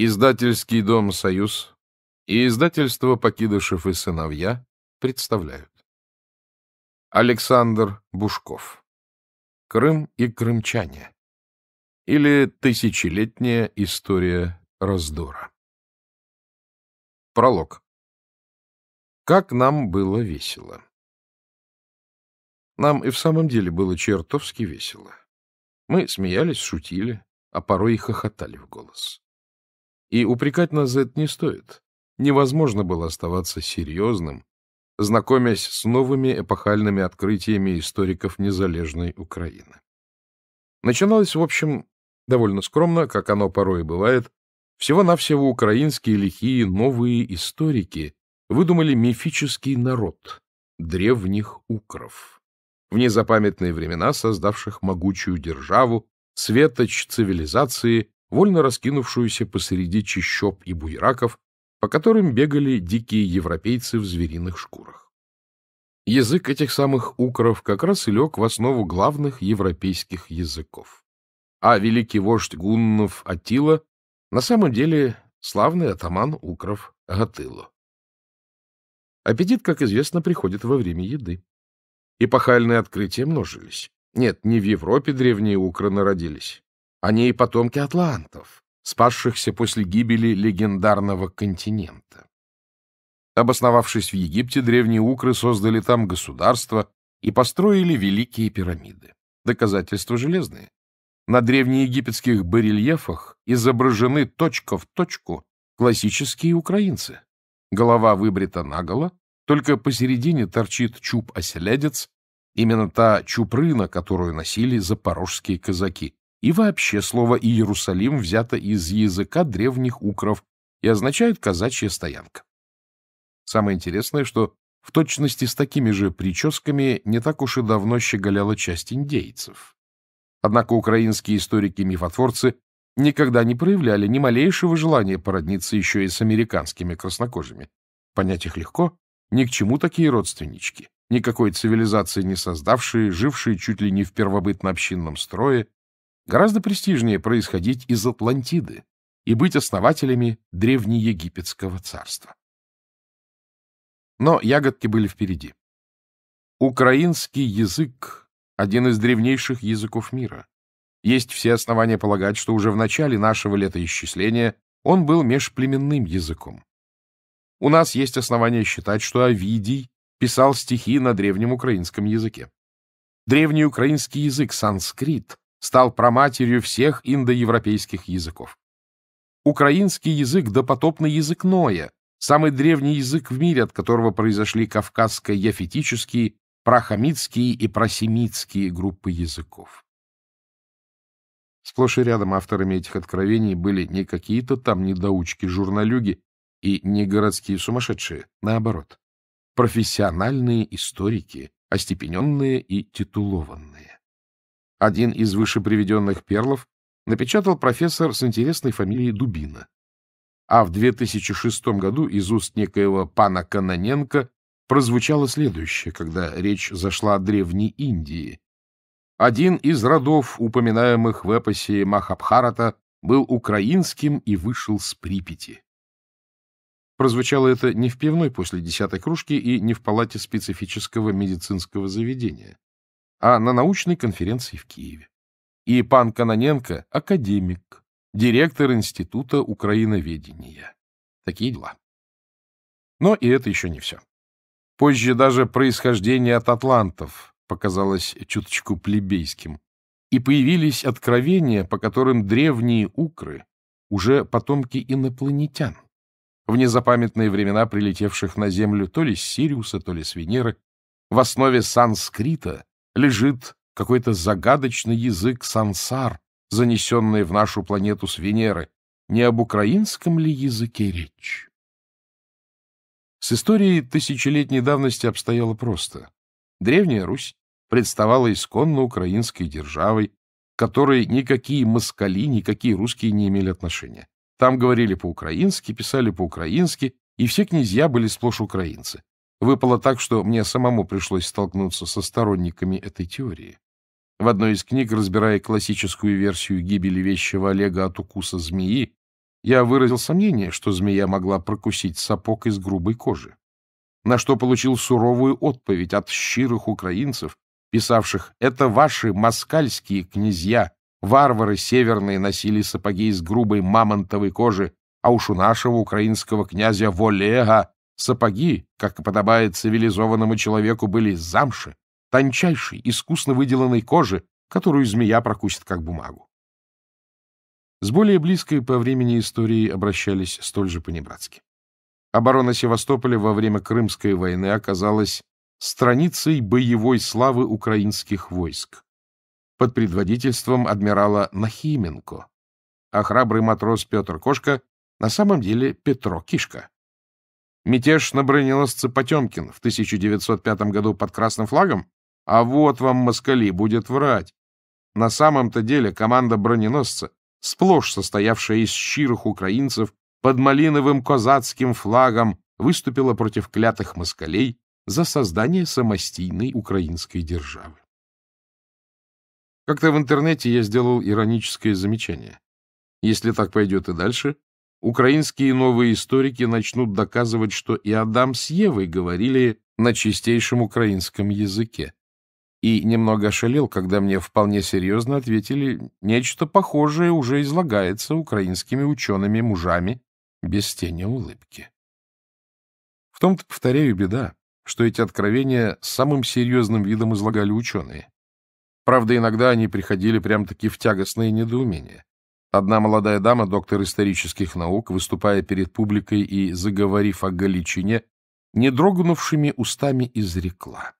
Издательский дом «Союз» и издательство «Покидышев и сыновья» представляют. Александр Бушков. Крым и крымчане. Или тысячелетняя история раздора. Пролог. Как нам было весело. Нам и в самом деле было чертовски весело. Мы смеялись, шутили, а порой и хохотали в голос. И упрекать нас за это не стоит. Невозможно было оставаться серьезным, знакомясь с новыми эпохальными открытиями историков незалежной Украины. Начиналось, в общем, довольно скромно, как оно порой и бывает, всего-навсего украинские лихие новые историки выдумали мифический народ древних укров, в незапамятные времена создавших могучую державу, светоч цивилизации, вольно раскинувшуюся посреди чащоб и буераков, по которым бегали дикие европейцы в звериных шкурах. Язык этих самых укров как раз и лег в основу главных европейских языков. А великий вождь гуннов Атила на самом деле славный атаман укров Гатыло. Аппетит, как известно, приходит во время еды. Эпохальные открытия множились. Нет, не в Европе древние укры народились. Они и потомки атлантов, спасшихся после гибели легендарного континента. Обосновавшись в Египте, древние укры создали там государство и построили великие пирамиды. Доказательства железные. На древнеегипетских барельефах изображены точка в точку классические украинцы. Голова выбрита наголо, только посередине торчит чуб оселядец, именно та чупрына, которую носили запорожские казаки. И вообще слово «Иерусалим» взято из языка древних укров и означает «казачья стоянка». Самое интересное, что в точности с такими же прическами не так уж и давно щеголяла часть индейцев. Однако украинские историки-мифотворцы никогда не проявляли ни малейшего желания породниться еще и с американскими краснокожими. Понять их легко, ни к чему такие родственнички, никакой цивилизации не создавшие, жившие чуть ли не в первобытно-общинном строе, Гораздо престижнее происходить из Атлантиды и быть основателями древнеегипетского царства. Но ягодки были впереди. Украинский язык — один из древнейших языков мира. Есть все основания полагать, что уже в начале нашего летоисчисления он был межплеменным языком. У нас есть основания считать, что Овидий писал стихи на древнем украинском языке. Древний украинский язык, санскрит, стал проматерью всех индоевропейских языков. Украинский язык допотопный язык Ноя, самый древний язык в мире, от которого произошли кавказско-яфетические, прахамитские и просемитские группы языков. Сплошь и рядом авторами этих откровений были не какие-то там недоучки-журналюги и не городские сумасшедшие, наоборот, профессиональные историки, остепененные и титулованные. Один из выше приведенных перлов напечатал профессор с интересной фамилией Дубина. А в 2006 году из уст некоего пана Каноненко прозвучало следующее, когда речь зашла о Древней Индии. Один из родов, упоминаемых в эпосе Махабхарата, был украинским и вышел с Припяти. Прозвучало это не в пивной после десятой кружки и не в палате специфического медицинского заведения а на научной конференции в Киеве. И пан Каноненко — академик, директор Института украиноведения. Такие дела. Но и это еще не все. Позже даже происхождение от атлантов показалось чуточку плебейским, и появились откровения, по которым древние укры уже потомки инопланетян, в незапамятные времена прилетевших на Землю то ли с Сириуса, то ли с Венеры, в основе санскрита лежит какой-то загадочный язык сансар, занесенный в нашу планету с Венеры. Не об украинском ли языке речь? С историей тысячелетней давности обстояло просто. Древняя Русь представала исконно украинской державой, к которой никакие москали, никакие русские не имели отношения. Там говорили по-украински, писали по-украински, и все князья были сплошь украинцы. Выпало так, что мне самому пришлось столкнуться со сторонниками этой теории. В одной из книг, разбирая классическую версию гибели вещего Олега от укуса змеи, я выразил сомнение, что змея могла прокусить сапог из грубой кожи, на что получил суровую отповедь от щирых украинцев, писавших «Это ваши москальские князья, варвары северные носили сапоги из грубой мамонтовой кожи, а уж у нашего украинского князя Волега Сапоги, как и подобает цивилизованному человеку, были из замши, тончайшей, искусно выделанной кожи, которую змея прокусит как бумагу. С более близкой по времени истории обращались столь же понебратски. Оборона Севастополя во время Крымской войны оказалась страницей боевой славы украинских войск под предводительством адмирала Нахименко, а храбрый матрос Петр Кошка на самом деле Петро Кишка Мятеж на броненосце Потемкин в 1905 году под красным флагом? А вот вам москали, будет врать. На самом-то деле команда броненосца, сплошь состоявшая из щирых украинцев, под малиновым казацким флагом выступила против клятых москалей за создание самостийной украинской державы. Как-то в интернете я сделал ироническое замечание. Если так пойдет и дальше, украинские новые историки начнут доказывать, что и Адам с Евой говорили на чистейшем украинском языке. И немного ошалел, когда мне вполне серьезно ответили, нечто похожее уже излагается украинскими учеными-мужами без тени улыбки. В том-то, повторяю, беда, что эти откровения самым серьезным видом излагали ученые. Правда, иногда они приходили прямо таки в тягостное недоумение. Одна молодая дама, доктор исторических наук, выступая перед публикой и заговорив о Галичине, не дрогнувшими устами изрекла.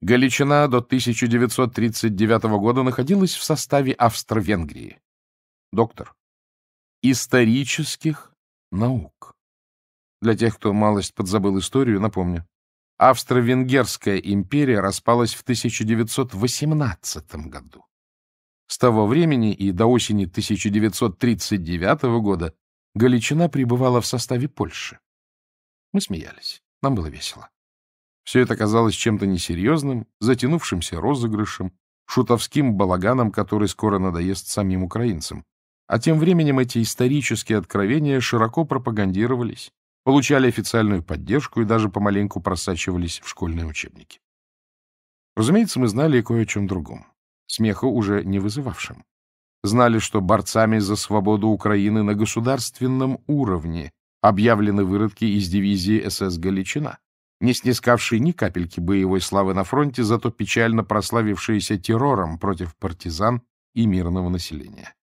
Галичина до 1939 года находилась в составе Австро-Венгрии. Доктор. Исторических наук. Для тех, кто малость подзабыл историю, напомню. Австро-Венгерская империя распалась в 1918 году. С того времени и до осени 1939 года Галичина пребывала в составе Польши. Мы смеялись. Нам было весело. Все это казалось чем-то несерьезным, затянувшимся розыгрышем, шутовским балаганом, который скоро надоест самим украинцам. А тем временем эти исторические откровения широко пропагандировались, получали официальную поддержку и даже помаленьку просачивались в школьные учебники. Разумеется, мы знали и кое о чем другом смеха уже не вызывавшим. Знали, что борцами за свободу Украины на государственном уровне объявлены выродки из дивизии СС «Галичина», не снискавшие ни капельки боевой славы на фронте, зато печально прославившиеся террором против партизан и мирного населения.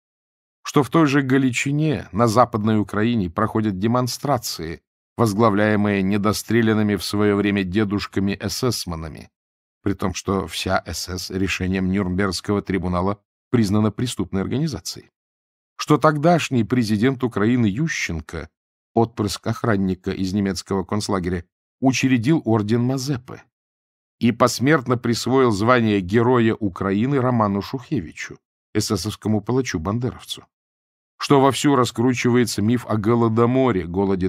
Что в той же Галичине на Западной Украине проходят демонстрации, возглавляемые недостреленными в свое время дедушками-эсэсманами, при том, что вся СС решением Нюрнбергского трибунала признана преступной организацией, что тогдашний президент Украины Ющенко, отпрыск охранника из немецкого концлагеря, учредил орден Мазепы и посмертно присвоил звание Героя Украины Роману Шухевичу, эсэсовскому палачу-бандеровцу, что вовсю раскручивается миф о Голодоморе, голоде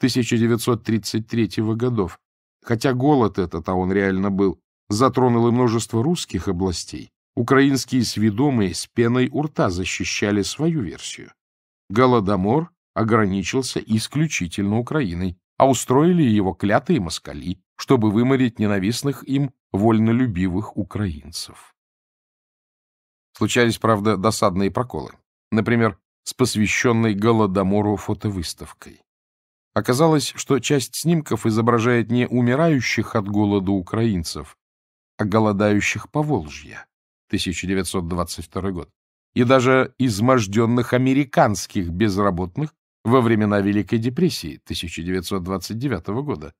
1932-1933 годов, Хотя голод этот, а он реально был, затронул и множество русских областей, украинские сведомые с пеной у рта защищали свою версию. Голодомор ограничился исключительно Украиной, а устроили его клятые москали, чтобы выморить ненавистных им вольнолюбивых украинцев. Случались, правда, досадные проколы. Например, с посвященной Голодомору фотовыставкой. Оказалось, что часть снимков изображает не умирающих от голода украинцев, а голодающих по Волжье, 1922 год, и даже изможденных американских безработных во времена Великой депрессии 1929 года.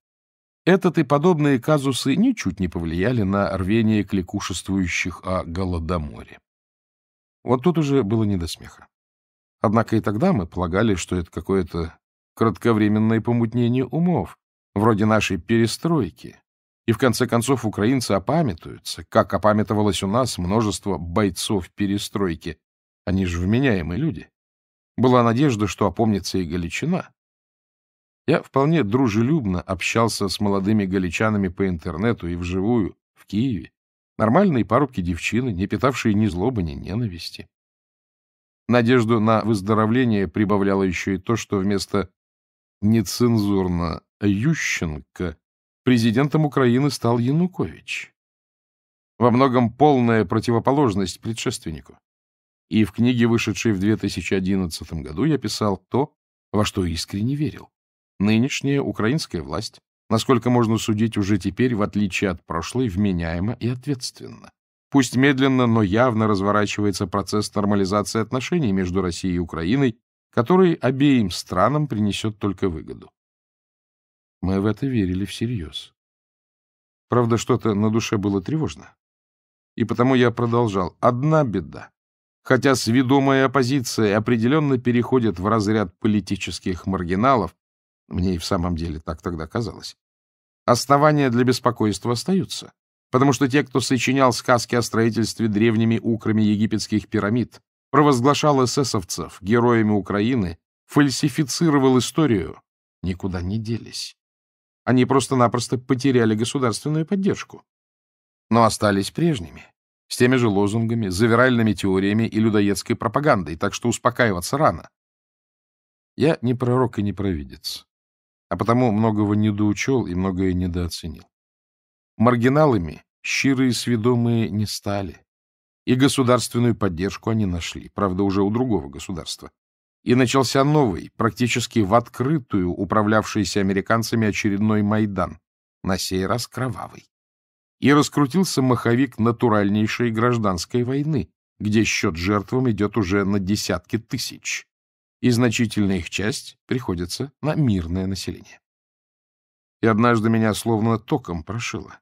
Этот и подобные казусы ничуть не повлияли на рвение кликушествующих о голодоморе. Вот тут уже было не до смеха. Однако и тогда мы полагали, что это какое-то кратковременное помутнение умов, вроде нашей перестройки. И в конце концов украинцы опамятуются, как опамятовалось у нас множество бойцов перестройки. Они же вменяемые люди. Была надежда, что опомнится и Галичина. Я вполне дружелюбно общался с молодыми галичанами по интернету и вживую, в Киеве. Нормальные парубки-девчины, не питавшие ни злобы, ни ненависти. Надежду на выздоровление прибавляло еще и то, что вместо нецензурно Ющенко, президентом Украины стал Янукович. Во многом полная противоположность предшественнику. И в книге, вышедшей в 2011 году, я писал то, во что искренне верил. Нынешняя украинская власть, насколько можно судить уже теперь, в отличие от прошлой, вменяема и ответственна. Пусть медленно, но явно разворачивается процесс нормализации отношений между Россией и Украиной, который обеим странам принесет только выгоду. Мы в это верили всерьез. Правда, что-то на душе было тревожно. И потому я продолжал. Одна беда. Хотя сведомая оппозиция определенно переходит в разряд политических маргиналов, мне и в самом деле так тогда казалось, основания для беспокойства остаются, потому что те, кто сочинял сказки о строительстве древними украми египетских пирамид, провозглашал эсэсовцев героями Украины, фальсифицировал историю, никуда не делись. Они просто-напросто потеряли государственную поддержку. Но остались прежними, с теми же лозунгами, завиральными теориями и людоедской пропагандой, так что успокаиваться рано. Я не пророк и не провидец, а потому многого недоучел и многое недооценил. Маргиналами щирые сведомые не стали. И государственную поддержку они нашли, правда, уже у другого государства. И начался новый, практически в открытую управлявшийся американцами очередной Майдан, на сей раз кровавый. И раскрутился маховик натуральнейшей гражданской войны, где счет жертвам идет уже на десятки тысяч, и значительная их часть приходится на мирное население. И однажды меня словно током прошило.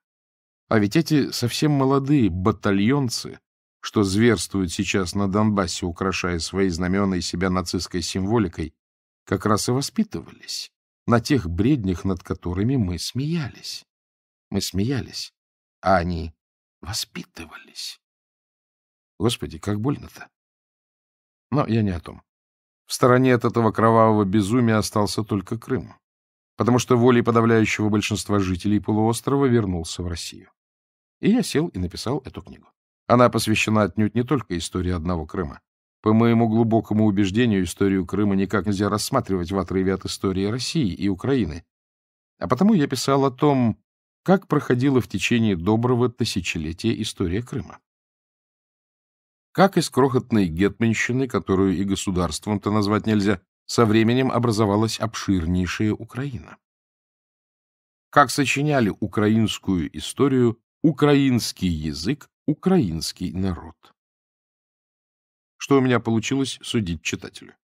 А ведь эти совсем молодые батальонцы что зверствует сейчас на Донбассе, украшая свои знамена и себя нацистской символикой, как раз и воспитывались на тех бреднях, над которыми мы смеялись. Мы смеялись, а они воспитывались. Господи, как больно-то. Но я не о том. В стороне от этого кровавого безумия остался только Крым, потому что волей подавляющего большинства жителей полуострова вернулся в Россию. И я сел и написал эту книгу. Она посвящена отнюдь не только истории одного Крыма. По моему глубокому убеждению, историю Крыма никак нельзя рассматривать в отрыве от истории России и Украины. А потому я писал о том, как проходила в течение доброго тысячелетия история Крыма. Как из крохотной гетманщины, которую и государством-то назвать нельзя, со временем образовалась обширнейшая Украина. Как сочиняли украинскую историю, украинский язык украинский народ. Что у меня получилось судить читателю?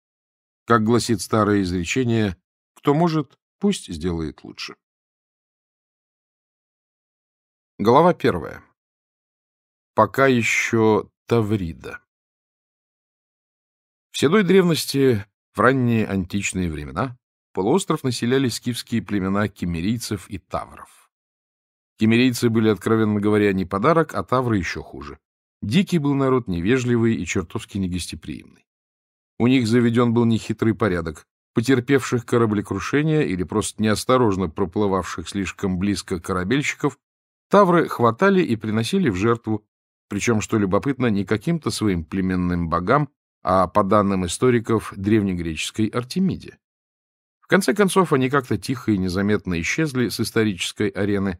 Как гласит старое изречение, кто может, пусть сделает лучше. Глава первая. Пока еще Таврида. В седой древности, в ранние античные времена, полуостров населяли скифские племена кемерийцев и тавров. Кемерийцы были, откровенно говоря, не подарок, а тавры еще хуже. Дикий был народ невежливый и чертовски негостеприимный. У них заведен был нехитрый порядок. Потерпевших кораблекрушения или просто неосторожно проплывавших слишком близко корабельщиков тавры хватали и приносили в жертву, причем, что любопытно, не каким-то своим племенным богам, а, по данным историков, древнегреческой Артемиде. В конце концов, они как-то тихо и незаметно исчезли с исторической арены,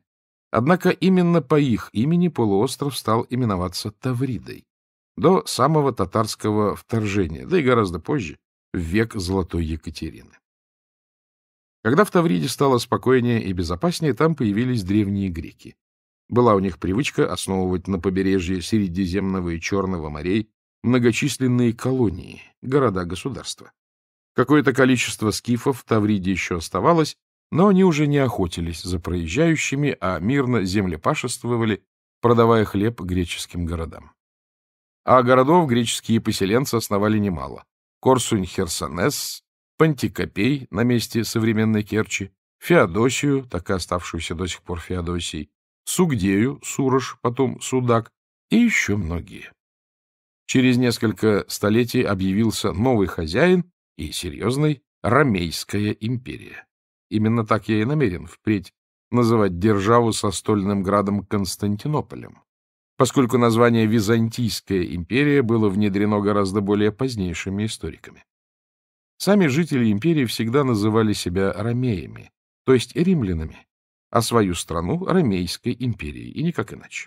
Однако именно по их имени полуостров стал именоваться Тавридой до самого татарского вторжения, да и гораздо позже, в век Золотой Екатерины. Когда в Тавриде стало спокойнее и безопаснее, там появились древние греки. Была у них привычка основывать на побережье Средиземного и Черного морей многочисленные колонии, города-государства. Какое-то количество скифов в Тавриде еще оставалось, но они уже не охотились за проезжающими, а мирно землепашествовали, продавая хлеб греческим городам. А городов греческие поселенцы основали немало. Корсунь Херсонес, Пантикопей на месте современной Керчи, Феодосию, так и оставшуюся до сих пор Феодосией, Сугдею, Сурож, потом Судак и еще многие. Через несколько столетий объявился новый хозяин и серьезный Ромейская империя. Именно так я и намерен впредь называть державу со стольным градом Константинополем, поскольку название Византийская империя было внедрено гораздо более позднейшими историками. Сами жители империи всегда называли себя ромеями, то есть римлянами, а свою страну — Ромейской империей, и никак иначе.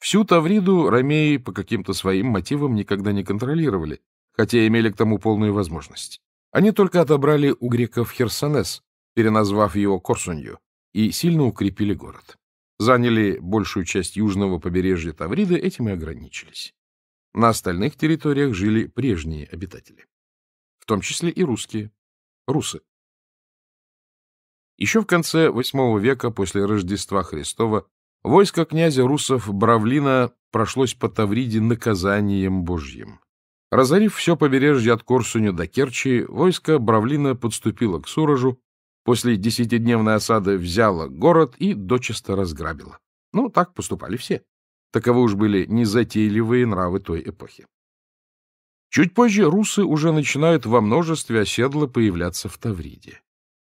Всю Тавриду ромеи по каким-то своим мотивам никогда не контролировали, хотя имели к тому полную возможность. Они только отобрали у греков Херсонес, переназвав его Корсунью, и сильно укрепили город. Заняли большую часть южного побережья Тавриды, этим и ограничились. На остальных территориях жили прежние обитатели, в том числе и русские, русы. Еще в конце VIII века после Рождества Христова войско князя русов Бравлина прошлось по Тавриде наказанием Божьим. Разорив все побережье от Корсуня до Керчи, войско Бравлина подступило к Суражу, после десятидневной осады взяло город и дочисто разграбило. Ну, так поступали все. Таковы уж были незатейливые нравы той эпохи. Чуть позже русы уже начинают во множестве оседло появляться в Тавриде,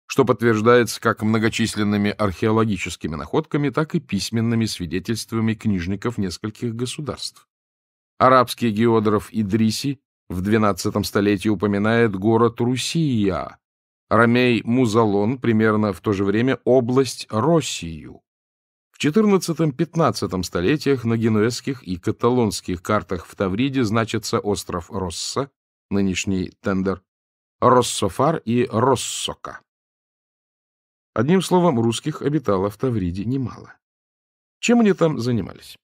что подтверждается как многочисленными археологическими находками, так и письменными свидетельствами книжников нескольких государств. Арабский географ Идриси в XII столетии упоминает город Русия, Ромей Музалон примерно в то же время область Россию. В XIV-XV столетиях на генуэзских и каталонских картах в Тавриде значится остров Росса, нынешний Тендер, Россофар и Россока. Одним словом, русских обитало в Тавриде немало. Чем они там занимались?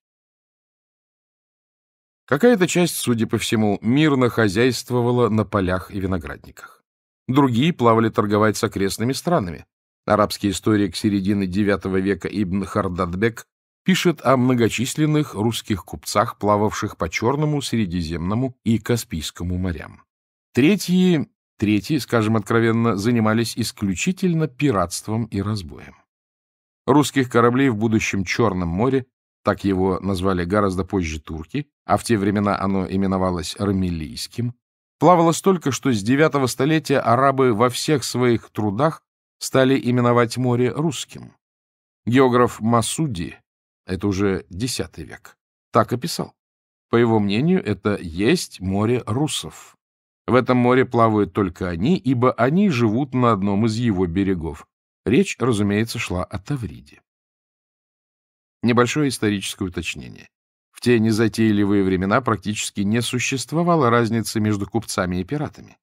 Какая-то часть, судя по всему, мирно хозяйствовала на полях и виноградниках. Другие плавали торговать с окрестными странами. Арабский историк середины IX века Ибн Хардадбек пишет о многочисленных русских купцах, плававших по Черному, Средиземному и Каспийскому морям. Третьи, третьи, скажем откровенно, занимались исключительно пиратством и разбоем. Русских кораблей в будущем Черном море так его назвали гораздо позже турки, а в те времена оно именовалось Рамилийским, плавало столько, что с IX столетия арабы во всех своих трудах стали именовать море русским. Географ Масуди, это уже X век, так описал. По его мнению, это есть море русов. В этом море плавают только они, ибо они живут на одном из его берегов. Речь, разумеется, шла о Тавриде. Небольшое историческое уточнение. В те незатейливые времена практически не существовало разницы между купцами и пиратами.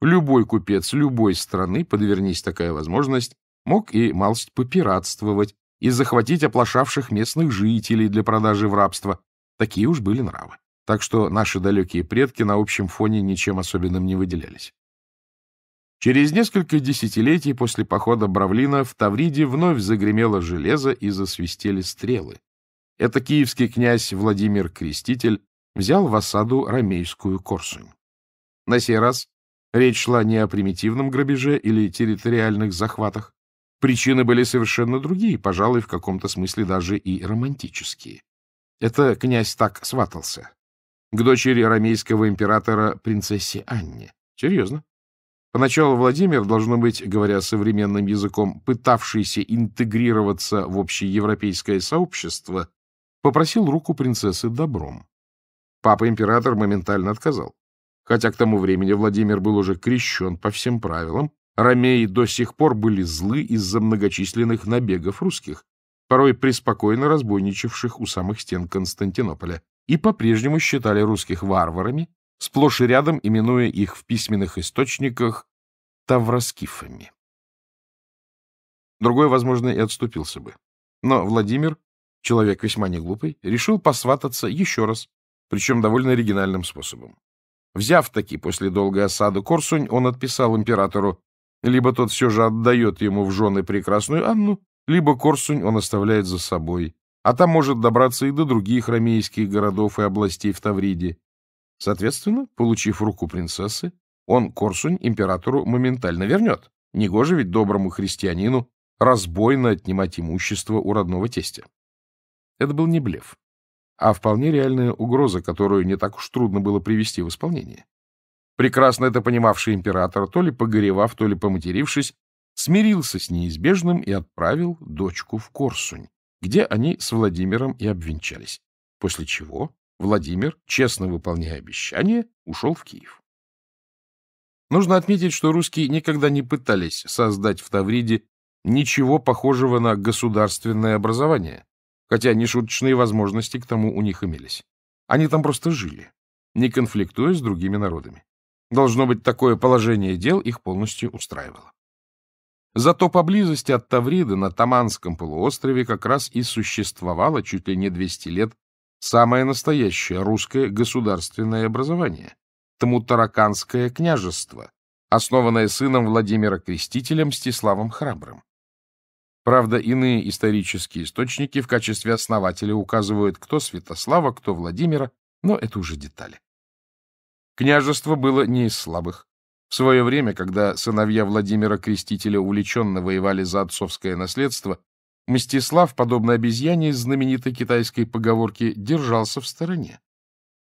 Любой купец любой страны, подвернись такая возможность, мог и малость попиратствовать и захватить оплошавших местных жителей для продажи в рабство. Такие уж были нравы. Так что наши далекие предки на общем фоне ничем особенным не выделялись. Через несколько десятилетий после похода Бравлина в Тавриде вновь загремело железо и засвистели стрелы. Это киевский князь Владимир Креститель взял в осаду ромейскую Корсунь. На сей раз речь шла не о примитивном грабеже или территориальных захватах. Причины были совершенно другие, пожалуй, в каком-то смысле даже и романтические. Это князь так сватался. К дочери ромейского императора принцессе Анне. Серьезно. Поначалу Владимир, должно быть, говоря современным языком, пытавшийся интегрироваться в общеевропейское сообщество, попросил руку принцессы добром. Папа-император моментально отказал. Хотя к тому времени Владимир был уже крещен по всем правилам, ромеи до сих пор были злы из-за многочисленных набегов русских, порой преспокойно разбойничавших у самых стен Константинополя, и по-прежнему считали русских варварами, сплошь и рядом именуя их в письменных источниках тавроскифами. Другой, возможно, и отступился бы. Но Владимир, человек весьма неглупый, решил посвататься еще раз, причем довольно оригинальным способом. Взяв таки после долгой осады Корсунь, он отписал императору, либо тот все же отдает ему в жены прекрасную Анну, либо Корсунь он оставляет за собой, а там может добраться и до других ромейских городов и областей в Тавриде, Соответственно, получив руку принцессы, он Корсунь императору моментально вернет. Негоже ведь доброму христианину разбойно отнимать имущество у родного тестя. Это был не блеф, а вполне реальная угроза, которую не так уж трудно было привести в исполнение. Прекрасно это понимавший император, то ли погоревав, то ли поматерившись, смирился с неизбежным и отправил дочку в Корсунь, где они с Владимиром и обвенчались, после чего Владимир, честно выполняя обещание, ушел в Киев. Нужно отметить, что русские никогда не пытались создать в Тавриде ничего похожего на государственное образование, хотя нешуточные возможности к тому у них имелись. Они там просто жили, не конфликтуя с другими народами. Должно быть, такое положение дел их полностью устраивало. Зато поблизости от Таврида на Таманском полуострове как раз и существовало чуть ли не 200 лет Самое настоящее русское государственное образование. Тамутараканское княжество, основанное сыном Владимира Крестителя Мстиславом Храбрым. Правда, иные исторические источники в качестве основателя указывают кто Святослава, кто Владимира, но это уже детали. Княжество было не из слабых. В свое время, когда сыновья Владимира Крестителя увлеченно воевали за отцовское наследство, Мстислав, подобно обезьяне из знаменитой китайской поговорки, держался в стороне.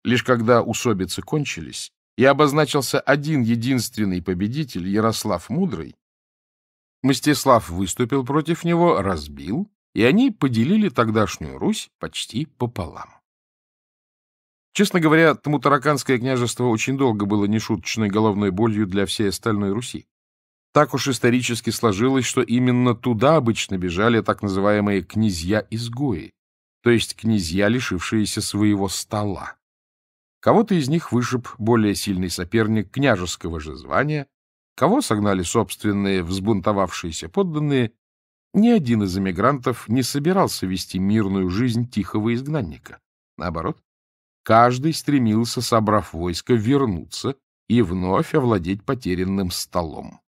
Лишь когда усобицы кончились, и обозначился один единственный победитель, Ярослав Мудрый, Мстислав выступил против него, разбил, и они поделили тогдашнюю Русь почти пополам. Честно говоря, тому тараканское княжество очень долго было нешуточной головной болью для всей остальной Руси. Так уж исторически сложилось, что именно туда обычно бежали так называемые «князья-изгои», то есть князья, лишившиеся своего стола. Кого-то из них вышиб более сильный соперник княжеского же звания, кого согнали собственные взбунтовавшиеся подданные, ни один из эмигрантов не собирался вести мирную жизнь тихого изгнанника. Наоборот, каждый стремился, собрав войско, вернуться и вновь овладеть потерянным столом.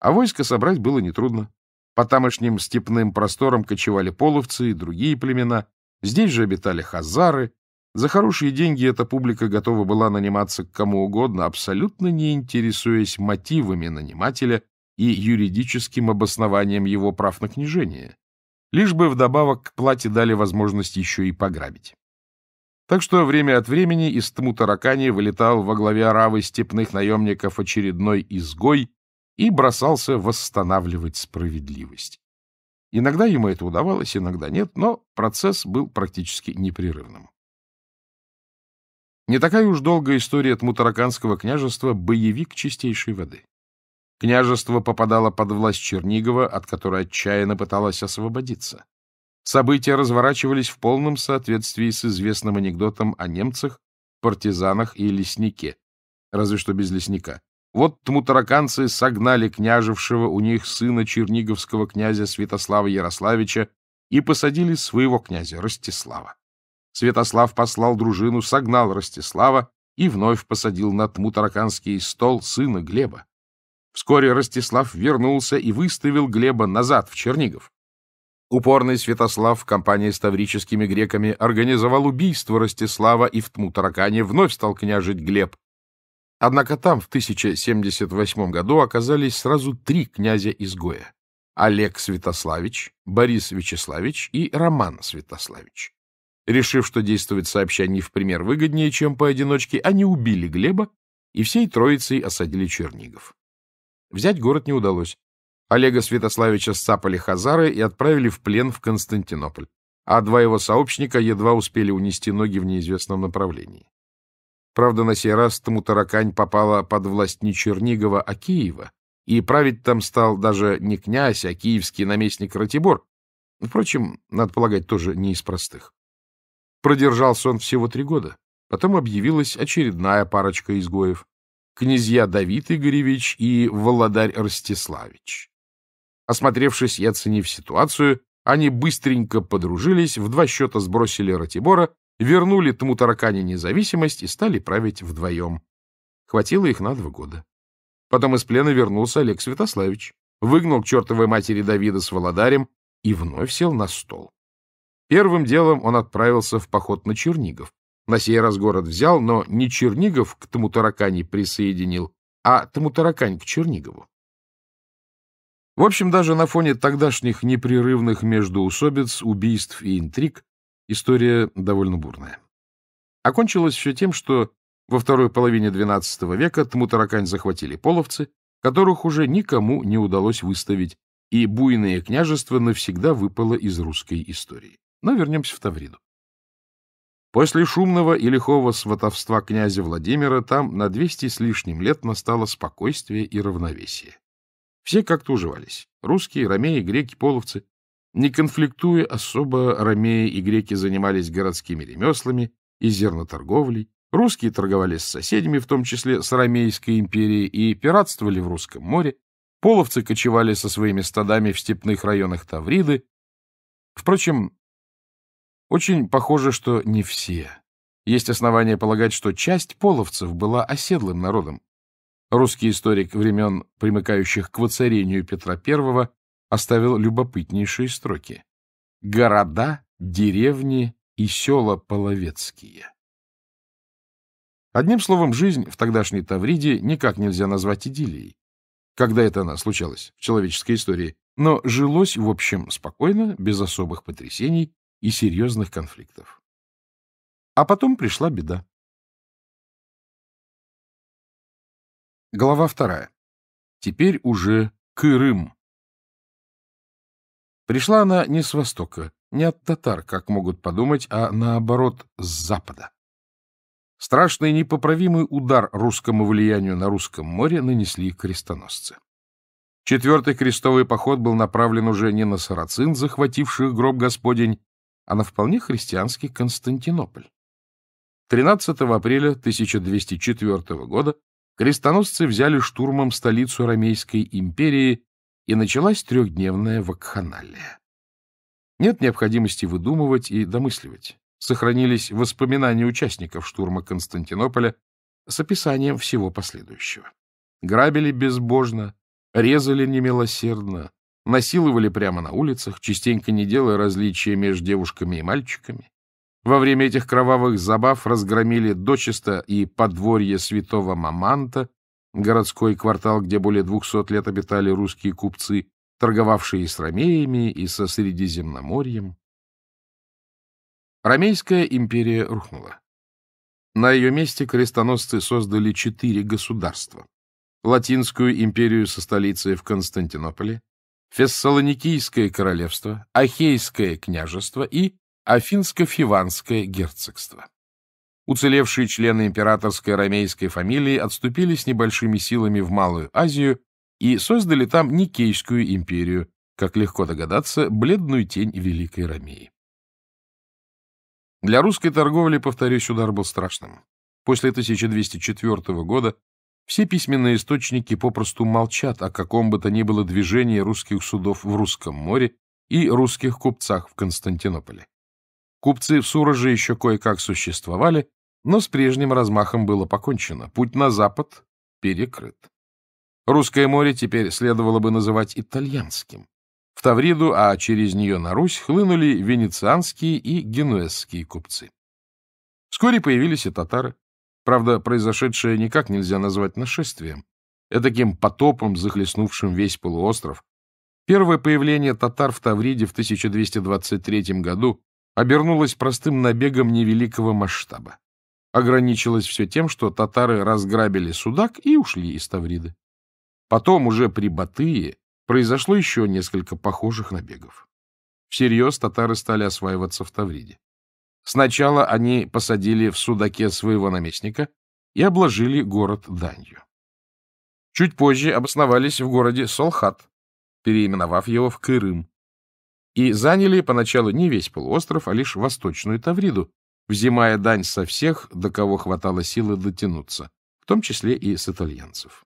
А войско собрать было нетрудно. По тамошним степным просторам кочевали половцы и другие племена. Здесь же обитали хазары. За хорошие деньги эта публика готова была наниматься к кому угодно, абсолютно не интересуясь мотивами нанимателя и юридическим обоснованием его прав на княжение. Лишь бы вдобавок к плате дали возможность еще и пограбить. Так что время от времени из Тмутаракани вылетал во главе аравы степных наемников очередной изгой, и бросался восстанавливать справедливость. Иногда ему это удавалось, иногда нет, но процесс был практически непрерывным. Не такая уж долгая история от Мутараканского княжества боевик чистейшей воды. Княжество попадало под власть Чернигова, от которой отчаянно пыталось освободиться. События разворачивались в полном соответствии с известным анекдотом о немцах, партизанах и леснике, разве что без лесника, вот тмутараканцы согнали княжевшего у них сына черниговского князя Святослава Ярославича и посадили своего князя Ростислава. Святослав послал дружину, согнал Ростислава и вновь посадил на тмутараканский стол сына Глеба. Вскоре Ростислав вернулся и выставил Глеба назад, в Чернигов. Упорный Святослав в компании с таврическими греками организовал убийство Ростислава и в Тмутаракане вновь стал княжить Глеб, Однако там в 1078 году оказались сразу три князя-изгоя – Олег Святославич, Борис Вячеславич и Роман Святославич. Решив, что действовать сообща не в пример выгоднее, чем поодиночке, они убили Глеба и всей троицей осадили Чернигов. Взять город не удалось. Олега Святославича сцапали хазары и отправили в плен в Константинополь, а два его сообщника едва успели унести ноги в неизвестном направлении. Правда, на сей раз тому таракань попала под власть не Чернигова, а Киева, и править там стал даже не князь, а киевский наместник Ратибор. Впрочем, надо полагать, тоже не из простых. Продержался он всего три года. Потом объявилась очередная парочка изгоев. Князья Давид Игоревич и Володарь Ростиславич. Осмотревшись и оценив ситуацию, они быстренько подружились, в два счета сбросили Ратибора вернули тому таракане независимость и стали править вдвоем. Хватило их на два года. Потом из плена вернулся Олег Святославич, выгнал к чертовой матери Давида с Володарем и вновь сел на стол. Первым делом он отправился в поход на Чернигов. На сей раз город взял, но не Чернигов к тому таракане присоединил, а тому таракань к Чернигову. В общем, даже на фоне тогдашних непрерывных междуусобиц, убийств и интриг История довольно бурная. Окончилось все тем, что во второй половине XII века Тмутаракань захватили половцы, которых уже никому не удалось выставить, и буйное княжество навсегда выпало из русской истории. Но вернемся в Тавриду. После шумного и лихого сватовства князя Владимира там на 200 с лишним лет настало спокойствие и равновесие. Все как-то уживались. Русские, ромеи, греки, половцы. Не конфликтуя особо, ромеи и греки занимались городскими ремеслами и зерноторговлей, русские торговали с соседями, в том числе с Ромейской империей, и пиратствовали в Русском море, половцы кочевали со своими стадами в степных районах Тавриды. Впрочем, очень похоже, что не все. Есть основания полагать, что часть половцев была оседлым народом. Русский историк времен, примыкающих к воцарению Петра Первого оставил любопытнейшие строки. «Города, деревни и села Половецкие». Одним словом, жизнь в тогдашней Тавриде никак нельзя назвать идиллией. Когда это она случалась в человеческой истории? Но жилось, в общем, спокойно, без особых потрясений и серьезных конфликтов. А потом пришла беда. Глава вторая. Теперь уже Кырым. Пришла она не с востока, не от татар, как могут подумать, а наоборот, с запада. Страшный непоправимый удар русскому влиянию на русском море нанесли крестоносцы. Четвертый крестовый поход был направлен уже не на сарацин, захвативших гроб Господень, а на вполне христианский Константинополь. 13 апреля 1204 года крестоносцы взяли штурмом столицу Ромейской империи и началась трехдневная вакханалия. Нет необходимости выдумывать и домысливать. Сохранились воспоминания участников штурма Константинополя с описанием всего последующего. Грабили безбожно, резали немилосердно, насиловали прямо на улицах, частенько не делая различия между девушками и мальчиками. Во время этих кровавых забав разгромили дочисто и подворье святого Маманта, городской квартал, где более двухсот лет обитали русские купцы, торговавшие с ромеями и со Средиземноморьем. Ромейская империя рухнула. На ее месте крестоносцы создали четыре государства. Латинскую империю со столицей в Константинополе, Фессалоникийское королевство, Ахейское княжество и Афинско-Фиванское герцогство. Уцелевшие члены императорской ромейской фамилии отступили с небольшими силами в Малую Азию и создали там Никейскую империю, как легко догадаться, бледную тень Великой Ромеи. Для русской торговли, повторюсь, удар был страшным. После 1204 года все письменные источники попросту молчат о каком бы то ни было движении русских судов в Русском море и русских купцах в Константинополе. Купцы в Сураже еще кое-как существовали, но с прежним размахом было покончено. Путь на запад перекрыт. Русское море теперь следовало бы называть итальянским. В Тавриду, а через нее на Русь, хлынули венецианские и генуэзские купцы. Вскоре появились и татары. Правда, произошедшее никак нельзя назвать нашествием, а таким потопом, захлестнувшим весь полуостров. Первое появление татар в Тавриде в 1223 году обернулось простым набегом невеликого масштаба. Ограничилось все тем, что татары разграбили судак и ушли из Тавриды. Потом уже при Батые произошло еще несколько похожих набегов. Всерьез татары стали осваиваться в Тавриде. Сначала они посадили в Судаке своего наместника и обложили город данью. Чуть позже обосновались в городе Солхат, переименовав его в Кырым, и заняли поначалу не весь полуостров, а лишь восточную Тавриду, взимая дань со всех, до кого хватало силы дотянуться, в том числе и с итальянцев.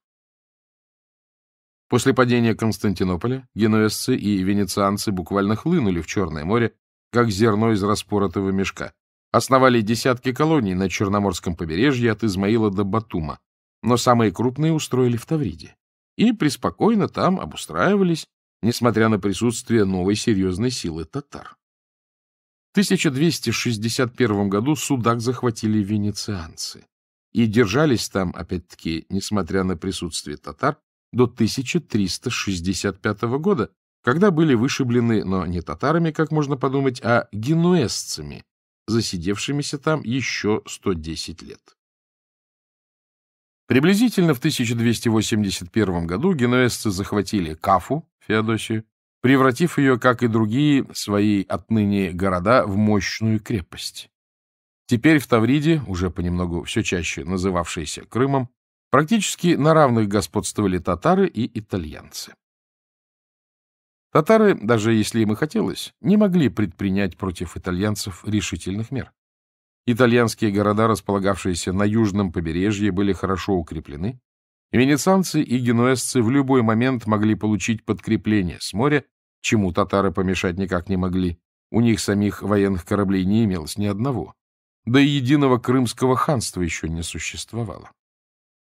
После падения Константинополя генуэзцы и венецианцы буквально хлынули в Черное море, как зерно из распоротого мешка. Основали десятки колоний на Черноморском побережье от Измаила до Батума, но самые крупные устроили в Тавриде. И преспокойно там обустраивались, несмотря на присутствие новой серьезной силы татар. В 1261 году Судак захватили венецианцы и держались там, опять-таки, несмотря на присутствие татар, до 1365 года, когда были вышиблены, но не татарами, как можно подумать, а генуэзцами, засидевшимися там еще 110 лет. Приблизительно в 1281 году генуэзцы захватили Кафу, Феодосию, превратив ее, как и другие свои отныне города, в мощную крепость. Теперь в Тавриде, уже понемногу все чаще называвшейся Крымом, практически на равных господствовали татары и итальянцы. Татары, даже если им и хотелось, не могли предпринять против итальянцев решительных мер. Итальянские города, располагавшиеся на южном побережье, были хорошо укреплены, и венецианцы и генуэзцы в любой момент могли получить подкрепление с моря, чему татары помешать никак не могли. У них самих военных кораблей не имелось ни одного. Да и единого крымского ханства еще не существовало.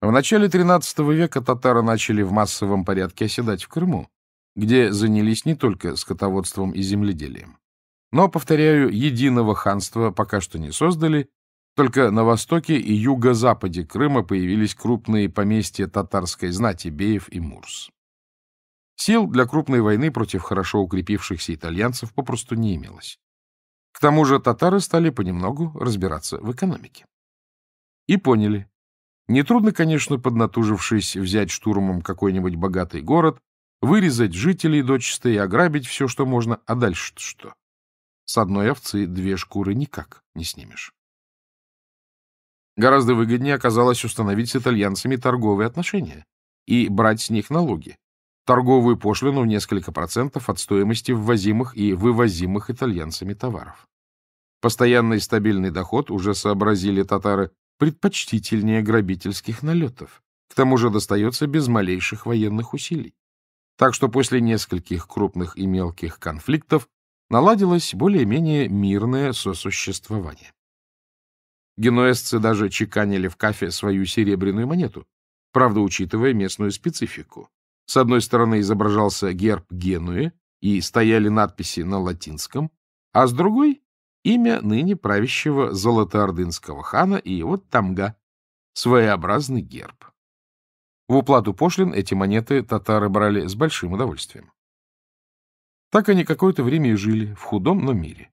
В начале XIII века татары начали в массовом порядке оседать в Крыму, где занялись не только скотоводством и земледелием. Но, повторяю, единого ханства пока что не создали, только на востоке и юго-западе Крыма появились крупные поместья татарской знати Беев и Мурс. Сил для крупной войны против хорошо укрепившихся итальянцев попросту не имелось. К тому же татары стали понемногу разбираться в экономике. И поняли. Нетрудно, конечно, поднатужившись, взять штурмом какой-нибудь богатый город, вырезать жителей дочисто и ограбить все, что можно, а дальше что? С одной овцы две шкуры никак не снимешь. Гораздо выгоднее оказалось установить с итальянцами торговые отношения и брать с них налоги. Торговую пошлину в несколько процентов от стоимости ввозимых и вывозимых итальянцами товаров. Постоянный стабильный доход, уже сообразили татары, предпочтительнее грабительских налетов. К тому же достается без малейших военных усилий. Так что после нескольких крупных и мелких конфликтов наладилось более-менее мирное сосуществование. Генуэзцы даже чеканили в кафе свою серебряную монету, правда, учитывая местную специфику. С одной стороны изображался герб Генуи, и стояли надписи на латинском, а с другой — имя ныне правящего золотоордынского хана и его тамга, своеобразный герб. В уплату пошлин эти монеты татары брали с большим удовольствием. Так они какое-то время и жили, в худом, но мире.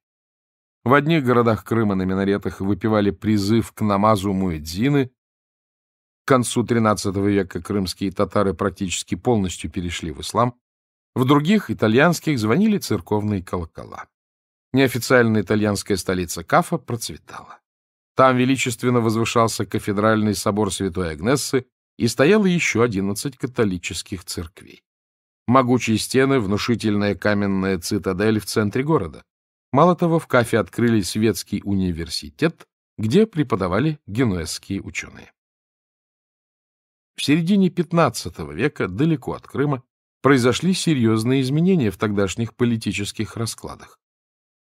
В одних городах Крыма на минаретах выпивали призыв к намазу муэдзины. К концу XIII века крымские татары практически полностью перешли в ислам. В других, итальянских, звонили церковные колокола. Неофициальная итальянская столица Кафа процветала. Там величественно возвышался кафедральный собор Святой Агнессы и стояло еще 11 католических церквей. Могучие стены, внушительная каменная цитадель в центре города. Мало того, в Кафе открыли светский университет, где преподавали генуэзские ученые. В середине XV века, далеко от Крыма, произошли серьезные изменения в тогдашних политических раскладах.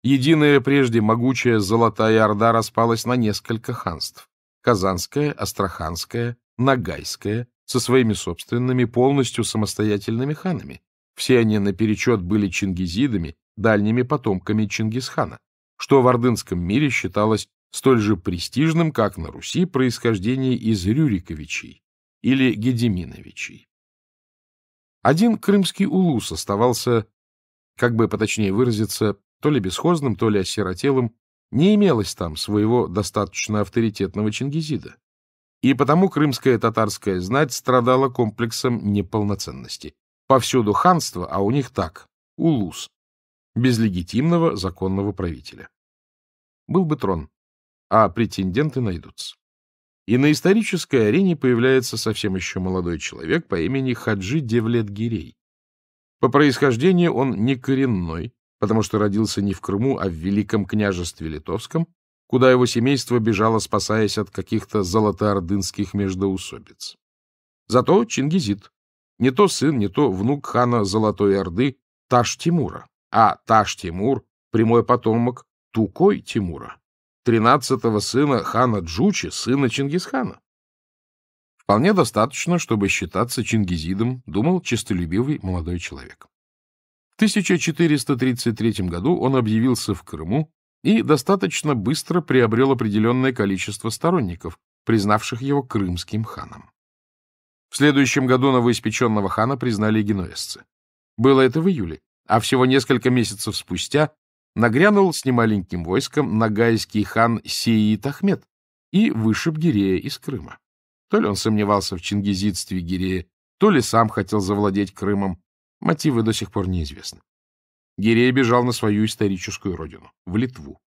Единая прежде могучая Золотая Орда распалась на несколько ханств – Казанское, Астраханское, Нагайское со своими собственными полностью самостоятельными ханами. Все они наперечет были чингизидами, дальними потомками Чингисхана, что в ордынском мире считалось столь же престижным, как на Руси происхождение из Рюриковичей или Гедеминовичей. Один крымский улус оставался, как бы поточнее выразиться, то ли бесхозным, то ли осиротелым, не имелось там своего достаточно авторитетного чингизида и потому крымская татарская знать страдала комплексом неполноценности. Повсюду ханство, а у них так, улус, без легитимного законного правителя. Был бы трон, а претенденты найдутся. И на исторической арене появляется совсем еще молодой человек по имени Хаджи Девлет-Гирей. По происхождению он не коренной, потому что родился не в Крыму, а в Великом княжестве Литовском, куда его семейство бежало, спасаясь от каких-то золотоордынских междоусобиц. Зато Чингизид, не то сын, не то внук хана Золотой Орды Таш-Тимура, а Таш-Тимур — прямой потомок Тукой-Тимура, тринадцатого сына хана Джучи, сына Чингисхана. Вполне достаточно, чтобы считаться Чингизидом, думал честолюбивый молодой человек. В 1433 году он объявился в Крыму и достаточно быстро приобрел определенное количество сторонников, признавших его крымским ханом. В следующем году новоиспеченного хана признали генуэзцы. Было это в июле, а всего несколько месяцев спустя нагрянул с немаленьким войском нагайский хан Сеид Ахмед и вышиб Гирея из Крыма. То ли он сомневался в чингизидстве Гирея, то ли сам хотел завладеть Крымом. Мотивы до сих пор неизвестны. Гирей бежал на свою историческую родину, в Литву.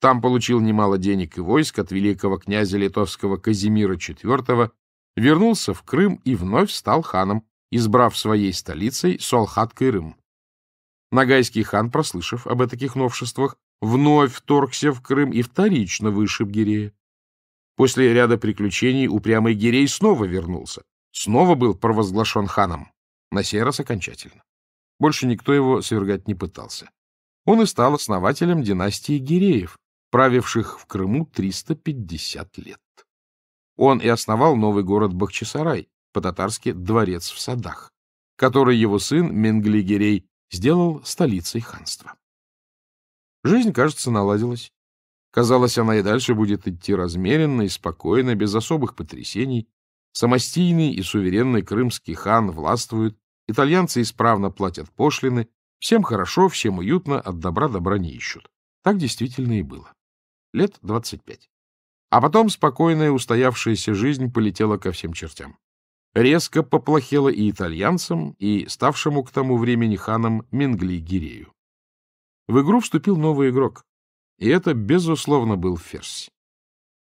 Там получил немало денег и войск от великого князя литовского Казимира IV, вернулся в Крым и вновь стал ханом, избрав своей столицей Солхат-Кырым. Нагайский хан, прослышав об этих новшествах, вновь вторгся в Крым и вторично вышиб Гирея. После ряда приключений упрямый Гирей снова вернулся, снова был провозглашен ханом, на сей раз окончательно. Больше никто его свергать не пытался. Он и стал основателем династии Гиреев, правивших в Крыму 350 лет. Он и основал новый город Бахчисарай, по-татарски «дворец в садах», который его сын Менгли Гирей сделал столицей ханства. Жизнь, кажется, наладилась. Казалось, она и дальше будет идти размеренно и спокойно, без особых потрясений. Самостийный и суверенный крымский хан властвует, Итальянцы исправно платят пошлины, всем хорошо, всем уютно, от добра добра не ищут. Так действительно и было. Лет 25. А потом спокойная устоявшаяся жизнь полетела ко всем чертям. Резко поплохело и итальянцам, и ставшему к тому времени ханом Мингли гирею В игру вступил новый игрок, и это, безусловно, был Ферзь.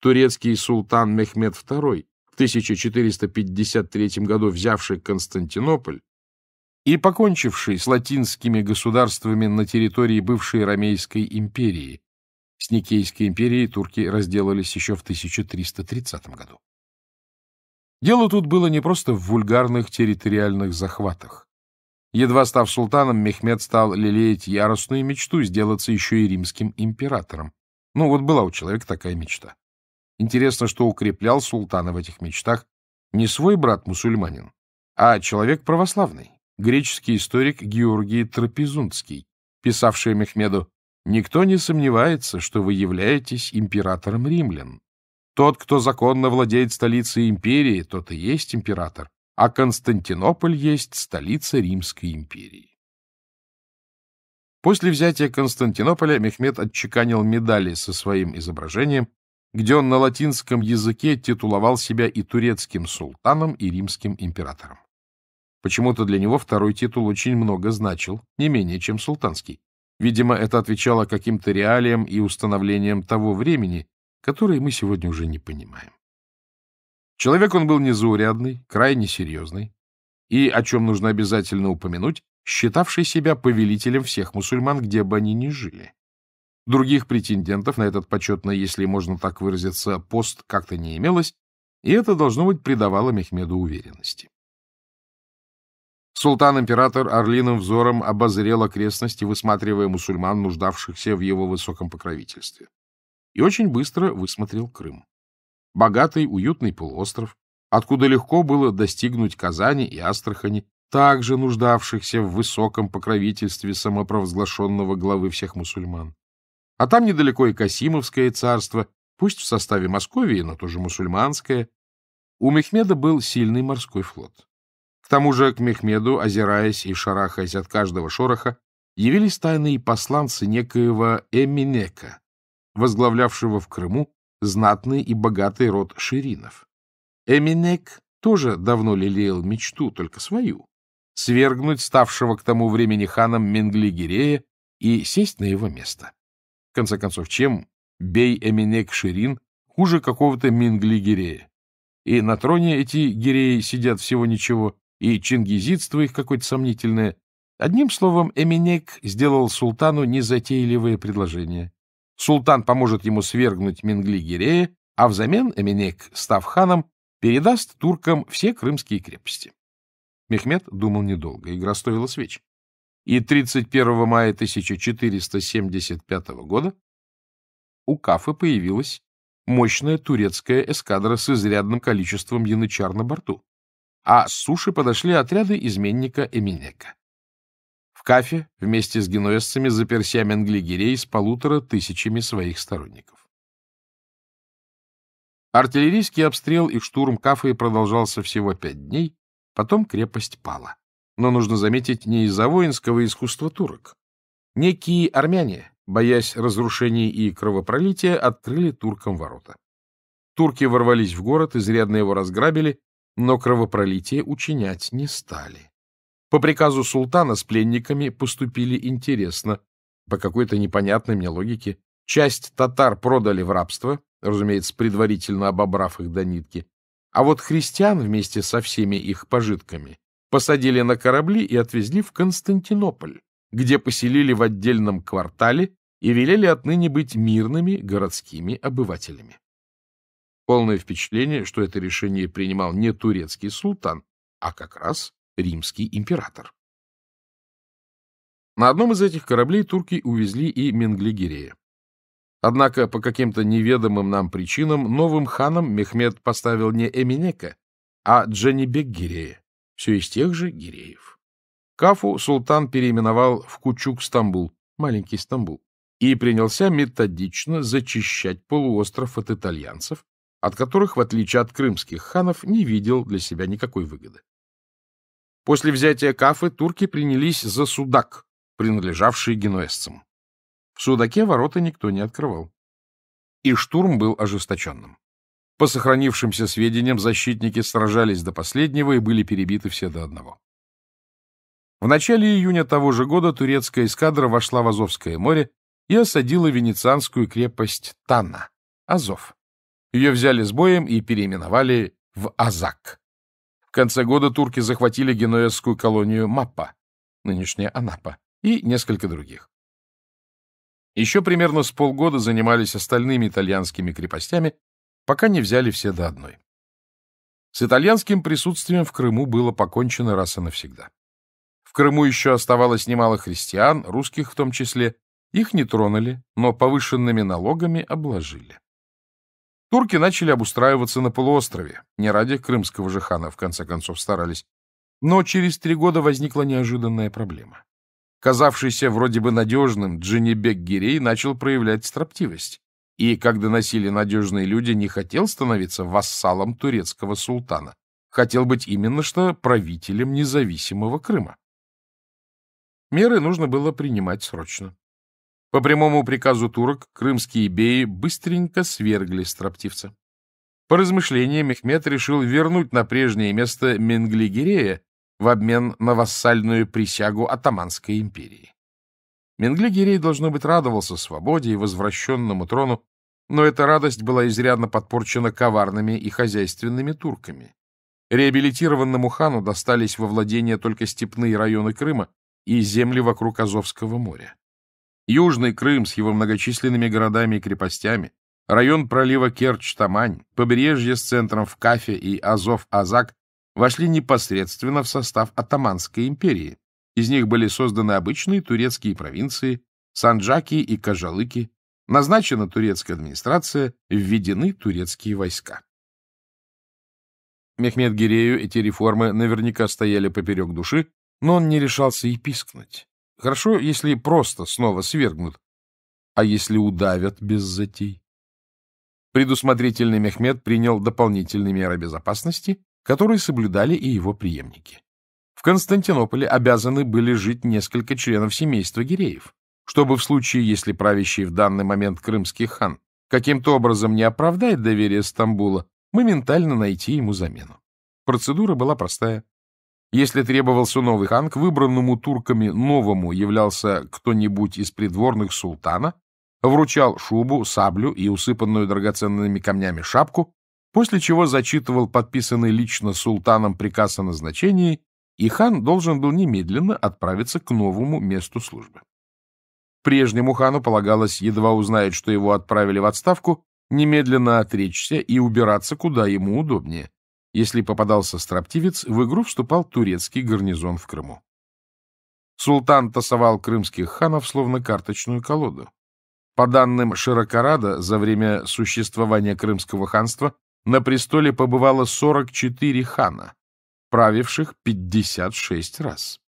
Турецкий султан Мехмед II, в 1453 году взявший Константинополь, и покончивший с латинскими государствами на территории бывшей Ромейской империи. С Никейской империей турки разделались еще в 1330 году. Дело тут было не просто в вульгарных территориальных захватах. Едва став султаном, Мехмед стал лелеять яростную мечту сделаться еще и римским императором. Ну вот была у человека такая мечта. Интересно, что укреплял султана в этих мечтах не свой брат-мусульманин, а человек православный греческий историк Георгий Трапезунский, писавший Мехмеду «Никто не сомневается, что вы являетесь императором римлян. Тот, кто законно владеет столицей империи, тот и есть император, а Константинополь есть столица Римской империи». После взятия Константинополя Мехмед отчеканил медали со своим изображением, где он на латинском языке титуловал себя и турецким султаном, и римским императором. Почему-то для него второй титул очень много значил, не менее, чем султанский. Видимо, это отвечало каким-то реалиям и установлениям того времени, которые мы сегодня уже не понимаем. Человек он был незаурядный, крайне серьезный и, о чем нужно обязательно упомянуть, считавший себя повелителем всех мусульман, где бы они ни жили. Других претендентов на этот почетный, если можно так выразиться, пост как-то не имелось, и это, должно быть, придавало Мехмеду уверенности. Султан-император орлиным взором обозрел окрестности, высматривая мусульман, нуждавшихся в его высоком покровительстве. И очень быстро высмотрел Крым. Богатый, уютный полуостров, откуда легко было достигнуть Казани и Астрахани, также нуждавшихся в высоком покровительстве самопровозглашенного главы всех мусульман. А там недалеко и Касимовское царство, пусть в составе Московии, но тоже мусульманское. У Мехмеда был сильный морской флот тому же к Мехмеду, озираясь и шарахаясь от каждого шороха, явились тайные посланцы некоего Эминека, возглавлявшего в Крыму знатный и богатый род ширинов. Эминек тоже давно лелеял мечту, только свою — свергнуть ставшего к тому времени ханом менгли и сесть на его место. В конце концов, чем бей Эминек Ширин хуже какого-то менгли И на троне эти гиреи сидят всего ничего, и чингизидство их какое-то сомнительное. Одним словом, Эминек сделал султану незатейливое предложение. Султан поможет ему свергнуть Менгли-Гирея, а взамен Эминек, став ханом, передаст туркам все крымские крепости. Мехмед думал недолго, игра стоила свеч. И 31 мая 1475 года у Кафы появилась мощная турецкая эскадра с изрядным количеством янычар на борту а с суши подошли отряды изменника Эминека. В Кафе вместе с генуэзцами заперся Менгли-Гирей с полутора тысячами своих сторонников. Артиллерийский обстрел и штурм Кафы продолжался всего пять дней, потом крепость пала. Но нужно заметить не из-за воинского искусства турок. Некие армяне, боясь разрушений и кровопролития, открыли туркам ворота. Турки ворвались в город, изрядно его разграбили но кровопролитие учинять не стали. По приказу султана с пленниками поступили интересно. По какой-то непонятной мне логике часть татар продали в рабство, разумеется, предварительно обобрав их до нитки, а вот христиан вместе со всеми их пожитками посадили на корабли и отвезли в Константинополь, где поселили в отдельном квартале и велели отныне быть мирными городскими обывателями. Полное впечатление, что это решение принимал не турецкий султан, а как раз римский император. На одном из этих кораблей турки увезли и Менглигирея. Однако по каким-то неведомым нам причинам новым ханом Мехмед поставил не Эминека, а Джанибек Гирея, все из тех же Гиреев. Кафу султан переименовал в Кучук-Стамбул, маленький Стамбул, и принялся методично зачищать полуостров от итальянцев, от которых, в отличие от крымских ханов, не видел для себя никакой выгоды. После взятия Кафы турки принялись за Судак, принадлежавший генуэзцам. В Судаке ворота никто не открывал. И штурм был ожесточенным. По сохранившимся сведениям, защитники сражались до последнего и были перебиты все до одного. В начале июня того же года турецкая эскадра вошла в Азовское море и осадила венецианскую крепость Тана, Азов. Ее взяли с боем и переименовали в Азак. В конце года турки захватили генуэзскую колонию Маппа, нынешняя Анапа, и несколько других. Еще примерно с полгода занимались остальными итальянскими крепостями, пока не взяли все до одной. С итальянским присутствием в Крыму было покончено раз и навсегда. В Крыму еще оставалось немало христиан, русских в том числе. Их не тронули, но повышенными налогами обложили. Турки начали обустраиваться на полуострове, не ради крымского же хана, в конце концов, старались. Но через три года возникла неожиданная проблема. Казавшийся вроде бы надежным, Джинибек Гирей начал проявлять строптивость. И, как доносили надежные люди, не хотел становиться вассалом турецкого султана. Хотел быть именно что правителем независимого Крыма. Меры нужно было принимать срочно. По прямому приказу турок крымские беи быстренько свергли строптивца. По размышлениям Мехмед решил вернуть на прежнее место Менглигерея в обмен на вассальную присягу Атаманской империи. Менглигерей, должно быть, радовался свободе и возвращенному трону, но эта радость была изрядно подпорчена коварными и хозяйственными турками. Реабилитированному хану достались во владение только степные районы Крыма и земли вокруг Азовского моря. Южный Крым с его многочисленными городами и крепостями, район пролива Керчь-Тамань, побережье с центром в Кафе и Азов-Азак вошли непосредственно в состав Атаманской империи. Из них были созданы обычные турецкие провинции, Санджаки и Кажалыки, назначена турецкая администрация, введены турецкие войска. Мехмед Гирею эти реформы наверняка стояли поперек души, но он не решался и пискнуть. Хорошо, если просто снова свергнут. А если удавят без затей? Предусмотрительный Мехмед принял дополнительные меры безопасности, которые соблюдали и его преемники. В Константинополе обязаны были жить несколько членов семейства Гиреев, чтобы в случае, если правящий в данный момент крымский хан каким-то образом не оправдает доверие Стамбула, моментально найти ему замену. Процедура была простая. Если требовался новый хан, к выбранному турками новому являлся кто-нибудь из придворных султана, вручал шубу, саблю и усыпанную драгоценными камнями шапку, после чего зачитывал подписанный лично султаном приказ о назначении, и хан должен был немедленно отправиться к новому месту службы. Прежнему хану полагалось, едва узнает, что его отправили в отставку, немедленно отречься и убираться куда ему удобнее. Если попадался строптивец, в игру вступал турецкий гарнизон в Крыму. Султан тасовал крымских ханов словно карточную колоду. По данным Широкорада, за время существования крымского ханства на престоле побывало 44 хана, правивших 56 раз.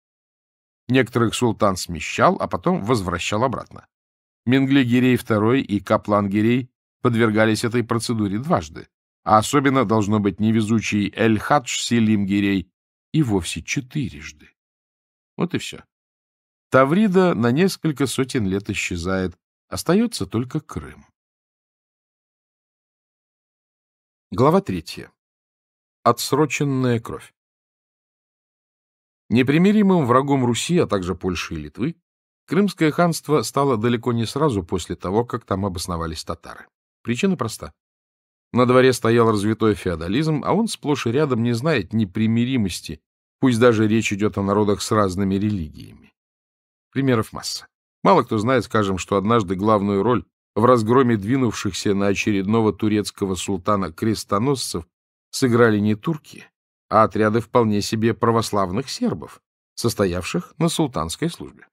Некоторых султан смещал, а потом возвращал обратно. Менгли-Гирей II и Каплан-Гирей подвергались этой процедуре дважды а особенно, должно быть, невезучий Эль-Хадж Селим-Гирей, и вовсе четырежды. Вот и все. Таврида на несколько сотен лет исчезает, остается только Крым. Глава третья. Отсроченная кровь. Непримиримым врагом Руси, а также Польши и Литвы, Крымское ханство стало далеко не сразу после того, как там обосновались татары. Причина проста. На дворе стоял развитой феодализм, а он сплошь и рядом не знает непримиримости, пусть даже речь идет о народах с разными религиями. Примеров масса. Мало кто знает, скажем, что однажды главную роль в разгроме двинувшихся на очередного турецкого султана крестоносцев сыграли не турки, а отряды вполне себе православных сербов, состоявших на султанской службе.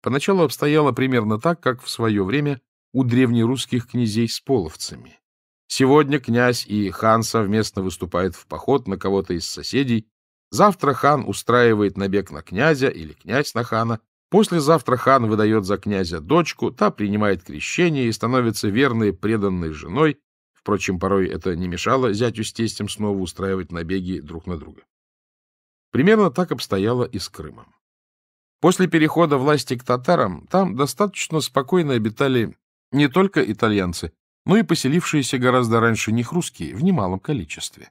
Поначалу обстояло примерно так, как в свое время у древнерусских князей с половцами. Сегодня князь и хан совместно выступают в поход на кого-то из соседей. Завтра хан устраивает набег на князя или князь на хана. Послезавтра хан выдает за князя дочку, та принимает крещение и становится верной преданной женой. Впрочем, порой это не мешало зятю с тестем снова устраивать набеги друг на друга. Примерно так обстояло и с Крымом. После перехода власти к татарам там достаточно спокойно обитали не только итальянцы, но и поселившиеся гораздо раньше них русские в немалом количестве.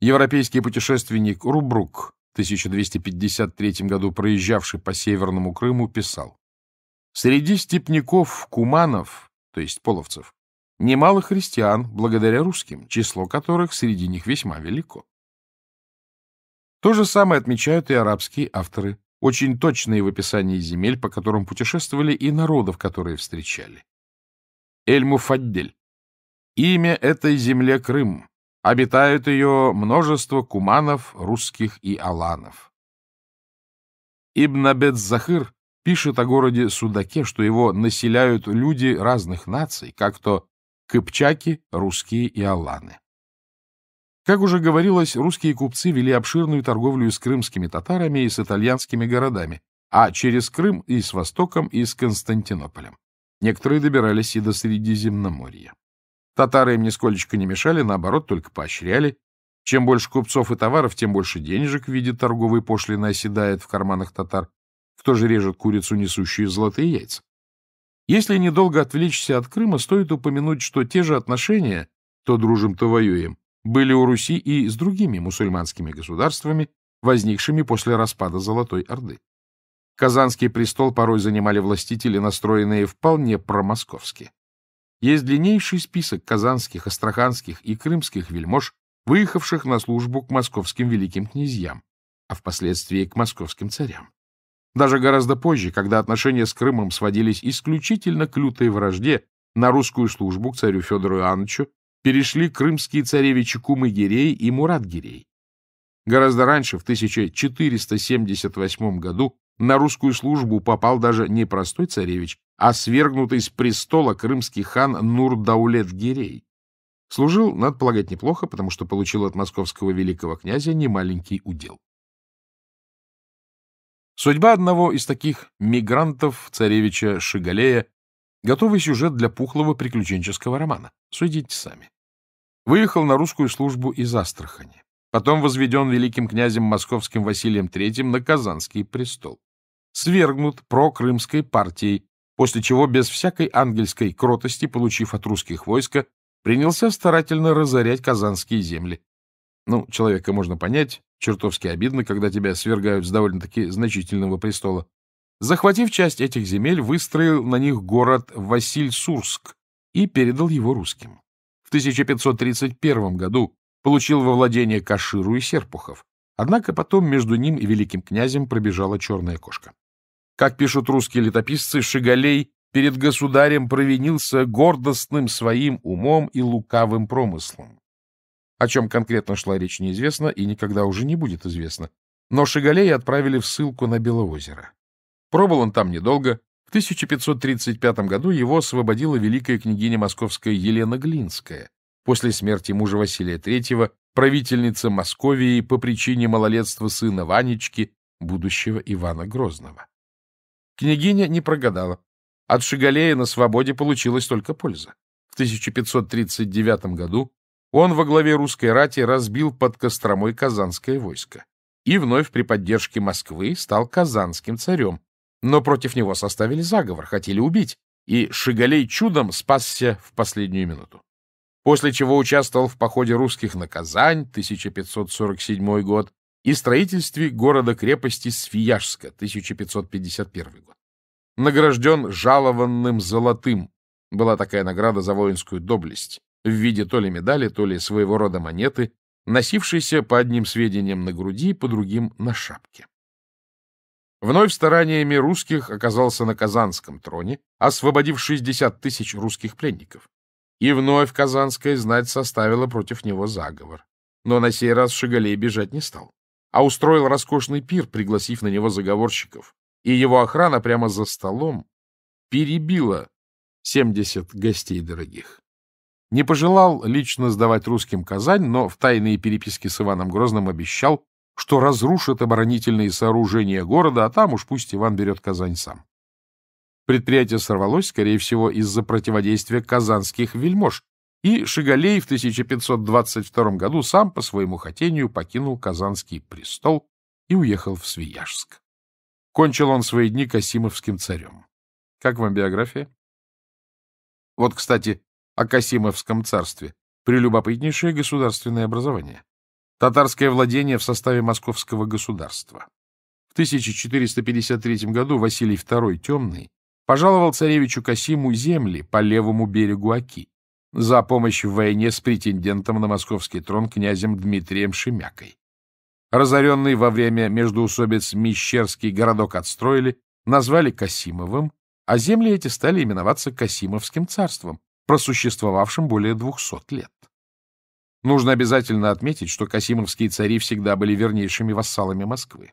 Европейский путешественник Рубрук, в 1253 году проезжавший по Северному Крыму, писал, «Среди степняков куманов, то есть половцев, немало христиан, благодаря русским, число которых среди них весьма велико». То же самое отмечают и арабские авторы, очень точные в описании земель, по которым путешествовали, и народов, которые встречали. Эль-Муфаддель. Имя этой земле Крым. Обитают ее множество куманов, русских и аланов. Ибн абед захир пишет о городе Судаке, что его населяют люди разных наций, как то кыпчаки, русские и аланы. Как уже говорилось, русские купцы вели обширную торговлю с крымскими татарами и с итальянскими городами, а через Крым и с Востоком, и с Константинополем. Некоторые добирались и до Средиземноморья. Татары им нисколечко не мешали, наоборот, только поощряли. Чем больше купцов и товаров, тем больше денежек в виде торговой пошлины оседает в карманах татар. Кто же режет курицу, несущую золотые яйца? Если недолго отвлечься от Крыма, стоит упомянуть, что те же отношения, то дружим, то воюем, были у Руси и с другими мусульманскими государствами, возникшими после распада Золотой Орды. Казанский престол порой занимали властители, настроенные вполне промосковски. Есть длиннейший список казанских, астраханских и крымских вельмож, выехавших на службу к московским великим князьям, а впоследствии к московским царям. Даже гораздо позже, когда отношения с Крымом сводились исключительно к лютой вражде, на русскую службу к царю Федору Иоанновичу перешли крымские царевичи Кумы-Гирей и Мурат-Гирей. Гораздо раньше, в 1478 году, на русскую службу попал даже не простой царевич, а свергнутый с престола крымский хан Нур-Даулет-Гирей. Служил, надо полагать, неплохо, потому что получил от московского великого князя немаленький удел. Судьба одного из таких мигрантов, царевича Шигалея, готовый сюжет для пухлого приключенческого романа. Судите сами. Выехал на русскую службу из Астрахани потом возведен великим князем московским Василием III на Казанский престол, свергнут прокрымской партией, после чего без всякой ангельской кротости, получив от русских войска, принялся старательно разорять казанские земли. Ну, человека можно понять, чертовски обидно, когда тебя свергают с довольно-таки значительного престола. Захватив часть этих земель, выстроил на них город Василь-Сурск и передал его русским. В 1531 году получил во владение Каширу и Серпухов. Однако потом между ним и великим князем пробежала черная кошка. Как пишут русские летописцы, Шигалей перед государем провинился гордостным своим умом и лукавым промыслом. О чем конкретно шла речь неизвестно и никогда уже не будет известно. Но Шигалея отправили в ссылку на Белоозеро. Пробыл он там недолго. В 1535 году его освободила великая княгиня московская Елена Глинская, После смерти мужа Василия III правительница Московии по причине малолетства сына Ванечки, будущего Ивана Грозного. Княгиня не прогадала. От Шигалея на свободе получилась только польза. В 1539 году он во главе русской рати разбил под Костромой казанское войско и вновь при поддержке Москвы стал казанским царем. Но против него составили заговор, хотели убить, и Шигалей чудом спасся в последнюю минуту после чего участвовал в походе русских на Казань 1547 год и строительстве города-крепости Свияжска 1551 год. Награжден жалованным золотым. Была такая награда за воинскую доблесть в виде то ли медали, то ли своего рода монеты, носившейся по одним сведениям на груди, по другим — на шапке. Вновь стараниями русских оказался на Казанском троне, освободив 60 тысяч русских пленников. И вновь казанская знать составила против него заговор. Но на сей раз Шагалей бежать не стал, а устроил роскошный пир, пригласив на него заговорщиков. И его охрана прямо за столом перебила 70 гостей дорогих. Не пожелал лично сдавать русским Казань, но в тайные переписки с Иваном Грозным обещал, что разрушит оборонительные сооружения города, а там уж пусть Иван берет Казань сам. Предприятие сорвалось, скорее всего, из-за противодействия казанских вельмож, и Шигалей в 1522 году сам по своему хотению покинул Казанский престол и уехал в Свияжск. Кончил он свои дни Касимовским царем. Как вам биография? Вот, кстати, о Касимовском царстве. Прелюбопытнейшее государственное образование. Татарское владение в составе московского государства. В 1453 году Василий II Темный пожаловал царевичу Касиму земли по левому берегу Аки за помощь в войне с претендентом на московский трон князем Дмитрием Шемякой. Разоренный во время междоусобиц Мещерский городок отстроили, назвали Касимовым, а земли эти стали именоваться Касимовским царством, просуществовавшим более 200 лет. Нужно обязательно отметить, что касимовские цари всегда были вернейшими вассалами Москвы.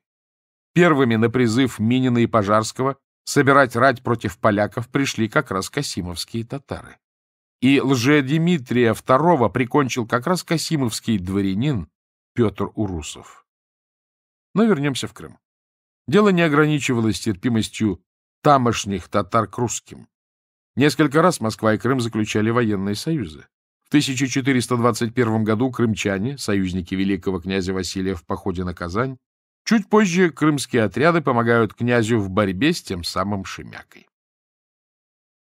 Первыми на призыв Минина и Пожарского Собирать рать против поляков пришли как раз касимовские татары. И лже-Дмитрия II прикончил как раз касимовский дворянин Петр Урусов. Но вернемся в Крым. Дело не ограничивалось терпимостью тамошних татар к русским. Несколько раз Москва и Крым заключали военные союзы. В 1421 году крымчане, союзники великого князя Василия в походе на Казань, Чуть позже крымские отряды помогают князю в борьбе с тем самым Шемякой.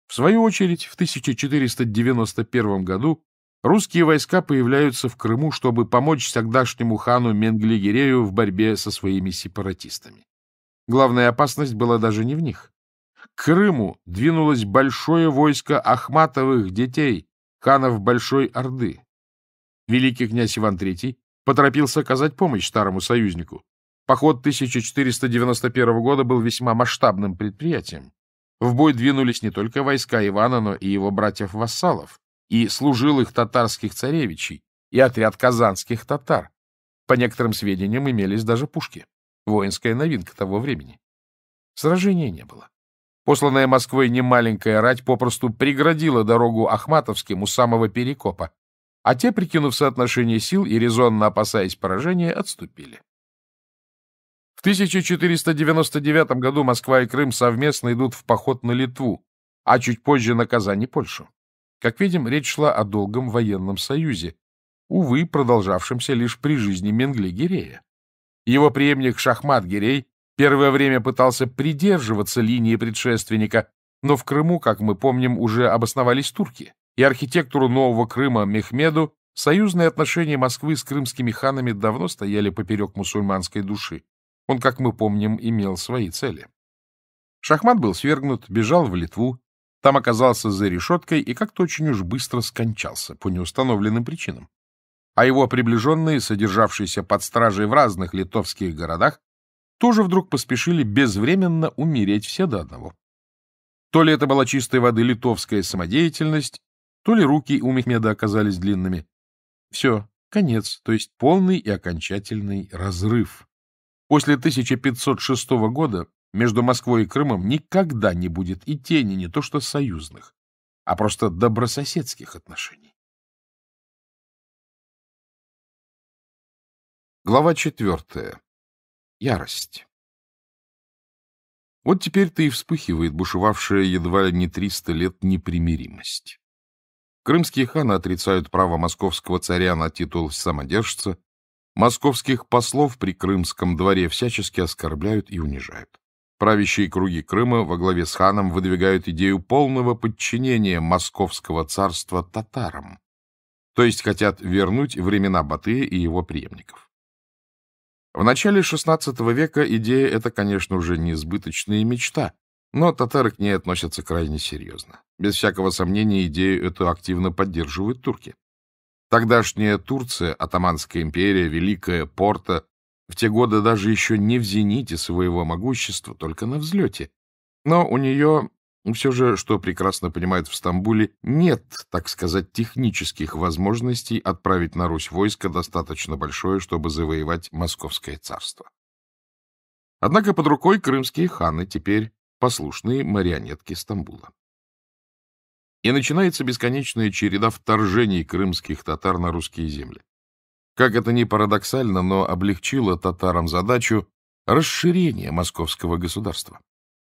В свою очередь, в 1491 году русские войска появляются в Крыму, чтобы помочь тогдашнему хану Менглигерею в борьбе со своими сепаратистами. Главная опасность была даже не в них. К Крыму двинулось большое войско Ахматовых детей, ханов Большой Орды. Великий князь Иван III поторопился оказать помощь старому союзнику. Поход 1491 года был весьма масштабным предприятием. В бой двинулись не только войска Ивана, но и его братьев-вассалов, и служилых татарских царевичей, и отряд казанских татар. По некоторым сведениям имелись даже пушки. Воинская новинка того времени. Сражения не было. Посланная Москвой немаленькая рать попросту преградила дорогу Ахматовским у самого Перекопа, а те, прикинув соотношение сил и резонно опасаясь поражения, отступили. В 1499 году Москва и Крым совместно идут в поход на Литву, а чуть позже на Казань и Польшу. Как видим, речь шла о долгом военном союзе, увы, продолжавшемся лишь при жизни Менгли-Гирея. Его преемник Шахмат-Гирей первое время пытался придерживаться линии предшественника, но в Крыму, как мы помним, уже обосновались турки, и архитектуру нового Крыма Мехмеду союзные отношения Москвы с крымскими ханами давно стояли поперек мусульманской души. Он, как мы помним, имел свои цели. Шахмат был свергнут, бежал в Литву, там оказался за решеткой и как-то очень уж быстро скончался по неустановленным причинам. А его приближенные, содержавшиеся под стражей в разных литовских городах, тоже вдруг поспешили безвременно умереть все до одного. То ли это была чистой воды литовская самодеятельность, то ли руки у Мехмеда оказались длинными. Все, конец, то есть полный и окончательный разрыв После 1506 года между Москвой и Крымом никогда не будет и тени не то что союзных, а просто добрососедских отношений. Глава четвертая. Ярость. Вот теперь-то и вспыхивает бушевавшая едва ли не 300 лет непримиримость. Крымские ханы отрицают право московского царя на титул самодержца, Московских послов при Крымском дворе всячески оскорбляют и унижают. Правящие круги Крыма во главе с ханом выдвигают идею полного подчинения московского царства татарам, то есть хотят вернуть времена Батыя и его преемников. В начале XVI века идея эта, конечно, уже не избыточная мечта, но татары к ней относятся крайне серьезно. Без всякого сомнения, идею эту активно поддерживают турки. Тогдашняя Турция, Атаманская империя, Великая Порта, в те годы даже еще не в зените своего могущества, только на взлете. Но у нее все же, что прекрасно понимают в Стамбуле, нет, так сказать, технических возможностей отправить на Русь войско достаточно большое, чтобы завоевать Московское царство. Однако под рукой крымские ханы теперь послушные марионетки Стамбула и начинается бесконечная череда вторжений крымских татар на русские земли. Как это ни парадоксально, но облегчило татарам задачу расширение московского государства.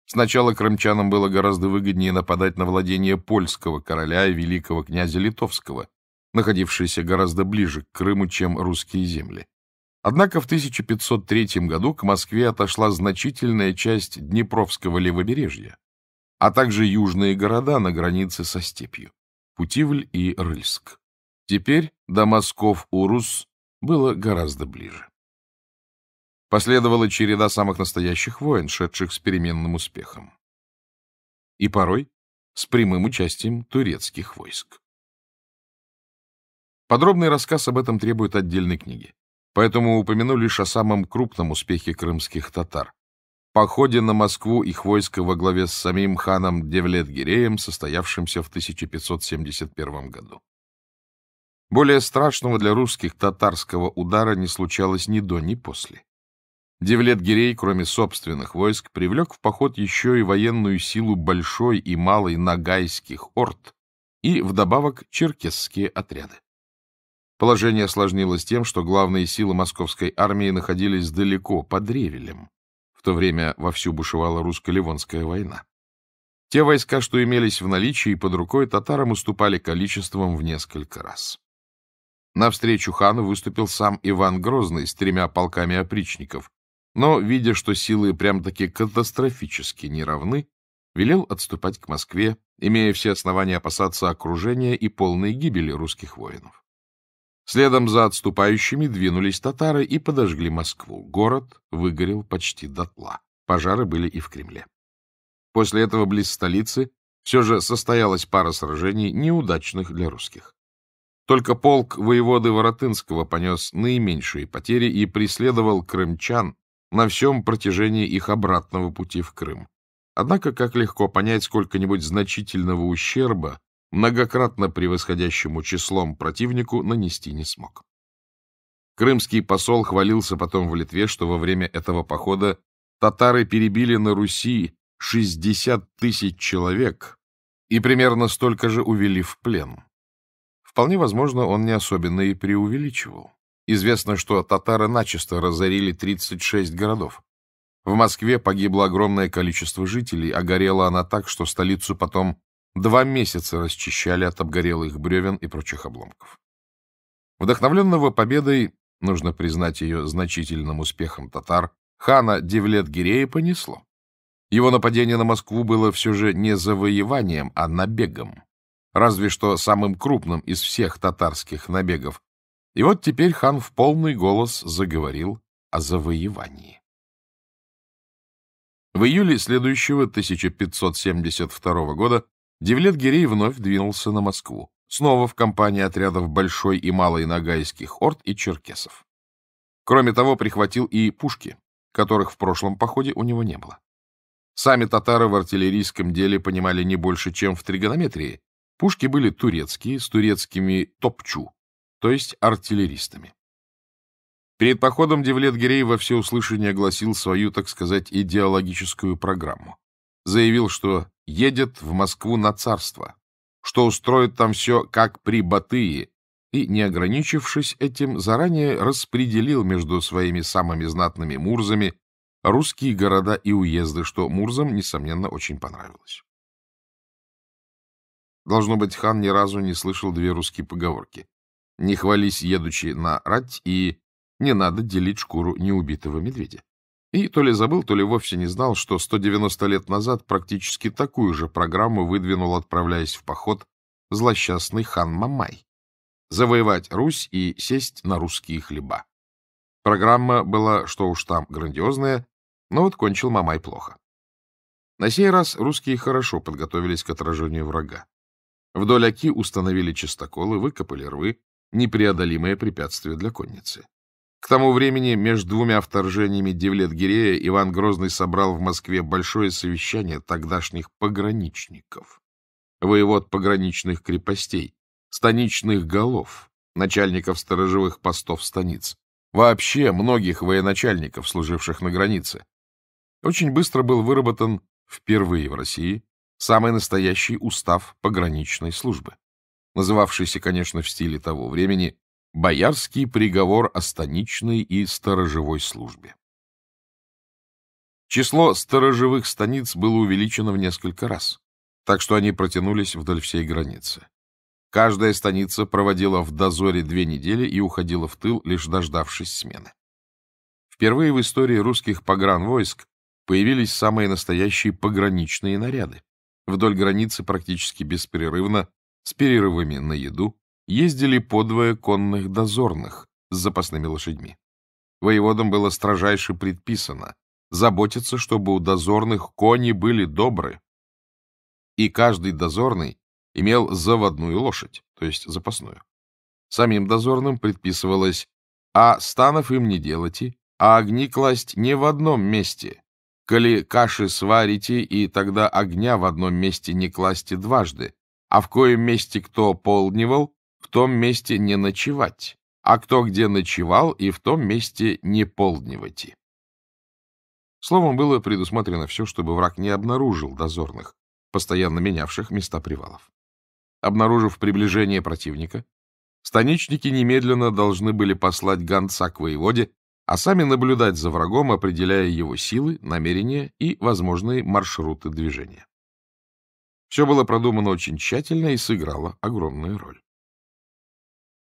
Сначала крымчанам было гораздо выгоднее нападать на владение польского короля и великого князя Литовского, находившиеся гораздо ближе к Крыму, чем русские земли. Однако в 1503 году к Москве отошла значительная часть Днепровского левобережья, а также южные города на границе со степью – Путивль и Рыльск. Теперь до Москов-Урус было гораздо ближе. Последовала череда самых настоящих войн, шедших с переменным успехом. И порой с прямым участием турецких войск. Подробный рассказ об этом требует отдельной книги, поэтому упомяну лишь о самом крупном успехе крымских татар походе на Москву их войско во главе с самим ханом Девлет-Гиреем, состоявшимся в 1571 году. Более страшного для русских татарского удара не случалось ни до, ни после. Девлет-Гирей, кроме собственных войск, привлек в поход еще и военную силу большой и малой нагайских орд и, вдобавок, черкесские отряды. Положение осложнилось тем, что главные силы московской армии находились далеко, под Ревелем, в то время вовсю бушевала русско-ливонская война. Те войска, что имелись в наличии под рукой татарам, уступали количеством в несколько раз. Навстречу хану выступил сам Иван Грозный с тремя полками опричников, но, видя, что силы прям-таки катастрофически неравны, велел отступать к Москве, имея все основания опасаться окружения и полной гибели русских воинов. Следом за отступающими двинулись татары и подожгли Москву. Город выгорел почти дотла. Пожары были и в Кремле. После этого близ столицы все же состоялась пара сражений, неудачных для русских. Только полк воеводы Воротынского понес наименьшие потери и преследовал крымчан на всем протяжении их обратного пути в Крым. Однако, как легко понять, сколько-нибудь значительного ущерба многократно превосходящему числом противнику, нанести не смог. Крымский посол хвалился потом в Литве, что во время этого похода татары перебили на Руси 60 тысяч человек и примерно столько же увели в плен. Вполне возможно, он не особенно и преувеличивал. Известно, что татары начисто разорили 36 городов. В Москве погибло огромное количество жителей, а горела она так, что столицу потом Два месяца расчищали от обгорелых бревен и прочих обломков. Вдохновленного победой, нужно признать ее значительным успехом татар, хана Девлет-Гирея понесло. Его нападение на Москву было все же не завоеванием, а набегом. Разве что самым крупным из всех татарских набегов. И вот теперь хан в полный голос заговорил о завоевании. В июле следующего 1572 года Девлет-Гирей вновь двинулся на Москву, снова в компании отрядов Большой и Малой Ногайских орд и черкесов. Кроме того, прихватил и пушки, которых в прошлом походе у него не было. Сами татары в артиллерийском деле понимали не больше, чем в тригонометрии. Пушки были турецкие, с турецкими топчу, то есть артиллеристами. Перед походом Девлет-Гирей во всеуслышание огласил свою, так сказать, идеологическую программу. Заявил, что едет в Москву на царство, что устроит там все как при Батые, и, не ограничившись этим, заранее распределил между своими самыми знатными мурзами русские города и уезды, что мурзам, несомненно, очень понравилось. Должно быть, хан ни разу не слышал две русские поговорки. «Не хвались, едучи на рать» и «Не надо делить шкуру неубитого медведя». И то ли забыл, то ли вовсе не знал, что 190 лет назад практически такую же программу выдвинул, отправляясь в поход, злосчастный хан Мамай. Завоевать Русь и сесть на русские хлеба. Программа была, что уж там, грандиозная, но вот кончил Мамай плохо. На сей раз русские хорошо подготовились к отражению врага. Вдоль оки установили чистоколы, выкопали рвы, непреодолимое препятствие для конницы. К тому времени между двумя вторжениями Девлет-Гирея Иван Грозный собрал в Москве большое совещание тогдашних пограничников, воевод пограничных крепостей, станичных голов, начальников сторожевых постов станиц, вообще многих военачальников, служивших на границе. Очень быстро был выработан впервые в России самый настоящий устав пограничной службы, называвшийся, конечно, в стиле того времени Боярский приговор о станичной и сторожевой службе. Число сторожевых станиц было увеличено в несколько раз, так что они протянулись вдоль всей границы. Каждая станица проводила в дозоре две недели и уходила в тыл, лишь дождавшись смены. Впервые в истории русских погранвойск появились самые настоящие пограничные наряды. Вдоль границы практически беспрерывно, с перерывами на еду, ездили подвое конных дозорных с запасными лошадьми. Воеводам было строжайше предписано заботиться, чтобы у дозорных кони были добры, и каждый дозорный имел заводную лошадь, то есть запасную. Самим дозорным предписывалось «а станов им не делайте, а огни класть не в одном месте, коли каши сварите, и тогда огня в одном месте не класти дважды, а в коем месте кто полдневал, том месте не ночевать, а кто где ночевал и в том месте не полдневати. Словом, было предусмотрено все, чтобы враг не обнаружил дозорных, постоянно менявших места привалов. Обнаружив приближение противника, станичники немедленно должны были послать гонца к воеводе, а сами наблюдать за врагом, определяя его силы, намерения и возможные маршруты движения. Все было продумано очень тщательно и сыграло огромную роль.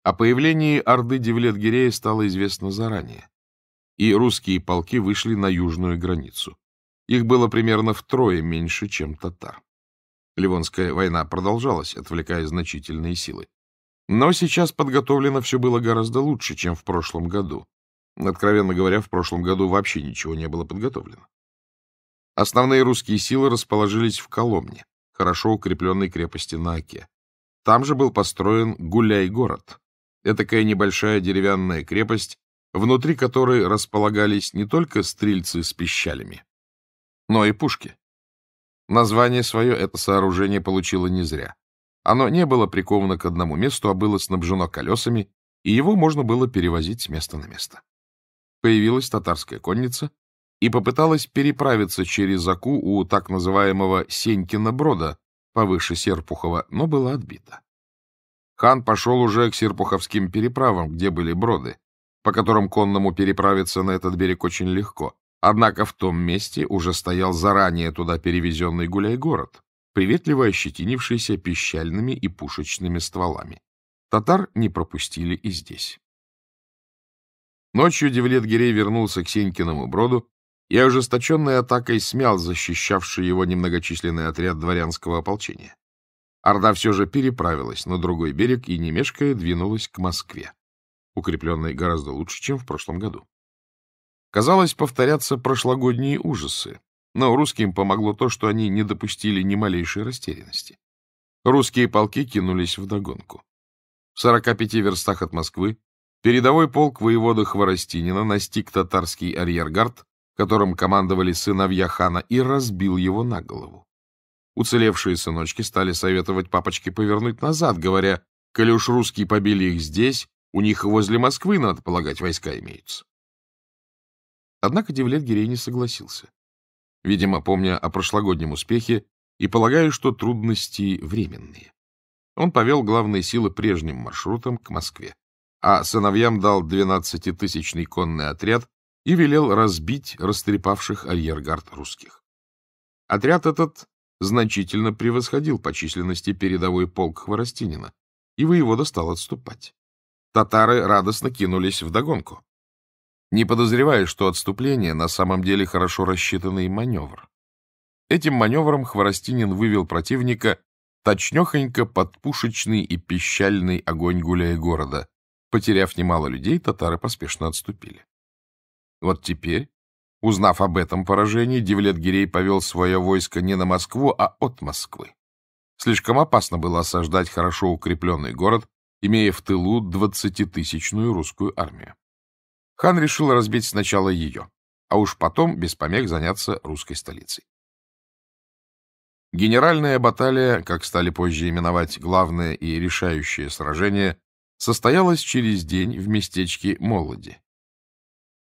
О появлении орды Девлет-Гирея стало известно заранее, и русские полки вышли на южную границу. Их было примерно втрое меньше, чем татар. Ливонская война продолжалась, отвлекая значительные силы. Но сейчас подготовлено все было гораздо лучше, чем в прошлом году. Откровенно говоря, в прошлом году вообще ничего не было подготовлено. Основные русские силы расположились в Коломне, хорошо укрепленной крепости на Оке. Там же был построен Гуляй-город, Этакая небольшая деревянная крепость, внутри которой располагались не только стрельцы с пищалями, но и пушки. Название свое это сооружение получило не зря. Оно не было приковано к одному месту, а было снабжено колесами, и его можно было перевозить с места на место. Появилась татарская конница и попыталась переправиться через Аку у так называемого Сенькина брода, повыше Серпухова, но была отбита хан пошел уже к Серпуховским переправам, где были броды, по которым конному переправиться на этот берег очень легко. Однако в том месте уже стоял заранее туда перевезенный гуляй-город, приветливо ощетинившийся пищальными и пушечными стволами. Татар не пропустили и здесь. Ночью Девлет-Гирей вернулся к Сенькиному броду и ожесточенной атакой смял защищавший его немногочисленный отряд дворянского ополчения. Орда все же переправилась на другой берег и, не мешкая, двинулась к Москве, укрепленной гораздо лучше, чем в прошлом году. Казалось, повторятся прошлогодние ужасы, но русским помогло то, что они не допустили ни малейшей растерянности. Русские полки кинулись вдогонку. В 45 верстах от Москвы передовой полк воевода Хворостинина настиг татарский арьергард, которым командовали сыновья хана, и разбил его на голову. Уцелевшие сыночки стали советовать папочке повернуть назад, говоря, «Коли уж русские побили их здесь, у них возле Москвы, надо полагать, войска имеются». Однако Девлет Гирей не согласился. Видимо, помня о прошлогоднем успехе и полагая, что трудности временные. Он повел главные силы прежним маршрутом к Москве, а сыновьям дал 12-тысячный конный отряд и велел разбить растрепавших арьергард русских. Отряд этот значительно превосходил по численности передовой полк Хворостинина, и воевода стал отступать. Татары радостно кинулись вдогонку, не подозревая, что отступление на самом деле хорошо рассчитанный маневр. Этим маневром Хворостинин вывел противника точнехонько под пушечный и пищальный огонь гуляя города. Потеряв немало людей, татары поспешно отступили. Вот теперь Узнав об этом поражении, Девлет-Гирей повел свое войско не на Москву, а от Москвы. Слишком опасно было осаждать хорошо укрепленный город, имея в тылу двадцатитысячную русскую армию. Хан решил разбить сначала ее, а уж потом без помех заняться русской столицей. Генеральная баталия, как стали позже именовать главное и решающее сражение, состоялась через день в местечке Молоди.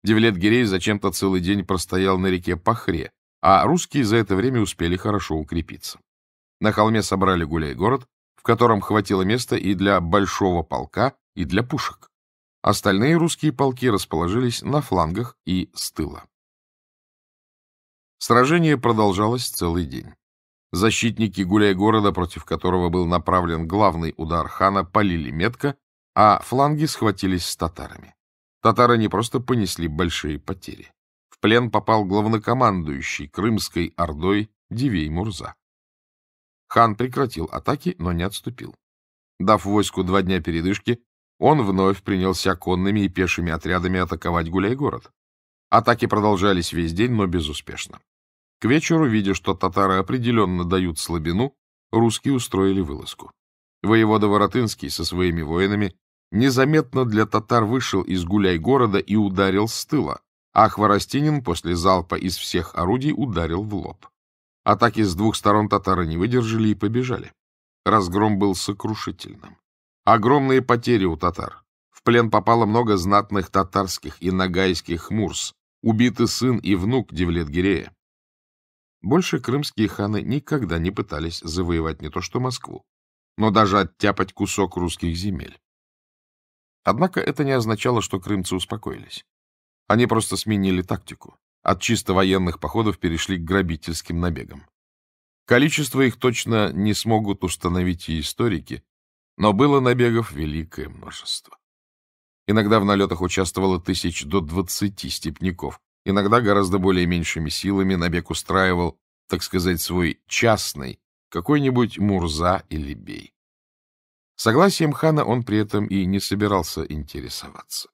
Девлет Гирей зачем-то целый день простоял на реке Пахре, а русские за это время успели хорошо укрепиться. На холме собрали гуляй-город, в котором хватило места и для большого полка, и для пушек. Остальные русские полки расположились на флангах и с тыла. Сражение продолжалось целый день. Защитники гуляй-города, против которого был направлен главный удар хана, полили метко, а фланги схватились с татарами. Татары не просто понесли большие потери. В плен попал главнокомандующий Крымской Ордой Дивей Мурза. Хан прекратил атаки, но не отступил. Дав войску два дня передышки, он вновь принялся конными и пешими отрядами атаковать Гуляй-город. Атаки продолжались весь день, но безуспешно. К вечеру, видя, что татары определенно дают слабину, русские устроили вылазку. Воевода Воротынский со своими воинами незаметно для татар вышел из гуляй-города и ударил с тыла, а Хворостинин после залпа из всех орудий ударил в лоб. Атаки с двух сторон татары не выдержали и побежали. Разгром был сокрушительным. Огромные потери у татар. В плен попало много знатных татарских и нагайских мурс, убиты сын и внук Девлетгирея. Больше крымские ханы никогда не пытались завоевать не то что Москву, но даже оттяпать кусок русских земель. Однако это не означало, что крымцы успокоились. Они просто сменили тактику. От чисто военных походов перешли к грабительским набегам. Количество их точно не смогут установить и историки, но было набегов великое множество. Иногда в налетах участвовало тысяч до двадцати степняков, иногда гораздо более меньшими силами набег устраивал, так сказать, свой частный, какой-нибудь Мурза или Бей. Согласием хана он при этом и не собирался интересоваться.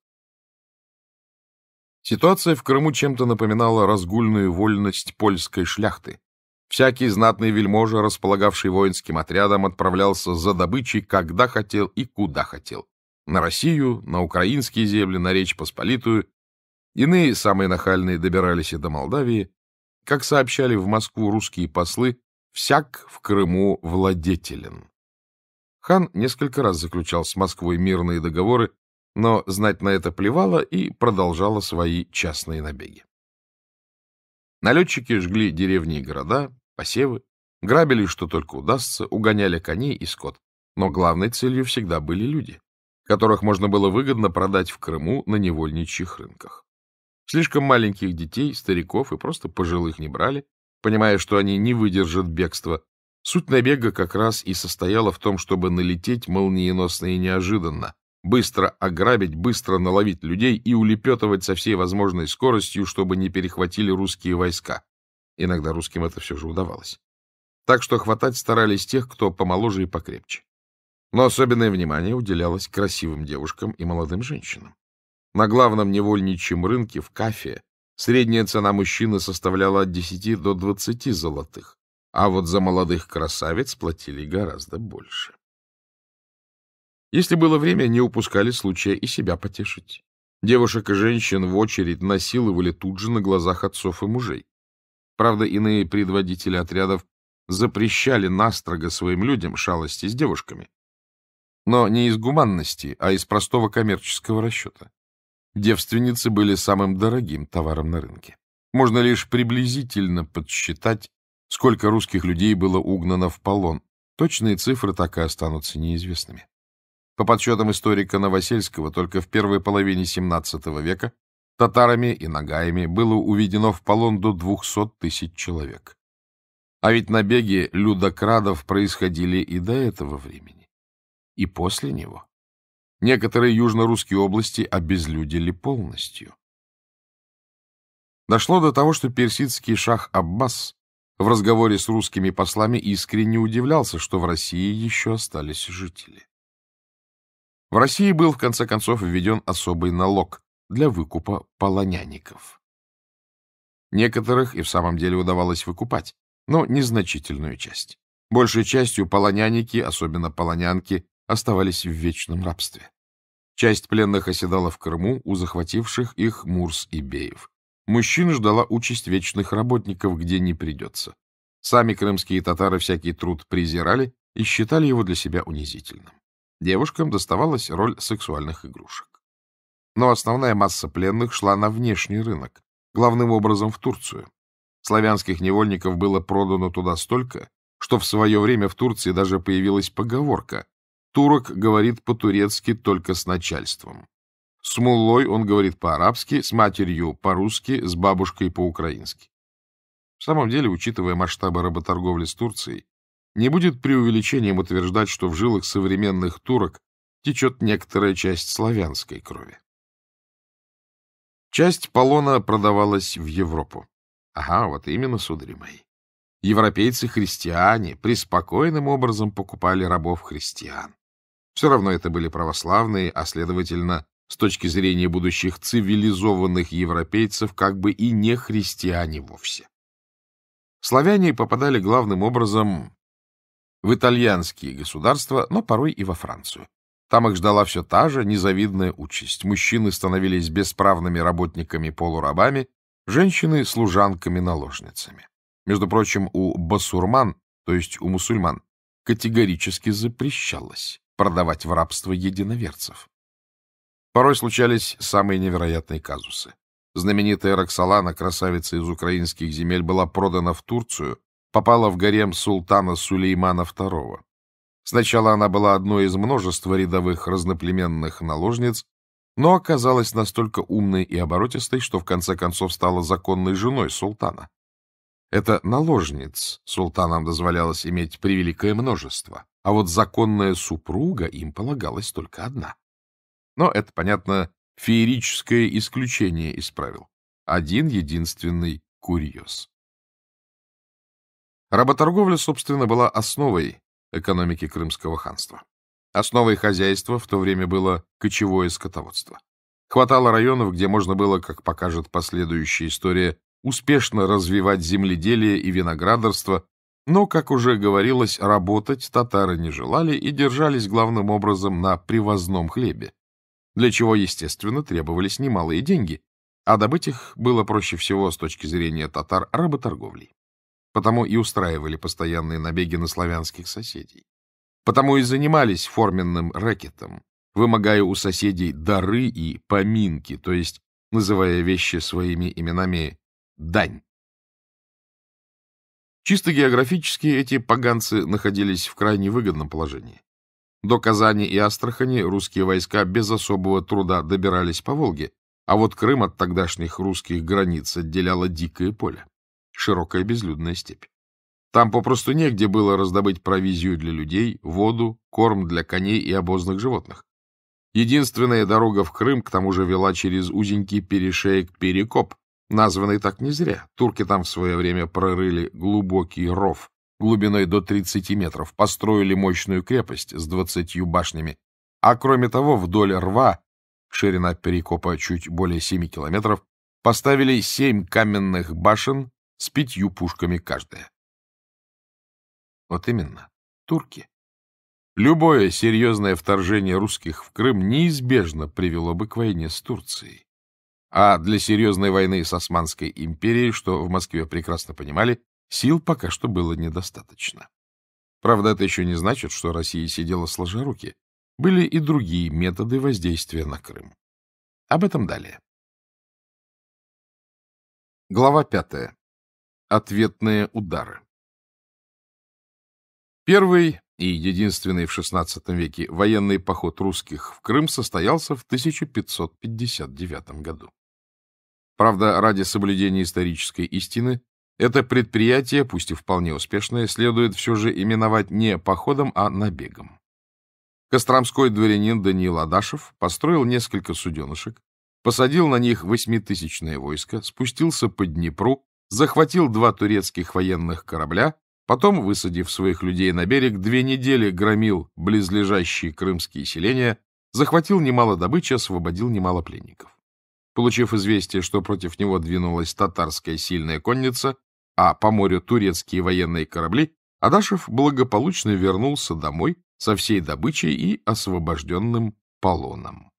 Ситуация в Крыму чем-то напоминала разгульную вольность польской шляхты. Всякий знатный вельможа, располагавший воинским отрядом, отправлялся за добычей, когда хотел и куда хотел. На Россию, на украинские земли, на Речь Посполитую. Иные, самые нахальные, добирались и до Молдавии. Как сообщали в Москву русские послы, «всяк в Крыму владетелен». Хан несколько раз заключал с Москвой мирные договоры, но знать на это плевала и продолжала свои частные набеги. Налетчики жгли деревни и города, посевы, грабили что только удастся, угоняли коней и скот. Но главной целью всегда были люди, которых можно было выгодно продать в Крыму на невольничьих рынках. Слишком маленьких детей, стариков и просто пожилых не брали, понимая, что они не выдержат бегства, Суть набега как раз и состояла в том, чтобы налететь молниеносно и неожиданно, быстро ограбить, быстро наловить людей и улепетывать со всей возможной скоростью, чтобы не перехватили русские войска. Иногда русским это все же удавалось. Так что хватать старались тех, кто помоложе и покрепче. Но особенное внимание уделялось красивым девушкам и молодым женщинам. На главном невольничьем рынке в Кафе средняя цена мужчины составляла от 10 до 20 золотых, а вот за молодых красавиц платили гораздо больше. Если было время, не упускали случая и себя потешить. Девушек и женщин в очередь насиловали тут же на глазах отцов и мужей. Правда, иные предводители отрядов запрещали настрого своим людям шалости с девушками. Но не из гуманности, а из простого коммерческого расчета. Девственницы были самым дорогим товаром на рынке. Можно лишь приблизительно подсчитать, Сколько русских людей было угнано в полон? Точные цифры так и останутся неизвестными. По подсчетам историка Новосельского, только в первой половине XVII века татарами и нагаями было уведено в полон до 200 тысяч человек. А ведь набеги людокрадов происходили и до этого времени, и после него. Некоторые южно-русские области обезлюдили полностью. Дошло до того, что персидский шах Аббас в разговоре с русскими послами искренне удивлялся, что в России еще остались жители. В России был, в конце концов, введен особый налог для выкупа полоняников. Некоторых и в самом деле удавалось выкупать, но незначительную часть. Большей частью полоняники, особенно полонянки, оставались в вечном рабстве. Часть пленных оседала в Крыму у захвативших их Мурс и Беев. Мужчин ждала участь вечных работников, где не придется. Сами крымские татары всякий труд презирали и считали его для себя унизительным. Девушкам доставалась роль сексуальных игрушек. Но основная масса пленных шла на внешний рынок, главным образом в Турцию. Славянских невольников было продано туда столько, что в свое время в Турции даже появилась поговорка «Турок говорит по-турецки только с начальством». С муллой он говорит по-арабски, с матерью по-русски, с бабушкой по-украински. В самом деле, учитывая масштабы работорговли с Турцией, не будет преувеличением утверждать, что в жилах современных турок течет некоторая часть славянской крови. Часть полона продавалась в Европу. Ага, вот именно, судари мои. Европейцы-христиане преспокойным образом покупали рабов-христиан. Все равно это были православные, а, следовательно, с точки зрения будущих цивилизованных европейцев, как бы и не христиане вовсе. Славяне попадали главным образом в итальянские государства, но порой и во Францию. Там их ждала все та же незавидная участь. Мужчины становились бесправными работниками-полурабами, женщины — служанками-наложницами. Между прочим, у басурман, то есть у мусульман, категорически запрещалось продавать в рабство единоверцев. Порой случались самые невероятные казусы. Знаменитая Роксолана, красавица из украинских земель, была продана в Турцию, попала в гарем султана Сулеймана II. Сначала она была одной из множества рядовых разноплеменных наложниц, но оказалась настолько умной и оборотистой, что в конце концов стала законной женой султана. Это наложниц султанам дозволялось иметь превеликое множество, а вот законная супруга им полагалась только одна. Но это, понятно, феерическое исключение из правил. Один единственный курьез. Работорговля, собственно, была основой экономики Крымского ханства. Основой хозяйства в то время было кочевое скотоводство. Хватало районов, где можно было, как покажет последующая история, успешно развивать земледелие и виноградарство, но, как уже говорилось, работать татары не желали и держались главным образом на привозном хлебе, для чего, естественно, требовались немалые деньги, а добыть их было проще всего с точки зрения татар работорговлей. Потому и устраивали постоянные набеги на славянских соседей. Потому и занимались форменным рэкетом, вымогая у соседей дары и поминки, то есть называя вещи своими именами «дань». Чисто географически эти поганцы находились в крайне выгодном положении. До Казани и Астрахани русские войска без особого труда добирались по Волге, а вот Крым от тогдашних русских границ отделяло дикое поле, широкая безлюдная степь. Там попросту негде было раздобыть провизию для людей, воду, корм для коней и обозных животных. Единственная дорога в Крым к тому же вела через узенький перешеек Перекоп, названный так не зря. Турки там в свое время прорыли глубокий ров, глубиной до 30 метров, построили мощную крепость с 20 башнями, а кроме того вдоль рва, ширина перекопа чуть более 7 километров, поставили семь каменных башен с пятью пушками каждая. Вот именно, турки. Любое серьезное вторжение русских в Крым неизбежно привело бы к войне с Турцией. А для серьезной войны с Османской империей, что в Москве прекрасно понимали, Сил пока что было недостаточно. Правда, это еще не значит, что Россия сидела сложа руки. Были и другие методы воздействия на Крым. Об этом далее. Глава пятая. Ответные удары. Первый и единственный в XVI веке военный поход русских в Крым состоялся в 1559 году. Правда, ради соблюдения исторической истины это предприятие, пусть и вполне успешное, следует все же именовать не походом, а набегом. Костромской дворянин Даниил Адашев построил несколько суденышек, посадил на них восьмитысячное войско, спустился по Днепру, захватил два турецких военных корабля, потом, высадив своих людей на берег, две недели громил близлежащие крымские селения, захватил немало добычи, освободил немало пленников. Получив известие, что против него двинулась татарская сильная конница, а по морю турецкие военные корабли, Адашев благополучно вернулся домой со всей добычей и освобожденным полоном.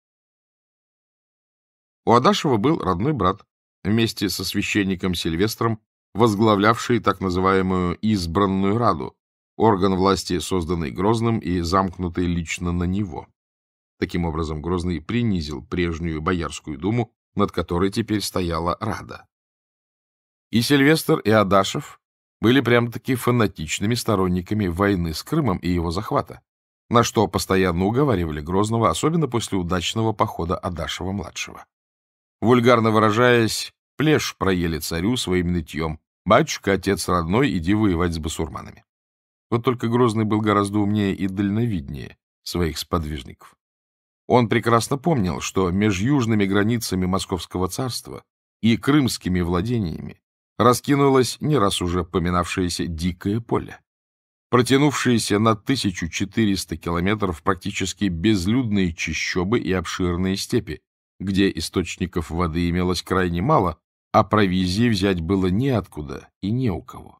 У Адашева был родной брат, вместе со священником Сильвестром, возглавлявший так называемую «избранную раду», орган власти, созданный Грозным и замкнутый лично на него. Таким образом, Грозный принизил прежнюю Боярскую думу, над которой теперь стояла Рада. И Сильвестр, и Адашев были прям-таки фанатичными сторонниками войны с Крымом и его захвата, на что постоянно уговаривали Грозного, особенно после удачного похода Адашева-младшего. Вульгарно выражаясь, плешь проели царю своим нытьем. «Батюшка, отец родной, иди воевать с басурманами». Вот только Грозный был гораздо умнее и дальновиднее своих сподвижников. Он прекрасно помнил, что между южными границами Московского царства и крымскими владениями раскинулось не раз уже поминавшееся дикое поле, протянувшиеся на 1400 километров практически безлюдные чащобы и обширные степи, где источников воды имелось крайне мало, а провизии взять было неоткуда и не у кого.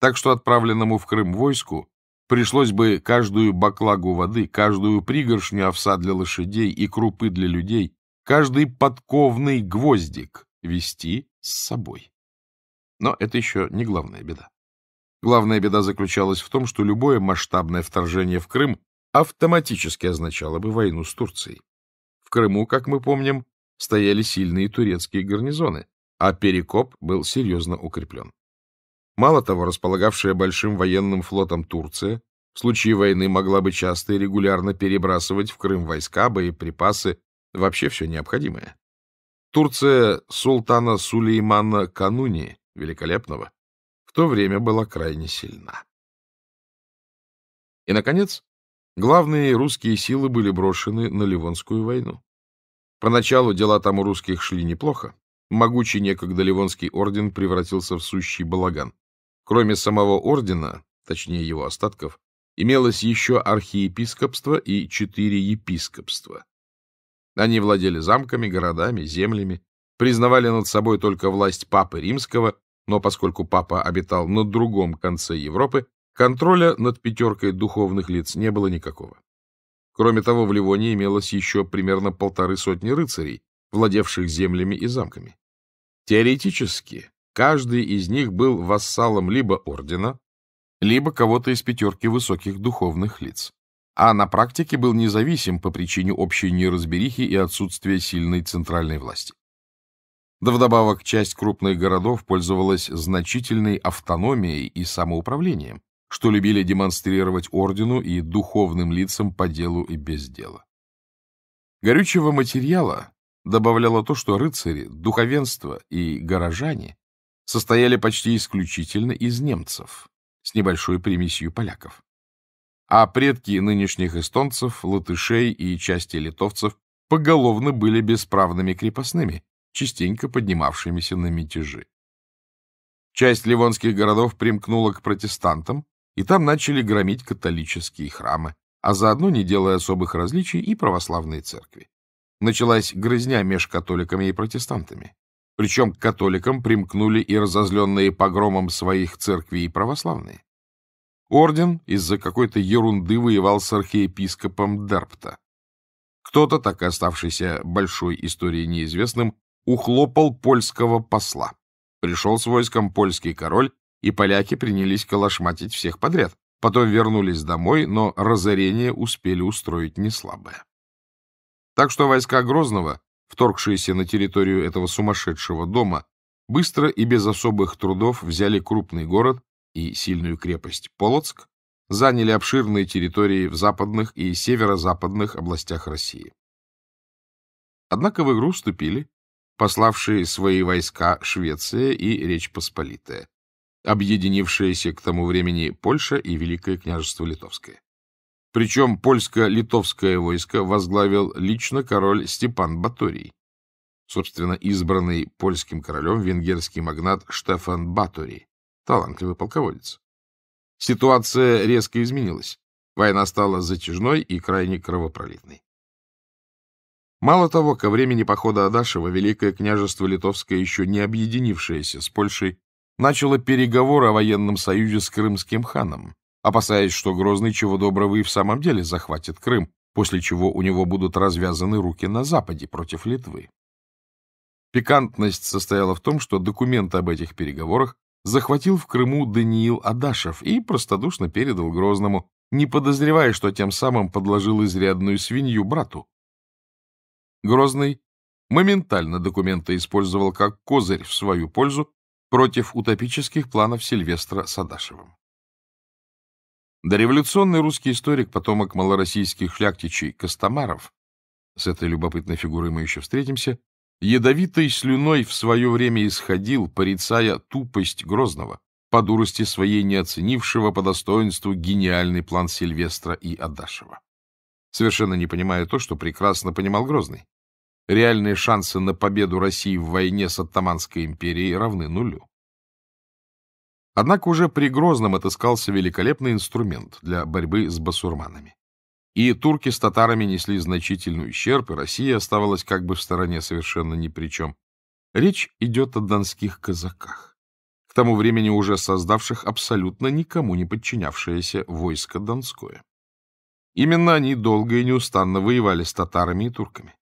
Так что отправленному в Крым войску пришлось бы каждую баклагу воды, каждую пригоршню овса для лошадей и крупы для людей, каждый подковный гвоздик вести с собой. Но это еще не главная беда. Главная беда заключалась в том, что любое масштабное вторжение в Крым автоматически означало бы войну с Турцией. В Крыму, как мы помним, стояли сильные турецкие гарнизоны, а Перекоп был серьезно укреплен. Мало того, располагавшая большим военным флотом Турция в случае войны могла бы часто и регулярно перебрасывать в Крым войска, боеприпасы, вообще все необходимое. Турция султана Сулеймана Кануни, великолепного, в то время была крайне сильна. И, наконец, главные русские силы были брошены на Ливонскую войну. Поначалу дела там у русских шли неплохо. Могучий некогда Ливонский орден превратился в сущий балаган. Кроме самого ордена, точнее его остатков, имелось еще архиепископство и четыре епископства. Они владели замками, городами, землями, признавали над собой только власть папы римского, но поскольку папа обитал на другом конце Европы, контроля над пятеркой духовных лиц не было никакого. Кроме того, в Ливонии имелось еще примерно полторы сотни рыцарей, владевших землями и замками. Теоретически, каждый из них был вассалом либо ордена, либо кого-то из пятерки высоких духовных лиц а на практике был независим по причине общей неразберихи и отсутствия сильной центральной власти. Да вдобавок часть крупных городов пользовалась значительной автономией и самоуправлением, что любили демонстрировать ордену и духовным лицам по делу и без дела. Горючего материала добавляло то, что рыцари, духовенство и горожане состояли почти исключительно из немцев, с небольшой примесью поляков а предки нынешних эстонцев, латышей и части литовцев поголовно были бесправными крепостными, частенько поднимавшимися на мятежи. Часть ливонских городов примкнула к протестантам, и там начали громить католические храмы, а заодно не делая особых различий и православные церкви. Началась грызня между католиками и протестантами. Причем к католикам примкнули и разозленные погромом своих церквей и православные. Орден из-за какой-то ерунды воевал с архиепископом Дарпта. Кто-то, так и оставшийся большой историей неизвестным, ухлопал польского посла. Пришел с войском польский король, и поляки принялись калашматить всех подряд. Потом вернулись домой, но разорение успели устроить неслабое. Так что войска Грозного, вторгшиеся на территорию этого сумасшедшего дома, быстро и без особых трудов взяли крупный город и сильную крепость Полоцк, заняли обширные территории в западных и северо-западных областях России. Однако в игру вступили пославшие свои войска Швеция и Речь Посполитая, объединившиеся к тому времени Польша и Великое княжество Литовское. Причем польско-литовское войско возглавил лично король Степан Баторий, собственно, избранный польским королем венгерский магнат Штефан Баторий талантливый полководец. Ситуация резко изменилась. Война стала затяжной и крайне кровопролитной. Мало того, ко времени похода Адашева Великое княжество Литовское, еще не объединившееся с Польшей, начало переговоры о военном союзе с крымским ханом, опасаясь, что Грозный чего доброго и в самом деле захватит Крым, после чего у него будут развязаны руки на Западе против Литвы. Пикантность состояла в том, что документы об этих переговорах захватил в Крыму Даниил Адашев и простодушно передал Грозному, не подозревая, что тем самым подложил изрядную свинью брату. Грозный моментально документы использовал как козырь в свою пользу против утопических планов Сильвестра с Адашевым. Дореволюционный русский историк, потомок малороссийских шляхтичей Костомаров, с этой любопытной фигурой мы еще встретимся, ядовитой слюной в свое время исходил, порицая тупость Грозного, по дурости своей не оценившего по достоинству гениальный план Сильвестра и Адашева. Совершенно не понимая то, что прекрасно понимал Грозный. Реальные шансы на победу России в войне с Оттоманской империей равны нулю. Однако уже при Грозном отыскался великолепный инструмент для борьбы с басурманами. И турки с татарами несли значительный ущерб, и Россия оставалась как бы в стороне совершенно ни при чем. Речь идет о донских казаках, к тому времени уже создавших абсолютно никому не подчинявшееся войско Донское. Именно они долго и неустанно воевали с татарами и турками.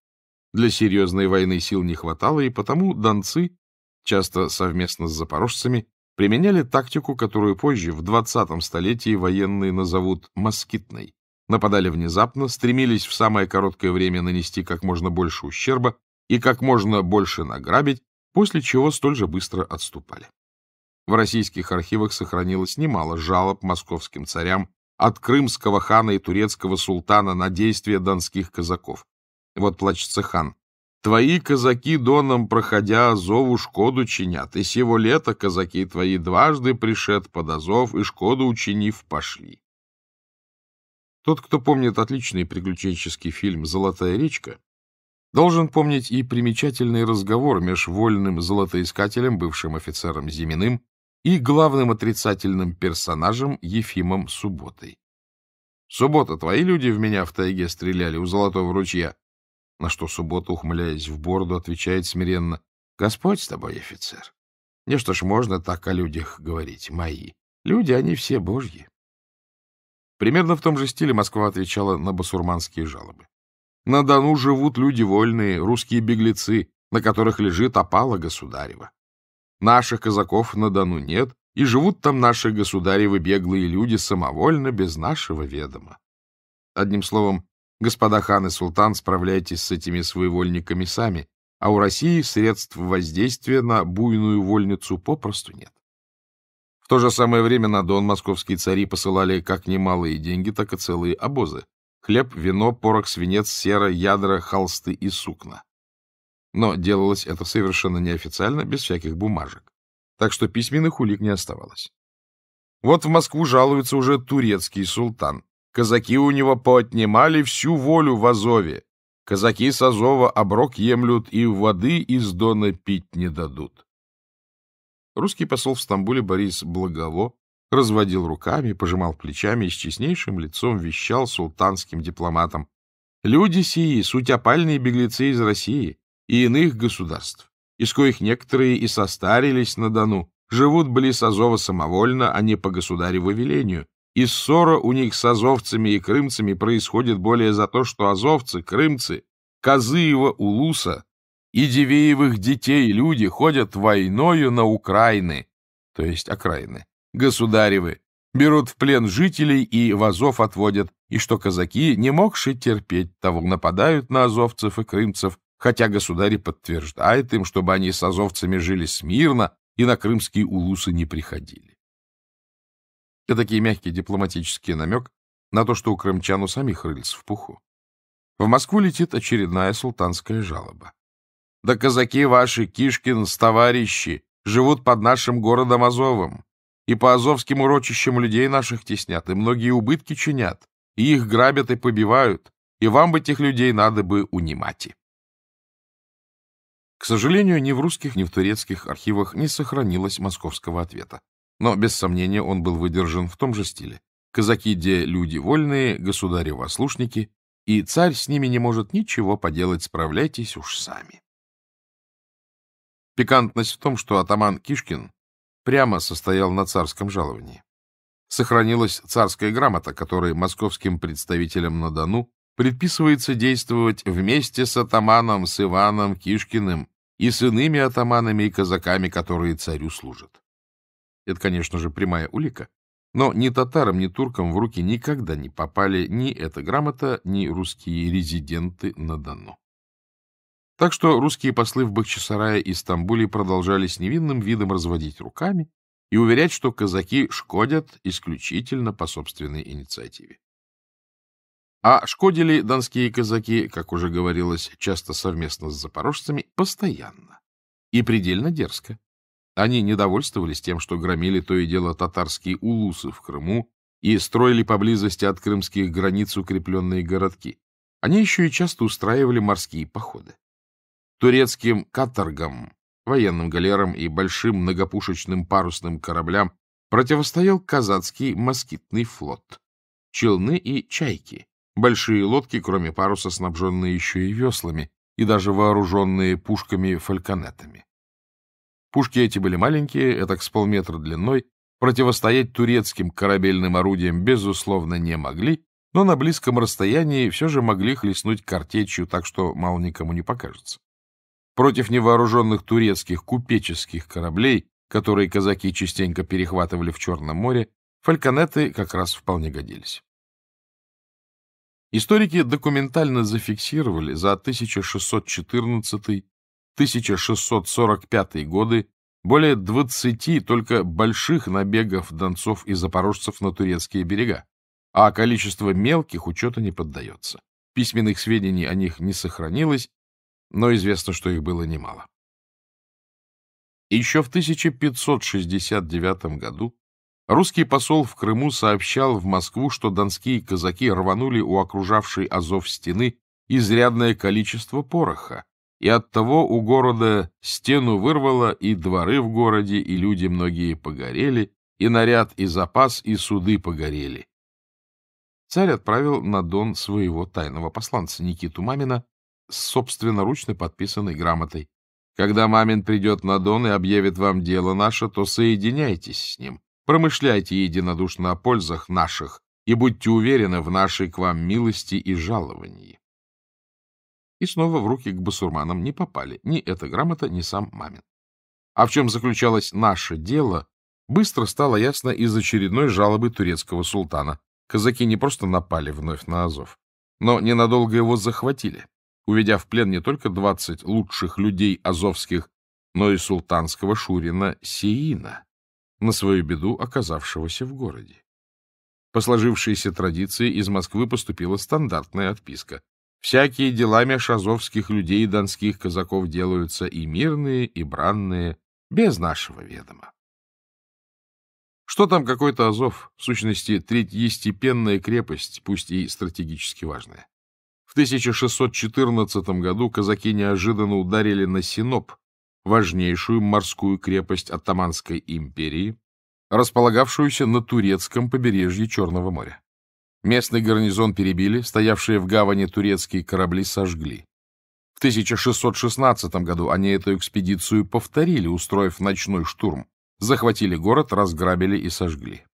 Для серьезной войны сил не хватало, и потому донцы, часто совместно с запорожцами, применяли тактику, которую позже, в 20 столетии, военные назовут «москитной», Нападали внезапно, стремились в самое короткое время нанести как можно больше ущерба и как можно больше награбить, после чего столь же быстро отступали. В российских архивах сохранилось немало жалоб московским царям от крымского хана и турецкого султана на действия донских казаков. Вот плачется хан. «Твои казаки доном, проходя, Азову шкоду чинят, и сего лета казаки твои дважды пришед под Азов, и шкоду учинив пошли. Тот, кто помнит отличный приключенческий фильм «Золотая речка», должен помнить и примечательный разговор меж вольным золотоискателем, бывшим офицером Зиминым, и главным отрицательным персонажем Ефимом Субботой. «Суббота, твои люди в меня в тайге стреляли у Золотого ручья!» На что Суббота, ухмыляясь в бороду, отвечает смиренно. «Господь с тобой, офицер! Не что ж можно так о людях говорить, мои. Люди, они все божьи. Примерно в том же стиле Москва отвечала на басурманские жалобы. На Дону живут люди вольные, русские беглецы, на которых лежит опала государева. Наших казаков на Дону нет, и живут там наши государевы беглые люди самовольно, без нашего ведома. Одним словом, господа хан и султан, справляйтесь с этими своевольниками сами, а у России средств воздействия на буйную вольницу попросту нет то же самое время на Дон московские цари посылали как немалые деньги, так и целые обозы. Хлеб, вино, порох, свинец, сера, ядра, холсты и сукна. Но делалось это совершенно неофициально, без всяких бумажек. Так что письменных улик не оставалось. Вот в Москву жалуется уже турецкий султан. Казаки у него поотнимали всю волю в Азове. Казаки с Азова оброк емлют и воды из Дона пить не дадут. Русский посол в Стамбуле Борис Благово разводил руками, пожимал плечами и с честнейшим лицом вещал султанским дипломатам. «Люди сии — суть опальные беглецы из России и иных государств, из коих некоторые и состарились на Дону, живут близ Азова самовольно, а не по государеву велению, и ссора у них с азовцами и крымцами происходит более за то, что азовцы, крымцы, Казыева, Улуса и Дивеевых детей люди ходят войною на Украины, то есть окраины, государевы, берут в плен жителей и в Азов отводят, и что казаки, не могши терпеть того, нападают на азовцев и крымцев, хотя государь подтверждает им, чтобы они с азовцами жили смирно и на крымские улусы не приходили. Это такие мягкий дипломатический намек на то, что у крымчан у самих рыльц в пуху. В Москву летит очередная султанская жалоба. Да казаки ваши, Кишкин, с товарищи, живут под нашим городом Азовым, и по азовским урочищам людей наших теснят, и многие убытки чинят, и их грабят и побивают, и вам бы этих людей надо бы унимать. К сожалению, ни в русских, ни в турецких архивах не сохранилось московского ответа. Но, без сомнения, он был выдержан в том же стиле. Казаки де люди вольные, государево ослушники, и царь с ними не может ничего поделать, справляйтесь уж сами. Пикантность в том, что атаман Кишкин прямо состоял на царском жаловании. Сохранилась царская грамота, которой московским представителям на Дону предписывается действовать вместе с атаманом, с Иваном Кишкиным и с иными атаманами и казаками, которые царю служат. Это, конечно же, прямая улика, но ни татарам, ни туркам в руки никогда не попали ни эта грамота, ни русские резиденты на Дону. Так что русские послы в Бахчисарае и Стамбуле продолжали с невинным видом разводить руками и уверять, что казаки шкодят исключительно по собственной инициативе. А шкодили донские казаки, как уже говорилось, часто совместно с запорожцами, постоянно и предельно дерзко. Они недовольствовались тем, что громили то и дело татарские улусы в Крыму и строили поблизости от крымских границ укрепленные городки. Они еще и часто устраивали морские походы турецким каторгам, военным галерам и большим многопушечным парусным кораблям противостоял казацкий москитный флот. Челны и чайки, большие лодки, кроме паруса, снабженные еще и веслами, и даже вооруженные пушками-фальконетами. Пушки эти были маленькие, это с полметра длиной, противостоять турецким корабельным орудиям, безусловно, не могли, но на близком расстоянии все же могли хлестнуть картечью, так что мало никому не покажется. Против невооруженных турецких купеческих кораблей, которые казаки частенько перехватывали в Черном море, фальконеты как раз вполне годились. Историки документально зафиксировали за 1614-1645 годы более 20 только больших набегов донцов и запорожцев на турецкие берега, а количество мелких учета не поддается. Письменных сведений о них не сохранилось, но известно, что их было немало. Еще в 1569 году русский посол в Крыму сообщал в Москву, что донские казаки рванули у окружавшей Азов стены изрядное количество пороха, и оттого у города стену вырвало, и дворы в городе, и люди многие погорели, и наряд, и запас, и суды погорели. Царь отправил на Дон своего тайного посланца Никиту Мамина с собственноручно подписанной грамотой. Когда мамин придет на Дон и объявит вам дело наше, то соединяйтесь с ним, промышляйте единодушно о пользах наших и будьте уверены в нашей к вам милости и жаловании. И снова в руки к басурманам не попали ни эта грамота, ни сам мамин. А в чем заключалось наше дело, быстро стало ясно из очередной жалобы турецкого султана. Казаки не просто напали вновь на Азов, но ненадолго его захватили уведя в плен не только 20 лучших людей азовских, но и султанского шурина Сеина, на свою беду оказавшегося в городе. По сложившейся традиции из Москвы поступила стандартная отписка. Всякие дела меж азовских людей и донских казаков делаются и мирные, и бранные, без нашего ведома. Что там какой-то Азов, в сущности, третьестепенная крепость, пусть и стратегически важная. 1614 году казаки неожиданно ударили на Синоп, важнейшую морскую крепость Оттоманской империи, располагавшуюся на турецком побережье Черного моря. Местный гарнизон перебили, стоявшие в гавани турецкие корабли сожгли. В 1616 году они эту экспедицию повторили, устроив ночной штурм, захватили город, разграбили и сожгли.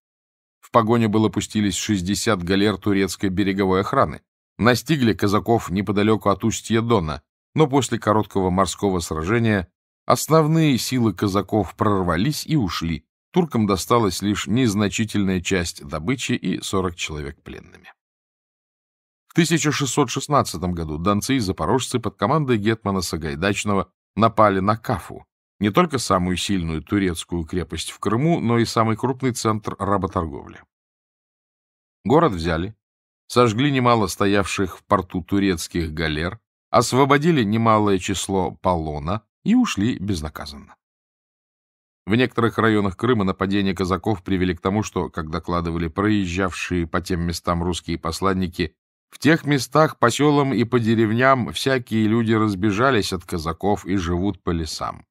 В погоню было пустились 60 галер турецкой береговой охраны, настигли казаков неподалеку от устья Дона, но после короткого морского сражения основные силы казаков прорвались и ушли. Туркам досталась лишь незначительная часть добычи и 40 человек пленными. В 1616 году донцы и запорожцы под командой Гетмана Сагайдачного напали на Кафу, не только самую сильную турецкую крепость в Крыму, но и самый крупный центр работорговли. Город взяли, сожгли немало стоявших в порту турецких галер, освободили немалое число полона и ушли безнаказанно. В некоторых районах Крыма нападения казаков привели к тому, что, как докладывали проезжавшие по тем местам русские посланники, в тех местах, по селам и по деревням, всякие люди разбежались от казаков и живут по лесам.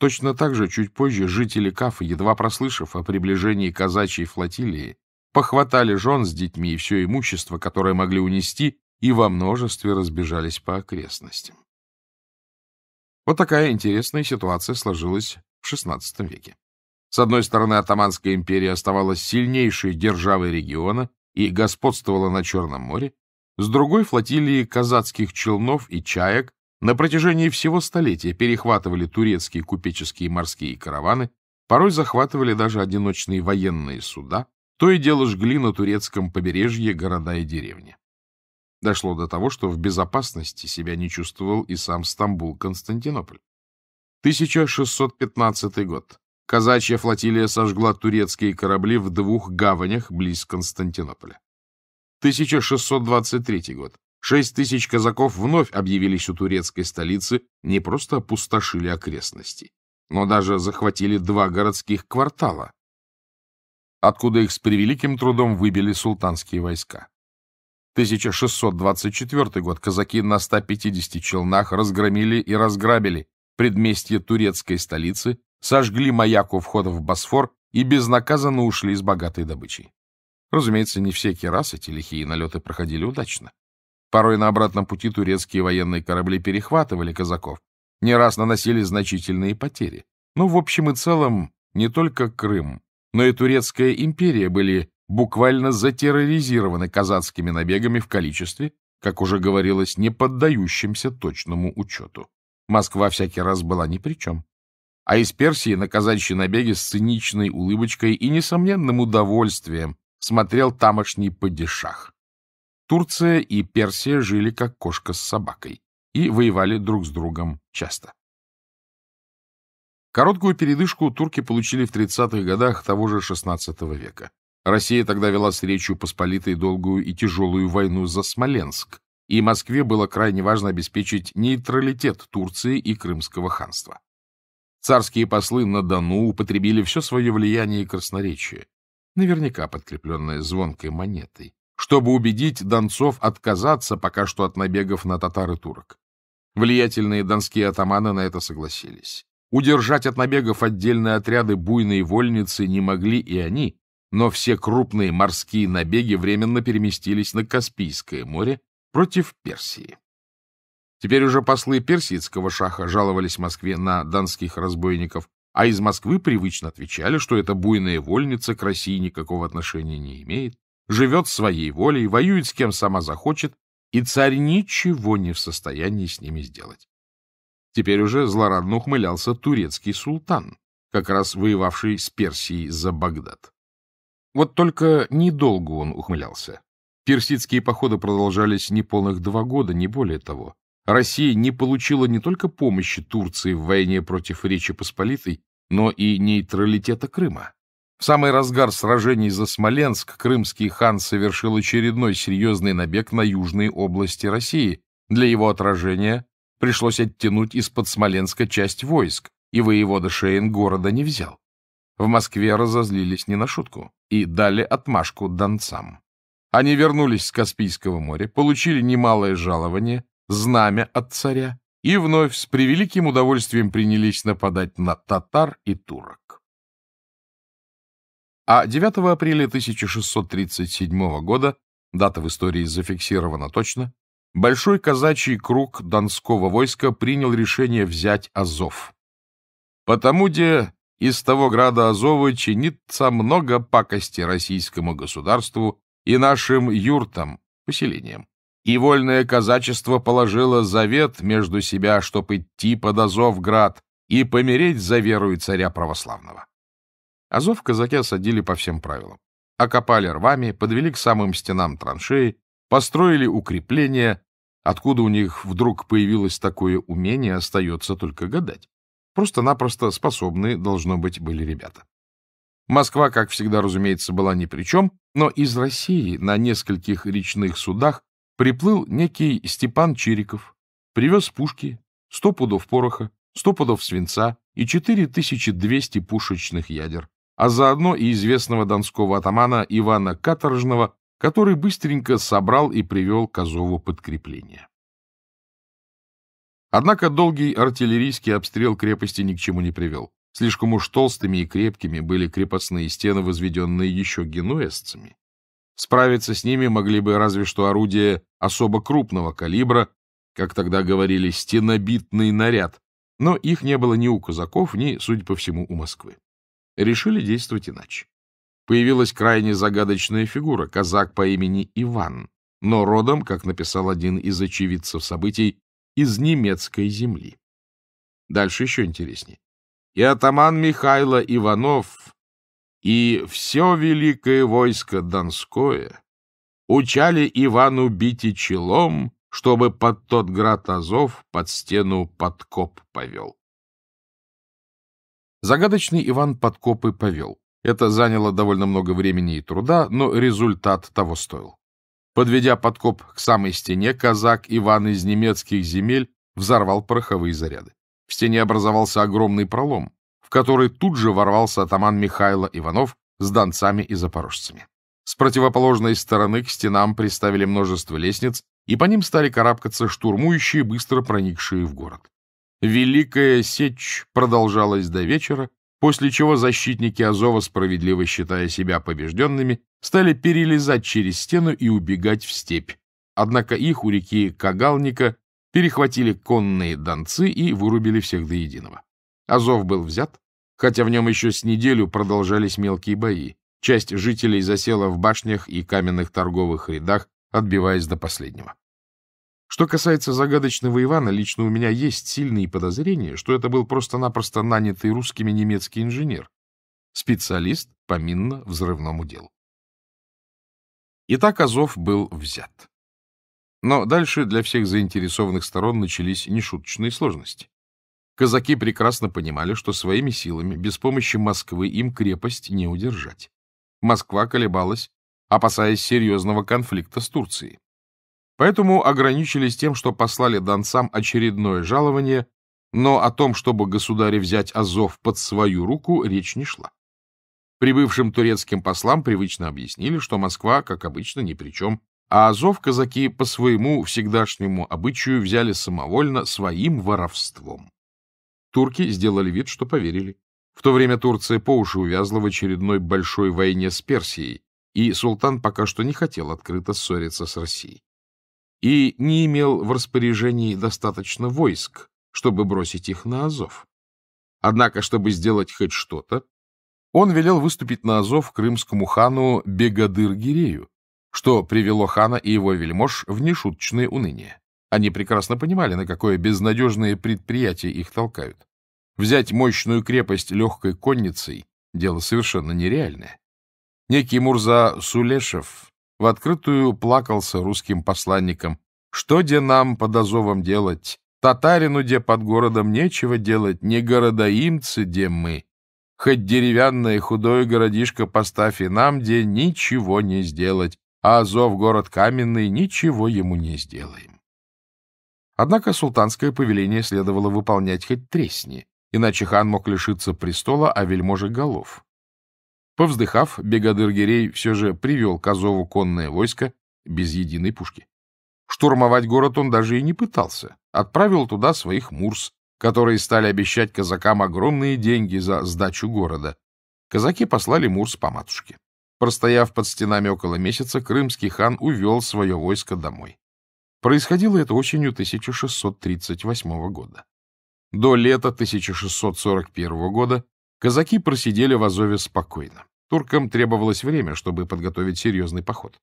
Точно так же чуть позже жители Кафа, едва прослышав о приближении казачьей флотилии, похватали жен с детьми и все имущество, которое могли унести, и во множестве разбежались по окрестностям. Вот такая интересная ситуация сложилась в XVI веке. С одной стороны, Атаманская империя оставалась сильнейшей державой региона и господствовала на Черном море, с другой флотилии казацких челнов и чаек на протяжении всего столетия перехватывали турецкие купеческие морские караваны, порой захватывали даже одиночные военные суда, то и дело жгли на турецком побережье города и деревни. Дошло до того, что в безопасности себя не чувствовал и сам Стамбул-Константинополь. 1615 год. Казачья флотилия сожгла турецкие корабли в двух гаванях близ Константинополя. 1623 год. Шесть тысяч казаков вновь объявились у турецкой столицы, не просто опустошили окрестности, но даже захватили два городских квартала откуда их с превеликим трудом выбили султанские войска. 1624 год казаки на 150 челнах разгромили и разграбили предместье турецкой столицы, сожгли маяк у входа в Босфор и безнаказанно ушли с богатой добычей. Разумеется, не всякий раз эти лихие налеты проходили удачно. Порой на обратном пути турецкие военные корабли перехватывали казаков, не раз наносили значительные потери. Но ну, в общем и целом не только Крым, но и Турецкая империя были буквально затерроризированы казацкими набегами в количестве, как уже говорилось, не поддающимся точному учету. Москва всякий раз была ни при чем. А из Персии на казачьи набеги с циничной улыбочкой и несомненным удовольствием смотрел тамошний падишах. Турция и Персия жили как кошка с собакой и воевали друг с другом часто. Короткую передышку турки получили в 30-х годах того же XVI века. Россия тогда вела с Речью Посполитой долгую и тяжелую войну за Смоленск, и Москве было крайне важно обеспечить нейтралитет Турции и Крымского ханства. Царские послы на Дону употребили все свое влияние и красноречие, наверняка подкрепленное звонкой монетой, чтобы убедить донцов отказаться пока что от набегов на татар и турок. Влиятельные донские атаманы на это согласились. Удержать от набегов отдельные отряды буйной вольницы не могли и они, но все крупные морские набеги временно переместились на Каспийское море против Персии. Теперь уже послы персидского шаха жаловались Москве на донских разбойников, а из Москвы привычно отвечали, что эта буйная вольница к России никакого отношения не имеет, живет своей волей, воюет с кем сама захочет, и царь ничего не в состоянии с ними сделать. Теперь уже злорадно ухмылялся турецкий султан, как раз воевавший с Персией за Багдад. Вот только недолго он ухмылялся. Персидские походы продолжались неполных два года, не более того. Россия не получила не только помощи Турции в войне против Речи Посполитой, но и нейтралитета Крыма. В самый разгар сражений за Смоленск крымский хан совершил очередной серьезный набег на южные области России. Для его отражения пришлось оттянуть из-под Смоленска часть войск, и воевода Шейн города не взял. В Москве разозлились не на шутку и дали отмашку донцам. Они вернулись с Каспийского моря, получили немалое жалование, знамя от царя, и вновь с превеликим удовольствием принялись нападать на татар и турок. А 9 апреля 1637 года, дата в истории зафиксирована точно, Большой казачий круг Донского войска принял решение взять Азов. Потому где из того града Азова чинится много пакости российскому государству и нашим юртам, поселениям. И вольное казачество положило завет между себя, чтоб идти под Азов град и помереть за веру и царя православного. Азов казаки осадили по всем правилам. Окопали рвами, подвели к самым стенам траншеи построили укрепления, откуда у них вдруг появилось такое умение, остается только гадать. Просто-напросто способные, должно быть, были ребята. Москва, как всегда, разумеется, была ни при чем, но из России на нескольких речных судах приплыл некий Степан Чириков, привез пушки, сто пудов пороха, сто пудов свинца и 4200 пушечных ядер, а заодно и известного донского атамана Ивана Каторжного который быстренько собрал и привел к Азову подкрепление. Однако долгий артиллерийский обстрел крепости ни к чему не привел. Слишком уж толстыми и крепкими были крепостные стены, возведенные еще генуэзцами. Справиться с ними могли бы разве что орудия особо крупного калибра, как тогда говорили, стенобитный наряд, но их не было ни у казаков, ни, судя по всему, у Москвы. Решили действовать иначе появилась крайне загадочная фигура, казак по имени Иван, но родом, как написал один из очевидцев событий, из немецкой земли. Дальше еще интереснее. И атаман Михайло Иванов, и все великое войско Донское учали Ивану бить и челом, чтобы под тот град Азов под стену подкоп повел. Загадочный Иван подкопы повел. Это заняло довольно много времени и труда, но результат того стоил. Подведя подкоп к самой стене, казак Иван из немецких земель взорвал пороховые заряды. В стене образовался огромный пролом, в который тут же ворвался атаман Михайло Иванов с донцами и запорожцами. С противоположной стороны к стенам приставили множество лестниц, и по ним стали карабкаться штурмующие, быстро проникшие в город. Великая сечь продолжалась до вечера, после чего защитники Азова, справедливо считая себя побежденными, стали перелезать через стену и убегать в степь. Однако их у реки Кагалника перехватили конные донцы и вырубили всех до единого. Азов был взят, хотя в нем еще с неделю продолжались мелкие бои. Часть жителей засела в башнях и каменных торговых рядах, отбиваясь до последнего. Что касается загадочного Ивана, лично у меня есть сильные подозрения, что это был просто-напросто нанятый русскими немецкий инженер, специалист по минно-взрывному делу. Итак, Азов был взят. Но дальше для всех заинтересованных сторон начались нешуточные сложности. Казаки прекрасно понимали, что своими силами, без помощи Москвы, им крепость не удержать. Москва колебалась, опасаясь серьезного конфликта с Турцией. Поэтому ограничились тем, что послали донцам очередное жалование, но о том, чтобы государи взять Азов под свою руку, речь не шла. Прибывшим турецким послам привычно объяснили, что Москва, как обычно, ни при чем, а Азов казаки по своему всегдашнему обычаю взяли самовольно своим воровством. Турки сделали вид, что поверили. В то время Турция по уши увязла в очередной большой войне с Персией, и султан пока что не хотел открыто ссориться с Россией и не имел в распоряжении достаточно войск, чтобы бросить их на Азов. Однако, чтобы сделать хоть что-то, он велел выступить на Азов крымскому хану Бегадыр-Гирею, что привело хана и его вельмож в нешуточное уныние. Они прекрасно понимали, на какое безнадежное предприятие их толкают. Взять мощную крепость легкой конницей — дело совершенно нереальное. Некий Мурза Сулешев в открытую плакался русским посланникам. «Что де нам под Азовом делать? Татарину де под городом нечего делать, не городоимцы де мы. Хоть деревянное худое городишко поставь и нам де ничего не сделать, а Азов город каменный, ничего ему не сделаем». Однако султанское повеление следовало выполнять хоть тресни, иначе хан мог лишиться престола, а вельможи — голов. Повздыхав, Бегадыр-Гирей все же привел к Азову конное войско без единой пушки. Штурмовать город он даже и не пытался. Отправил туда своих мурс, которые стали обещать казакам огромные деньги за сдачу города. Казаки послали мурс по матушке. Простояв под стенами около месяца, крымский хан увел свое войско домой. Происходило это осенью 1638 года. До лета 1641 года Казаки просидели в Азове спокойно. Туркам требовалось время, чтобы подготовить серьезный поход.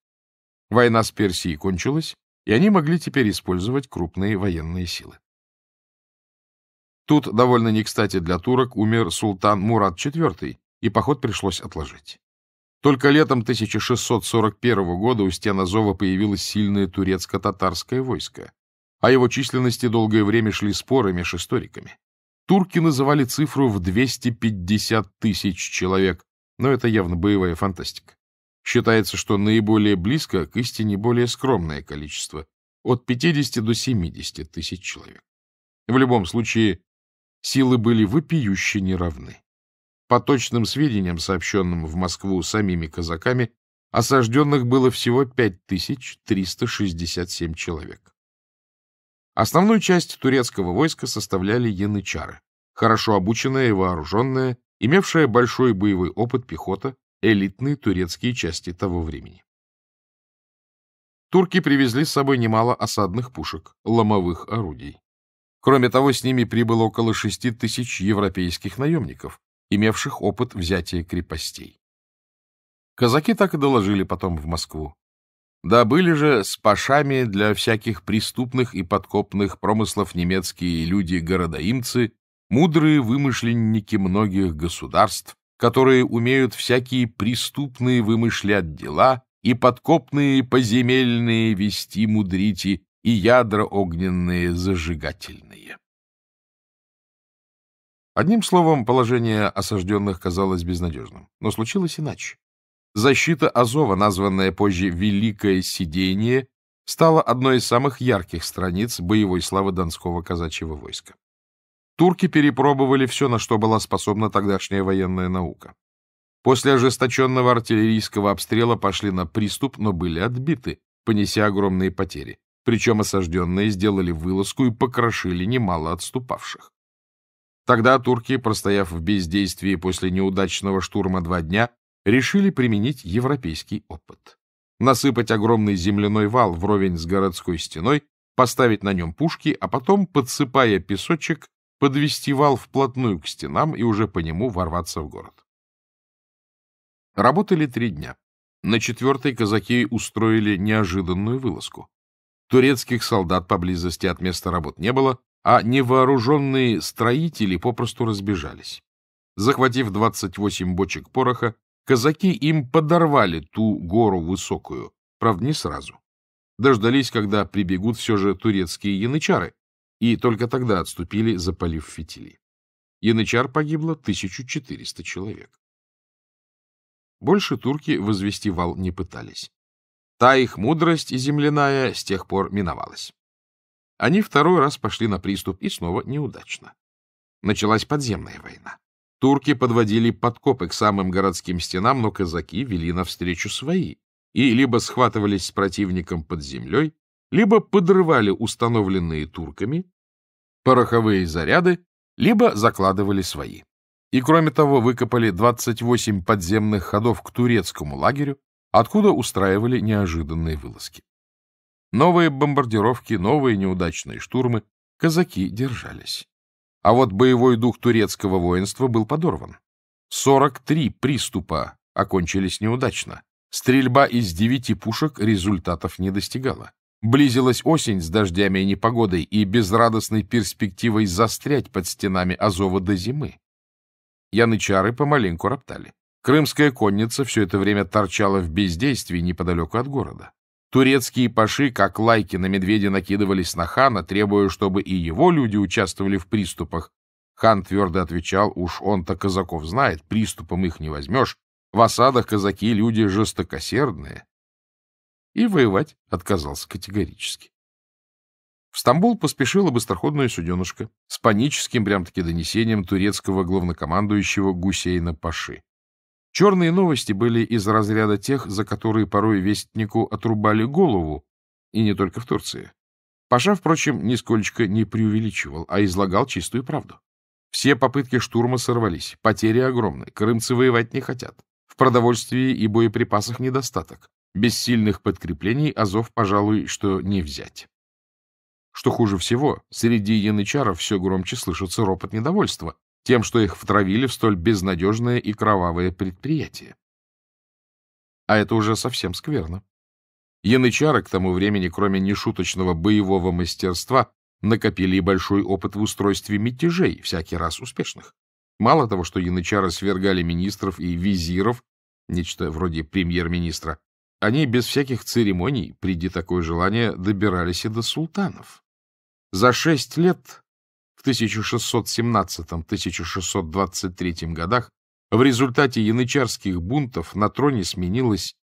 Война с Персией кончилась, и они могли теперь использовать крупные военные силы. Тут, довольно не кстати для турок, умер султан Мурат IV, и поход пришлось отложить. Только летом 1641 года у стен Азова появилось сильное турецко-татарское войско. О а его численности долгое время шли споры меж историками. Турки называли цифру в 250 тысяч человек, но это явно боевая фантастика. Считается, что наиболее близко к истине более скромное количество – от 50 до 70 тысяч человек. В любом случае, силы были вопиюще неравны. По точным сведениям, сообщенным в Москву самими казаками, осажденных было всего 5367 человек. Основную часть турецкого войска составляли янычары, хорошо обученная и вооруженная, имевшая большой боевой опыт пехота, элитные турецкие части того времени. Турки привезли с собой немало осадных пушек, ломовых орудий. Кроме того, с ними прибыло около 6 тысяч европейских наемников, имевших опыт взятия крепостей. Казаки так и доложили потом в Москву. Да были же с пашами для всяких преступных и подкопных промыслов немецкие люди-городоимцы, мудрые вымышленники многих государств, которые умеют всякие преступные вымышлять дела и подкопные поземельные вести мудрити и ядра огненные зажигательные. Одним словом, положение осажденных казалось безнадежным, но случилось иначе. Защита Азова, названная позже «Великое сидение», стала одной из самых ярких страниц боевой славы Донского казачьего войска. Турки перепробовали все, на что была способна тогдашняя военная наука. После ожесточенного артиллерийского обстрела пошли на приступ, но были отбиты, понеся огромные потери. Причем осажденные сделали вылазку и покрошили немало отступавших. Тогда турки, простояв в бездействии после неудачного штурма два дня, решили применить европейский опыт. Насыпать огромный земляной вал вровень с городской стеной, поставить на нем пушки, а потом, подсыпая песочек, подвести вал вплотную к стенам и уже по нему ворваться в город. Работали три дня. На четвертой казаки устроили неожиданную вылазку. Турецких солдат поблизости от места работ не было, а невооруженные строители попросту разбежались. Захватив 28 бочек пороха, Казаки им подорвали ту гору высокую, правда, не сразу. Дождались, когда прибегут все же турецкие янычары, и только тогда отступили, запалив фитили. Янычар погибло 1400 человек. Больше турки возвести вал не пытались. Та их мудрость земляная с тех пор миновалась. Они второй раз пошли на приступ, и снова неудачно. Началась подземная война. Турки подводили подкопы к самым городским стенам, но казаки вели навстречу свои и либо схватывались с противником под землей, либо подрывали установленные турками пороховые заряды, либо закладывали свои. И, кроме того, выкопали 28 подземных ходов к турецкому лагерю, откуда устраивали неожиданные вылазки. Новые бомбардировки, новые неудачные штурмы, казаки держались. А вот боевой дух турецкого воинства был подорван. 43 приступа окончились неудачно. Стрельба из девяти пушек результатов не достигала. Близилась осень с дождями и непогодой и безрадостной перспективой застрять под стенами Азова до зимы. Янычары помаленьку роптали. Крымская конница все это время торчала в бездействии неподалеку от города. Турецкие паши, как лайки на медведя, накидывались на хана, требуя, чтобы и его люди участвовали в приступах. Хан твердо отвечал, уж он-то казаков знает, приступом их не возьмешь. В осадах казаки люди жестокосердные. И воевать отказался категорически. В Стамбул поспешила быстроходная суденушка с паническим прям-таки донесением турецкого главнокомандующего Гусейна Паши. Черные новости были из разряда тех, за которые порой вестнику отрубали голову, и не только в Турции. Паша, впрочем, нисколько не преувеличивал, а излагал чистую правду. Все попытки штурма сорвались, потери огромны, крымцы воевать не хотят. В продовольствии и боеприпасах недостаток. Без сильных подкреплений Азов, пожалуй, что не взять. Что хуже всего, среди янычаров все громче слышится ропот недовольства, тем, что их втравили в столь безнадежное и кровавое предприятие. А это уже совсем скверно. Янычары к тому времени, кроме нешуточного боевого мастерства, накопили и большой опыт в устройстве мятежей, всякий раз успешных. Мало того, что янычары свергали министров и визиров, нечто вроде премьер-министра, они без всяких церемоний, приди такое желание, добирались и до султанов. За шесть лет в 1617-1623 годах в результате янычарских бунтов на троне сменилось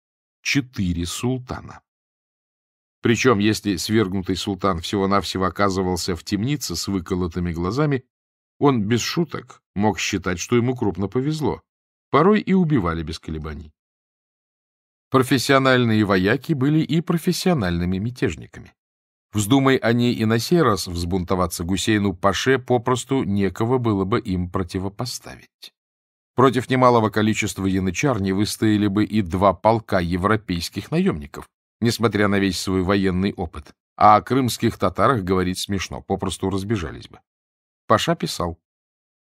четыре султана. Причем, если свергнутый султан всего-навсего оказывался в темнице с выколотыми глазами, он без шуток мог считать, что ему крупно повезло. Порой и убивали без колебаний. Профессиональные вояки были и профессиональными мятежниками. Вздумай они и на сей раз взбунтоваться Гусейну Паше, попросту некого было бы им противопоставить. Против немалого количества янычар не выстояли бы и два полка европейских наемников, несмотря на весь свой военный опыт. А о крымских татарах говорить смешно, попросту разбежались бы. Паша писал.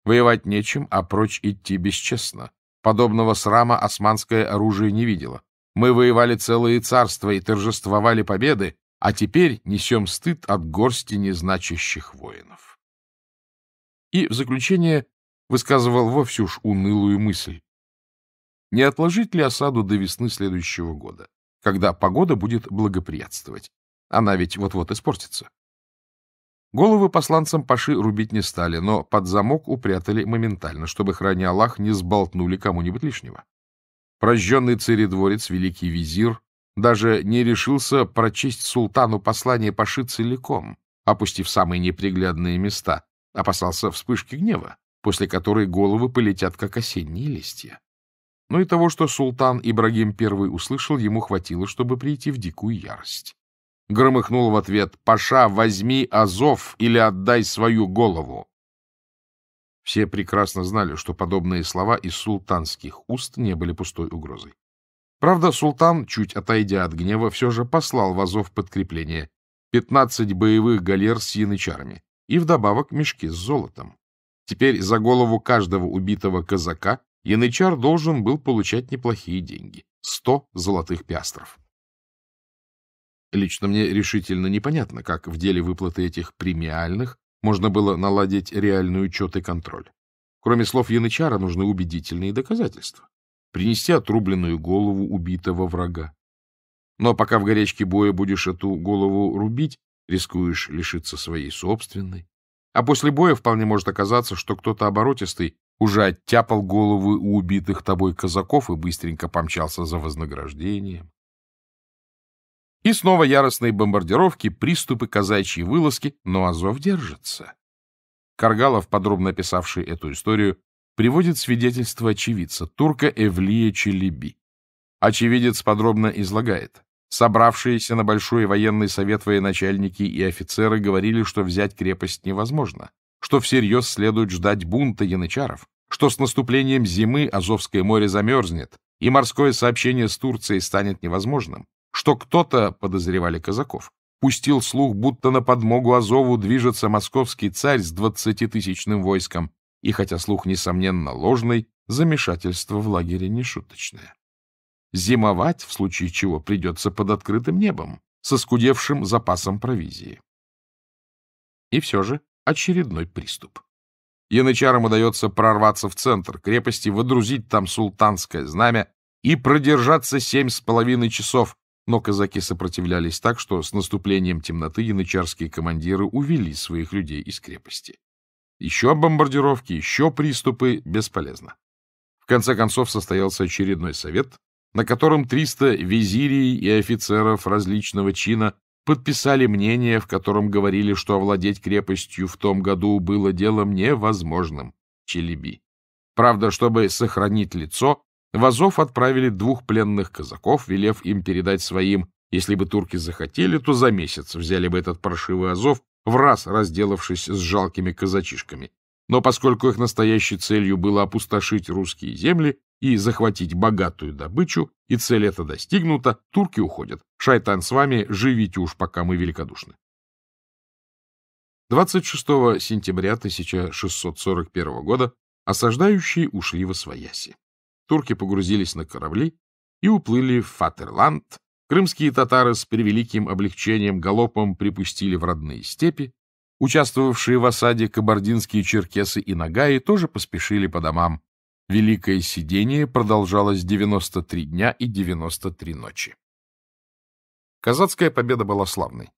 Воевать нечем, а прочь идти бесчестно. Подобного срама османское оружие не видело. Мы воевали целые царства и торжествовали победы, а теперь несем стыд от горсти незначащих воинов. И в заключение высказывал вовсе уж унылую мысль. Не отложить ли осаду до весны следующего года, когда погода будет благоприятствовать? Она ведь вот-вот испортится. Головы посланцам Паши рубить не стали, но под замок упрятали моментально, чтобы, храня Аллах, не сболтнули кому-нибудь лишнего. Прожженный царедворец, великий визир, даже не решился прочесть султану послание Паши целиком, опустив самые неприглядные места. Опасался вспышки гнева, после которой головы полетят, как осенние листья. Но ну и того, что султан Ибрагим I услышал, ему хватило, чтобы прийти в дикую ярость. Громыхнул в ответ «Паша, возьми Азов или отдай свою голову!» Все прекрасно знали, что подобные слова из султанских уст не были пустой угрозой. Правда, султан, чуть отойдя от гнева, все же послал в Азов подкрепление. Пятнадцать боевых галер с янычарами. И вдобавок мешки с золотом. Теперь за голову каждого убитого казака янычар должен был получать неплохие деньги. Сто золотых пиастров. Лично мне решительно непонятно, как в деле выплаты этих премиальных можно было наладить реальный учет и контроль. Кроме слов янычара нужны убедительные доказательства принести отрубленную голову убитого врага. Но пока в горячке боя будешь эту голову рубить, рискуешь лишиться своей собственной. А после боя вполне может оказаться, что кто-то оборотистый уже оттяпал головы у убитых тобой казаков и быстренько помчался за вознаграждением. И снова яростные бомбардировки, приступы казачьей вылазки, но Азов держится. Каргалов, подробно описавший эту историю, приводит свидетельство очевидца, турка Эвлия Челеби. Очевидец подробно излагает. Собравшиеся на Большой военный совет военачальники и офицеры говорили, что взять крепость невозможно, что всерьез следует ждать бунта янычаров, что с наступлением зимы Азовское море замерзнет, и морское сообщение с Турцией станет невозможным, что кто-то, подозревали казаков, пустил слух, будто на подмогу Азову движется московский царь с двадцатитысячным войском, и хотя слух, несомненно, ложный, замешательство в лагере нешуточное. Зимовать, в случае чего, придется под открытым небом, со скудевшим запасом провизии. И все же очередной приступ. Янычарам удается прорваться в центр крепости, водрузить там султанское знамя и продержаться семь с половиной часов, но казаки сопротивлялись так, что с наступлением темноты янычарские командиры увели своих людей из крепости. Еще бомбардировки, еще приступы — бесполезно. В конце концов состоялся очередной совет, на котором 300 визирей и офицеров различного чина подписали мнение, в котором говорили, что овладеть крепостью в том году было делом невозможным — Челеби. Правда, чтобы сохранить лицо, в Азов отправили двух пленных казаков, велев им передать своим, если бы турки захотели, то за месяц взяли бы этот паршивый Азов в раз разделавшись с жалкими казачишками. Но поскольку их настоящей целью было опустошить русские земли и захватить богатую добычу, и цель эта достигнута, турки уходят. Шайтан с вами, живите уж, пока мы великодушны. 26 сентября 1641 года осаждающие ушли во Свояси. Турки погрузились на корабли и уплыли в Фатерланд, Крымские татары с превеликим облегчением галопом припустили в родные степи, участвовавшие в осаде кабардинские черкесы и нагаи тоже поспешили по домам. Великое сидение продолжалось 93 дня и 93 ночи. Казацкая победа была славной.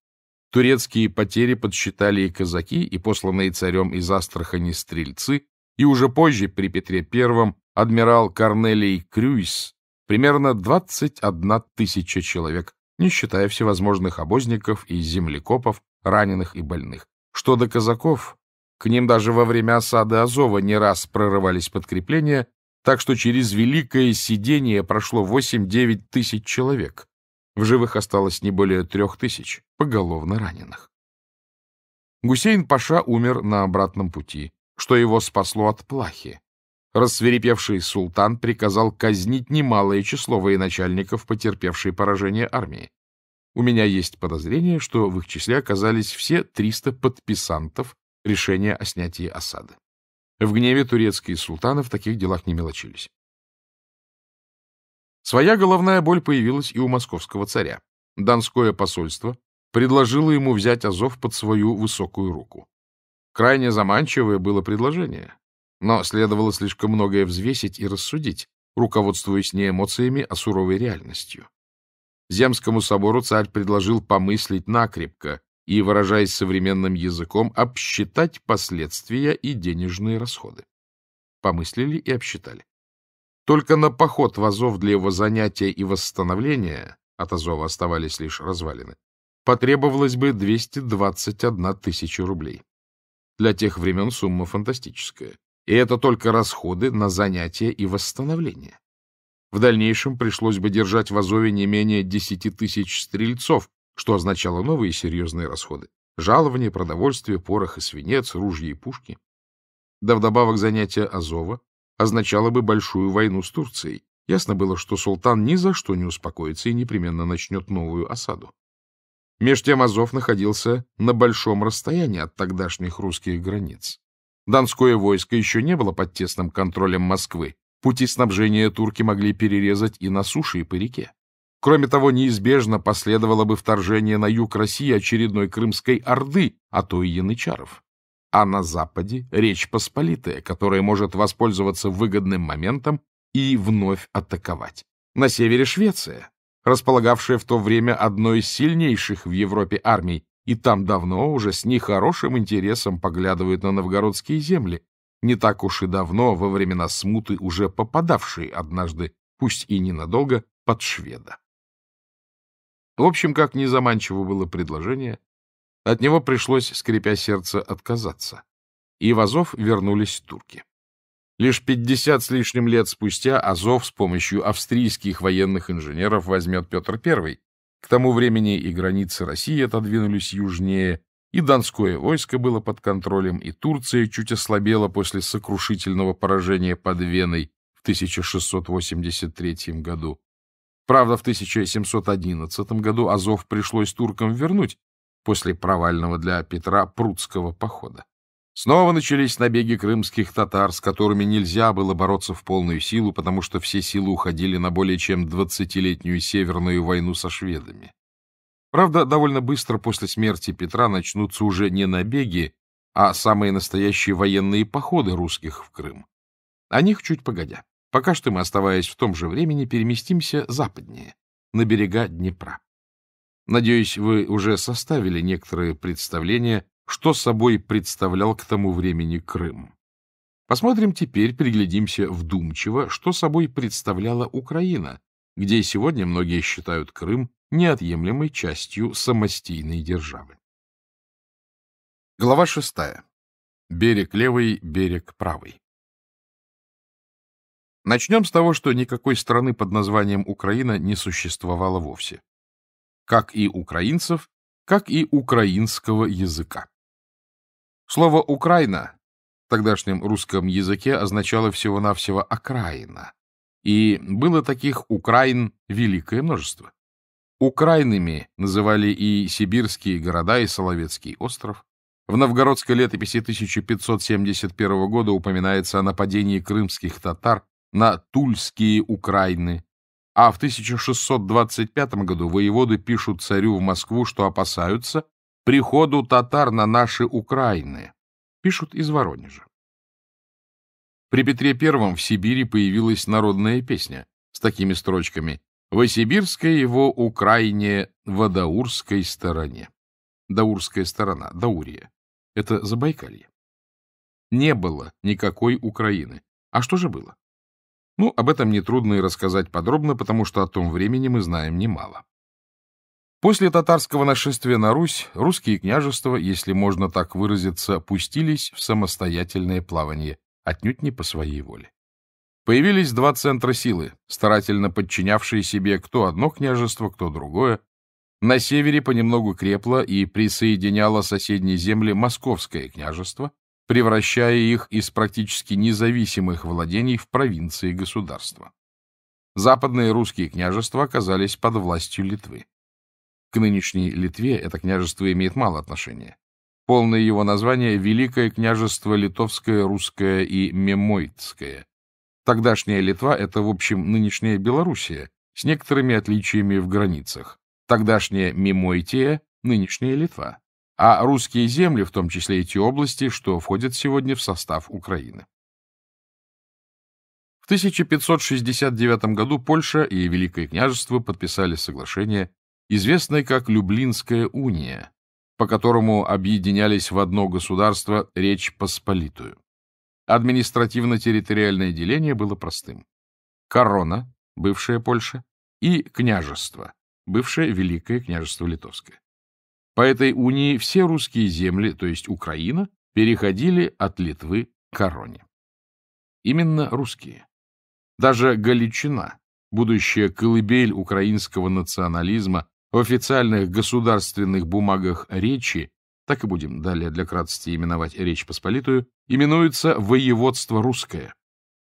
Турецкие потери подсчитали и казаки, и посланные царем из Астрахани стрельцы, и уже позже при Петре I адмирал Корнелий Крюйс примерно 21 тысяча человек, не считая всевозможных обозников и землекопов, раненых и больных. Что до казаков, к ним даже во время осады Азова не раз прорывались подкрепления, так что через Великое Сидение прошло 8-9 тысяч человек. В живых осталось не более трех тысяч поголовно раненых. Гусейн Паша умер на обратном пути, что его спасло от плахи, Рассверепевший султан приказал казнить немалое число военачальников, потерпевшей поражение армии. У меня есть подозрение, что в их числе оказались все 300 подписантов решения о снятии осады. В гневе турецкие султаны в таких делах не мелочились. Своя головная боль появилась и у московского царя. Донское посольство предложило ему взять Азов под свою высокую руку. Крайне заманчивое было предложение. Но следовало слишком многое взвесить и рассудить, руководствуясь не эмоциями, а суровой реальностью. Земскому собору царь предложил помыслить накрепко и, выражаясь современным языком, обсчитать последствия и денежные расходы. Помыслили и обсчитали. Только на поход в Азов для его занятия и восстановления, от Азова оставались лишь развалины, потребовалось бы 221 тысяча рублей. Для тех времен сумма фантастическая. И это только расходы на занятия и восстановление. В дальнейшем пришлось бы держать в Азове не менее 10 тысяч стрельцов, что означало новые серьезные расходы. жалование, продовольствие, порох и свинец, ружья и пушки. Да вдобавок занятия Азова означало бы большую войну с Турцией. Ясно было, что султан ни за что не успокоится и непременно начнет новую осаду. Меж тем Азов находился на большом расстоянии от тогдашних русских границ. Донское войско еще не было под тесным контролем Москвы. Пути снабжения турки могли перерезать и на суше, и по реке. Кроме того, неизбежно последовало бы вторжение на юг России очередной Крымской Орды, а то и янычаров. А на западе — Речь Посполитая, которая может воспользоваться выгодным моментом и вновь атаковать. На севере Швеция, располагавшая в то время одной из сильнейших в Европе армий, и там давно уже с нехорошим интересом поглядывают на новгородские земли, не так уж и давно, во времена смуты, уже попадавшие однажды, пусть и ненадолго, под шведа. В общем, как незаманчиво было предложение, от него пришлось, скрипя сердце, отказаться. И в Азов вернулись турки. Лишь пятьдесят с лишним лет спустя Азов с помощью австрийских военных инженеров возьмет Петр Первый. К тому времени и границы России отодвинулись южнее, и Донское войско было под контролем, и Турция чуть ослабела после сокрушительного поражения под Веной в 1683 году. Правда, в 1711 году Азов пришлось туркам вернуть после провального для Петра Прудского похода. Снова начались набеги крымских татар, с которыми нельзя было бороться в полную силу, потому что все силы уходили на более чем двадцатилетнюю северную войну со шведами. Правда, довольно быстро после смерти Петра начнутся уже не набеги, а самые настоящие военные походы русских в Крым. О них чуть погодя. Пока что мы, оставаясь в том же времени, переместимся западнее, на берега Днепра. Надеюсь, вы уже составили некоторые представления что собой представлял к тому времени Крым. Посмотрим теперь, приглядимся вдумчиво, что собой представляла Украина, где сегодня многие считают Крым неотъемлемой частью самостийной державы. Глава шестая. Берег левый, берег правый. Начнем с того, что никакой страны под названием Украина не существовало вовсе. Как и украинцев, как и украинского языка. Слово «Украина» в тогдашнем русском языке означало всего-навсего «окраина», и было таких «украин» великое множество. Украинами называли и сибирские города, и Соловецкий остров. В новгородской летописи 1571 года упоминается о нападении крымских татар на тульские украины, а в 1625 году воеводы пишут царю в Москву, что опасаются, приходу татар на наши Украины, пишут из Воронежа. При Петре I в Сибири появилась народная песня с такими строчками «Во сибирской его Украине, во даурской стороне». Даурская сторона, Даурия. Это Забайкалье. Не было никакой Украины. А что же было? Ну, об этом нетрудно и рассказать подробно, потому что о том времени мы знаем немало. После татарского нашествия на Русь русские княжества, если можно так выразиться, пустились в самостоятельное плавание, отнюдь не по своей воле. Появились два центра силы, старательно подчинявшие себе кто одно княжество, кто другое. На севере понемногу крепло и присоединяло соседние земли Московское княжество, превращая их из практически независимых владений в провинции государства. Западные русские княжества оказались под властью Литвы. К нынешней Литве это княжество имеет мало отношения. Полное его название – Великое княжество Литовское, Русское и Мемоидское. Тогдашняя Литва – это, в общем, нынешняя Белоруссия, с некоторыми отличиями в границах. Тогдашняя Мемоития – нынешняя Литва. А русские земли, в том числе и те области, что входят сегодня в состав Украины. В 1569 году Польша и Великое княжество подписали соглашение известный как Люблинская уния, по которому объединялись в одно государство Речь Посполитую. Административно-территориальное деление было простым. Корона, бывшая Польша, и княжество, бывшее Великое княжество Литовское. По этой унии все русские земли, то есть Украина, переходили от Литвы к короне. Именно русские. Даже Галичина, будущая колыбель украинского национализма, в официальных государственных бумагах речи, так и будем далее для краткости именовать Речь Посполитую, именуется «воеводство русское».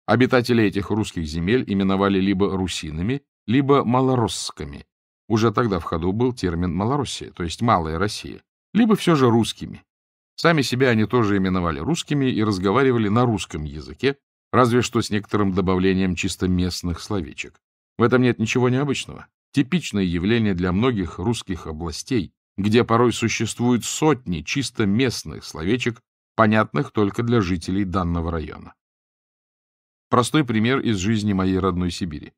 Обитатели этих русских земель именовали либо русинами, либо малороссками. Уже тогда в ходу был термин «малороссия», то есть «малая Россия», либо все же русскими. Сами себя они тоже именовали русскими и разговаривали на русском языке, разве что с некоторым добавлением чисто местных словечек. В этом нет ничего необычного. Типичное явление для многих русских областей, где порой существуют сотни чисто местных словечек, понятных только для жителей данного района. Простой пример из жизни моей родной Сибири.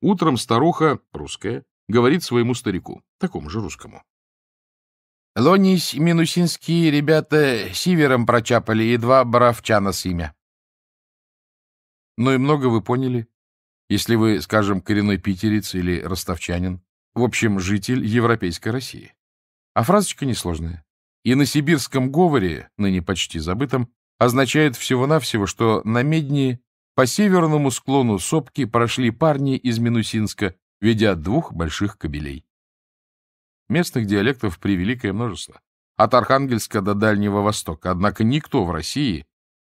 Утром старуха, русская, говорит своему старику, такому же русскому. Лонись минусинские ребята севером прочапали, едва два с имя. Ну и много вы поняли, если вы, скажем, коренной питерец или ростовчанин, в общем, житель Европейской России. А фразочка несложная. И на сибирском говоре, ныне почти забытом, означает всего-навсего, что на Медни по северному склону сопки прошли парни из Минусинска, ведя двух больших кобелей. Местных диалектов превеликое множество. От Архангельска до Дальнего Востока. Однако никто в России,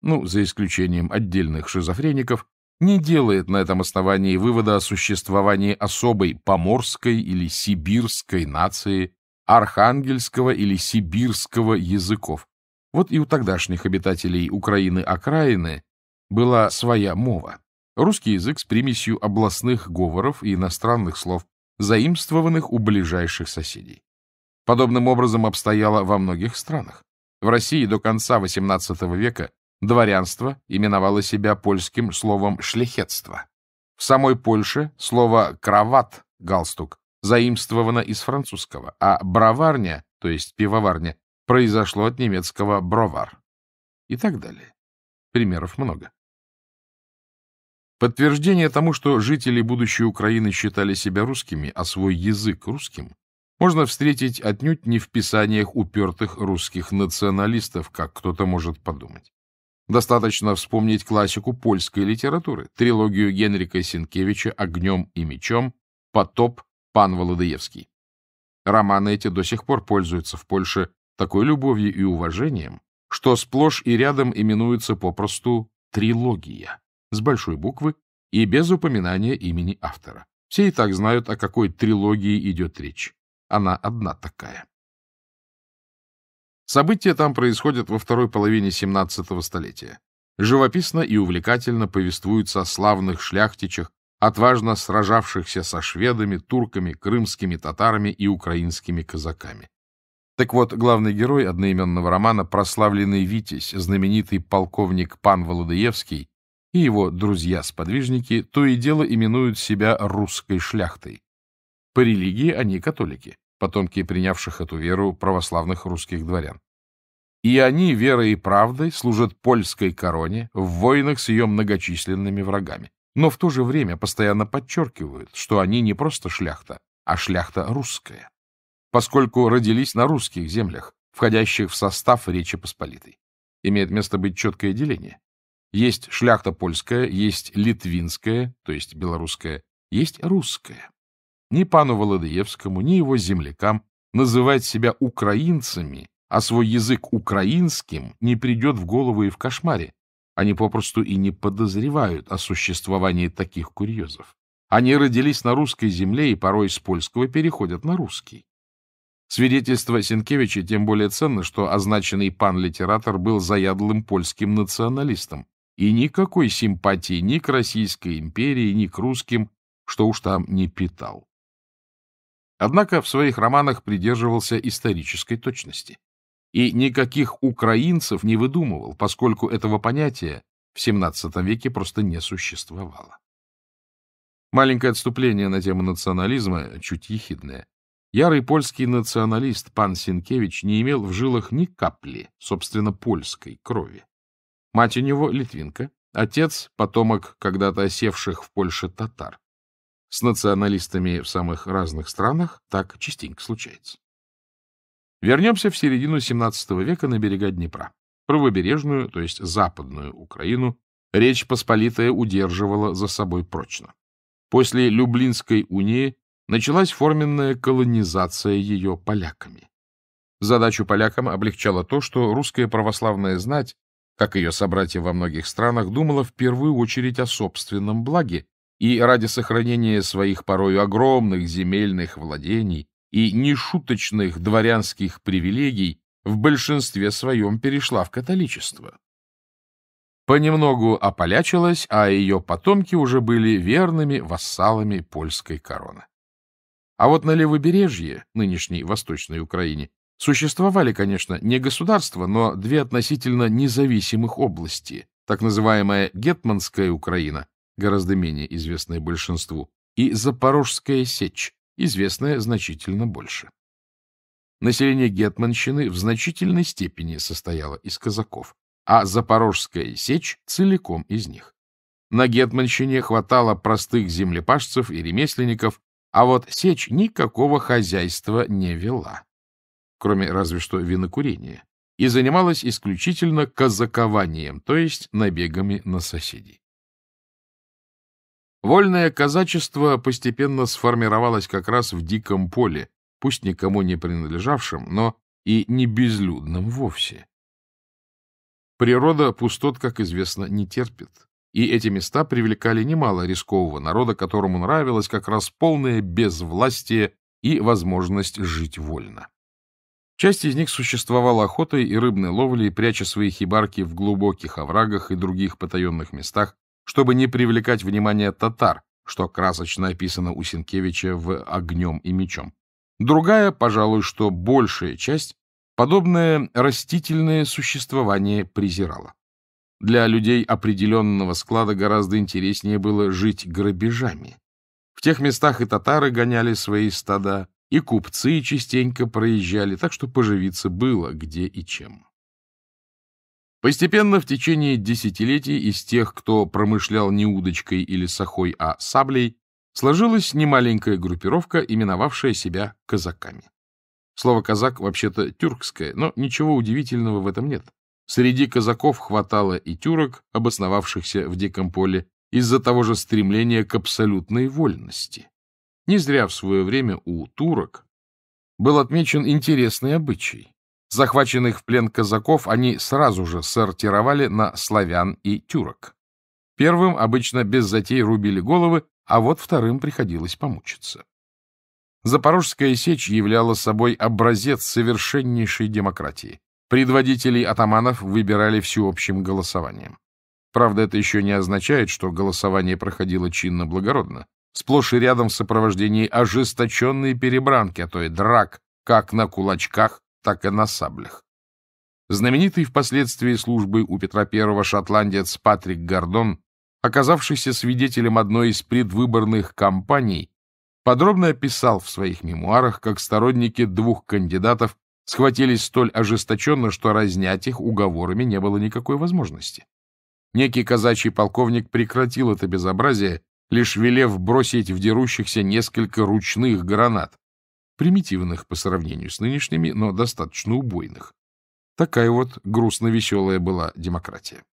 ну, за исключением отдельных шизофреников, не делает на этом основании вывода о существовании особой поморской или сибирской нации, архангельского или сибирского языков. Вот и у тогдашних обитателей Украины-окраины была своя мова. Русский язык с примесью областных говоров и иностранных слов, заимствованных у ближайших соседей. Подобным образом обстояло во многих странах. В России до конца XVIII века Дворянство именовало себя польским словом «шляхетство». В самой Польше слово «кроват» — галстук заимствовано из французского, а «броварня», то есть пивоварня, произошло от немецкого «бровар». И так далее. Примеров много. Подтверждение тому, что жители будущей Украины считали себя русскими, а свой язык русским, можно встретить отнюдь не в писаниях упертых русских националистов, как кто-то может подумать. Достаточно вспомнить классику польской литературы, трилогию Генрика Сенкевича «Огнем и мечом», «Потоп», «Пан Володаевский». Романы эти до сих пор пользуются в Польше такой любовью и уважением, что сплошь и рядом именуется попросту «трилогия» с большой буквы и без упоминания имени автора. Все и так знают, о какой трилогии идет речь. Она одна такая. События там происходят во второй половине XVII столетия. Живописно и увлекательно повествуются о славных шляхтичах, отважно сражавшихся со шведами, турками, крымскими татарами и украинскими казаками. Так вот, главный герой одноименного романа, прославленный Витязь, знаменитый полковник Пан Володаевский и его друзья-сподвижники, то и дело именуют себя русской шляхтой. По религии они католики потомки принявших эту веру православных русских дворян. И они верой и правдой служат польской короне в войнах с ее многочисленными врагами. Но в то же время постоянно подчеркивают, что они не просто шляхта, а шляхта русская, поскольку родились на русских землях, входящих в состав Речи Посполитой. Имеет место быть четкое деление. Есть шляхта польская, есть литвинская, то есть белорусская, есть русская. Ни пану Володаевскому, ни его землякам называть себя украинцами, а свой язык украинским не придет в голову и в кошмаре. Они попросту и не подозревают о существовании таких курьезов. Они родились на русской земле и порой с польского переходят на русский. Свидетельство Сенкевича тем более ценно, что означенный пан-литератор был заядлым польским националистом, и никакой симпатии ни к Российской империи, ни к русским, что уж там не питал. Однако в своих романах придерживался исторической точности. И никаких украинцев не выдумывал, поскольку этого понятия в XVII веке просто не существовало. Маленькое отступление на тему национализма, чуть ехидное. Ярый польский националист пан Синкевич не имел в жилах ни капли, собственно, польской крови. Мать у него — литвинка, отец — потомок когда-то осевших в Польше татар. С националистами в самых разных странах так частенько случается. Вернемся в середину XVII века на берега Днепра. Правобережную, то есть западную Украину, Речь Посполитая удерживала за собой прочно. После Люблинской унии началась форменная колонизация ее поляками. Задачу полякам облегчало то, что русская православная знать, как ее собратья во многих странах, думала в первую очередь о собственном благе и ради сохранения своих порою огромных земельных владений и нешуточных дворянских привилегий в большинстве своем перешла в католичество. Понемногу ополячилась, а ее потомки уже были верными вассалами польской короны. А вот на левобережье, нынешней Восточной Украине, существовали, конечно, не государства, но две относительно независимых области, так называемая Гетманская Украина гораздо менее известная большинству, и Запорожская сечь, известная значительно больше. Население Гетманщины в значительной степени состояло из казаков, а Запорожская сечь целиком из них. На Гетманщине хватало простых землепашцев и ремесленников, а вот сечь никакого хозяйства не вела, кроме разве что винокурения, и занималась исключительно казакованием, то есть набегами на соседей. Вольное казачество постепенно сформировалось как раз в диком поле, пусть никому не принадлежавшем, но и не безлюдном вовсе. Природа пустот, как известно, не терпит, и эти места привлекали немало рискового народа, которому нравилось как раз полное безвластие и возможность жить вольно. Часть из них существовала охотой и рыбной ловлей, пряча свои хибарки в глубоких оврагах и других потаенных местах, чтобы не привлекать внимание татар, что красочно описано у Сенкевича в «Огнем и мечом». Другая, пожалуй, что большая часть, подобное растительное существование презирала. Для людей определенного склада гораздо интереснее было жить грабежами. В тех местах и татары гоняли свои стада, и купцы частенько проезжали, так что поживиться было где и чем. Постепенно в течение десятилетий из тех, кто промышлял не удочкой или сахой, а саблей, сложилась немаленькая группировка, именовавшая себя казаками. Слово «казак» вообще-то тюркское, но ничего удивительного в этом нет. Среди казаков хватало и тюрок, обосновавшихся в диком поле, из-за того же стремления к абсолютной вольности. Не зря в свое время у турок был отмечен интересный обычай. Захваченных в плен казаков они сразу же сортировали на славян и тюрок. Первым обычно без затей рубили головы, а вот вторым приходилось помучиться. Запорожская сечь являла собой образец совершеннейшей демократии. Предводителей атаманов выбирали всеобщим голосованием. Правда, это еще не означает, что голосование проходило чинно-благородно. Сплошь и рядом в сопровождении ожесточенные перебранки, а то и драк, как на кулачках, так и на саблях. Знаменитый впоследствии службы у Петра I шотландец Патрик Гордон, оказавшийся свидетелем одной из предвыборных кампаний, подробно описал в своих мемуарах, как сторонники двух кандидатов схватились столь ожесточенно, что разнять их уговорами не было никакой возможности. Некий казачий полковник прекратил это безобразие, лишь велев бросить в дерущихся несколько ручных гранат, примитивных по сравнению с нынешними, но достаточно убойных. Такая вот грустно-веселая была демократия.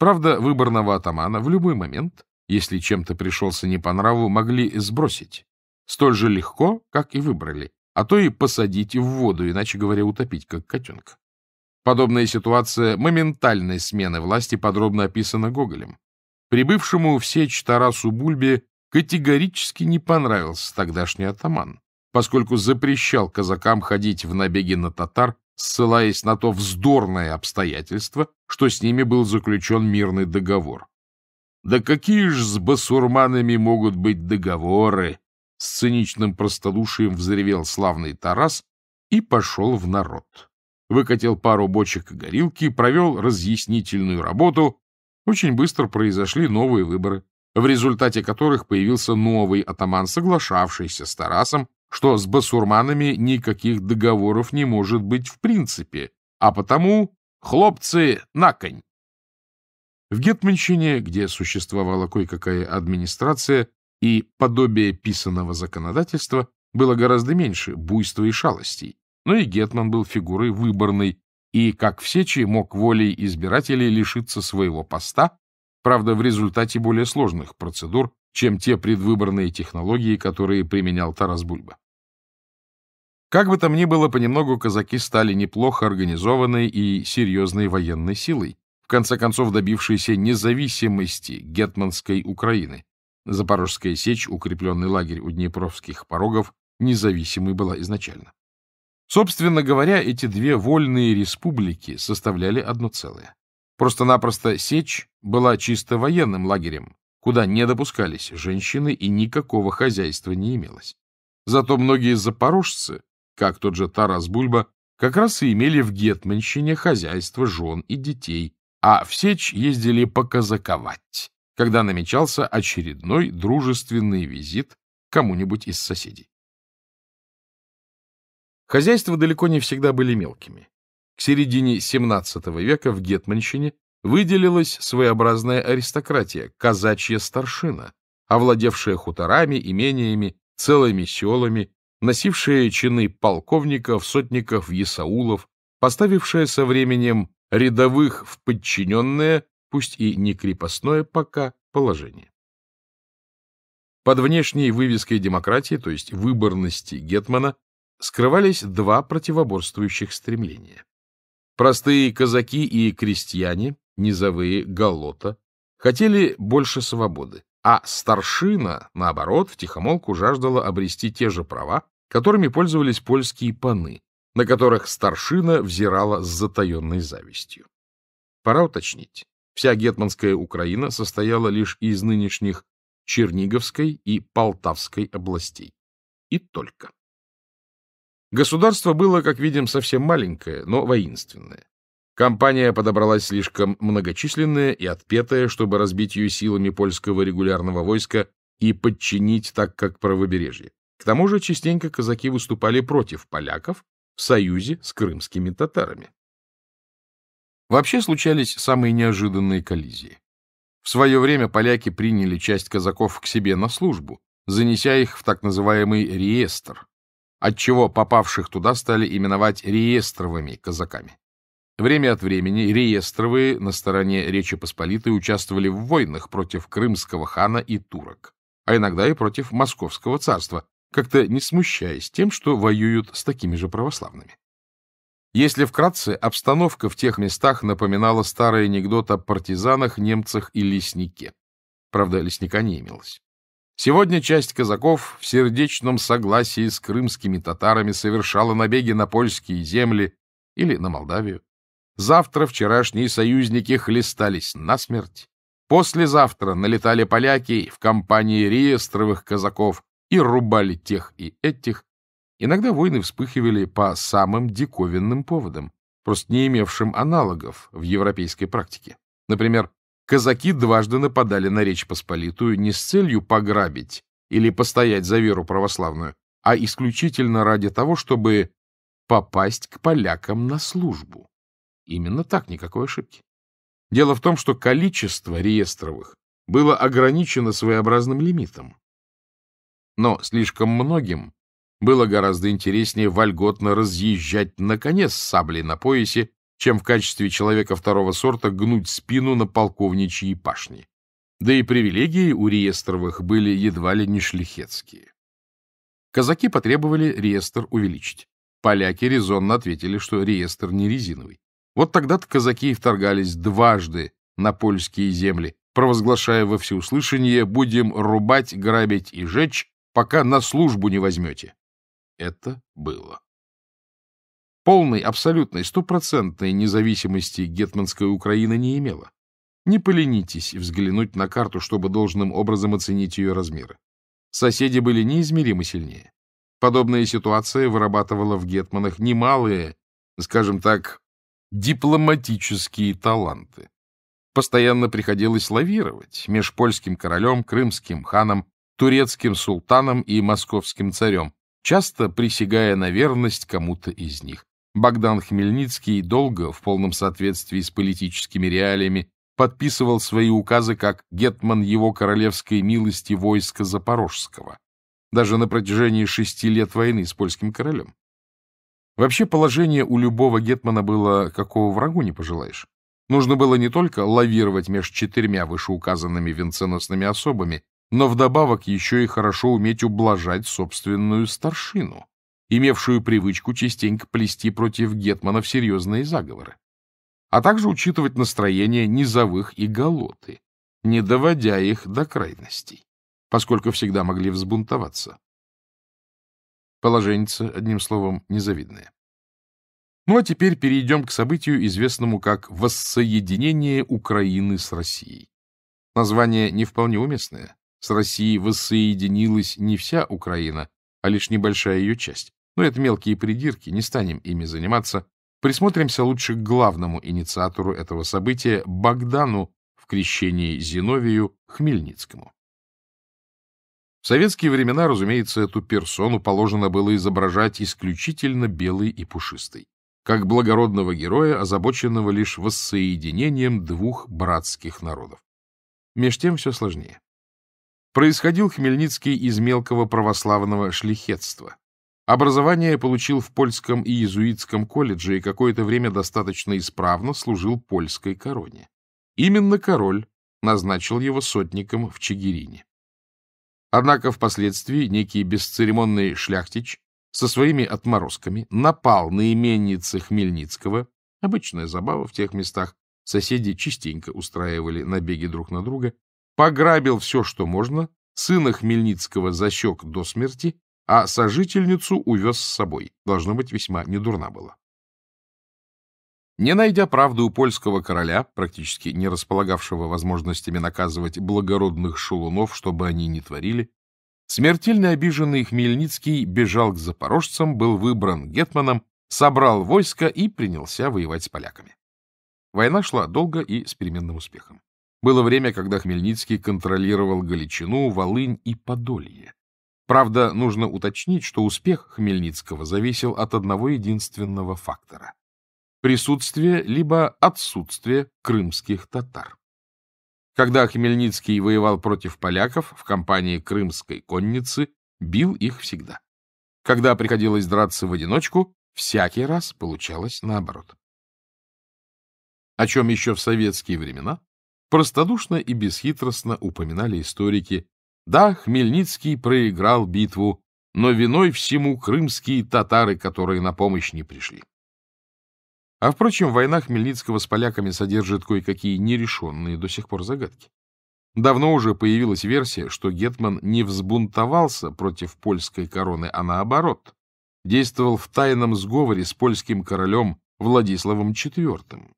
Правда, выборного атамана в любой момент, если чем-то пришелся не по нраву, могли сбросить. Столь же легко, как и выбрали, а то и посадить в воду, иначе говоря, утопить, как котенка. Подобная ситуация моментальной смены власти подробно описана Гоголем. Прибывшему в сечь Тарасу Бульбе категорически не понравился тогдашний атаман, поскольку запрещал казакам ходить в набеги на татар, ссылаясь на то вздорное обстоятельство, что с ними был заключен мирный договор. «Да какие же с басурманами могут быть договоры?» С циничным простодушием взревел славный Тарас и пошел в народ. Выкатил пару бочек горилки, провел разъяснительную работу. Очень быстро произошли новые выборы в результате которых появился новый атаман, соглашавшийся с Тарасом, что с басурманами никаких договоров не может быть в принципе, а потому «хлопцы на конь!». В Гетманщине, где существовала кое-какая администрация и подобие писанного законодательства, было гораздо меньше буйства и шалостей, но и Гетман был фигурой выборной и, как в Сечи, мог волей избирателей лишиться своего поста правда, в результате более сложных процедур, чем те предвыборные технологии, которые применял Тарас Бульба. Как бы там ни было, понемногу казаки стали неплохо организованной и серьезной военной силой, в конце концов добившейся независимости Гетманской Украины. Запорожская сечь, укрепленный лагерь у Днепровских порогов, независимой была изначально. Собственно говоря, эти две вольные республики составляли одно целое. Просто-напросто сечь была чисто военным лагерем, куда не допускались женщины и никакого хозяйства не имелось. Зато многие запорожцы, как тот же Тарас Бульба, как раз и имели в Гетманщине хозяйство жен и детей, а в Сечь ездили показаковать, когда намечался очередной дружественный визит кому-нибудь из соседей. Хозяйства далеко не всегда были мелкими. К середине XVII века в Гетманщине выделилась своеобразная аристократия, казачья старшина, овладевшая хуторами, имениями, целыми селами, носившая чины полковников, сотников, есаулов, поставившая со временем рядовых в подчиненное, пусть и не крепостное пока, положение. Под внешней вывеской демократии, то есть выборности Гетмана, скрывались два противоборствующих стремления. Простые казаки и крестьяне низовые Галота, хотели больше свободы, а старшина, наоборот, втихомолку жаждала обрести те же права, которыми пользовались польские паны, на которых старшина взирала с затаенной завистью. Пора уточнить. Вся гетманская Украина состояла лишь из нынешних Черниговской и Полтавской областей. И только. Государство было, как видим, совсем маленькое, но воинственное. Компания подобралась слишком многочисленная и отпетая, чтобы разбить ее силами польского регулярного войска и подчинить так, как правобережье. К тому же частенько казаки выступали против поляков в союзе с крымскими татарами. Вообще случались самые неожиданные коллизии. В свое время поляки приняли часть казаков к себе на службу, занеся их в так называемый реестр, отчего попавших туда стали именовать реестровыми казаками. Время от времени реестровые на стороне Речи Посполитой участвовали в войнах против крымского хана и турок, а иногда и против московского царства, как-то не смущаясь тем, что воюют с такими же православными. Если вкратце, обстановка в тех местах напоминала старый анекдот о партизанах, немцах и леснике. Правда, лесника не имелось. Сегодня часть казаков в сердечном согласии с крымскими татарами совершала набеги на польские земли или на Молдавию. Завтра вчерашние союзники хлестались насмерть. Послезавтра налетали поляки в компании реестровых казаков и рубали тех и этих. Иногда войны вспыхивали по самым диковинным поводам, просто не имевшим аналогов в европейской практике. Например, казаки дважды нападали на Речь Посполитую не с целью пограбить или постоять за веру православную, а исключительно ради того, чтобы попасть к полякам на службу. Именно так, никакой ошибки. Дело в том, что количество реестровых было ограничено своеобразным лимитом. Но слишком многим было гораздо интереснее вольготно разъезжать на коне с саблей на поясе, чем в качестве человека второго сорта гнуть спину на полковничьей пашне. Да и привилегии у реестровых были едва ли не шлихетские. Казаки потребовали реестр увеличить. Поляки резонно ответили, что реестр не резиновый. Вот тогда-то казаки и вторгались дважды на польские земли, провозглашая во всеуслышание «будем рубать, грабить и жечь, пока на службу не возьмете». Это было. Полной, абсолютной, стопроцентной независимости гетманская Украина не имела. Не поленитесь взглянуть на карту, чтобы должным образом оценить ее размеры. Соседи были неизмеримо сильнее. Подобная ситуация вырабатывала в гетманах немалые, скажем так, дипломатические таланты. Постоянно приходилось лавировать меж польским королем, крымским ханом, турецким султаном и московским царем, часто присягая на верность кому-то из них. Богдан Хмельницкий долго, в полном соответствии с политическими реалиями, подписывал свои указы как гетман его королевской милости войска Запорожского, даже на протяжении шести лет войны с польским королем. Вообще положение у любого гетмана было, какого врагу не пожелаешь. Нужно было не только лавировать между четырьмя вышеуказанными венценосными особами, но вдобавок еще и хорошо уметь ублажать собственную старшину, имевшую привычку частенько плести против гетманов серьезные заговоры, а также учитывать настроение низовых и голоты, не доводя их до крайностей, поскольку всегда могли взбунтоваться. Положенница, одним словом, незавидная. Ну а теперь перейдем к событию, известному как «Воссоединение Украины с Россией». Название не вполне уместное. С Россией воссоединилась не вся Украина, а лишь небольшая ее часть. Но это мелкие придирки, не станем ими заниматься. Присмотримся лучше к главному инициатору этого события, Богдану в крещении Зиновию Хмельницкому советские времена, разумеется, эту персону положено было изображать исключительно белый и пушистый, как благородного героя, озабоченного лишь воссоединением двух братских народов. Меж тем все сложнее. Происходил Хмельницкий из мелкого православного шлихетства. Образование получил в польском и иезуитском колледже и какое-то время достаточно исправно служил польской короне. Именно король назначил его сотником в Чигирине. Однако впоследствии некий бесцеремонный шляхтич со своими отморозками напал на именницы Хмельницкого. Обычная забава в тех местах. Соседи частенько устраивали набеги друг на друга. Пограбил все, что можно. Сына Хмельницкого засек до смерти, а сожительницу увез с собой. Должно быть, весьма недурна была. Не найдя правды у польского короля, практически не располагавшего возможностями наказывать благородных шулунов, чтобы они не творили, смертельно обиженный Хмельницкий бежал к запорожцам, был выбран гетманом, собрал войско и принялся воевать с поляками. Война шла долго и с переменным успехом. Было время, когда Хмельницкий контролировал Галичину, Волынь и Подолье. Правда, нужно уточнить, что успех Хмельницкого зависел от одного единственного фактора присутствие либо отсутствие крымских татар. Когда Хмельницкий воевал против поляков в компании крымской конницы, бил их всегда. Когда приходилось драться в одиночку, всякий раз получалось наоборот. О чем еще в советские времена простодушно и бесхитростно упоминали историки. Да, Хмельницкий проиграл битву, но виной всему крымские татары, которые на помощь не пришли. А, впрочем, война Хмельницкого с поляками содержит кое-какие нерешенные до сих пор загадки. Давно уже появилась версия, что Гетман не взбунтовался против польской короны, а наоборот, действовал в тайном сговоре с польским королем Владиславом IV,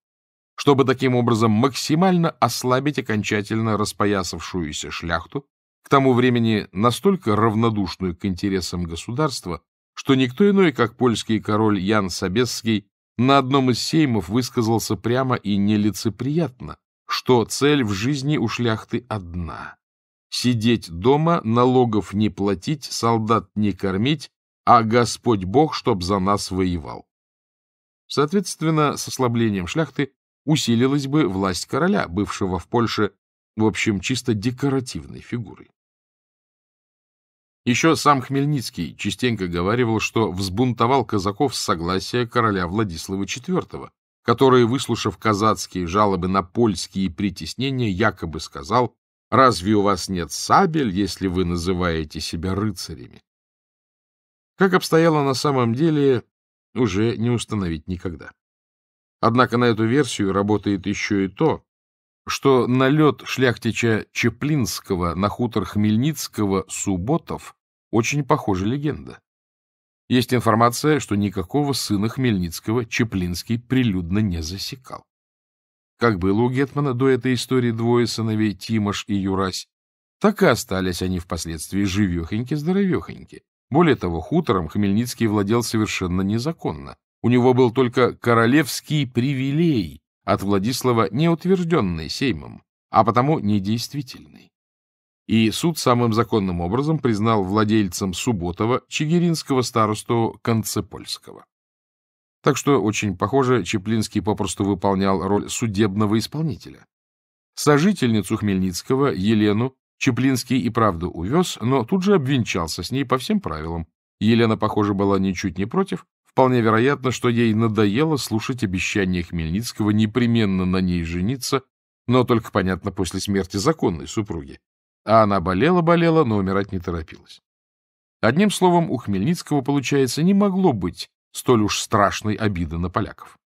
чтобы таким образом максимально ослабить окончательно распоясавшуюся шляхту, к тому времени настолько равнодушную к интересам государства, что никто иной, как польский король Ян Собесский, на одном из сеймов высказался прямо и нелицеприятно, что цель в жизни у шляхты одна — сидеть дома, налогов не платить, солдат не кормить, а Господь Бог, чтоб за нас воевал. Соответственно, с ослаблением шляхты усилилась бы власть короля, бывшего в Польше, в общем, чисто декоративной фигурой. Еще сам Хмельницкий частенько говаривал, что взбунтовал казаков с согласия короля Владислава IV, который, выслушав казацкие жалобы на польские притеснения, якобы сказал «Разве у вас нет сабель, если вы называете себя рыцарями?» Как обстояло на самом деле, уже не установить никогда. Однако на эту версию работает еще и то, что налет шляхтича Чеплинского на хутор Хмельницкого Субботов очень похожа легенда. Есть информация, что никакого сына Хмельницкого Чеплинский прилюдно не засекал. Как было у Гетмана до этой истории двое сыновей Тимош и Юрась, так и остались они впоследствии живехоньки-здоровехоньки. Более того, хутором Хмельницкий владел совершенно незаконно. У него был только королевский привилей, от Владислава неутвержденный Сеймом, а потому недействительный. И суд самым законным образом признал владельцем Субботова чигиринского старосту Концепольского. Так что, очень похоже, Чеплинский попросту выполнял роль судебного исполнителя. Сожительницу Хмельницкого, Елену, Чеплинский и правду увез, но тут же обвенчался с ней по всем правилам. Елена, похоже, была ничуть не против, Вполне вероятно, что ей надоело слушать обещания Хмельницкого непременно на ней жениться, но только, понятно, после смерти законной супруги. А она болела-болела, но умирать не торопилась. Одним словом, у Хмельницкого, получается, не могло быть столь уж страшной обиды на поляков.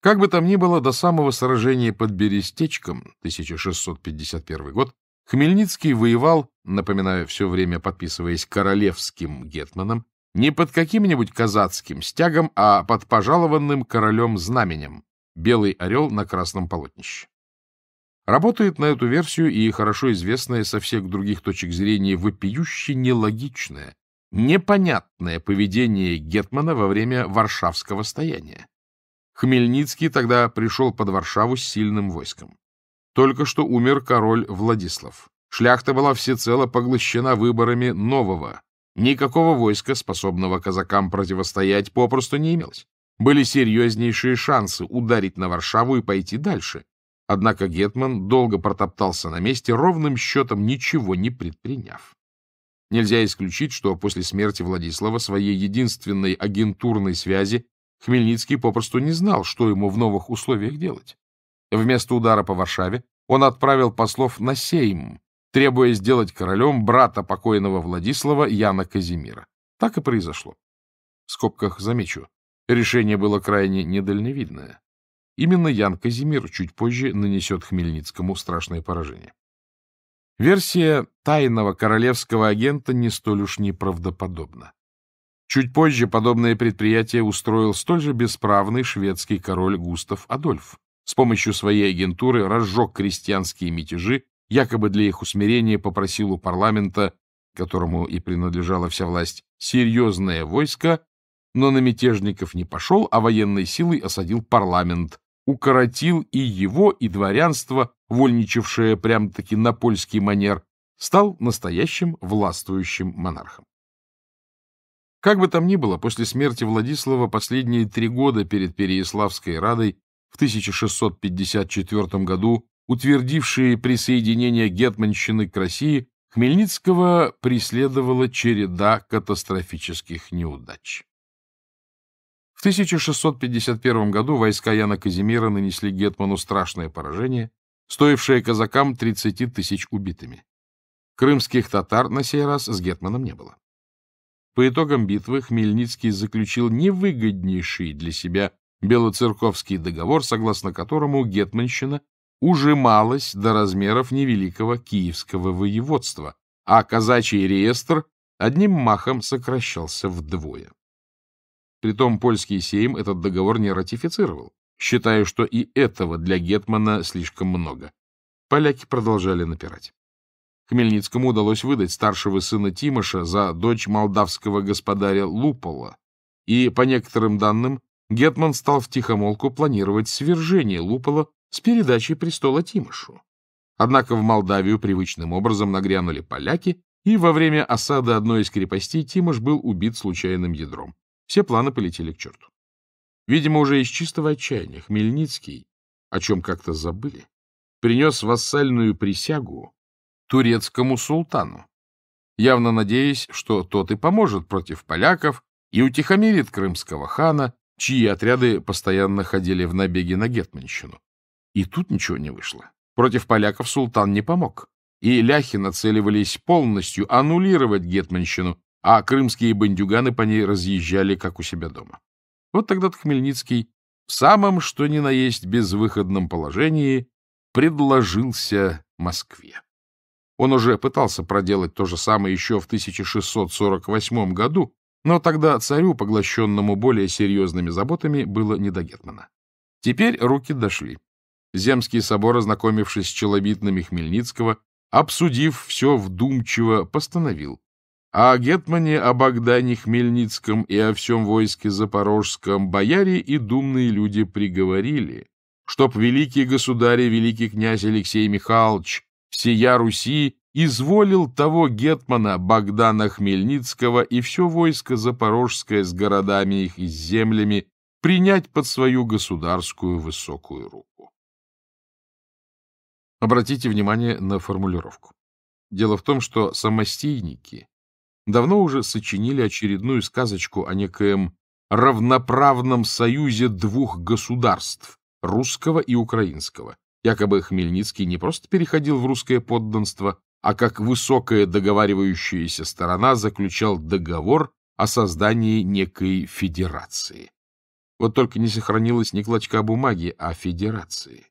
Как бы там ни было, до самого сражения под Берестечком, 1651 год, Хмельницкий воевал, напоминаю, все время подписываясь королевским гетманом, не под каким-нибудь казацким стягом, а под пожалованным королем знаменем «Белый орел на красном полотнище». Работает на эту версию и хорошо известная со всех других точек зрения вопиюще нелогичное, непонятное поведение Гетмана во время Варшавского стояния. Хмельницкий тогда пришел под Варшаву с сильным войском. Только что умер король Владислав. Шляхта была всецело поглощена выборами нового, Никакого войска, способного казакам противостоять, попросту не имелось. Были серьезнейшие шансы ударить на Варшаву и пойти дальше. Однако Гетман долго протоптался на месте, ровным счетом ничего не предприняв. Нельзя исключить, что после смерти Владислава своей единственной агентурной связи Хмельницкий попросту не знал, что ему в новых условиях делать. Вместо удара по Варшаве он отправил послов на Сейм, требуя сделать королем брата покойного Владислава Яна Казимира. Так и произошло. В скобках замечу, решение было крайне недальновидное. Именно Ян Казимир чуть позже нанесет Хмельницкому страшное поражение. Версия тайного королевского агента не столь уж неправдоподобна. Чуть позже подобное предприятие устроил столь же бесправный шведский король Густав Адольф. С помощью своей агентуры разжег крестьянские мятежи якобы для их усмирения попросил у парламента, которому и принадлежала вся власть, серьезное войско, но на мятежников не пошел, а военной силой осадил парламент, укоротил и его, и дворянство, вольничавшее прямо таки на польский манер, стал настоящим властвующим монархом. Как бы там ни было, после смерти Владислава последние три года перед Переяславской радой в 1654 году утвердившие присоединение Гетманщины к России, Хмельницкого преследовала череда катастрофических неудач. В 1651 году войска Яна Казимира нанесли Гетману страшное поражение, стоившее казакам 30 тысяч убитыми. Крымских татар на сей раз с Гетманом не было. По итогам битвы Хмельницкий заключил невыгоднейший для себя Белоцерковский договор, согласно которому Гетманщина ужималась до размеров невеликого киевского воеводства, а казачий реестр одним махом сокращался вдвое. Притом польский сейм этот договор не ратифицировал, считая, что и этого для Гетмана слишком много. Поляки продолжали напирать. Хмельницкому удалось выдать старшего сына Тимоша за дочь молдавского господаря Лупола, и, по некоторым данным, Гетман стал втихомолку планировать свержение Лупола с передачей престола Тимошу. Однако в Молдавию привычным образом нагрянули поляки, и во время осады одной из крепостей Тимош был убит случайным ядром. Все планы полетели к черту. Видимо, уже из чистого отчаяния Хмельницкий, о чем как-то забыли, принес вассальную присягу турецкому султану, явно надеясь, что тот и поможет против поляков и утихомирит крымского хана, чьи отряды постоянно ходили в набеги на Гетманщину. И тут ничего не вышло. Против поляков султан не помог. И ляхи нацеливались полностью аннулировать гетманщину, а крымские бандюганы по ней разъезжали, как у себя дома. Вот тогда-то Хмельницкий в самом что ни на есть безвыходном положении предложился Москве. Он уже пытался проделать то же самое еще в 1648 году, но тогда царю, поглощенному более серьезными заботами, было не до Гетмана. Теперь руки дошли. Земский собор, ознакомившись с челобитными Хмельницкого, обсудив все вдумчиво, постановил о Гетмане, о Богдане Хмельницком и о всем войске Запорожском бояре и думные люди приговорили, чтоб великий государь и великий князь Алексей Михайлович всея Руси изволил того Гетмана Богдана Хмельницкого и все войско Запорожское с городами их и с землями принять под свою государскую высокую руку. Обратите внимание на формулировку. Дело в том, что самостийники давно уже сочинили очередную сказочку о некоем равноправном союзе двух государств – русского и украинского. Якобы Хмельницкий не просто переходил в русское подданство, а как высокая договаривающаяся сторона заключал договор о создании некой федерации. Вот только не сохранилось ни клочка бумаги о федерации.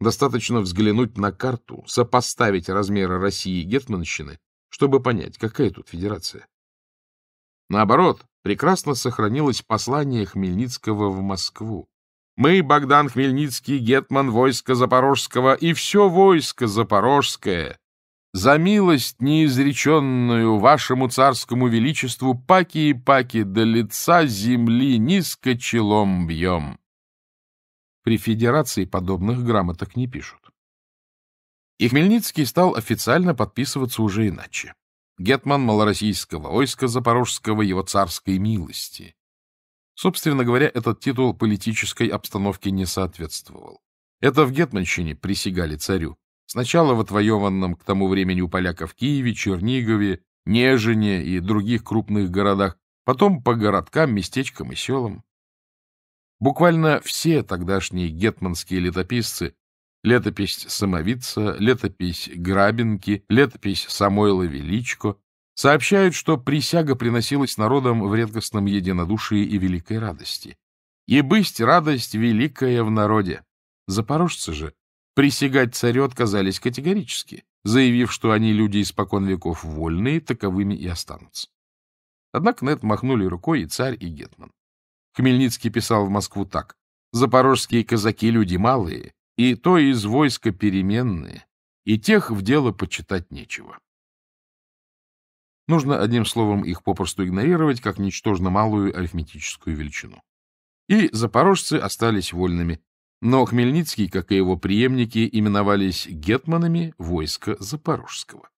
Достаточно взглянуть на карту, сопоставить размеры России и Гетманщины, чтобы понять, какая тут федерация. Наоборот, прекрасно сохранилось послание Хмельницкого в Москву. «Мы, Богдан Хмельницкий, гетман войска Запорожского и все войско Запорожское, за милость неизреченную вашему царскому величеству паки и паки до лица земли низко челом бьем». При Федерации подобных грамоток не пишут. И Хмельницкий стал официально подписываться уже иначе. Гетман малороссийского войска Запорожского его царской милости. Собственно говоря, этот титул политической обстановке не соответствовал. Это в Гетманщине присягали царю. Сначала в отвоеванном к тому времени у поляков Киеве, Чернигове, Нежине и других крупных городах, потом по городкам, местечкам и селам. Буквально все тогдашние гетманские летописцы летопись Самовица, летопись Грабинки, летопись Самойла Величко сообщают, что присяга приносилась народам в редкостном единодушии и великой радости. И бысть радость великая в народе. Запорожцы же присягать царю отказались категорически, заявив, что они люди испокон веков вольные, таковыми и останутся. Однако на это махнули рукой и царь, и гетман. Хмельницкий писал в Москву так. «Запорожские казаки — люди малые, и то из войска переменные, и тех в дело почитать нечего». Нужно одним словом их попросту игнорировать, как ничтожно малую арифметическую величину. И запорожцы остались вольными, но Хмельницкий, как и его преемники, именовались гетманами войска Запорожского.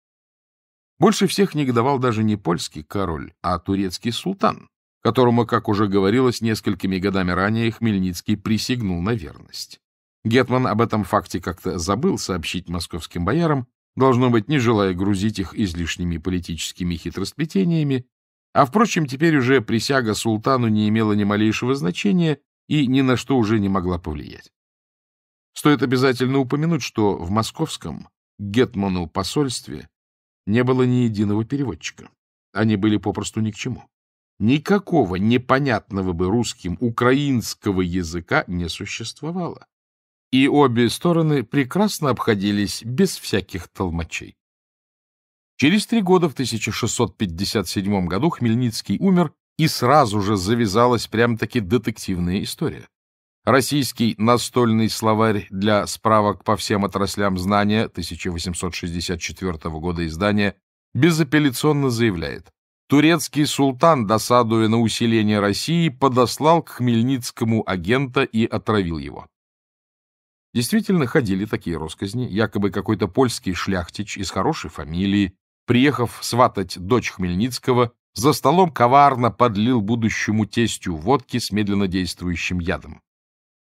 Больше всех негодовал даже не польский король, а турецкий султан, которому, как уже говорилось, несколькими годами ранее Хмельницкий присягнул на верность. Гетман об этом факте как-то забыл сообщить московским боярам, должно быть, не желая грузить их излишними политическими хитросплетениями, а, впрочем, теперь уже присяга султану не имела ни малейшего значения и ни на что уже не могла повлиять. Стоит обязательно упомянуть, что в московском Гетману посольстве не было ни единого переводчика. Они были попросту ни к чему никакого непонятного бы русским украинского языка не существовало. И обе стороны прекрасно обходились без всяких толмачей. Через три года, в 1657 году, Хмельницкий умер, и сразу же завязалась прям-таки детективная история. Российский настольный словарь для справок по всем отраслям знания 1864 года издания безапелляционно заявляет, турецкий султан, досадуя на усиление России, подослал к Хмельницкому агента и отравил его. Действительно, ходили такие росказни, якобы какой-то польский шляхтич из хорошей фамилии, приехав сватать дочь Хмельницкого, за столом коварно подлил будущему тестю водки с медленно действующим ядом.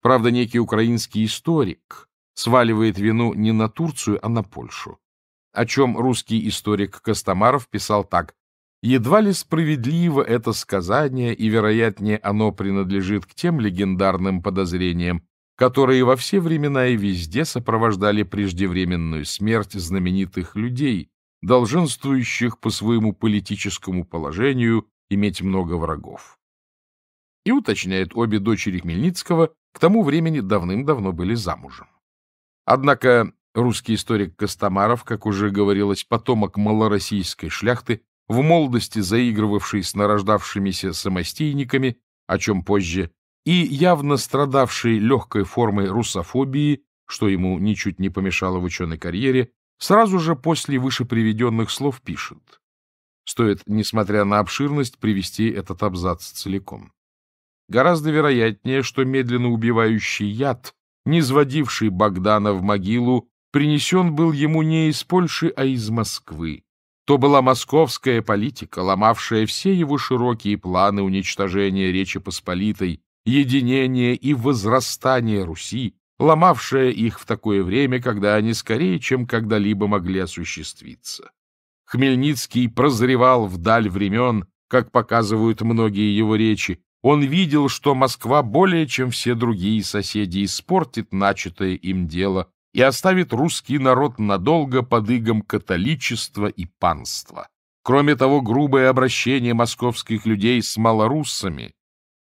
Правда, некий украинский историк сваливает вину не на Турцию, а на Польшу, о чем русский историк Костомаров писал так. Едва ли справедливо это сказание, и, вероятнее, оно принадлежит к тем легендарным подозрениям, которые во все времена и везде сопровождали преждевременную смерть знаменитых людей, долженствующих по своему политическому положению иметь много врагов. И уточняет, обе дочери Хмельницкого к тому времени давным-давно были замужем. Однако русский историк Костомаров, как уже говорилось, потомок малороссийской шляхты, в молодости заигрывавший с нарождавшимися самостейниками, о чем позже, и явно страдавший легкой формой русофобии, что ему ничуть не помешало в ученой карьере, сразу же после вышеприведенных слов пишет. Стоит, несмотря на обширность, привести этот абзац целиком. Гораздо вероятнее, что медленно убивающий яд, низводивший Богдана в могилу, принесен был ему не из Польши, а из Москвы то была московская политика, ломавшая все его широкие планы уничтожения Речи Посполитой, единения и возрастания Руси, ломавшая их в такое время, когда они скорее, чем когда-либо могли осуществиться. Хмельницкий прозревал вдаль времен, как показывают многие его речи. Он видел, что Москва более, чем все другие соседи, испортит начатое им дело и оставит русский народ надолго под игом католичества и панства. Кроме того, грубое обращение московских людей с малоруссами,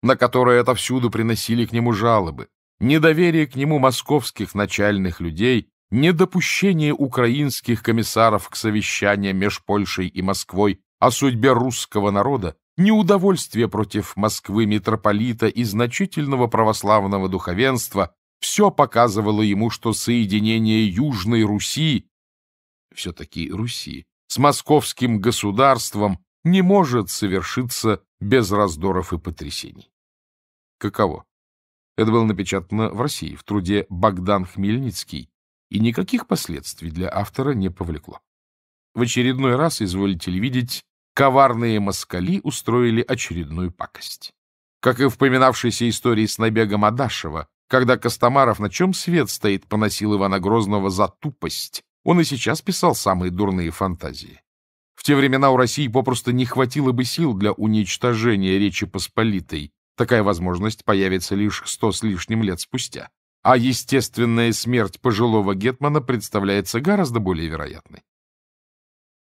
на которое отовсюду приносили к нему жалобы, недоверие к нему московских начальных людей, недопущение украинских комиссаров к совещаниям меж Польшей и Москвой о судьбе русского народа, неудовольствие против Москвы митрополита и значительного православного духовенства все показывало ему, что соединение Южной Руси, все-таки Руси, с московским государством не может совершиться без раздоров и потрясений. Каково? Это было напечатано в России в труде «Богдан Хмельницкий» и никаких последствий для автора не повлекло. В очередной раз, изволите ли видеть, коварные москали устроили очередную пакость. Как и в поминавшейся истории с набегом Адашева, когда Костомаров, на чем свет стоит, поносил Ивана Грозного за тупость, он и сейчас писал самые дурные фантазии. В те времена у России попросту не хватило бы сил для уничтожения Речи Посполитой. Такая возможность появится лишь сто с лишним лет спустя. А естественная смерть пожилого Гетмана представляется гораздо более вероятной.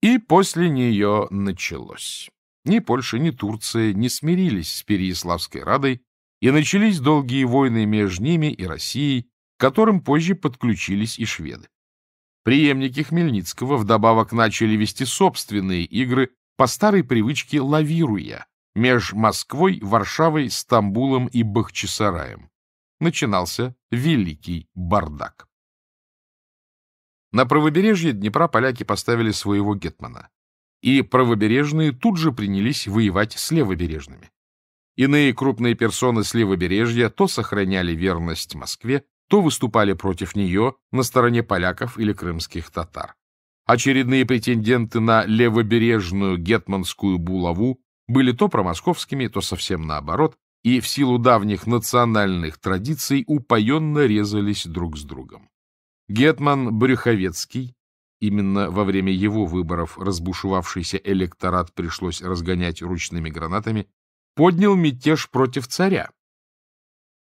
И после нее началось. Ни Польша, ни Турция не смирились с Переяславской Радой и начались долгие войны между ними и Россией, к которым позже подключились и шведы. Приемники Хмельницкого вдобавок начали вести собственные игры по старой привычке лавируя меж Москвой, Варшавой, Стамбулом и Бахчисараем. Начинался великий бардак. На правобережье Днепра поляки поставили своего гетмана, и правобережные тут же принялись воевать с левобережными. Иные крупные персоны с левобережья то сохраняли верность Москве, то выступали против нее на стороне поляков или крымских татар. Очередные претенденты на левобережную гетманскую булаву были то промосковскими, то совсем наоборот, и в силу давних национальных традиций упоенно резались друг с другом. Гетман Брюховецкий, именно во время его выборов разбушевавшийся электорат пришлось разгонять ручными гранатами, поднял мятеж против царя.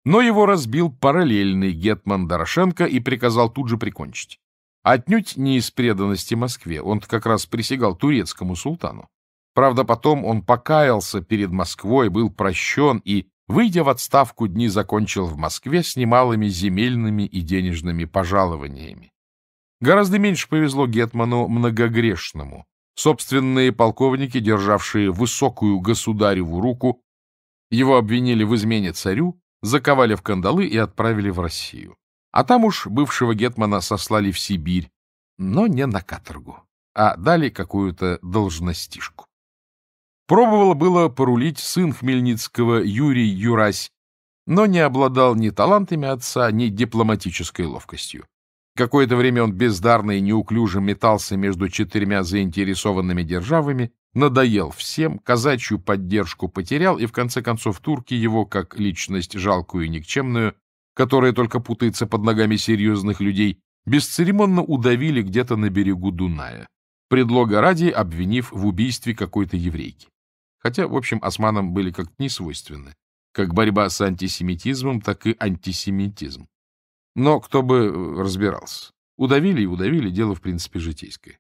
Но его разбил параллельный гетман Дорошенко и приказал тут же прикончить. Отнюдь не из преданности Москве, он как раз присягал турецкому султану. Правда, потом он покаялся перед Москвой, был прощен и, выйдя в отставку, дни закончил в Москве с немалыми земельными и денежными пожалованиями. Гораздо меньше повезло Гетману многогрешному. Собственные полковники, державшие высокую государеву руку, его обвинили в измене царю, заковали в кандалы и отправили в Россию. А там уж бывшего гетмана сослали в Сибирь, но не на каторгу, а дали какую-то должностишку. Пробовало было порулить сын Хмельницкого Юрий Юрась, но не обладал ни талантами отца, ни дипломатической ловкостью. Какое-то время он бездарно и неуклюже метался между четырьмя заинтересованными державами, надоел всем, казачью поддержку потерял, и в конце концов турки его, как личность жалкую и никчемную, которая только путается под ногами серьезных людей, бесцеремонно удавили где-то на берегу Дуная, предлога ради обвинив в убийстве какой-то еврейки. Хотя, в общем, османам были как-то не свойственны, как борьба с антисемитизмом, так и антисемитизм. Но кто бы э, разбирался. Удавили и удавили, дело, в принципе, житейское.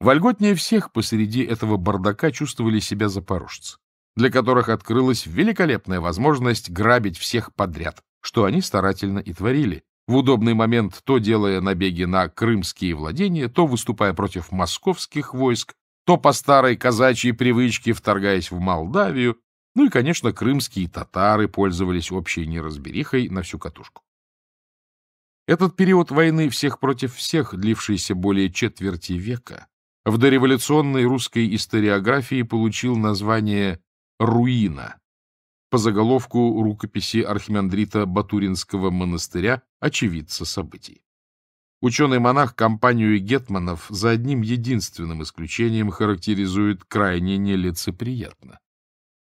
Вольготнее всех посреди этого бардака чувствовали себя запорожцы, для которых открылась великолепная возможность грабить всех подряд, что они старательно и творили, в удобный момент то делая набеги на крымские владения, то выступая против московских войск, то по старой казачьей привычке вторгаясь в Молдавию, ну и, конечно, крымские татары пользовались общей неразберихой на всю катушку. Этот период войны всех против всех, длившийся более четверти века, в дореволюционной русской историографии получил название «Руина» по заголовку рукописи архимандрита Батуринского монастыря «Очевидца событий». Ученый-монах компанию гетманов за одним единственным исключением характеризует крайне нелицеприятно.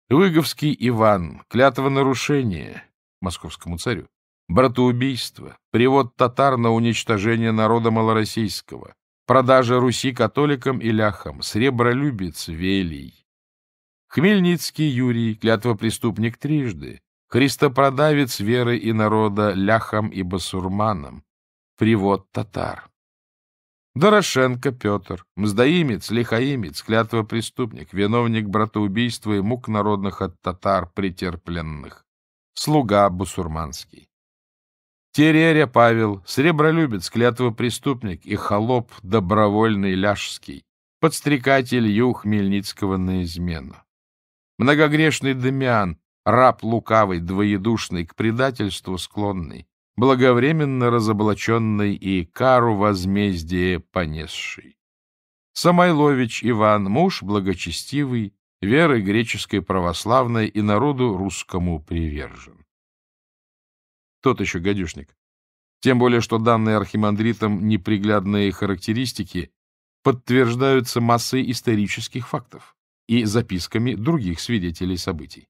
Выговский Иван, клятва нарушения московскому царю, братоубийство, привод татар на уничтожение народа малороссийского, продажа Руси католикам и ляхам, сребролюбец Велий. Хмельницкий Юрий, клятвопреступник трижды, христопродавец веры и народа ляхам и басурманам, привод татар. Дорошенко Петр, мздоимец, лихаимец, клятвопреступник, виновник братоубийства и мук народных от татар претерпленных, слуга бусурманский. Тереря Павел, сребролюбец, преступник и холоп добровольный ляжский, подстрекатель Юх Мельницкого на измену. Многогрешный Дамиан, раб лукавый, двоедушный, к предательству склонный, благовременно разоблаченный и кару возмездие понесший. Самойлович Иван, муж благочестивый, веры греческой православной и народу русскому привержен. Тот еще гадюшник. Тем более, что данные архимандритом неприглядные характеристики подтверждаются массой исторических фактов и записками других свидетелей событий.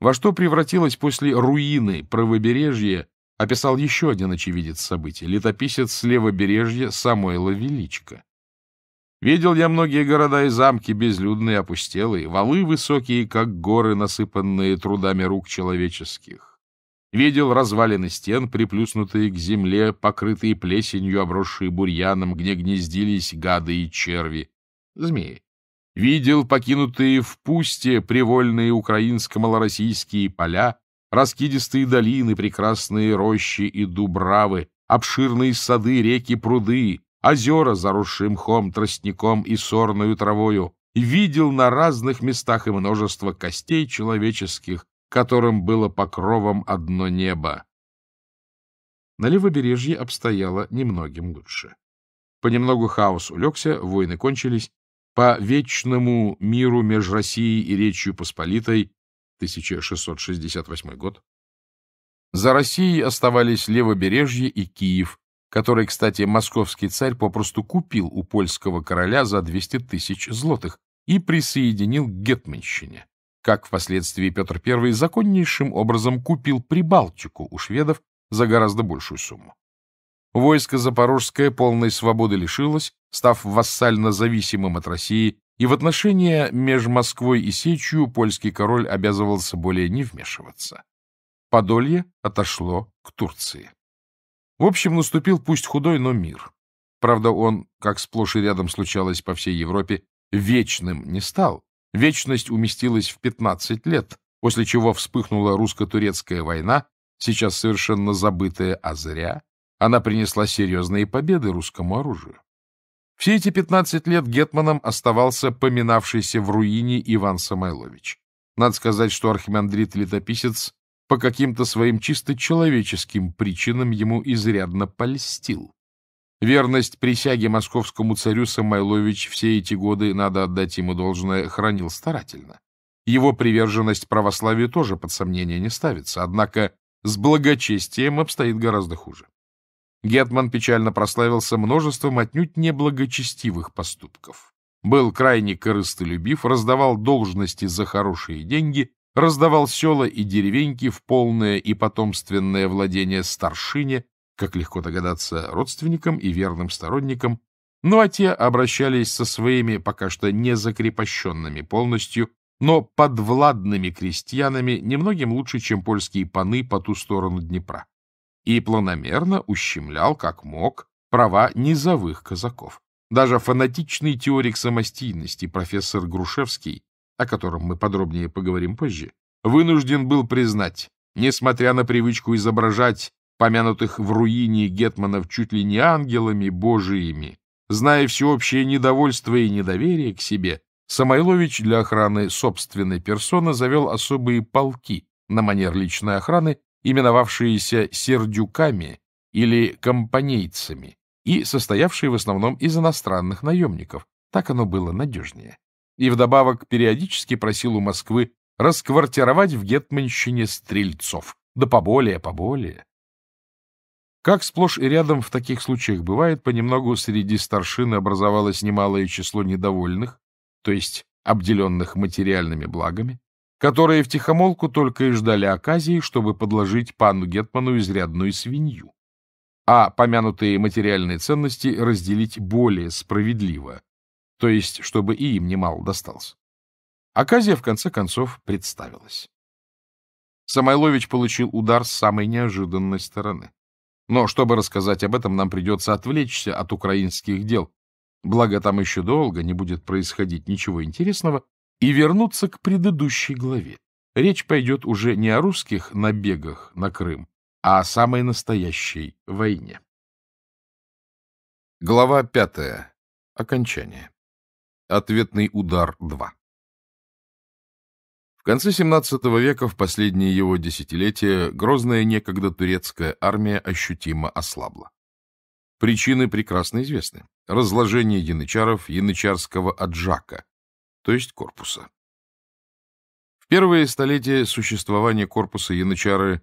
Во что превратилось после руины правобережья, описал еще один очевидец событий, летописец с левобережья Самуэла Величко. Видел я многие города и замки безлюдные, опустелые, валы высокие, как горы, насыпанные трудами рук человеческих. Видел развалины стен, приплюснутые к земле, покрытые плесенью, обросшие бурьяном, где гнездились гады и черви. Змеи. Видел покинутые в пусте привольные украинско-малороссийские поля, раскидистые долины, прекрасные рощи и дубравы, обширные сады, реки, пруды, озера, заросшие мхом, тростником и сорною травою, видел на разных местах и множество костей человеческих, которым было покровом одно небо. На левобережье обстояло немногим лучше. Понемногу хаос улегся, войны кончились. По вечному миру между Россией и Речью Посполитой 1668 год за Россией оставались левобережье и Киев, который, кстати, московский царь попросту купил у польского короля за 200 тысяч злотых и присоединил к Гетманщине как впоследствии Петр I законнейшим образом купил Прибалтику у шведов за гораздо большую сумму. Войско Запорожское полной свободы лишилось, став вассально зависимым от России, и в отношения между Москвой и Сечью польский король обязывался более не вмешиваться. Подолье отошло к Турции. В общем, наступил пусть худой, но мир. Правда, он, как сплошь и рядом случалось по всей Европе, вечным не стал, Вечность уместилась в 15 лет, после чего вспыхнула русско-турецкая война, сейчас совершенно забытая, а зря. Она принесла серьезные победы русскому оружию. Все эти 15 лет гетманом оставался поминавшийся в руине Иван Самойлович. Надо сказать, что архимандрит-летописец по каким-то своим чисто человеческим причинам ему изрядно польстил. Верность присяге московскому царю Самойлович все эти годы, надо отдать ему должное, хранил старательно. Его приверженность православию тоже под сомнение не ставится, однако с благочестием обстоит гораздо хуже. Гетман печально прославился множеством отнюдь неблагочестивых поступков. Был крайне корыстолюбив, раздавал должности за хорошие деньги, раздавал села и деревеньки в полное и потомственное владение старшине, как легко догадаться, родственникам и верным сторонникам, ну а те обращались со своими, пока что не закрепощенными полностью, но подвладными крестьянами немногим лучше, чем польские паны по ту сторону Днепра, и планомерно ущемлял, как мог, права низовых казаков. Даже фанатичный теорик самостийности профессор Грушевский, о котором мы подробнее поговорим позже, вынужден был признать, несмотря на привычку изображать помянутых в руине гетманов чуть ли не ангелами божиими, зная всеобщее недовольство и недоверие к себе, Самойлович для охраны собственной персоны завел особые полки на манер личной охраны, именовавшиеся «сердюками» или «компанейцами» и состоявшие в основном из иностранных наемников. Так оно было надежнее. И вдобавок периодически просил у Москвы расквартировать в Гетманщине стрельцов. Да поболее, поболее. Как сплошь и рядом в таких случаях бывает, понемногу среди старшины образовалось немалое число недовольных, то есть обделенных материальными благами, которые втихомолку только и ждали оказии, чтобы подложить пану Гетману изрядную свинью, а помянутые материальные ценности разделить более справедливо, то есть чтобы и им немало досталось. Оказия, в конце концов, представилась. Самойлович получил удар с самой неожиданной стороны. Но чтобы рассказать об этом, нам придется отвлечься от украинских дел, благо там еще долго не будет происходить ничего интересного, и вернуться к предыдущей главе. Речь пойдет уже не о русских набегах на Крым, а о самой настоящей войне. Глава пятая. Окончание. Ответный удар 2. В конце XVII века, в последние его десятилетия, грозная некогда турецкая армия ощутимо ослабла. Причины прекрасно известны. Разложение янычаров янычарского аджака, то есть корпуса. В первые столетия существования корпуса янычары,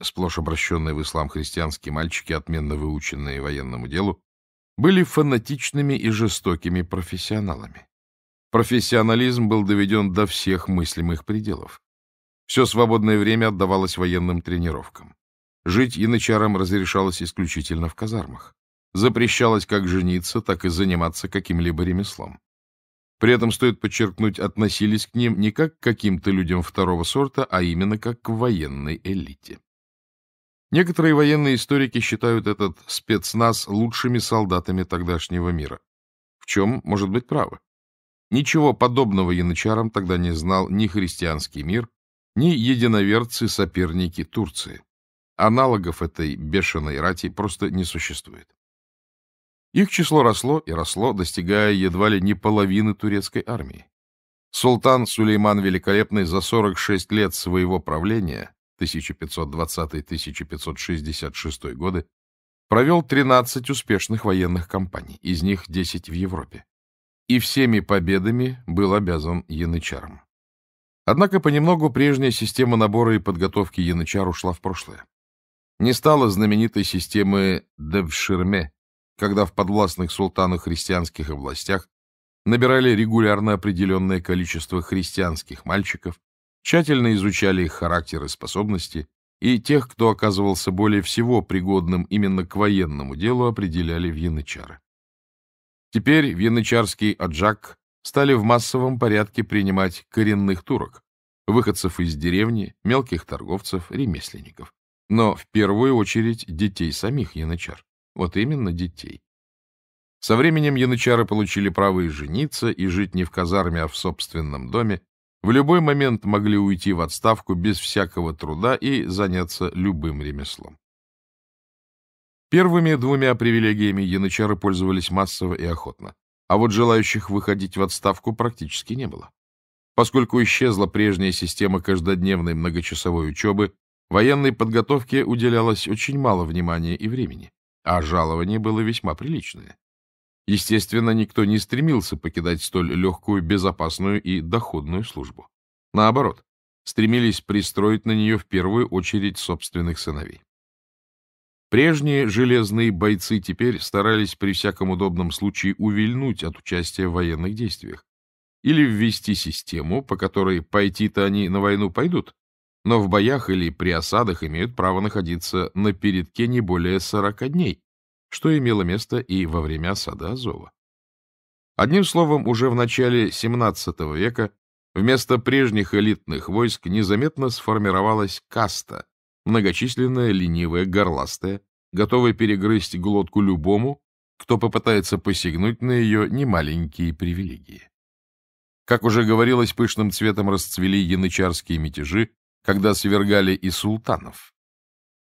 сплошь обращенные в ислам христианские мальчики, отменно выученные военному делу, были фанатичными и жестокими профессионалами. Профессионализм был доведен до всех мыслимых пределов. Все свободное время отдавалось военным тренировкам. Жить янычарам разрешалось исключительно в казармах. Запрещалось как жениться, так и заниматься каким-либо ремеслом. При этом, стоит подчеркнуть, относились к ним не как к каким-то людям второго сорта, а именно как к военной элите. Некоторые военные историки считают этот спецназ лучшими солдатами тогдашнего мира. В чем, может быть, право? Ничего подобного янычарам тогда не знал ни христианский мир, ни единоверцы-соперники Турции. Аналогов этой бешеной рати просто не существует. Их число росло и росло, достигая едва ли не половины турецкой армии. Султан Сулейман Великолепный за 46 лет своего правления 1520-1566 годы провел 13 успешных военных кампаний, из них 10 в Европе и всеми победами был обязан янычарам. Однако понемногу прежняя система набора и подготовки янычар ушла в прошлое. Не стало знаменитой системы Девширме, когда в подвластных султану христианских областях набирали регулярно определенное количество христианских мальчиков, тщательно изучали их характер и способности, и тех, кто оказывался более всего пригодным именно к военному делу, определяли в янычары. Теперь в аджак стали в массовом порядке принимать коренных турок, выходцев из деревни, мелких торговцев, ремесленников. Но в первую очередь детей самих янычар. Вот именно детей. Со временем янычары получили право и жениться, и жить не в казарме, а в собственном доме, в любой момент могли уйти в отставку без всякого труда и заняться любым ремеслом. Первыми двумя привилегиями янычары пользовались массово и охотно, а вот желающих выходить в отставку практически не было. Поскольку исчезла прежняя система каждодневной многочасовой учебы, военной подготовке уделялось очень мало внимания и времени, а жалование было весьма приличное. Естественно, никто не стремился покидать столь легкую, безопасную и доходную службу. Наоборот, стремились пристроить на нее в первую очередь собственных сыновей. Прежние железные бойцы теперь старались при всяком удобном случае увильнуть от участия в военных действиях или ввести систему, по которой пойти-то они на войну пойдут, но в боях или при осадах имеют право находиться на передке не более 40 дней, что имело место и во время осада Азова. Одним словом, уже в начале XVII века вместо прежних элитных войск незаметно сформировалась каста – многочисленная, ленивая, горластая, готовая перегрызть глотку любому, кто попытается посягнуть на ее немаленькие привилегии. Как уже говорилось, пышным цветом расцвели янычарские мятежи, когда свергали и султанов.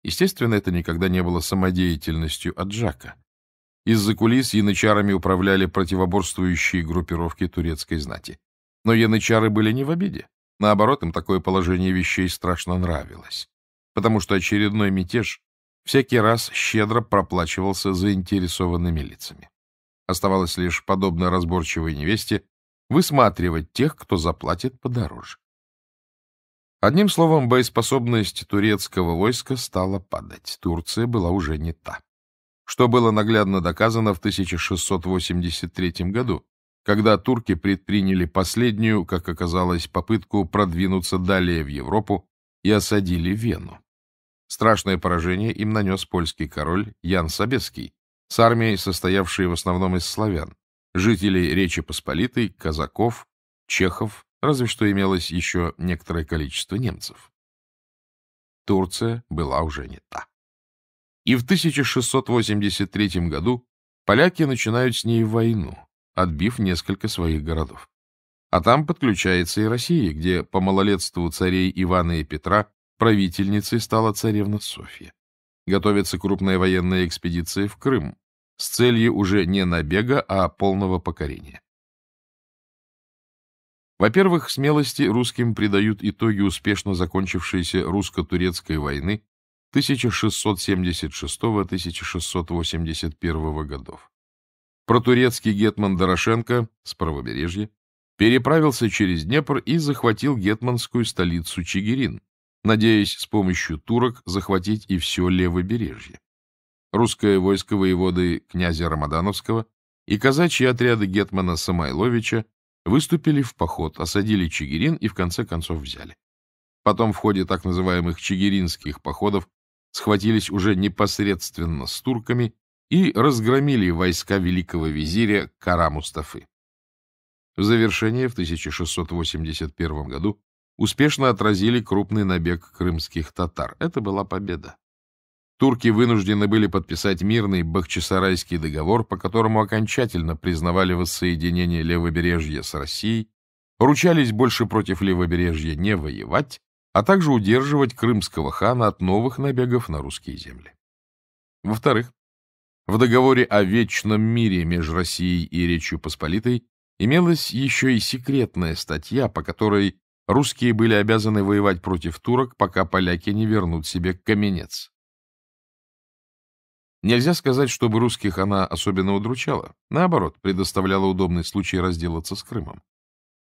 Естественно, это никогда не было самодеятельностью Аджака. Из-за кулис янычарами управляли противоборствующие группировки турецкой знати. Но янычары были не в обиде. Наоборот, им такое положение вещей страшно нравилось потому что очередной мятеж всякий раз щедро проплачивался заинтересованными лицами. Оставалось лишь, подобно разборчивой невесте, высматривать тех, кто заплатит подороже. Одним словом, боеспособность турецкого войска стала падать. Турция была уже не та. Что было наглядно доказано в 1683 году, когда турки предприняли последнюю, как оказалось, попытку продвинуться далее в Европу и осадили Вену. Страшное поражение им нанес польский король Ян Собеский с армией, состоявшей в основном из славян, жителей Речи Посполитой, казаков, чехов, разве что имелось еще некоторое количество немцев. Турция была уже не та. И в 1683 году поляки начинают с ней войну, отбив несколько своих городов. А там подключается и Россия, где по малолетству царей Ивана и Петра Правительницей стала царевна Софья. Готовится крупная военная экспедиция в Крым с целью уже не набега, а полного покорения. Во-первых, смелости русским придают итоги успешно закончившейся русско-турецкой войны 1676-1681 годов. Протурецкий гетман Дорошенко с правобережья переправился через Днепр и захватил гетманскую столицу Чигирин, надеясь с помощью турок захватить и все левобережье. Русское войско воеводы князя Рамадановского и казачьи отряды гетмана Самойловича выступили в поход, осадили Чигирин и в конце концов взяли. Потом в ходе так называемых чигиринских походов схватились уже непосредственно с турками и разгромили войска великого визиря Кара Мустафы. В завершение в 1681 году успешно отразили крупный набег крымских татар. Это была победа. Турки вынуждены были подписать мирный Бахчисарайский договор, по которому окончательно признавали воссоединение левобережья с Россией, ручались больше против левобережья не воевать, а также удерживать крымского хана от новых набегов на русские земли. Во-вторых, в договоре о вечном мире между Россией и Речью Посполитой имелась еще и секретная статья, по которой Русские были обязаны воевать против турок, пока поляки не вернут себе каменец. Нельзя сказать, чтобы русских она особенно удручала. Наоборот, предоставляла удобный случай разделаться с Крымом.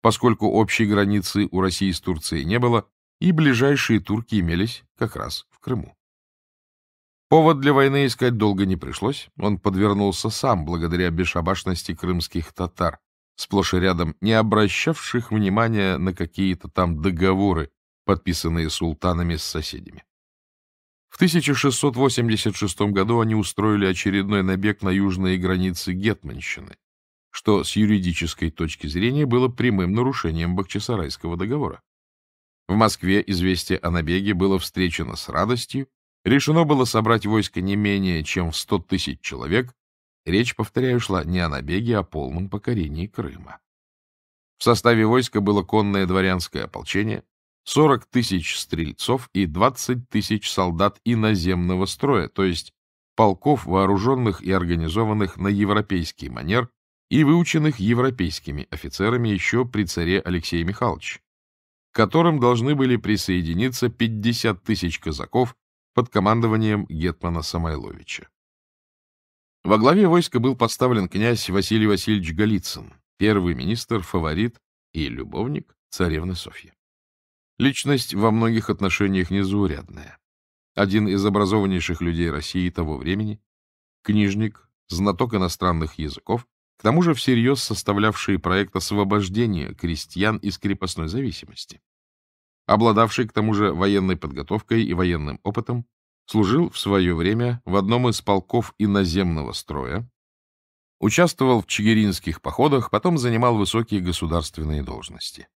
Поскольку общей границы у России с Турцией не было, и ближайшие турки имелись как раз в Крыму. Повод для войны искать долго не пришлось. Он подвернулся сам благодаря бесшабашности крымских татар, сплошь и рядом не обращавших внимания на какие-то там договоры, подписанные султанами с соседями. В 1686 году они устроили очередной набег на южные границы Гетманщины, что с юридической точки зрения было прямым нарушением Бахчисарайского договора. В Москве известие о набеге было встречено с радостью, решено было собрать войско не менее чем в 100 тысяч человек Речь, повторяю, шла не о набеге, а о полном покорении Крыма. В составе войска было конное дворянское ополчение, 40 тысяч стрельцов и 20 тысяч солдат иноземного строя, то есть полков, вооруженных и организованных на европейский манер и выученных европейскими офицерами еще при царе Алексея Михайловича, к которым должны были присоединиться 50 тысяч казаков под командованием Гетмана Самойловича. Во главе войска был поставлен князь Василий Васильевич Голицын, первый министр, фаворит и любовник царевны Софьи. Личность во многих отношениях незаурядная. Один из образованнейших людей России того времени, книжник, знаток иностранных языков, к тому же всерьез составлявший проект освобождения крестьян из крепостной зависимости. Обладавший к тому же военной подготовкой и военным опытом, служил в свое время в одном из полков иноземного строя, участвовал в чигиринских походах, потом занимал высокие государственные должности.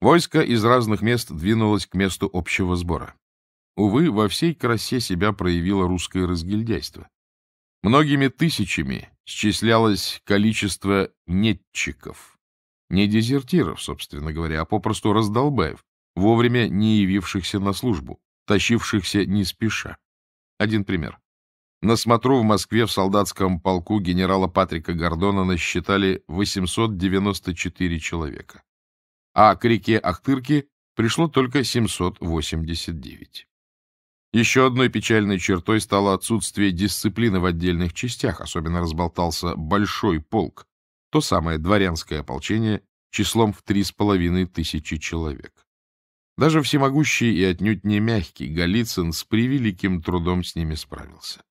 Войско из разных мест двинулось к месту общего сбора. Увы, во всей красе себя проявило русское разгильдяйство. Многими тысячами счислялось количество нетчиков, не дезертиров, собственно говоря, а попросту раздолбаев, вовремя не явившихся на службу, тащившихся не спеша. Один пример. На смотру в Москве в солдатском полку генерала Патрика Гордона насчитали 894 человека, а к реке Ахтырки пришло только 789. Еще одной печальной чертой стало отсутствие дисциплины в отдельных частях, особенно разболтался «большой полк», то самое дворянское ополчение числом в три с половиной тысячи человек. Даже всемогущий и отнюдь не мягкий Голицын с превеликим трудом с ними справился.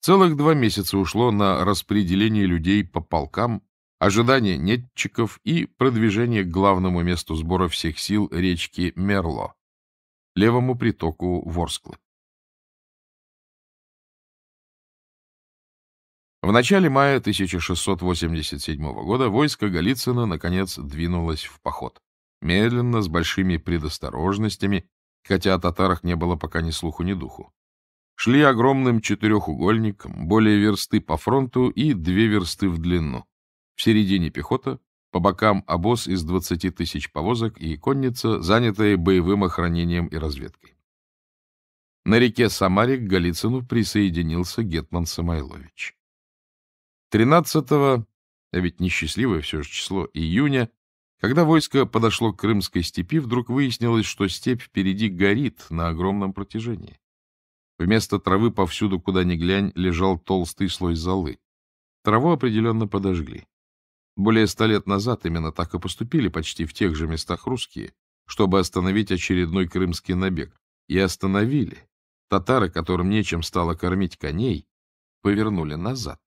Целых два месяца ушло на распределение людей по полкам, ожидание нетчиков и продвижение к главному месту сбора всех сил речки Мерло, левому притоку Ворсклы. В начале мая 1687 года войско Голицына наконец двинулось в поход. Медленно, с большими предосторожностями, хотя о татарах не было пока ни слуху, ни духу. Шли огромным четырехугольником, более версты по фронту и две версты в длину. В середине пехота, по бокам обоз из 20 тысяч повозок и конница, занятая боевым охранением и разведкой. На реке Самарик к Голицыну присоединился Гетман Самойлович. 13 а ведь несчастливое все же число, июня когда войско подошло к Крымской степи, вдруг выяснилось, что степь впереди горит на огромном протяжении. Вместо травы повсюду, куда ни глянь, лежал толстый слой золы. Траву определенно подожгли. Более ста лет назад именно так и поступили почти в тех же местах русские, чтобы остановить очередной крымский набег. И остановили. Татары, которым нечем стало кормить коней, повернули назад.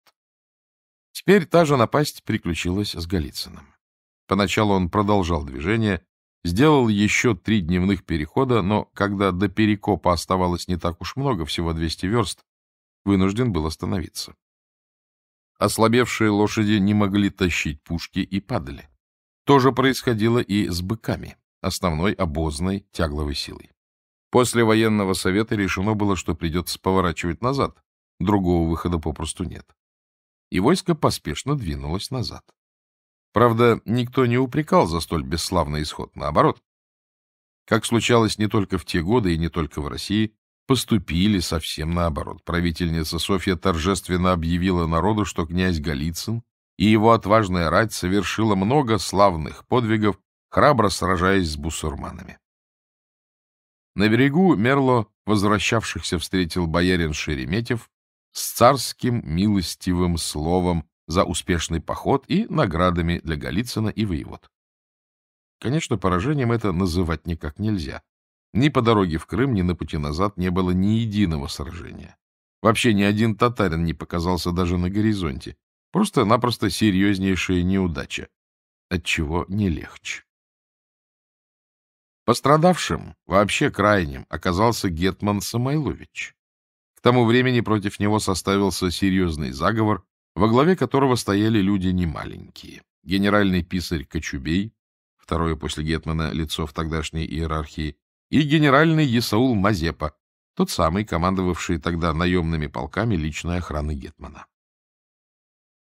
Теперь та же напасть приключилась с Голицыным. Поначалу он продолжал движение, сделал еще три дневных перехода, но когда до перекопа оставалось не так уж много, всего 200 верст, вынужден был остановиться. Ослабевшие лошади не могли тащить пушки и падали. То же происходило и с быками, основной обозной тягловой силой. После военного совета решено было, что придется поворачивать назад, другого выхода попросту нет. И войско поспешно двинулось назад. Правда, никто не упрекал за столь бесславный исход, наоборот. Как случалось не только в те годы и не только в России, поступили совсем наоборот. Правительница Софья торжественно объявила народу, что князь Голицын и его отважная рать совершила много славных подвигов, храбро сражаясь с бусурманами. На берегу Мерло возвращавшихся встретил боярин Шереметьев с царским милостивым словом, за успешный поход и наградами для Голицына и воевод. Конечно, поражением это называть никак нельзя. Ни по дороге в Крым, ни на пути назад не было ни единого сражения. Вообще ни один татарин не показался даже на горизонте. Просто-напросто серьезнейшая неудача, отчего не легче. Пострадавшим, вообще крайним, оказался Гетман Самойлович. К тому времени против него составился серьезный заговор, во главе которого стояли люди немаленькие. Генеральный писарь Кочубей, второе после Гетмана лицо в тогдашней иерархии, и генеральный Исаул Мазепа, тот самый, командовавший тогда наемными полками личной охраны Гетмана.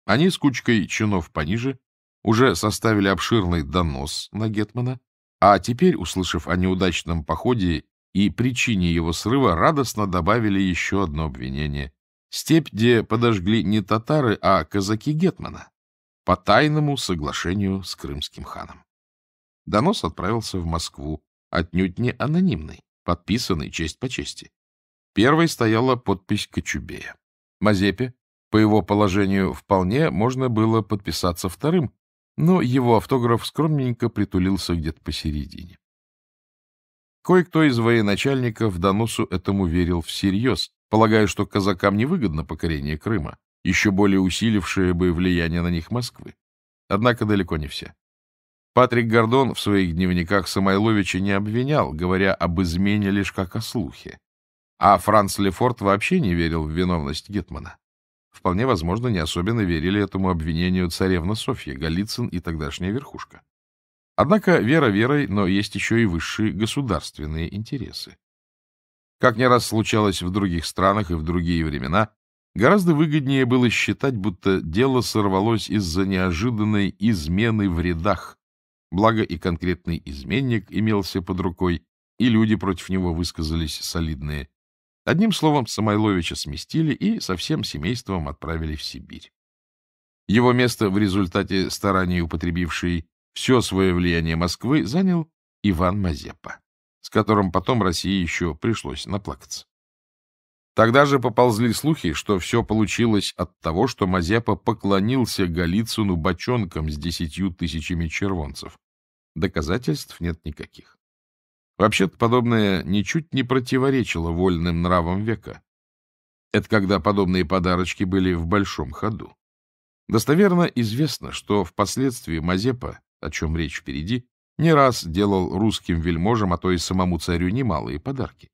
Они с кучкой чинов пониже уже составили обширный донос на Гетмана, а теперь, услышав о неудачном походе и причине его срыва, радостно добавили еще одно обвинение Степь, где подожгли не татары, а казаки Гетмана по тайному соглашению с крымским ханом. Донос отправился в Москву, отнюдь не анонимный, подписанный честь по чести. Первой стояла подпись Кочубея. Мазепе, по его положению, вполне можно было подписаться вторым, но его автограф скромненько притулился где-то посередине. Кое-кто из военачальников доносу этому верил всерьез, полагая, что казакам невыгодно покорение Крыма, еще более усилившее бы влияние на них Москвы. Однако далеко не все. Патрик Гордон в своих дневниках Самойловича не обвинял, говоря об измене лишь как о слухе. А Франц Лефорт вообще не верил в виновность Гетмана. Вполне возможно, не особенно верили этому обвинению царевна Софья, Голицын и тогдашняя верхушка. Однако вера верой, но есть еще и высшие государственные интересы. Как не раз случалось в других странах и в другие времена, гораздо выгоднее было считать, будто дело сорвалось из-за неожиданной измены в рядах, благо и конкретный изменник имелся под рукой, и люди против него высказались солидные. Одним словом, Самойловича сместили и со всем семейством отправили в Сибирь. Его место в результате стараний употребившей все свое влияние Москвы занял Иван Мазепа с которым потом России еще пришлось наплакаться. Тогда же поползли слухи, что все получилось от того, что Мазепа поклонился Голицыну бочонком с десятью тысячами червонцев. Доказательств нет никаких. Вообще-то подобное ничуть не противоречило вольным нравам века. Это когда подобные подарочки были в большом ходу. Достоверно известно, что впоследствии Мазепа, о чем речь впереди, не раз делал русским вельможам, а то и самому царю немалые подарки.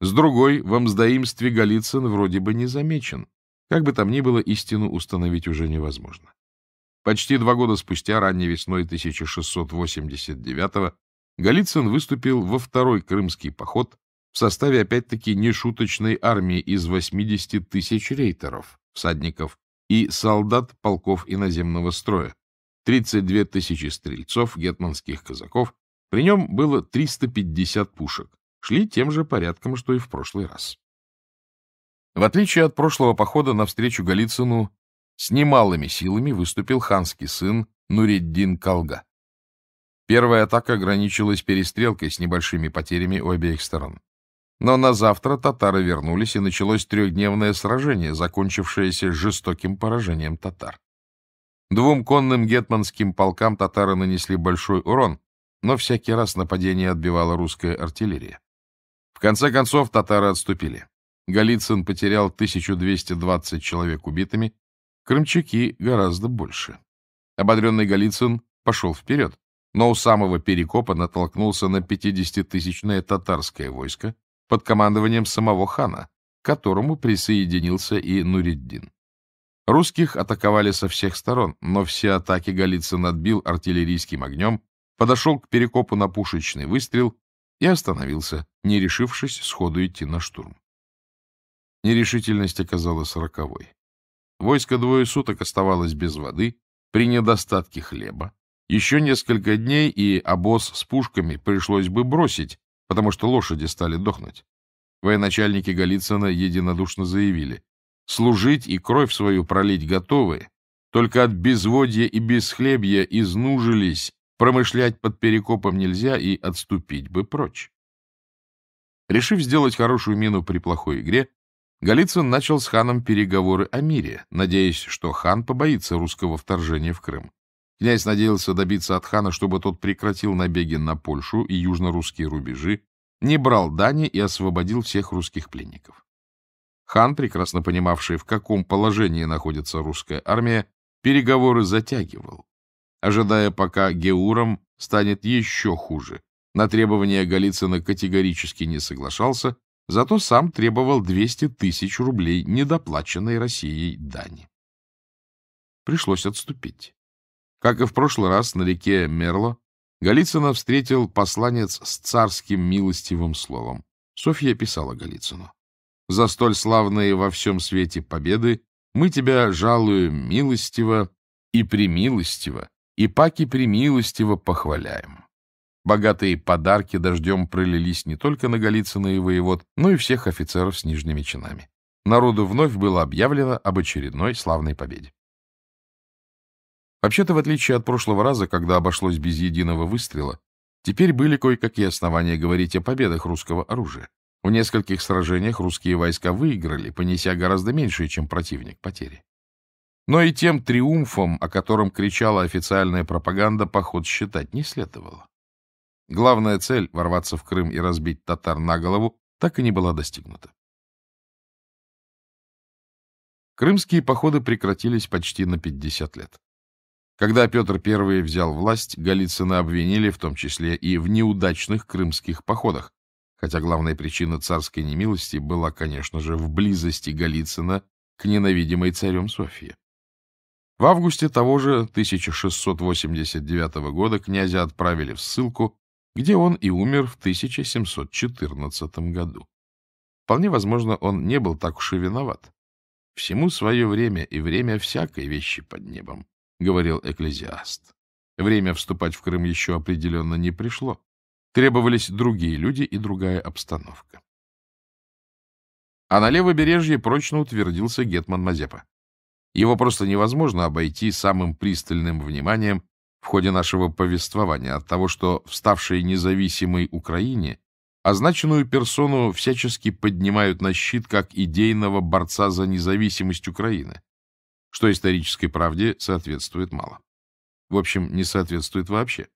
С другой, во мздоимстве Голицын вроде бы не замечен. Как бы там ни было, истину установить уже невозможно. Почти два года спустя, ранней весной 1689-го, Голицын выступил во второй Крымский поход в составе опять-таки нешуточной армии из 80 тысяч рейтеров, всадников и солдат полков иноземного строя, 32 тысячи стрельцов, гетманских казаков. При нем было 350 пушек. Шли тем же порядком, что и в прошлый раз. В отличие от прошлого похода навстречу Голицыну, с немалыми силами выступил ханский сын Нуреддин Калга. Первая атака ограничилась перестрелкой с небольшими потерями у обеих сторон. Но на завтра татары вернулись, и началось трехдневное сражение, закончившееся жестоким поражением татар. Двум конным гетманским полкам татары нанесли большой урон, но всякий раз нападение отбивала русская артиллерия. В конце концов татары отступили. Голицын потерял 1220 человек убитыми, крымчаки гораздо больше. Ободренный Голицын пошел вперед, но у самого Перекопа натолкнулся на 50-тысячное татарское войско под командованием самого хана, к которому присоединился и Нуриддин. Русских атаковали со всех сторон, но все атаки Голицын отбил артиллерийским огнем, подошел к Перекопу на пушечный выстрел и остановился, не решившись сходу идти на штурм. Нерешительность оказалась роковой. Войско двое суток оставалось без воды, при недостатке хлеба. Еще несколько дней и обоз с пушками пришлось бы бросить, потому что лошади стали дохнуть. Военачальники Голицына единодушно заявили, Служить и кровь свою пролить готовы, только от безводья и безхлебья изнужились, промышлять под перекопом нельзя и отступить бы прочь. Решив сделать хорошую мину при плохой игре, Голицын начал с ханом переговоры о мире, надеясь, что хан побоится русского вторжения в Крым. Князь надеялся добиться от хана, чтобы тот прекратил набеги на Польшу и южно-русские рубежи, не брал дани и освободил всех русских пленников. Хан, прекрасно понимавший, в каком положении находится русская армия, переговоры затягивал, ожидая, пока Геуром станет еще хуже. На требования Голицына категорически не соглашался, зато сам требовал 200 тысяч рублей недоплаченной Россией дани. Пришлось отступить. Как и в прошлый раз на реке Мерло, Голицына встретил посланец с царским милостивым словом. Софья писала Голицыну за столь славные во всем свете победы, мы тебя жалуем милостиво и примилостиво, и паки примилостиво похваляем. Богатые подарки дождем пролились не только на Голицына и воевод, но и всех офицеров с нижними чинами. Народу вновь было объявлено об очередной славной победе. Вообще-то, в отличие от прошлого раза, когда обошлось без единого выстрела, теперь были кое-какие основания говорить о победах русского оружия. В нескольких сражениях русские войска выиграли, понеся гораздо меньшие, чем противник, потери. Но и тем триумфом, о котором кричала официальная пропаганда, поход считать не следовало. Главная цель — ворваться в Крым и разбить татар на голову — так и не была достигнута. Крымские походы прекратились почти на 50 лет. Когда Петр I взял власть, Голицына обвинили в том числе и в неудачных крымских походах, хотя главная причина царской немилости была, конечно же, в близости Голицына к ненавидимой царем Софье. В августе того же 1689 года князя отправили в ссылку, где он и умер в 1714 году. Вполне возможно, он не был так уж и виноват. «Всему свое время и время всякой вещи под небом», — говорил экклезиаст. Время вступать в Крым еще определенно не пришло. Требовались другие люди и другая обстановка. А на левобережье прочно утвердился Гетман Мазепа. Его просто невозможно обойти самым пристальным вниманием в ходе нашего повествования от того, что вставшей независимой Украине означенную персону всячески поднимают на щит как идейного борца за независимость Украины, что исторической правде соответствует мало. В общем, не соответствует вообще.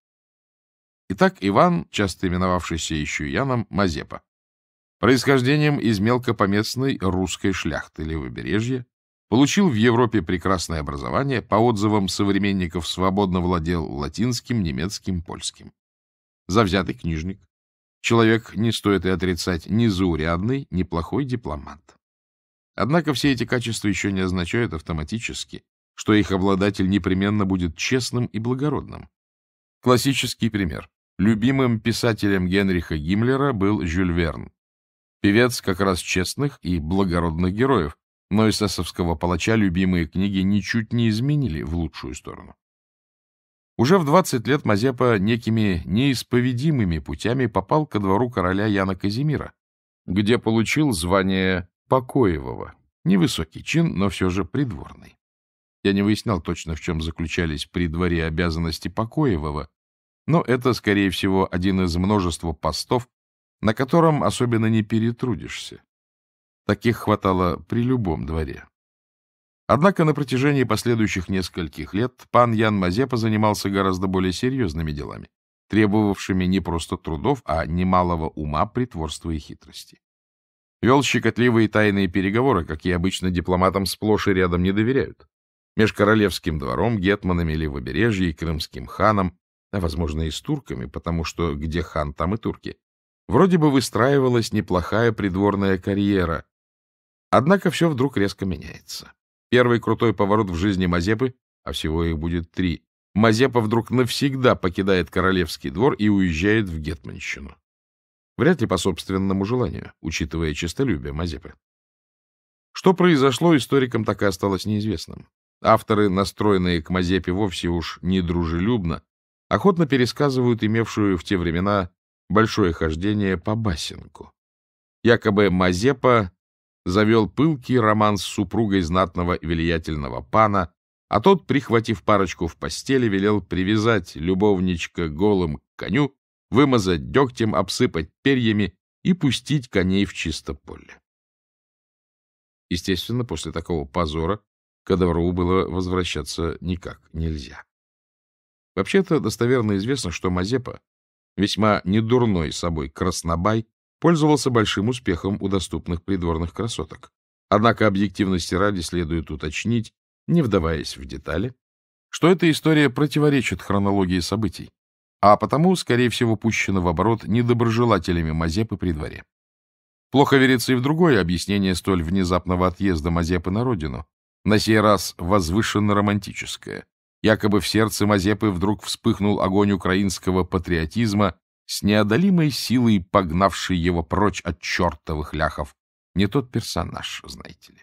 Итак, Иван, часто именовавшийся еще Яном, Мазепа. Происхождением из мелкопоместной русской шляхты Левобережья, получил в Европе прекрасное образование, по отзывам современников свободно владел латинским, немецким, польским. Завзятый книжник. Человек, не стоит и отрицать, незаурядный, неплохой дипломат. Однако все эти качества еще не означают автоматически, что их обладатель непременно будет честным и благородным. Классический пример. Любимым писателем Генриха Гиммлера был Жюль Верн. Певец как раз честных и благородных героев, но эсэсовского палача любимые книги ничуть не изменили в лучшую сторону. Уже в 20 лет Мазепа некими неисповедимыми путями попал ко двору короля Яна Казимира, где получил звание Покоевого, невысокий чин, но все же придворный. Я не выяснял точно, в чем заключались при дворе обязанности Покоевого, но это, скорее всего, один из множества постов, на котором особенно не перетрудишься. Таких хватало при любом дворе. Однако на протяжении последующих нескольких лет пан Ян Мазепа занимался гораздо более серьезными делами, требовавшими не просто трудов, а немалого ума, притворства и хитрости. Вел щекотливые тайные переговоры, как и обычно дипломатам сплошь и рядом не доверяют. Меж королевским двором, гетманами левобережья и крымским ханом, а, возможно, и с турками, потому что где хан, там и турки. Вроде бы выстраивалась неплохая придворная карьера. Однако все вдруг резко меняется. Первый крутой поворот в жизни Мазепы, а всего их будет три, Мазепа вдруг навсегда покидает королевский двор и уезжает в Гетманщину. Вряд ли по собственному желанию, учитывая честолюбие Мазепы. Что произошло, историкам так и осталось неизвестным. Авторы, настроенные к Мазепе вовсе уж недружелюбно, охотно пересказывают имевшую в те времена большое хождение по Басенку. Якобы Мазепа завел пылкий роман с супругой знатного и влиятельного пана, а тот, прихватив парочку в постели, велел привязать любовничка голым к коню, вымазать дегтем, обсыпать перьями и пустить коней в чисто поле. Естественно, после такого позора к Кадавру было возвращаться никак нельзя. Вообще-то достоверно известно, что Мазепа, весьма недурной собой краснобай, пользовался большим успехом у доступных придворных красоток. Однако объективности ради следует уточнить, не вдаваясь в детали, что эта история противоречит хронологии событий, а потому, скорее всего, пущена в оборот недоброжелателями Мазепы при дворе. Плохо верится и в другое объяснение столь внезапного отъезда Мазепы на родину, на сей раз возвышенно-романтическое, Якобы в сердце Мазепы вдруг вспыхнул огонь украинского патриотизма с неодолимой силой, погнавший его прочь от чертовых ляхов. Не тот персонаж, знаете ли.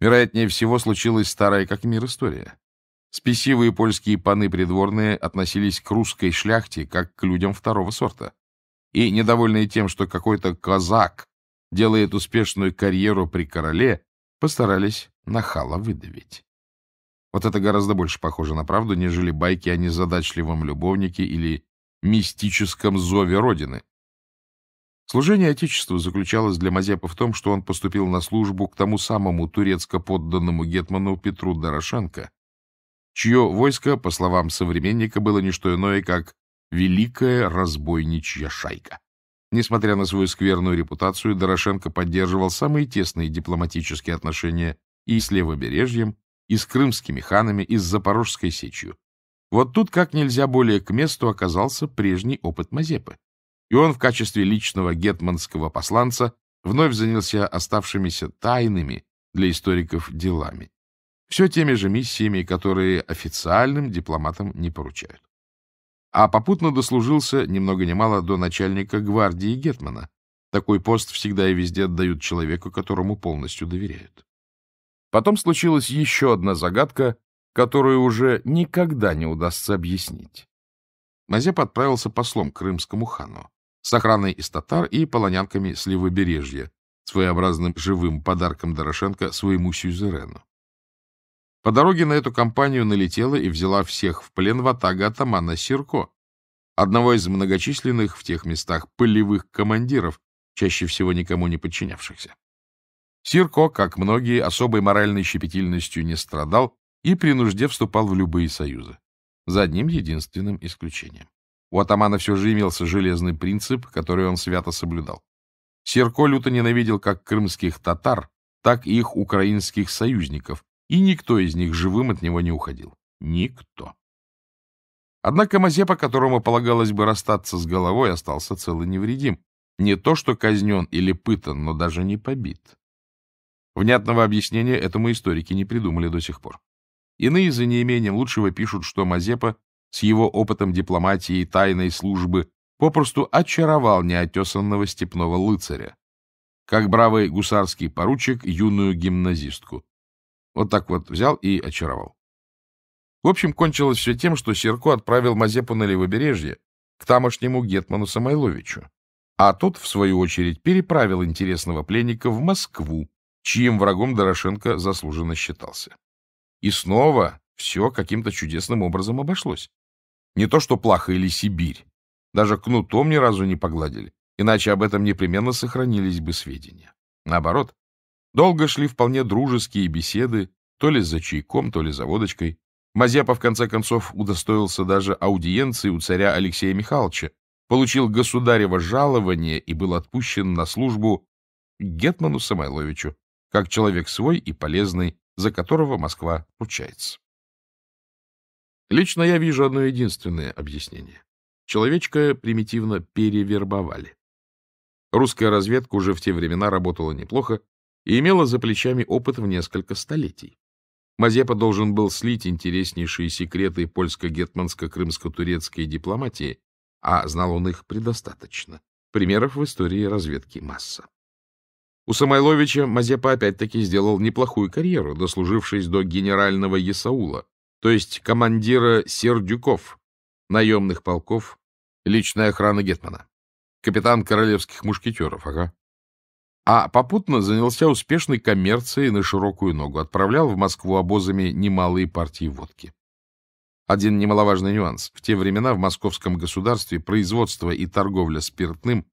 Вероятнее всего, случилась старая как мир история. Спесивые польские паны-придворные относились к русской шляхте как к людям второго сорта. И, недовольные тем, что какой-то казак делает успешную карьеру при короле, постарались нахала выдавить. Вот это гораздо больше похоже на правду, нежели байки о незадачливом любовнике или мистическом зове Родины. Служение Отечеству заключалось для Мазепа в том, что он поступил на службу к тому самому турецко-подданному гетману Петру Дорошенко, чье войско, по словам современника, было не что иное, как «великая разбойничья шайка». Несмотря на свою скверную репутацию, Дорошенко поддерживал самые тесные дипломатические отношения и с левобережьем, и с крымскими ханами, и с Запорожской сечью. Вот тут как нельзя более к месту оказался прежний опыт Мазепы. И он в качестве личного гетманского посланца вновь занялся оставшимися тайными для историков делами. Все теми же миссиями, которые официальным дипломатам не поручают. А попутно дослужился ни много ни мало до начальника гвардии Гетмана. Такой пост всегда и везде отдают человеку, которому полностью доверяют. Потом случилась еще одна загадка, которую уже никогда не удастся объяснить. Мазеп отправился послом к крымскому хану с охраной из татар и полонянками с левобережья, своеобразным живым подарком Дорошенко своему сюзерену. По дороге на эту компанию налетела и взяла всех в плен ватага атамана Сирко, одного из многочисленных в тех местах полевых командиров, чаще всего никому не подчинявшихся. Сирко, как многие, особой моральной щепетильностью не страдал и при нужде вступал в любые союзы. За одним единственным исключением. У атамана все же имелся железный принцип, который он свято соблюдал. Сирко люто ненавидел как крымских татар, так и их украинских союзников, и никто из них живым от него не уходил. Никто. Однако Мазепа, которому полагалось бы расстаться с головой, остался цел и невредим. Не то что казнен или пытан, но даже не побит. Внятного объяснения этому историки не придумали до сих пор. Иные за неимением лучшего пишут, что Мазепа с его опытом дипломатии и тайной службы попросту очаровал неотесанного степного лыцаря, как бравый гусарский поручик юную гимназистку. Вот так вот взял и очаровал. В общем, кончилось все тем, что Серко отправил Мазепу на левобережье к тамошнему гетману Самойловичу, а тот, в свою очередь, переправил интересного пленника в Москву, чьим врагом Дорошенко заслуженно считался. И снова все каким-то чудесным образом обошлось. Не то что Плаха или Сибирь. Даже кнутом ни разу не погладили, иначе об этом непременно сохранились бы сведения. Наоборот, долго шли вполне дружеские беседы, то ли за чайком, то ли за водочкой. Мазепа, в конце концов, удостоился даже аудиенции у царя Алексея Михайловича, получил государево жалование и был отпущен на службу Гетману Самойловичу, как человек свой и полезный, за которого Москва ручается. Лично я вижу одно единственное объяснение. Человечка примитивно перевербовали. Русская разведка уже в те времена работала неплохо и имела за плечами опыт в несколько столетий. Мазепа должен был слить интереснейшие секреты польско-гетманско-крымско-турецкой дипломатии, а знал он их предостаточно. Примеров в истории разведки масса. У Самойловича Мазепа опять-таки сделал неплохую карьеру, дослужившись до генерального Есаула, то есть командира сердюков, наемных полков, личной охраны Гетмана, капитан королевских мушкетеров, ага. А попутно занялся успешной коммерцией на широкую ногу, отправлял в Москву обозами немалые партии водки. Один немаловажный нюанс. В те времена в московском государстве производство и торговля спиртным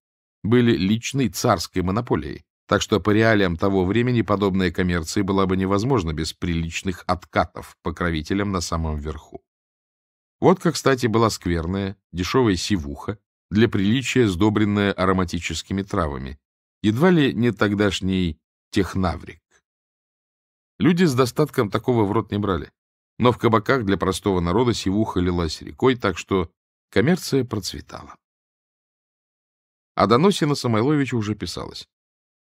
были личной царской монополией, так что по реалиям того времени подобная коммерция была бы невозможна без приличных откатов покровителям на самом верху. Вот, как, кстати, была скверная, дешевая сивуха, для приличия сдобренная ароматическими травами, едва ли не тогдашний технаврик. Люди с достатком такого в рот не брали, но в кабаках для простого народа сивуха лилась рекой, так что коммерция процветала. А доносе на Самойловича уже писалось.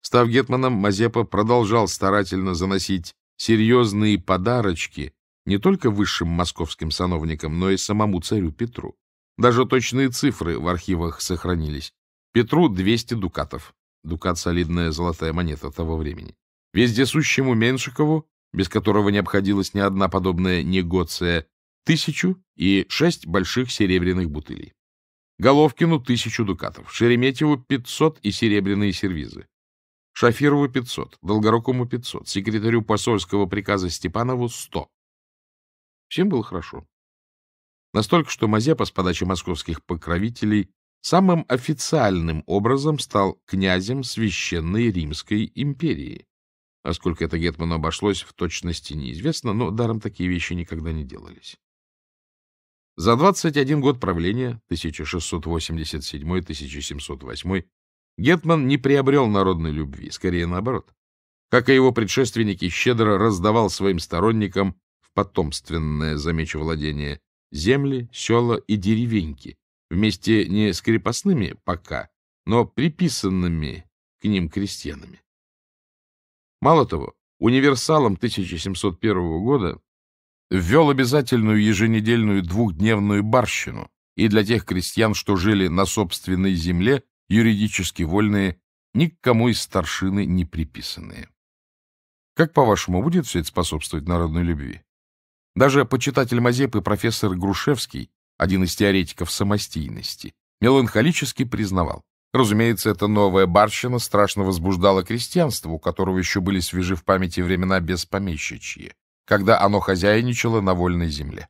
Став гетманом, Мазепа продолжал старательно заносить серьезные подарочки не только высшим московским сановникам, но и самому царю Петру. Даже точные цифры в архивах сохранились. Петру 200 дукатов. Дукат — солидная золотая монета того времени. Вездесущему Меншикову, без которого не обходилась ни одна подобная негоция, тысячу и шесть больших серебряных бутылей. Головкину — тысячу дукатов, Шереметьеву — 500 и серебряные сервизы. Шафирову 500, Долгорукому 500, секретарю посольского приказа Степанову 100. Всем было хорошо. Настолько, что Мазепа с подачи московских покровителей самым официальным образом стал князем Священной Римской империи. А сколько это Гетману обошлось, в точности неизвестно, но даром такие вещи никогда не делались. За 21 год правления, 1687-1708, Гетман не приобрел народной любви, скорее наоборот. Как и его предшественники, щедро раздавал своим сторонникам в потомственное, замечу владение, земли, села и деревеньки, вместе не с крепостными пока, но приписанными к ним крестьянами. Мало того, универсалом 1701 года ввел обязательную еженедельную двухдневную барщину и для тех крестьян, что жили на собственной земле, юридически вольные, ни кому из старшины не приписанные. Как, по-вашему, будет все это способствовать народной любви? Даже почитатель Мазепы профессор Грушевский, один из теоретиков самостийности, меланхолически признавал. Разумеется, эта новая барщина страшно возбуждала крестьянство, у которого еще были свежи в памяти времена беспомещичьи, когда оно хозяйничало на вольной земле.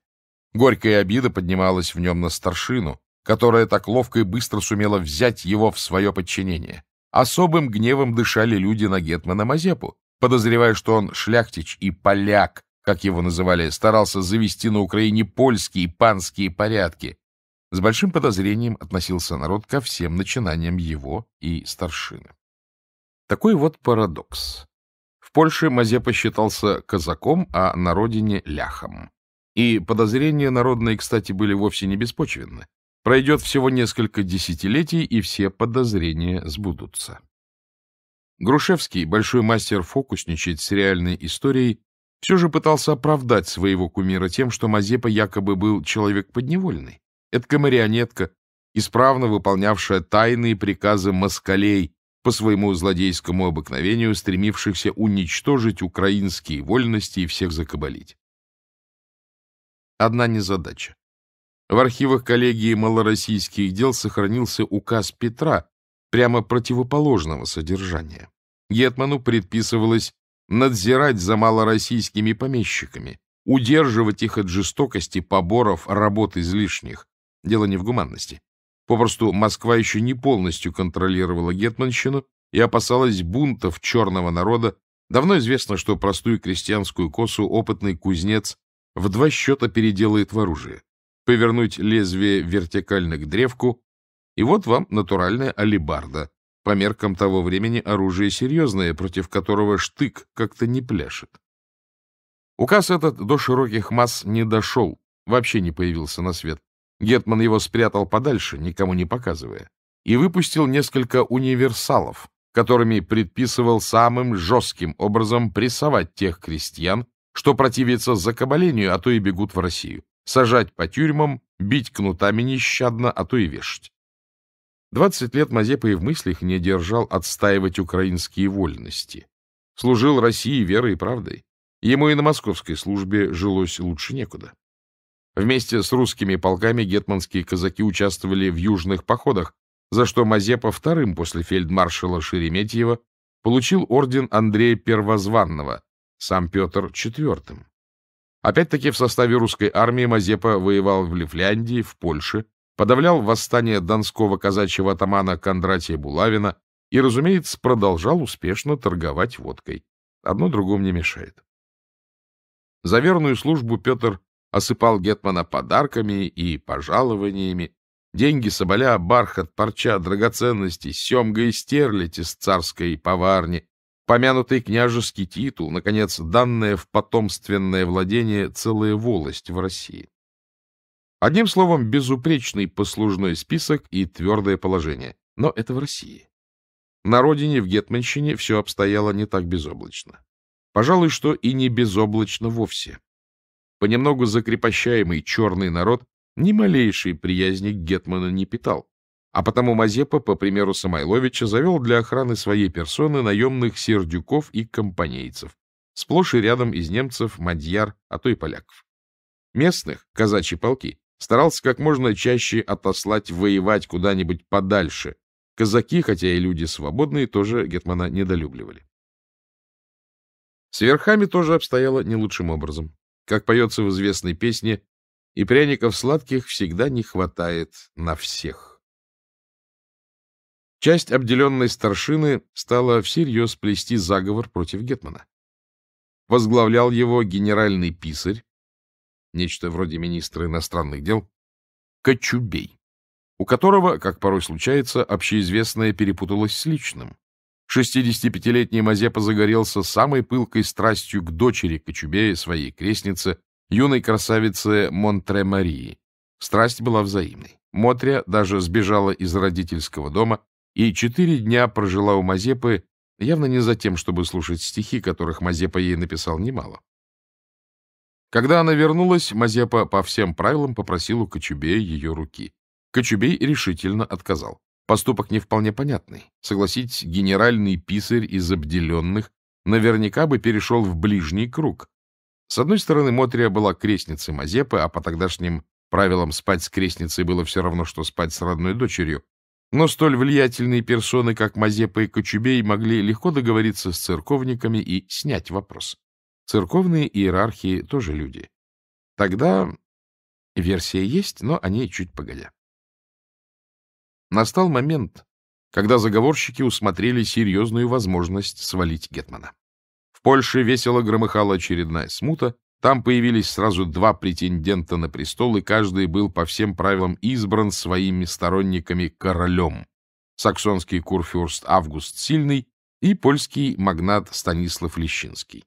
Горькая обида поднималась в нем на старшину, которая так ловко и быстро сумела взять его в свое подчинение. Особым гневом дышали люди на Гетмана Мазепу, подозревая, что он шляхтич и поляк, как его называли, старался завести на Украине польские и панские порядки. С большим подозрением относился народ ко всем начинаниям его и старшины. Такой вот парадокс. В Польше Мазепа считался казаком, а на родине — ляхом. И подозрения народные, кстати, были вовсе не беспочвенны. Пройдет всего несколько десятилетий, и все подозрения сбудутся. Грушевский, большой мастер фокусничать с реальной историей, все же пытался оправдать своего кумира тем, что Мазепа якобы был человек подневольный, это марионетка, исправно выполнявшая тайные приказы москалей, по своему злодейскому обыкновению стремившихся уничтожить украинские вольности и всех закабалить. Одна незадача. В архивах коллегии малороссийских дел сохранился указ Петра, прямо противоположного содержания. Гетману предписывалось надзирать за малороссийскими помещиками, удерживать их от жестокости, поборов, работ излишних. Дело не в гуманности. Попросту Москва еще не полностью контролировала Гетманщину и опасалась бунтов черного народа. Давно известно, что простую крестьянскую косу опытный кузнец в два счета переделает в оружие повернуть лезвие вертикально к древку, и вот вам натуральная алебарда По меркам того времени оружие серьезное, против которого штык как-то не пляшет. Указ этот до широких масс не дошел, вообще не появился на свет. Гетман его спрятал подальше, никому не показывая, и выпустил несколько универсалов, которыми предписывал самым жестким образом прессовать тех крестьян, что противятся закабалению, а то и бегут в Россию сажать по тюрьмам, бить кнутами нещадно, а то и вешать. Двадцать лет Мазепа и в мыслях не держал отстаивать украинские вольности. Служил России верой и правдой. Ему и на московской службе жилось лучше некуда. Вместе с русскими полками гетманские казаки участвовали в южных походах, за что Мазепа вторым после фельдмаршала Шереметьева получил орден Андрея Первозванного, сам Петр четвертым. Опять-таки в составе русской армии Мазепа воевал в Лифляндии, в Польше, подавлял восстание донского казачьего атамана Кондратия Булавина и, разумеется, продолжал успешно торговать водкой. Одно другому не мешает. За верную службу Петр осыпал Гетмана подарками и пожалованиями, деньги соболя, бархат, парча, драгоценности, семга и стерлядь из царской поварни, Помянутый княжеский титул, наконец, данное в потомственное владение целая волость в России. Одним словом, безупречный послужной список и твердое положение. Но это в России. На родине, в Гетманщине, все обстояло не так безоблачно. Пожалуй, что и не безоблачно вовсе. Понемногу закрепощаемый черный народ ни малейшей приязни к Гетману не питал. А потому Мазепа, по примеру Самойловича, завел для охраны своей персоны наемных сердюков и компанейцев, сплошь и рядом из немцев, мадьяр, а то и поляков. Местных, казачьи полки, старался как можно чаще отослать воевать куда-нибудь подальше. Казаки, хотя и люди свободные, тоже Гетмана недолюбливали. С верхами тоже обстояло не лучшим образом. Как поется в известной песне, и пряников сладких всегда не хватает на всех. Часть обделенной старшины стала всерьез плести заговор против Гетмана. Возглавлял его генеральный писарь, нечто вроде министра иностранных дел, Кочубей, у которого, как порой случается, общеизвестное перепуталось с личным. 65-летний Мазепа загорелся самой пылкой страстью к дочери Кочубея, своей крестнице, юной красавице Монтре Марии. Страсть была взаимной. Мотря даже сбежала из родительского дома, и четыре дня прожила у Мазепы, явно не за тем, чтобы слушать стихи, которых Мазепа ей написал немало. Когда она вернулась, Мазепа по всем правилам попросил у Кочубея ее руки. Кочубей решительно отказал. Поступок не вполне понятный. Согласить генеральный писарь из обделенных наверняка бы перешел в ближний круг. С одной стороны, Мотрия была крестницей Мазепы, а по тогдашним правилам спать с крестницей было все равно, что спать с родной дочерью, но столь влиятельные персоны, как Мазепа и Кочубей, могли легко договориться с церковниками и снять вопрос. Церковные иерархии тоже люди. Тогда версия есть, но они чуть погодя. Настал момент, когда заговорщики усмотрели серьезную возможность свалить Гетмана. В Польше весело громыхала очередная смута, там появились сразу два претендента на престол, и каждый был по всем правилам избран своими сторонниками королем. Саксонский курфюрст Август Сильный и польский магнат Станислав Лещинский.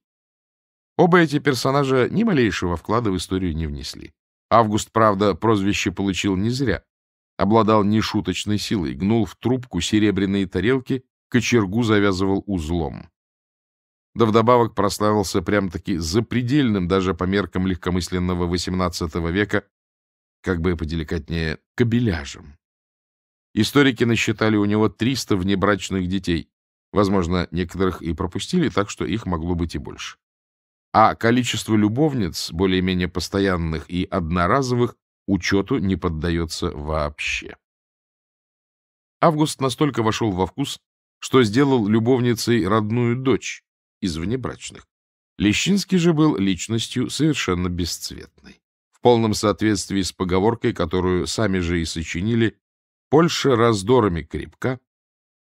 Оба эти персонажа ни малейшего вклада в историю не внесли. Август, правда, прозвище получил не зря. Обладал нешуточной силой, гнул в трубку серебряные тарелки, кочергу завязывал узлом да вдобавок прославился прям-таки запредельным даже по меркам легкомысленного XVIII века, как бы поделикатнее, кабеляжем. Историки насчитали у него 300 внебрачных детей. Возможно, некоторых и пропустили, так что их могло быть и больше. А количество любовниц, более-менее постоянных и одноразовых, учету не поддается вообще. Август настолько вошел во вкус, что сделал любовницей родную дочь, из внебрачных. Лещинский же был личностью совершенно бесцветной. В полном соответствии с поговоркой, которую сами же и сочинили, Польша раздорами крепка,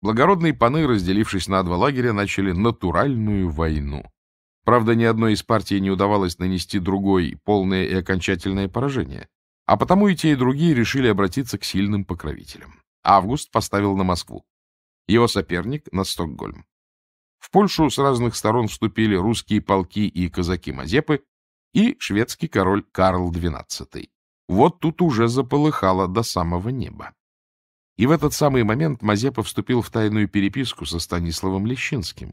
благородные паны, разделившись на два лагеря, начали натуральную войну. Правда, ни одной из партий не удавалось нанести другой, полное и окончательное поражение, а потому и те, и другие решили обратиться к сильным покровителям. Август поставил на Москву. Его соперник — на Стокгольм. В Польшу с разных сторон вступили русские полки и казаки-мазепы и шведский король Карл XII. Вот тут уже заполыхало до самого неба. И в этот самый момент Мазепа вступил в тайную переписку со Станиславом Лещинским.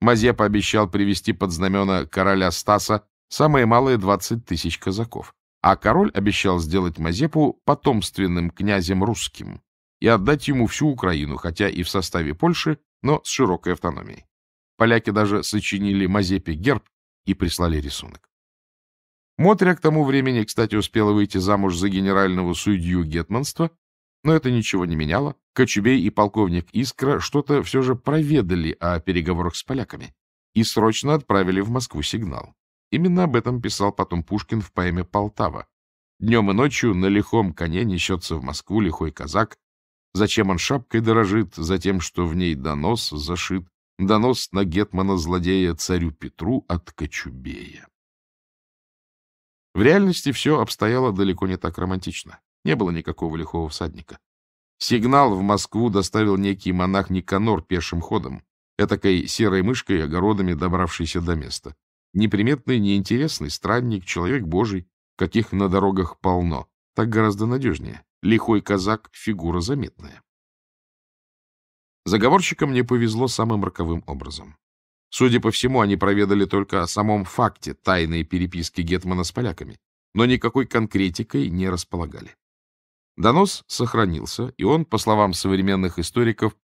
Мазепа обещал привести под знамена короля Стаса самые малые 20 тысяч казаков, а король обещал сделать Мазепу потомственным князем русским и отдать ему всю Украину, хотя и в составе Польши, но с широкой автономией. Поляки даже сочинили Мазепе герб и прислали рисунок. Мотря к тому времени, кстати, успела выйти замуж за генерального судью Гетманства, но это ничего не меняло. Кочубей и полковник Искра что-то все же проведали о переговорах с поляками и срочно отправили в Москву сигнал. Именно об этом писал потом Пушкин в поэме «Полтава». Днем и ночью на лихом коне несется в Москву лихой казак. Зачем он шапкой дорожит, за тем, что в ней донос зашит, Донос на гетмана-злодея царю Петру от Кочубея. В реальности все обстояло далеко не так романтично. Не было никакого лихого всадника. Сигнал в Москву доставил некий монах Никанор пешим ходом, этакой серой мышкой, огородами добравшийся до места. Неприметный, неинтересный, странник, человек божий, каких на дорогах полно. Так гораздо надежнее. Лихой казак — фигура заметная. Заговорщикам не повезло самым роковым образом. Судя по всему, они проведали только о самом факте тайной переписки Гетмана с поляками, но никакой конкретикой не располагали. Донос сохранился, и он, по словам современных историков,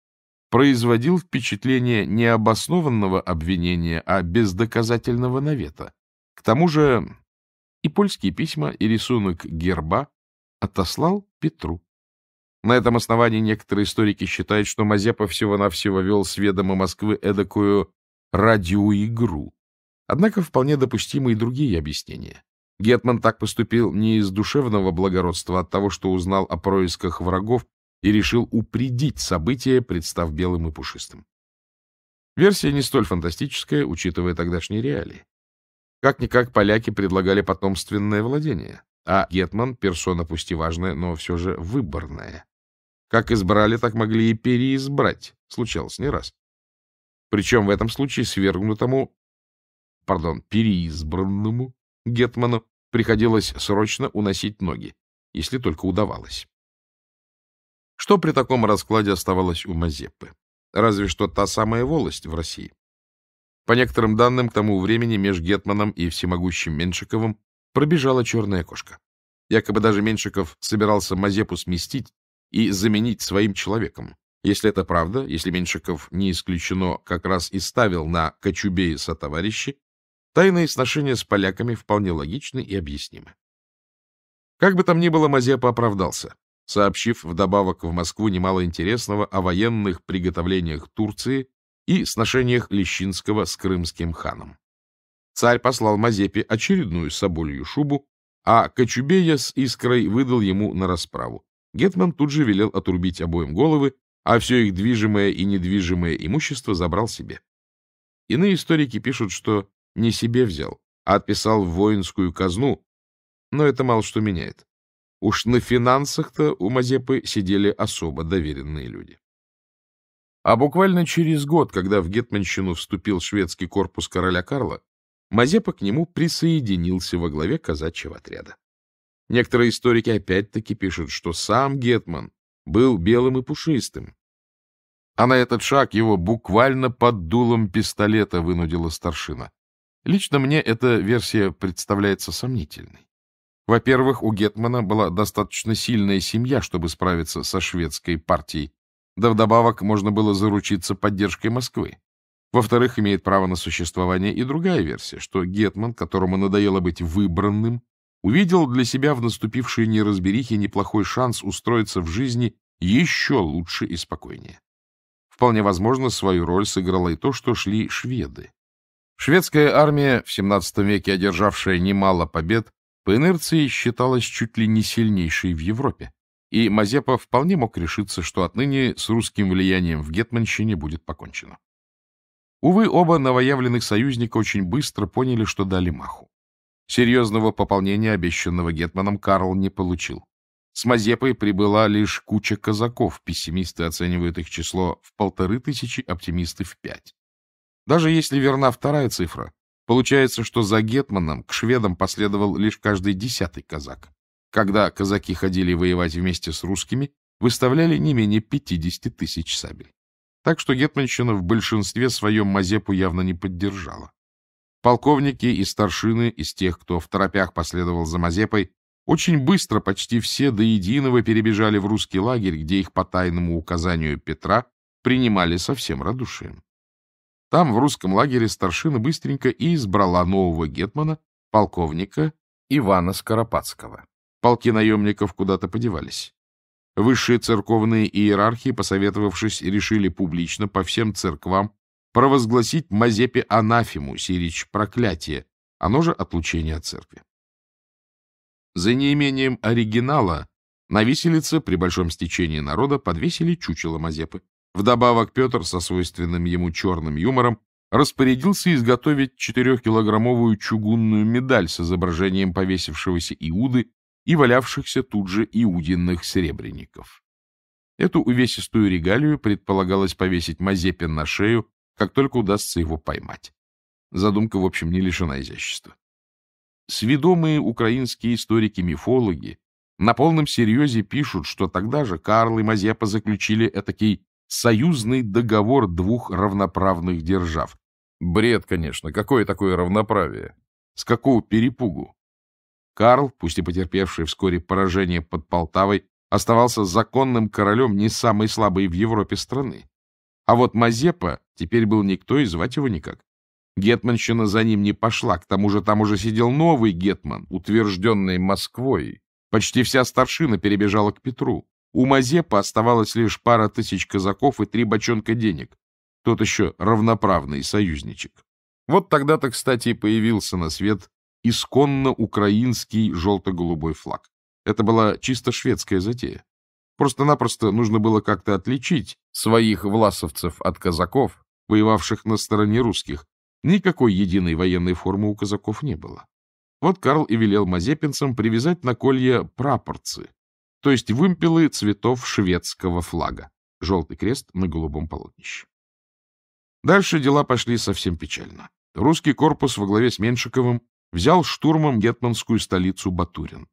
производил впечатление не обоснованного обвинения, а бездоказательного навета. К тому же и польские письма, и рисунок герба отослал Петру. На этом основании некоторые историки считают, что Мазепа всего-навсего вел с ведома Москвы эдакую радиоигру. Однако вполне допустимы и другие объяснения. Гетман так поступил не из душевного благородства, от того, что узнал о происках врагов и решил упредить события, представ белым и пушистым. Версия не столь фантастическая, учитывая тогдашние реалии. Как-никак поляки предлагали потомственное владение. А Гетман — персона пусть и важная, но все же выборная. Как избрали, так могли и переизбрать. Случалось не раз. Причем в этом случае свергнутому, пардон, переизбранному Гетману приходилось срочно уносить ноги, если только удавалось. Что при таком раскладе оставалось у Мазепы? Разве что та самая волость в России. По некоторым данным, к тому времени между Гетманом и всемогущим Меншиковым пробежала черная кошка. Якобы даже Меншиков собирался Мазепу сместить и заменить своим человеком. Если это правда, если Меншиков не исключено как раз и ставил на Кочубея сотоварищи, тайные сношения с поляками вполне логичны и объяснимы. Как бы там ни было, Мазепа оправдался, сообщив вдобавок в Москву немало интересного о военных приготовлениях Турции и сношениях Лещинского с крымским ханом. Царь послал Мазепе очередную соболью шубу, а Кочубея с искрой выдал ему на расправу. Гетман тут же велел отрубить обоим головы, а все их движимое и недвижимое имущество забрал себе. Иные историки пишут, что не себе взял, а отписал в воинскую казну, но это мало что меняет. Уж на финансах-то у Мазепы сидели особо доверенные люди. А буквально через год, когда в Гетманщину вступил шведский корпус короля Карла, Мазепа к нему присоединился во главе казачьего отряда. Некоторые историки опять-таки пишут, что сам Гетман был белым и пушистым, а на этот шаг его буквально под дулом пистолета вынудила старшина. Лично мне эта версия представляется сомнительной. Во-первых, у Гетмана была достаточно сильная семья, чтобы справиться со шведской партией, да вдобавок можно было заручиться поддержкой Москвы. Во-вторых, имеет право на существование и другая версия, что Гетман, которому надоело быть выбранным, увидел для себя в наступившей неразберихе неплохой шанс устроиться в жизни еще лучше и спокойнее. Вполне возможно, свою роль сыграло и то, что шли шведы. Шведская армия, в XVII веке одержавшая немало побед, по инерции считалась чуть ли не сильнейшей в Европе, и Мазепа вполне мог решиться, что отныне с русским влиянием в Гетманщине будет покончено. Увы, оба новоявленных союзника очень быстро поняли, что дали маху. Серьезного пополнения, обещанного Гетманом, Карл не получил. С Мазепой прибыла лишь куча казаков, пессимисты оценивают их число в полторы тысячи, оптимисты в пять. Даже если верна вторая цифра, получается, что за Гетманом к шведам последовал лишь каждый десятый казак. Когда казаки ходили воевать вместе с русскими, выставляли не менее 50 тысяч сабель. Так что Гетманщина в большинстве своем Мазепу явно не поддержала. Полковники и старшины из тех, кто в торопях последовал за Мазепой, очень быстро почти все до единого перебежали в русский лагерь, где их по тайному указанию Петра принимали со всем радушием. Там, в русском лагере, старшина быстренько и избрала нового гетмана, полковника Ивана Скоропадского. Полки наемников куда-то подевались. Высшие церковные иерархи, посоветовавшись, решили публично по всем церквам провозгласить Мазепе анафему, сирич проклятие, оно же отлучение от церкви. За неимением оригинала на виселице при большом стечении народа подвесили чучело Мазепы. Вдобавок Петр со свойственным ему черным юмором распорядился изготовить четырехкилограммовую чугунную медаль с изображением повесившегося Иуды и валявшихся тут же иудинных серебряников. Эту увесистую регалию предполагалось повесить Мазепин на шею, как только удастся его поймать. Задумка, в общем, не лишена изящества. Сведомые украинские историки-мифологи на полном серьезе пишут, что тогда же Карл и Мазепа заключили этакий союзный договор двух равноправных держав. Бред, конечно, какое такое равноправие? С какого перепугу? Карл, пусть и потерпевший вскоре поражение под Полтавой, оставался законным королем не самой слабой в Европе страны. А вот Мазепа теперь был никто и звать его никак. Гетманщина за ним не пошла, к тому же там уже сидел новый гетман, утвержденный Москвой. Почти вся старшина перебежала к Петру. У Мазепа оставалось лишь пара тысяч казаков и три бочонка денег. Тот еще равноправный союзничек. Вот тогда-то, кстати, и появился на свет исконно украинский желто-голубой флаг. Это была чисто шведская затея. Просто-напросто нужно было как-то отличить своих власовцев от казаков, воевавших на стороне русских. Никакой единой военной формы у казаков не было. Вот Карл и велел мазепинцам привязать на колье прапорцы, то есть вымпелы цветов шведского флага. Желтый крест на голубом полотнище. Дальше дела пошли совсем печально. Русский корпус во главе с Меншиковым взял штурмом гетманскую столицу Батурин.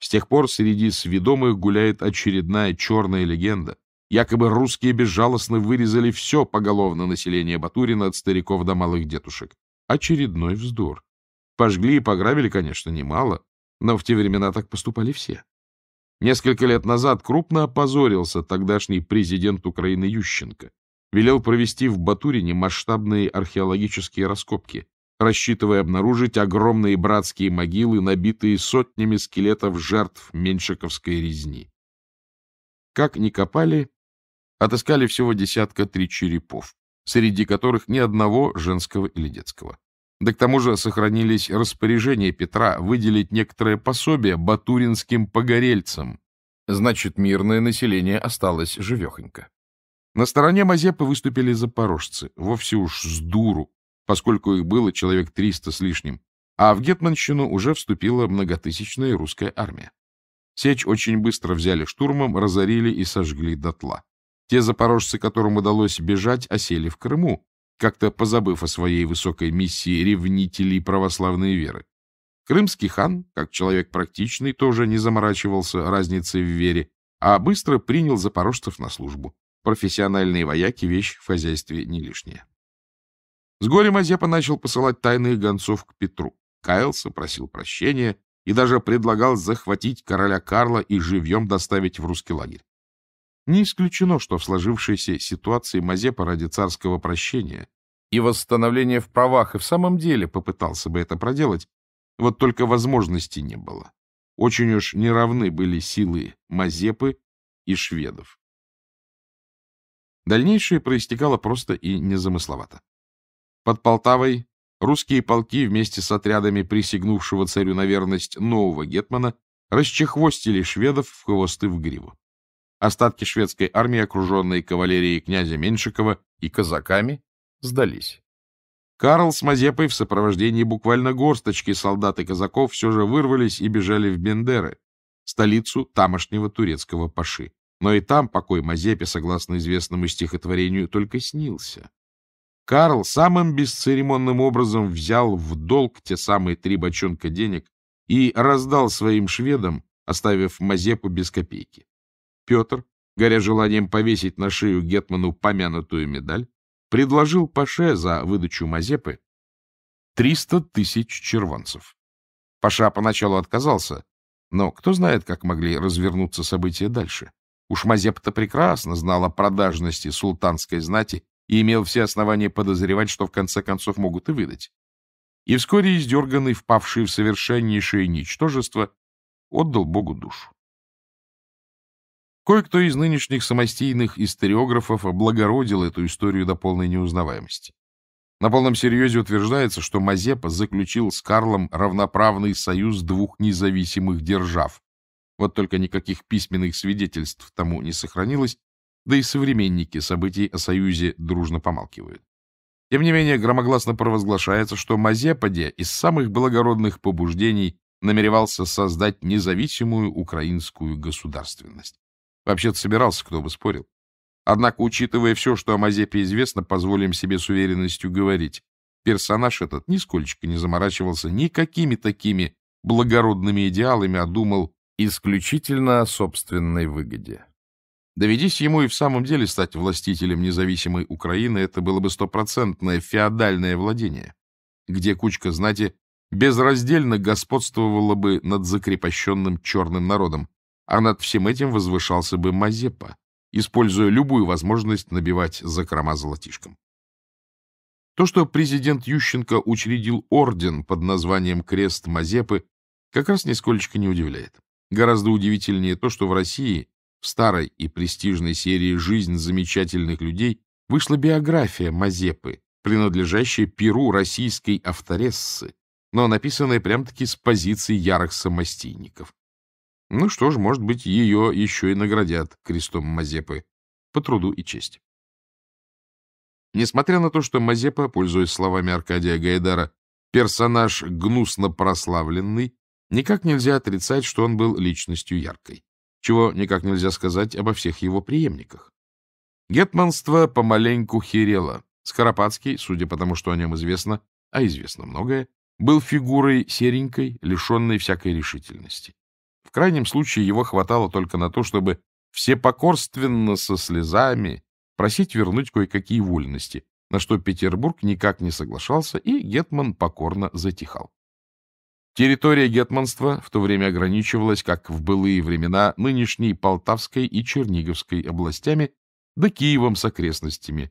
С тех пор среди сведомых гуляет очередная черная легенда. Якобы русские безжалостно вырезали все поголовно население Батурина от стариков до малых детушек. Очередной вздор. Пожгли и пограбили, конечно, немало, но в те времена так поступали все. Несколько лет назад крупно опозорился тогдашний президент Украины Ющенко. Велел провести в Батурине масштабные археологические раскопки рассчитывая обнаружить огромные братские могилы, набитые сотнями скелетов жертв меньшиковской резни. Как ни копали, отыскали всего десятка три черепов, среди которых ни одного женского или детского. Да к тому же сохранились распоряжения Петра выделить некоторое пособие батуринским погорельцам. Значит, мирное население осталось живехонько. На стороне Мазепы выступили запорожцы, вовсе уж с дуру, поскольку их было человек 300 с лишним, а в Гетманщину уже вступила многотысячная русская армия. Сечь очень быстро взяли штурмом, разорили и сожгли дотла. Те запорожцы, которым удалось бежать, осели в Крыму, как-то позабыв о своей высокой миссии ревнителей православной веры. Крымский хан, как человек практичный, тоже не заморачивался разницей в вере, а быстро принял запорожцев на службу. Профессиональные вояки — вещь в хозяйстве не лишняя. С горем Азепа начал посылать тайных гонцов к Петру. Каялся, просил прощения и даже предлагал захватить короля Карла и живьем доставить в русский лагерь. Не исключено, что в сложившейся ситуации Мазепа ради царского прощения и восстановления в правах и в самом деле попытался бы это проделать, вот только возможности не было. Очень уж неравны были силы Мазепы и шведов. Дальнейшее проистекало просто и незамысловато. Под Полтавой русские полки вместе с отрядами присягнувшего царю на верность нового гетмана расчехвостили шведов в хвосты в гриву. Остатки шведской армии, окруженные кавалерией князя Меншикова и казаками, сдались. Карл с Мазепой в сопровождении буквально горсточки солдат и казаков все же вырвались и бежали в Бендеры, столицу тамошнего турецкого паши. Но и там покой Мазепе, согласно известному стихотворению, только снился. Карл самым бесцеремонным образом взял в долг те самые три бочонка денег и раздал своим шведам, оставив Мазепу без копейки. Петр, горя желанием повесить на шею Гетману помянутую медаль, предложил Паше за выдачу Мазепы 300 тысяч червонцев. Паша поначалу отказался, но кто знает, как могли развернуться события дальше. Уж Мазепа-то прекрасно знала о продажности султанской знати и имел все основания подозревать, что в конце концов могут и выдать. И вскоре издерганный, впавший в совершеннейшее ничтожество, отдал Богу душу. Кое-кто из нынешних самостийных историографов облагородил эту историю до полной неузнаваемости. На полном серьезе утверждается, что Мазепа заключил с Карлом равноправный союз двух независимых держав. Вот только никаких письменных свидетельств тому не сохранилось, да и современники событий о Союзе дружно помалкивают. Тем не менее, громогласно провозглашается, что Мазепаде из самых благородных побуждений намеревался создать независимую украинскую государственность. Вообще-то собирался, кто бы спорил. Однако, учитывая все, что о Мазепе известно, позволим себе с уверенностью говорить, персонаж этот нисколько не заморачивался никакими такими благородными идеалами, а думал исключительно о собственной выгоде. Доведись ему и в самом деле стать властителем независимой Украины, это было бы стопроцентное феодальное владение, где кучка знати безраздельно господствовала бы над закрепощенным черным народом, а над всем этим возвышался бы Мазепа, используя любую возможность набивать закрома золотишком. То, что президент Ющенко учредил орден под названием «Крест Мазепы», как раз нисколечко не удивляет. Гораздо удивительнее то, что в России в старой и престижной серии «Жизнь замечательных людей» вышла биография Мазепы, принадлежащая перу российской авторессы, но написанная прям-таки с позиции ярых самостийников. Ну что ж, может быть, ее еще и наградят крестом Мазепы по труду и чести. Несмотря на то, что Мазепа, пользуясь словами Аркадия Гайдара, персонаж гнусно прославленный, никак нельзя отрицать, что он был личностью яркой чего никак нельзя сказать обо всех его преемниках. Гетманство помаленьку херело. Скоропадский, судя по тому, что о нем известно, а известно многое, был фигурой серенькой, лишенной всякой решительности. В крайнем случае его хватало только на то, чтобы всепокорственно со слезами просить вернуть кое-какие вольности, на что Петербург никак не соглашался, и Гетман покорно затихал. Территория гетманства в то время ограничивалась, как в былые времена, нынешней Полтавской и Черниговской областями, да Киевом с окрестностями.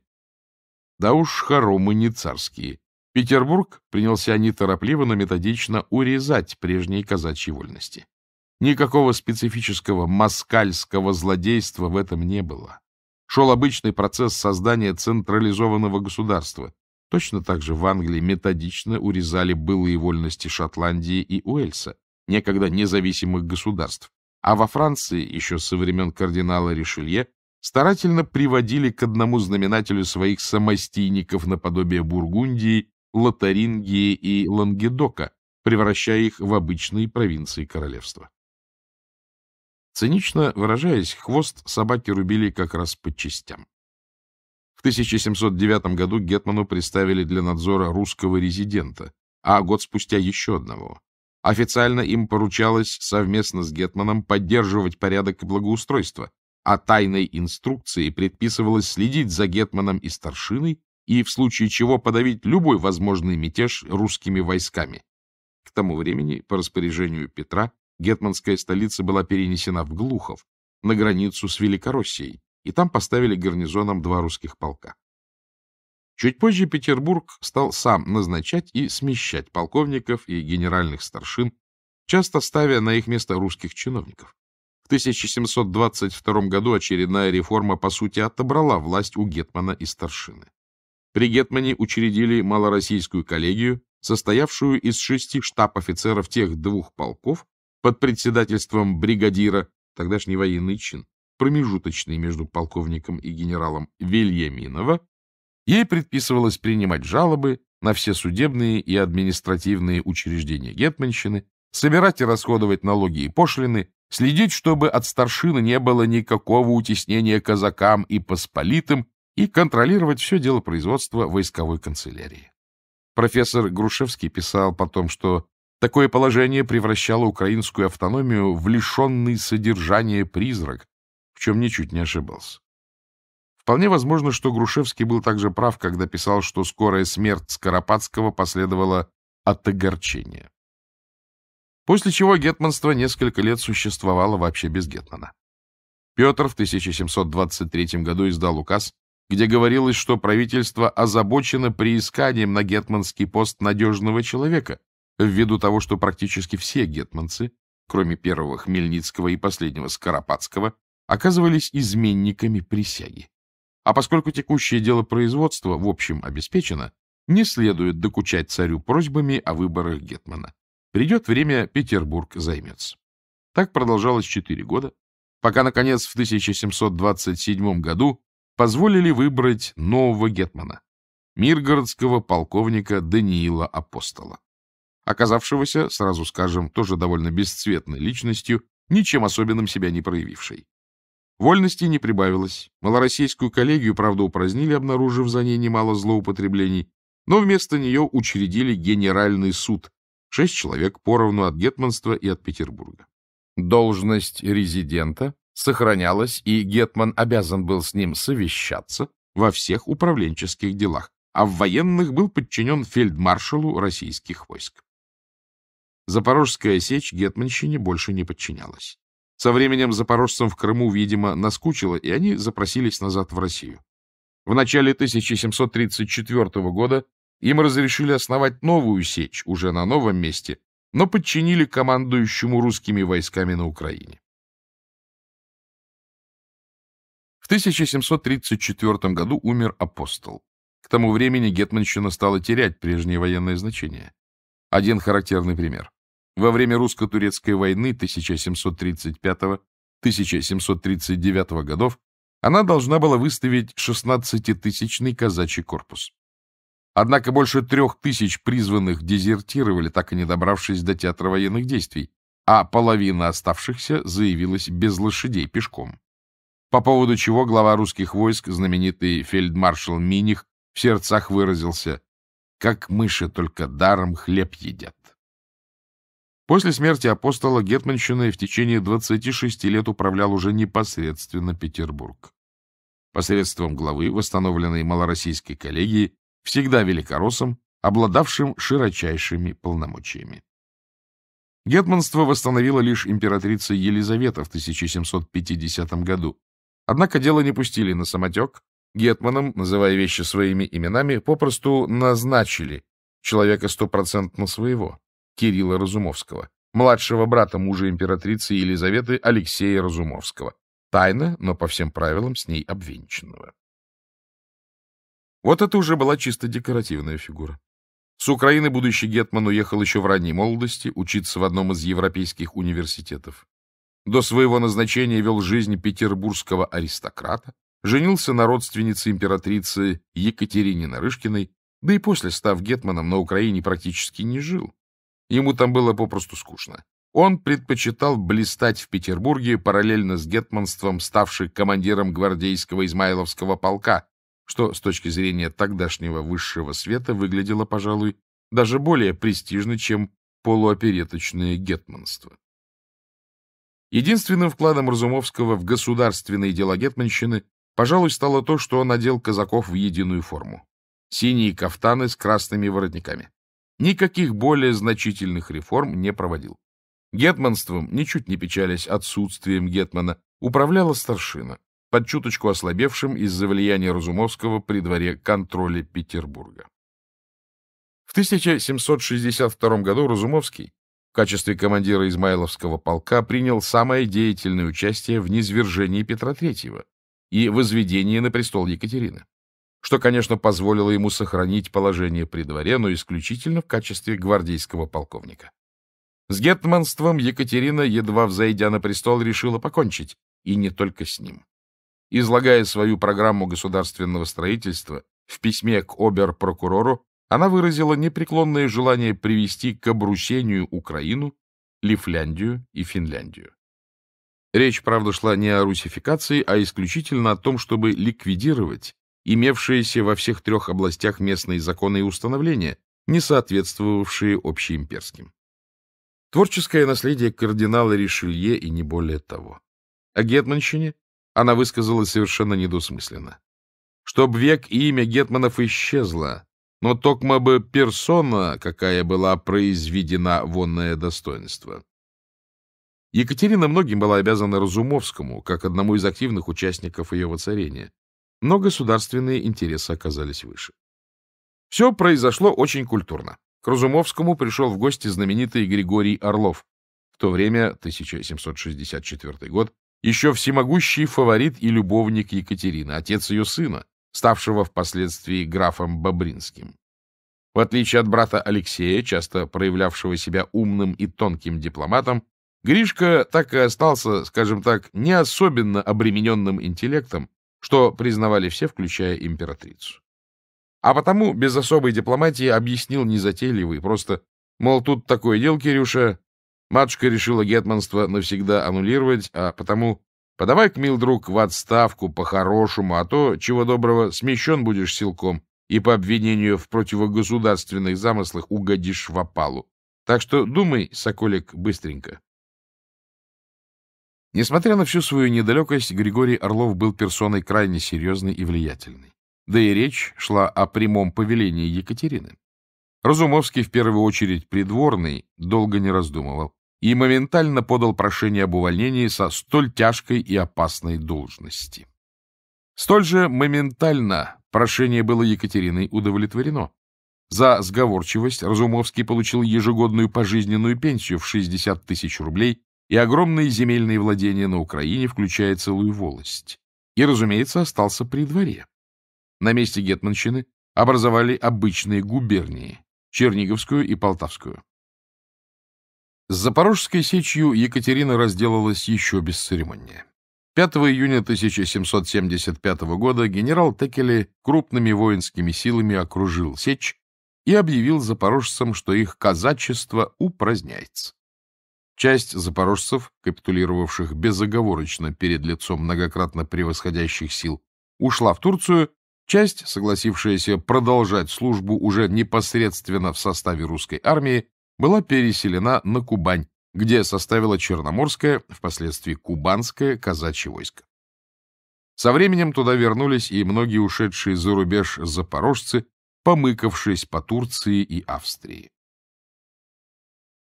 Да уж хоромы не царские. Петербург принялся неторопливо, но методично урезать прежние казачьи вольности. Никакого специфического москальского злодейства в этом не было. Шел обычный процесс создания централизованного государства, Точно так же в Англии методично урезали былые вольности Шотландии и Уэльса, некогда независимых государств, а во Франции еще со времен кардинала Ришелье старательно приводили к одному знаменателю своих самостийников наподобие Бургундии, Лотарингии и Лангедока, превращая их в обычные провинции королевства. Цинично выражаясь, хвост собаки рубили как раз по частям. В 1709 году Гетману представили для надзора русского резидента, а год спустя еще одного. Официально им поручалось совместно с Гетманом поддерживать порядок и благоустройство, а тайной инструкции предписывалось следить за Гетманом и старшиной и в случае чего подавить любой возможный мятеж русскими войсками. К тому времени, по распоряжению Петра, гетманская столица была перенесена в Глухов, на границу с Великороссией, и там поставили гарнизоном два русских полка. Чуть позже Петербург стал сам назначать и смещать полковников и генеральных старшин, часто ставя на их место русских чиновников. В 1722 году очередная реформа, по сути, отобрала власть у Гетмана и старшины. При Гетмане учредили малороссийскую коллегию, состоявшую из шести штаб-офицеров тех двух полков под председательством бригадира, тогдашний военный чин, промежуточный между полковником и генералом Вильяминова, ей предписывалось принимать жалобы на все судебные и административные учреждения Гетманщины, собирать и расходовать налоги и пошлины, следить, чтобы от старшины не было никакого утеснения казакам и посполитым и контролировать все дело производства войсковой канцелярии. Профессор Грушевский писал потом, что такое положение превращало украинскую автономию в лишенный содержания призрак, в чем ничуть не ошибался. Вполне возможно, что Грушевский был также прав, когда писал, что скорая смерть Скоропадского последовала от огорчения. После чего гетманство несколько лет существовало вообще без гетмана. Петр в 1723 году издал указ, где говорилось, что правительство озабочено приисканием на гетманский пост надежного человека, ввиду того, что практически все гетманцы, кроме первого Хмельницкого и последнего Скоропадского, оказывались изменниками присяги. А поскольку текущее дело производства в общем обеспечено, не следует докучать царю просьбами о выборах Гетмана. Придет время, Петербург займется. Так продолжалось четыре года, пока, наконец, в 1727 году позволили выбрать нового Гетмана, миргородского полковника Даниила Апостола, оказавшегося, сразу скажем, тоже довольно бесцветной личностью, ничем особенным себя не проявившей. Вольности не прибавилось. Малороссийскую коллегию, правда, упразднили, обнаружив за ней немало злоупотреблений, но вместо нее учредили Генеральный суд. Шесть человек поровну от Гетманства и от Петербурга. Должность резидента сохранялась, и Гетман обязан был с ним совещаться во всех управленческих делах, а в военных был подчинен фельдмаршалу российских войск. Запорожская сечь Гетманщине больше не подчинялась. Со временем запорожцам в Крыму, видимо, наскучило, и они запросились назад в Россию. В начале 1734 года им разрешили основать новую сечь уже на новом месте, но подчинили командующему русскими войсками на Украине. В 1734 году умер апостол. К тому времени Гетманщина стала терять прежнее военное значение. Один характерный пример. Во время русско-турецкой войны 1735-1739 годов она должна была выставить 16-тысячный казачий корпус. Однако больше трех тысяч призванных дезертировали, так и не добравшись до театра военных действий, а половина оставшихся заявилась без лошадей пешком. По поводу чего глава русских войск, знаменитый фельдмаршал Миних, в сердцах выразился «Как мыши только даром хлеб едят». После смерти апостола Гетманщиной в течение 26 лет управлял уже непосредственно Петербург. Посредством главы, восстановленной малороссийской коллегии, всегда великороссом, обладавшим широчайшими полномочиями. Гетманство восстановила лишь императрица Елизавета в 1750 году. Однако дело не пустили на самотек. Гетманом, называя вещи своими именами, попросту назначили человека стопроцентно своего, Кирилла Разумовского, младшего брата мужа императрицы Елизаветы Алексея Разумовского, тайно, но по всем правилам с ней обвенчанного. Вот это уже была чисто декоративная фигура. С Украины будущий Гетман уехал еще в ранней молодости учиться в одном из европейских университетов. До своего назначения вел жизнь петербургского аристократа, женился на родственнице императрицы Екатерине Нарышкиной, да и после, став Гетманом, на Украине практически не жил. Ему там было попросту скучно. Он предпочитал блистать в Петербурге параллельно с гетманством, ставший командиром гвардейского Измайловского полка, что с точки зрения тогдашнего высшего света выглядело, пожалуй, даже более престижно, чем полуопереточное гетманство. Единственным вкладом Разумовского в государственные дела гетманщины, пожалуй, стало то, что он одел казаков в единую форму. Синие кафтаны с красными воротниками. Никаких более значительных реформ не проводил. Гетманством, ничуть не печались отсутствием Гетмана, управляла старшина, под чуточку ослабевшим из-за влияния Разумовского при дворе контроля Петербурга. В 1762 году Разумовский в качестве командира Измайловского полка принял самое деятельное участие в низвержении Петра III и возведении на престол Екатерины что, конечно, позволило ему сохранить положение при дворе, но исключительно в качестве гвардейского полковника. С гетманством Екатерина, едва взойдя на престол, решила покончить, и не только с ним. Излагая свою программу государственного строительства в письме к обер-прокурору, она выразила непреклонное желание привести к обрушению Украину, Лифляндию и Финляндию. Речь, правда, шла не о русификации, а исключительно о том, чтобы ликвидировать имевшиеся во всех трех областях местные законы и установления, не соответствовавшие общеимперским. Творческое наследие кардинала Ришелье и не более того. О Гетманщине она высказалась совершенно недосмысленно. Чтоб век и имя Гетманов исчезло, но токма бы персона, какая была произведена вонное достоинство. Екатерина многим была обязана Разумовскому, как одному из активных участников ее воцарения но государственные интересы оказались выше. Все произошло очень культурно. К Разумовскому пришел в гости знаменитый Григорий Орлов, в то время, 1764 год, еще всемогущий фаворит и любовник Екатерины, отец ее сына, ставшего впоследствии графом Бобринским. В отличие от брата Алексея, часто проявлявшего себя умным и тонким дипломатом, Гришка так и остался, скажем так, не особенно обремененным интеллектом что признавали все, включая императрицу. А потому без особой дипломатии объяснил незатейливый, просто, мол, тут такое дело, Кирюша, матушка решила гетманство навсегда аннулировать, а потому подавай к мил друг, в отставку по-хорошему, а то, чего доброго, смещен будешь силком и по обвинению в противогосударственных замыслах угодишь в опалу. Так что думай, соколик, быстренько. Несмотря на всю свою недалекость, Григорий Орлов был персоной крайне серьезной и влиятельной. Да и речь шла о прямом повелении Екатерины. Разумовский, в первую очередь придворный, долго не раздумывал и моментально подал прошение об увольнении со столь тяжкой и опасной должности. Столь же моментально прошение было Екатериной удовлетворено. За сговорчивость Разумовский получил ежегодную пожизненную пенсию в 60 тысяч рублей и огромные земельные владения на Украине, включая целую волость. И, разумеется, остался при дворе. На месте Гетманщины образовали обычные губернии — Черниговскую и Полтавскую. С Запорожской сечью Екатерина разделалась еще без церемонии. 5 июня 1775 года генерал Текеле крупными воинскими силами окружил сечь и объявил запорожцам, что их казачество упраздняется. Часть запорожцев, капитулировавших безоговорочно перед лицом многократно превосходящих сил, ушла в Турцию, часть, согласившаяся продолжать службу уже непосредственно в составе русской армии, была переселена на Кубань, где составила Черноморское, впоследствии Кубанское казачье войско. Со временем туда вернулись и многие ушедшие за рубеж запорожцы, помыкавшись по Турции и Австрии.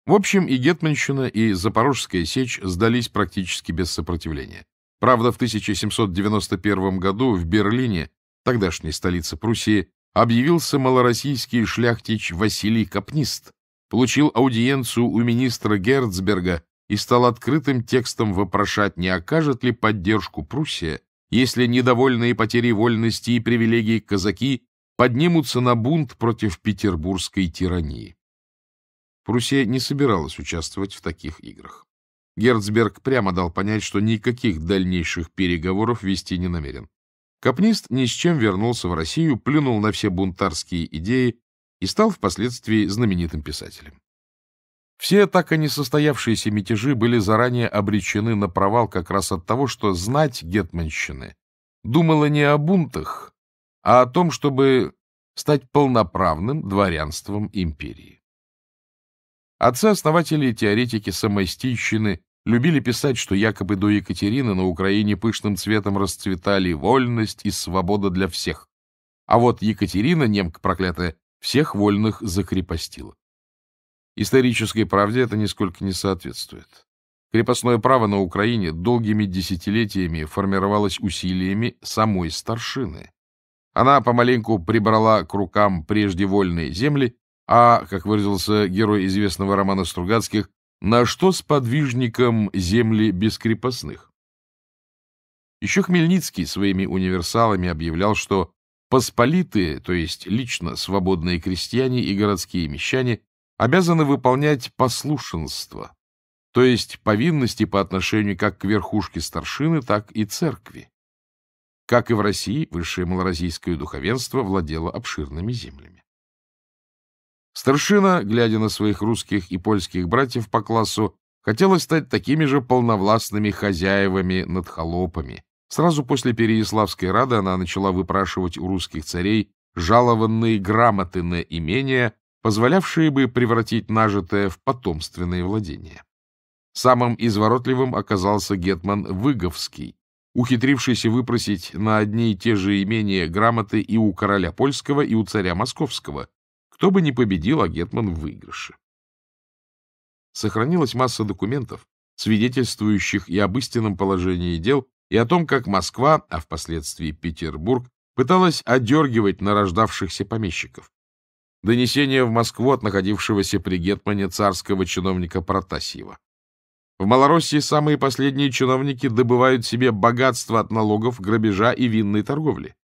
В общем, и Гетманщина, и Запорожская сечь сдались практически без сопротивления. Правда, в 1791 году в Берлине, тогдашней столице Пруссии, объявился малороссийский шляхтич Василий Капнист, получил аудиенцию у министра Герцберга и стал открытым текстом вопрошать, не окажет ли поддержку Пруссия, если недовольные потери вольности и привилегий казаки поднимутся на бунт против петербургской тирании. Пруссия не собиралась участвовать в таких играх. Герцберг прямо дал понять, что никаких дальнейших переговоров вести не намерен. Капнист ни с чем вернулся в Россию, плюнул на все бунтарские идеи и стал впоследствии знаменитым писателем. Все так и не состоявшиеся мятежи были заранее обречены на провал как раз от того, что знать Гетманщины думала не о бунтах, а о том, чтобы стать полноправным дворянством империи. Отцы-основатели теоретики самостийщины любили писать, что якобы до Екатерины на Украине пышным цветом расцветали вольность и свобода для всех. А вот Екатерина, немка проклятая, всех вольных закрепостила. Исторической правде это нисколько не соответствует. Крепостное право на Украине долгими десятилетиями формировалось усилиями самой старшины. Она помаленьку прибрала к рукам преждевольные земли а, как выразился герой известного романа Стругацких, на что с подвижником земли бескрепостных? Еще Хмельницкий своими универсалами объявлял, что посполитые, то есть лично свободные крестьяне и городские мещане, обязаны выполнять послушенство, то есть повинности по отношению как к верхушке старшины, так и церкви. Как и в России, высшее малороссийское духовенство владело обширными землями. Старшина, глядя на своих русских и польских братьев по классу, хотела стать такими же полновластными хозяевами над холопами. Сразу после Переяславской рады она начала выпрашивать у русских царей жалованные грамоты на имения, позволявшие бы превратить нажитое в потомственное владение. Самым изворотливым оказался гетман Выговский, ухитрившийся выпросить на одни и те же имения грамоты и у короля польского, и у царя московского, кто бы ни победил, а Гетман в выигрыше. Сохранилась масса документов, свидетельствующих и об истинном положении дел, и о том, как Москва, а впоследствии Петербург, пыталась одергивать нарождавшихся помещиков. Донесение в Москву от находившегося при Гетмане царского чиновника Протасьева. В Малороссии самые последние чиновники добывают себе богатство от налогов, грабежа и винной торговли.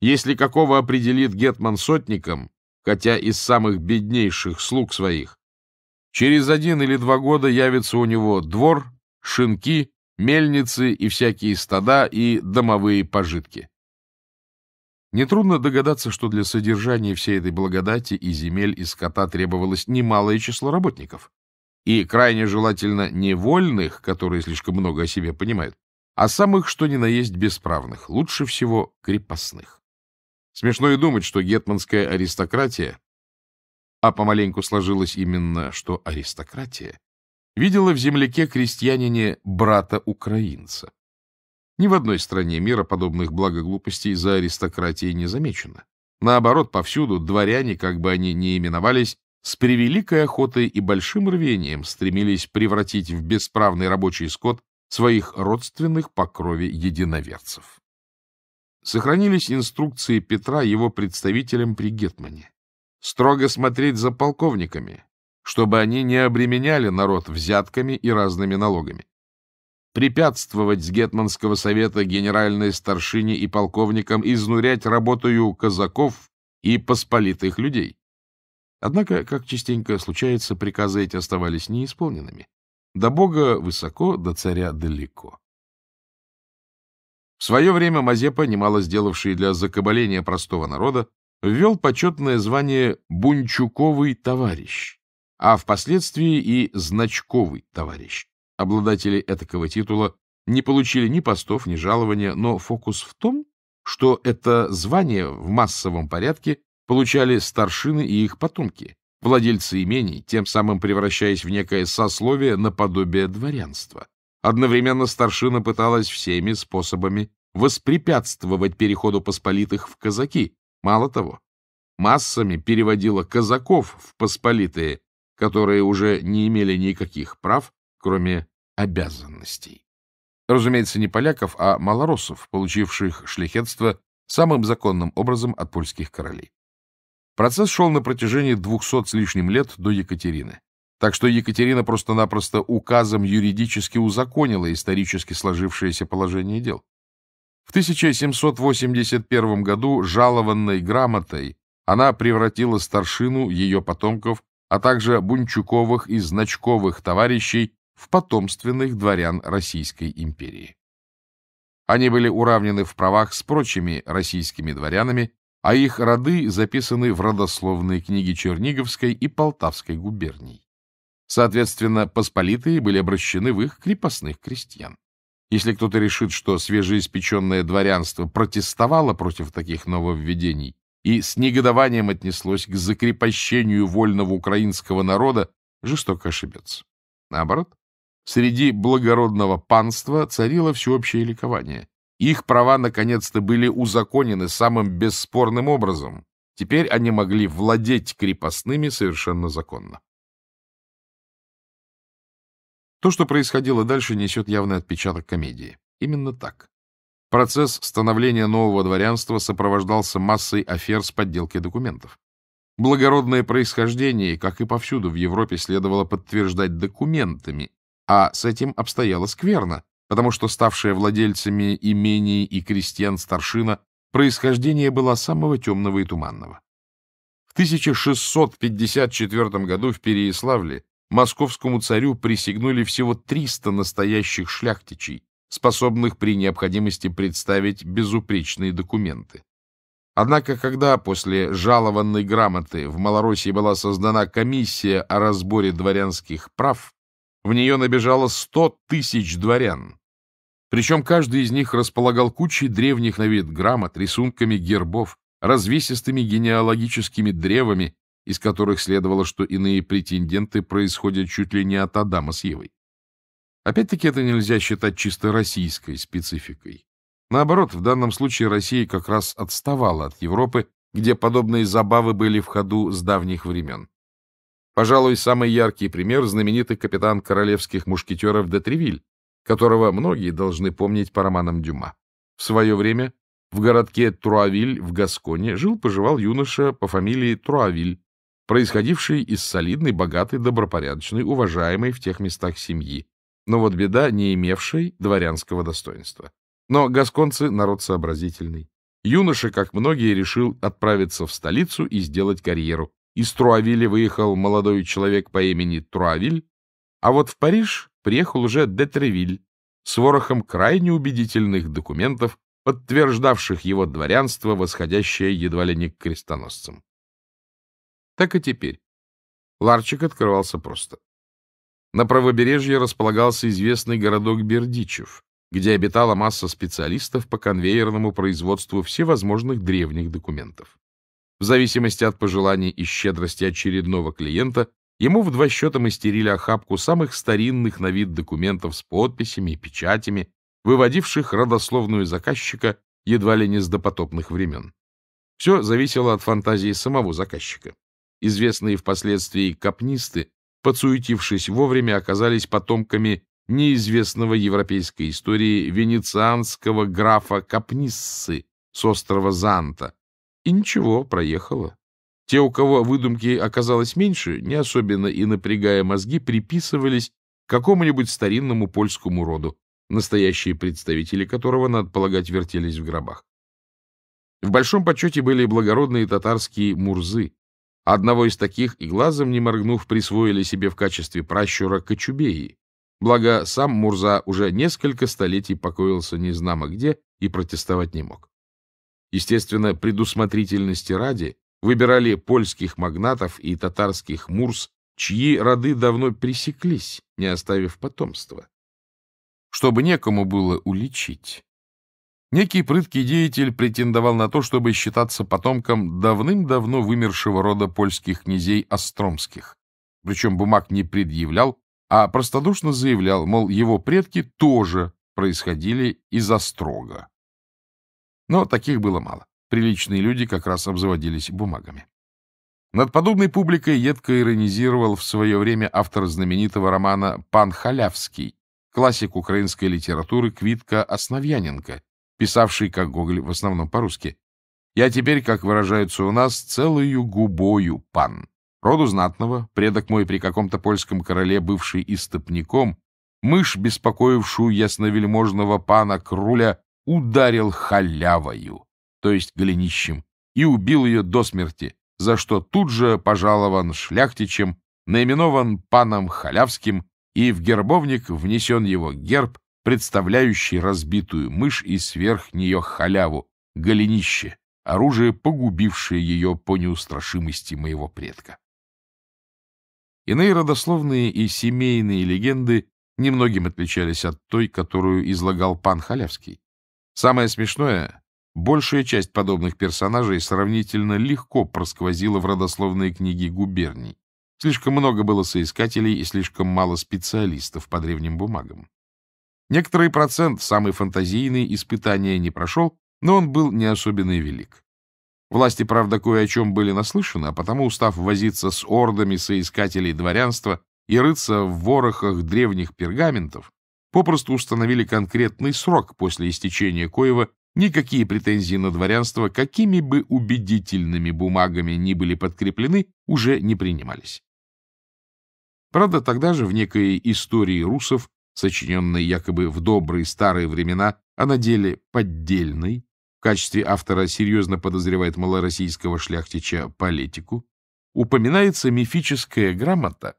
Если какого определит Гетман сотником, хотя из самых беднейших слуг своих. Через один или два года явится у него двор, шинки, мельницы и всякие стада и домовые пожитки. Нетрудно догадаться, что для содержания всей этой благодати и земель и скота требовалось немалое число работников. И крайне желательно не вольных, которые слишком много о себе понимают, а самых, что ни на есть, бесправных, лучше всего крепостных. Смешно и думать, что гетманская аристократия, а помаленьку сложилось именно, что аристократия, видела в земляке крестьянине брата-украинца. Ни в одной стране мира подобных благоглупостей за аристократией не замечено. Наоборот, повсюду дворяне, как бы они ни именовались, с превеликой охотой и большим рвением стремились превратить в бесправный рабочий скот своих родственных по крови единоверцев. Сохранились инструкции Петра его представителям при Гетмане. Строго смотреть за полковниками, чтобы они не обременяли народ взятками и разными налогами. Препятствовать с Гетманского совета генеральной старшине и полковникам изнурять работою казаков и посполитых людей. Однако, как частенько случается, приказы эти оставались неисполненными. До Бога высоко, до царя далеко. В свое время Мазепа, немало сделавший для закабаления простого народа, ввел почетное звание «бунчуковый товарищ», а впоследствии и «значковый товарищ». Обладатели этакого титула не получили ни постов, ни жалования, но фокус в том, что это звание в массовом порядке получали старшины и их потомки, владельцы имений, тем самым превращаясь в некое сословие наподобие дворянства. Одновременно старшина пыталась всеми способами воспрепятствовать переходу посполитых в казаки. Мало того, массами переводила казаков в посполитые, которые уже не имели никаких прав, кроме обязанностей. Разумеется, не поляков, а малороссов, получивших шляхетство самым законным образом от польских королей. Процесс шел на протяжении двухсот с лишним лет до Екатерины. Так что Екатерина просто-напросто указом юридически узаконила исторически сложившееся положение дел. В 1781 году жалованной грамотой она превратила старшину, ее потомков, а также Бунчуковых и Значковых товарищей в потомственных дворян Российской империи. Они были уравнены в правах с прочими российскими дворянами, а их роды записаны в родословные книги Черниговской и Полтавской губерний. Соответственно, посполитые были обращены в их крепостных крестьян. Если кто-то решит, что свежеиспеченное дворянство протестовало против таких нововведений и с негодованием отнеслось к закрепощению вольного украинского народа, жестоко ошибется. Наоборот, среди благородного панства царило всеобщее ликование. Их права наконец-то были узаконены самым бесспорным образом. Теперь они могли владеть крепостными совершенно законно. То, что происходило дальше, несет явный отпечаток комедии. Именно так. Процесс становления нового дворянства сопровождался массой афер с подделкой документов. Благородное происхождение, как и повсюду в Европе, следовало подтверждать документами, а с этим обстояло скверно, потому что ставшие владельцами имений и крестьян старшина происхождение было самого темного и туманного. В 1654 году в Переяславле московскому царю присягнули всего 300 настоящих шляхтичей, способных при необходимости представить безупречные документы. Однако, когда после жалованной грамоты в Малороссии была создана комиссия о разборе дворянских прав, в нее набежало 100 тысяч дворян. Причем каждый из них располагал кучей древних на вид грамот, рисунками гербов, развесистыми генеалогическими древами из которых следовало, что иные претенденты происходят чуть ли не от Адама с Евой. Опять-таки это нельзя считать чисто российской спецификой. Наоборот, в данном случае Россия как раз отставала от Европы, где подобные забавы были в ходу с давних времен. Пожалуй, самый яркий пример — знаменитый капитан королевских мушкетеров де Тревиль, которого многие должны помнить по романам Дюма. В свое время в городке Труавиль в Гасконе жил-поживал юноша по фамилии Труавиль, происходившие из солидной, богатой, добропорядочной, уважаемой в тех местах семьи, но вот беда, не имевшей дворянского достоинства. Но гасконцы — народ сообразительный. Юноша, как многие, решил отправиться в столицу и сделать карьеру. Из Труавиля выехал молодой человек по имени Труавиль, а вот в Париж приехал уже Детревиль с ворохом крайне убедительных документов, подтверждавших его дворянство, восходящее едва ли не к крестоносцам. Так и теперь. Ларчик открывался просто. На правобережье располагался известный городок Бердичев, где обитала масса специалистов по конвейерному производству всевозможных древних документов. В зависимости от пожеланий и щедрости очередного клиента, ему в два счета мастерили охапку самых старинных на вид документов с подписями и печатями, выводивших родословную заказчика едва ли не с допотопных времен. Все зависело от фантазии самого заказчика известные впоследствии капнисты, подсуетившись вовремя, оказались потомками неизвестного европейской истории венецианского графа Капниссы с острова Занта. И ничего, проехало. Те, у кого выдумки оказалось меньше, не особенно и напрягая мозги, приписывались какому-нибудь старинному польскому роду, настоящие представители которого, надо полагать, вертелись в гробах. В большом почете были благородные татарские мурзы, Одного из таких и глазом не моргнув присвоили себе в качестве пращура Кочубеи. Благо, сам Мурза уже несколько столетий покоился незнамо где и протестовать не мог. Естественно, предусмотрительности ради выбирали польских магнатов и татарских мурз, чьи роды давно пресеклись, не оставив потомства. Чтобы некому было уличить. Некий прыткий деятель претендовал на то, чтобы считаться потомком давным-давно вымершего рода польских князей Остромских. Причем бумаг не предъявлял, а простодушно заявлял, мол, его предки тоже происходили из Острога. Но таких было мало. Приличные люди как раз обзаводились бумагами. Над подобной публикой едко иронизировал в свое время автор знаменитого романа «Пан Халявский», классик украинской литературы Квитка Основьяненко, писавший, как Гоголь, в основном по-русски. «Я теперь, как выражаются у нас, целую губою пан. Роду знатного, предок мой при каком-то польском короле, бывший истопником, мышь, беспокоившую ясновельможного пана Круля, ударил халявою, то есть голенищем, и убил ее до смерти, за что тут же пожалован шляхтичем, наименован паном халявским, и в гербовник внесен его герб представляющий разбитую мышь и сверх нее халяву, голенище, оружие, погубившее ее по неустрашимости моего предка. Иные родословные и семейные легенды немногим отличались от той, которую излагал пан Халявский. Самое смешное, большая часть подобных персонажей сравнительно легко просквозила в родословные книги губерний. Слишком много было соискателей и слишком мало специалистов по древним бумагам. Некоторый процент, самый фантазийный, испытания не прошел, но он был не особенно велик. Власти, правда, кое о чем были наслышаны, а потому, устав возиться с ордами соискателей дворянства и рыться в ворохах древних пергаментов, попросту установили конкретный срок, после истечения коего никакие претензии на дворянство, какими бы убедительными бумагами ни были подкреплены, уже не принимались. Правда, тогда же в некой истории русов сочиненный якобы в добрые старые времена, а на деле поддельный, в качестве автора серьезно подозревает малороссийского шляхтича Политику, упоминается мифическая грамота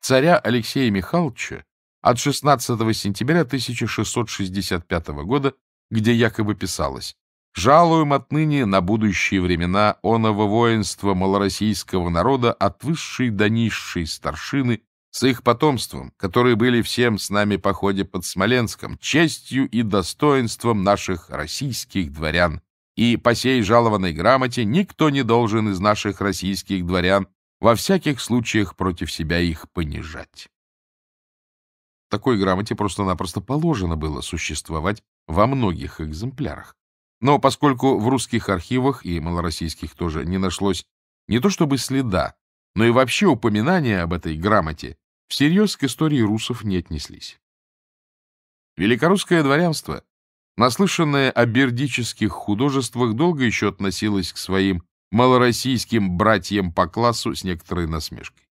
царя Алексея Михайловича от 16 сентября 1665 года, где якобы писалось «Жалуем отныне на будущие времена оного воинства малороссийского народа от высшей до низшей старшины с их потомством, которые были всем с нами по ходе под Смоленском, честью и достоинством наших российских дворян. И по сей жалованной грамоте никто не должен из наших российских дворян во всяких случаях против себя их понижать. Такой грамоте просто-напросто положено было существовать во многих экземплярах. Но поскольку в русских архивах и малороссийских тоже не нашлось не то чтобы следа, но и вообще упоминания об этой грамоте, всерьез к истории русов не отнеслись. Великорусское дворянство, наслышанное о бердических художествах, долго еще относилось к своим малороссийским братьям по классу с некоторой насмешкой.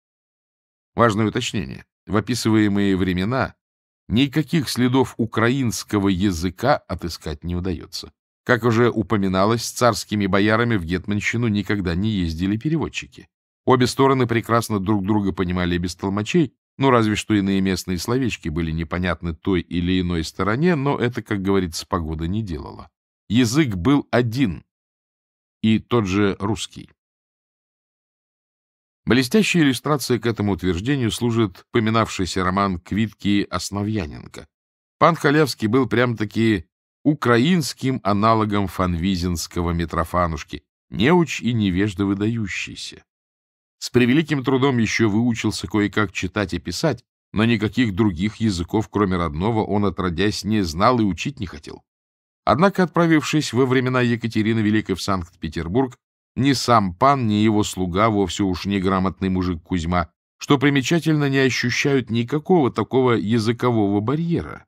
Важное уточнение. В описываемые времена никаких следов украинского языка отыскать не удается. Как уже упоминалось, царскими боярами в Гетманщину никогда не ездили переводчики. Обе стороны прекрасно друг друга понимали без толмачей, ну, разве что иные местные словечки были непонятны той или иной стороне, но это, как говорится, погода не делала. Язык был один, и тот же русский. Блестящей иллюстрация к этому утверждению служит поминавшийся роман Квитки Основьяненко. Пан Халявский был прям-таки украинским аналогом фанвизинского Митрофанушки, неуч и невежда выдающийся. С превеликим трудом еще выучился кое-как читать и писать, но никаких других языков, кроме родного, он, отродясь, не знал и учить не хотел. Однако, отправившись во времена Екатерины Великой в Санкт-Петербург, ни сам пан, ни его слуга, вовсе уж неграмотный мужик Кузьма, что примечательно, не ощущают никакого такого языкового барьера.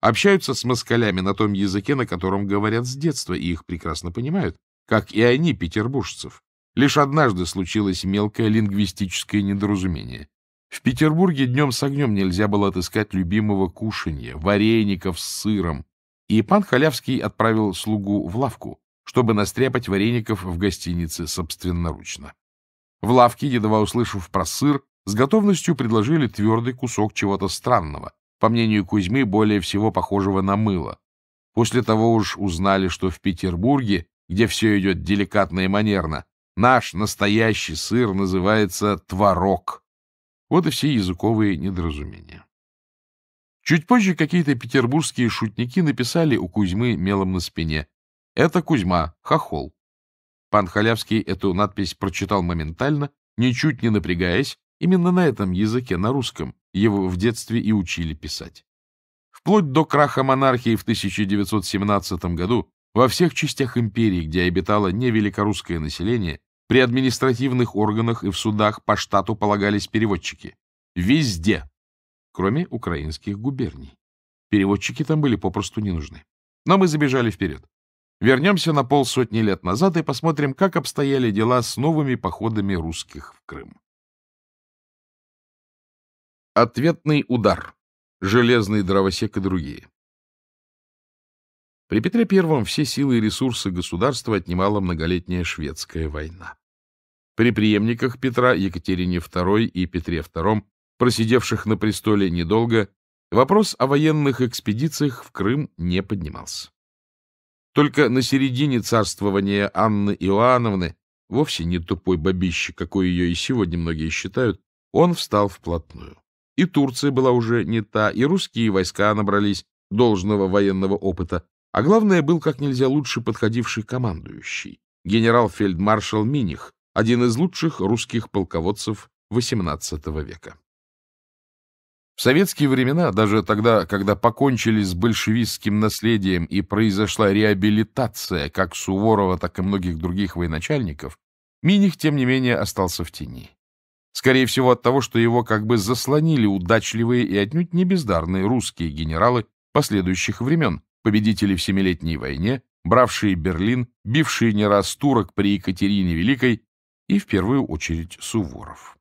Общаются с москалями на том языке, на котором говорят с детства, и их прекрасно понимают, как и они, петербуржцев. Лишь однажды случилось мелкое лингвистическое недоразумение. В Петербурге днем с огнем нельзя было отыскать любимого кушанья, вареников с сыром, и пан Халявский отправил слугу в лавку, чтобы настряпать вареников в гостинице собственноручно. В лавке, едва услышав про сыр, с готовностью предложили твердый кусок чего-то странного, по мнению Кузьмы, более всего похожего на мыло. После того уж узнали, что в Петербурге, где все идет деликатно и манерно, Наш настоящий сыр называется творог. Вот и все языковые недоразумения. Чуть позже какие-то петербургские шутники написали у Кузьмы мелом на спине. «Это Кузьма, хохол». Пан Халявский эту надпись прочитал моментально, ничуть не напрягаясь, именно на этом языке, на русском, его в детстве и учили писать. Вплоть до краха монархии в 1917 году во всех частях империи, где обитало невеликорусское население, при административных органах и в судах по штату полагались переводчики. Везде, кроме украинских губерний. Переводчики там были попросту не нужны. Но мы забежали вперед. Вернемся на полсотни лет назад и посмотрим, как обстояли дела с новыми походами русских в Крым. Ответный удар. Железный дровосек и другие. При Петре I все силы и ресурсы государства отнимала многолетняя шведская война. При преемниках Петра, Екатерине II и Петре II, просидевших на престоле недолго, вопрос о военных экспедициях в Крым не поднимался. Только на середине царствования Анны Иоанновны, вовсе не тупой бабище, какой ее и сегодня многие считают, он встал вплотную. И Турция была уже не та, и русские войска набрались должного военного опыта, а главное, был как нельзя лучше подходивший командующий, генерал-фельдмаршал Миних, один из лучших русских полководцев XVIII века. В советские времена, даже тогда, когда покончили с большевистским наследием и произошла реабилитация как Суворова, так и многих других военачальников, Миних, тем не менее, остался в тени. Скорее всего от того, что его как бы заслонили удачливые и отнюдь не бездарные русские генералы последующих времен, победители в Семилетней войне, бравшие Берлин, бившие не раз турок при Екатерине Великой и, в первую очередь, Суворов.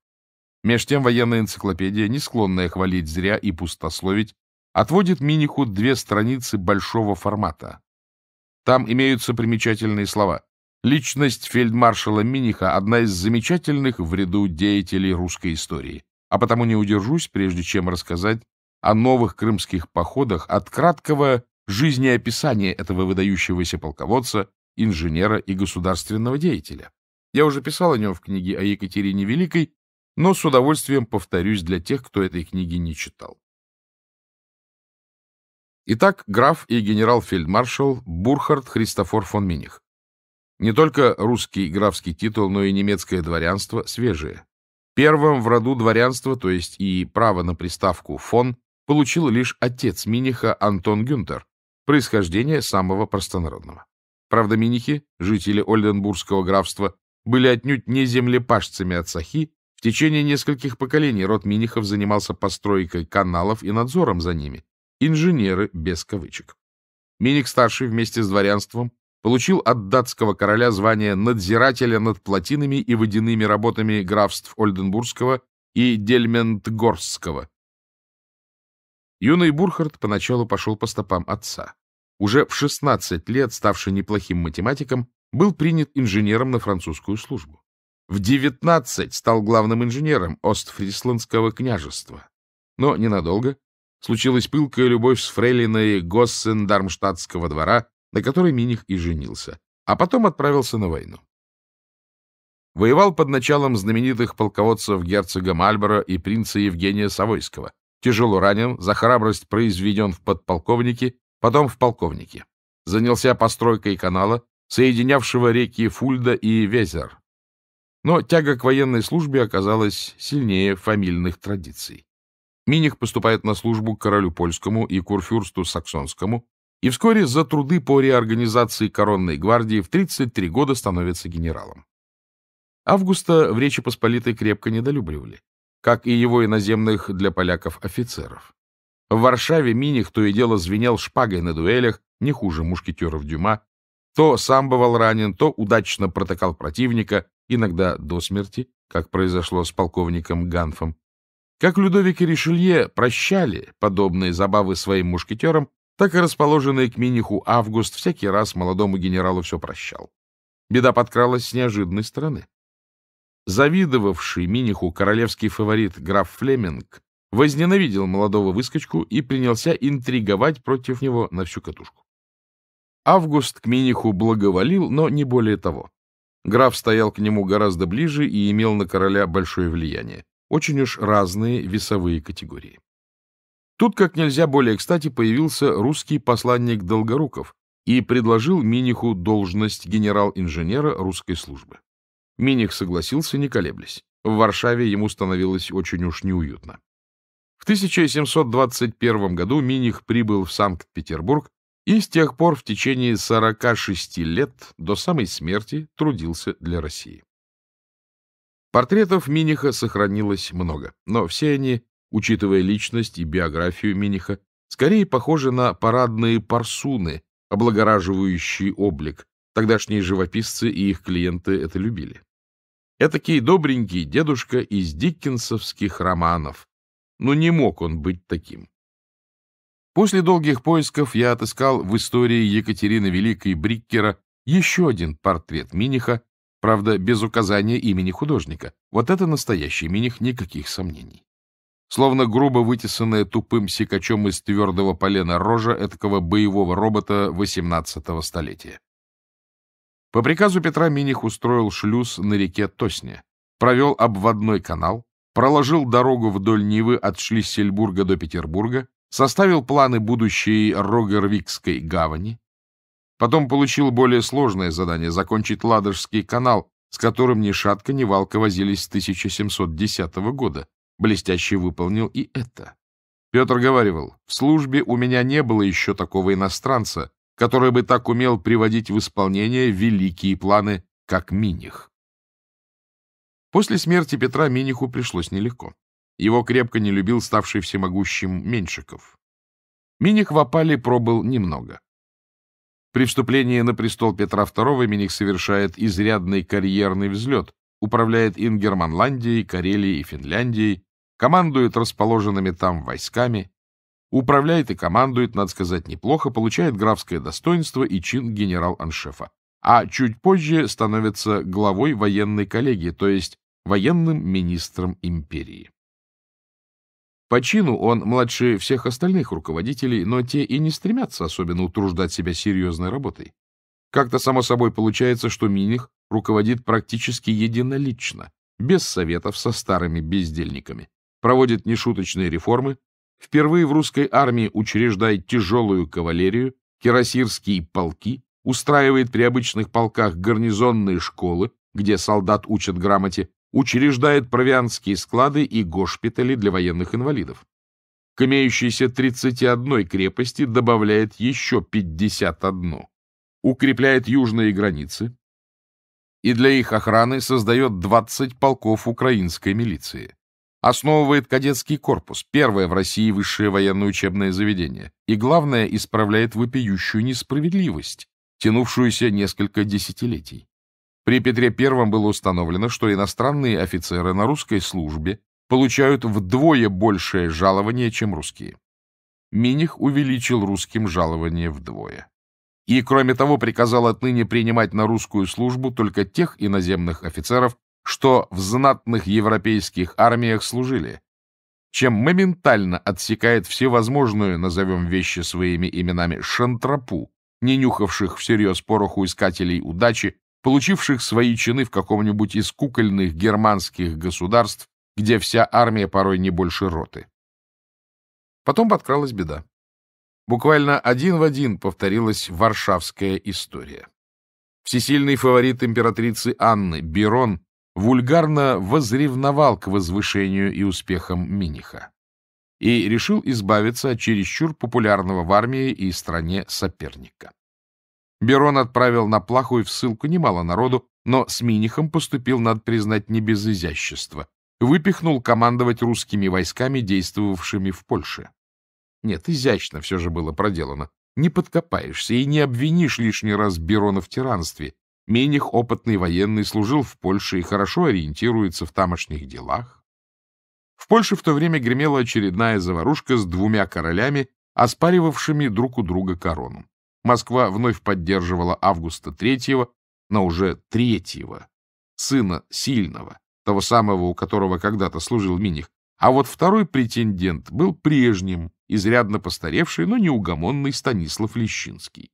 Меж тем военная энциклопедия, не склонная хвалить зря и пустословить, отводит Миниху две страницы большого формата. Там имеются примечательные слова. Личность фельдмаршала Миниха – одна из замечательных в ряду деятелей русской истории, а потому не удержусь, прежде чем рассказать о новых крымских походах от краткого жизнеописание этого выдающегося полководца, инженера и государственного деятеля. Я уже писал о нем в книге о Екатерине Великой, но с удовольствием повторюсь для тех, кто этой книги не читал. Итак, граф и генерал-фельдмаршал Бурхард Христофор фон Миних. Не только русский графский титул, но и немецкое дворянство свежее. Первым в роду дворянства, то есть и право на приставку «фон», получил лишь отец Миниха Антон Гюнтер, Происхождение самого простонародного. Правда, минихи, жители Ольденбургского графства, были отнюдь не землепашцами от Сахи, в течение нескольких поколений род минихов занимался постройкой каналов и надзором за ними. Инженеры без кавычек. Миних-старший вместе с дворянством получил от датского короля звание надзирателя над плотинами и водяными работами графств Ольденбургского и Дельментгорского, Юный Бурхард поначалу пошел по стопам отца. Уже в 16 лет, ставший неплохим математиком, был принят инженером на французскую службу. В 19 стал главным инженером Остфрисландского княжества. Но ненадолго случилась пылкая любовь с фрейлиной Госсен Дармштадтского двора, на которой Миних и женился, а потом отправился на войну. Воевал под началом знаменитых полководцев герцога Мальборо и принца Евгения Савойского, тяжело ранен, за храбрость произведен в подполковнике, потом в полковнике. Занялся постройкой канала, соединявшего реки Фульда и Везер. Но тяга к военной службе оказалась сильнее фамильных традиций. Миних поступает на службу к королю польскому и курфюрсту саксонскому, и вскоре за труды по реорганизации коронной гвардии в 33 года становится генералом. Августа в Речи Посполитой крепко недолюбливали как и его иноземных для поляков офицеров. В Варшаве Миних то и дело звенел шпагой на дуэлях, не хуже мушкетеров Дюма, то сам бывал ранен, то удачно протыкал противника, иногда до смерти, как произошло с полковником Ганфом. Как Людовик и Ришелье прощали подобные забавы своим мушкетерам, так и расположенный к Миниху Август всякий раз молодому генералу все прощал. Беда подкралась с неожиданной стороны. Завидовавший Миниху королевский фаворит граф Флеминг возненавидел молодого выскочку и принялся интриговать против него на всю катушку. Август к Миниху благоволил, но не более того. Граф стоял к нему гораздо ближе и имел на короля большое влияние. Очень уж разные весовые категории. Тут как нельзя более кстати появился русский посланник Долгоруков и предложил Миниху должность генерал-инженера русской службы. Миних согласился, не колеблясь. В Варшаве ему становилось очень уж неуютно. В 1721 году Миних прибыл в Санкт-Петербург и с тех пор в течение 46 лет до самой смерти трудился для России. Портретов Миниха сохранилось много, но все они, учитывая личность и биографию Миниха, скорее похожи на парадные парсуны, облагораживающие облик. Тогдашние живописцы и их клиенты это любили. Этакий добренький дедушка из диккенсовских романов. Но не мог он быть таким. После долгих поисков я отыскал в истории Екатерины Великой Бриккера еще один портрет Миниха, правда, без указания имени художника. Вот это настоящий Миних, никаких сомнений. Словно грубо вытесанная тупым секачом из твердого полена рожа этакого боевого робота XVIII столетия. По приказу Петра Миних устроил шлюз на реке Тосне, провел обводной канал, проложил дорогу вдоль Невы от Шлиссельбурга до Петербурга, составил планы будущей Рогервикской гавани. Потом получил более сложное задание — закончить Ладожский канал, с которым ни шатка, ни валка возились с 1710 года. Блестяще выполнил и это. Петр говорил: в службе у меня не было еще такого иностранца, который бы так умел приводить в исполнение великие планы, как Миних. После смерти Петра Миниху пришлось нелегко. Его крепко не любил ставший всемогущим Меньшиков. Миних в опале пробыл немного. При вступлении на престол Петра II Миних совершает изрядный карьерный взлет, управляет Ингерманландией, Карелией и Финляндией, командует расположенными там войсками, Управляет и командует, надо сказать, неплохо, получает графское достоинство и чин генерал-аншефа. А чуть позже становится главой военной коллегии, то есть военным министром империи. По чину он младше всех остальных руководителей, но те и не стремятся особенно утруждать себя серьезной работой. Как-то само собой получается, что Миних руководит практически единолично, без советов со старыми бездельниками, проводит нешуточные реформы, Впервые в русской армии учреждает тяжелую кавалерию, кирасирские полки, устраивает при обычных полках гарнизонные школы, где солдат учат грамоте, учреждает провианские склады и госпитали для военных инвалидов. К имеющейся 31 крепости добавляет еще 51, укрепляет южные границы и для их охраны создает 20 полков украинской милиции. Основывает кадетский корпус, первое в России высшее военное учебное заведение, и, главное, исправляет вопиющую несправедливость, тянувшуюся несколько десятилетий. При Петре I было установлено, что иностранные офицеры на русской службе получают вдвое большее жалование, чем русские. Миних увеличил русским жалование вдвое. И, кроме того, приказал отныне принимать на русскую службу только тех иноземных офицеров, что в знатных европейских армиях служили, чем моментально отсекает всевозможную, назовем вещи своими именами, шантропу, не нюхавших всерьез пороху искателей удачи, получивших свои чины в каком-нибудь из кукольных германских государств, где вся армия порой не больше роты. Потом подкралась беда. Буквально один в один повторилась варшавская история. Всесильный фаворит императрицы Анны, Берон, вульгарно возревновал к возвышению и успехам Миниха и решил избавиться от чересчур популярного в армии и стране соперника. Берон отправил на плаху и в ссылку немало народу, но с Минихом поступил, надо признать, не без изящества. Выпихнул командовать русскими войсками, действовавшими в Польше. Нет, изящно все же было проделано. Не подкопаешься и не обвинишь лишний раз Берона в тиранстве, Миних опытный военный, служил в Польше и хорошо ориентируется в тамошних делах. В Польше в то время гремела очередная заварушка с двумя королями, оспаривавшими друг у друга корону. Москва вновь поддерживала Августа III, но уже третьего, сына сильного, того самого, у которого когда-то служил Миних, а вот второй претендент был прежним, изрядно постаревший, но неугомонный Станислав Лещинский.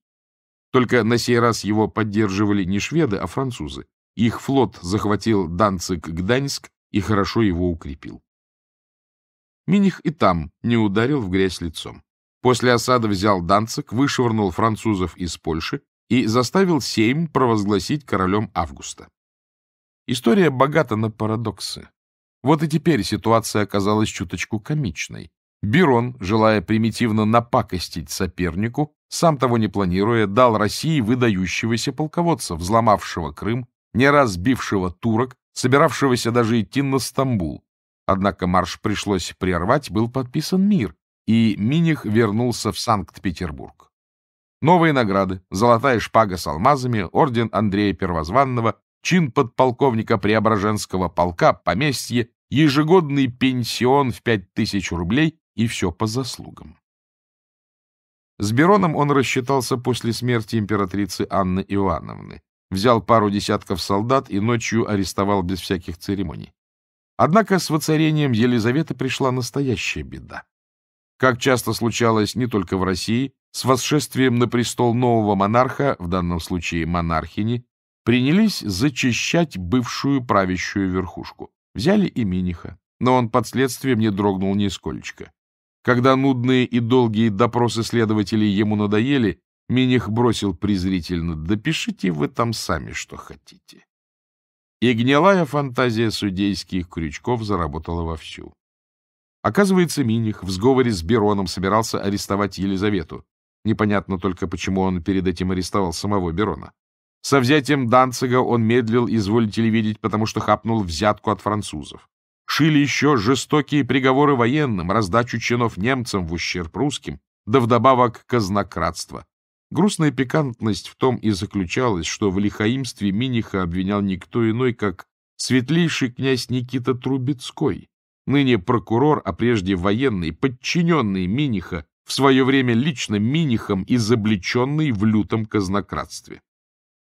Только на сей раз его поддерживали не шведы, а французы. Их флот захватил Данцик-Гданьск и хорошо его укрепил. Миних и там не ударил в грязь лицом. После осады взял Данцик, вышвырнул французов из Польши и заставил Сейм провозгласить королем Августа. История богата на парадоксы. Вот и теперь ситуация оказалась чуточку комичной. Бирон, желая примитивно напакостить сопернику, сам того не планируя, дал России выдающегося полководца, взломавшего Крым, не разбившего турок, собиравшегося даже идти на Стамбул. Однако марш пришлось прервать, был подписан мир, и Миних вернулся в Санкт-Петербург. Новые награды, золотая шпага с алмазами, орден Андрея Первозванного, чин подполковника Преображенского полка, поместье, ежегодный пенсион в 5000 рублей и все по заслугам. С Бероном он рассчитался после смерти императрицы Анны Иоанновны, взял пару десятков солдат и ночью арестовал без всяких церемоний. Однако с воцарением Елизаветы пришла настоящая беда. Как часто случалось не только в России, с восшествием на престол нового монарха, в данном случае монархини, принялись зачищать бывшую правящую верхушку. Взяли и Миниха, но он под следствием не дрогнул нисколько. Когда нудные и долгие допросы следователей ему надоели, Миних бросил презрительно, «Допишите вы там сами, что хотите». И гнилая фантазия судейских крючков заработала вовсю. Оказывается, Миних в сговоре с Бероном собирался арестовать Елизавету. Непонятно только, почему он перед этим арестовал самого Берона. Со взятием Данцига он медлил, изволите ли видеть, потому что хапнул взятку от французов шили еще жестокие приговоры военным, раздачу чинов немцам в ущерб русским, да вдобавок казнократство. Грустная пикантность в том и заключалась, что в лихаимстве Миниха обвинял никто иной, как светлейший князь Никита Трубецкой, ныне прокурор, а прежде военный, подчиненный Миниха, в свое время лично Минихом, изобличенный в лютом казнократстве.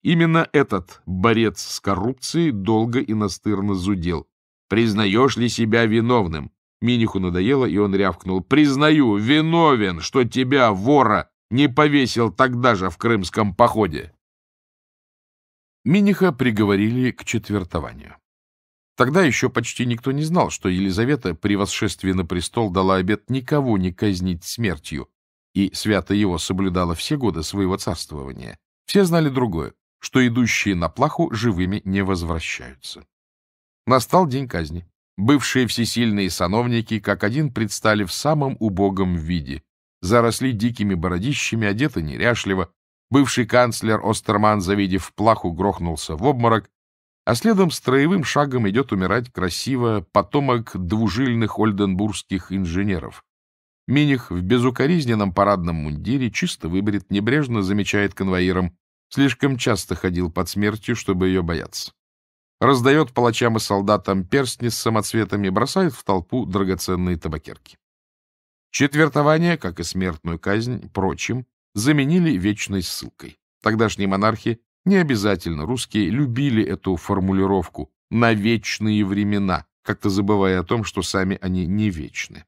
Именно этот борец с коррупцией долго и настырно зудел. Признаешь ли себя виновным? Миниху надоело, и он рявкнул. Признаю, виновен, что тебя, вора, не повесил тогда же в крымском походе. Миниха приговорили к четвертованию. Тогда еще почти никто не знал, что Елизавета при восшествии на престол дала обет никого не казнить смертью, и свято его соблюдала все годы своего царствования. Все знали другое, что идущие на плаху живыми не возвращаются. Настал день казни. Бывшие всесильные сановники как один предстали в самом убогом виде. Заросли дикими бородищами, одеты неряшливо. Бывший канцлер Остерман, завидев плаху, грохнулся в обморок. А следом строевым шагом идет умирать красиво потомок двужильных ольденбургских инженеров. Миних в безукоризненном парадном мундире, чисто выбрит, небрежно замечает конвоирам. Слишком часто ходил под смертью, чтобы ее бояться раздает палачам и солдатам перстни с самоцветами, бросает в толпу драгоценные табакерки. Четвертование, как и смертную казнь, прочим, заменили вечной ссылкой. Тогдашние монархи, не обязательно русские, любили эту формулировку «на вечные времена», как-то забывая о том, что сами они не вечны.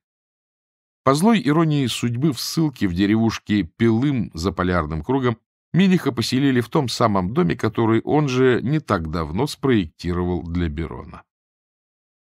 По злой иронии судьбы в ссылке в деревушке Пилым за полярным кругом Миниха поселили в том самом доме, который он же не так давно спроектировал для Берона.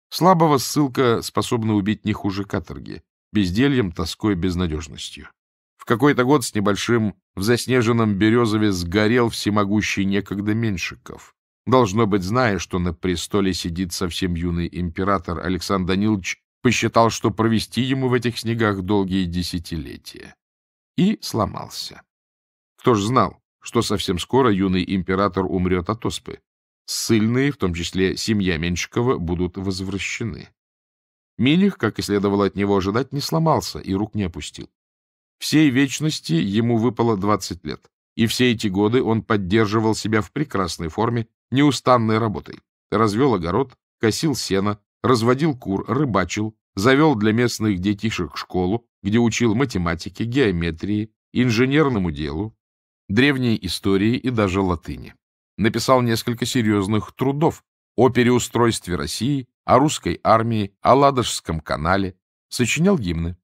Слабого ссылка способна убить не хуже каторги, бездельем, тоской, безнадежностью. В какой-то год с небольшим в заснеженном Березове сгорел всемогущий некогда Меншиков. Должно быть, зная, что на престоле сидит совсем юный император, Александр Данилович посчитал, что провести ему в этих снегах долгие десятилетия. И сломался. Кто ж знал, что совсем скоро юный император умрет от оспы? Ссыльные, в том числе семья Менщикова, будут возвращены. Миних, как и следовало от него ожидать, не сломался и рук не опустил. Всей вечности ему выпало 20 лет, и все эти годы он поддерживал себя в прекрасной форме, неустанной работой. Развел огород, косил сено, разводил кур, рыбачил, завел для местных детишек школу, где учил математике, геометрии, инженерному делу, древней истории и даже латыни. Написал несколько серьезных трудов о переустройстве России, о русской армии, о Ладожском канале, сочинял гимны.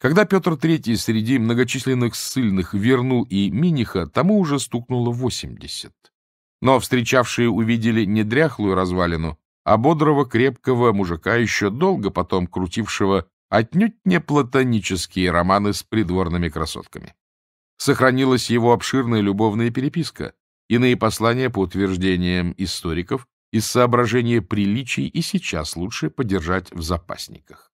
Когда Петр III среди многочисленных ссыльных вернул и Миниха, тому уже стукнуло 80. Но встречавшие увидели не дряхлую развалину, а бодрого крепкого мужика, еще долго потом крутившего отнюдь не платонические романы с придворными красотками. Сохранилась его обширная любовная переписка, иные послания по утверждениям историков из соображения приличий и сейчас лучше подержать в запасниках.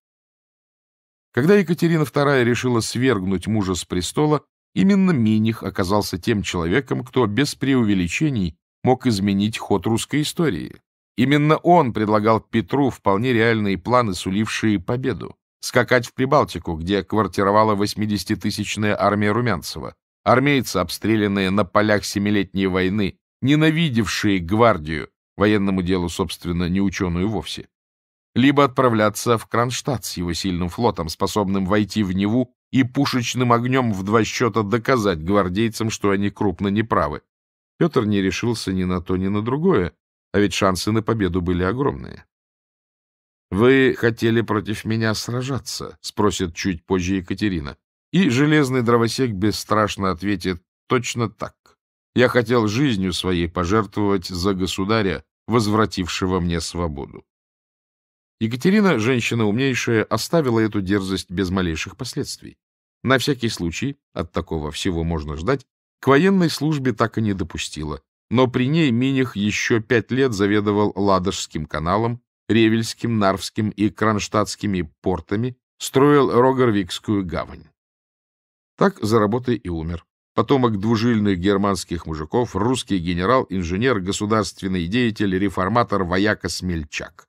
Когда Екатерина II решила свергнуть мужа с престола, именно Миних оказался тем человеком, кто без преувеличений мог изменить ход русской истории. Именно он предлагал Петру вполне реальные планы, сулившие победу скакать в Прибалтику, где квартировала 80-тысячная армия Румянцева, армейцы, обстрелянные на полях Семилетней войны, ненавидевшие гвардию, военному делу, собственно, не ученую вовсе, либо отправляться в Кронштадт с его сильным флотом, способным войти в Неву и пушечным огнем в два счета доказать гвардейцам, что они крупно неправы. Петр не решился ни на то, ни на другое, а ведь шансы на победу были огромные. «Вы хотели против меня сражаться?» — спросит чуть позже Екатерина. И железный дровосек бесстрашно ответит «Точно так. Я хотел жизнью своей пожертвовать за государя, возвратившего мне свободу». Екатерина, женщина умнейшая, оставила эту дерзость без малейших последствий. На всякий случай, от такого всего можно ждать, к военной службе так и не допустила. Но при ней Миних еще пять лет заведовал Ладожским каналом, Ревельским, Нарвским и Кронштадтскими портами строил Рогервикскую гавань. Так за работой и умер. Потомок двужильных германских мужиков, русский генерал, инженер, государственный деятель, реформатор, вояка Смельчак.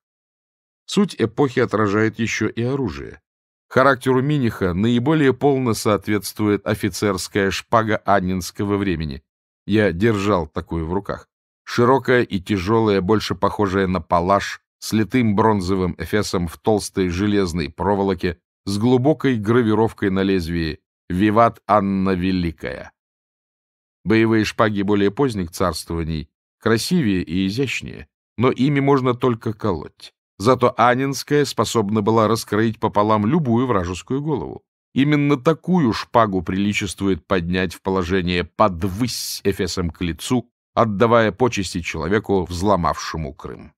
Суть эпохи отражает еще и оружие. Характеру Миниха наиболее полно соответствует офицерская шпага Аннинского времени. Я держал такую в руках. Широкая и тяжелая, больше похожая на палаш, с литым бронзовым эфесом в толстой железной проволоке с глубокой гравировкой на лезвии «Виват Анна Великая». Боевые шпаги более поздних царствований красивее и изящнее, но ими можно только колоть. Зато Анинская способна была раскроить пополам любую вражескую голову. Именно такую шпагу приличествует поднять в положение «подвысь» эфесом к лицу, отдавая почести человеку, взломавшему Крым.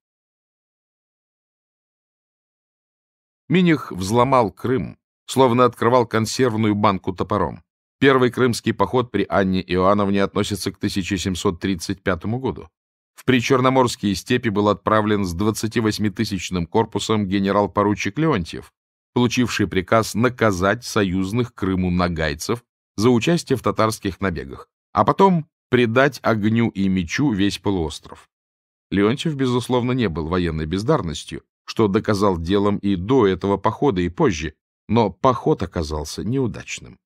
Миних взломал Крым, словно открывал консервную банку топором. Первый крымский поход при Анне Иоанновне относится к 1735 году. В причерноморские степи был отправлен с 28-тысячным корпусом генерал-поручик Леонтьев, получивший приказ наказать союзных Крыму нагайцев за участие в татарских набегах, а потом предать огню и мечу весь полуостров. Леонтьев, безусловно, не был военной бездарностью, что доказал делом и до этого похода, и позже, но поход оказался неудачным.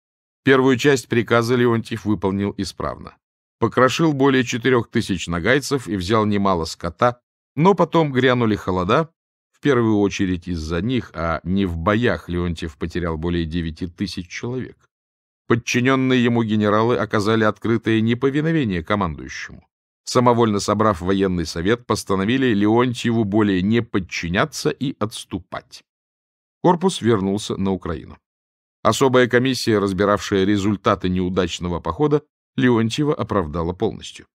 Первую часть приказа Леонтьев выполнил исправно. Покрошил более четырех тысяч нагайцев и взял немало скота, но потом грянули холода, в первую очередь из-за них, а не в боях Леонтьев потерял более девяти тысяч человек. Подчиненные ему генералы оказали открытое неповиновение командующему. Самовольно собрав военный совет, постановили Леонтьеву более не подчиняться и отступать. Корпус вернулся на Украину. Особая комиссия, разбиравшая результаты неудачного похода, Леонтьева оправдала полностью.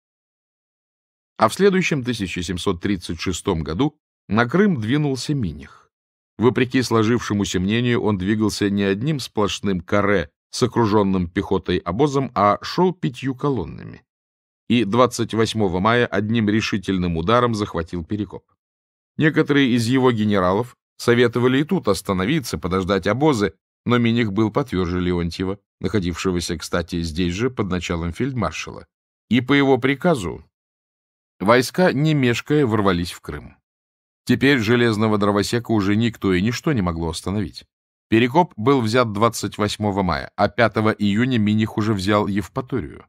А в следующем 1736 году на Крым двинулся Миних. Вопреки сложившемуся мнению, он двигался не одним сплошным каре с окруженным пехотой обозом, а шел пятью колоннами и 28 мая одним решительным ударом захватил Перекоп. Некоторые из его генералов советовали и тут остановиться, подождать обозы, но Миних был потверже Леонтьева, находившегося, кстати, здесь же под началом фельдмаршала. И по его приказу войска, не мешкая, ворвались в Крым. Теперь железного дровосека уже никто и ничто не могло остановить. Перекоп был взят 28 мая, а 5 июня Миних уже взял Евпаторию.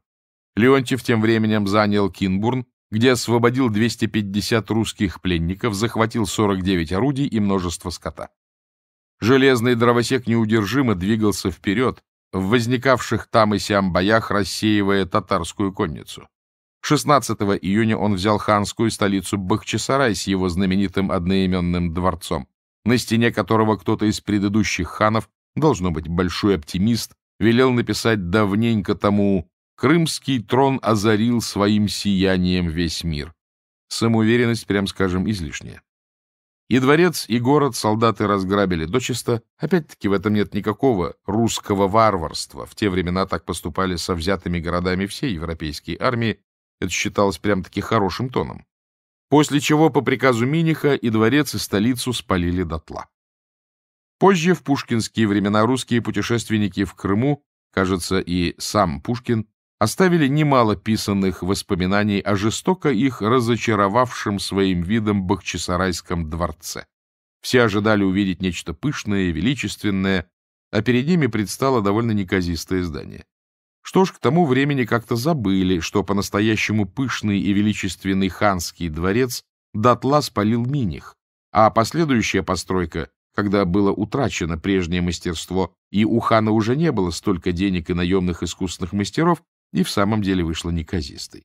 Леонтьев тем временем занял Кинбурн, где освободил 250 русских пленников, захватил 49 орудий и множество скота. Железный дровосек неудержимо двигался вперед, в возникавших там и сям боях рассеивая татарскую конницу. 16 июня он взял ханскую столицу Бахчисарай с его знаменитым одноименным дворцом, на стене которого кто-то из предыдущих ханов, должно быть большой оптимист, велел написать давненько тому Крымский трон озарил своим сиянием весь мир. Самоуверенность, прям скажем, излишняя. И дворец, и город солдаты разграбили дочисто. Опять-таки в этом нет никакого русского варварства. В те времена так поступали со взятыми городами все европейские армии. Это считалось прям-таки хорошим тоном. После чего по приказу Миниха и дворец, и столицу спалили дотла. Позже, в пушкинские времена, русские путешественники в Крыму, кажется, и сам Пушкин, оставили немало писанных воспоминаний о жестоко их разочаровавшем своим видом Бахчисарайском дворце. Все ожидали увидеть нечто пышное и величественное, а перед ними предстало довольно неказистое здание. Что ж, к тому времени как-то забыли, что по-настоящему пышный и величественный ханский дворец дотла спалил Миних, а последующая постройка, когда было утрачено прежнее мастерство, и у хана уже не было столько денег и наемных искусных мастеров, и в самом деле вышла неказистой.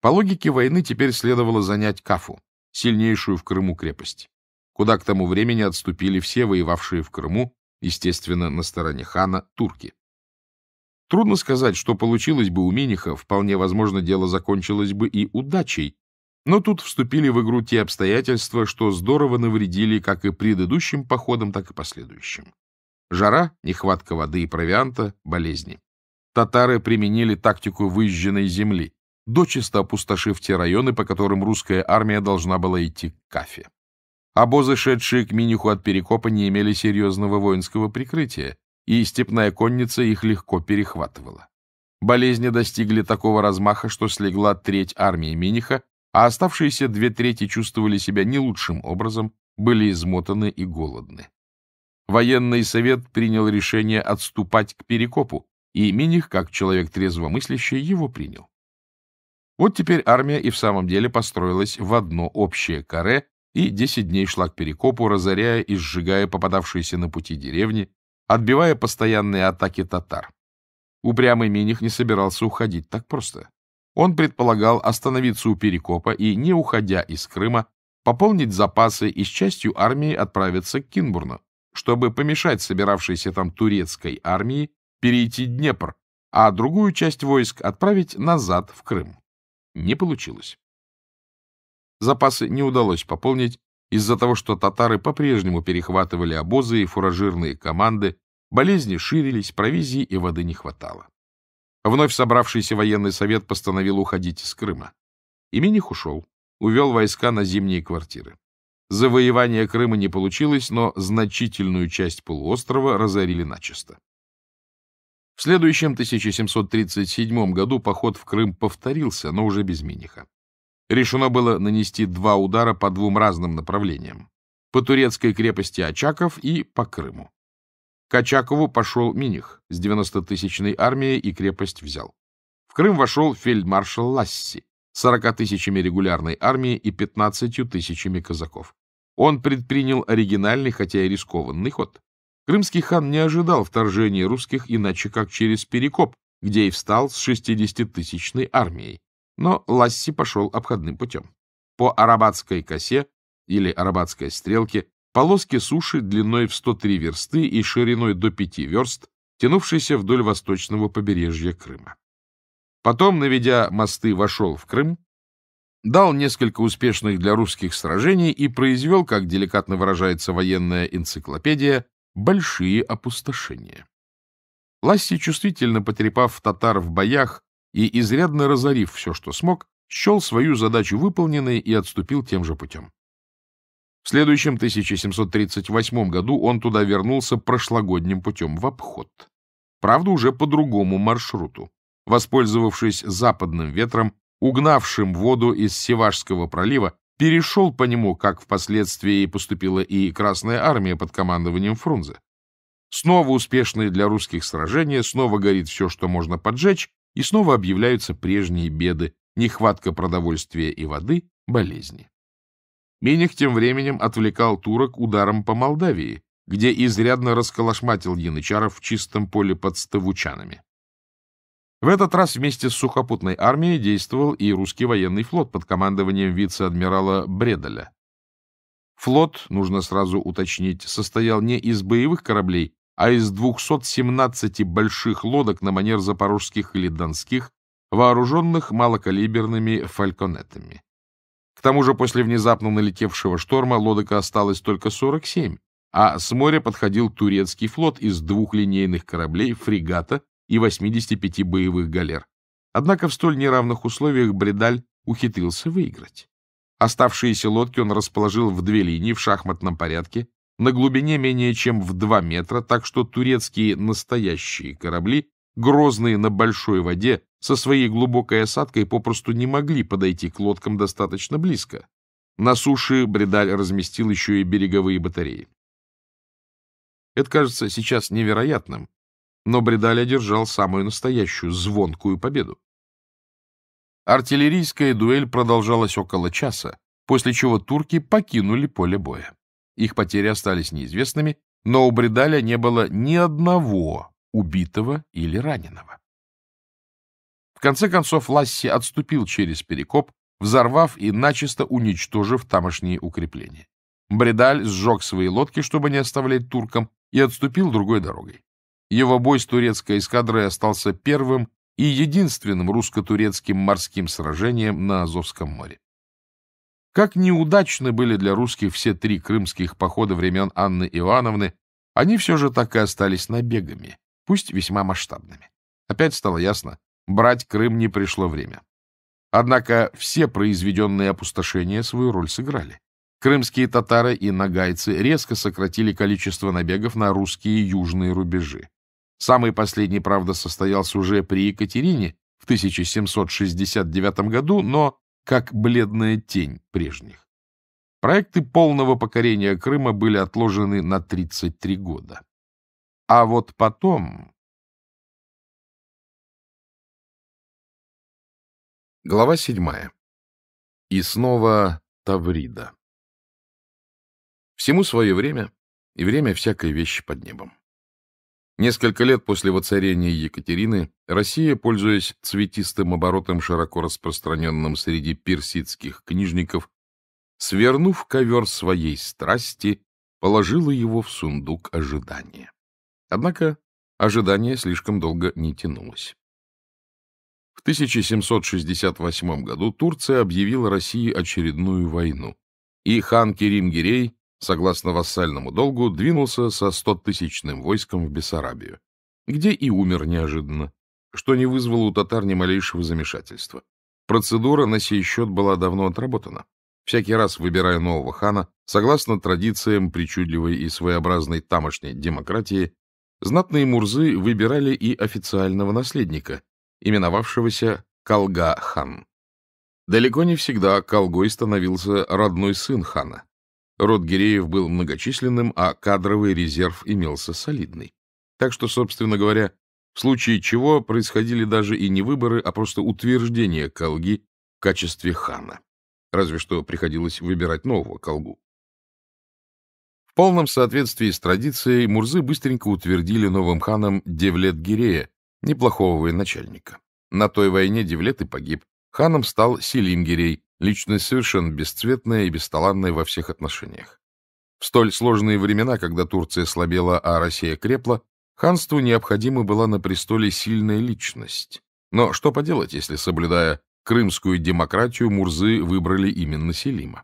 По логике войны теперь следовало занять Кафу, сильнейшую в Крыму крепость, куда к тому времени отступили все воевавшие в Крыму, естественно, на стороне хана, турки. Трудно сказать, что получилось бы у Миниха, вполне возможно, дело закончилось бы и удачей, но тут вступили в игру те обстоятельства, что здорово навредили как и предыдущим походам, так и последующим. Жара, нехватка воды и провианта, болезни. Татары применили тактику выжженной земли, дочисто опустошив те районы, по которым русская армия должна была идти к Кафе. Обозы, шедшие к Миниху от Перекопа, не имели серьезного воинского прикрытия, и степная конница их легко перехватывала. Болезни достигли такого размаха, что слегла треть армии Миниха, а оставшиеся две трети чувствовали себя не лучшим образом, были измотаны и голодны. Военный совет принял решение отступать к Перекопу, и Миних, как человек трезвомыслящий, его принял. Вот теперь армия и в самом деле построилась в одно общее каре и десять дней шла к Перекопу, разоряя и сжигая попадавшиеся на пути деревни, отбивая постоянные атаки татар. Упрямый Миних не собирался уходить так просто. Он предполагал остановиться у Перекопа и, не уходя из Крыма, пополнить запасы и с частью армии отправиться к Кинбурну, чтобы помешать собиравшейся там турецкой армии перейти Днепр, а другую часть войск отправить назад в Крым. Не получилось. Запасы не удалось пополнить из-за того, что татары по-прежнему перехватывали обозы и фуражирные команды, болезни ширились, провизии и воды не хватало. Вновь собравшийся военный совет постановил уходить из Крыма. Имених ушел, увел войска на зимние квартиры. Завоевание Крыма не получилось, но значительную часть полуострова разорили начисто. В следующем 1737 году поход в Крым повторился, но уже без Миниха. Решено было нанести два удара по двум разным направлениям — по турецкой крепости Очаков и по Крыму. К Очакову пошел Миних с 90-тысячной армией и крепость взял. В Крым вошел фельдмаршал Ласси с 40 тысячами регулярной армии и 15 тысячами казаков. Он предпринял оригинальный, хотя и рискованный ход. Крымский хан не ожидал вторжения русских иначе как через Перекоп, где и встал с 60-тысячной армией. Но Ласси пошел обходным путем. По Арабатской косе или Арабатской стрелке полоски суши длиной в 103 версты и шириной до 5 верст, тянувшейся вдоль восточного побережья Крыма. Потом, наведя мосты, вошел в Крым, дал несколько успешных для русских сражений и произвел, как деликатно выражается военная энциклопедия, большие опустошения. Ласси, чувствительно потрепав татар в боях и изрядно разорив все, что смог, счел свою задачу выполненной и отступил тем же путем. В следующем 1738 году он туда вернулся прошлогодним путем в обход. Правда, уже по другому маршруту. Воспользовавшись западным ветром, угнавшим воду из Севашского пролива, перешел по нему, как впоследствии поступила и Красная Армия под командованием Фрунзе. Снова успешные для русских сражения, снова горит все, что можно поджечь, и снова объявляются прежние беды, нехватка продовольствия и воды, болезни. Миних тем временем отвлекал турок ударом по Молдавии, где изрядно расколошматил янычаров в чистом поле под ставучанами. В этот раз вместе с сухопутной армией действовал и русский военный флот под командованием вице-адмирала Бределя. Флот, нужно сразу уточнить, состоял не из боевых кораблей, а из 217 больших лодок на манер запорожских или донских, вооруженных малокалиберными фальконетами. К тому же после внезапно налетевшего шторма лодок осталось только 47, а с моря подходил турецкий флот из двух линейных кораблей, фрегата и 85 боевых галер. Однако в столь неравных условиях Бредаль ухитрился выиграть. Оставшиеся лодки он расположил в две линии в шахматном порядке, на глубине менее чем в 2 метра, так что турецкие настоящие корабли, грозные на большой воде, со своей глубокой осадкой попросту не могли подойти к лодкам достаточно близко. На суше Бредаль разместил еще и береговые батареи. Это кажется сейчас невероятным, но Бредаль одержал самую настоящую звонкую победу. Артиллерийская дуэль продолжалась около часа, после чего турки покинули поле боя. Их потери остались неизвестными, но у Бредаля не было ни одного убитого или раненого. В конце концов Ласси отступил через перекоп, взорвав и начисто уничтожив тамошние укрепления. Бредаль сжег свои лодки, чтобы не оставлять туркам, и отступил другой дорогой. Его бой с турецкой эскадрой остался первым и единственным русско-турецким морским сражением на Азовском море. Как неудачны были для русских все три крымских похода времен Анны Ивановны, они все же так и остались набегами, пусть весьма масштабными. Опять стало ясно, брать Крым не пришло время. Однако все произведенные опустошения свою роль сыграли. Крымские татары и нагайцы резко сократили количество набегов на русские южные рубежи. Самый последний, правда, состоялся уже при Екатерине в 1769 году, но как бледная тень прежних. Проекты полного покорения Крыма были отложены на 33 года. А вот потом... Глава седьмая. И снова Таврида. Всему свое время, и время всякой вещи под небом. Несколько лет после воцарения Екатерины Россия, пользуясь цветистым оборотом, широко распространенным среди персидских книжников, свернув ковер своей страсти, положила его в сундук ожидания. Однако ожидание слишком долго не тянулось. В 1768 году Турция объявила России очередную войну, и хан Керим Гирей согласно вассальному долгу, двинулся со стотысячным войском в Бессарабию, где и умер неожиданно, что не вызвало у татар ни малейшего замешательства. Процедура на сей счет была давно отработана. Всякий раз, выбирая нового хана, согласно традициям причудливой и своеобразной тамошней демократии, знатные мурзы выбирали и официального наследника, именовавшегося Калга-хан. Далеко не всегда Калгой становился родной сын хана, Род Гиреев был многочисленным, а кадровый резерв имелся солидный. Так что, собственно говоря, в случае чего происходили даже и не выборы, а просто утверждение колги в качестве хана. Разве что приходилось выбирать нового колгу. В полном соответствии с традицией Мурзы быстренько утвердили новым ханом Девлет Гирея, неплохого военачальника. На той войне Девлет и погиб. Ханом стал Селим Гирей, личность совершенно бесцветная и бесталанная во всех отношениях. В столь сложные времена, когда Турция слабела, а Россия крепла, ханству необходима была на престоле сильная личность. Но что поделать, если, соблюдая крымскую демократию, Мурзы выбрали именно Селима?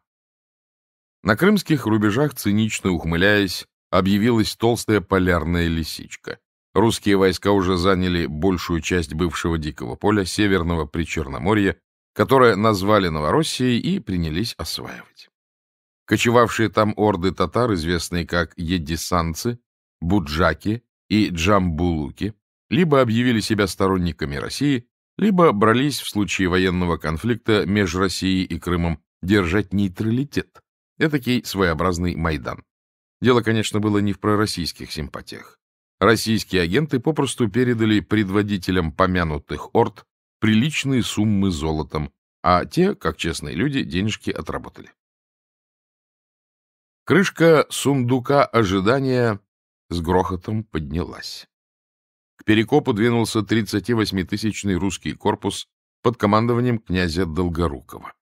На крымских рубежах, цинично ухмыляясь, объявилась толстая полярная лисичка. Русские войска уже заняли большую часть бывшего дикого поля, северного Причерноморья которое назвали Новороссией и принялись осваивать. Кочевавшие там орды татар, известные как едисанцы, буджаки и джамбулуки, либо объявили себя сторонниками России, либо брались в случае военного конфликта между Россией и Крымом держать нейтралитет. Этакий своеобразный Майдан. Дело, конечно, было не в пророссийских симпатиях. Российские агенты попросту передали предводителям помянутых орд приличные суммы золотом, а те, как честные люди, денежки отработали. Крышка сундука ожидания с грохотом поднялась. К Перекопу двинулся 38-тысячный русский корпус под командованием князя Долгорукова.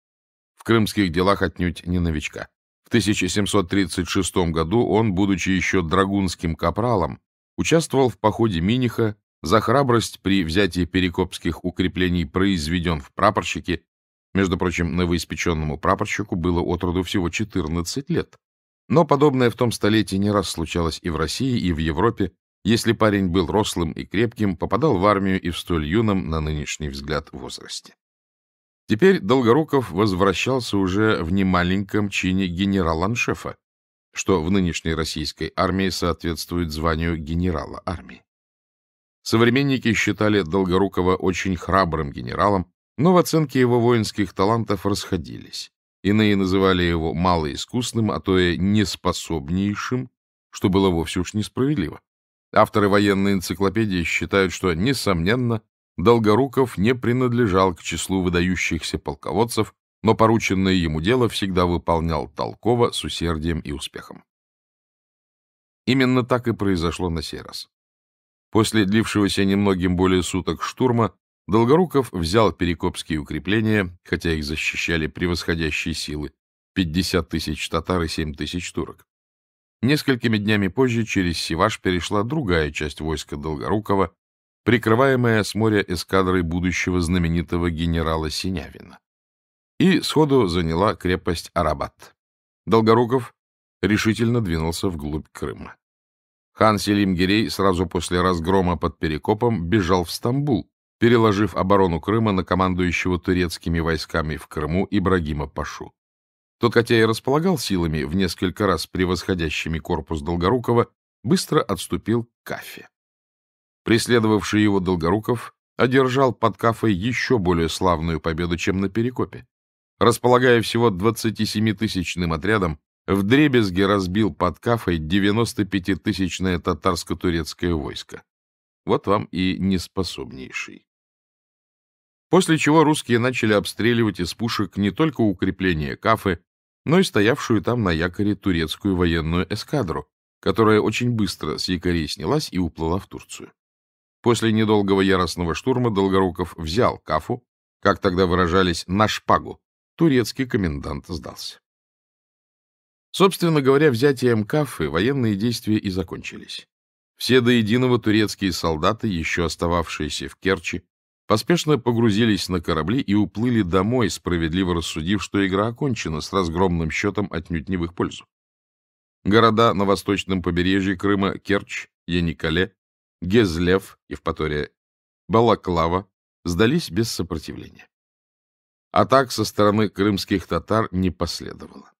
В крымских делах отнюдь не новичка. В 1736 году он, будучи еще драгунским капралом, участвовал в походе Миниха за храбрость при взятии перекопских укреплений произведен в прапорщике. Между прочим, новоиспеченному прапорщику было от роду всего 14 лет. Но подобное в том столетии не раз случалось и в России, и в Европе. Если парень был рослым и крепким, попадал в армию и в столь юном, на нынешний взгляд, возрасте. Теперь Долгоруков возвращался уже в немаленьком чине генерал-аншефа, что в нынешней российской армии соответствует званию генерала армии. Современники считали Долгорукова очень храбрым генералом, но в оценке его воинских талантов расходились. Иные называли его малоискусным, а то и неспособнейшим, что было вовсе уж несправедливо. Авторы военной энциклопедии считают, что, несомненно, Долгоруков не принадлежал к числу выдающихся полководцев, но порученное ему дело всегда выполнял толково, с усердием и успехом. Именно так и произошло на сей раз. После длившегося немногим более суток штурма Долгоруков взял перекопские укрепления, хотя их защищали превосходящие силы, 50 тысяч татар и 7 тысяч турок. Несколькими днями позже через Сиваш перешла другая часть войска Долгорукова, прикрываемая с моря эскадрой будущего знаменитого генерала Синявина. И сходу заняла крепость Арабат. Долгоруков решительно двинулся вглубь Крыма. Хан Селим Гирей сразу после разгрома под Перекопом бежал в Стамбул, переложив оборону Крыма на командующего турецкими войсками в Крыму Ибрагима Пашу. Тот, хотя и располагал силами в несколько раз превосходящими корпус Долгорукова, быстро отступил к Кафе. Преследовавший его Долгоруков одержал под Кафой еще более славную победу, чем на Перекопе. Располагая всего 27-тысячным отрядом, в Дребезге разбил под Кафой 95-тысячное татарско-турецкое войско. Вот вам и неспособнейший. После чего русские начали обстреливать из пушек не только укрепление Кафы, но и стоявшую там на якоре турецкую военную эскадру, которая очень быстро с якорей снялась и уплыла в Турцию. После недолгого яростного штурма Долгоруков взял Кафу, как тогда выражались, на шпагу. Турецкий комендант сдался. Собственно говоря, взятием Кафы военные действия и закончились. Все до единого турецкие солдаты, еще остававшиеся в Керчи, поспешно погрузились на корабли и уплыли домой, справедливо рассудив, что игра окончена с разгромным счетом отнюдь не в их пользу. Города на восточном побережье Крыма Керчь, Яникале, Гезлев, Евпатория, Балаклава сдались без сопротивления. Атак со стороны крымских татар не последовало.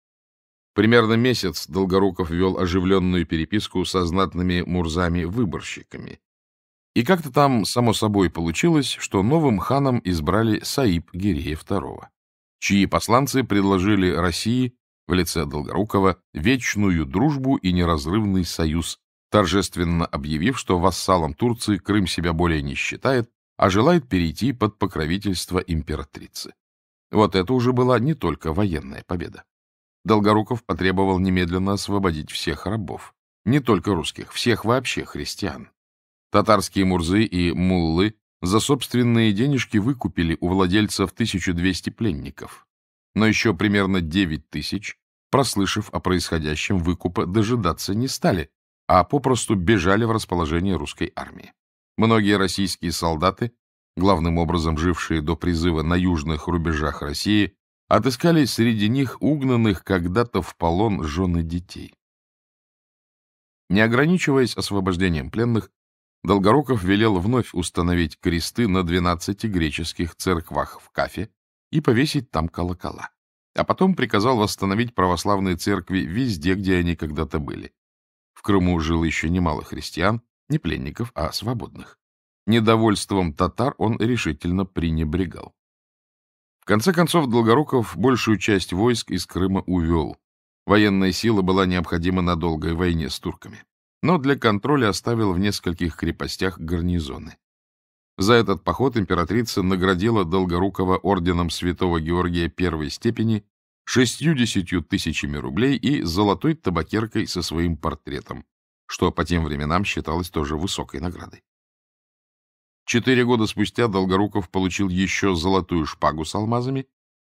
Примерно месяц Долгоруков вел оживленную переписку со знатными мурзами-выборщиками. И как-то там, само собой, получилось, что новым ханом избрали Саиб Гирея II, чьи посланцы предложили России в лице Долгорукова вечную дружбу и неразрывный союз, торжественно объявив, что вассалом Турции Крым себя более не считает, а желает перейти под покровительство императрицы. Вот это уже была не только военная победа. Долгоруков потребовал немедленно освободить всех рабов. Не только русских, всех вообще христиан. Татарские мурзы и муллы за собственные денежки выкупили у владельцев 1200 пленников. Но еще примерно 9 тысяч, прослышав о происходящем выкупа, дожидаться не стали, а попросту бежали в расположение русской армии. Многие российские солдаты, главным образом жившие до призыва на южных рубежах России, отыскали среди них угнанных когда-то в полон жены детей. Не ограничиваясь освобождением пленных, Долгоруков велел вновь установить кресты на 12 греческих церквах в Кафе и повесить там колокола. А потом приказал восстановить православные церкви везде, где они когда-то были. В Крыму жил еще немало христиан, не пленников, а свободных. Недовольством татар он решительно пренебрегал конце концов, Долгоруков большую часть войск из Крыма увел. Военная сила была необходима на долгой войне с турками, но для контроля оставил в нескольких крепостях гарнизоны. За этот поход императрица наградила Долгорукова орденом святого Георгия первой степени 60 тысячами рублей и золотой табакеркой со своим портретом, что по тем временам считалось тоже высокой наградой. Четыре года спустя Долгоруков получил еще золотую шпагу с алмазами,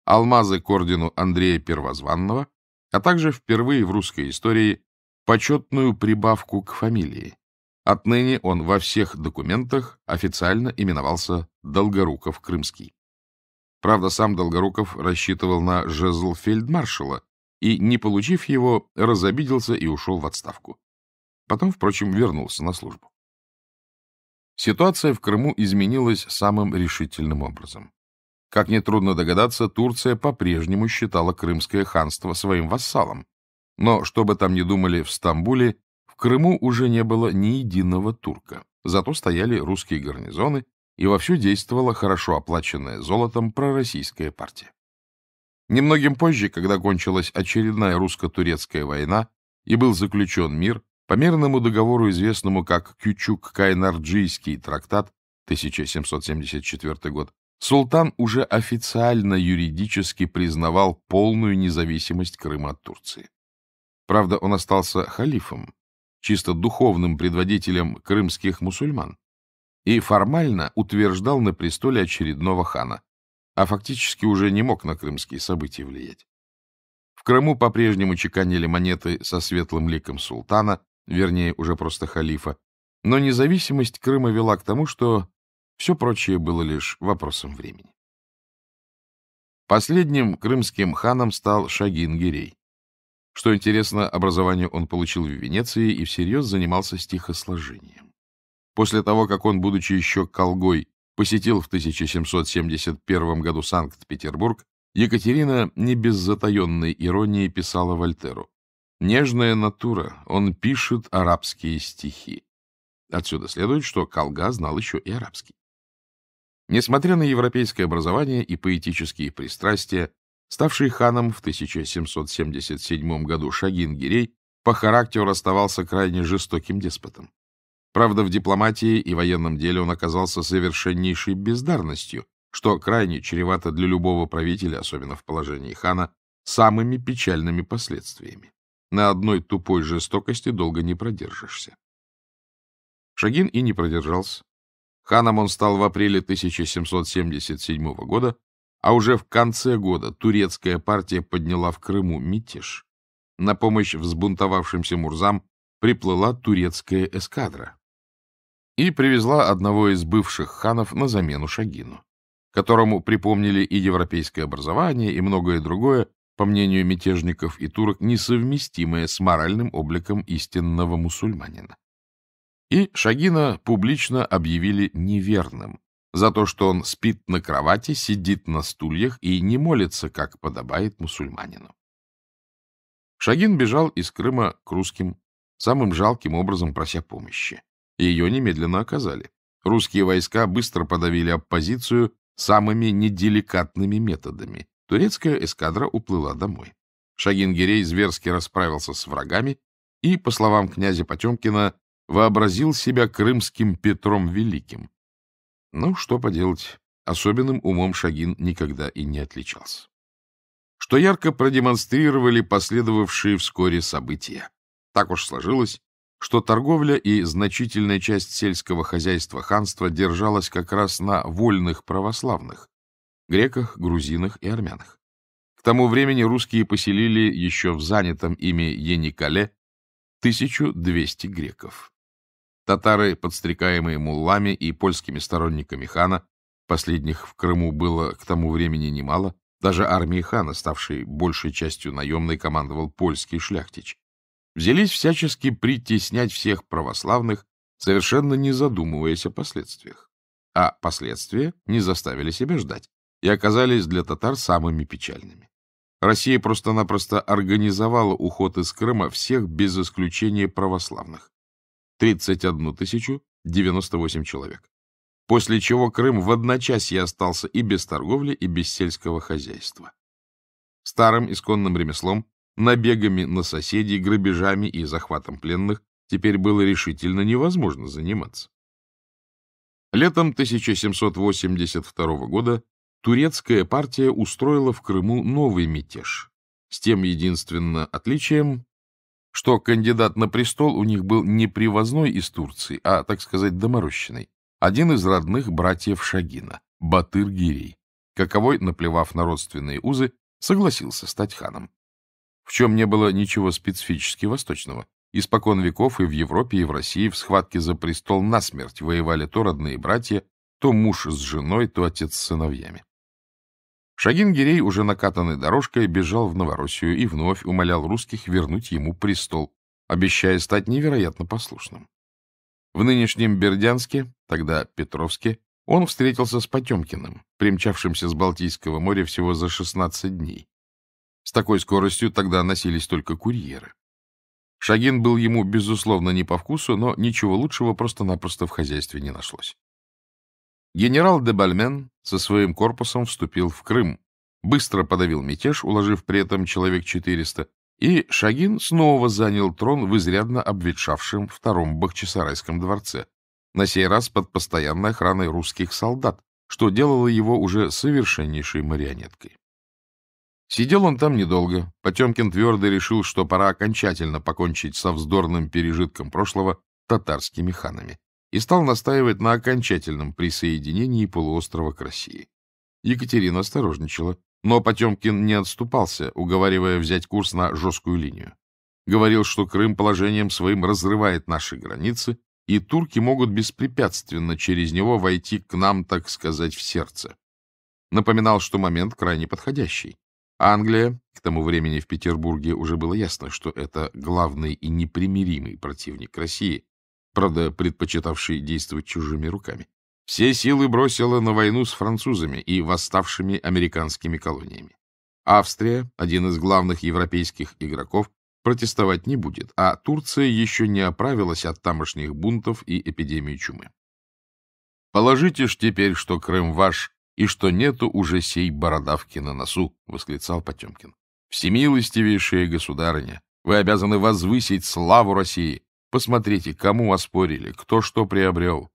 алмазы к ордену Андрея Первозванного, а также впервые в русской истории почетную прибавку к фамилии. Отныне он во всех документах официально именовался Долгоруков Крымский. Правда, сам Долгоруков рассчитывал на жезл фельдмаршала и, не получив его, разобиделся и ушел в отставку. Потом, впрочем, вернулся на службу. Ситуация в Крыму изменилась самым решительным образом. Как нетрудно догадаться, Турция по-прежнему считала Крымское ханство своим вассалом. Но, что бы там ни думали в Стамбуле, в Крыму уже не было ни единого турка. Зато стояли русские гарнизоны, и вовсю действовала хорошо оплаченная золотом пророссийская партия. Немногим позже, когда кончилась очередная русско-турецкая война и был заключен мир, по мирному договору, известному как Кючук-Кайнарджийский трактат 1774 год, султан уже официально юридически признавал полную независимость Крыма от Турции. Правда, он остался халифом, чисто духовным предводителем крымских мусульман, и формально утверждал на престоле очередного хана, а фактически уже не мог на крымские события влиять. В Крыму по-прежнему чеканили монеты со светлым ликом султана, вернее, уже просто халифа, но независимость Крыма вела к тому, что все прочее было лишь вопросом времени. Последним крымским ханом стал Шагин-Гирей. Что интересно, образование он получил в Венеции и всерьез занимался стихосложением. После того, как он, будучи еще колгой, посетил в 1771 году Санкт-Петербург, Екатерина не без затаенной иронии писала Вольтеру. Нежная натура, он пишет арабские стихи. Отсюда следует, что Калга знал еще и арабский. Несмотря на европейское образование и поэтические пристрастия, ставший ханом в 1777 году Шагин-Гирей по характеру оставался крайне жестоким деспотом. Правда, в дипломатии и военном деле он оказался совершеннейшей бездарностью, что крайне чревато для любого правителя, особенно в положении хана, самыми печальными последствиями. На одной тупой жестокости долго не продержишься. Шагин и не продержался. Ханом он стал в апреле 1777 года, а уже в конце года турецкая партия подняла в Крыму мятеж. На помощь взбунтовавшимся мурзам приплыла турецкая эскадра и привезла одного из бывших ханов на замену Шагину, которому припомнили и европейское образование, и многое другое, по мнению мятежников и турок, несовместимое с моральным обликом истинного мусульманина. И Шагина публично объявили неверным за то, что он спит на кровати, сидит на стульях и не молится, как подобает мусульманину. Шагин бежал из Крыма к русским, самым жалким образом прося помощи. Ее немедленно оказали. Русские войска быстро подавили оппозицию самыми неделикатными методами турецкая эскадра уплыла домой. Шагин Шагингерей зверски расправился с врагами и, по словам князя Потемкина, вообразил себя крымским Петром Великим. Ну, что поделать, особенным умом Шагин никогда и не отличался. Что ярко продемонстрировали последовавшие вскоре события. Так уж сложилось, что торговля и значительная часть сельского хозяйства ханства держалась как раз на вольных православных, греках, грузинах и армянах. К тому времени русские поселили еще в занятом ими Еникале 1200 греков. Татары, подстрекаемые муллами и польскими сторонниками хана, последних в Крыму было к тому времени немало, даже армии хана, ставшей большей частью наемной, командовал польский шляхтич, взялись всячески притеснять всех православных, совершенно не задумываясь о последствиях. А последствия не заставили себя ждать и оказались для татар самыми печальными. Россия просто-напросто организовала уход из Крыма всех без исключения православных. 31 тысячу 98 человек. После чего Крым в одночасье остался и без торговли, и без сельского хозяйства. Старым исконным ремеслом, набегами на соседей, грабежами и захватом пленных теперь было решительно невозможно заниматься. Летом 1782 года турецкая партия устроила в Крыму новый мятеж, с тем единственно отличием, что кандидат на престол у них был не привозной из Турции, а, так сказать, доморощенный, один из родных братьев Шагина, Батыр Гирей, каковой, наплевав на родственные узы, согласился стать ханом. В чем не было ничего специфически восточного. Испокон веков и в Европе, и в России в схватке за престол насмерть воевали то родные братья, то муж с женой, то отец с сыновьями. Шагин-Гирей, уже накатанной дорожкой, бежал в Новороссию и вновь умолял русских вернуть ему престол, обещая стать невероятно послушным. В нынешнем Бердянске, тогда Петровске, он встретился с Потемкиным, примчавшимся с Балтийского моря всего за 16 дней. С такой скоростью тогда носились только курьеры. Шагин был ему, безусловно, не по вкусу, но ничего лучшего просто-напросто в хозяйстве не нашлось. Генерал Дебальмен со своим корпусом вступил в Крым, быстро подавил мятеж, уложив при этом человек 400, и Шагин снова занял трон в изрядно обветшавшем втором Бахчисарайском дворце, на сей раз под постоянной охраной русских солдат, что делало его уже совершеннейшей марионеткой. Сидел он там недолго. Потемкин твердо решил, что пора окончательно покончить со вздорным пережитком прошлого татарскими ханами и стал настаивать на окончательном присоединении полуострова к России. Екатерина осторожничала, но Потемкин не отступался, уговаривая взять курс на жесткую линию. Говорил, что Крым положением своим разрывает наши границы, и турки могут беспрепятственно через него войти к нам, так сказать, в сердце. Напоминал, что момент крайне подходящий. Англия, к тому времени в Петербурге уже было ясно, что это главный и непримиримый противник России, правда, предпочитавший действовать чужими руками, все силы бросила на войну с французами и восставшими американскими колониями. Австрия, один из главных европейских игроков, протестовать не будет, а Турция еще не оправилась от тамошних бунтов и эпидемии чумы. «Положите ж теперь, что Крым ваш, и что нету уже сей бородавки на носу», — восклицал Потемкин. «Всемилостивейшая государыня, вы обязаны возвысить славу России, Посмотрите, кому оспорили, кто что приобрел.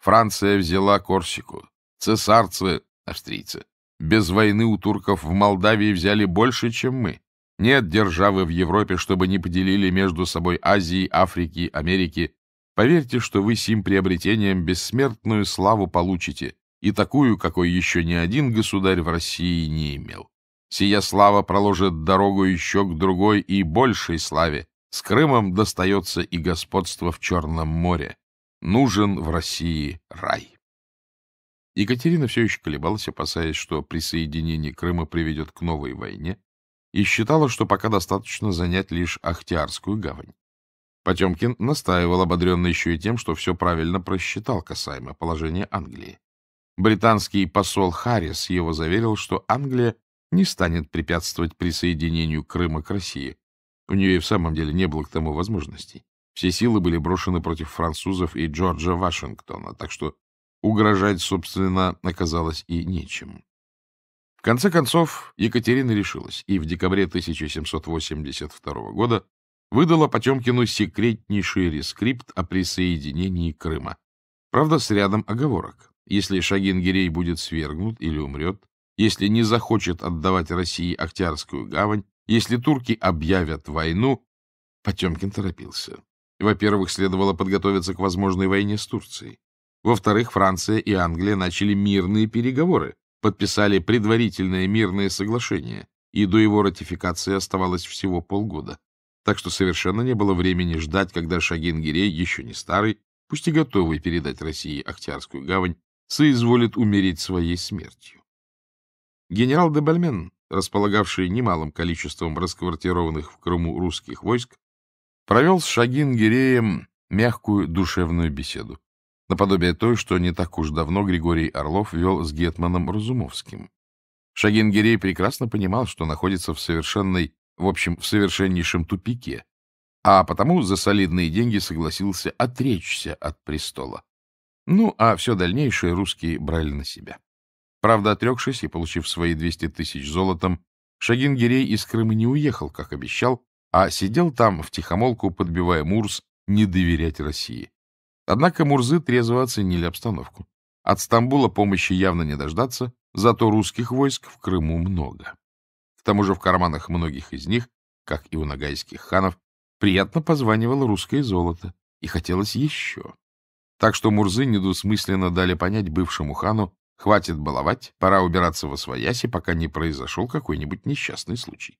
Франция взяла Корсику. Цесарцы, австрийцы, без войны у турков в Молдавии взяли больше, чем мы. Нет державы в Европе, чтобы не поделили между собой Азии, Африки, Америки. Поверьте, что вы сим приобретением бессмертную славу получите, и такую, какой еще ни один государь в России не имел. Сия слава проложит дорогу еще к другой и большей славе, с Крымом достается и господство в Черном море. Нужен в России рай. Екатерина все еще колебалась, опасаясь, что присоединение Крыма приведет к новой войне, и считала, что пока достаточно занять лишь Ахтиарскую гавань. Потемкин настаивал, ободренный еще и тем, что все правильно просчитал касаемо положения Англии. Британский посол Харрис его заверил, что Англия не станет препятствовать присоединению Крыма к России, у нее и в самом деле не было к тому возможностей. Все силы были брошены против французов и Джорджа Вашингтона, так что угрожать, собственно, оказалось и нечем. В конце концов, Екатерина решилась и в декабре 1782 года выдала Потемкину секретнейший рескрипт о присоединении Крыма. Правда, с рядом оговорок. Если Шагин-Гирей будет свергнут или умрет, если не захочет отдавать России Октябрьскую гавань, если турки объявят войну... Потемкин торопился. Во-первых, следовало подготовиться к возможной войне с Турцией. Во-вторых, Франция и Англия начали мирные переговоры, подписали предварительное мирное соглашение, и до его ратификации оставалось всего полгода. Так что совершенно не было времени ждать, когда Шагин-Гирей, еще не старый, пусть и готовый передать России Ахтиарскую гавань, соизволит умереть своей смертью. Генерал де Бальмен располагавший немалым количеством расквартированных в Крыму русских войск, провел с Шагин-Гиреем мягкую душевную беседу, наподобие той, что не так уж давно Григорий Орлов вел с Гетманом Разумовским. Шагин-Гирей прекрасно понимал, что находится в совершенной, в общем, в совершеннейшем тупике, а потому за солидные деньги согласился отречься от престола. Ну, а все дальнейшее русские брали на себя. Правда, отрекшись и получив свои 200 тысяч золотом, Шагин Шагингерей из Крыма не уехал, как обещал, а сидел там, в тихомолку подбивая Мурз не доверять России. Однако Мурзы трезво оценили обстановку. От Стамбула помощи явно не дождаться, зато русских войск в Крыму много. К тому же в карманах многих из них, как и у нагайских ханов, приятно позванивало русское золото, и хотелось еще. Так что Мурзы недвусмысленно дали понять бывшему хану, Хватит баловать, пора убираться во свояси, пока не произошел какой-нибудь несчастный случай.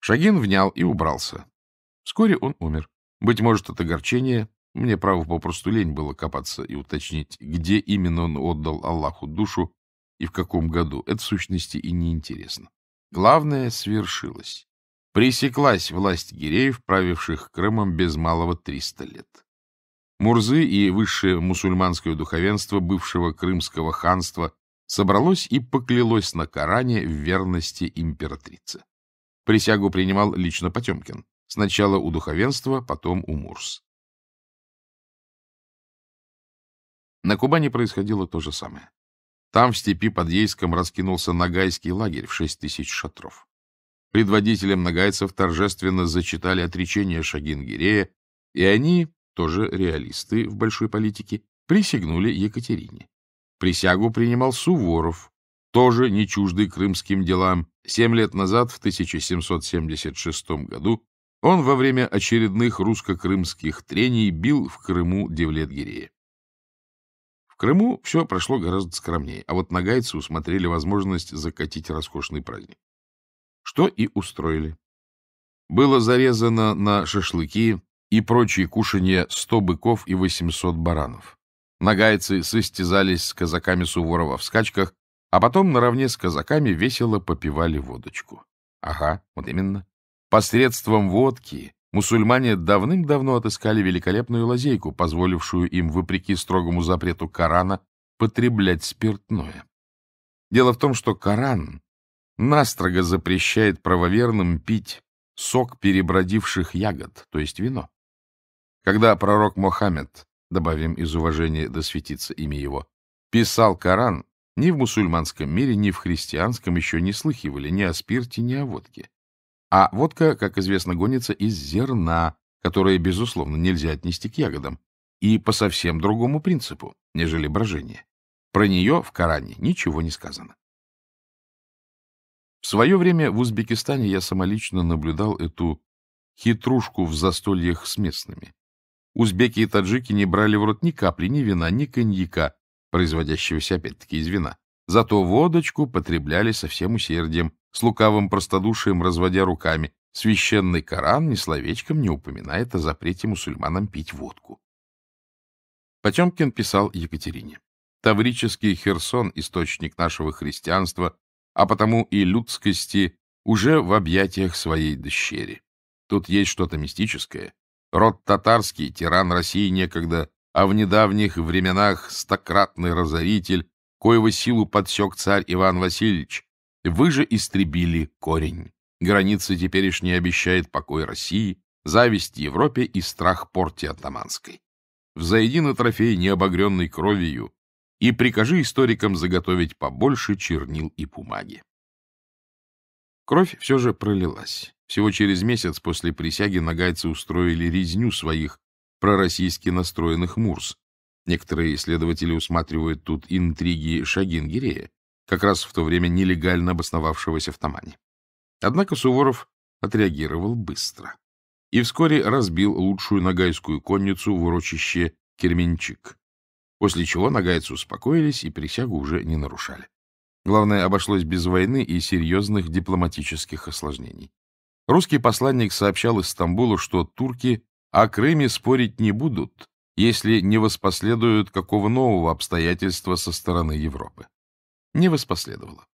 Шагин внял и убрался. Вскоре он умер. Быть может, от огорчения. Мне, право, попросту лень было копаться и уточнить, где именно он отдал Аллаху душу и в каком году. Это, в сущности, и неинтересно. Главное свершилось. Пресеклась власть гиреев, правивших Крымом без малого 300 лет. Мурзы и высшее мусульманское духовенство бывшего крымского ханства собралось и поклялось на Коране в верности императрице. Присягу принимал лично Потемкин. Сначала у духовенства, потом у мурз. На Кубани происходило то же самое. Там, в степи под Ейском, раскинулся Ногайский лагерь в шесть тысяч шатров. Предводителям нагайцев торжественно зачитали отречение Шагингирея, и они тоже реалисты в большой политике, присягнули Екатерине. Присягу принимал Суворов, тоже не чуждый крымским делам. Семь лет назад, в 1776 году, он во время очередных русско-крымских трений бил в Крыму девлет В Крыму все прошло гораздо скромнее, а вот нагайцы усмотрели возможность закатить роскошный праздник. Что и устроили. Было зарезано на шашлыки и прочие кушанье сто быков и восемьсот баранов. Нагайцы состязались с казаками Суворова в скачках, а потом наравне с казаками весело попивали водочку. Ага, вот именно. Посредством водки мусульмане давным-давно отыскали великолепную лазейку, позволившую им, вопреки строгому запрету Корана, потреблять спиртное. Дело в том, что Коран настрого запрещает правоверным пить сок перебродивших ягод, то есть вино. Когда пророк Мохаммед, добавим из уважения досветиться имя его, писал Коран, ни в мусульманском мире, ни в христианском еще не слыхивали ни о спирте, ни о водке. А водка, как известно, гонится из зерна, которое, безусловно, нельзя отнести к ягодам, и по совсем другому принципу, нежели брожение. Про нее в Коране ничего не сказано. В свое время в Узбекистане я самолично наблюдал эту хитрушку в застольях с местными. Узбеки и таджики не брали в рот ни капли, ни вина, ни коньяка, производящегося опять-таки из вина. Зато водочку потребляли со всем усердием, с лукавым простодушием разводя руками. Священный Коран ни словечком не упоминает о запрете мусульманам пить водку. Потемкин писал Екатерине. Таврический Херсон — источник нашего христианства, а потому и людскости уже в объятиях своей дощери. Тут есть что-то мистическое, Род татарский, тиран России некогда, а в недавних временах стократный разоритель, коего силу подсек царь Иван Васильевич. Вы же истребили корень. Границы теперешняя обещает покой России, зависть Европе и страх порти атаманской. Взойди на трофей, не необогренный кровью, и прикажи историкам заготовить побольше чернил и бумаги. Кровь все же пролилась. Всего через месяц после присяги нагайцы устроили резню своих пророссийски настроенных мурс. Некоторые исследователи усматривают тут интриги Шагингирея, как раз в то время нелегально обосновавшегося в Тамане. Однако Суворов отреагировал быстро и вскоре разбил лучшую нагайскую конницу в урочище Керменчик, после чего нагайцы успокоились и присягу уже не нарушали. Главное, обошлось без войны и серьезных дипломатических осложнений. Русский посланник сообщал из Стамбула, что турки о Крыме спорить не будут, если не воспоследуют какого нового обстоятельства со стороны Европы. Не воспоследовало.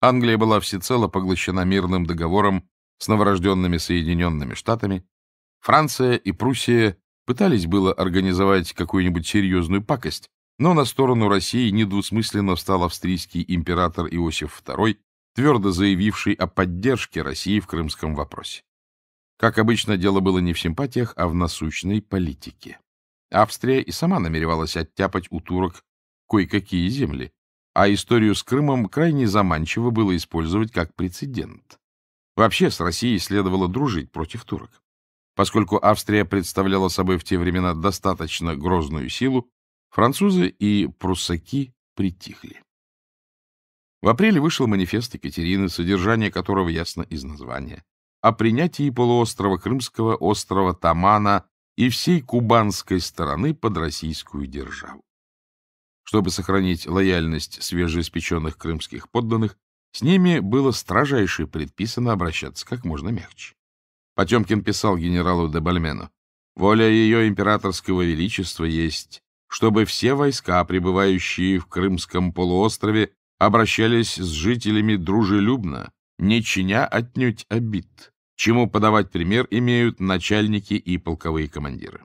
Англия была всецело поглощена мирным договором с новорожденными Соединенными Штатами. Франция и Пруссия пытались было организовать какую-нибудь серьезную пакость, но на сторону России недвусмысленно встал австрийский император Иосиф II твердо заявивший о поддержке России в крымском вопросе. Как обычно, дело было не в симпатиях, а в насущной политике. Австрия и сама намеревалась оттяпать у турок кое-какие земли, а историю с Крымом крайне заманчиво было использовать как прецедент. Вообще с Россией следовало дружить против турок. Поскольку Австрия представляла собой в те времена достаточно грозную силу, французы и пруссаки притихли. В апреле вышел манифест Екатерины, содержание которого ясно из названия. О принятии полуострова Крымского, острова Тамана и всей кубанской стороны под российскую державу. Чтобы сохранить лояльность свежеиспеченных крымских подданных, с ними было строжайше предписано обращаться как можно мягче. Потемкин писал генералу де Бальмену, «Воля ее императорского величества есть, чтобы все войска, пребывающие в Крымском полуострове, обращались с жителями дружелюбно, не чиня отнюдь обид, чему подавать пример имеют начальники и полковые командиры.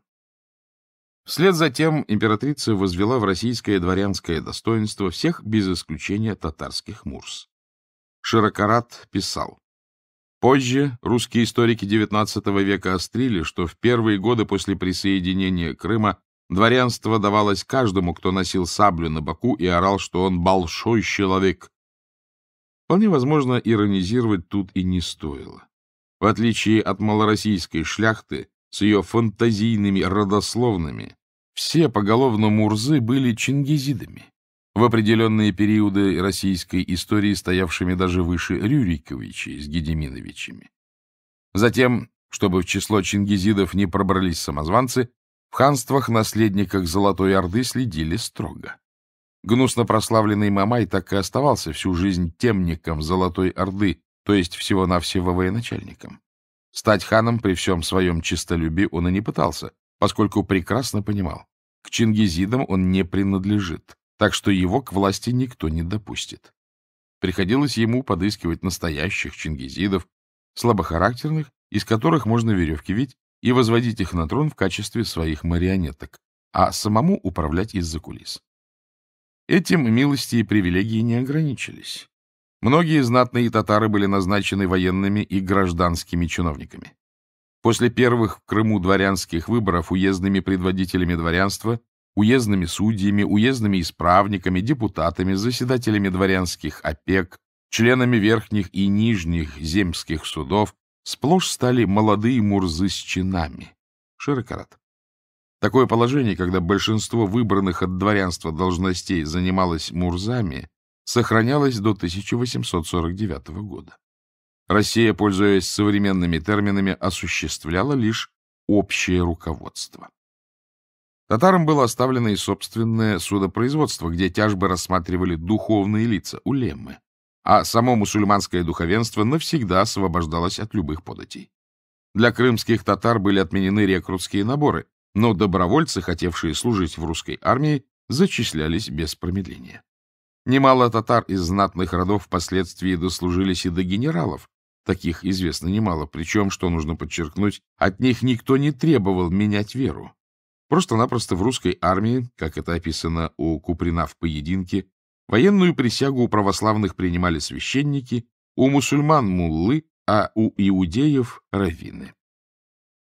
Вслед за тем императрица возвела в российское дворянское достоинство всех без исключения татарских мурс. Широкорат писал. Позже русские историки XIX века острили, что в первые годы после присоединения Крыма Дворянство давалось каждому, кто носил саблю на боку и орал, что он большой человек. Вполне возможно, иронизировать тут и не стоило. В отличие от малороссийской шляхты, с ее фантазийными родословными, все поголовно мурзы были чингизидами, в определенные периоды российской истории стоявшими даже выше Рюриковичей с Гедеминовичами. Затем, чтобы в число чингизидов не пробрались самозванцы, в ханствах-наследниках Золотой Орды следили строго. Гнусно прославленный Мамай так и оставался всю жизнь темником Золотой Орды, то есть всего-навсего военачальником. Стать ханом при всем своем честолюбии он и не пытался, поскольку прекрасно понимал, к чингизидам он не принадлежит, так что его к власти никто не допустит. Приходилось ему подыскивать настоящих чингизидов, слабохарактерных, из которых можно веревки вить, и возводить их на трон в качестве своих марионеток, а самому управлять из-за кулис. Этим милости и привилегии не ограничились. Многие знатные татары были назначены военными и гражданскими чиновниками. После первых в Крыму дворянских выборов уездными предводителями дворянства, уездными судьями, уездными исправниками, депутатами, заседателями дворянских опек, членами верхних и нижних земских судов, Сплошь стали молодые мурзы с чинами. Широкорат. Такое положение, когда большинство выбранных от дворянства должностей занималось мурзами, сохранялось до 1849 года. Россия, пользуясь современными терминами, осуществляла лишь общее руководство. Татарам было оставлено и собственное судопроизводство, где тяжбы рассматривали духовные лица, улемы а само мусульманское духовенство навсегда освобождалось от любых податей. Для крымских татар были отменены рекрутские наборы, но добровольцы, хотевшие служить в русской армии, зачислялись без промедления. Немало татар из знатных родов впоследствии дослужились и до генералов, таких известно немало, причем, что нужно подчеркнуть, от них никто не требовал менять веру. Просто-напросто в русской армии, как это описано у Куприна в поединке, Военную присягу у православных принимали священники, у мусульман — муллы, а у иудеев — раввины.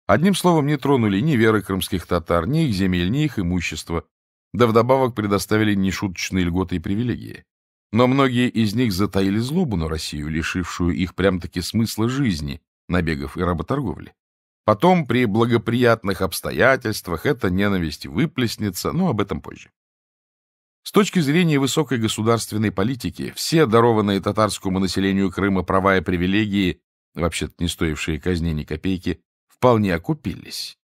Одним словом, не тронули ни веры крымских татар, ни их земель, ни их имущество, да вдобавок предоставили нешуточные льготы и привилегии. Но многие из них затаили злобу на Россию, лишившую их прям-таки смысла жизни, набегов и работорговли. Потом, при благоприятных обстоятельствах, эта ненависть выплеснется, но об этом позже. С точки зрения высокой государственной политики, все дарованные татарскому населению Крыма права и привилегии, вообще-то не стоившие казни ни копейки, вполне окупились.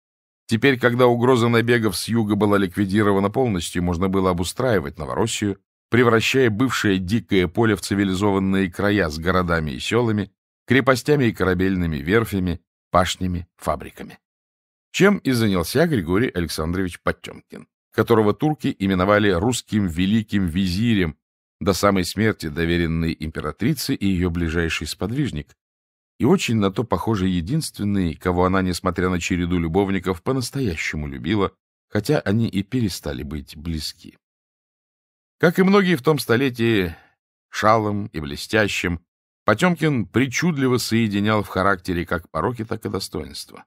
Теперь, когда угроза набегов с юга была ликвидирована полностью, можно было обустраивать Новороссию, превращая бывшее дикое поле в цивилизованные края с городами и селами, крепостями и корабельными верфями, пашнями, фабриками. Чем и занялся Григорий Александрович Потемкин которого турки именовали русским великим визирем, до самой смерти доверенной императрице и ее ближайший сподвижник, и очень на то похоже единственный, кого она, несмотря на череду любовников, по-настоящему любила, хотя они и перестали быть близки. Как и многие в том столетии, шалом и блестящим, Потемкин причудливо соединял в характере как пороки, так и достоинства.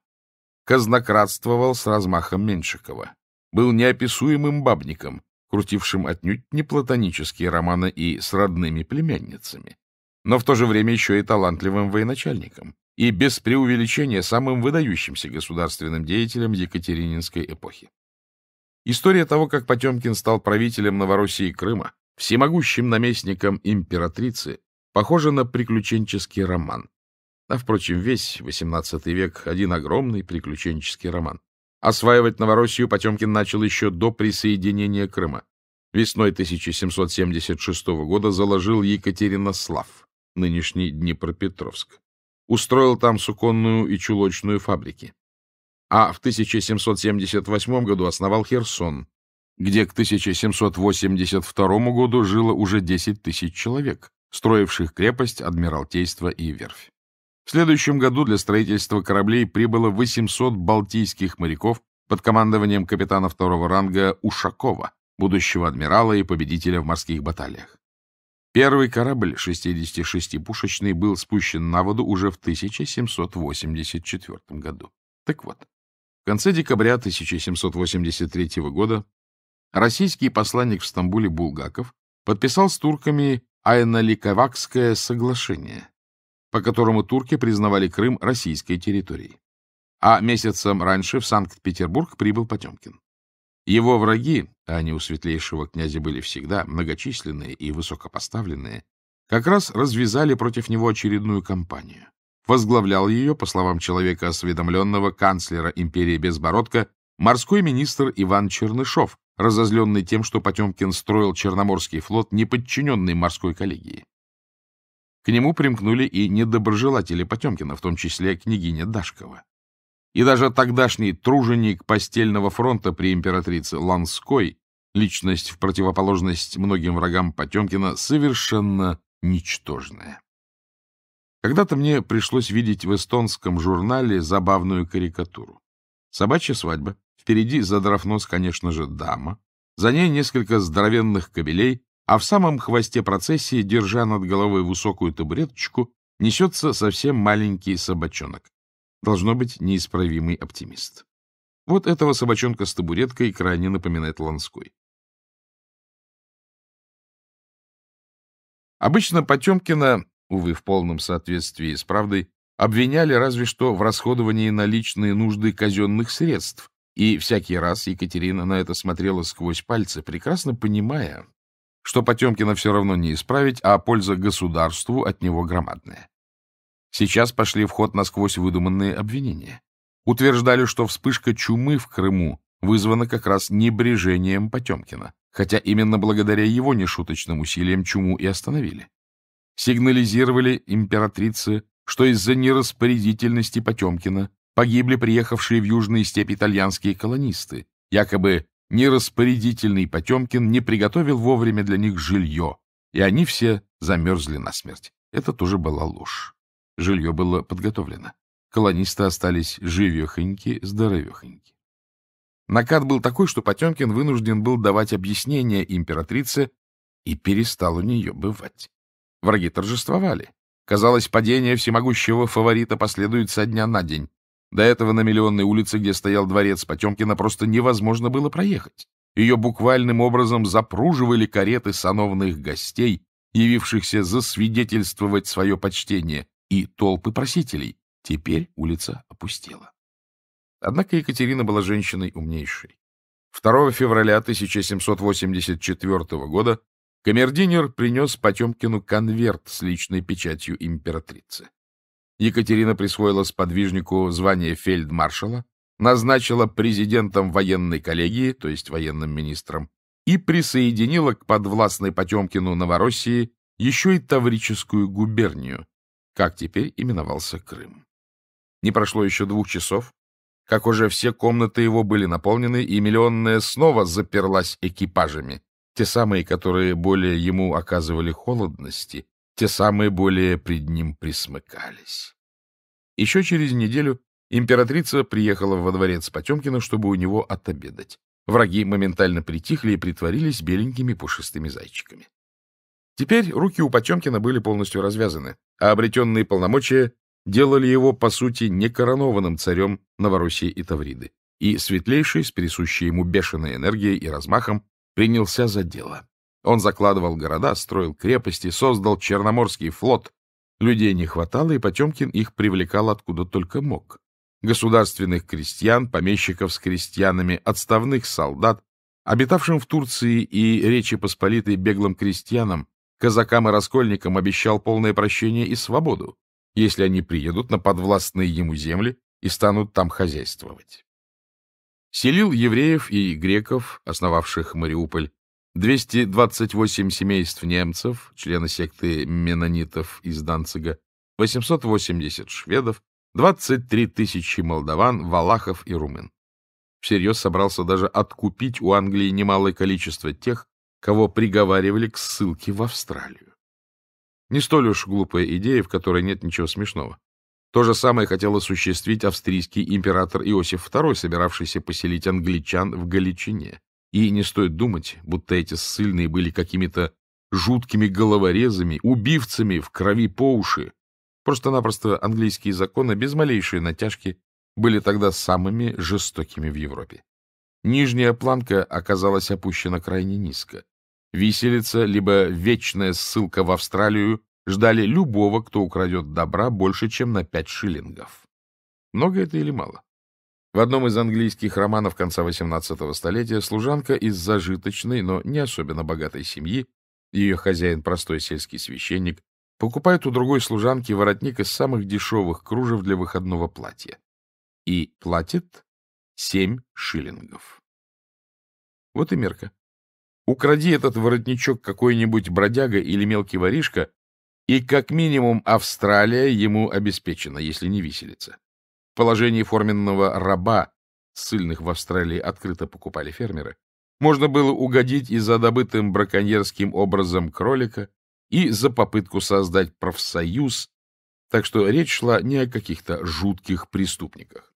Казнократствовал с размахом Меншикова был неописуемым бабником, крутившим отнюдь не платонические романы и с родными племянницами, но в то же время еще и талантливым военачальником и без преувеличения самым выдающимся государственным деятелем Екатерининской эпохи. История того, как Потемкин стал правителем Новороссии и Крыма, всемогущим наместником императрицы, похожа на приключенческий роман. А, впрочем, весь XVIII век — один огромный приключенческий роман. Осваивать Новороссию Потемкин начал еще до присоединения Крыма. Весной 1776 года заложил Екатеринослав, нынешний Днепропетровск. Устроил там суконную и чулочную фабрики. А в 1778 году основал Херсон, где к 1782 году жило уже 10 тысяч человек, строивших крепость, адмиралтейство и верфь. В следующем году для строительства кораблей прибыло 800 балтийских моряков под командованием капитана второго ранга Ушакова, будущего адмирала и победителя в морских баталиях. Первый корабль, 66-пушечный, был спущен на воду уже в 1784 году. Так вот, в конце декабря 1783 года российский посланник в Стамбуле Булгаков подписал с турками Айналиковакское соглашение, по которому турки признавали Крым российской территорией. А месяцем раньше в Санкт-Петербург прибыл Потемкин. Его враги, а они у светлейшего князя были всегда, многочисленные и высокопоставленные, как раз развязали против него очередную кампанию. Возглавлял ее, по словам человека осведомленного, канцлера империи Безбородка, морской министр Иван Чернышов, разозленный тем, что Потемкин строил Черноморский флот, неподчиненный морской коллегии. К нему примкнули и недоброжелатели Потемкина, в том числе княгиня Дашкова. И даже тогдашний труженик постельного фронта при императрице Ланской, личность в противоположность многим врагам Потемкина, совершенно ничтожная. Когда-то мне пришлось видеть в эстонском журнале забавную карикатуру. Собачья свадьба. Впереди, задрав нос, конечно же, дама. За ней несколько здоровенных кобелей, а в самом хвосте процессии, держа над головой высокую табуреточку, несется совсем маленький собачонок. Должно быть неисправимый оптимист. Вот этого собачонка с табуреткой крайне напоминает Ланской. Обычно Потемкина, увы, в полном соответствии с правдой, обвиняли разве что в расходовании на личные нужды казенных средств, и всякий раз Екатерина на это смотрела сквозь пальцы, прекрасно понимая, что Потемкина все равно не исправить, а польза государству от него громадная. Сейчас пошли в ход насквозь выдуманные обвинения. Утверждали, что вспышка чумы в Крыму вызвана как раз небрежением Потемкина, хотя именно благодаря его нешуточным усилиям чуму и остановили. Сигнализировали императрице, что из-за нераспорядительности Потемкина погибли приехавшие в южные степи итальянские колонисты, якобы Нераспорядительный распорядительный Потемкин не приготовил вовремя для них жилье, и они все замерзли насмерть. Это тоже была ложь. Жилье было подготовлено. Колонисты остались живехоньки, здоровехоньки. Накат был такой, что Потемкин вынужден был давать объяснение императрице и перестал у нее бывать. Враги торжествовали. Казалось, падение всемогущего фаворита последует со дня на день. До этого на миллионной улице, где стоял дворец Потемкина, просто невозможно было проехать. Ее буквальным образом запруживали кареты сановных гостей, явившихся засвидетельствовать свое почтение, и толпы просителей. Теперь улица опустела. Однако Екатерина была женщиной умнейшей. 2 февраля 1784 года камердинер принес Потемкину конверт с личной печатью императрицы. Екатерина присвоила сподвижнику звание фельдмаршала, назначила президентом военной коллегии, то есть военным министром, и присоединила к подвластной Потемкину Новороссии еще и Таврическую губернию, как теперь именовался Крым. Не прошло еще двух часов, как уже все комнаты его были наполнены, и миллионная снова заперлась экипажами, те самые, которые более ему оказывали холодности, те самые более пред ним присмыкались. Еще через неделю императрица приехала во дворец Потемкина, чтобы у него отобедать. Враги моментально притихли и притворились беленькими пушистыми зайчиками. Теперь руки у Потемкина были полностью развязаны, а обретенные полномочия делали его, по сути, некоронованным царем Новороссии и Тавриды. И светлейший, с присущей ему бешеной энергией и размахом, принялся за дело. Он закладывал города, строил крепости, создал Черноморский флот. Людей не хватало, и Потемкин их привлекал откуда только мог. Государственных крестьян, помещиков с крестьянами, отставных солдат, обитавшим в Турции и Речи Посполитой беглым крестьянам, казакам и раскольникам обещал полное прощение и свободу, если они приедут на подвластные ему земли и станут там хозяйствовать. Селил евреев и греков, основавших Мариуполь, 228 семейств немцев, члены секты менонитов из Данцига, 880 шведов, 23 тысячи молдаван, валахов и румын. Всерьез собрался даже откупить у Англии немалое количество тех, кого приговаривали к ссылке в Австралию. Не столь уж глупая идея, в которой нет ничего смешного. То же самое хотел осуществить австрийский император Иосиф II, собиравшийся поселить англичан в Галичине. И не стоит думать, будто эти ссыльные были какими-то жуткими головорезами, убивцами в крови по уши. Просто-напросто английские законы без малейшей натяжки были тогда самыми жестокими в Европе. Нижняя планка оказалась опущена крайне низко. Виселица, либо вечная ссылка в Австралию ждали любого, кто украдет добра больше, чем на пять шиллингов. Много это или мало? В одном из английских романов конца XVIII столетия служанка из зажиточной, но не особенно богатой семьи, ее хозяин простой сельский священник, покупает у другой служанки воротник из самых дешевых кружев для выходного платья и платит 7 шиллингов. Вот и мерка. Укради этот воротничок какой-нибудь бродяга или мелкий воришка, и как минимум Австралия ему обеспечена, если не виселица положении форменного раба, ссыльных в Австралии открыто покупали фермеры, можно было угодить и за добытым браконьерским образом кролика, и за попытку создать профсоюз, так что речь шла не о каких-то жутких преступниках.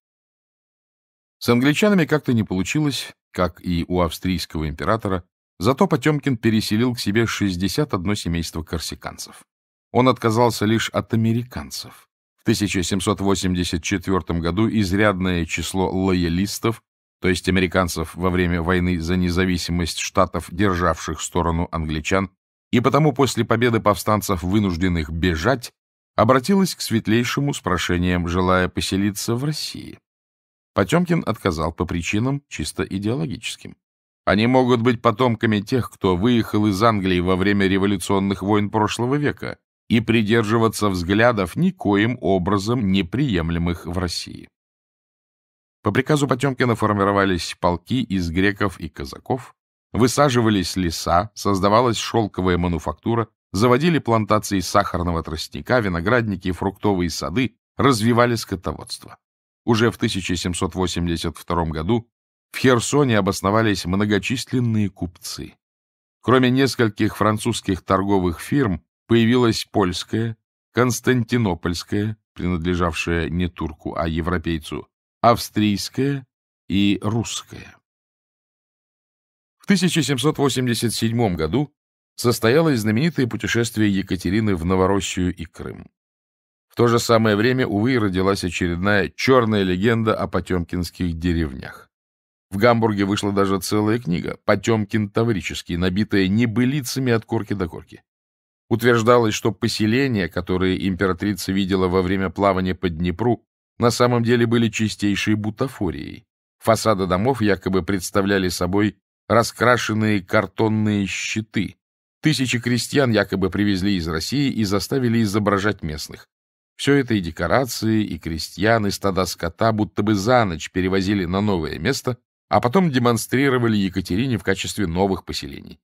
С англичанами как-то не получилось, как и у австрийского императора, зато Потемкин переселил к себе 61 семейство корсиканцев. Он отказался лишь от американцев, 1784 году изрядное число лоялистов, то есть американцев во время войны за независимость штатов, державших сторону англичан, и потому после победы повстанцев, вынужденных бежать, обратилась к светлейшему с прошением, желая поселиться в России. Потемкин отказал по причинам чисто идеологическим. Они могут быть потомками тех, кто выехал из Англии во время революционных войн прошлого века, и придерживаться взглядов, никоим образом неприемлемых в России. По приказу Потемкина формировались полки из греков и казаков, высаживались леса, создавалась шелковая мануфактура, заводили плантации сахарного тростника, виноградники, и фруктовые сады, развивали скотоводство. Уже в 1782 году в Херсоне обосновались многочисленные купцы. Кроме нескольких французских торговых фирм, появилась польская, константинопольская, принадлежавшая не турку, а европейцу, австрийская и русская. В 1787 году состоялось знаменитое путешествие Екатерины в Новороссию и Крым. В то же самое время, увы, родилась очередная черная легенда о потемкинских деревнях. В Гамбурге вышла даже целая книга «Потемкин Таврический», набитая небылицами от корки до корки. Утверждалось, что поселения, которые императрица видела во время плавания по Днепру, на самом деле были чистейшей бутафорией. Фасады домов якобы представляли собой раскрашенные картонные щиты. Тысячи крестьян якобы привезли из России и заставили изображать местных. Все это и декорации, и крестьян, и стада скота будто бы за ночь перевозили на новое место, а потом демонстрировали Екатерине в качестве новых поселений.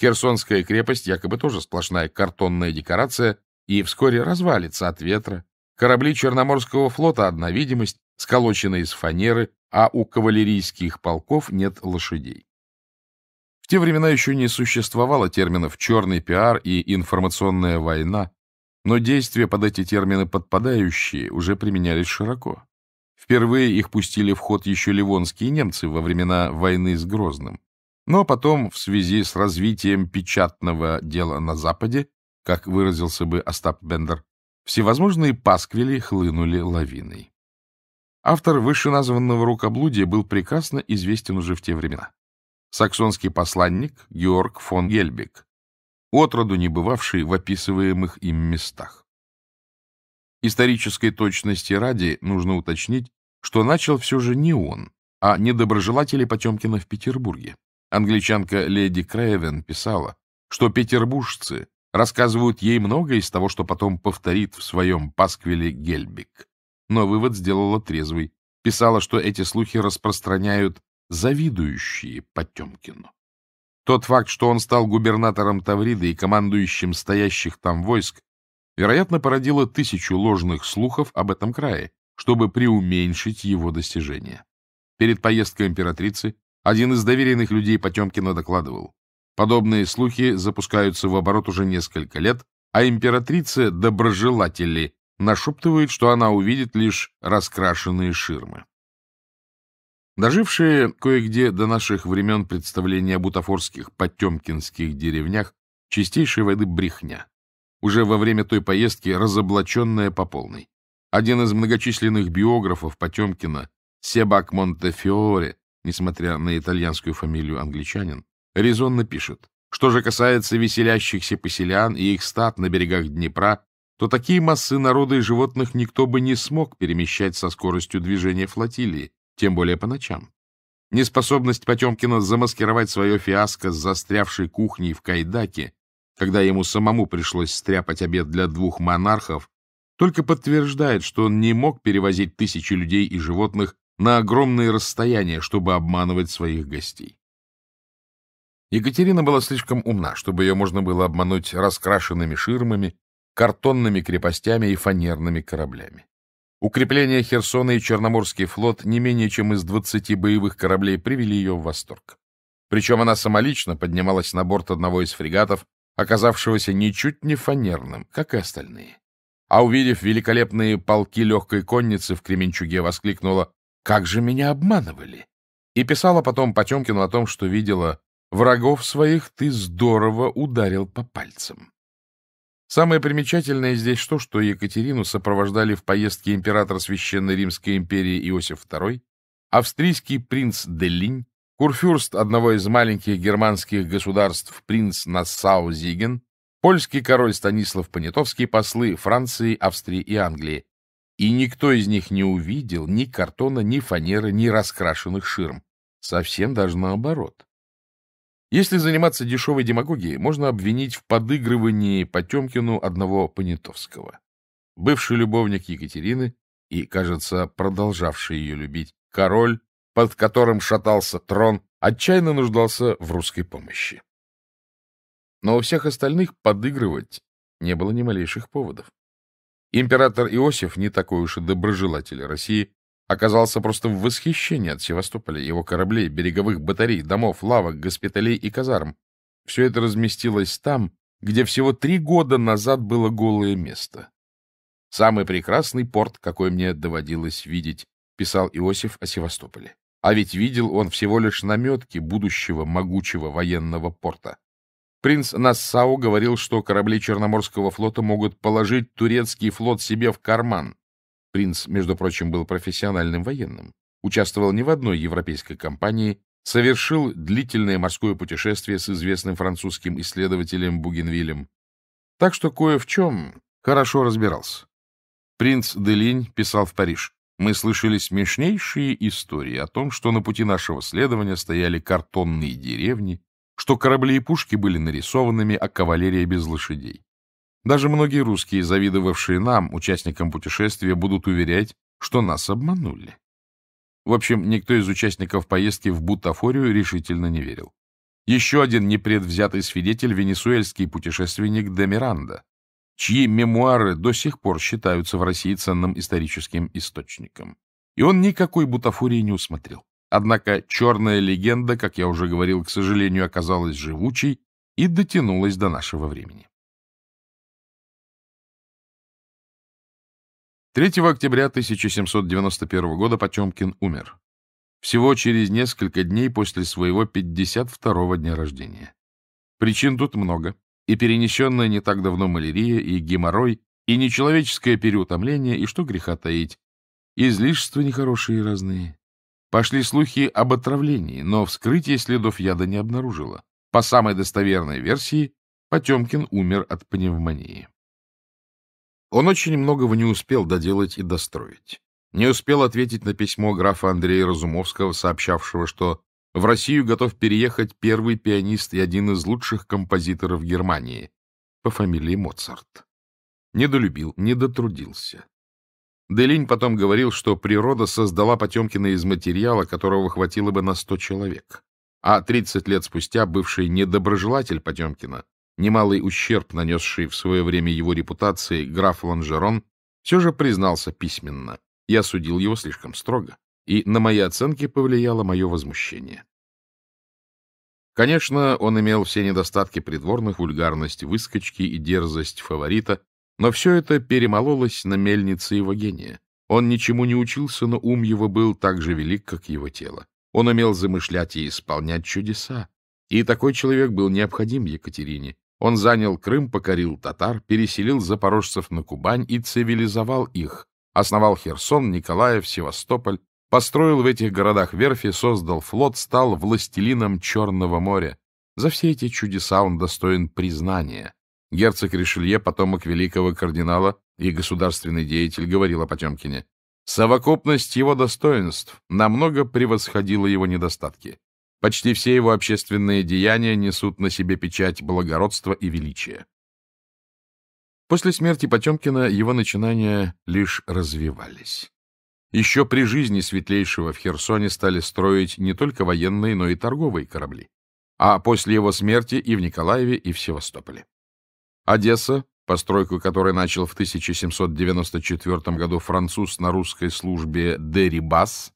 Херсонская крепость якобы тоже сплошная картонная декорация и вскоре развалится от ветра. Корабли Черноморского флота — одна видимость, сколоченные из фанеры, а у кавалерийских полков нет лошадей. В те времена еще не существовало терминов «черный пиар» и «информационная война», но действия под эти термины подпадающие уже применялись широко. Впервые их пустили в ход еще ливонские немцы во времена войны с Грозным. Но потом, в связи с развитием печатного дела на Западе, как выразился бы Остап Бендер, всевозможные пасквили хлынули лавиной. Автор вышеназванного рукоблудия был прекрасно известен уже в те времена. Саксонский посланник Георг фон Гельбек, отроду не бывавший в описываемых им местах. Исторической точности ради нужно уточнить, что начал все же не он, а недоброжелатели Потемкина в Петербурге. Англичанка леди Крейвен писала, что петербуржцы рассказывают ей многое из того, что потом повторит в своем пасквиле Гельбик. Но вывод сделала трезвый. Писала, что эти слухи распространяют завидующие Потемкину. Тот факт, что он стал губернатором Тавриды и командующим стоящих там войск, вероятно, породило тысячу ложных слухов об этом крае, чтобы преуменьшить его достижения. Перед поездкой императрицы один из доверенных людей Потемкина докладывал. Подобные слухи запускаются в оборот уже несколько лет, а императрица доброжелатели нашептывает, что она увидит лишь раскрашенные ширмы. Дожившие кое-где до наших времен представления о бутафорских потемкинских деревнях чистейшей воды брехня, уже во время той поездки разоблаченная по полной. Один из многочисленных биографов Потемкина, Себак Монтефиоре, несмотря на итальянскую фамилию англичанин, резонно пишет, что же касается веселящихся поселян и их стад на берегах Днепра, то такие массы народа и животных никто бы не смог перемещать со скоростью движения флотилии, тем более по ночам. Неспособность Потемкина замаскировать свое фиаско с застрявшей кухней в Кайдаке, когда ему самому пришлось стряпать обед для двух монархов, только подтверждает, что он не мог перевозить тысячи людей и животных на огромные расстояния, чтобы обманывать своих гостей. Екатерина была слишком умна, чтобы ее можно было обмануть раскрашенными ширмами, картонными крепостями и фанерными кораблями. Укрепление Херсона и Черноморский флот не менее чем из 20 боевых кораблей привели ее в восторг. Причем она самолично поднималась на борт одного из фрегатов, оказавшегося ничуть не фанерным, как и остальные. А увидев великолепные полки легкой конницы, в Кременчуге воскликнула как же меня обманывали. И писала потом Потемкину о том, что видела «Врагов своих ты здорово ударил по пальцам». Самое примечательное здесь то, что Екатерину сопровождали в поездке император Священной Римской империи Иосиф II, австрийский принц Делинь, курфюрст одного из маленьких германских государств принц Нассау-Зиген, польский король Станислав Понятовский, послы Франции, Австрии и Англии, и никто из них не увидел ни картона, ни фанеры, ни раскрашенных ширм. Совсем даже наоборот. Если заниматься дешевой демагогией, можно обвинить в подыгрывании Потемкину одного Понятовского. Бывший любовник Екатерины и, кажется, продолжавший ее любить, король, под которым шатался трон, отчаянно нуждался в русской помощи. Но у всех остальных подыгрывать не было ни малейших поводов. Император Иосиф, не такой уж и доброжелатель России, оказался просто в восхищении от Севастополя, его кораблей, береговых батарей, домов, лавок, госпиталей и казарм. Все это разместилось там, где всего три года назад было голое место. «Самый прекрасный порт, какой мне доводилось видеть», — писал Иосиф о Севастополе. А ведь видел он всего лишь наметки будущего могучего военного порта. Принц Нассау говорил, что корабли Черноморского флота могут положить турецкий флот себе в карман. Принц, между прочим, был профессиональным военным, участвовал не в одной европейской кампании, совершил длительное морское путешествие с известным французским исследователем Бугенвилем. Так что кое в чем хорошо разбирался. Принц Делинь писал в Париж. Мы слышали смешнейшие истории о том, что на пути нашего следования стояли картонные деревни, что корабли и пушки были нарисованными, а кавалерия без лошадей. Даже многие русские, завидовавшие нам, участникам путешествия, будут уверять, что нас обманули. В общем, никто из участников поездки в Бутафорию решительно не верил. Еще один непредвзятый свидетель — венесуэльский путешественник Демиранда, чьи мемуары до сих пор считаются в России ценным историческим источником. И он никакой бутафории не усмотрел. Однако черная легенда, как я уже говорил, к сожалению, оказалась живучей и дотянулась до нашего времени. 3 октября 1791 года Потемкин умер. Всего через несколько дней после своего 52-го дня рождения. Причин тут много. И перенесенная не так давно малярия, и геморрой, и нечеловеческое переутомление, и что греха таить. Излишества нехорошие разные, Пошли слухи об отравлении, но вскрытие следов яда не обнаружило. По самой достоверной версии, Потемкин умер от пневмонии. Он очень многого не успел доделать и достроить. Не успел ответить на письмо графа Андрея Разумовского, сообщавшего, что в Россию готов переехать первый пианист и один из лучших композиторов Германии по фамилии Моцарт. Не долюбил, не дотрудился. Делинь потом говорил, что природа создала Потемкина из материала, которого хватило бы на сто человек. А 30 лет спустя бывший недоброжелатель Потемкина, немалый ущерб, нанесший в свое время его репутации граф Ланжерон, все же признался письменно. Я судил его слишком строго, и на мои оценки повлияло мое возмущение. Конечно, он имел все недостатки придворных, вульгарность, выскочки и дерзость фаворита, но все это перемололось на мельнице его гения. Он ничему не учился, но ум его был так же велик, как его тело. Он умел замышлять и исполнять чудеса. И такой человек был необходим Екатерине. Он занял Крым, покорил татар, переселил запорожцев на Кубань и цивилизовал их. Основал Херсон, Николаев, Севастополь, построил в этих городах верфи, создал флот, стал властелином Черного моря. За все эти чудеса он достоин признания, Герцог Ришелье, потомок великого кардинала и государственный деятель, говорил о Потемкине. Совокупность его достоинств намного превосходила его недостатки. Почти все его общественные деяния несут на себе печать благородства и величия. После смерти Потемкина его начинания лишь развивались. Еще при жизни Светлейшего в Херсоне стали строить не только военные, но и торговые корабли, а после его смерти и в Николаеве, и в Севастополе. Одесса, постройку которой начал в 1794 году француз на русской службе Дерибас,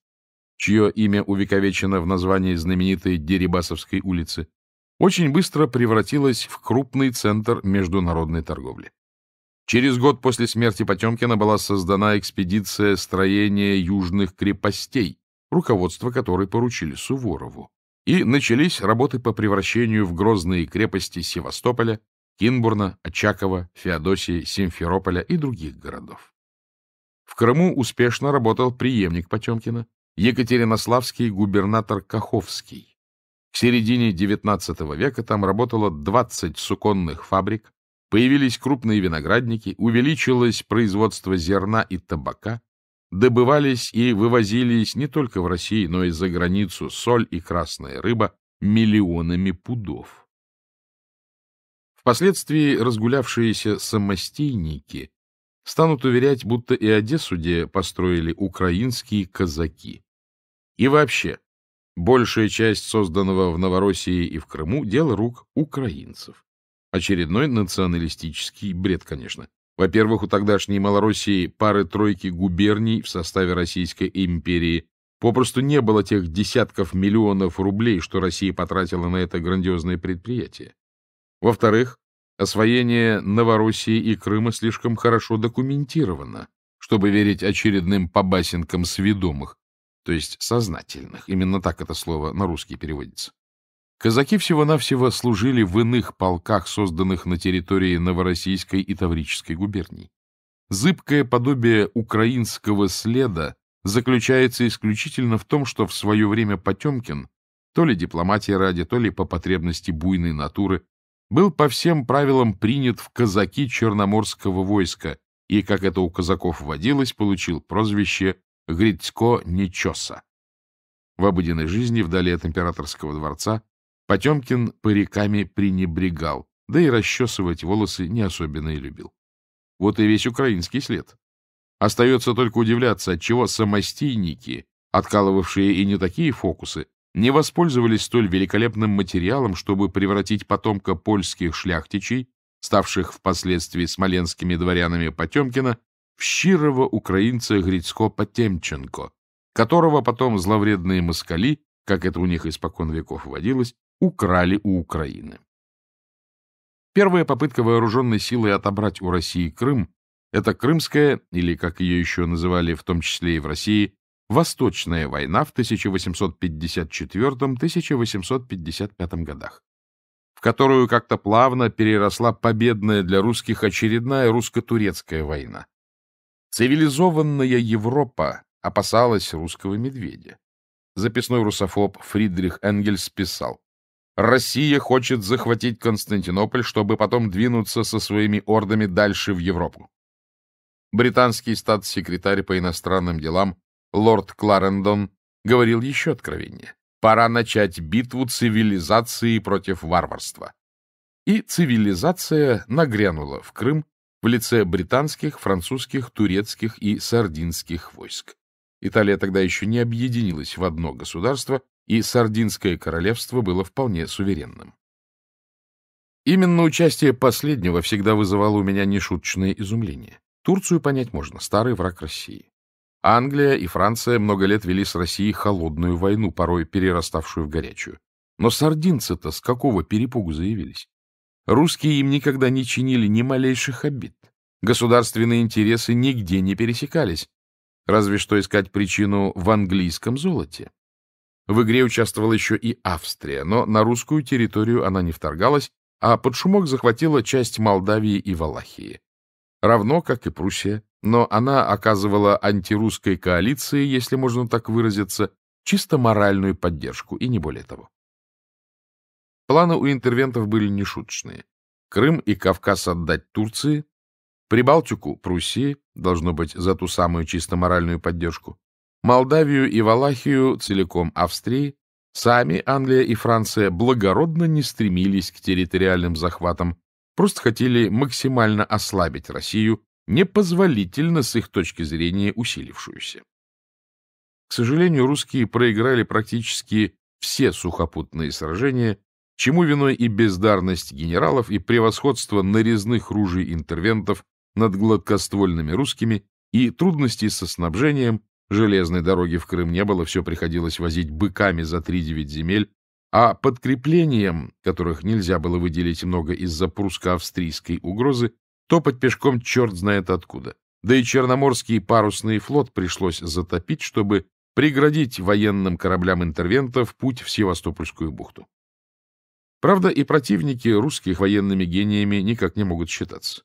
чье имя увековечено в названии знаменитой Дерибасовской улицы, очень быстро превратилась в крупный центр международной торговли. Через год после смерти Потемкина была создана экспедиция строения южных крепостей, руководство которой поручили Суворову. И начались работы по превращению в грозные крепости Севастополя Кинбурна, Очакова, Феодосии, Симферополя и других городов. В Крыму успешно работал преемник Потемкина, Екатеринославский губернатор Каховский. К середине XIX века там работало 20 суконных фабрик, появились крупные виноградники, увеличилось производство зерна и табака, добывались и вывозились не только в России, но и за границу соль и красная рыба миллионами пудов. Впоследствии разгулявшиеся самостейники станут уверять, будто и Одессу, где построили украинские казаки. И вообще, большая часть созданного в Новороссии и в Крыму – дело рук украинцев. Очередной националистический бред, конечно. Во-первых, у тогдашней Малороссии пары-тройки губерний в составе Российской империи попросту не было тех десятков миллионов рублей, что Россия потратила на это грандиозное предприятие. Во-вторых, освоение Новороссии и Крыма слишком хорошо документировано, чтобы верить очередным побасенкам сведомых, то есть сознательных. Именно так это слово на русский переводится. Казаки всего-навсего служили в иных полках, созданных на территории Новороссийской и Таврической губерний. Зыбкое подобие украинского следа заключается исключительно в том, что в свое время Потемкин, то ли дипломатия ради, то ли по потребности буйной натуры, был по всем правилам принят в казаки Черноморского войска и, как это у казаков водилось, получил прозвище Грицко Нечоса. В обыденной жизни, вдали от императорского дворца, Потемкин париками пренебрегал, да и расчесывать волосы не особенно и любил. Вот и весь украинский след. Остается только удивляться, отчего самостийники, откалывавшие и не такие фокусы, не воспользовались столь великолепным материалом, чтобы превратить потомка польских шляхтичей, ставших впоследствии смоленскими дворянами Потемкина, в щирого украинца Грицко-Потемченко, которого потом зловредные москали, как это у них испокон веков водилось, украли у Украины. Первая попытка вооруженной силой отобрать у России Крым – это Крымская, или, как ее еще называли, в том числе и в России, Восточная война в 1854-1855 годах, в которую как-то плавно переросла победная для русских очередная русско-турецкая война. Цивилизованная Европа опасалась русского медведя. Записной русофоб Фридрих Энгельс писал, «Россия хочет захватить Константинополь, чтобы потом двинуться со своими ордами дальше в Европу». Британский статс-секретарь по иностранным делам лорд Кларендон говорил еще откровеннее. Пора начать битву цивилизации против варварства. И цивилизация нагрянула в Крым в лице британских, французских, турецких и сардинских войск. Италия тогда еще не объединилась в одно государство, и Сардинское королевство было вполне суверенным. Именно участие последнего всегда вызывало у меня нешуточное изумление. Турцию понять можно, старый враг России. Англия и Франция много лет вели с Россией холодную войну, порой перераставшую в горячую. Но сардинцы-то с какого перепугу заявились? Русские им никогда не чинили ни малейших обид. Государственные интересы нигде не пересекались, разве что искать причину в английском золоте. В игре участвовала еще и Австрия, но на русскую территорию она не вторгалась, а под шумок захватила часть Молдавии и Валахии. Равно, как и Пруссия, но она оказывала антирусской коалиции, если можно так выразиться, чисто моральную поддержку, и не более того. Планы у интервентов были нешуточные. Крым и Кавказ отдать Турции, Прибалтику — Пруссии, должно быть, за ту самую чисто моральную поддержку, Молдавию и Валахию целиком Австрии, сами Англия и Франция благородно не стремились к территориальным захватам, просто хотели максимально ослабить Россию непозволительно с их точки зрения усилившуюся. К сожалению, русские проиграли практически все сухопутные сражения, чему виной и бездарность генералов, и превосходство нарезных ружей интервентов над гладкоствольными русскими, и трудности со снабжением, железной дороги в Крым не было, все приходилось возить быками за 3-9 земель, а подкреплением, которых нельзя было выделить много из-за прусско-австрийской угрозы, Топать пешком черт знает откуда. Да и Черноморский парусный флот пришлось затопить, чтобы преградить военным кораблям интервентов путь в Севастопольскую бухту. Правда, и противники русских военными гениями никак не могут считаться.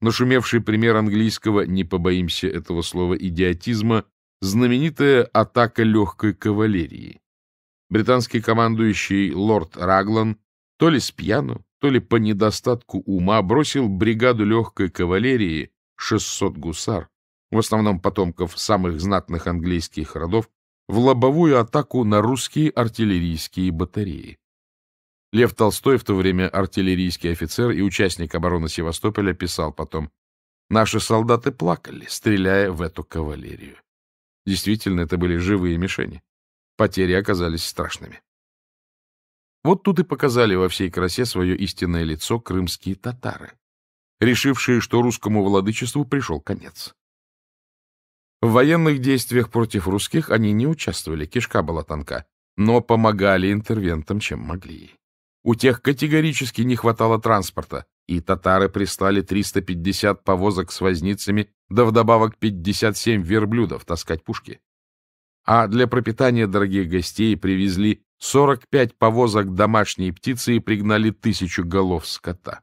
Нашумевший пример английского, не побоимся этого слова, идиотизма, знаменитая атака легкой кавалерии. Британский командующий лорд Раглан то ли с пьяну, то ли по недостатку ума, бросил бригаду легкой кавалерии 600 гусар, в основном потомков самых знатных английских родов, в лобовую атаку на русские артиллерийские батареи. Лев Толстой, в то время артиллерийский офицер и участник обороны Севастополя, писал потом, «Наши солдаты плакали, стреляя в эту кавалерию». Действительно, это были живые мишени. Потери оказались страшными. Вот тут и показали во всей красе свое истинное лицо крымские татары, решившие, что русскому владычеству пришел конец. В военных действиях против русских они не участвовали, кишка была тонка, но помогали интервентам, чем могли. У тех категорически не хватало транспорта, и татары прислали 350 повозок с возницами, да вдобавок 57 верблюдов таскать пушки. А для пропитания дорогих гостей привезли 45 повозок домашней птицы и пригнали тысячу голов скота.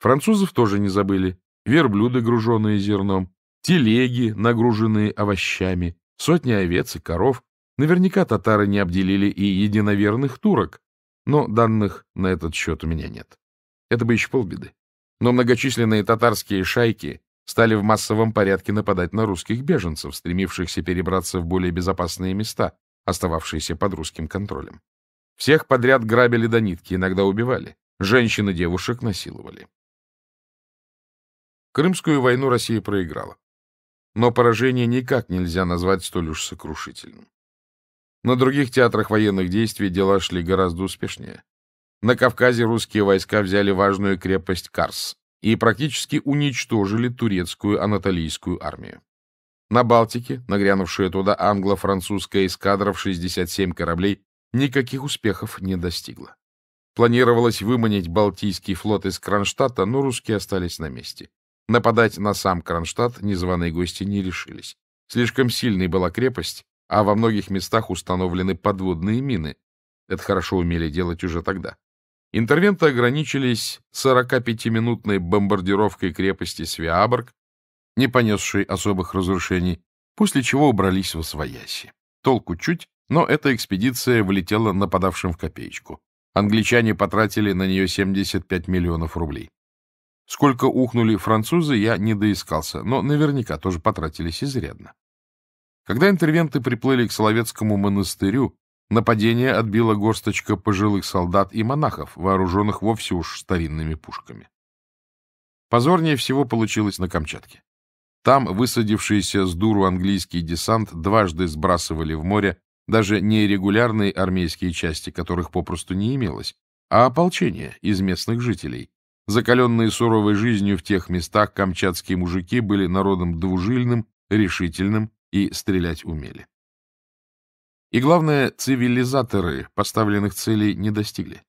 Французов тоже не забыли. Верблюды, груженные зерном, телеги, нагруженные овощами, сотни овец и коров. Наверняка татары не обделили и единоверных турок, но данных на этот счет у меня нет. Это бы еще полбеды. Но многочисленные татарские шайки стали в массовом порядке нападать на русских беженцев, стремившихся перебраться в более безопасные места, остававшиеся под русским контролем. Всех подряд грабили до нитки, иногда убивали. Женщин и девушек насиловали. Крымскую войну Россия проиграла. Но поражение никак нельзя назвать столь уж сокрушительным. На других театрах военных действий дела шли гораздо успешнее. На Кавказе русские войска взяли важную крепость Карс и практически уничтожили турецкую анатолийскую армию. На Балтике, нагрянувшая туда англо-французская эскадра в 67 кораблей, никаких успехов не достигла. Планировалось выманить Балтийский флот из Кронштадта, но русские остались на месте. Нападать на сам Кронштадт незваные гости не решились. Слишком сильной была крепость, а во многих местах установлены подводные мины. Это хорошо умели делать уже тогда. Интервенты ограничились 45-минутной бомбардировкой крепости Свиаборг не понесший особых разрушений, после чего убрались во свояси. Толку чуть, но эта экспедиция влетела нападавшим в копеечку. Англичане потратили на нее 75 миллионов рублей. Сколько ухнули французы, я не доискался, но наверняка тоже потратились изрядно. Когда интервенты приплыли к Соловецкому монастырю, нападение отбила горсточка пожилых солдат и монахов, вооруженных вовсе уж старинными пушками. Позорнее всего получилось на Камчатке. Там высадившийся с дуру английский десант дважды сбрасывали в море даже не регулярные армейские части, которых попросту не имелось, а ополчение из местных жителей. Закаленные суровой жизнью в тех местах камчатские мужики были народом двужильным, решительным и стрелять умели. И главное, цивилизаторы поставленных целей не достигли.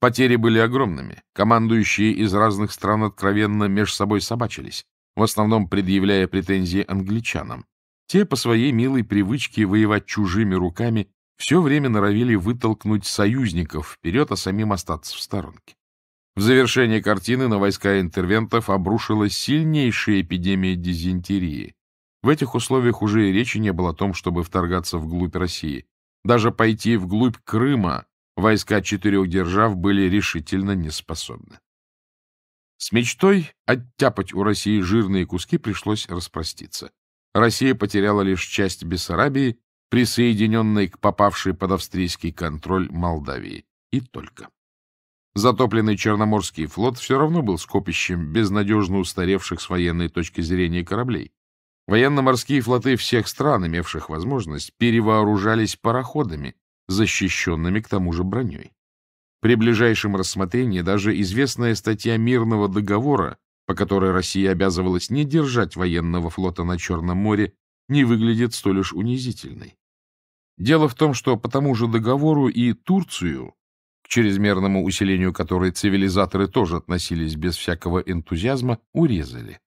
Потери были огромными, командующие из разных стран откровенно меж собой собачились, в основном предъявляя претензии англичанам. Те по своей милой привычке воевать чужими руками все время норовили вытолкнуть союзников вперед, а самим остаться в сторонке. В завершение картины на войска интервентов обрушилась сильнейшая эпидемия дизентерии. В этих условиях уже и речи не было о том, чтобы вторгаться вглубь России. Даже пойти вглубь Крыма войска четырех держав были решительно неспособны. С мечтой оттяпать у России жирные куски пришлось распроститься. Россия потеряла лишь часть Бессарабии, присоединенной к попавшей под австрийский контроль Молдавии. И только. Затопленный Черноморский флот все равно был скопищем безнадежно устаревших с военной точки зрения кораблей. Военно-морские флоты всех стран, имевших возможность, перевооружались пароходами, защищенными к тому же броней. При ближайшем рассмотрении даже известная статья мирного договора, по которой Россия обязывалась не держать военного флота на Черном море, не выглядит столь уж унизительной. Дело в том, что по тому же договору и Турцию, к чрезмерному усилению которой цивилизаторы тоже относились без всякого энтузиазма, урезали.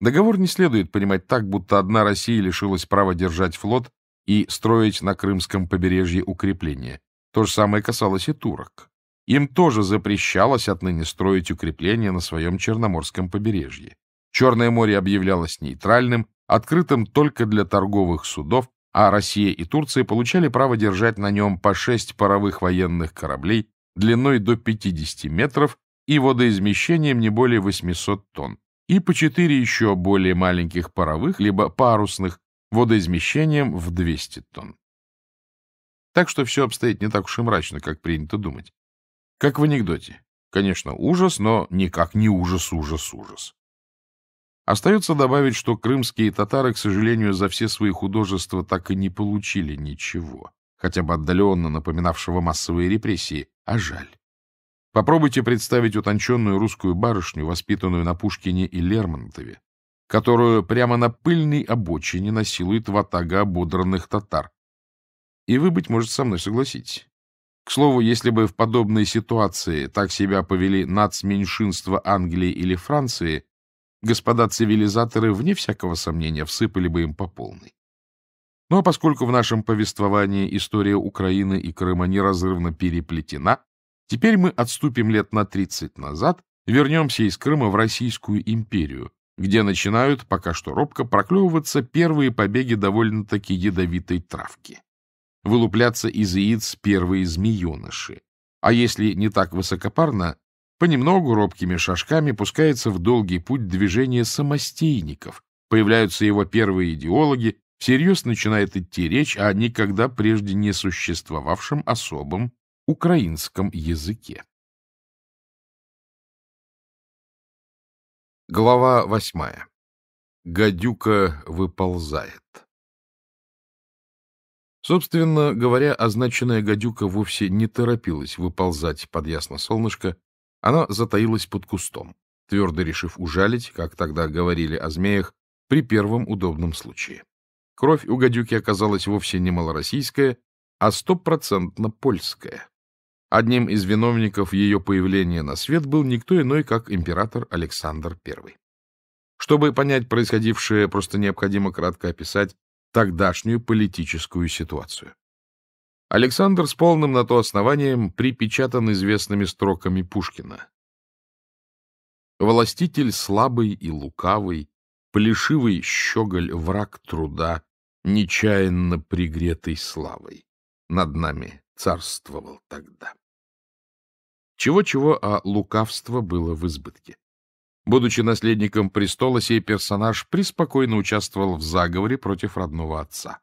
Договор не следует понимать так, будто одна Россия лишилась права держать флот и строить на Крымском побережье укрепления. То же самое касалось и турок. Им тоже запрещалось отныне строить укрепления на своем Черноморском побережье. Черное море объявлялось нейтральным, открытым только для торговых судов, а Россия и Турция получали право держать на нем по шесть паровых военных кораблей длиной до 50 метров и водоизмещением не более 800 тонн, и по четыре еще более маленьких паровых либо парусных водоизмещением в 200 тонн. Так что все обстоит не так уж и мрачно, как принято думать. Как в анекдоте. Конечно, ужас, но никак не ужас-ужас-ужас. Остается добавить, что крымские татары, к сожалению, за все свои художества так и не получили ничего, хотя бы отдаленно напоминавшего массовые репрессии, а жаль. Попробуйте представить утонченную русскую барышню, воспитанную на Пушкине и Лермонтове, которую прямо на пыльной обочине насилует ватага ободранных татар. И вы, быть может, со мной согласитесь. К слову, если бы в подобной ситуации так себя повели нацменьшинства Англии или Франции, господа цивилизаторы, вне всякого сомнения, всыпали бы им по полной. Но ну, а поскольку в нашем повествовании история Украины и Крыма неразрывно переплетена, теперь мы отступим лет на 30 назад, вернемся из Крыма в Российскую империю, где начинают, пока что робко, проклевываться первые побеги довольно-таки ядовитой травки вылупляться из яиц первые змееныши. А если не так высокопарно, понемногу робкими шажками пускается в долгий путь движения самостейников, появляются его первые идеологи, всерьез начинает идти речь о никогда прежде не существовавшем особом украинском языке. Глава восьмая. Гадюка выползает. Собственно говоря, означенная гадюка вовсе не торопилась выползать под ясно солнышко, она затаилась под кустом, твердо решив ужалить, как тогда говорили о змеях, при первом удобном случае. Кровь у гадюки оказалась вовсе не малороссийская, а стопроцентно польская. Одним из виновников ее появления на свет был никто иной, как император Александр I. Чтобы понять происходившее, просто необходимо кратко описать тогдашнюю политическую ситуацию. Александр с полным на то основанием припечатан известными строками Пушкина. «Властитель слабый и лукавый, плешивый щеголь, враг труда, нечаянно пригретый славой, над нами царствовал тогда». Чего-чего, а лукавство было в избытке. Будучи наследником престола, сей персонаж преспокойно участвовал в заговоре против родного отца.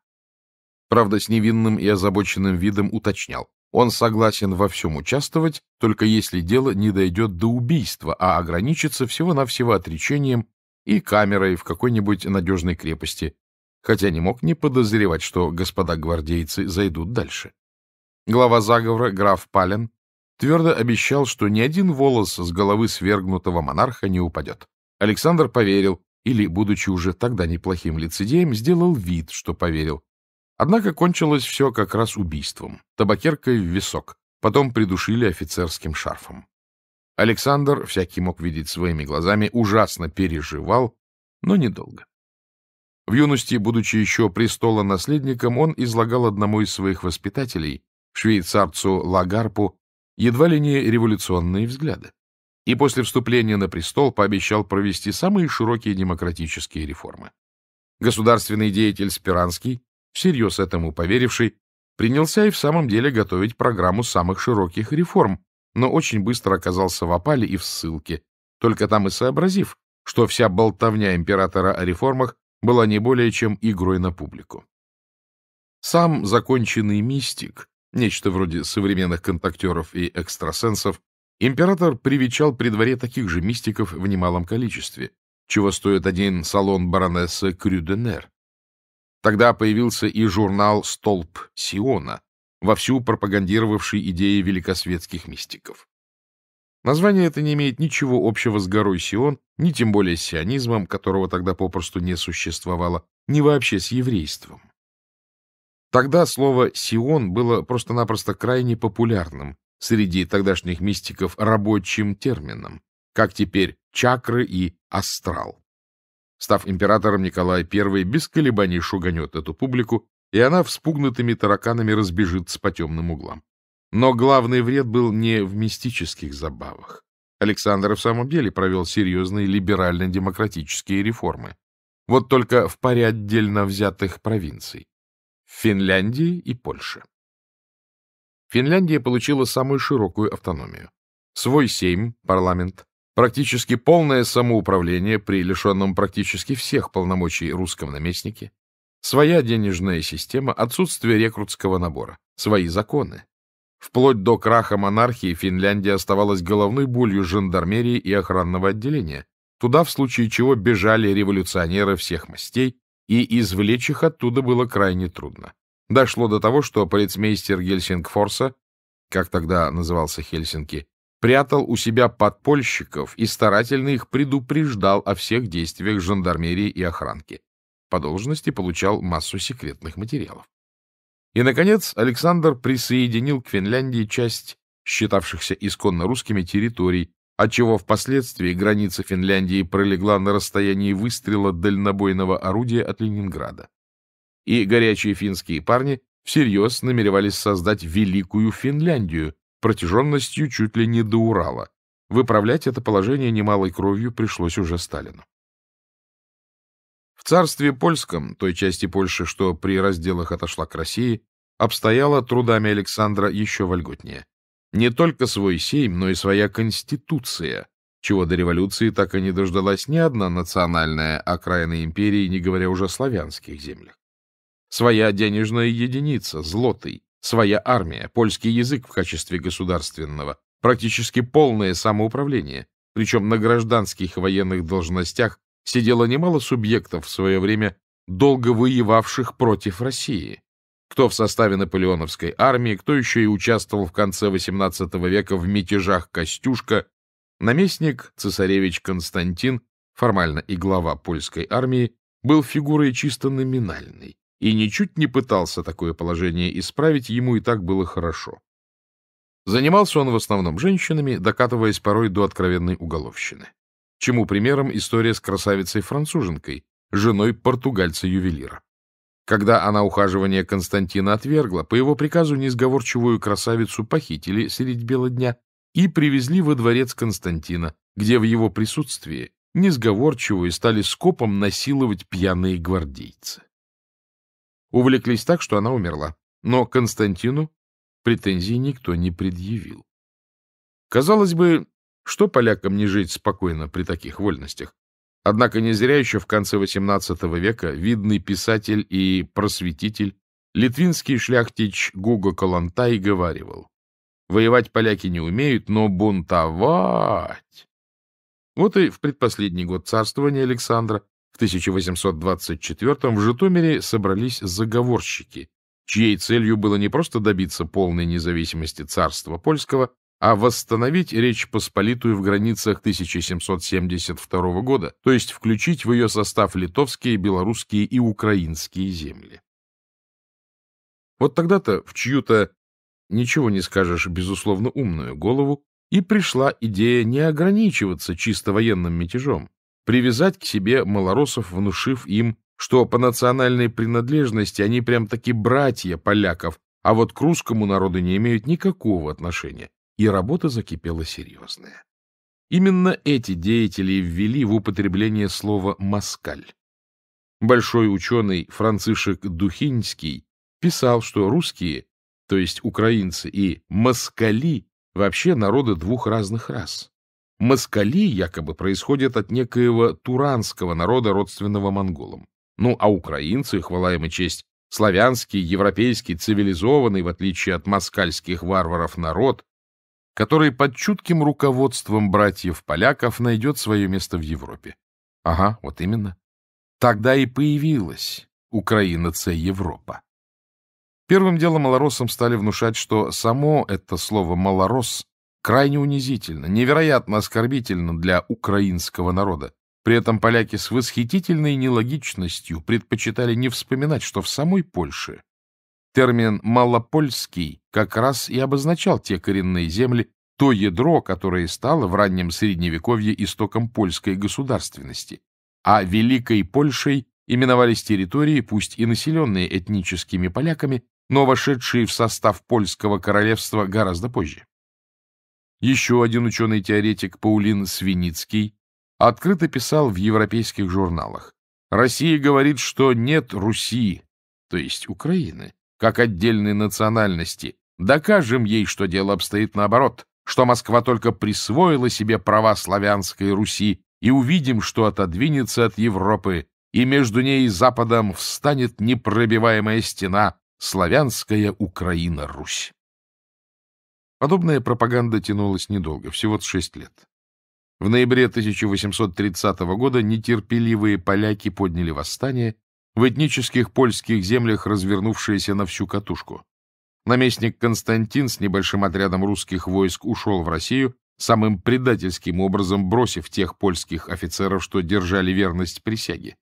Правда, с невинным и озабоченным видом уточнял. Он согласен во всем участвовать, только если дело не дойдет до убийства, а ограничится всего-навсего отречением и камерой в какой-нибудь надежной крепости, хотя не мог не подозревать, что господа гвардейцы зайдут дальше. Глава заговора, граф Пален, твердо обещал, что ни один волос с головы свергнутого монарха не упадет. Александр поверил, или, будучи уже тогда неплохим лицедеем, сделал вид, что поверил. Однако кончилось все как раз убийством, табакеркой в висок, потом придушили офицерским шарфом. Александр, всякий мог видеть своими глазами, ужасно переживал, но недолго. В юности, будучи еще престола-наследником, он излагал одному из своих воспитателей, швейцарцу Лагарпу, едва ли не революционные взгляды, и после вступления на престол пообещал провести самые широкие демократические реформы. Государственный деятель Спиранский, всерьез этому поверивший, принялся и в самом деле готовить программу самых широких реформ, но очень быстро оказался в опале и в ссылке, только там и сообразив, что вся болтовня императора о реформах была не более чем игрой на публику. Сам законченный мистик нечто вроде современных контактеров и экстрасенсов, император привечал при дворе таких же мистиков в немалом количестве, чего стоит один салон баронессы Крюденер. Тогда появился и журнал «Столб Сиона», вовсю пропагандировавший идеи великосветских мистиков. Название это не имеет ничего общего с горой Сион, ни тем более с сионизмом, которого тогда попросту не существовало, ни вообще с еврейством. Тогда слово «сион» было просто-напросто крайне популярным среди тогдашних мистиков рабочим термином, как теперь «чакры» и «астрал». Став императором, Николай I без колебаний шуганет эту публику, и она вспугнутыми тараканами разбежится по темным углам. Но главный вред был не в мистических забавах. Александр в самом деле провел серьезные либерально-демократические реформы. Вот только в паре отдельно взятых провинций. Финляндии и Польши. Финляндия получила самую широкую автономию. Свой сейм, парламент, практически полное самоуправление при лишенном практически всех полномочий русском наместнике, своя денежная система, отсутствие рекрутского набора, свои законы. Вплоть до краха монархии Финляндия оставалась головной болью жандармерии и охранного отделения. Туда в случае чего бежали революционеры всех мастей, и извлечь их оттуда было крайне трудно. Дошло до того, что полицмейстер Гельсингфорса, как тогда назывался Хельсинки, прятал у себя подпольщиков и старательно их предупреждал о всех действиях жандармерии и охранки. По должности получал массу секретных материалов. И, наконец, Александр присоединил к Финляндии часть считавшихся исконно русскими территорий, отчего впоследствии граница Финляндии пролегла на расстоянии выстрела дальнобойного орудия от Ленинграда. И горячие финские парни всерьез намеревались создать Великую Финляндию протяженностью чуть ли не до Урала. Выправлять это положение немалой кровью пришлось уже Сталину. В царстве польском, той части Польши, что при разделах отошла к России, обстояло трудами Александра еще вольготнее. Не только свой сейм, но и своя конституция, чего до революции так и не дождалась ни одна национальная окраина империи, не говоря уже о славянских землях. Своя денежная единица, злотый, своя армия, польский язык в качестве государственного, практически полное самоуправление, причем на гражданских и военных должностях сидело немало субъектов в свое время, долго воевавших против России кто в составе наполеоновской армии, кто еще и участвовал в конце XVIII века в мятежах Костюшка, наместник цесаревич Константин, формально и глава польской армии, был фигурой чисто номинальной и ничуть не пытался такое положение исправить, ему и так было хорошо. Занимался он в основном женщинами, докатываясь порой до откровенной уголовщины. Чему примером история с красавицей-француженкой, женой португальца-ювелира. Когда она ухаживание Константина отвергла, по его приказу несговорчивую красавицу похитили средь бела дня и привезли во дворец Константина, где в его присутствии несговорчивую стали скопом насиловать пьяные гвардейцы. Увлеклись так, что она умерла, но Константину претензий никто не предъявил. Казалось бы, что полякам не жить спокойно при таких вольностях? Однако не зря еще в конце XVIII века видный писатель и просветитель литвинский шляхтич Гуго Калантай говаривал, «Воевать поляки не умеют, но бунтовать!» Вот и в предпоследний год царствования Александра в 1824-м в Житомире собрались заговорщики, чьей целью было не просто добиться полной независимости царства польского, а восстановить Речь Посполитую в границах 1772 года, то есть включить в ее состав литовские, белорусские и украинские земли. Вот тогда-то в чью-то, ничего не скажешь, безусловно умную голову, и пришла идея не ограничиваться чисто военным мятежом, привязать к себе малоросов, внушив им, что по национальной принадлежности они прям-таки братья поляков, а вот к русскому народу не имеют никакого отношения и работа закипела серьезная. Именно эти деятели ввели в употребление слово «москаль». Большой ученый Францишек Духинский писал, что русские, то есть украинцы, и москали вообще народы двух разных рас. Москали якобы происходят от некоего туранского народа, родственного монголам. Ну, а украинцы, хвала им и честь, славянский, европейский, цивилизованный, в отличие от москальских варваров, народ, который под чутким руководством братьев-поляков найдет свое место в Европе. Ага, вот именно. Тогда и появилась Украина Ц. Европа. Первым делом малороссам стали внушать, что само это слово малоросс крайне унизительно, невероятно оскорбительно для украинского народа. При этом поляки с восхитительной нелогичностью предпочитали не вспоминать, что в самой Польше Термин «малопольский» как раз и обозначал те коренные земли, то ядро, которое стало в раннем Средневековье истоком польской государственности, а Великой Польшей именовались территории, пусть и населенные этническими поляками, но вошедшие в состав польского королевства гораздо позже. Еще один ученый-теоретик Паулин Свиницкий открыто писал в европейских журналах «Россия говорит, что нет Руси, то есть Украины, как отдельной национальности. Докажем ей, что дело обстоит наоборот, что Москва только присвоила себе права славянской Руси, и увидим, что отодвинется от Европы, и между ней и Западом встанет непробиваемая стена славянская Украина-Русь. Подобная пропаганда тянулась недолго, всего шесть лет. В ноябре 1830 года нетерпеливые поляки подняли восстание в этнических польских землях развернувшаяся на всю катушку. Наместник Константин с небольшим отрядом русских войск ушел в Россию, самым предательским образом бросив тех польских офицеров, что держали верность присяге.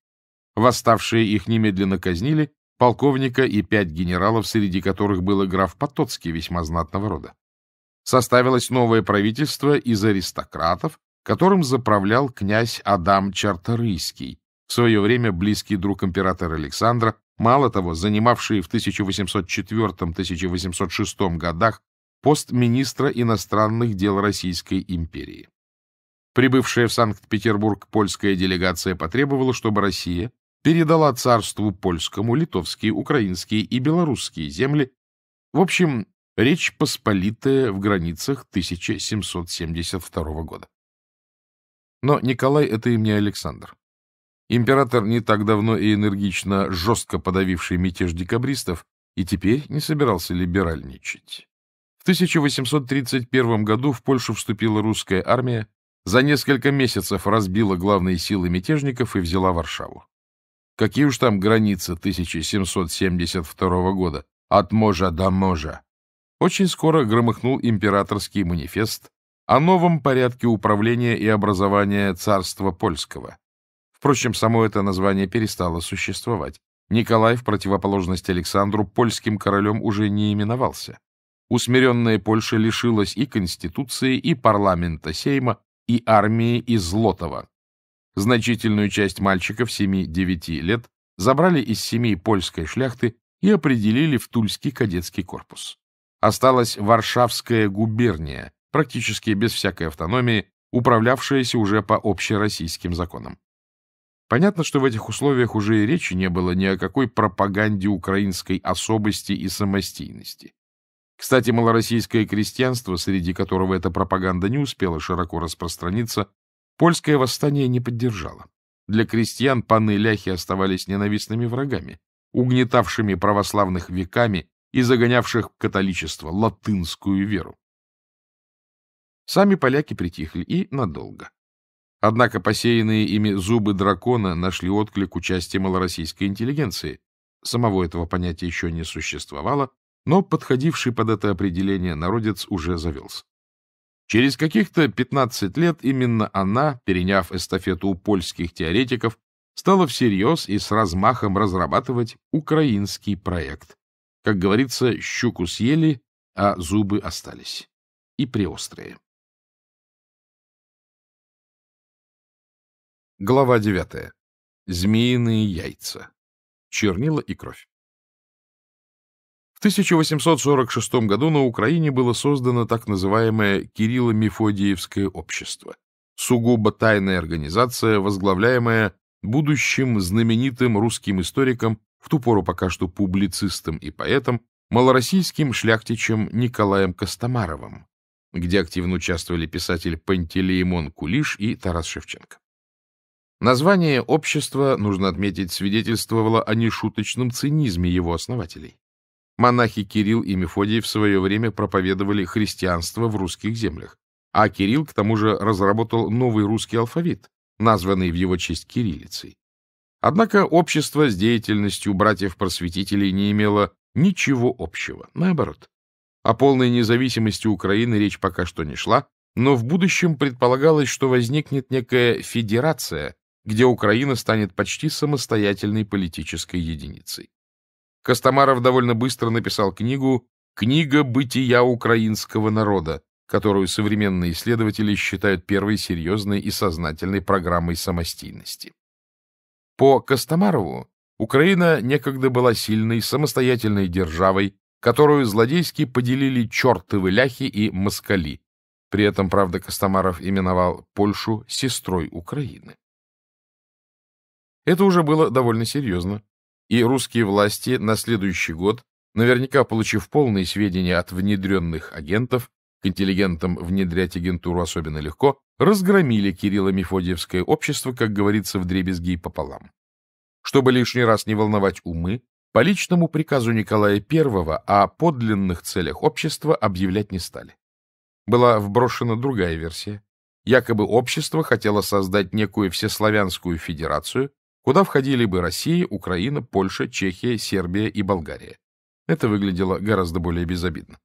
Восставшие их немедленно казнили, полковника и пять генералов, среди которых был граф Потоцкий весьма знатного рода. Составилось новое правительство из аристократов, которым заправлял князь Адам Чарторийский, в свое время близкий друг императора Александра, мало того, занимавший в 1804-1806 годах пост министра иностранных дел Российской империи. Прибывшая в Санкт-Петербург польская делегация потребовала, чтобы Россия передала царству польскому литовские, украинские и белорусские земли, в общем, Речь Посполитая в границах 1772 года. Но Николай — это им не Александр. Император, не так давно и энергично жестко подавивший мятеж декабристов, и теперь не собирался либеральничать. В 1831 году в Польшу вступила русская армия, за несколько месяцев разбила главные силы мятежников и взяла Варшаву. Какие уж там границы 1772 года, от можа до можа. Очень скоро громыхнул императорский манифест о новом порядке управления и образования царства польского, Впрочем, само это название перестало существовать. Николай, в противоположность Александру, польским королем уже не именовался. Усмиренная Польша лишилась и Конституции, и парламента Сейма, и армии из Злотова. Значительную часть мальчиков 7-9 лет забрали из семей польской шляхты и определили в Тульский кадетский корпус. Осталась Варшавская губерния, практически без всякой автономии, управлявшаяся уже по общероссийским законам. Понятно, что в этих условиях уже и речи не было ни о какой пропаганде украинской особости и самостийности. Кстати, малороссийское крестьянство, среди которого эта пропаганда не успела широко распространиться, польское восстание не поддержало. Для крестьян паны ляхи оставались ненавистными врагами, угнетавшими православных веками и загонявших в католичество латынскую веру. Сами поляки притихли и надолго. Однако посеянные ими зубы дракона нашли отклик у части малороссийской интеллигенции. Самого этого понятия еще не существовало, но подходивший под это определение народец уже завелся. Через каких-то 15 лет именно она, переняв эстафету у польских теоретиков, стала всерьез и с размахом разрабатывать украинский проект. Как говорится, щуку съели, а зубы остались. И приострые. Глава 9. Змеиные яйца. Чернила и кровь. В 1846 году на Украине было создано так называемое Кирилло-Мефодиевское общество, сугубо тайная организация, возглавляемая будущим знаменитым русским историком, в ту пору пока что публицистом и поэтом, малороссийским шляхтичем Николаем Костомаровым, где активно участвовали писатель Пантелеймон Кулиш и Тарас Шевченко. Название общества, нужно отметить, свидетельствовало о нешуточном цинизме его основателей. Монахи Кирилл и Мефодий в свое время проповедовали христианство в русских землях, а Кирилл, к тому же, разработал новый русский алфавит, названный в его честь кириллицей. Однако общество с деятельностью братьев-просветителей не имело ничего общего, наоборот. О полной независимости Украины речь пока что не шла, но в будущем предполагалось, что возникнет некая федерация где Украина станет почти самостоятельной политической единицей. Костомаров довольно быстро написал книгу «Книга бытия украинского народа», которую современные исследователи считают первой серьезной и сознательной программой самостийности. По Костомарову Украина некогда была сильной, самостоятельной державой, которую злодейски поделили чертовы ляхи и москали. При этом, правда, Костомаров именовал Польшу сестрой Украины. Это уже было довольно серьезно, и русские власти на следующий год, наверняка получив полные сведения от внедренных агентов, к интеллигентам внедрять агентуру особенно легко, разгромили Кирилла мефодиевское общество, как говорится, в дребезги пополам. Чтобы лишний раз не волновать умы, по личному приказу Николая I о подлинных целях общества объявлять не стали. Была вброшена другая версия. Якобы общество хотело создать некую всеславянскую федерацию, куда входили бы Россия, Украина, Польша, Чехия, Сербия и Болгария. Это выглядело гораздо более безобидно.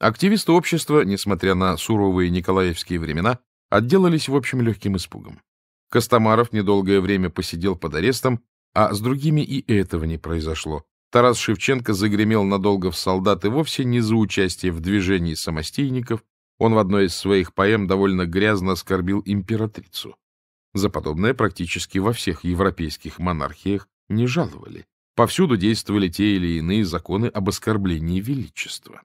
Активисты общества, несмотря на суровые николаевские времена, отделались, в общем, легким испугом. Костомаров недолгое время посидел под арестом, а с другими и этого не произошло. Тарас Шевченко загремел надолго в солдаты вовсе не за участие в движении самостейников, он в одной из своих поэм довольно грязно оскорбил императрицу. За подобное практически во всех европейских монархиях не жаловали. Повсюду действовали те или иные законы об оскорблении величества.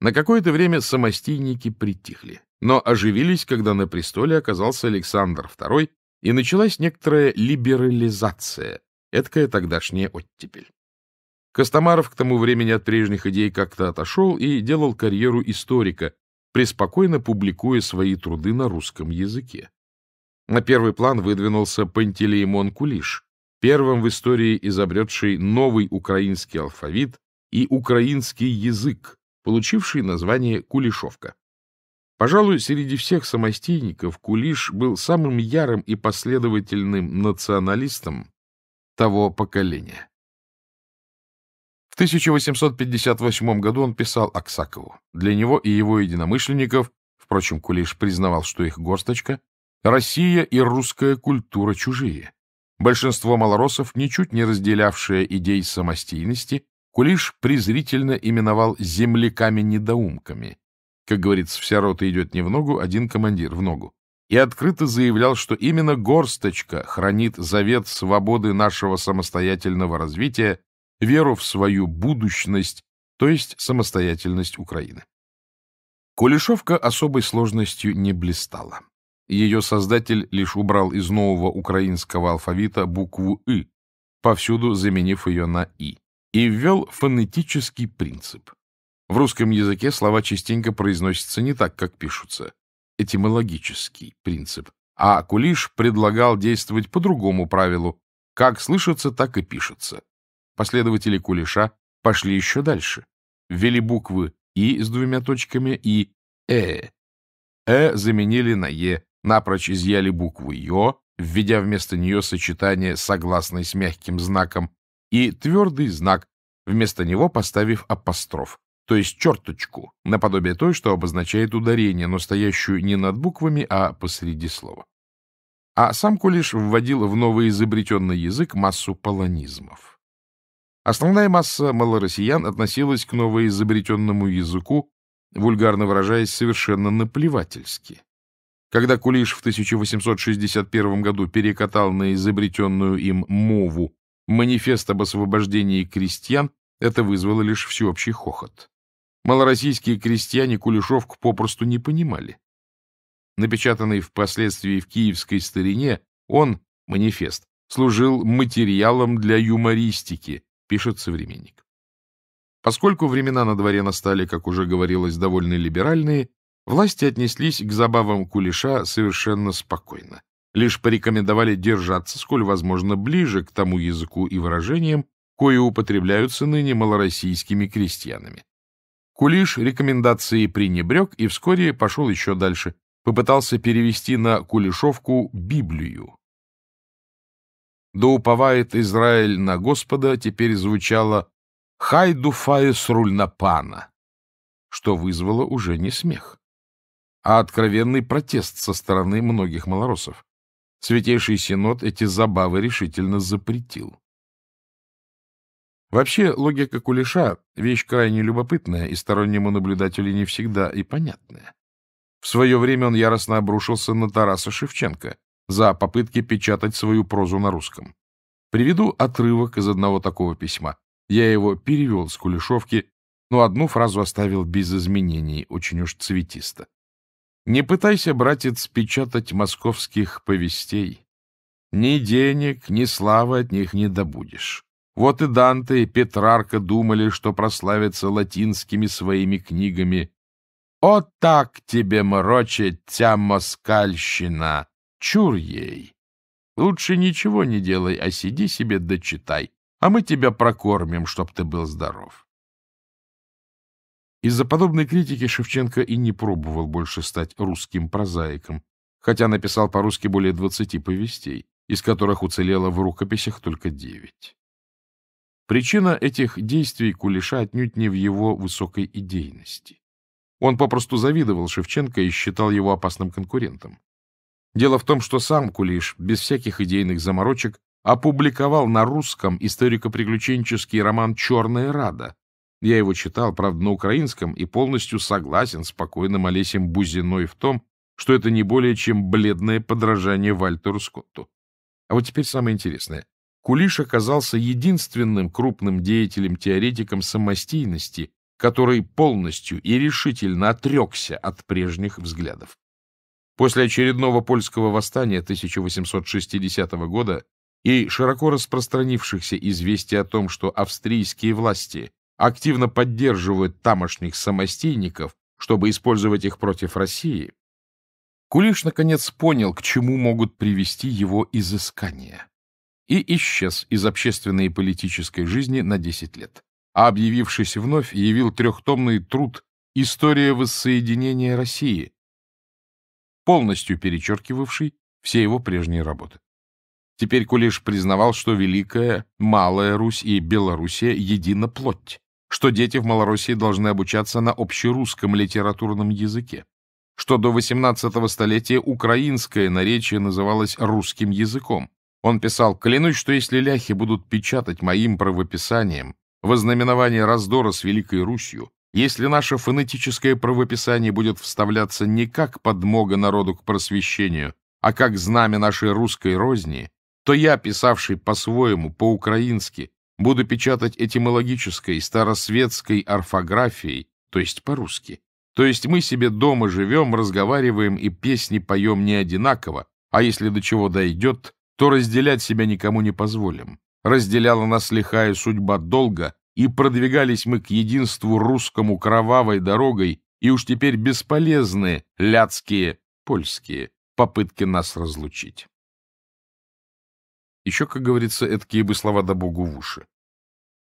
На какое-то время самостийники притихли, но оживились, когда на престоле оказался Александр II, и началась некоторая либерализация, эткая тогдашняя оттепель. Костомаров к тому времени от прежних идей как-то отошел и делал карьеру историка, преспокойно публикуя свои труды на русском языке. На первый план выдвинулся Пантелеймон Кулиш, первым в истории изобретший новый украинский алфавит и украинский язык, получивший название «Кулишовка». Пожалуй, среди всех самостейников Кулиш был самым ярым и последовательным националистом того поколения. В 1858 году он писал Аксакову. Для него и его единомышленников, впрочем, Кулиш признавал, что их горсточка, Россия и русская культура чужие. Большинство малоросов, ничуть не разделявшие идей самостийности, Кулиш презрительно именовал «земляками-недоумками». Как говорится, вся рота идет не в ногу, один командир в ногу. И открыто заявлял, что именно горсточка хранит завет свободы нашего самостоятельного развития веру в свою будущность, то есть самостоятельность Украины. Кулешовка особой сложностью не блистала. Ее создатель лишь убрал из нового украинского алфавита букву «ы», повсюду заменив ее на «и», и ввел фонетический принцип. В русском языке слова частенько произносятся не так, как пишутся. Этимологический принцип. А Кулиш предлагал действовать по другому правилу. Как слышится, так и пишется. Последователи Кулеша пошли еще дальше. Ввели буквы «и» с двумя точками и «э». «э» заменили на «е», напрочь изъяли букву «ё», введя вместо нее сочетание согласной с мягким знаком и твердый знак, вместо него поставив апостроф, то есть черточку, наподобие той, что обозначает ударение, но стоящую не над буквами, а посреди слова. А сам Кулиш вводил в новый изобретенный язык массу полонизмов. Основная масса малороссиян относилась к новоизобретенному языку, вульгарно выражаясь, совершенно наплевательски. Когда Кулиш в 1861 году перекатал на изобретенную им мову манифест об освобождении крестьян, это вызвало лишь всеобщий хохот. Малороссийские крестьяне Кулешовку попросту не понимали. Напечатанный впоследствии в киевской старине, он, манифест, служил материалом для юмористики, пишет современник. Поскольку времена на дворе настали, как уже говорилось, довольно либеральные, власти отнеслись к забавам Кулиша совершенно спокойно. Лишь порекомендовали держаться, сколь возможно, ближе к тому языку и выражениям, кои употребляются ныне малороссийскими крестьянами. Кулиш рекомендации пренебрег и вскоре пошел еще дальше, попытался перевести на Кулишовку Библию, да уповает Израиль на Господа, теперь звучало «Хай дуфаес руль на пана», что вызвало уже не смех, а откровенный протест со стороны многих малоросов. Святейший Синод эти забавы решительно запретил. Вообще, логика кулеша — вещь крайне любопытная и стороннему наблюдателю не всегда и понятная. В свое время он яростно обрушился на Тараса Шевченко, за попытки печатать свою прозу на русском. Приведу отрывок из одного такого письма. Я его перевел с кулешовки, но одну фразу оставил без изменений, очень уж цветисто. «Не пытайся, братец, печатать московских повестей. Ни денег, ни славы от них не добудешь. Вот и Данте, и Петрарка думали, что прославятся латинскими своими книгами. О, так тебе морочит тя москальщина!» Чур ей! Лучше ничего не делай, а сиди себе дочитай, а мы тебя прокормим, чтоб ты был здоров. Из-за подобной критики Шевченко и не пробовал больше стать русским прозаиком, хотя написал по-русски более 20 повестей, из которых уцелело в рукописях только 9. Причина этих действий Кулеша отнюдь не в его высокой идейности. Он попросту завидовал Шевченко и считал его опасным конкурентом. Дело в том, что сам Кулиш, без всяких идейных заморочек, опубликовал на русском историко-приключенческий роман «Черная рада». Я его читал, правда, на украинском, и полностью согласен с покойным Олесем Бузиной в том, что это не более чем бледное подражание Вальтеру Скотту. А вот теперь самое интересное. Кулиш оказался единственным крупным деятелем-теоретиком самостийности, который полностью и решительно отрекся от прежних взглядов. После очередного польского восстания 1860 года и широко распространившихся известий о том, что австрийские власти активно поддерживают тамошних самостейников, чтобы использовать их против России, Кулиш наконец понял, к чему могут привести его изыскания, и исчез из общественной и политической жизни на 10 лет, а объявившись вновь, явил трехтомный труд «История воссоединения России», полностью перечеркивавший все его прежние работы. Теперь Кулиш признавал, что Великая, Малая Русь и Белоруссия едина плоть, что дети в Малороссии должны обучаться на общерусском литературном языке, что до XVIII столетия украинское наречие называлось русским языком. Он писал «Клянусь, что если ляхи будут печатать моим правописанием вознаменование раздора с Великой Русью, если наше фонетическое правописание будет вставляться не как подмога народу к просвещению, а как знамя нашей русской розни, то я, писавший по-своему, по-украински, буду печатать этимологической, старосветской орфографией, то есть по-русски. То есть мы себе дома живем, разговариваем и песни поем не одинаково, а если до чего дойдет, то разделять себя никому не позволим. Разделяла нас лихая судьба долго, и продвигались мы к единству русскому кровавой дорогой, и уж теперь бесполезны ляцкие, польские попытки нас разлучить. Еще, как говорится, эткие бы слова да богу в уши.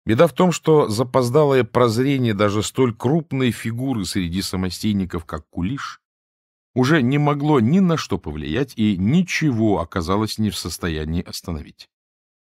Беда в том, что запоздалое прозрение даже столь крупной фигуры среди самостейников, как Кулиш, уже не могло ни на что повлиять и ничего оказалось не в состоянии остановить.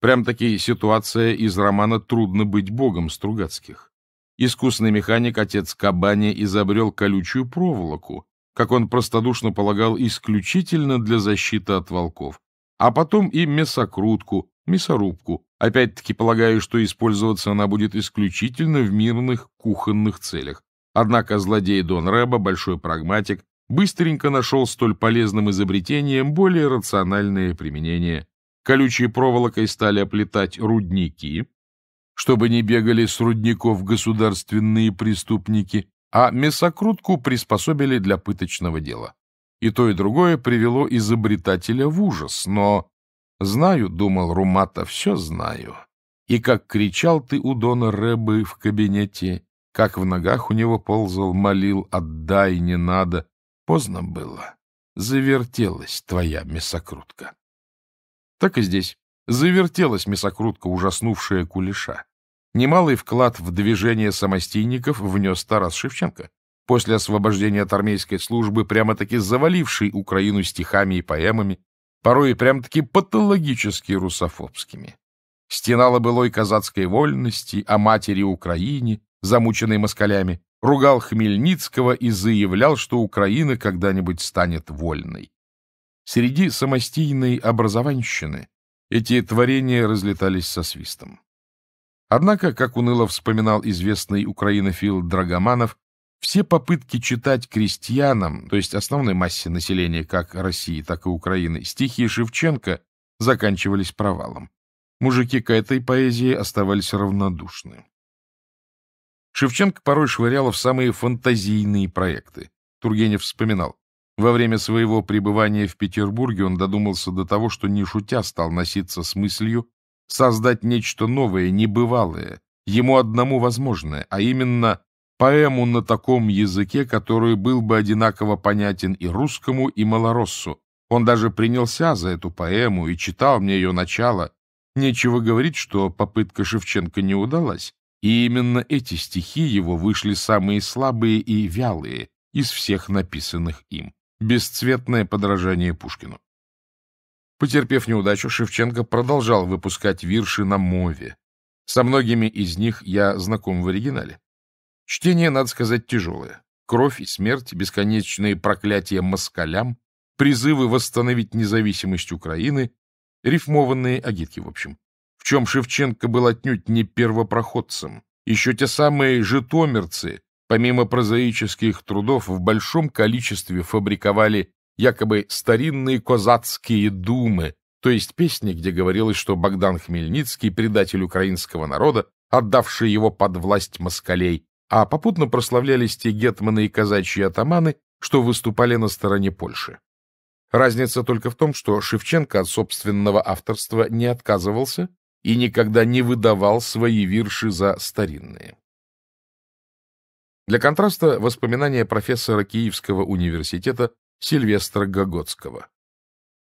Прям-таки ситуация из романа «Трудно быть богом» Стругацких. Искусный механик отец Кабани изобрел колючую проволоку, как он простодушно полагал, исключительно для защиты от волков, а потом и мясокрутку, мясорубку, опять-таки полагаю, что использоваться она будет исключительно в мирных кухонных целях. Однако злодей Дон Рэба, большой прагматик, быстренько нашел столь полезным изобретением более рациональное применение – Колючей проволокой стали оплетать рудники, чтобы не бегали с рудников государственные преступники, а мясокрутку приспособили для пыточного дела. И то, и другое привело изобретателя в ужас, но «Знаю», — думал Румата, — «все знаю». И как кричал ты у Дона Рэбы в кабинете, как в ногах у него ползал, молил «отдай, не надо», поздно было, завертелась твоя мясокрутка. Так и здесь. Завертелась мясокрутка, ужаснувшая кулеша. Немалый вклад в движение самостийников внес Тарас Шевченко, после освобождения от армейской службы, прямо-таки заваливший Украину стихами и поэмами, порой прямо-таки патологически русофобскими. Стенал былой казацкой вольности, о матери Украине, замученной москалями, ругал Хмельницкого и заявлял, что Украина когда-нибудь станет вольной. Среди самостийной образованщины эти творения разлетались со свистом. Однако, как уныло вспоминал известный украинофил Драгоманов, все попытки читать крестьянам, то есть основной массе населения как России, так и Украины, стихи Шевченко заканчивались провалом. Мужики к этой поэзии оставались равнодушны. Шевченко порой швыряла в самые фантазийные проекты. Тургенев вспоминал. Во время своего пребывания в Петербурге он додумался до того, что не шутя стал носиться с мыслью создать нечто новое, небывалое, ему одному возможное, а именно поэму на таком языке, который был бы одинаково понятен и русскому, и малороссу. Он даже принялся за эту поэму и читал мне ее начало. Нечего говорить, что попытка Шевченко не удалась, и именно эти стихи его вышли самые слабые и вялые из всех написанных им. Бесцветное подражание Пушкину. Потерпев неудачу, Шевченко продолжал выпускать вирши на мове. Со многими из них я знаком в оригинале. Чтение, надо сказать, тяжелое. Кровь и смерть, бесконечные проклятия москалям, призывы восстановить независимость Украины, рифмованные агитки, в общем. В чем Шевченко был отнюдь не первопроходцем. Еще те самые житомерцы. Помимо прозаических трудов, в большом количестве фабриковали якобы старинные козацкие думы, то есть песни, где говорилось, что Богдан Хмельницкий, предатель украинского народа, отдавший его под власть москалей, а попутно прославлялись те гетманы и казачьи атаманы, что выступали на стороне Польши. Разница только в том, что Шевченко от собственного авторства не отказывался и никогда не выдавал свои вирши за старинные. Для контраста воспоминания профессора Киевского университета Сильвестра Гогоцкого.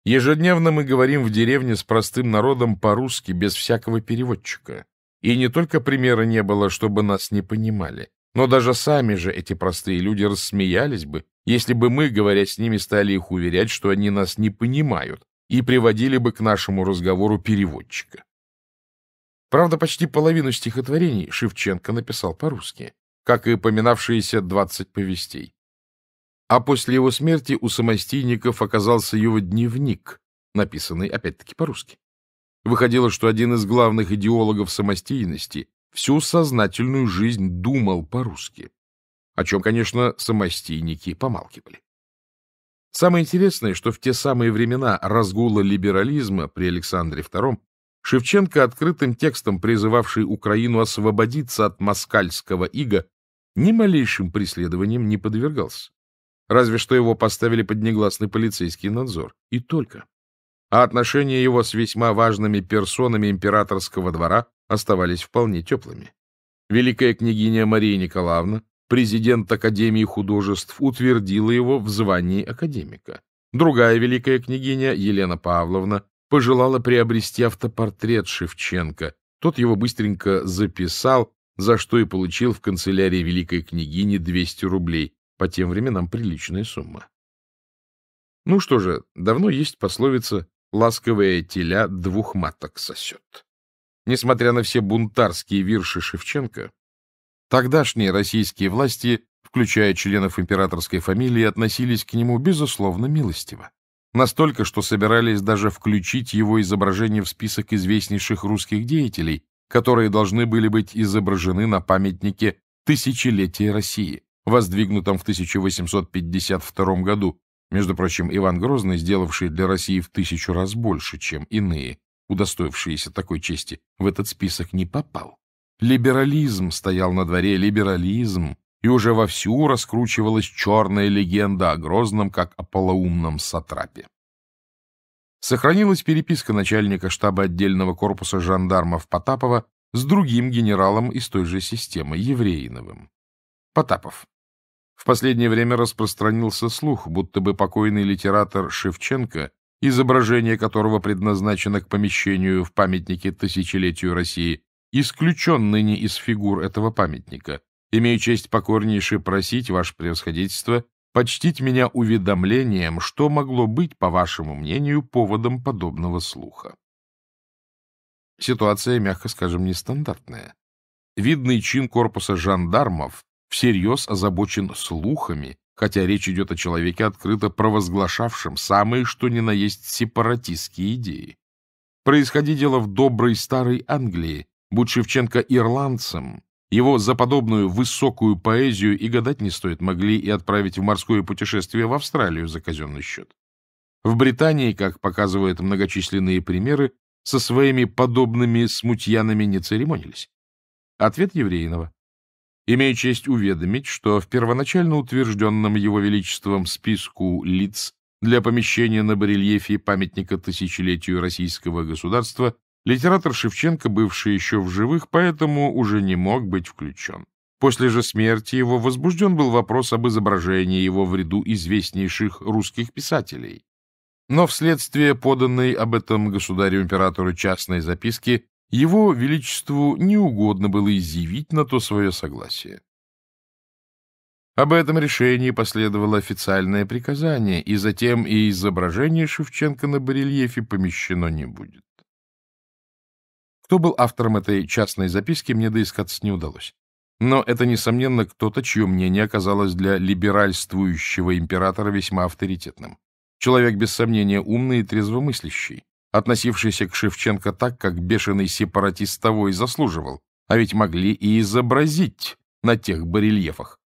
Ежедневно мы говорим в деревне с простым народом по-русски без всякого переводчика. И не только примера не было, чтобы нас не понимали, но даже сами же эти простые люди рассмеялись бы, если бы мы, говоря с ними, стали их уверять, что они нас не понимают, и приводили бы к нашему разговору переводчика. Правда, почти половину стихотворений Шевченко написал по-русски, как и упоминавшиеся двадцать повестей. А после его смерти у самостийников оказался его дневник, написанный опять-таки по-русски. Выходило, что один из главных идеологов самостийности всю сознательную жизнь думал по-русски, о чем, конечно, самостийники помалкивали. Самое интересное, что в те самые времена разгула либерализма при Александре II Шевченко открытым текстом, призывавший Украину освободиться от москальского ига, ни малейшим преследованием не подвергался. Разве что его поставили под негласный полицейский надзор. И только. А отношения его с весьма важными персонами императорского двора оставались вполне теплыми. Великая княгиня Мария Николаевна, президент Академии художеств, утвердила его в звании академика. Другая великая княгиня, Елена Павловна, пожелала приобрести автопортрет Шевченко. Тот его быстренько записал за что и получил в канцелярии великой княгини 200 рублей, по тем временам приличная сумма. Ну что же, давно есть пословица «ласковая теля двух маток сосет». Несмотря на все бунтарские вирши Шевченко, тогдашние российские власти, включая членов императорской фамилии, относились к нему, безусловно, милостиво. Настолько, что собирались даже включить его изображение в список известнейших русских деятелей, которые должны были быть изображены на памятнике «Тысячелетия России», воздвигнутом в 1852 году. Между прочим, Иван Грозный, сделавший для России в тысячу раз больше, чем иные, удостоившиеся такой чести, в этот список не попал. Либерализм стоял на дворе, либерализм, и уже вовсю раскручивалась черная легенда о Грозном как о полоумном сатрапе. Сохранилась переписка начальника штаба отдельного корпуса жандармов Потапова с другим генералом из той же системы, еврейновым. Потапов. В последнее время распространился слух, будто бы покойный литератор Шевченко, изображение которого предназначено к помещению в памятнике тысячелетию России, исключен ныне из фигур этого памятника. Имею честь покорнейше просить, Ваше Превосходительство, почтить меня уведомлением, что могло быть, по вашему мнению, поводом подобного слуха. Ситуация, мягко скажем, нестандартная. Видный чин корпуса жандармов всерьез озабочен слухами, хотя речь идет о человеке, открыто провозглашавшем самые что ни на есть сепаратистские идеи. Происходи дело в доброй старой Англии, будь Шевченко ирландцем, его за подобную высокую поэзию и гадать не стоит, могли и отправить в морское путешествие в Австралию за казенный счет. В Британии, как показывают многочисленные примеры, со своими подобными смутьянами не церемонились. Ответ еврейного. Имею честь уведомить, что в первоначально утвержденном Его Величеством списку лиц для помещения на барельефе памятника тысячелетию российского государства Литератор Шевченко, бывший еще в живых, поэтому уже не мог быть включен. После же смерти его возбужден был вопрос об изображении его в ряду известнейших русских писателей. Но вследствие поданной об этом государю-императору частной записки его величеству неугодно было изъявить на то свое согласие. Об этом решении последовало официальное приказание, и затем и изображение Шевченко на барельефе помещено не будет. Кто был автором этой частной записки, мне доискаться не удалось. Но это, несомненно, кто-то, чье мнение оказалось для либеральствующего императора весьма авторитетным. Человек, без сомнения, умный и трезвомыслящий, относившийся к Шевченко так, как бешеный сепаратист того и заслуживал, а ведь могли и изобразить на тех барельефах.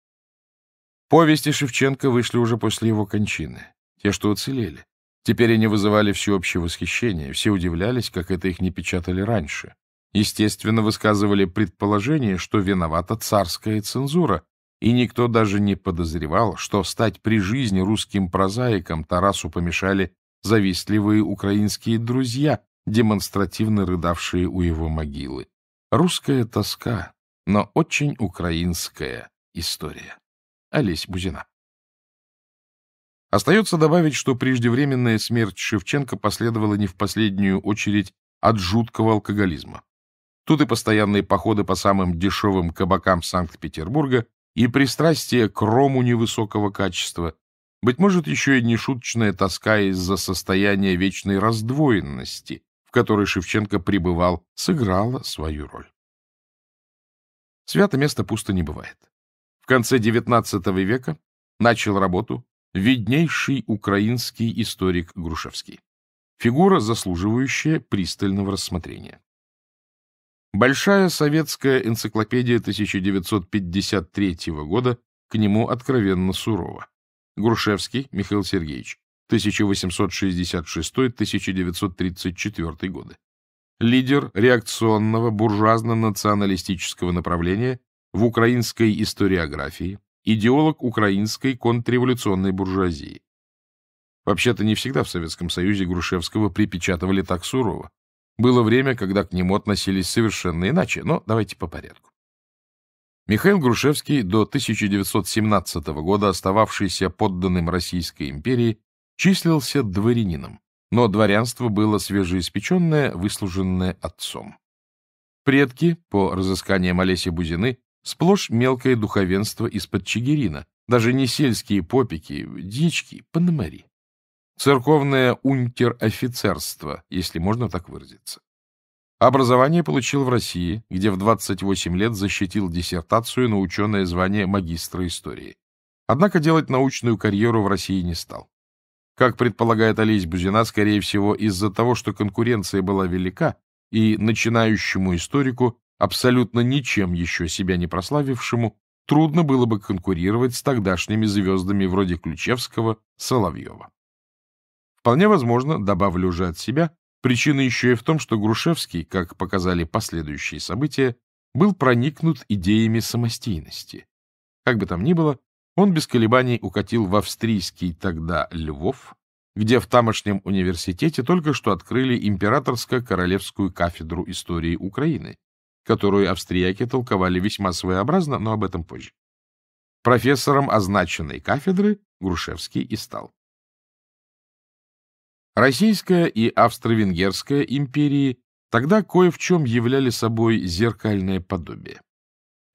Повести Шевченко вышли уже после его кончины, те, что уцелели. Теперь они вызывали всеобщее восхищение, все удивлялись, как это их не печатали раньше. Естественно, высказывали предположение, что виновата царская цензура, и никто даже не подозревал, что стать при жизни русским прозаиком Тарасу помешали завистливые украинские друзья, демонстративно рыдавшие у его могилы. Русская тоска, но очень украинская история. Олесь Бузина Остается добавить, что преждевременная смерть Шевченко последовала не в последнюю очередь от жуткого алкоголизма. Тут и постоянные походы по самым дешевым кабакам Санкт-Петербурга, и пристрастие к рому невысокого качества, быть может, еще и нешуточная тоска из-за состояния вечной раздвоенности, в которой Шевченко пребывал, сыграла свою роль. Свято место пусто не бывает. В конце XIX века начал работу виднейший украинский историк Грушевский. Фигура, заслуживающая пристального рассмотрения. Большая советская энциклопедия 1953 года к нему откровенно сурова. Грушевский Михаил Сергеевич, 1866-1934 годы. Лидер реакционного буржуазно-националистического направления в украинской историографии, идеолог украинской контрреволюционной буржуазии. Вообще-то не всегда в Советском Союзе Грушевского припечатывали так сурово. Было время, когда к нему относились совершенно иначе, но давайте по порядку. Михаил Грушевский, до 1917 года остававшийся подданным Российской империи, числился дворянином, но дворянство было свежеиспеченное, выслуженное отцом. Предки, по разысканиям Олеси Бузины, Сплошь мелкое духовенство из-под Чигирина, даже не сельские попики, дички, пономари. Церковное унтер-офицерство, если можно так выразиться. Образование получил в России, где в 28 лет защитил диссертацию на ученое звание магистра истории. Однако делать научную карьеру в России не стал. Как предполагает Олесь Бузина, скорее всего, из-за того, что конкуренция была велика, и начинающему историку абсолютно ничем еще себя не прославившему, трудно было бы конкурировать с тогдашними звездами вроде Ключевского, Соловьева. Вполне возможно, добавлю уже от себя, причина еще и в том, что Грушевский, как показали последующие события, был проникнут идеями самостийности. Как бы там ни было, он без колебаний укатил в австрийский тогда Львов, где в тамошнем университете только что открыли императорско-королевскую кафедру истории Украины, которую австрияки толковали весьма своеобразно, но об этом позже. Профессором означенной кафедры Грушевский и стал. Российская и Австро-Венгерская империи тогда кое в чем являли собой зеркальное подобие.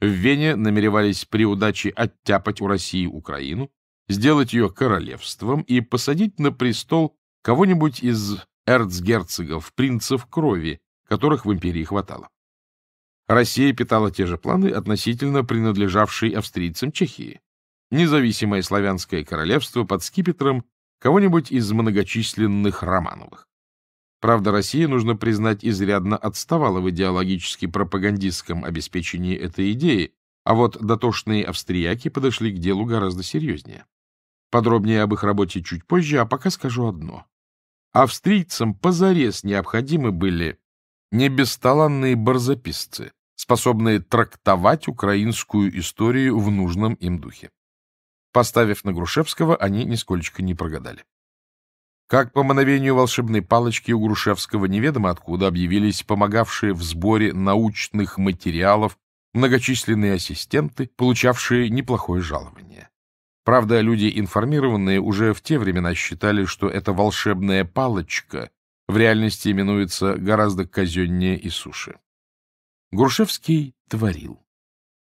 В Вене намеревались при удаче оттяпать у России Украину, сделать ее королевством и посадить на престол кого-нибудь из эрцгерцогов, принцев крови, которых в империи хватало. Россия питала те же планы относительно принадлежавшей австрийцам Чехии. Независимое славянское королевство под скипетром кого-нибудь из многочисленных Романовых. Правда, Россия, нужно признать, изрядно отставала в идеологически пропагандистском обеспечении этой идеи, а вот дотошные австрияки подошли к делу гораздо серьезнее. Подробнее об их работе чуть позже, а пока скажу одно. Австрийцам позарез необходимы были не бесталанные барзаписцы, способные трактовать украинскую историю в нужном им духе. Поставив на Грушевского, они нисколечко не прогадали. Как по мановению волшебной палочки у Грушевского неведомо откуда объявились помогавшие в сборе научных материалов многочисленные ассистенты, получавшие неплохое жалование. Правда, люди информированные уже в те времена считали, что эта волшебная палочка в реальности именуется гораздо казеннее и суше. Грушевский творил.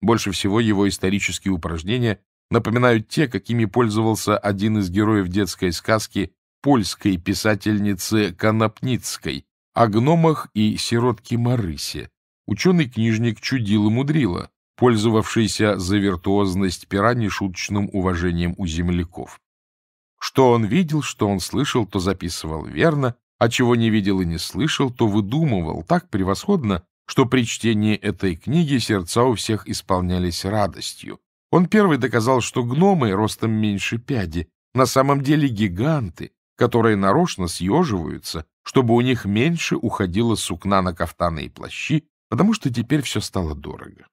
Больше всего его исторические упражнения напоминают те, какими пользовался один из героев детской сказки польской писательницы Конопницкой о гномах и сиротке Марысе. Ученый-книжник чудил и мудрила, пользовавшийся за виртуозность пера нешуточным уважением у земляков. Что он видел, что он слышал, то записывал верно, а чего не видел и не слышал, то выдумывал так превосходно, что при чтении этой книги сердца у всех исполнялись радостью. Он первый доказал, что гномы ростом меньше пяди, на самом деле гиганты, которые нарочно съеживаются, чтобы у них меньше уходило сукна на кафтаны и плащи, потому что теперь все стало дорого.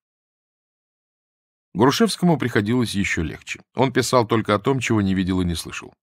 Грушевскому приходилось еще легче. Он писал только о том, чего не видел и не слышал.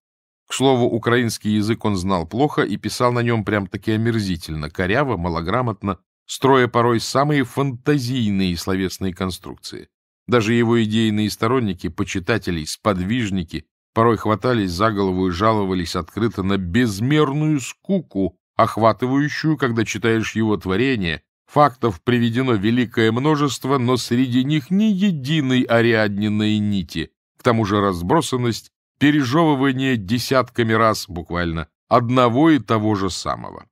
К слову, украинский язык он знал плохо и писал на нем прям-таки омерзительно, коряво, малограмотно, строя порой самые фантазийные словесные конструкции. Даже его идейные сторонники, почитатели, сподвижники порой хватались за голову и жаловались открыто на безмерную скуку, охватывающую, когда читаешь его творение. Фактов приведено великое множество, но среди них ни единой ариадниной нити, к тому же разбросанность пережевывание десятками раз буквально одного и того же самого.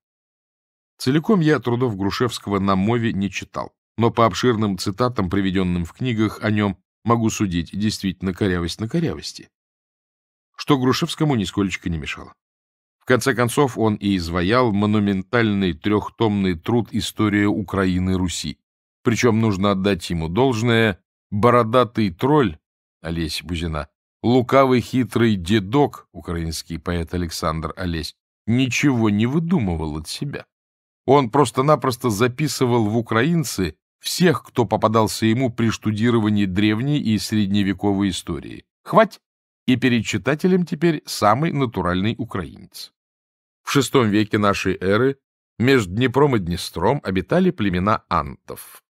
Целиком я трудов Грушевского на мове не читал, но по обширным цитатам, приведенным в книгах о нем, могу судить действительно корявость на корявости, что Грушевскому нисколечко не мешало. В конце концов, он и изваял монументальный трехтомный труд «История Украины Руси». Причем нужно отдать ему должное, бородатый тролль, Олесь Бузина, Лукавый хитрый дедок, украинский поэт Александр Олесь, ничего не выдумывал от себя. Он просто-напросто записывал в украинцы всех, кто попадался ему при штудировании древней и средневековой истории. Хвать! И перед читателем теперь самый натуральный украинец. В VI веке нашей эры между Днепром и Днестром обитали племена антов.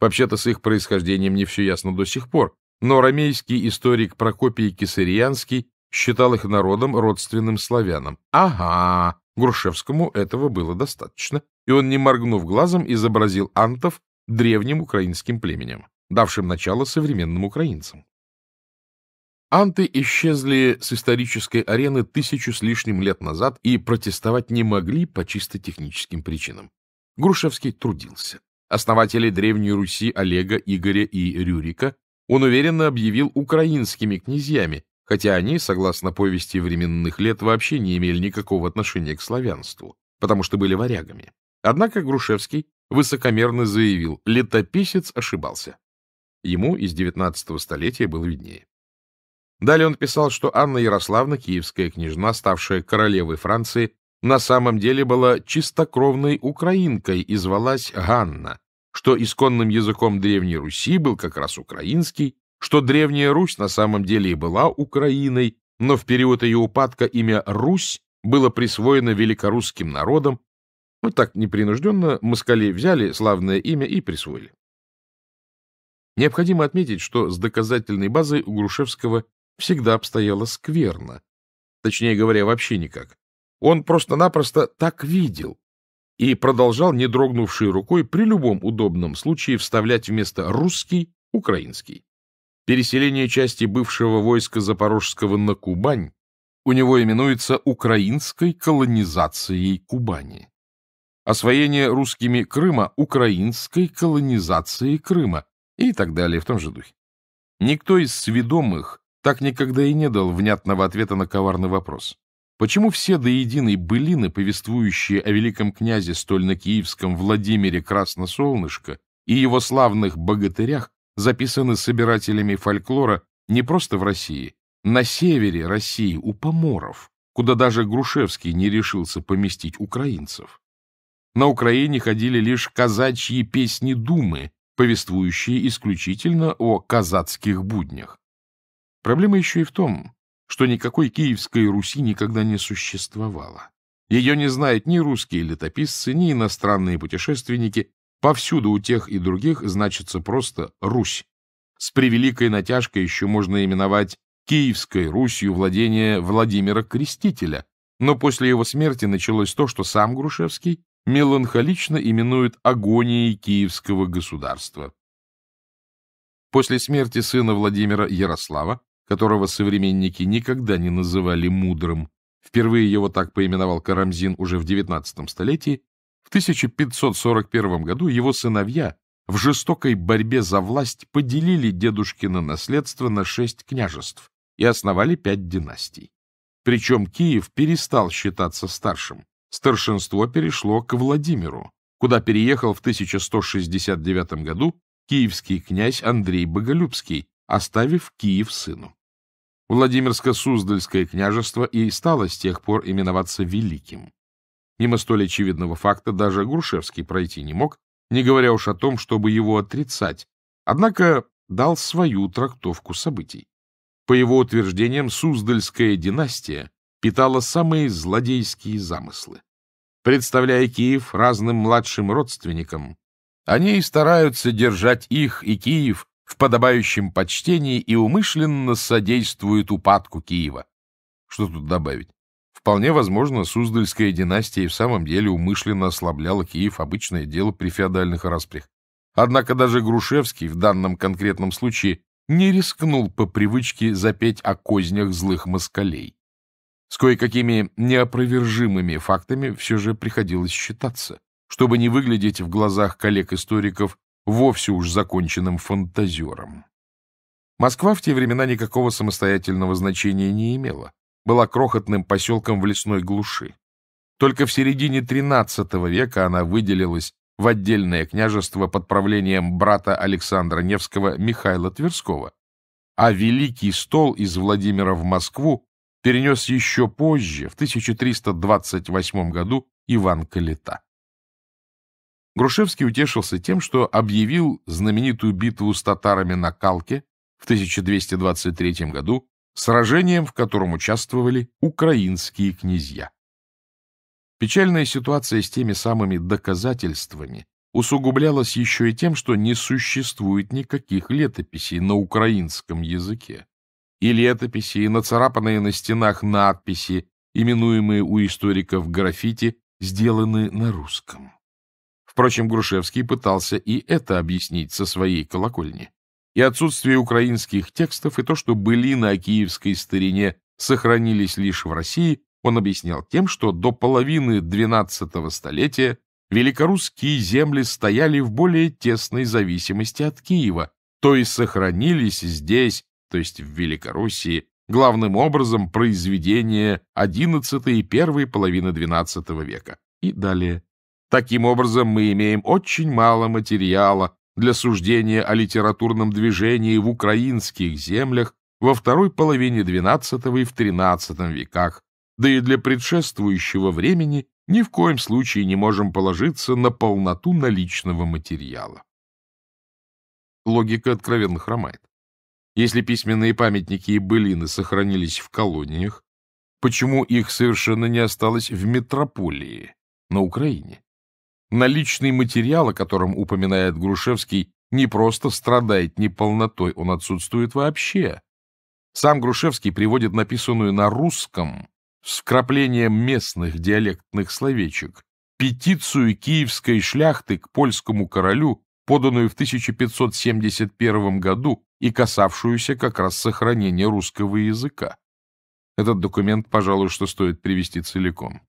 Вообще-то с их происхождением не все ясно до сих пор, но ромейский историк Прокопий Кесариянский считал их народом, родственным славянам. Ага, Грушевскому этого было достаточно, и он, не моргнув глазом, изобразил антов древним украинским племенем, давшим начало современным украинцам. Анты исчезли с исторической арены тысячу с лишним лет назад и протестовать не могли по чисто техническим причинам. Грушевский трудился. Основатели Древней Руси Олега, Игоря и Рюрика он уверенно объявил украинскими князьями, хотя они, согласно повести временных лет, вообще не имели никакого отношения к славянству, потому что были варягами. Однако Грушевский высокомерно заявил, летописец ошибался. Ему из XIX столетия было виднее. Далее он писал, что Анна Ярославна, киевская княжна, ставшая королевой Франции, на самом деле была чистокровной украинкой и звалась Ганна, что исконным языком Древней Руси был как раз украинский, что Древняя Русь на самом деле и была Украиной, но в период ее упадка имя Русь было присвоено великорусским народам, ну так непринужденно москали взяли славное имя и присвоили. Необходимо отметить, что с доказательной базой у Грушевского всегда обстояло скверно. Точнее говоря, вообще никак. Он просто-напросто так видел, и продолжал, не дрогнувшей рукой, при любом удобном случае вставлять вместо «русский» «украинский». Переселение части бывшего войска Запорожского на Кубань у него именуется украинской колонизацией Кубани. Освоение русскими Крыма – украинской колонизацией Крыма и так далее в том же духе. Никто из сведомых так никогда и не дал внятного ответа на коварный вопрос. Почему все до единой былины, повествующие о великом князе Стольно-Киевском Владимире Красносолнышко и его славных богатырях, записаны собирателями фольклора не просто в России, на севере России, у поморов, куда даже Грушевский не решился поместить украинцев? На Украине ходили лишь казачьи песни думы, повествующие исключительно о казацких буднях. Проблема еще и в том, что никакой Киевской Руси никогда не существовало. Ее не знают ни русские летописцы, ни иностранные путешественники. Повсюду у тех и других значится просто «Русь». С превеликой натяжкой еще можно именовать Киевской Русью владение Владимира Крестителя, но после его смерти началось то, что сам Грушевский меланхолично именует агонией киевского государства. После смерти сына Владимира Ярослава которого современники никогда не называли мудрым. Впервые его так поименовал Карамзин уже в XIX столетии. В 1541 году его сыновья в жестокой борьбе за власть поделили дедушкино наследство на шесть княжеств и основали пять династий. Причем Киев перестал считаться старшим. Старшинство перешло к Владимиру, куда переехал в 1169 году киевский князь Андрей Боголюбский, оставив Киев сыну. Владимирско-Суздальское княжество и стало с тех пор именоваться Великим. Мимо столь очевидного факта даже Грушевский пройти не мог, не говоря уж о том, чтобы его отрицать, однако дал свою трактовку событий. По его утверждениям, Суздальская династия питала самые злодейские замыслы. Представляя Киев разным младшим родственникам, они и стараются держать их и Киев в подобающем почтении и умышленно содействует упадку Киева. Что тут добавить? Вполне возможно, Суздальская династия и в самом деле умышленно ослабляла Киев, обычное дело при феодальных распрях. Однако даже Грушевский в данном конкретном случае не рискнул по привычке запеть о кознях злых москалей. С кое-какими неопровержимыми фактами все же приходилось считаться, чтобы не выглядеть в глазах коллег-историков вовсе уж законченным фантазером. Москва в те времена никакого самостоятельного значения не имела, была крохотным поселком в лесной глуши. Только в середине XIII века она выделилась в отдельное княжество под правлением брата Александра Невского Михаила Тверского, а Великий стол из Владимира в Москву перенес еще позже, в 1328 году, Иван Калита. Грушевский утешился тем, что объявил знаменитую битву с татарами на Калке в 1223 году сражением, в котором участвовали украинские князья. Печальная ситуация с теми самыми доказательствами усугублялась еще и тем, что не существует никаких летописей на украинском языке. И летописи, и нацарапанные на стенах надписи, именуемые у историков граффити, сделаны на русском. Впрочем, Грушевский пытался и это объяснить со своей колокольни. И отсутствие украинских текстов, и то, что были на киевской старине сохранились лишь в России, он объяснял тем, что до половины XII столетия великорусские земли стояли в более тесной зависимости от Киева, то есть сохранились здесь, то есть в Великоруссии, главным образом произведения XI и первой половины XII века и далее. Таким образом, мы имеем очень мало материала для суждения о литературном движении в украинских землях во второй половине XII и в XIII веках, да и для предшествующего времени ни в коем случае не можем положиться на полноту наличного материала. Логика откровенно хромает. Если письменные памятники и былины сохранились в колониях, почему их совершенно не осталось в метрополии, на Украине? Наличный материал, о котором упоминает Грушевский, не просто страдает неполнотой, он отсутствует вообще. Сам Грушевский приводит написанную на русском с вкраплением местных диалектных словечек петицию киевской шляхты к польскому королю, поданную в 1571 году и касавшуюся как раз сохранения русского языка. Этот документ, пожалуй, что стоит привести целиком.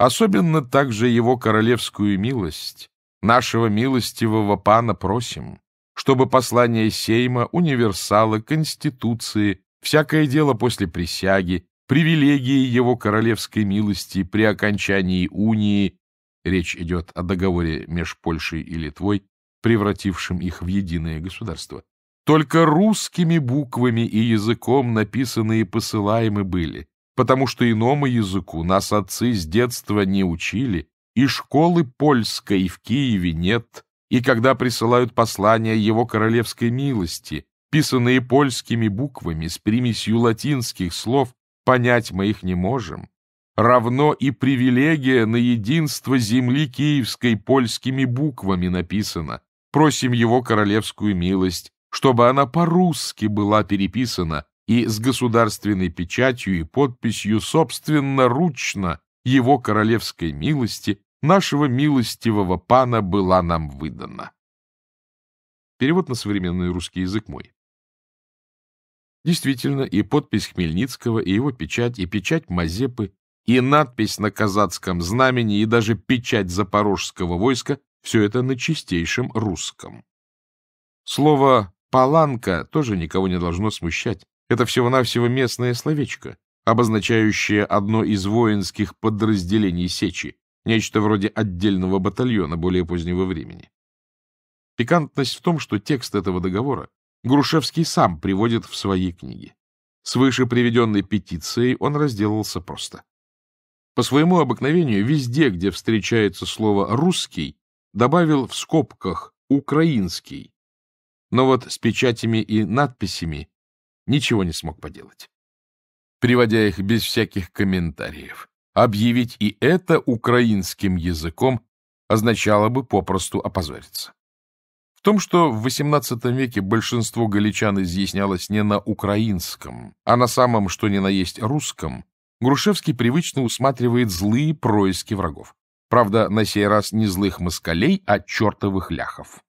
Особенно также его королевскую милость, нашего милостивого пана просим, чтобы послание Сейма, универсала, конституции, всякое дело после присяги, привилегии его королевской милости при окончании унии, речь идет о договоре меж Польшей и Литвой, превратившем их в единое государство, только русскими буквами и языком написанные посылаемы были, потому что иному языку нас отцы с детства не учили, и школы польской в Киеве нет, и когда присылают послания его королевской милости, писанные польскими буквами с примесью латинских слов, понять мы их не можем, равно и привилегия на единство земли киевской польскими буквами написана. Просим его королевскую милость, чтобы она по-русски была переписана, и с государственной печатью и подписью собственноручно его королевской милости нашего милостивого пана была нам выдана. Перевод на современный русский язык мой. Действительно, и подпись Хмельницкого, и его печать, и печать Мазепы, и надпись на казацком знамени, и даже печать запорожского войска — все это на чистейшем русском. Слово «паланка» тоже никого не должно смущать. Это всего-навсего местное словечко, обозначающее одно из воинских подразделений сечи, нечто вроде отдельного батальона более позднего времени. Пикантность в том, что текст этого договора Грушевский сам приводит в своей книге. С выше приведенной петицией он разделался просто. По своему обыкновению, везде, где встречается слово «русский», добавил в скобках «украинский». Но вот с печатями и надписями Ничего не смог поделать. Приводя их без всяких комментариев, объявить и это украинским языком означало бы попросту опозориться. В том, что в XVIII веке большинство галичан изъяснялось не на украинском, а на самом, что ни на есть, русском, Грушевский привычно усматривает злые происки врагов. Правда, на сей раз не злых москалей, а чертовых ляхов.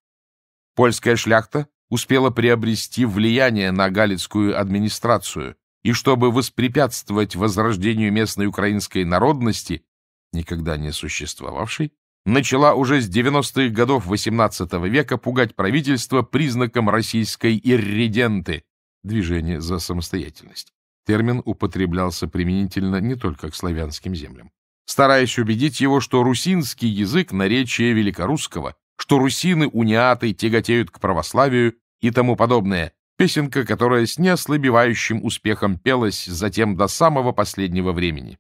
Польская шляхта успела приобрести влияние на галицкую администрацию, и чтобы воспрепятствовать возрождению местной украинской народности, никогда не существовавшей, начала уже с 90-х годов XVIII века пугать правительство признаком российской ирреденты – движения за самостоятельность. Термин употреблялся применительно не только к славянским землям. Стараясь убедить его, что русинский язык – наречие великорусского, что русины, униаты тяготеют к православию и тому подобное. Песенка, которая с неослабевающим успехом пелась затем до самого последнего времени.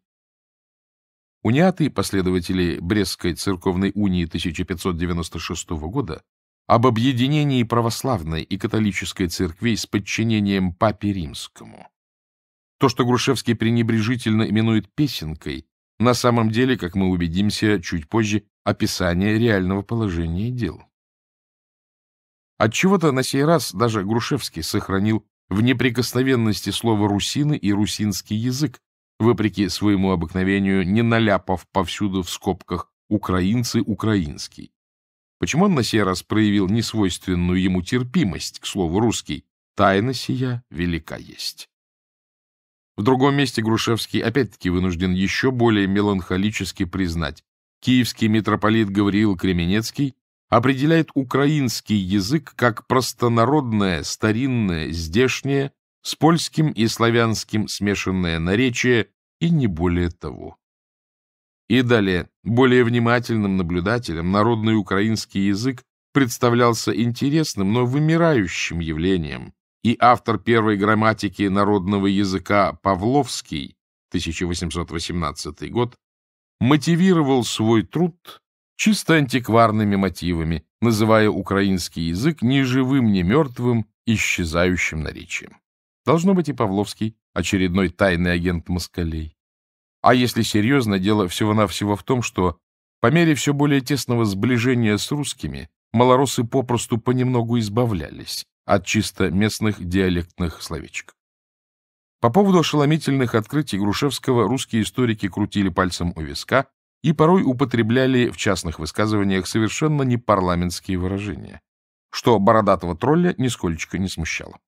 Униаты, последователи Брестской церковной унии 1596 года, об объединении православной и католической церквей с подчинением папе римскому. То, что Грушевский пренебрежительно именует песенкой, на самом деле, как мы убедимся чуть позже, описание реального положения дел. Отчего-то на сей раз даже Грушевский сохранил в неприкосновенности слово «русины» и «русинский язык», вопреки своему обыкновению, не наляпав повсюду в скобках «украинцы» «украинский». Почему он на сей раз проявил несвойственную ему терпимость к слову «русский»? Тайна сия велика есть. В другом месте Грушевский опять-таки вынужден еще более меланхолически признать. Киевский митрополит Гавриил Кременецкий определяет украинский язык как простонародное, старинное, здешнее, с польским и славянским смешанное наречие и не более того. И далее, более внимательным наблюдателям народный украинский язык представлялся интересным, но вымирающим явлением, и автор первой грамматики народного языка Павловский, 1818 год, мотивировал свой труд чисто антикварными мотивами, называя украинский язык ни живым, ни мертвым, исчезающим наречием. Должно быть и Павловский, очередной тайный агент москалей. А если серьезно, дело всего-навсего в том, что по мере все более тесного сближения с русскими малоросы попросту понемногу избавлялись от чисто местных диалектных словечек. По поводу ошеломительных открытий Грушевского русские историки крутили пальцем у виска и порой употребляли в частных высказываниях совершенно непарламентские выражения, что бородатого тролля нисколечко не смущало.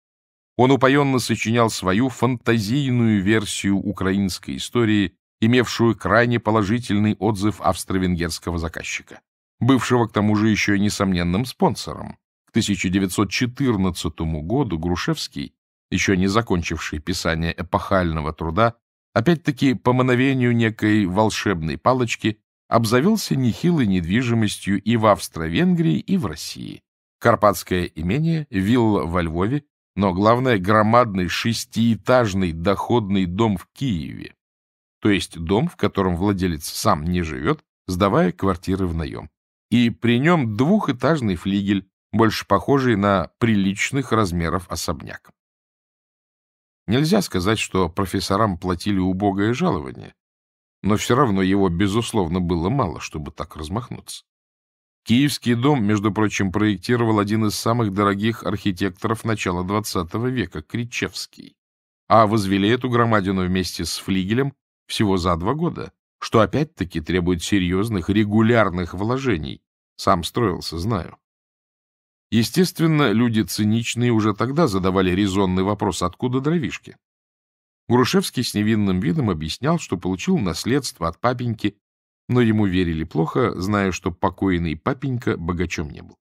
Он упоенно сочинял свою фантазийную версию украинской истории, имевшую крайне положительный отзыв австро-венгерского заказчика, бывшего к тому же еще несомненным спонсором. 1914 году Грушевский, еще не закончивший писание эпохального труда, опять-таки по мановению некой волшебной палочки обзавелся нехилой недвижимостью и в Австро-Венгрии, и в России. Карпатское имение, вилла во Львове, но главное – громадный шестиэтажный доходный дом в Киеве, то есть дом, в котором владелец сам не живет, сдавая квартиры в наем. И при нем двухэтажный флигель, больше похожий на приличных размеров особняк. Нельзя сказать, что профессорам платили убогое жалование, но все равно его, безусловно, было мало, чтобы так размахнуться. Киевский дом, между прочим, проектировал один из самых дорогих архитекторов начала XX века, Кричевский, а возвели эту громадину вместе с флигелем всего за два года, что опять-таки требует серьезных регулярных вложений. Сам строился, знаю. Естественно, люди циничные уже тогда задавали резонный вопрос, откуда дровишки. Грушевский с невинным видом объяснял, что получил наследство от папеньки, но ему верили плохо, зная, что покойный папенька богачом не был.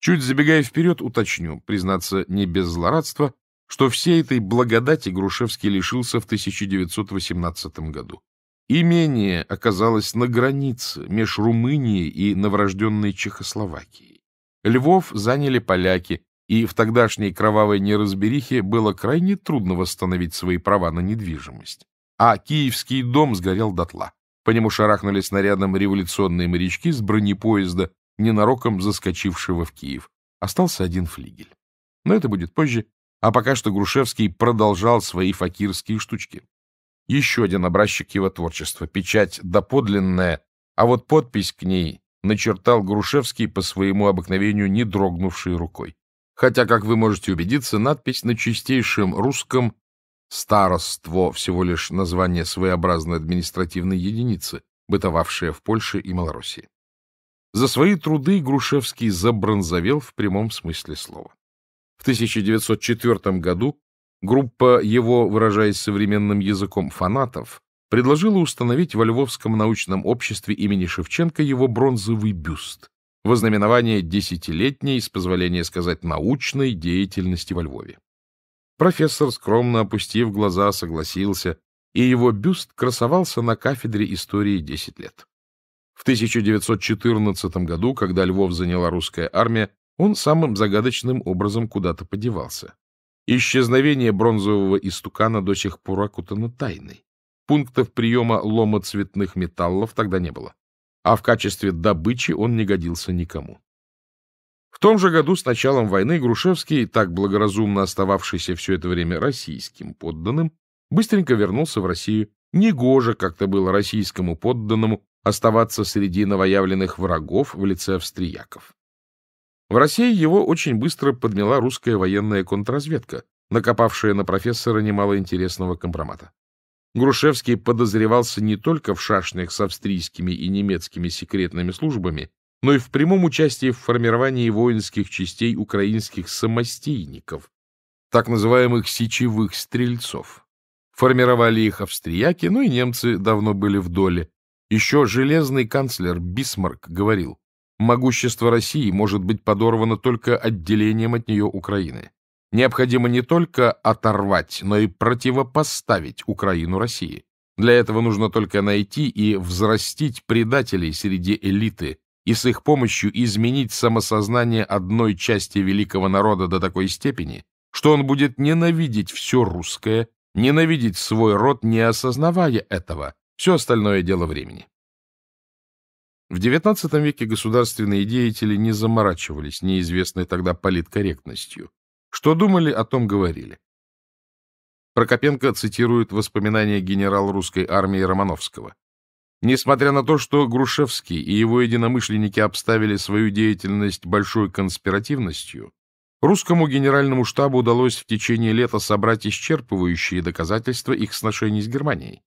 Чуть забегая вперед, уточню, признаться не без злорадства, что всей этой благодати Грушевский лишился в 1918 году. Имение оказалось на границе меж Румынией и новорожденной Чехословакией. Львов заняли поляки, и в тогдашней кровавой неразберихе было крайне трудно восстановить свои права на недвижимость. А Киевский дом сгорел дотла. По нему шарахнули снарядом революционные морячки с бронепоезда, ненароком заскочившего в Киев. Остался один флигель. Но это будет позже, а пока что Грушевский продолжал свои факирские штучки. Еще один образчик его творчества, печать доподлинная, а вот подпись к ней начертал Грушевский по своему обыкновению не дрогнувшей рукой. Хотя, как вы можете убедиться, надпись на чистейшем русском «Староство» всего лишь название своеобразной административной единицы, бытовавшая в Польше и Малороссии. За свои труды Грушевский забронзовел в прямом смысле слова. В 1904 году группа его, выражаясь современным языком, фанатов предложила установить во Львовском научном обществе имени Шевченко его бронзовый бюст в ознаменование десятилетней, с позволения сказать, научной деятельности во Львове. Профессор, скромно опустив глаза, согласился, и его бюст красовался на кафедре истории 10 лет. В 1914 году, когда Львов заняла русская армия, он самым загадочным образом куда-то подевался. Исчезновение бронзового истукана до сих пор окутано тайной. Пунктов приема ломоцветных металлов тогда не было, а в качестве добычи он не годился никому. В том же году с началом войны Грушевский, так благоразумно остававшийся все это время российским подданным, быстренько вернулся в Россию. Негоже как-то было российскому подданному оставаться среди новоявленных врагов в лице австрияков. В России его очень быстро подмела русская военная контрразведка, накопавшая на профессора немало интересного компромата. Грушевский подозревался не только в шашнях с австрийскими и немецкими секретными службами, но и в прямом участии в формировании воинских частей украинских самостейников, так называемых сечевых стрельцов. Формировали их австрияки, ну и немцы давно были в доле. Еще железный канцлер Бисмарк говорил, могущество России может быть подорвано только отделением от нее Украины необходимо не только оторвать, но и противопоставить Украину России. Для этого нужно только найти и взрастить предателей среди элиты и с их помощью изменить самосознание одной части великого народа до такой степени, что он будет ненавидеть все русское, ненавидеть свой род, не осознавая этого. Все остальное дело времени. В XIX веке государственные деятели не заморачивались неизвестной тогда политкорректностью. Что думали, о том говорили. Прокопенко цитирует воспоминания генерал русской армии Романовского. Несмотря на то, что Грушевский и его единомышленники обставили свою деятельность большой конспиративностью, русскому генеральному штабу удалось в течение лета собрать исчерпывающие доказательства их сношений с Германией.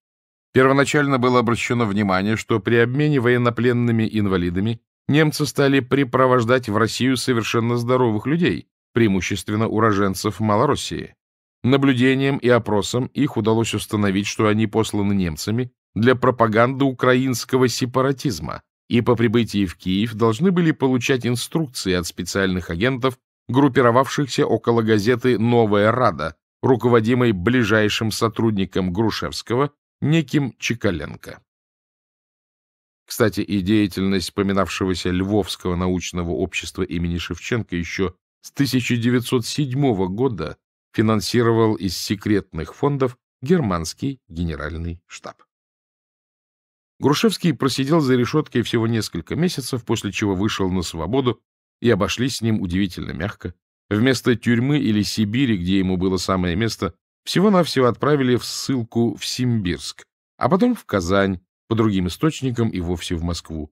Первоначально было обращено внимание, что при обмене военнопленными инвалидами немцы стали припровождать в Россию совершенно здоровых людей, преимущественно уроженцев Малороссии. Наблюдением и опросом их удалось установить, что они посланы немцами для пропаганды украинского сепаратизма и по прибытии в Киев должны были получать инструкции от специальных агентов, группировавшихся около газеты «Новая Рада», руководимой ближайшим сотрудником Грушевского, неким Чекаленко. Кстати, и деятельность поминавшегося Львовского научного общества имени Шевченко еще с 1907 года финансировал из секретных фондов германский генеральный штаб. Грушевский просидел за решеткой всего несколько месяцев, после чего вышел на свободу и обошлись с ним удивительно мягко. Вместо тюрьмы или Сибири, где ему было самое место, всего-навсего отправили в ссылку в Симбирск, а потом в Казань, по другим источникам и вовсе в Москву.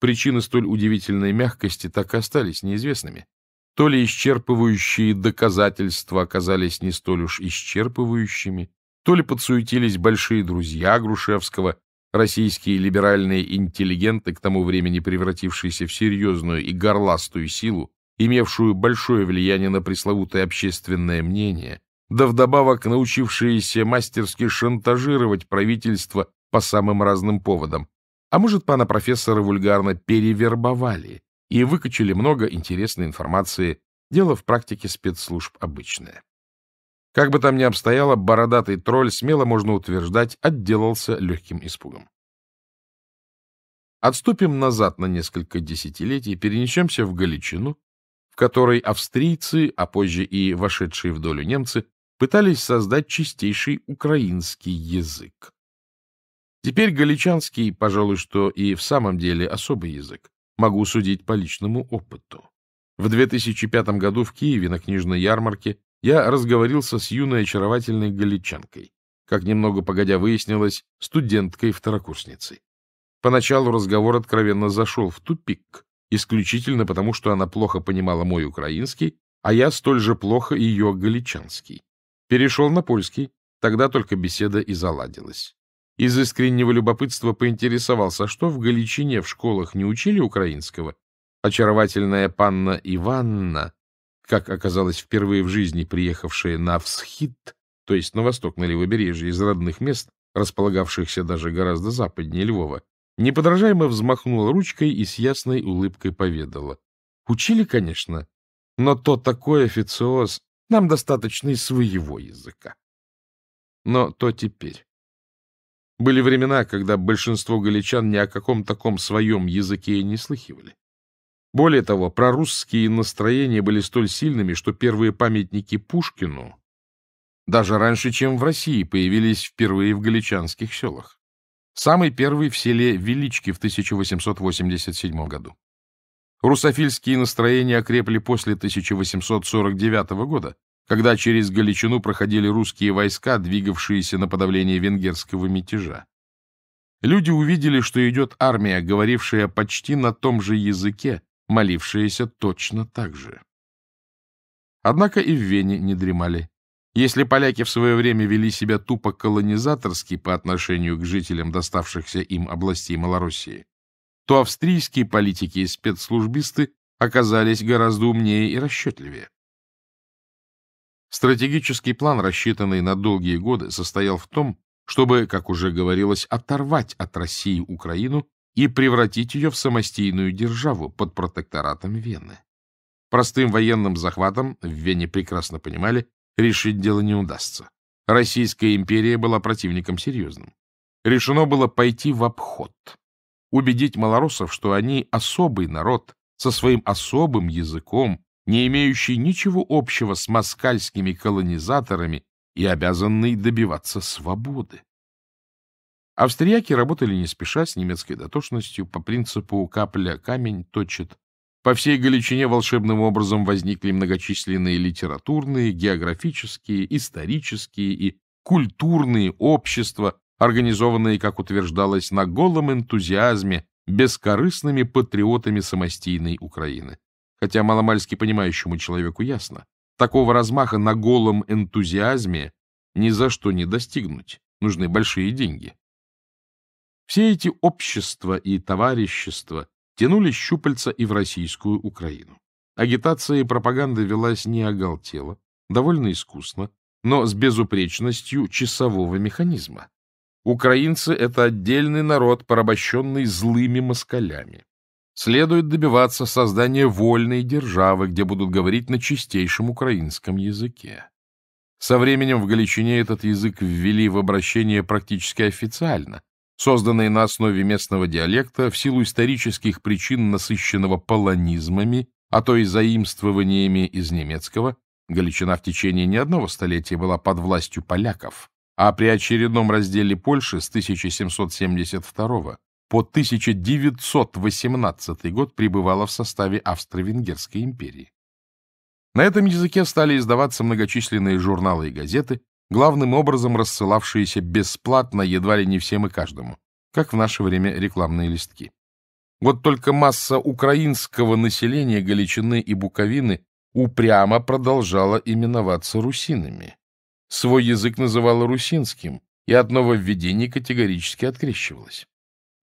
Причины столь удивительной мягкости так и остались неизвестными то ли исчерпывающие доказательства оказались не столь уж исчерпывающими, то ли подсуетились большие друзья Грушевского, российские либеральные интеллигенты, к тому времени превратившиеся в серьезную и горластую силу, имевшую большое влияние на пресловутое общественное мнение, да вдобавок научившиеся мастерски шантажировать правительство по самым разным поводам. А может, пана профессора вульгарно перевербовали, и выкачали много интересной информации, дело в практике спецслужб обычное. Как бы там ни обстояло, бородатый тролль, смело можно утверждать, отделался легким испугом. Отступим назад на несколько десятилетий, перенесемся в Галичину, в которой австрийцы, а позже и вошедшие в долю немцы, пытались создать чистейший украинский язык. Теперь галичанский, пожалуй, что и в самом деле особый язык. Могу судить по личному опыту. В 2005 году в Киеве на книжной ярмарке я разговорился с юной очаровательной галичанкой, как немного погодя выяснилось, студенткой-второкурсницей. Поначалу разговор откровенно зашел в тупик, исключительно потому, что она плохо понимала мой украинский, а я столь же плохо ее галичанский. Перешел на польский, тогда только беседа и заладилась. Из искреннего любопытства поинтересовался, что в Галичине в школах не учили украинского. Очаровательная панна Иванна, как оказалось впервые в жизни приехавшая на Всхит, то есть на восток на левобережье из родных мест, располагавшихся даже гораздо западнее Львова, неподражаемо взмахнула ручкой и с ясной улыбкой поведала. Учили, конечно, но то такой официоз, нам достаточно и своего языка. Но то теперь. Были времена, когда большинство галичан ни о каком таком своем языке и не слыхивали. Более того, прорусские настроения были столь сильными, что первые памятники Пушкину даже раньше, чем в России, появились впервые в галичанских селах. Самый первый в селе Велички в 1887 году. Русофильские настроения окрепли после 1849 года, когда через Галичину проходили русские войска, двигавшиеся на подавление венгерского мятежа. Люди увидели, что идет армия, говорившая почти на том же языке, молившаяся точно так же. Однако и в Вене не дремали. Если поляки в свое время вели себя тупо колонизаторски по отношению к жителям доставшихся им областей Малороссии, то австрийские политики и спецслужбисты оказались гораздо умнее и расчетливее. Стратегический план, рассчитанный на долгие годы, состоял в том, чтобы, как уже говорилось, оторвать от России Украину и превратить ее в самостийную державу под протекторатом Вены. Простым военным захватом, в Вене прекрасно понимали, решить дело не удастся. Российская империя была противником серьезным. Решено было пойти в обход, убедить малороссов, что они особый народ, со своим особым языком, не имеющий ничего общего с москальскими колонизаторами и обязанный добиваться свободы. Австрияки работали не спеша, с немецкой дотошностью, по принципу «капля камень точит». По всей Галичине волшебным образом возникли многочисленные литературные, географические, исторические и культурные общества, организованные, как утверждалось, на голом энтузиазме, бескорыстными патриотами самостийной Украины. Хотя маломальски понимающему человеку ясно, такого размаха на голом энтузиазме ни за что не достигнуть. Нужны большие деньги. Все эти общества и товарищества тянули щупальца и в российскую Украину. Агитация и пропаганда велась не оголтело, довольно искусно, но с безупречностью часового механизма. Украинцы — это отдельный народ, порабощенный злыми москалями следует добиваться создания вольной державы, где будут говорить на чистейшем украинском языке. Со временем в Галичине этот язык ввели в обращение практически официально, созданный на основе местного диалекта в силу исторических причин насыщенного полонизмами, а то и заимствованиями из немецкого, Галичина в течение не одного столетия была под властью поляков, а при очередном разделе Польши с 1772 года по 1918 год пребывала в составе Австро-Венгерской империи. На этом языке стали издаваться многочисленные журналы и газеты, главным образом рассылавшиеся бесплатно едва ли не всем и каждому, как в наше время рекламные листки. Вот только масса украинского населения Галичины и Буковины упрямо продолжала именоваться русинами. Свой язык называла русинским, и от нововведений категорически открещивалась.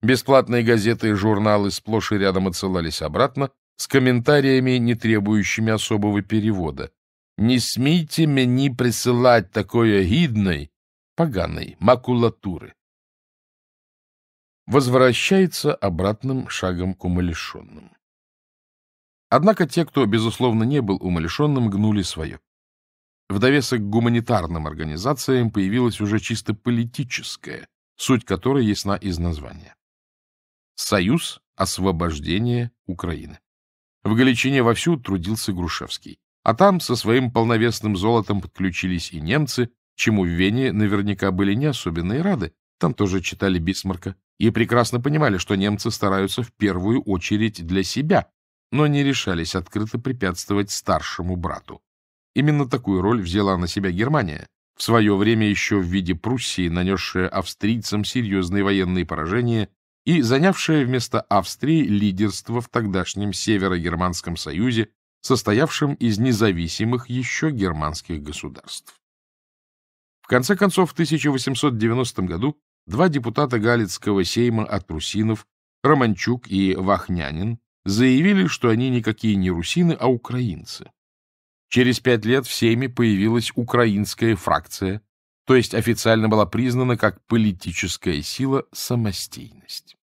Бесплатные газеты и журналы сплошь и рядом отсылались обратно с комментариями, не требующими особого перевода. «Не смейте мне присылать такое гидной, поганой макулатуры!» Возвращается обратным шагом к умалишенным. Однако те, кто, безусловно, не был умалишенным, гнули свое. В довесок к гуманитарным организациям появилась уже чисто политическая, суть которой ясна из названия. Союз освобождения Украины. В Галичине вовсю трудился Грушевский. А там со своим полновесным золотом подключились и немцы, чему в Вене наверняка были не особенно и рады. Там тоже читали Бисмарка и прекрасно понимали, что немцы стараются в первую очередь для себя, но не решались открыто препятствовать старшему брату. Именно такую роль взяла на себя Германия, в свое время еще в виде Пруссии, нанесшая австрийцам серьезные военные поражения и занявшая вместо Австрии лидерство в тогдашнем Северо-Германском Союзе, состоявшем из независимых еще германских государств. В конце концов, в 1890 году два депутата Галицкого сейма от русинов, Романчук и Вахнянин, заявили, что они никакие не русины, а украинцы. Через пять лет в Сейме появилась украинская фракция, то есть официально была признана как политическая сила самостийность.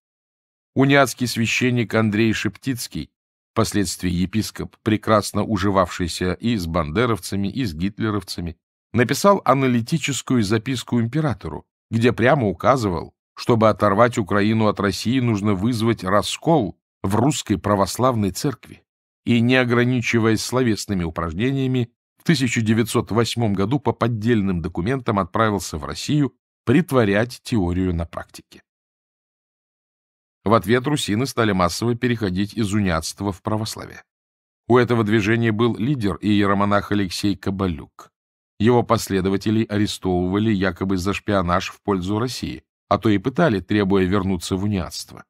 Униатский священник Андрей Шептицкий, впоследствии епископ, прекрасно уживавшийся и с бандеровцами, и с гитлеровцами, написал аналитическую записку императору, где прямо указывал, чтобы оторвать Украину от России, нужно вызвать раскол в русской православной церкви. И, не ограничиваясь словесными упражнениями, в 1908 году по поддельным документам отправился в Россию притворять теорию на практике. В ответ русины стали массово переходить из униатства в православие. У этого движения был лидер и иеромонах Алексей Кабалюк. Его последователей арестовывали якобы за шпионаж в пользу России, а то и пытали, требуя вернуться в униатство.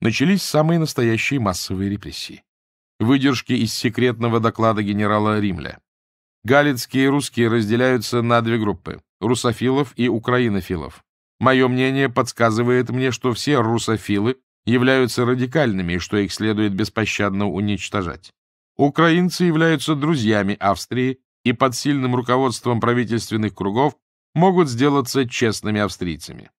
Начались самые настоящие массовые репрессии. Выдержки из секретного доклада генерала Римля. Галицкие русские разделяются на две группы – русофилов и украинофилов. Мое мнение подсказывает мне, что все русофилы являются радикальными и что их следует беспощадно уничтожать. Украинцы являются друзьями Австрии и под сильным руководством правительственных кругов могут сделаться честными австрийцами.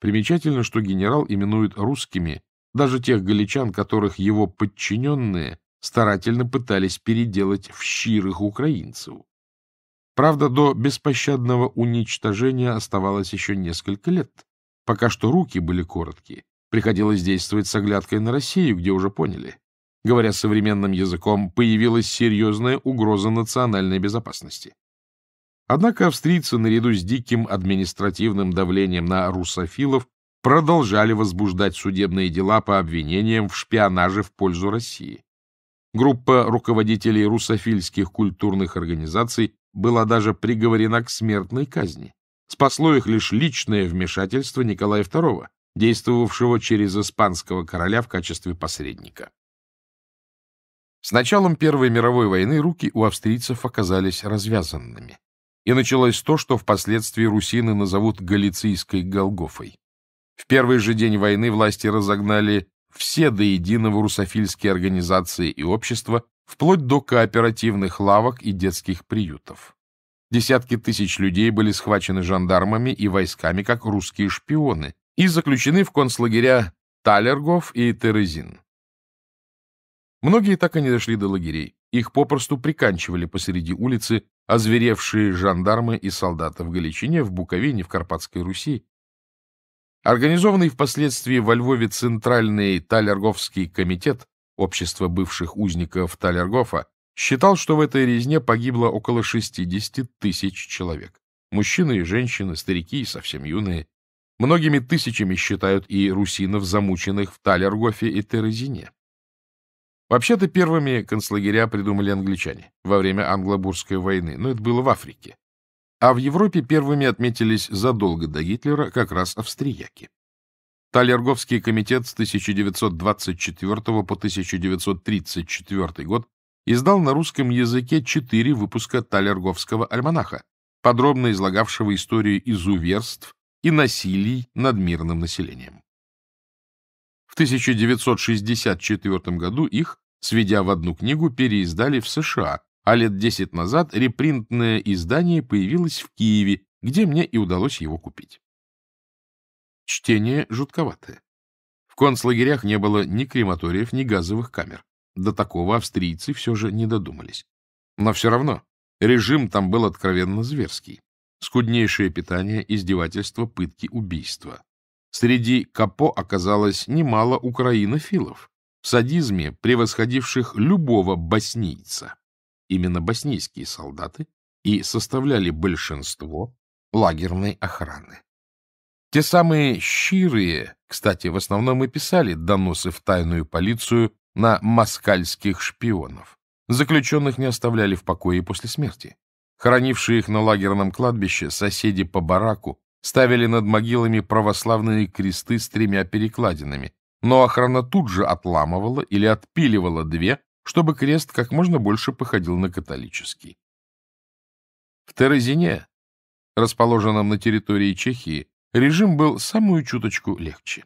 Примечательно, что генерал именует русскими даже тех галичан, которых его подчиненные старательно пытались переделать в щирых украинцев. Правда, до беспощадного уничтожения оставалось еще несколько лет. Пока что руки были короткие, Приходилось действовать с оглядкой на Россию, где уже поняли. Говоря современным языком, появилась серьезная угроза национальной безопасности. Однако австрийцы наряду с диким административным давлением на русофилов продолжали возбуждать судебные дела по обвинениям в шпионаже в пользу России. Группа руководителей русофильских культурных организаций была даже приговорена к смертной казни. Спасло их лишь личное вмешательство Николая II, действовавшего через испанского короля в качестве посредника. С началом Первой мировой войны руки у австрийцев оказались развязанными, и началось то, что впоследствии русины назовут Галицийской Голгофой. В первый же день войны власти разогнали все до единого русофильские организации и общества, вплоть до кооперативных лавок и детских приютов. Десятки тысяч людей были схвачены жандармами и войсками как русские шпионы, и заключены в концлагеря Талергов и Терезин. Многие так и не дошли до лагерей. Их попросту приканчивали посреди улицы озверевшие жандармы и солдаты в Галичине, в Буковине, в Карпатской Руси. Организованный впоследствии во Львове Центральный Талерговский комитет Общество бывших узников Талергофа считал, что в этой резне погибло около 60 тысяч человек. Мужчины и женщины, старики и совсем юные. Многими тысячами считают и русинов, замученных в Талергофе и Терезине. Вообще-то первыми концлагеря придумали англичане во время англобурской войны, но это было в Африке. А в Европе первыми отметились задолго до Гитлера как раз австрияки. Талерговский комитет с 1924 по 1934 год издал на русском языке четыре выпуска Талерговского альманаха, подробно излагавшего историю изуверств и насилий над мирным населением. В 1964 году их, сведя в одну книгу, переиздали в США, а лет 10 назад репринтное издание появилось в Киеве, где мне и удалось его купить. Чтение жутковатое. В концлагерях не было ни крематориев, ни газовых камер. До такого австрийцы все же не додумались. Но все равно режим там был откровенно зверский скуднейшее питание, издевательства, пытки, убийства. Среди капо оказалось немало украинофилов, в садизме превосходивших любого боснийца. Именно боснийские солдаты и составляли большинство лагерной охраны. Те самые «щирые», кстати, в основном и писали доносы в тайную полицию на москальских шпионов. Заключенных не оставляли в покое после смерти. Хранившие их на лагерном кладбище соседи по бараку ставили над могилами православные кресты с тремя перекладинами, но охрана тут же отламывала или отпиливала две, чтобы крест как можно больше походил на католический. В Терезине, расположенном на территории Чехии, режим был самую чуточку легче.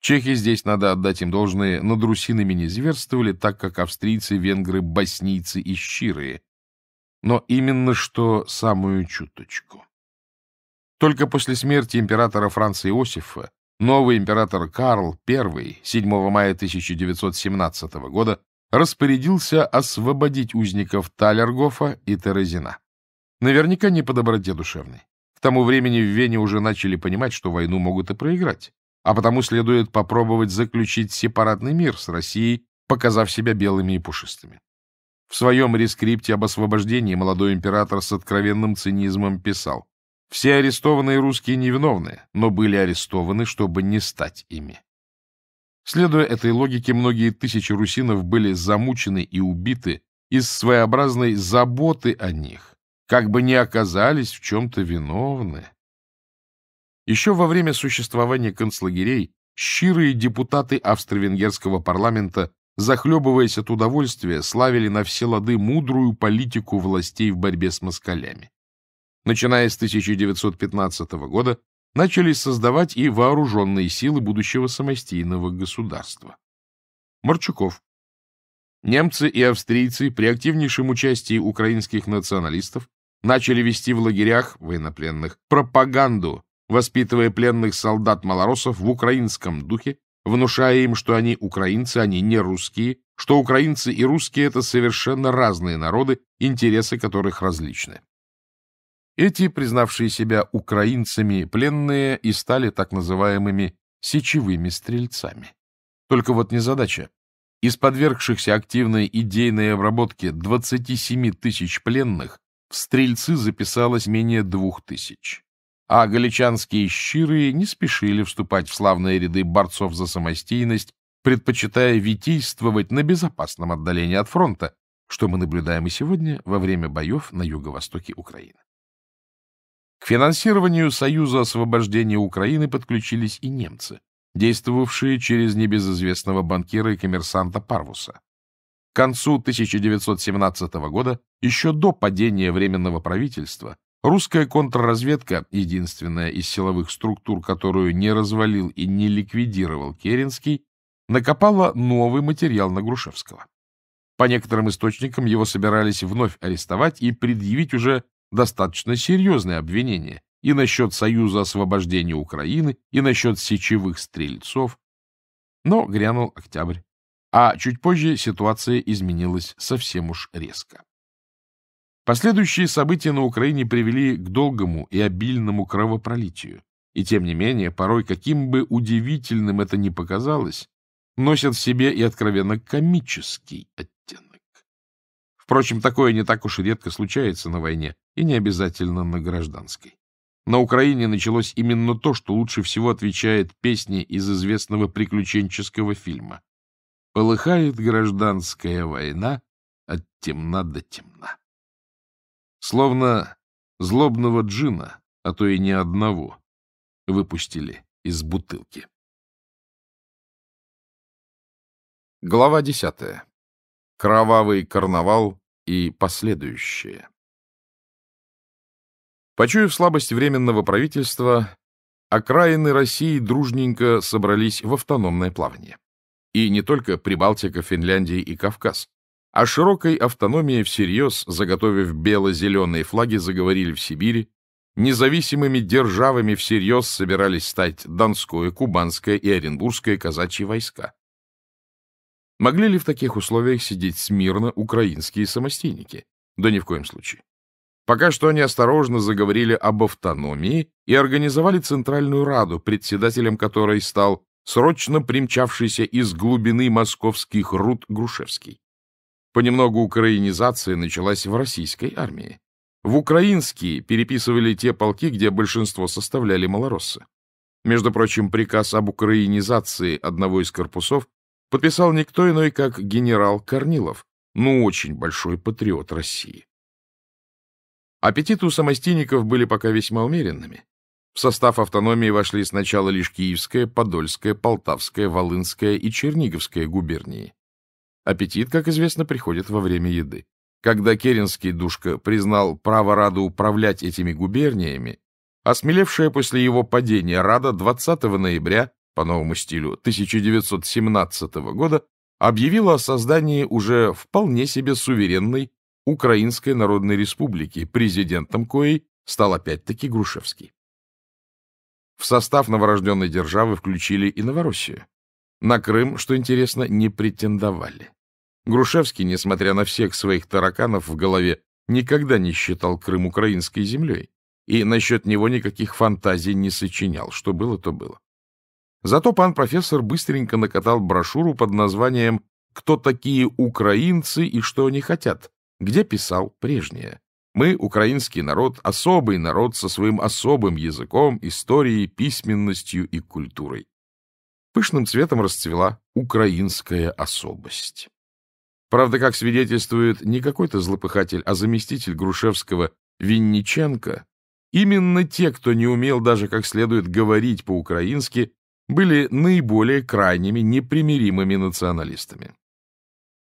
Чехи здесь, надо отдать им должное, над русинами не зверствовали, так как австрийцы, венгры, боснийцы и щирые но именно что самую чуточку. Только после смерти императора Франца Иосифа новый император Карл I 7 мая 1917 года распорядился освободить узников Талергофа и Терезина. Наверняка не по доброте душевной. К тому времени в Вене уже начали понимать, что войну могут и проиграть, а потому следует попробовать заключить сепаратный мир с Россией, показав себя белыми и пушистыми. В своем рескрипте об освобождении молодой император с откровенным цинизмом писал «Все арестованные русские невиновны, но были арестованы, чтобы не стать ими». Следуя этой логике, многие тысячи русинов были замучены и убиты из своеобразной заботы о них, как бы не оказались в чем-то виновны. Еще во время существования концлагерей щирые депутаты австро-венгерского парламента захлебываясь от удовольствия, славили на все лады мудрую политику властей в борьбе с москалями. Начиная с 1915 года начали создавать и вооруженные силы будущего самостийного государства. Марчуков. Немцы и австрийцы при активнейшем участии украинских националистов начали вести в лагерях военнопленных пропаганду, воспитывая пленных солдат-малоросов в украинском духе внушая им, что они украинцы, они не русские, что украинцы и русские — это совершенно разные народы, интересы которых различны. Эти, признавшие себя украинцами, пленные и стали так называемыми сечевыми стрельцами. Только вот незадача. Из подвергшихся активной идейной обработке 27 тысяч пленных в стрельцы записалось менее 2 тысяч а галичанские щиры не спешили вступать в славные ряды борцов за самостийность, предпочитая витийствовать на безопасном отдалении от фронта, что мы наблюдаем и сегодня во время боев на юго-востоке Украины. К финансированию Союза освобождения Украины подключились и немцы, действовавшие через небезызвестного банкира и коммерсанта Парвуса. К концу 1917 года, еще до падения Временного правительства, Русская контрразведка, единственная из силовых структур, которую не развалил и не ликвидировал Керенский, накопала новый материал на Грушевского. По некоторым источникам его собирались вновь арестовать и предъявить уже достаточно серьезные обвинения и насчет Союза освобождения Украины, и насчет сечевых стрельцов. Но грянул октябрь, а чуть позже ситуация изменилась совсем уж резко. Последующие события на Украине привели к долгому и обильному кровопролитию. И тем не менее, порой, каким бы удивительным это ни показалось, носят в себе и откровенно комический оттенок. Впрочем, такое не так уж и редко случается на войне, и не обязательно на гражданской. На Украине началось именно то, что лучше всего отвечает песне из известного приключенческого фильма. «Полыхает гражданская война от темна до темна». Словно злобного джина, а то и не одного, выпустили из бутылки. Глава десятая. Кровавый карнавал и последующее. Почуяв слабость Временного правительства, окраины России дружненько собрались в автономное плавание. И не только Прибалтика, Финляндия и Кавказ, о а широкой автономии всерьез, заготовив бело-зеленые флаги, заговорили в Сибири, независимыми державами всерьез собирались стать Донское, Кубанское и Оренбургское казачьи войска. Могли ли в таких условиях сидеть смирно украинские самостейники? Да ни в коем случае. Пока что они осторожно заговорили об автономии и организовали Центральную Раду, председателем которой стал срочно примчавшийся из глубины московских руд Грушевский. Понемногу украинизация началась в российской армии. В украинские переписывали те полки, где большинство составляли малороссы. Между прочим, приказ об украинизации одного из корпусов подписал никто иной, как генерал Корнилов, ну очень большой патриот России. Аппетиты у самостейников были пока весьма умеренными. В состав автономии вошли сначала лишь Киевская, Подольская, Полтавская, Волынская и Черниговская губернии. Аппетит, как известно, приходит во время еды. Когда Керенский душка признал право Рада управлять этими губерниями, осмелевшая после его падения Рада 20 ноября по новому стилю 1917 года объявила о создании уже вполне себе суверенной Украинской Народной Республики, президентом коей стал опять-таки Грушевский. В состав новорожденной державы включили и Новороссию. На Крым, что интересно, не претендовали. Грушевский, несмотря на всех своих тараканов в голове, никогда не считал Крым украинской землей и насчет него никаких фантазий не сочинял. Что было, то было. Зато пан профессор быстренько накатал брошюру под названием «Кто такие украинцы и что они хотят?», где писал прежнее. Мы, украинский народ, особый народ со своим особым языком, историей, письменностью и культурой. Пышным цветом расцвела украинская особость. Правда, как свидетельствует не какой-то злопыхатель, а заместитель Грушевского Винниченко, именно те, кто не умел даже как следует говорить по-украински, были наиболее крайними, непримиримыми националистами.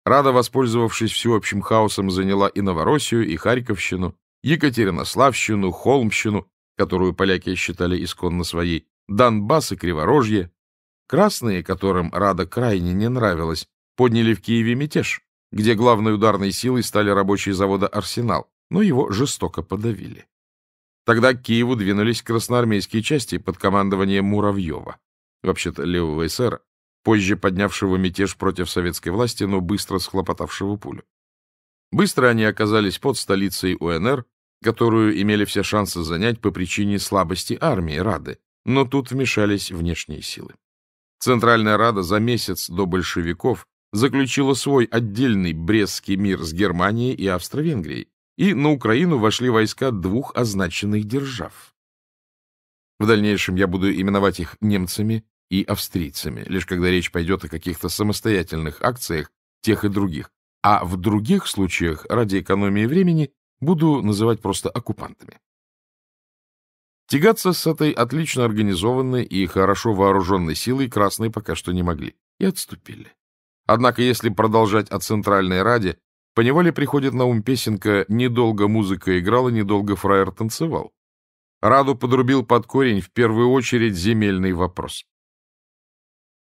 Рада, воспользовавшись всеобщим хаосом, заняла и Новороссию, и Харьковщину, Екатеринославщину, Холмщину, которую поляки считали исконно своей, Донбасс и Криворожье. Красные, которым Рада крайне не нравилась, подняли в Киеве мятеж где главной ударной силой стали рабочие завода «Арсенал», но его жестоко подавили. Тогда к Киеву двинулись красноармейские части под командованием Муравьева, вообще-то левого эсера, позже поднявшего мятеж против советской власти, но быстро схлопотавшего пулю. Быстро они оказались под столицей УНР, которую имели все шансы занять по причине слабости армии Рады, но тут вмешались внешние силы. Центральная Рада за месяц до большевиков заключила свой отдельный Брестский мир с Германией и Австро-Венгрией, и на Украину вошли войска двух означенных держав. В дальнейшем я буду именовать их немцами и австрийцами, лишь когда речь пойдет о каких-то самостоятельных акциях тех и других, а в других случаях, ради экономии времени, буду называть просто оккупантами. Тягаться с этой отлично организованной и хорошо вооруженной силой красные пока что не могли и отступили. Однако, если продолжать о Центральной Раде, поневоле приходит на ум песенка «Недолго музыка играла, недолго фраер танцевал». Раду подрубил под корень в первую очередь земельный вопрос.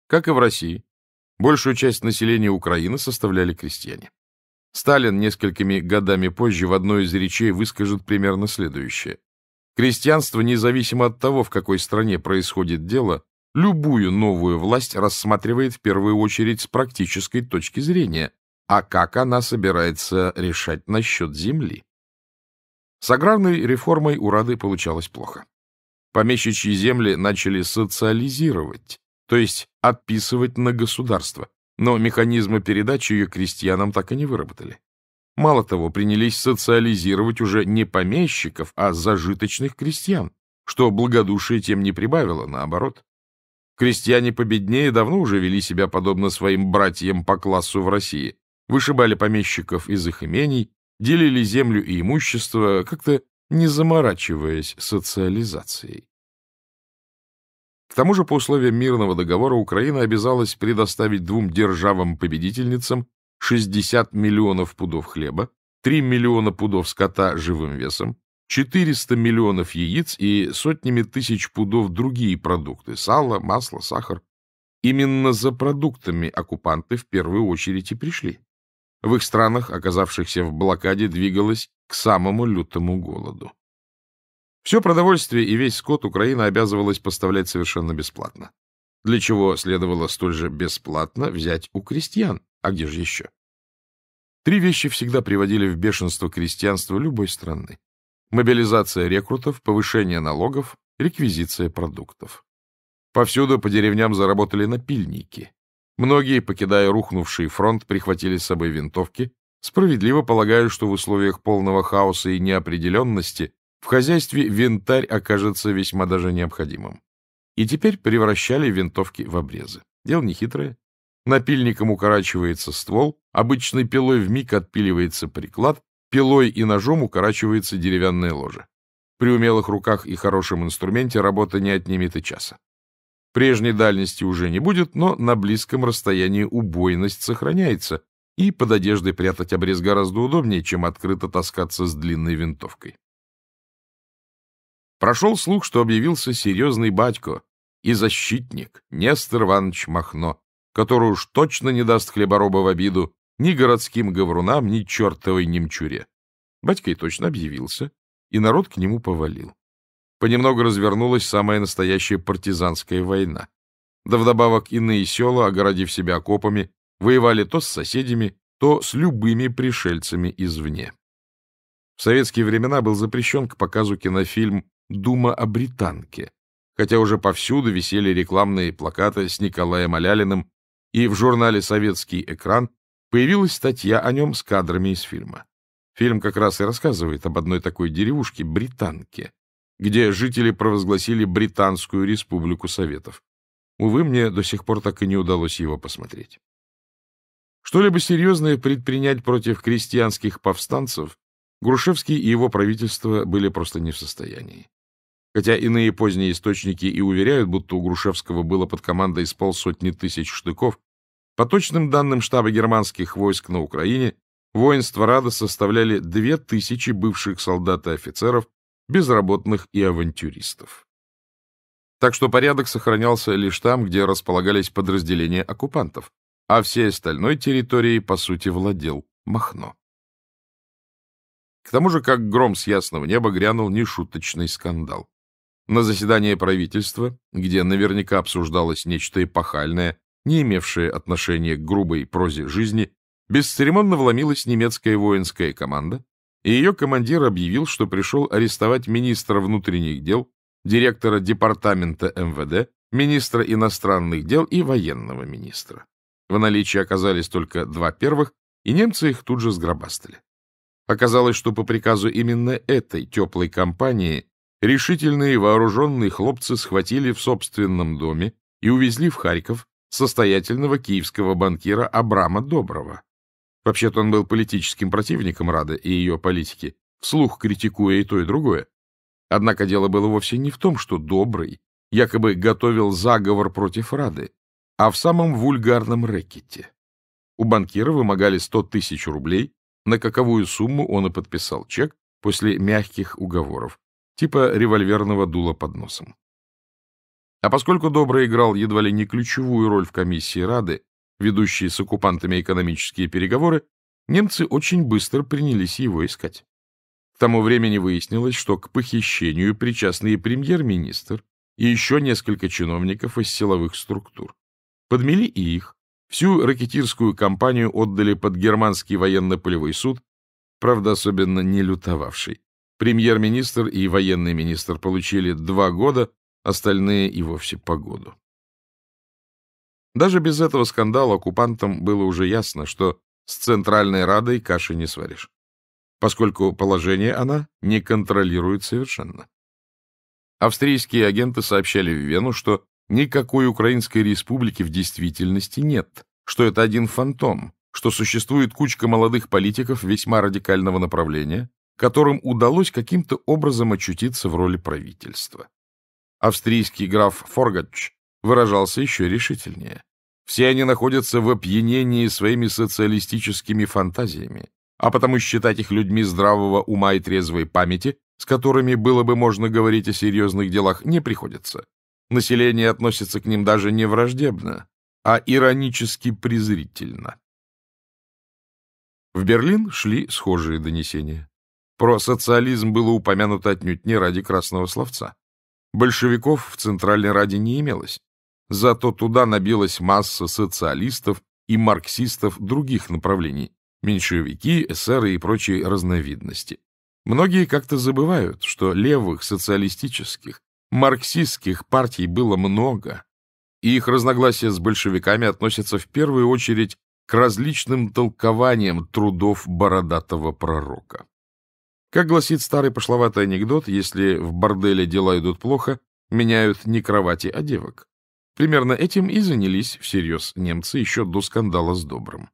Как и в России, большую часть населения Украины составляли крестьяне. Сталин несколькими годами позже в одной из речей выскажет примерно следующее. Крестьянство, независимо от того, в какой стране происходит дело, Любую новую власть рассматривает в первую очередь с практической точки зрения, а как она собирается решать насчет земли. С аграрной реформой у Рады получалось плохо. Помещичьи земли начали социализировать, то есть отписывать на государство, но механизмы передачи ее крестьянам так и не выработали. Мало того, принялись социализировать уже не помещиков, а зажиточных крестьян, что благодушие тем не прибавило, наоборот. Крестьяне победнее давно уже вели себя подобно своим братьям по классу в России, вышибали помещиков из их имений, делили землю и имущество, как-то не заморачиваясь социализацией. К тому же по условиям мирного договора Украина обязалась предоставить двум державам-победительницам 60 миллионов пудов хлеба, 3 миллиона пудов скота живым весом, 400 миллионов яиц и сотнями тысяч пудов другие продукты – сало, масло, сахар. Именно за продуктами оккупанты в первую очередь и пришли. В их странах, оказавшихся в блокаде, двигалось к самому лютому голоду. Все продовольствие и весь скот Украина обязывалась поставлять совершенно бесплатно. Для чего следовало столь же бесплатно взять у крестьян, а где же еще? Три вещи всегда приводили в бешенство крестьянство любой страны. Мобилизация рекрутов, повышение налогов, реквизиция продуктов. Повсюду по деревням заработали напильники. Многие, покидая рухнувший фронт, прихватили с собой винтовки, справедливо полагаю, что в условиях полного хаоса и неопределенности в хозяйстве винтарь окажется весьма даже необходимым. И теперь превращали винтовки в обрезы. Дело нехитрое. Напильником укорачивается ствол, обычной пилой вмиг отпиливается приклад, Пилой и ножом укорачивается деревянная ложа. При умелых руках и хорошем инструменте работа не отнимет и часа. Прежней дальности уже не будет, но на близком расстоянии убойность сохраняется, и под одеждой прятать обрез гораздо удобнее, чем открыто таскаться с длинной винтовкой. Прошел слух, что объявился серьезный батько и защитник Нестор Иванович Махно, который уж точно не даст хлебороба в обиду ни городским говрунам ни чертовой немчуре. Батька и точно объявился, и народ к нему повалил. Понемногу развернулась самая настоящая партизанская война. Да вдобавок иные села, огородив себя окопами, воевали то с соседями, то с любыми пришельцами извне. В советские времена был запрещен к показу кинофильм «Дума о британке», хотя уже повсюду висели рекламные плакаты с Николаем Аляliным, и в журнале «Советский экран» Появилась статья о нем с кадрами из фильма. Фильм как раз и рассказывает об одной такой деревушке, Британке, где жители провозгласили Британскую республику Советов. Увы, мне до сих пор так и не удалось его посмотреть. Что-либо серьезное предпринять против крестьянских повстанцев Грушевский и его правительство были просто не в состоянии. Хотя иные поздние источники и уверяют, будто у Грушевского было под командой с полсотни тысяч штыков, по точным данным штаба германских войск на Украине, воинство Рада составляли 2000 бывших солдат и офицеров, безработных и авантюристов. Так что порядок сохранялся лишь там, где располагались подразделения оккупантов, а всей остальной территорией, по сути, владел Махно. К тому же, как гром с ясного неба грянул нешуточный скандал. На заседании правительства, где наверняка обсуждалось нечто эпохальное, не имевшая отношения к грубой прозе жизни, бесцеремонно вломилась немецкая воинская команда, и ее командир объявил, что пришел арестовать министра внутренних дел, директора департамента МВД, министра иностранных дел и военного министра. В наличии оказались только два первых, и немцы их тут же сгробастали. Оказалось, что по приказу именно этой теплой компании решительные вооруженные хлопцы схватили в собственном доме и увезли в Харьков, состоятельного киевского банкира Абрама Доброго. Вообще-то он был политическим противником Рады и ее политики, вслух критикуя и то, и другое. Однако дело было вовсе не в том, что Добрый якобы готовил заговор против Рады, а в самом вульгарном рэкете. У банкира вымогали 100 тысяч рублей, на каковую сумму он и подписал чек после мягких уговоров, типа револьверного дула под носом. А поскольку Добрый играл едва ли не ключевую роль в комиссии Рады, ведущей с оккупантами экономические переговоры, немцы очень быстро принялись его искать. К тому времени выяснилось, что к похищению причастны и премьер-министр, и еще несколько чиновников из силовых структур. Подмели и их. Всю ракетирскую кампанию отдали под германский военно-полевой суд, правда, особенно не лютовавший. Премьер-министр и военный министр получили два года, остальные и вовсе погоду. Даже без этого скандала оккупантам было уже ясно, что с Центральной Радой каши не сваришь, поскольку положение она не контролирует совершенно. Австрийские агенты сообщали в Вену, что никакой Украинской республики в действительности нет, что это один фантом, что существует кучка молодых политиков весьма радикального направления, которым удалось каким-то образом очутиться в роли правительства. Австрийский граф Форгач выражался еще решительнее. Все они находятся в опьянении своими социалистическими фантазиями, а потому считать их людьми здравого ума и трезвой памяти, с которыми было бы можно говорить о серьезных делах, не приходится. Население относится к ним даже не враждебно, а иронически презрительно. В Берлин шли схожие донесения. Про социализм было упомянуто отнюдь не ради красного словца. Большевиков в Центральной Раде не имелось. Зато туда набилась масса социалистов и марксистов других направлений – меньшевики, эсеры и прочие разновидности. Многие как-то забывают, что левых социалистических, марксистских партий было много, и их разногласия с большевиками относятся в первую очередь к различным толкованиям трудов бородатого пророка. Как гласит старый пошловатый анекдот, если в борделе дела идут плохо, меняют не кровати, а девок. Примерно этим и занялись всерьез немцы еще до скандала с Добрым.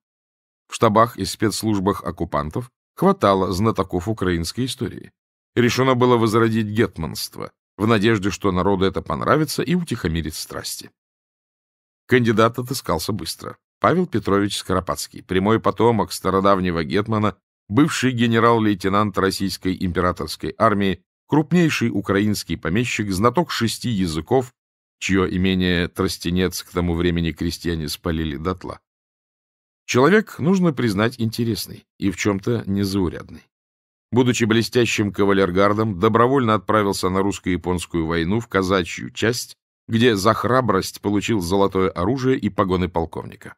В штабах и спецслужбах оккупантов хватало знатоков украинской истории. Решено было возродить гетманство, в надежде, что народу это понравится и утихомирит страсти. Кандидат отыскался быстро. Павел Петрович Скоропадский, прямой потомок стародавнего гетмана бывший генерал-лейтенант Российской императорской армии, крупнейший украинский помещик, знаток шести языков, чье имение Тростенец к тому времени крестьяне спалили дотла. Человек, нужно признать, интересный и в чем-то незаурядный. Будучи блестящим кавалергардом, добровольно отправился на русско-японскую войну в казачью часть, где за храбрость получил золотое оружие и погоны полковника.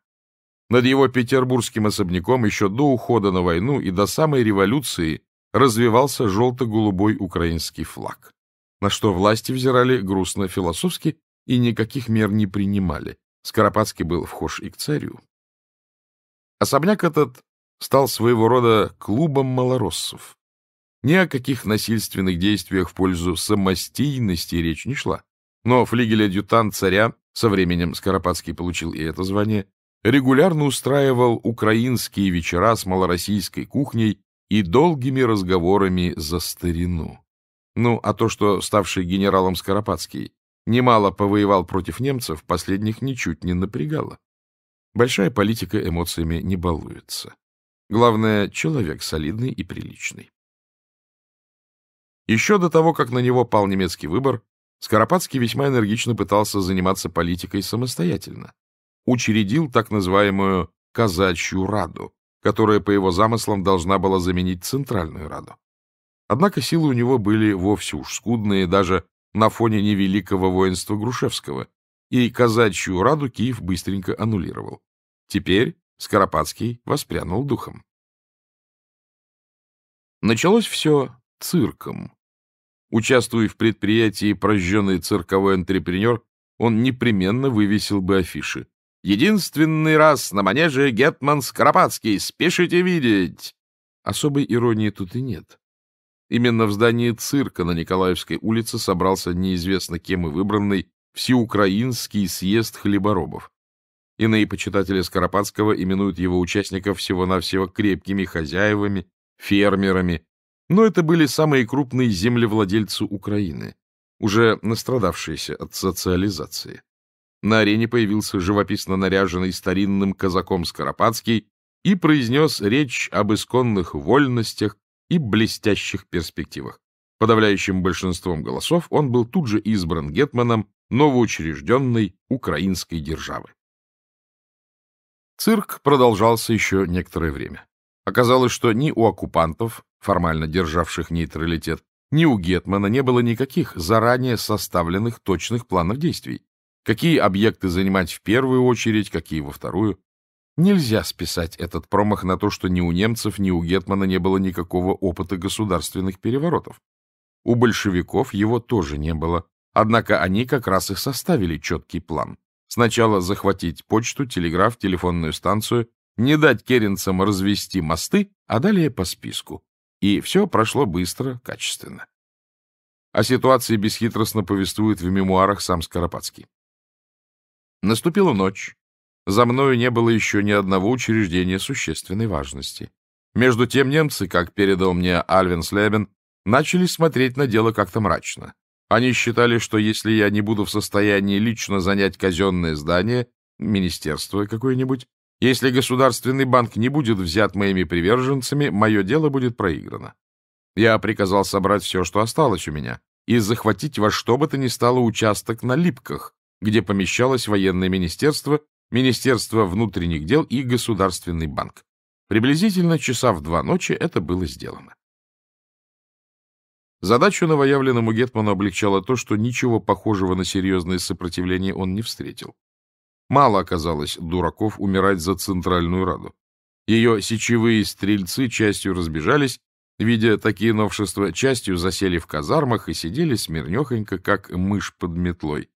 Над его петербургским особняком еще до ухода на войну и до самой революции развивался желто-голубой украинский флаг, на что власти взирали грустно-философски и никаких мер не принимали. Скоропадский был вхож и к царю. Особняк этот стал своего рода клубом малороссов. Ни о каких насильственных действиях в пользу самостийности речь не шла. Но флигель-адъютант царя, со временем Скоропадский получил и это звание, регулярно устраивал украинские вечера с малороссийской кухней и долгими разговорами за старину. Ну, а то, что ставший генералом Скоропадский немало повоевал против немцев, последних ничуть не напрягало. Большая политика эмоциями не балуется. Главное, человек солидный и приличный. Еще до того, как на него пал немецкий выбор, Скоропадский весьма энергично пытался заниматься политикой самостоятельно учредил так называемую «казачью раду», которая, по его замыслам, должна была заменить Центральную раду. Однако силы у него были вовсе уж скудные даже на фоне невеликого воинства Грушевского, и казачью раду Киев быстренько аннулировал. Теперь Скоропадский воспрянул духом. Началось все цирком. Участвуя в предприятии прожженный цирковой антрепренер, он непременно вывесил бы афиши Единственный раз на манеже Гетман Скоропадский. Спешите видеть!» Особой иронии тут и нет. Именно в здании цирка на Николаевской улице собрался неизвестно кем и выбранный Всеукраинский съезд хлеборобов. Иные почитатели Скоропадского именуют его участников всего-навсего крепкими хозяевами, фермерами, но это были самые крупные землевладельцы Украины, уже настрадавшиеся от социализации на арене появился живописно наряженный старинным казаком Скоропадский и произнес речь об исконных вольностях и блестящих перспективах. Подавляющим большинством голосов он был тут же избран гетманом новоучрежденной украинской державы. Цирк продолжался еще некоторое время. Оказалось, что ни у оккупантов, формально державших нейтралитет, ни у Гетмана не было никаких заранее составленных точных планов действий. Какие объекты занимать в первую очередь, какие во вторую. Нельзя списать этот промах на то, что ни у немцев, ни у Гетмана не было никакого опыта государственных переворотов. У большевиков его тоже не было. Однако они как раз и составили четкий план. Сначала захватить почту, телеграф, телефонную станцию, не дать керенцам развести мосты, а далее по списку. И все прошло быстро, качественно. О ситуации бесхитростно повествует в мемуарах сам Скоропадский. Наступила ночь. За мною не было еще ни одного учреждения существенной важности. Между тем немцы, как передал мне Альвин Слебен, начали смотреть на дело как-то мрачно. Они считали, что если я не буду в состоянии лично занять казенное здание, министерство какое-нибудь, если государственный банк не будет взят моими приверженцами, мое дело будет проиграно. Я приказал собрать все, что осталось у меня, и захватить во что бы то ни стало участок на Липках, где помещалось военное министерство, Министерство внутренних дел и Государственный банк. Приблизительно часа в два ночи это было сделано. Задачу новоявленному Гетману облегчало то, что ничего похожего на серьезное сопротивление он не встретил. Мало оказалось дураков умирать за Центральную Раду. Ее сечевые стрельцы частью разбежались, видя такие новшества, частью засели в казармах и сидели смирнехонько, как мышь под метлой.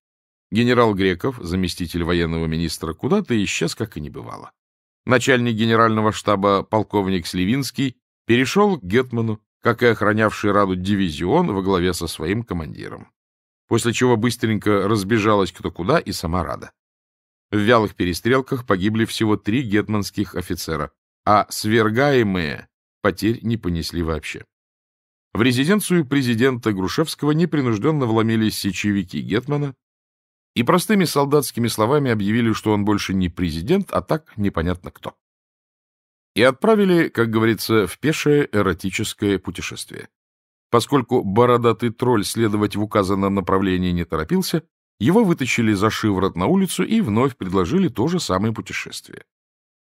Генерал Греков, заместитель военного министра, куда-то исчез, как и не бывало. Начальник генерального штаба полковник Сливинский перешел к Гетману, как и охранявший Раду дивизион во главе со своим командиром. После чего быстренько разбежалась кто куда и сама Рада. В вялых перестрелках погибли всего три гетманских офицера, а свергаемые потерь не понесли вообще. В резиденцию президента Грушевского непринужденно вломились сечевики Гетмана, и простыми солдатскими словами объявили, что он больше не президент, а так непонятно кто. И отправили, как говорится, в пешее эротическое путешествие. Поскольку бородатый тролль следовать в указанном направлении не торопился, его вытащили за шиворот на улицу и вновь предложили то же самое путешествие.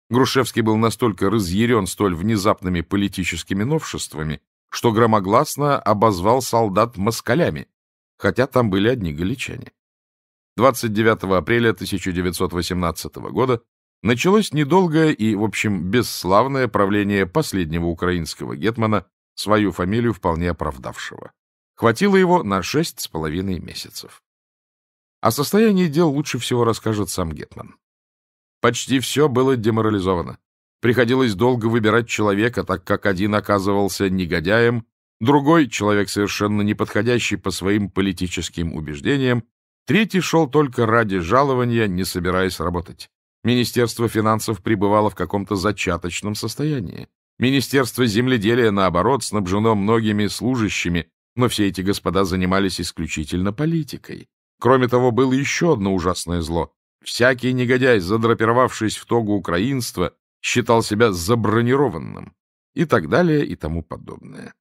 Грушевский был настолько разъярен столь внезапными политическими новшествами, что громогласно обозвал солдат москалями, хотя там были одни галичане. 29 апреля 1918 года началось недолгое и, в общем, бесславное правление последнего украинского гетмана, свою фамилию вполне оправдавшего. Хватило его на шесть с половиной месяцев. О состоянии дел лучше всего расскажет сам Гетман. Почти все было деморализовано. Приходилось долго выбирать человека, так как один оказывался негодяем, другой — человек совершенно неподходящий по своим политическим убеждениям, Третий шел только ради жалования, не собираясь работать. Министерство финансов пребывало в каком-то зачаточном состоянии. Министерство земледелия, наоборот, снабжено многими служащими, но все эти господа занимались исключительно политикой. Кроме того, было еще одно ужасное зло. Всякий негодяй, задрапировавшись в тогу украинства, считал себя забронированным и так далее и тому подобное.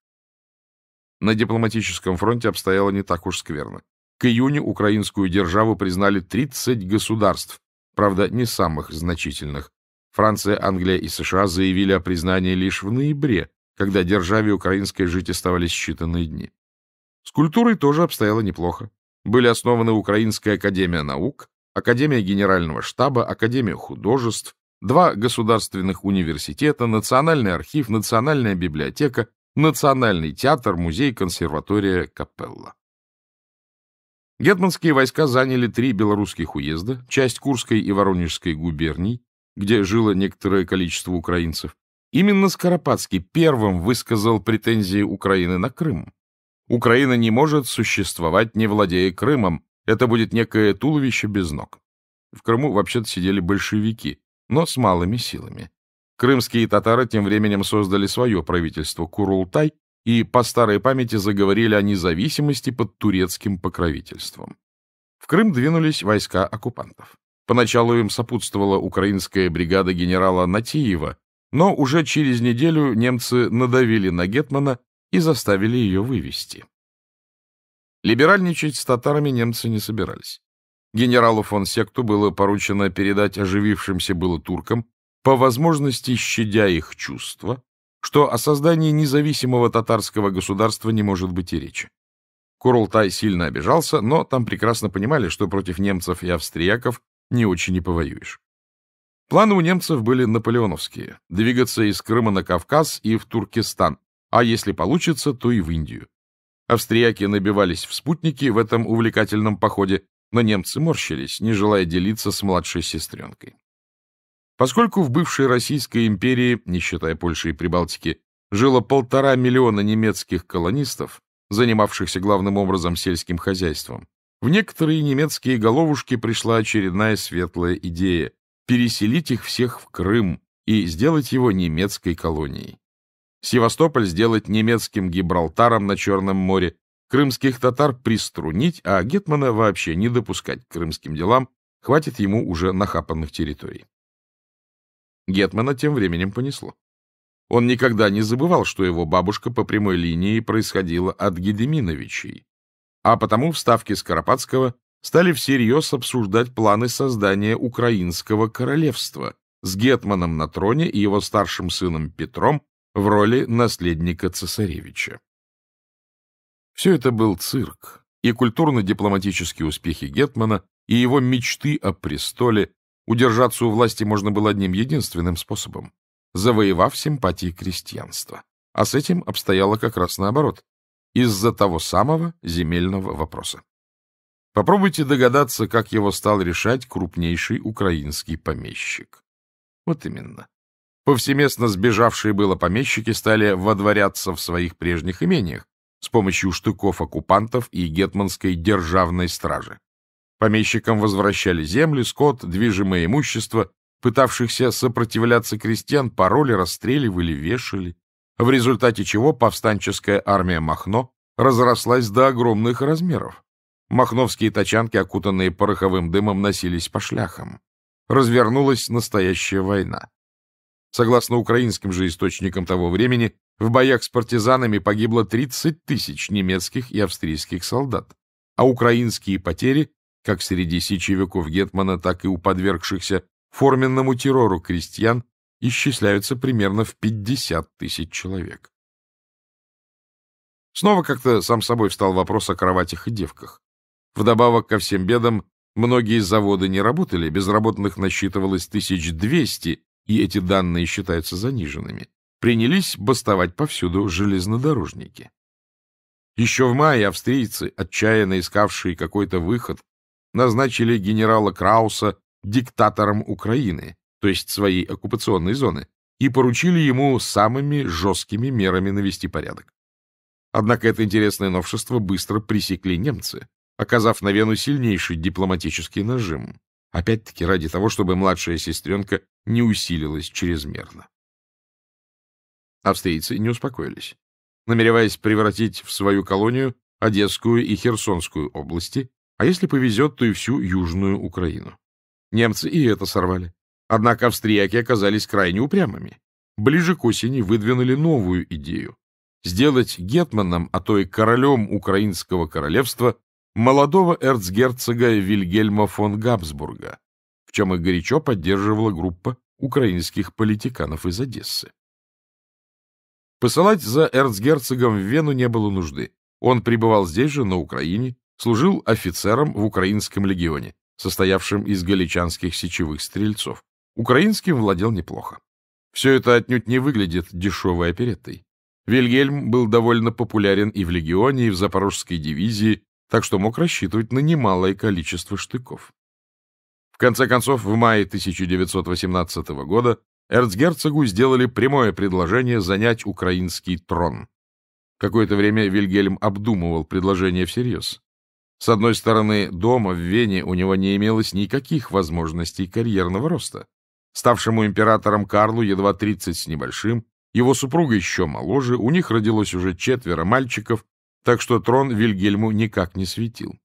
На дипломатическом фронте обстояло не так уж скверно. К июню украинскую державу признали 30 государств, правда, не самых значительных. Франция, Англия и США заявили о признании лишь в ноябре, когда державе украинской жить оставались считанные дни. С культурой тоже обстояло неплохо. Были основаны Украинская академия наук, Академия генерального штаба, Академия художеств, два государственных университета, Национальный архив, Национальная библиотека, Национальный театр, музей, консерватория, капелла. Гетманские войска заняли три белорусских уезда, часть Курской и Воронежской губерний, где жило некоторое количество украинцев. Именно Скоропадский первым высказал претензии Украины на Крым. Украина не может существовать, не владея Крымом. Это будет некое туловище без ног. В Крыму вообще-то сидели большевики, но с малыми силами. Крымские татары тем временем создали свое правительство Курултай, и по старой памяти заговорили о независимости под турецким покровительством. В Крым двинулись войска оккупантов. Поначалу им сопутствовала украинская бригада генерала Натиева, но уже через неделю немцы надавили на Гетмана и заставили ее вывести. Либеральничать с татарами немцы не собирались. Генералу фон Секту было поручено передать оживившимся было туркам, по возможности щадя их чувства, что о создании независимого татарского государства не может быть и речи. Курултай сильно обижался, но там прекрасно понимали, что против немцев и австрияков не очень и повоюешь. Планы у немцев были наполеоновские – двигаться из Крыма на Кавказ и в Туркестан, а если получится, то и в Индию. Австрияки набивались в спутники в этом увлекательном походе, но немцы морщились, не желая делиться с младшей сестренкой. Поскольку в бывшей Российской империи, не считая Польши и Прибалтики, жило полтора миллиона немецких колонистов, занимавшихся главным образом сельским хозяйством, в некоторые немецкие головушки пришла очередная светлая идея – переселить их всех в Крым и сделать его немецкой колонией. Севастополь сделать немецким Гибралтаром на Черном море, крымских татар приструнить, а Гетмана вообще не допускать к крымским делам, хватит ему уже нахапанных территорий. Гетмана тем временем понесло. Он никогда не забывал, что его бабушка по прямой линии происходила от Гедеминовичей, а потому в ставке Скоропадского стали всерьез обсуждать планы создания украинского королевства с Гетманом на троне и его старшим сыном Петром в роли наследника цесаревича. Все это был цирк, и культурно-дипломатические успехи Гетмана, и его мечты о престоле Удержаться у власти можно было одним единственным способом — завоевав симпатии крестьянства. А с этим обстояло как раз наоборот — из-за того самого земельного вопроса. Попробуйте догадаться, как его стал решать крупнейший украинский помещик. Вот именно. Повсеместно сбежавшие было помещики стали водворяться в своих прежних имениях с помощью штыков оккупантов и гетманской державной стражи. Помещикам возвращали земли, скот, движимое имущество, пытавшихся сопротивляться крестьян пароли, расстреливали, вешали, в результате чего повстанческая армия Махно разрослась до огромных размеров. Махновские тачанки, окутанные пороховым дымом, носились по шляхам. Развернулась настоящая война. Согласно украинским же источникам того времени, в боях с партизанами погибло 30 тысяч немецких и австрийских солдат, а украинские потери как среди сечевиков Гетмана, так и у подвергшихся форменному террору крестьян, исчисляются примерно в 50 тысяч человек. Снова как-то сам собой встал вопрос о кроватях и девках. Вдобавок ко всем бедам, многие заводы не работали, безработных насчитывалось 1200, и эти данные считаются заниженными. Принялись бастовать повсюду железнодорожники. Еще в мае австрийцы, отчаянно искавшие какой-то выход назначили генерала Крауса диктатором Украины, то есть своей оккупационной зоны, и поручили ему самыми жесткими мерами навести порядок. Однако это интересное новшество быстро пресекли немцы, оказав на Вену сильнейший дипломатический нажим, опять-таки ради того, чтобы младшая сестренка не усилилась чрезмерно. Австрийцы не успокоились. Намереваясь превратить в свою колонию Одесскую и Херсонскую области, а если повезет, то и всю Южную Украину. Немцы и это сорвали. Однако австрияки оказались крайне упрямыми. Ближе к осени выдвинули новую идею – сделать гетманом, а то и королем Украинского королевства, молодого эрцгерцога Вильгельма фон Габсбурга, в чем их горячо поддерживала группа украинских политиканов из Одессы. Посылать за эрцгерцогом в Вену не было нужды. Он пребывал здесь же, на Украине, служил офицером в Украинском легионе, состоявшем из галичанских сечевых стрельцов. Украинским владел неплохо. Все это отнюдь не выглядит дешевой опереттой. Вильгельм был довольно популярен и в легионе, и в запорожской дивизии, так что мог рассчитывать на немалое количество штыков. В конце концов, в мае 1918 года эрцгерцогу сделали прямое предложение занять украинский трон. Какое-то время Вильгельм обдумывал предложение всерьез. С одной стороны, дома в Вене у него не имелось никаких возможностей карьерного роста. Ставшему императором Карлу едва 30 с небольшим, его супруга еще моложе, у них родилось уже четверо мальчиков, так что трон Вильгельму никак не светил.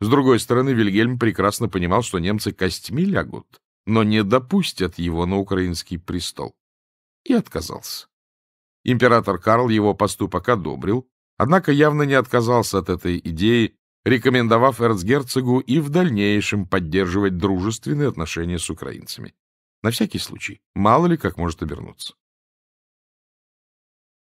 С другой стороны, Вильгельм прекрасно понимал, что немцы костьми лягут, но не допустят его на украинский престол. И отказался. Император Карл его поступок одобрил, однако явно не отказался от этой идеи, рекомендовав эрцгерцогу и в дальнейшем поддерживать дружественные отношения с украинцами. На всякий случай, мало ли как может обернуться.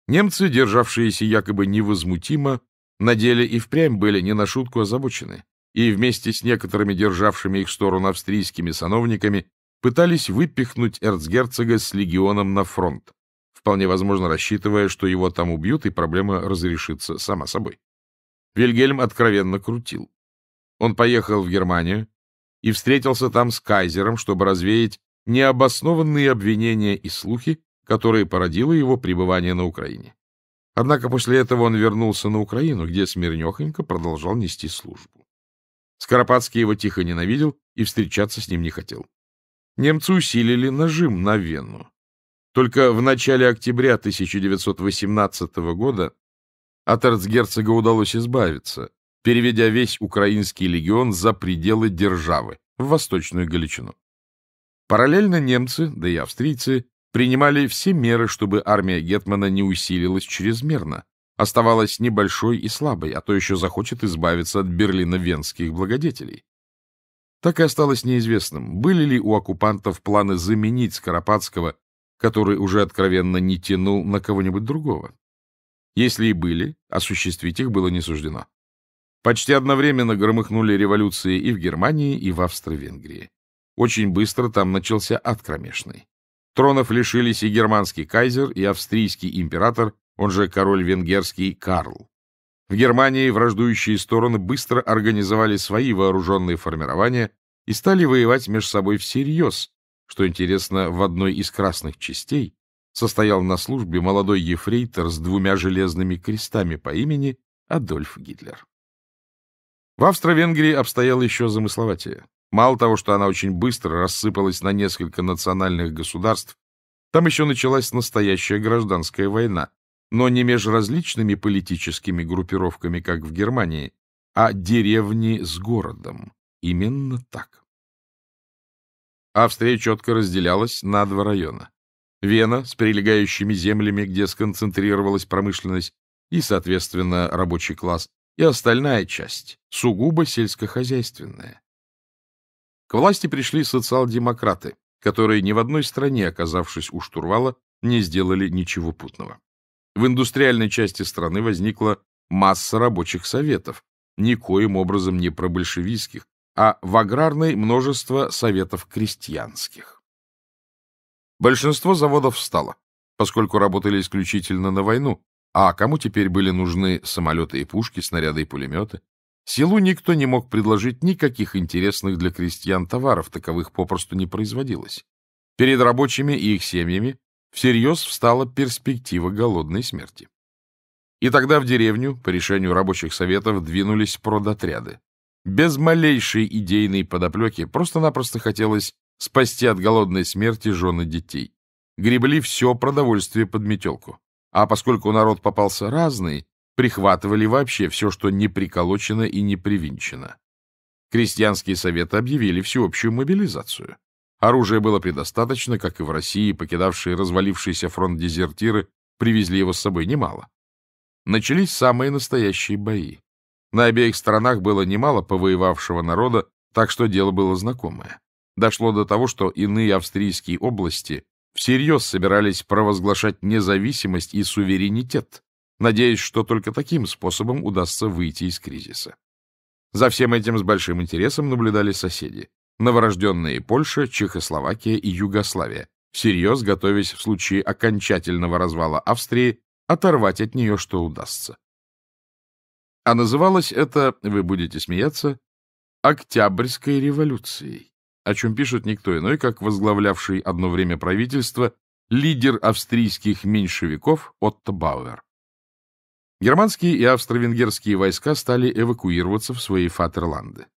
Немцы, державшиеся якобы невозмутимо, на деле и впрямь были не на шутку озабочены, и вместе с некоторыми державшими их сторону австрийскими сановниками пытались выпихнуть эрцгерцога с легионом на фронт, вполне возможно рассчитывая, что его там убьют и проблема разрешится сама собой. Вильгельм откровенно крутил. Он поехал в Германию и встретился там с кайзером, чтобы развеять необоснованные обвинения и слухи, которые породило его пребывание на Украине. Однако после этого он вернулся на Украину, где смирнехонько продолжал нести службу. Скоропадский его тихо ненавидел и встречаться с ним не хотел. Немцы усилили нажим на Вену. Только в начале октября 1918 года от эрцгерцога удалось избавиться, переведя весь украинский легион за пределы державы, в Восточную Галичину. Параллельно немцы, да и австрийцы, принимали все меры, чтобы армия Гетмана не усилилась чрезмерно, оставалась небольшой и слабой, а то еще захочет избавиться от берлино-венских благодетелей. Так и осталось неизвестным, были ли у оккупантов планы заменить Скоропадского, который уже откровенно не тянул на кого-нибудь другого. Если и были, осуществить их было не суждено. Почти одновременно громыхнули революции и в Германии, и в Австро-Венгрии. Очень быстро там начался ад кромешный. Тронов лишились и германский кайзер, и австрийский император, он же король венгерский Карл. В Германии враждующие стороны быстро организовали свои вооруженные формирования и стали воевать между собой всерьез, что интересно, в одной из красных частей состоял на службе молодой ефрейтор с двумя железными крестами по имени Адольф Гитлер. В Австро-Венгрии обстояло еще замысловатее. Мало того, что она очень быстро рассыпалась на несколько национальных государств, там еще началась настоящая гражданская война, но не между различными политическими группировками, как в Германии, а деревни с городом. Именно так. Австрия четко разделялась на два района. Вена с прилегающими землями, где сконцентрировалась промышленность и, соответственно, рабочий класс, и остальная часть, сугубо сельскохозяйственная. К власти пришли социал-демократы, которые ни в одной стране, оказавшись у штурвала, не сделали ничего путного. В индустриальной части страны возникла масса рабочих советов, никоим образом не про большевистских, а в аграрной множество советов крестьянских. Большинство заводов встало, поскольку работали исключительно на войну, а кому теперь были нужны самолеты и пушки, снаряды и пулеметы? Селу никто не мог предложить никаких интересных для крестьян товаров, таковых попросту не производилось. Перед рабочими и их семьями всерьез встала перспектива голодной смерти. И тогда в деревню, по решению рабочих советов, двинулись продотряды. Без малейшей идейной подоплеки просто-напросто хотелось спасти от голодной смерти жены детей. Гребли все продовольствие под метелку. А поскольку народ попался разный, прихватывали вообще все, что не приколочено и не привинчено. Крестьянские советы объявили всеобщую мобилизацию. Оружия было предостаточно, как и в России, покидавшие развалившийся фронт дезертиры привезли его с собой немало. Начались самые настоящие бои. На обеих сторонах было немало повоевавшего народа, так что дело было знакомое дошло до того, что иные австрийские области всерьез собирались провозглашать независимость и суверенитет, надеясь, что только таким способом удастся выйти из кризиса. За всем этим с большим интересом наблюдали соседи – новорожденные Польша, Чехословакия и Югославия, всерьез готовясь в случае окончательного развала Австрии оторвать от нее, что удастся. А называлось это, вы будете смеяться, Октябрьской революцией о чем пишет никто иной, как возглавлявший одно время правительство лидер австрийских меньшевиков Отто Бауэр. Германские и австро-венгерские войска стали эвакуироваться в свои Фатерланды.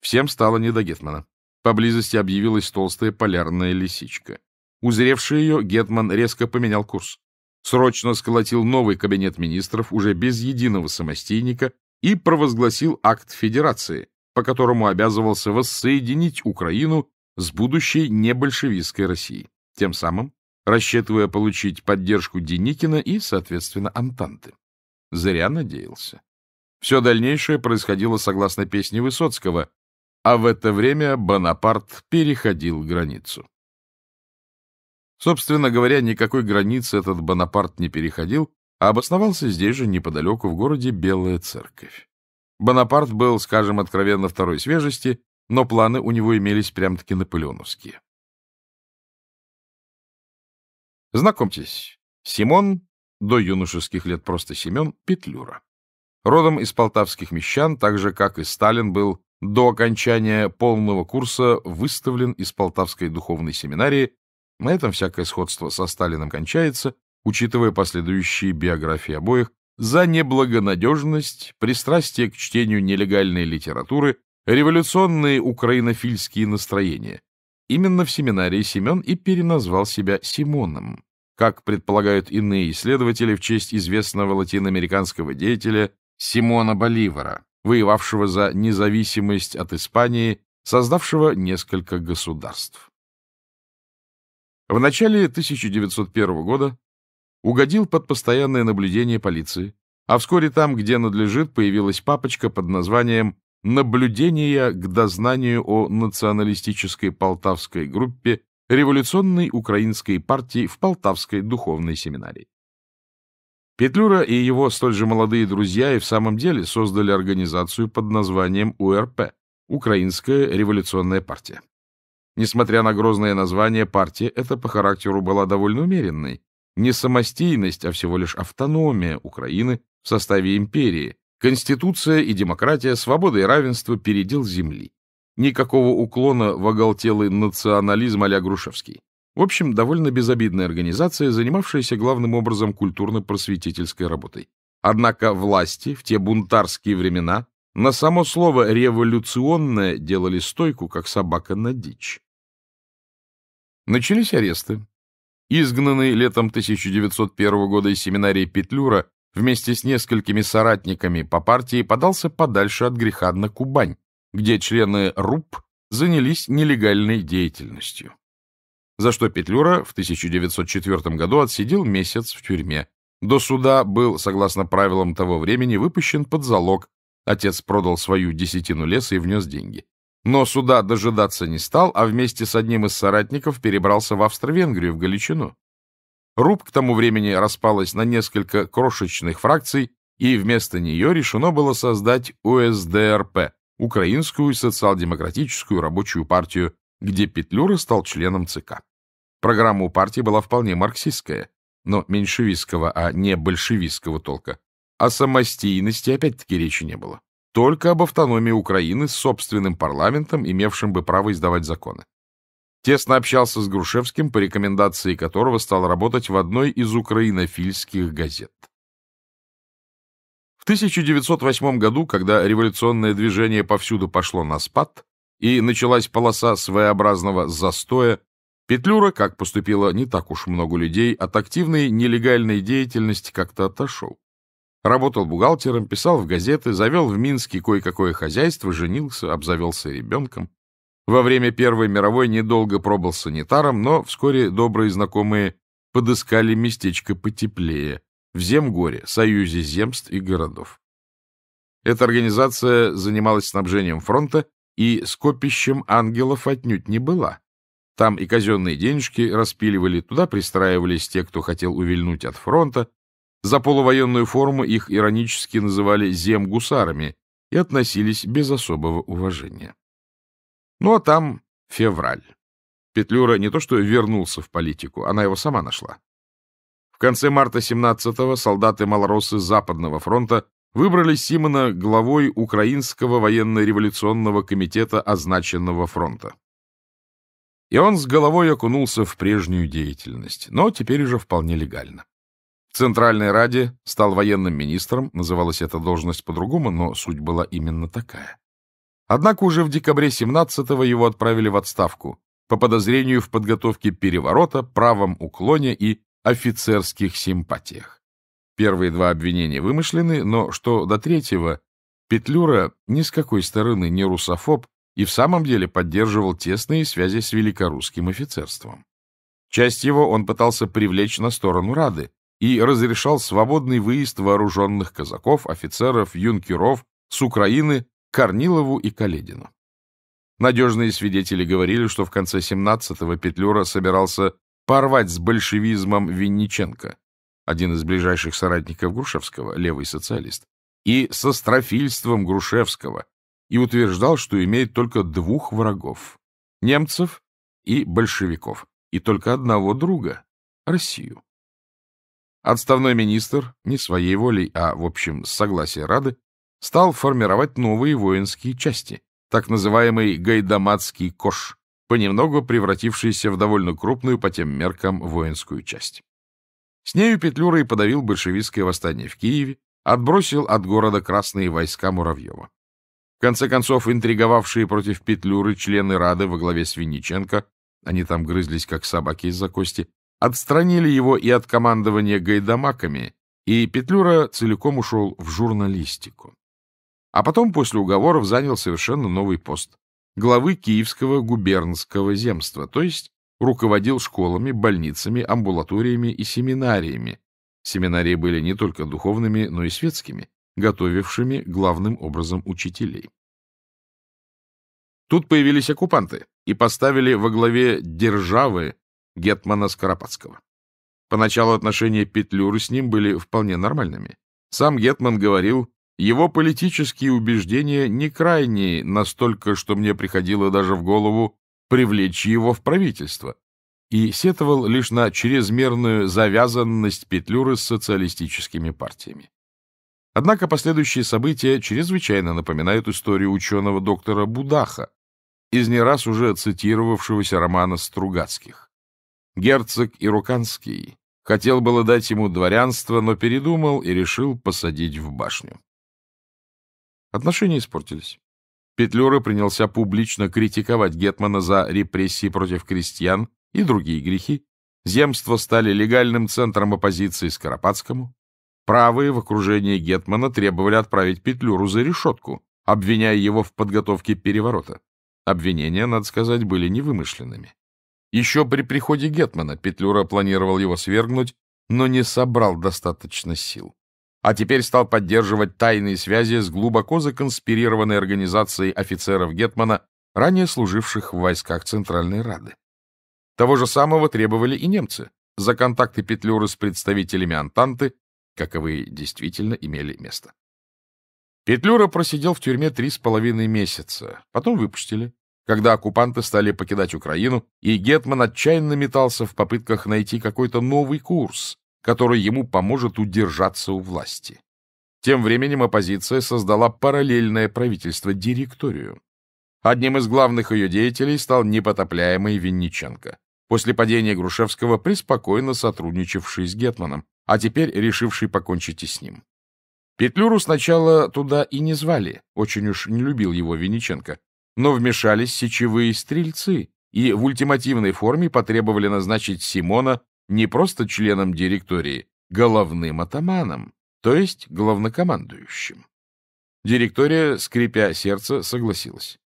Всем стало не до Гетмана. Поблизости объявилась толстая полярная лисичка. Узревший ее, Гетман резко поменял курс. Срочно сколотил новый кабинет министров, уже без единого самостейника, и провозгласил акт федерации, по которому обязывался воссоединить Украину с будущей небольшевистской Россией, тем самым рассчитывая получить поддержку Деникина и, соответственно, Антанты. Зря надеялся. Все дальнейшее происходило согласно песне Высоцкого, а в это время Бонапарт переходил границу. Собственно говоря, никакой границы этот Бонапарт не переходил, а обосновался здесь же, неподалеку, в городе Белая Церковь. Бонапарт был, скажем откровенно, второй свежести, но планы у него имелись прям-таки наполеоновские. Знакомьтесь, Симон, до юношеских лет просто Семен, Петлюра. Родом из полтавских мещан, так же, как и Сталин, был до окончания полного курса выставлен из Полтавской духовной семинарии. На этом всякое сходство со Сталином кончается, учитывая последующие биографии обоих, за неблагонадежность, пристрастие к чтению нелегальной литературы, революционные украинофильские настроения. Именно в семинарии Семен и переназвал себя Симоном, как предполагают иные исследователи в честь известного латиноамериканского деятеля Симона Боливара, воевавшего за независимость от Испании, создавшего несколько государств. В начале 1901 года угодил под постоянное наблюдение полиции, а вскоре там, где надлежит, появилась папочка под названием «Наблюдение к дознанию о националистической полтавской группе революционной украинской партии в Полтавской духовной семинарии». Петлюра и его столь же молодые друзья и в самом деле создали организацию под названием УРП – Украинская революционная партия. Несмотря на грозное название, партия эта по характеру была довольно умеренной, не самостийность, а всего лишь автономия Украины в составе империи, конституция и демократия, свобода и равенство, передел земли. Никакого уклона в оголтелый национализм а Грушевский. В общем, довольно безобидная организация, занимавшаяся главным образом культурно-просветительской работой. Однако власти в те бунтарские времена на само слово «революционное» делали стойку, как собака на дичь. Начались аресты, Изгнанный летом 1901 года из семинарии Петлюра вместе с несколькими соратниками по партии подался подальше от греха на Кубань, где члены РУП занялись нелегальной деятельностью. За что Петлюра в 1904 году отсидел месяц в тюрьме. До суда был, согласно правилам того времени, выпущен под залог. Отец продал свою десятину леса и внес деньги. Но суда дожидаться не стал, а вместе с одним из соратников перебрался в Австро-Венгрию, в Галичину. Руб к тому времени распалась на несколько крошечных фракций, и вместо нее решено было создать УСДРП – Украинскую социал-демократическую рабочую партию, где Петлюра стал членом ЦК. Программа у партии была вполне марксистская, но меньшевистского, а не большевистского толка. О самостийности опять-таки речи не было только об автономии Украины с собственным парламентом, имевшим бы право издавать законы. Тесно общался с Грушевским, по рекомендации которого стал работать в одной из украинофильских газет. В 1908 году, когда революционное движение повсюду пошло на спад и началась полоса своеобразного застоя, Петлюра, как поступило не так уж много людей, от активной нелегальной деятельности как-то отошел. Работал бухгалтером, писал в газеты, завел в Минске кое-какое хозяйство, женился, обзавелся ребенком. Во время Первой мировой недолго пробыл санитаром, но вскоре добрые знакомые подыскали местечко потеплее в Земгоре, Союзе земств и городов. Эта организация занималась снабжением фронта и скопищем ангелов отнюдь не была. Там и казенные денежки распиливали, туда пристраивались те, кто хотел увильнуть от фронта, за полувоенную форму их иронически называли земгусарами и относились без особого уважения. Ну а там февраль. Петлюра не то что вернулся в политику, она его сама нашла. В конце марта 17-го солдаты малороссы Западного фронта выбрали Симона главой Украинского военно-революционного комитета означенного фронта. И он с головой окунулся в прежнюю деятельность, но теперь уже вполне легально. Центральной Раде стал военным министром, называлась эта должность по-другому, но суть была именно такая. Однако уже в декабре 17-го его отправили в отставку по подозрению в подготовке переворота, правом уклоне и офицерских симпатиях. Первые два обвинения вымышлены, но что до третьего, Петлюра ни с какой стороны не русофоб и в самом деле поддерживал тесные связи с великорусским офицерством. Часть его он пытался привлечь на сторону Рады, и разрешал свободный выезд вооруженных казаков, офицеров, юнкеров с Украины Корнилову и Каледину. Надежные свидетели говорили, что в конце 17-го Петлюра собирался порвать с большевизмом Винниченко, один из ближайших соратников Грушевского, левый социалист, и со строфильством Грушевского, и утверждал, что имеет только двух врагов — немцев и большевиков, и только одного друга — Россию. Отставной министр, не своей волей, а, в общем, с согласия Рады, стал формировать новые воинские части, так называемый гайдамацкий кош, понемногу превратившийся в довольно крупную по тем меркам воинскую часть. С нею Петлюра и подавил большевистское восстание в Киеве, отбросил от города красные войска Муравьева. В конце концов, интриговавшие против Петлюры члены Рады во главе Свиниченко, они там грызлись, как собаки из-за кости, Отстранили его и от командования гайдамаками, и Петлюра целиком ушел в журналистику. А потом, после уговоров, занял совершенно новый пост главы Киевского губернского земства, то есть руководил школами, больницами, амбулаториями и семинариями. Семинарии были не только духовными, но и светскими, готовившими главным образом учителей. Тут появились оккупанты и поставили во главе державы гетмана Скоропадского. Поначалу отношения Петлюры с ним были вполне нормальными. Сам гетман говорил, его политические убеждения не крайние настолько, что мне приходило даже в голову привлечь его в правительство, и сетовал лишь на чрезмерную завязанность Петлюры с социалистическими партиями. Однако последующие события чрезвычайно напоминают историю ученого доктора Будаха из не раз уже цитировавшегося романа Стругацких. Герцог Ируканский хотел было дать ему дворянство, но передумал и решил посадить в башню. Отношения испортились. Петлюра принялся публично критиковать Гетмана за репрессии против крестьян и другие грехи. Земства стали легальным центром оппозиции Скоропадскому. Правые в окружении Гетмана требовали отправить Петлюру за решетку, обвиняя его в подготовке переворота. Обвинения, надо сказать, были невымышленными. Еще при приходе Гетмана Петлюра планировал его свергнуть, но не собрал достаточно сил. А теперь стал поддерживать тайные связи с глубоко законспирированной организацией офицеров Гетмана, ранее служивших в войсках Центральной Рады. Того же самого требовали и немцы за контакты Петлюры с представителями Антанты, каковы действительно имели место. Петлюра просидел в тюрьме три с половиной месяца, потом выпустили когда оккупанты стали покидать Украину, и Гетман отчаянно метался в попытках найти какой-то новый курс, который ему поможет удержаться у власти. Тем временем оппозиция создала параллельное правительство-директорию. Одним из главных ее деятелей стал непотопляемый Винниченко, после падения Грушевского преспокойно сотрудничавший с Гетманом, а теперь решивший покончить и с ним. Петлюру сначала туда и не звали, очень уж не любил его Винниченко, но вмешались сечевые стрельцы и в ультимативной форме потребовали назначить Симона не просто членом директории, головным атаманом, то есть главнокомандующим. Директория, скрипя сердце, согласилась.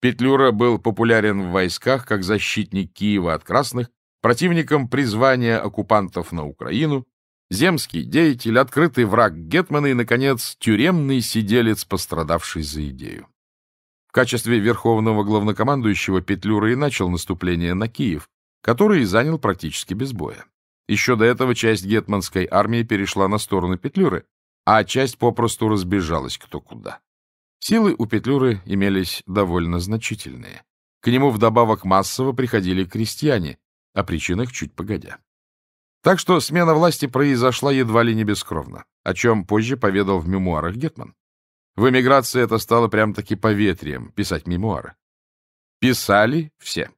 Петлюра был популярен в войсках как защитник Киева от красных, противником призвания оккупантов на Украину, земский деятель, открытый враг Гетмана и, наконец, тюремный сиделец, пострадавший за идею качестве верховного главнокомандующего Петлюра и начал наступление на Киев, который и занял практически без боя. Еще до этого часть гетманской армии перешла на сторону Петлюры, а часть попросту разбежалась кто куда. Силы у Петлюры имелись довольно значительные. К нему вдобавок массово приходили крестьяне, о причинах чуть погодя. Так что смена власти произошла едва ли не бескровно, о чем позже поведал в мемуарах Гетман. В эмиграции это стало прям-таки поветрием — писать мемуары. Писали все.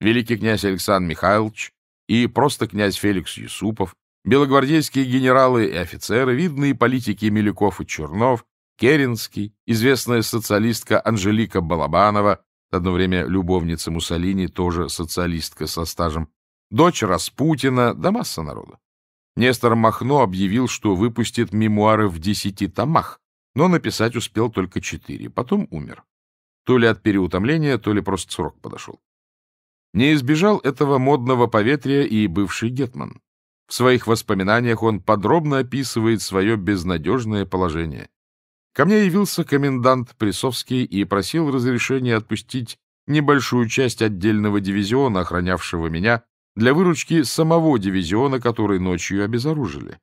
Великий князь Александр Михайлович и просто князь Феликс Юсупов, белогвардейские генералы и офицеры, видные политики Милюков и Чернов, Керенский, известная социалистка Анжелика Балабанова, одно время любовница Муссолини, тоже социалистка со стажем, дочь Распутина, да масса народу. Нестор Махно объявил, что выпустит мемуары в десяти томах, но написать успел только четыре, потом умер. То ли от переутомления, то ли просто срок подошел. Не избежал этого модного поветрия и бывший Гетман. В своих воспоминаниях он подробно описывает свое безнадежное положение. Ко мне явился комендант Присовский и просил разрешения отпустить небольшую часть отдельного дивизиона, охранявшего меня, для выручки самого дивизиона, который ночью обезоружили.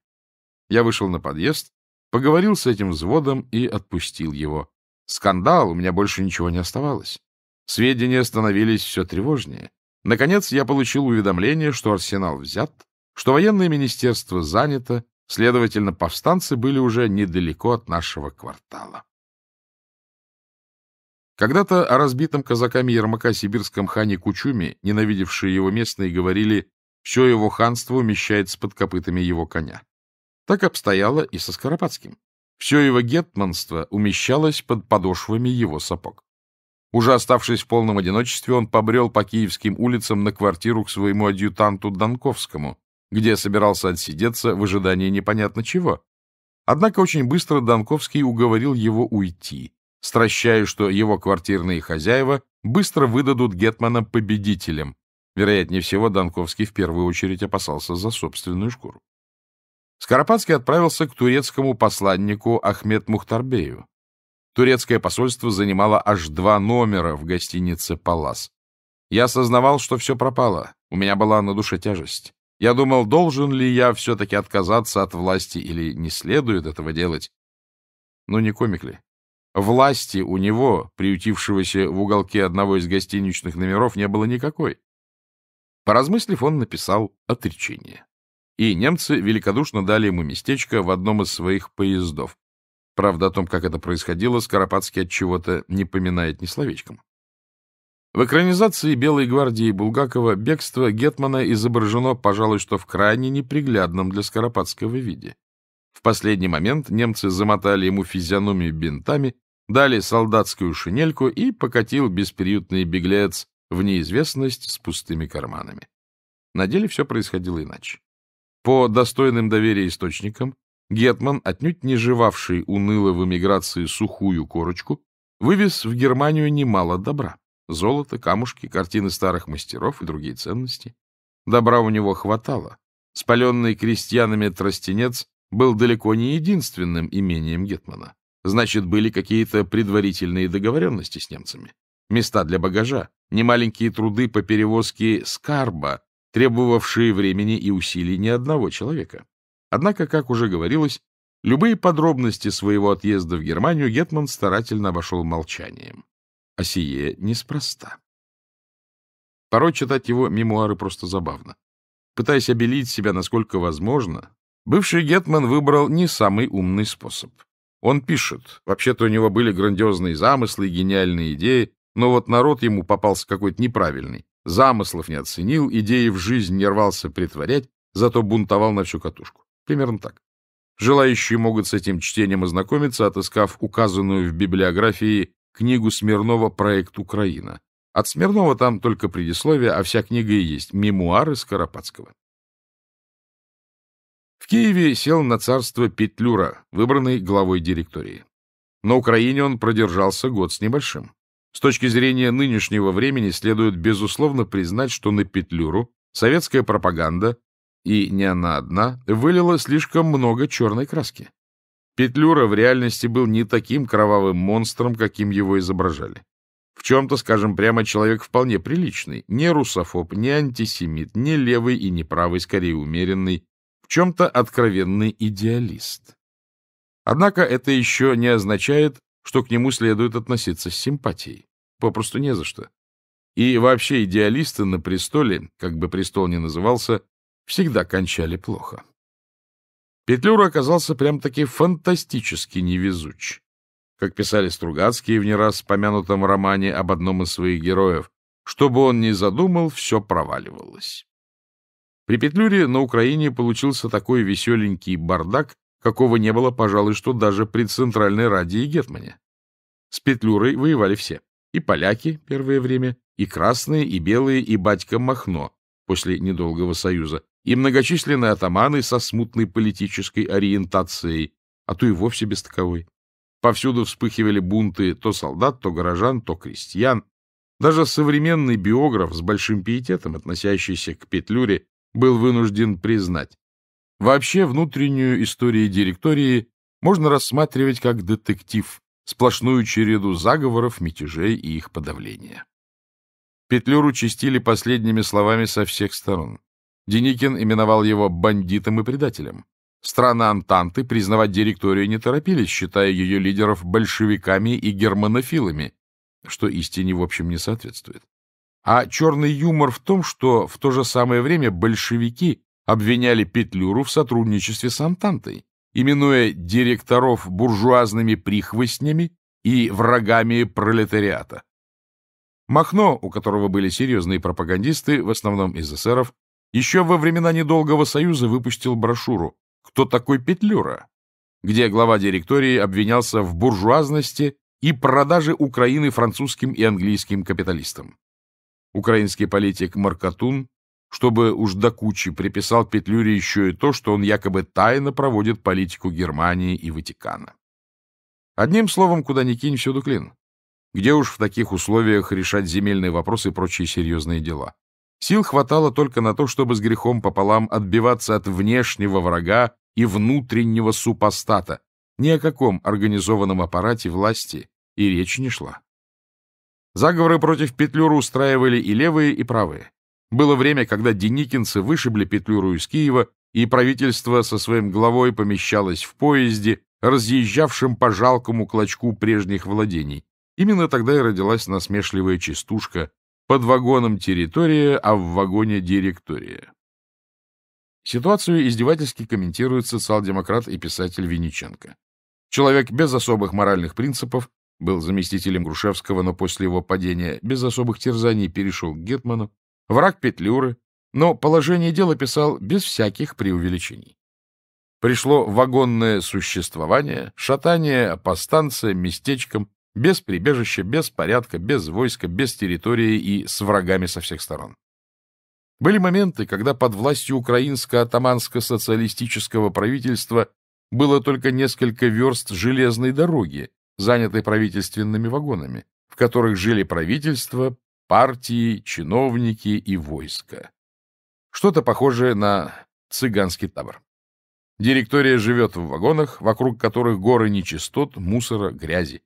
Я вышел на подъезд Поговорил с этим взводом и отпустил его. Скандал, у меня больше ничего не оставалось. Сведения становились все тревожнее. Наконец я получил уведомление, что арсенал взят, что военное министерство занято, следовательно, повстанцы были уже недалеко от нашего квартала. Когда-то о разбитом казаками Ермака сибирском хане Кучуме, ненавидевшие его местные, говорили, все его ханство умещается под копытами его коня. Так обстояло и со Скоропадским. Все его гетманство умещалось под подошвами его сапог. Уже оставшись в полном одиночестве, он побрел по киевским улицам на квартиру к своему адъютанту Донковскому, где собирался отсидеться в ожидании непонятно чего. Однако очень быстро Донковский уговорил его уйти, стращая, что его квартирные хозяева быстро выдадут Гетмана победителям. Вероятнее всего, Донковский в первую очередь опасался за собственную шкуру. Скоропадский отправился к турецкому посланнику Ахмед Мухтарбею. Турецкое посольство занимало аж два номера в гостинице «Палас». Я осознавал, что все пропало. У меня была на душе тяжесть. Я думал, должен ли я все-таки отказаться от власти или не следует этого делать. Ну, не комик ли? Власти у него, приютившегося в уголке одного из гостиничных номеров, не было никакой. Поразмыслив, он написал отречение и немцы великодушно дали ему местечко в одном из своих поездов. Правда, о том, как это происходило, Скоропадский от чего-то не поминает ни словечком. В экранизации «Белой гвардии» Булгакова бегство Гетмана изображено, пожалуй, что в крайне неприглядном для Скоропадского виде. В последний момент немцы замотали ему физиономию бинтами, дали солдатскую шинельку и покатил бесприютный беглец в неизвестность с пустыми карманами. На деле все происходило иначе. По достойным доверия источникам, Гетман, отнюдь не живавший уныло в эмиграции сухую корочку, вывез в Германию немало добра. Золото, камушки, картины старых мастеров и другие ценности. Добра у него хватало. Спаленный крестьянами тростенец был далеко не единственным имением Гетмана. Значит, были какие-то предварительные договоренности с немцами. Места для багажа, немаленькие труды по перевозке скарба требовавшие времени и усилий ни одного человека. Однако, как уже говорилось, любые подробности своего отъезда в Германию Гетман старательно обошел молчанием. А сие неспроста. Порой читать его мемуары просто забавно. Пытаясь обелить себя насколько возможно, бывший Гетман выбрал не самый умный способ. Он пишет. Вообще-то у него были грандиозные замыслы и гениальные идеи, но вот народ ему попался какой-то неправильный. Замыслов не оценил, идеи в жизнь не рвался притворять, зато бунтовал на всю катушку. Примерно так. Желающие могут с этим чтением ознакомиться, отыскав указанную в библиографии книгу Смирнова «Проект Украина». От Смирнова там только предисловие, а вся книга и есть «Мемуары Скоропадского». В Киеве сел на царство Петлюра, выбранный главой директории. На Украине он продержался год с небольшим. С точки зрения нынешнего времени следует безусловно признать, что на Петлюру советская пропаганда, и не она одна, вылила слишком много черной краски. Петлюра в реальности был не таким кровавым монстром, каким его изображали. В чем-то, скажем прямо, человек вполне приличный, не русофоб, не антисемит, не левый и не правый, скорее умеренный, в чем-то откровенный идеалист. Однако это еще не означает, что к нему следует относиться с симпатией. Попросту не за что. И вообще идеалисты на престоле, как бы престол ни назывался, всегда кончали плохо. Петлюра оказался прям-таки фантастически невезуч. Как писали Стругацкие в не раз помянутом романе об одном из своих героев, что бы он ни задумал, все проваливалось. При Петлюре на Украине получился такой веселенький бардак, какого не было, пожалуй, что даже при Центральной Раде и Гетмане. С Петлюрой воевали все. И поляки первое время, и красные, и белые, и батька Махно после недолгого союза, и многочисленные атаманы со смутной политической ориентацией, а то и вовсе без таковой. Повсюду вспыхивали бунты то солдат, то горожан, то крестьян. Даже современный биограф с большим пиететом, относящийся к Петлюре, был вынужден признать, Вообще внутреннюю историю директории можно рассматривать как детектив, сплошную череду заговоров, мятежей и их подавления. Петлюру чистили последними словами со всех сторон. Деникин именовал его бандитом и предателем. Страны Антанты признавать директорию не торопились, считая ее лидеров большевиками и германофилами, что истине, в общем, не соответствует. А черный юмор в том, что в то же самое время большевики обвиняли Петлюру в сотрудничестве с Антантой, именуя директоров буржуазными прихвостнями и врагами пролетариата. Махно, у которого были серьезные пропагандисты, в основном из эсеров, еще во времена недолгого союза выпустил брошюру «Кто такой Петлюра?», где глава директории обвинялся в буржуазности и продаже Украины французским и английским капиталистам. Украинский политик Маркатун чтобы уж до кучи приписал Петлюре еще и то, что он якобы тайно проводит политику Германии и Ватикана. Одним словом, куда ни кинь, всюду клин. Где уж в таких условиях решать земельные вопросы и прочие серьезные дела? Сил хватало только на то, чтобы с грехом пополам отбиваться от внешнего врага и внутреннего супостата. Ни о каком организованном аппарате власти и речи не шла. Заговоры против Петлюра устраивали и левые, и правые. Было время, когда деникинцы вышибли Петлюру из Киева, и правительство со своим главой помещалось в поезде, разъезжавшем по жалкому клочку прежних владений. Именно тогда и родилась насмешливая частушка «Под вагоном территория, а в вагоне директория». Ситуацию издевательски комментирует социал-демократ и писатель Винниченко. Человек без особых моральных принципов, был заместителем Грушевского, но после его падения без особых терзаний перешел к Гетману, враг Петлюры, но положение дела писал без всяких преувеличений. Пришло вагонное существование, шатание по станциям, местечкам, без прибежища, без порядка, без войска, без территории и с врагами со всех сторон. Были моменты, когда под властью украинско-атаманско-социалистического правительства было только несколько верст железной дороги, занятой правительственными вагонами, в которых жили правительство, партии, чиновники и войско. Что-то похожее на цыганский табор. Директория живет в вагонах, вокруг которых горы нечистот, мусора, грязи.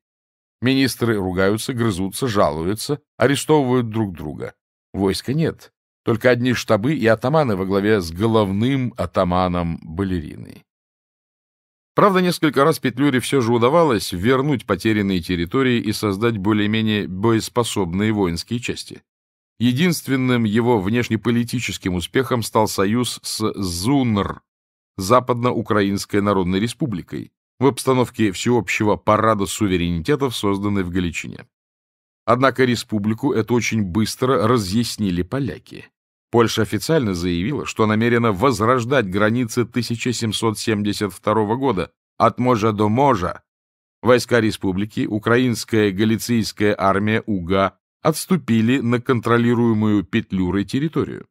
Министры ругаются, грызутся, жалуются, арестовывают друг друга. Войска нет, только одни штабы и атаманы во главе с головным атаманом балериной. Правда, несколько раз Петлюре все же удавалось вернуть потерянные территории и создать более-менее боеспособные воинские части. Единственным его внешнеполитическим успехом стал союз с ЗУНР, Западно-Украинской Народной Республикой, в обстановке всеобщего парада суверенитетов, созданной в Галичине. Однако республику это очень быстро разъяснили поляки. Польша официально заявила, что намерена возрождать границы 1772 года от Можа до Можа. Войска республики, украинская галицийская армия УГА отступили на контролируемую Петлюрой территорию.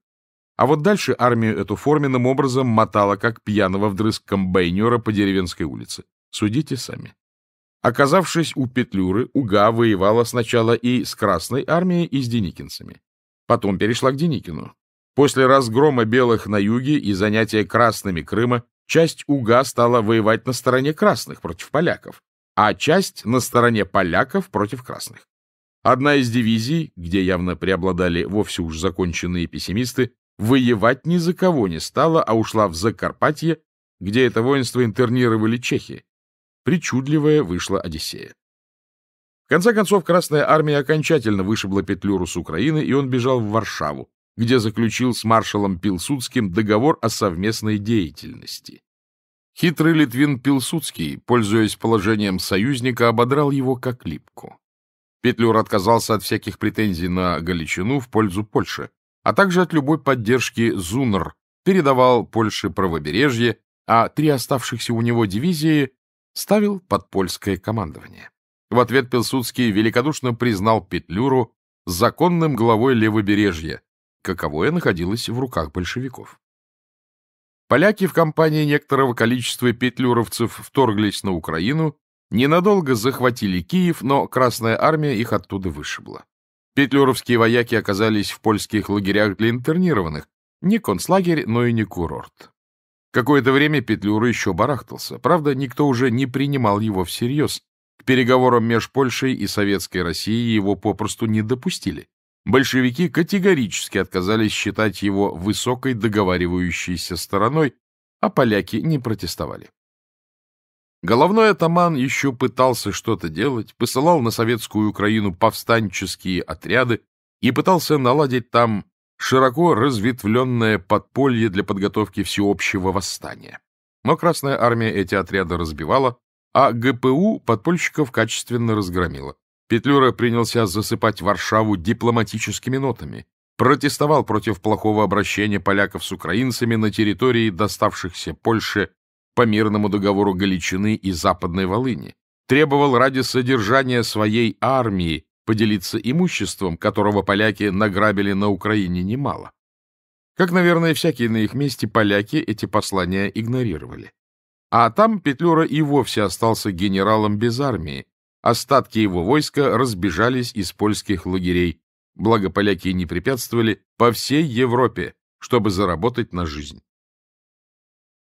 А вот дальше армию эту форменным образом мотала, как пьяного вдрызг комбайнера по деревенской улице. Судите сами. Оказавшись у Петлюры, Уга воевала сначала и с Красной армией, и с деникинцами. Потом перешла к Деникину. После разгрома белых на юге и занятия красными Крыма часть Уга стала воевать на стороне красных против поляков, а часть на стороне поляков против красных. Одна из дивизий, где явно преобладали вовсе уж законченные пессимисты, воевать ни за кого не стала, а ушла в Закарпатье, где это воинство интернировали чехи. Причудливая вышла Одиссея. В конце концов, Красная Армия окончательно вышибла петлю с Украины, и он бежал в Варшаву, где заключил с маршалом Пилсудским договор о совместной деятельности. Хитрый Литвин Пилсудский, пользуясь положением союзника, ободрал его как липку. Петлюр отказался от всяких претензий на Галичину в пользу Польши, а также от любой поддержки Зунр, передавал Польше правобережье, а три оставшихся у него дивизии ставил под польское командование. В ответ Пилсудский великодушно признал Петлюру законным главой левобережья, каковое находилось в руках большевиков. Поляки в компании некоторого количества петлюровцев вторглись на Украину, ненадолго захватили Киев, но Красная Армия их оттуда вышибла. Петлюровские вояки оказались в польских лагерях для интернированных, не концлагерь, но и не курорт. Какое-то время Петлюра еще барахтался, правда, никто уже не принимал его всерьез, к переговорам меж Польшей и Советской Россией его попросту не допустили большевики категорически отказались считать его высокой договаривающейся стороной, а поляки не протестовали. Головной атаман еще пытался что-то делать, посылал на советскую Украину повстанческие отряды и пытался наладить там широко разветвленное подполье для подготовки всеобщего восстания. Но Красная Армия эти отряды разбивала, а ГПУ подпольщиков качественно разгромила. Петлюра принялся засыпать Варшаву дипломатическими нотами, протестовал против плохого обращения поляков с украинцами на территории, доставшихся Польше по мирному договору Галичины и Западной Волыни, требовал ради содержания своей армии поделиться имуществом, которого поляки награбили на Украине немало. Как, наверное, всякие на их месте поляки эти послания игнорировали. А там Петлюра и вовсе остался генералом без армии, Остатки его войска разбежались из польских лагерей, благо поляки не препятствовали, по всей Европе, чтобы заработать на жизнь.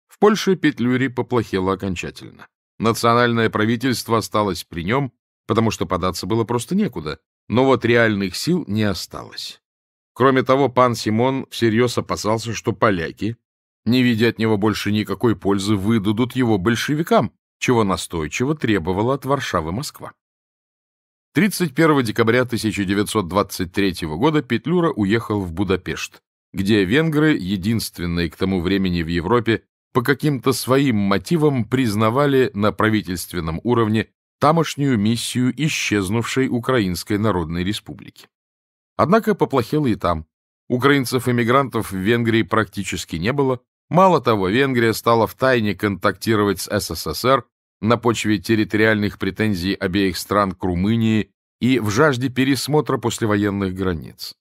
В Польше Петлюри поплохело окончательно. Национальное правительство осталось при нем, потому что податься было просто некуда, но вот реальных сил не осталось. Кроме того, пан Симон всерьез опасался, что поляки, не видя от него больше никакой пользы, выдадут его большевикам, чего настойчиво требовала от Варшавы Москва. 31 декабря 1923 года Петлюра уехал в Будапешт, где венгры, единственные к тому времени в Европе, по каким-то своим мотивам признавали на правительственном уровне тамошнюю миссию исчезнувшей Украинской Народной Республики. Однако поплохело и там. Украинцев-эмигрантов в Венгрии практически не было, Мало того, Венгрия стала втайне контактировать с СССР на почве территориальных претензий обеих стран к Румынии и в жажде пересмотра послевоенных границ.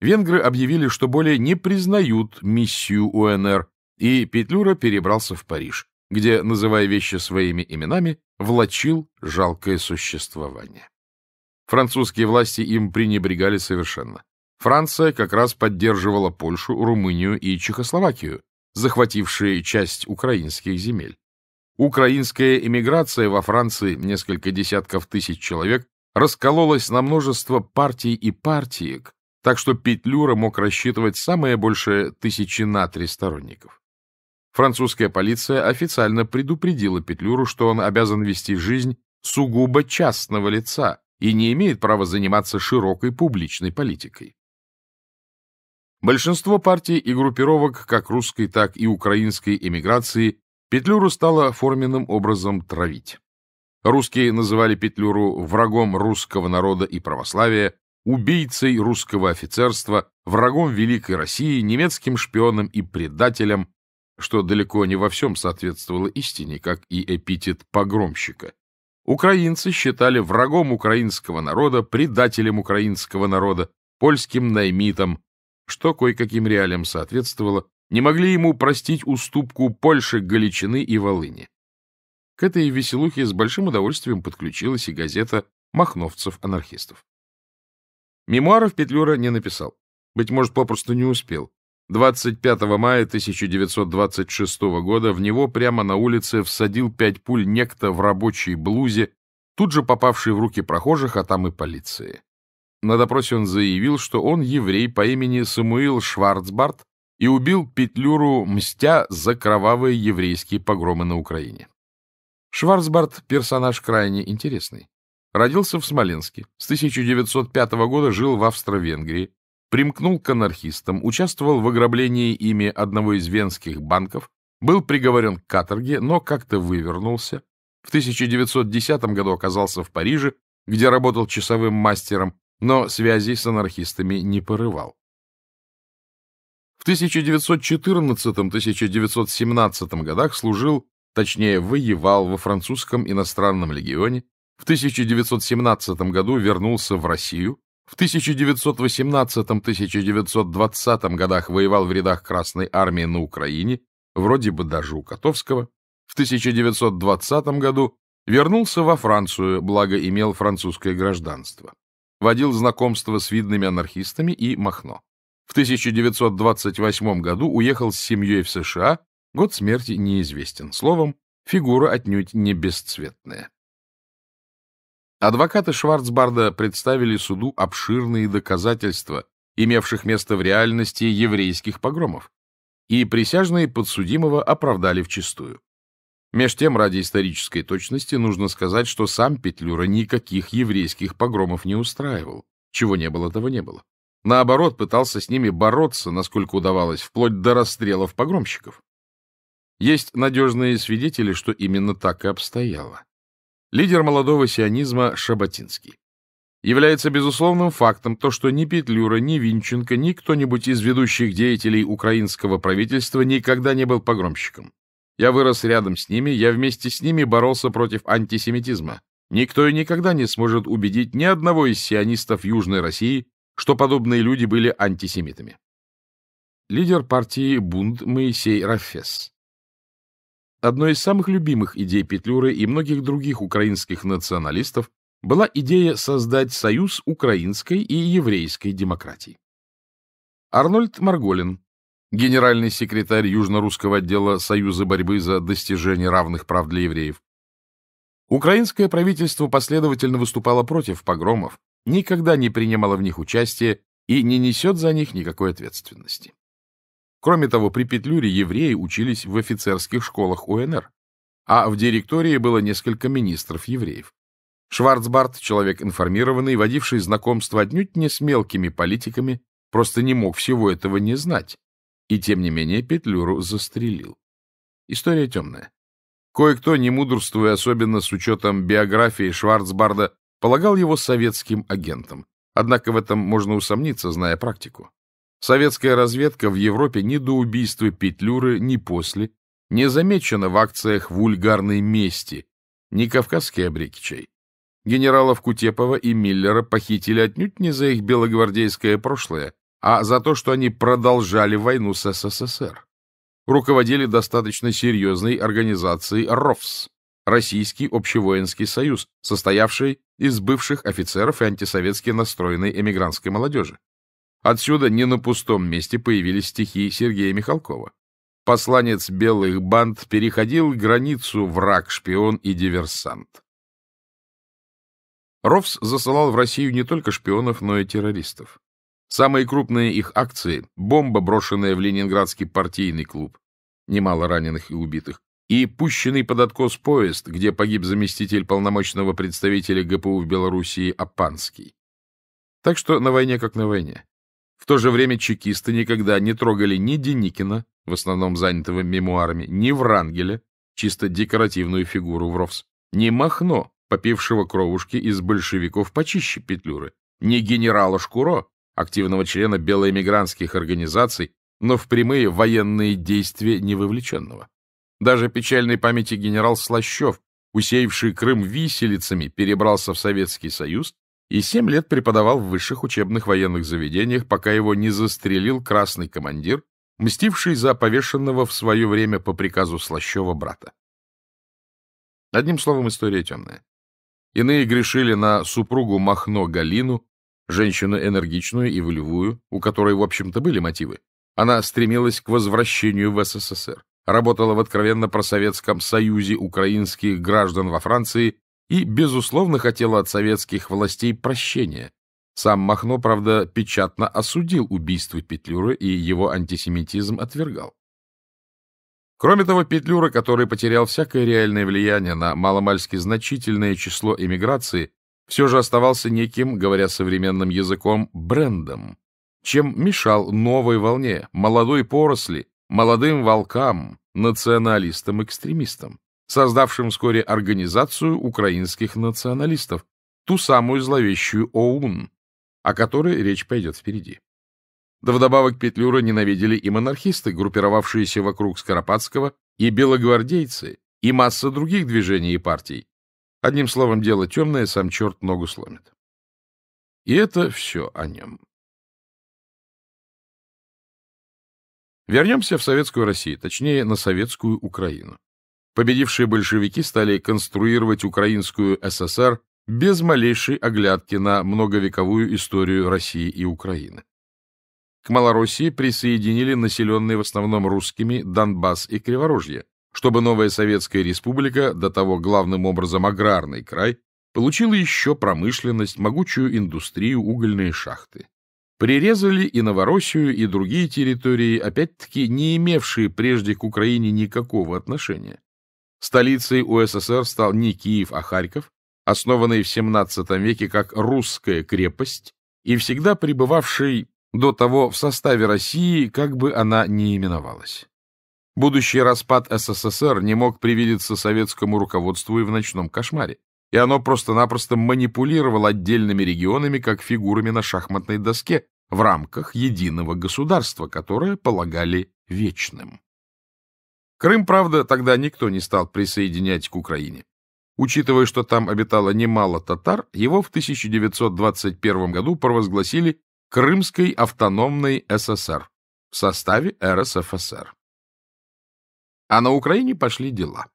Венгры объявили, что более не признают миссию УНР, и Петлюра перебрался в Париж, где, называя вещи своими именами, влачил жалкое существование. Французские власти им пренебрегали совершенно. Франция как раз поддерживала Польшу, Румынию и Чехословакию, захватившие часть украинских земель. Украинская эмиграция во Франции, несколько десятков тысяч человек, раскололась на множество партий и партиек, так что Петлюра мог рассчитывать самое большее тысячи на три сторонников. Французская полиция официально предупредила Петлюру, что он обязан вести жизнь сугубо частного лица и не имеет права заниматься широкой публичной политикой. Большинство партий и группировок как русской, так и украинской эмиграции Петлюру стало форменным образом травить. Русские называли Петлюру врагом русского народа и православия, убийцей русского офицерства, врагом Великой России, немецким шпионом и предателем, что далеко не во всем соответствовало истине, как и эпитет погромщика. Украинцы считали врагом украинского народа, предателем украинского народа, польским наймитом, что кое-каким реалиям соответствовало, не могли ему простить уступку Польши, Галичины и Волыни. К этой веселухе с большим удовольствием подключилась и газета «Махновцев-анархистов». Мемуаров Петлюра не написал. Быть может, попросту не успел. 25 мая 1926 года в него прямо на улице всадил пять пуль некто в рабочей блузе, тут же попавший в руки прохожих, а там и полиции. На допросе он заявил, что он еврей по имени Самуил Шварцбарт и убил Петлюру, мстя за кровавые еврейские погромы на Украине. Шварцбарт — персонаж крайне интересный. Родился в Смоленске, с 1905 года жил в Австро-Венгрии, примкнул к анархистам, участвовал в ограблении ими одного из венских банков, был приговорен к каторге, но как-то вывернулся. В 1910 году оказался в Париже, где работал часовым мастером, но связей с анархистами не порывал. В 1914-1917 годах служил, точнее, воевал во французском иностранном легионе, в 1917 году вернулся в Россию, в 1918-1920 годах воевал в рядах Красной армии на Украине, вроде бы даже у Котовского, в 1920 году вернулся во Францию, благо имел французское гражданство водил знакомство с видными анархистами и Махно. В 1928 году уехал с семьей в США, год смерти неизвестен. Словом, фигура отнюдь не бесцветная. Адвокаты Шварцбарда представили суду обширные доказательства, имевших место в реальности еврейских погромов, и присяжные подсудимого оправдали вчистую. Меж тем, ради исторической точности, нужно сказать, что сам Петлюра никаких еврейских погромов не устраивал. Чего не было, того не было. Наоборот, пытался с ними бороться, насколько удавалось, вплоть до расстрелов погромщиков. Есть надежные свидетели, что именно так и обстояло. Лидер молодого сионизма Шабатинский. Является безусловным фактом то, что ни Петлюра, ни Винченко, ни кто-нибудь из ведущих деятелей украинского правительства никогда не был погромщиком. Я вырос рядом с ними, я вместе с ними боролся против антисемитизма. Никто и никогда не сможет убедить ни одного из сионистов Южной России, что подобные люди были антисемитами. Лидер партии Бунд Моисей Рафес. Одной из самых любимых идей Петлюры и многих других украинских националистов была идея создать союз украинской и еврейской демократии. Арнольд Марголин, генеральный секретарь Южно-Русского отдела Союза борьбы за достижение равных прав для евреев. Украинское правительство последовательно выступало против погромов, никогда не принимало в них участие и не несет за них никакой ответственности. Кроме того, при Петлюре евреи учились в офицерских школах УНР, а в директории было несколько министров евреев. Шварцбарт, человек информированный, водивший знакомство отнюдь не с мелкими политиками, просто не мог всего этого не знать и, тем не менее, Петлюру застрелил. История темная. Кое-кто, не мудрствуя особенно с учетом биографии Шварцбарда, полагал его советским агентом. Однако в этом можно усомниться, зная практику. Советская разведка в Европе ни до убийства Петлюры, ни после не замечена в акциях вульгарной мести, ни кавказский обрекичей. Генералов Кутепова и Миллера похитили отнюдь не за их белогвардейское прошлое, а за то, что они продолжали войну с СССР. Руководили достаточно серьезной организацией РОВС – Российский общевоинский союз, состоявший из бывших офицеров и антисоветски настроенной эмигрантской молодежи. Отсюда не на пустом месте появились стихи Сергея Михалкова. Посланец белых банд переходил границу враг, шпион и диверсант. Ровс засылал в Россию не только шпионов, но и террористов. Самые крупные их акции — бомба, брошенная в ленинградский партийный клуб, немало раненых и убитых, и пущенный под откос поезд, где погиб заместитель полномочного представителя ГПУ в Белоруссии Апанский. Так что на войне как на войне. В то же время чекисты никогда не трогали ни Деникина, в основном занятого мемуарами, ни Врангеля, чисто декоративную фигуру в РОВС, ни Махно, попившего кровушки из большевиков почище Петлюры, ни генерала Шкуро, активного члена белоэмигрантских организаций, но в прямые военные действия невовлеченного. Даже печальной памяти генерал Слащев, усеявший Крым виселицами, перебрался в Советский Союз и семь лет преподавал в высших учебных военных заведениях, пока его не застрелил красный командир, мстивший за повешенного в свое время по приказу Слащева брата. Одним словом, история темная. Иные грешили на супругу Махно Галину, женщину энергичную и волевую, у которой, в общем-то, были мотивы. Она стремилась к возвращению в СССР, работала в откровенно просоветском союзе украинских граждан во Франции и, безусловно, хотела от советских властей прощения. Сам Махно, правда, печатно осудил убийство Петлюры и его антисемитизм отвергал. Кроме того, Петлюра, который потерял всякое реальное влияние на маломальски значительное число эмиграции, все же оставался неким, говоря современным языком, брендом, чем мешал новой волне, молодой поросли, молодым волкам, националистам-экстремистам, создавшим вскоре организацию украинских националистов, ту самую зловещую ОУН, о которой речь пойдет впереди. Да вдобавок Петлюра ненавидели и монархисты, группировавшиеся вокруг Скоропадского, и белогвардейцы, и масса других движений и партий, Одним словом, дело темное, сам черт ногу сломит. И это все о нем. Вернемся в Советскую Россию, точнее, на Советскую Украину. Победившие большевики стали конструировать Украинскую ССР без малейшей оглядки на многовековую историю России и Украины. К Малороссии присоединили населенные в основном русскими Донбасс и Криворожье, чтобы новая Советская Республика, до того главным образом аграрный край, получила еще промышленность, могучую индустрию, угольные шахты. Прирезали и Новороссию, и другие территории, опять-таки не имевшие прежде к Украине никакого отношения. Столицей УССР стал не Киев, а Харьков, основанный в XVII веке как русская крепость и всегда пребывавший до того в составе России, как бы она ни именовалась. Будущий распад СССР не мог привидеться советскому руководству и в ночном кошмаре, и оно просто-напросто манипулировало отдельными регионами как фигурами на шахматной доске в рамках единого государства, которое полагали вечным. Крым, правда, тогда никто не стал присоединять к Украине. Учитывая, что там обитало немало татар, его в 1921 году провозгласили Крымской автономной ССР в составе РСФСР. А на Украине пошли дела.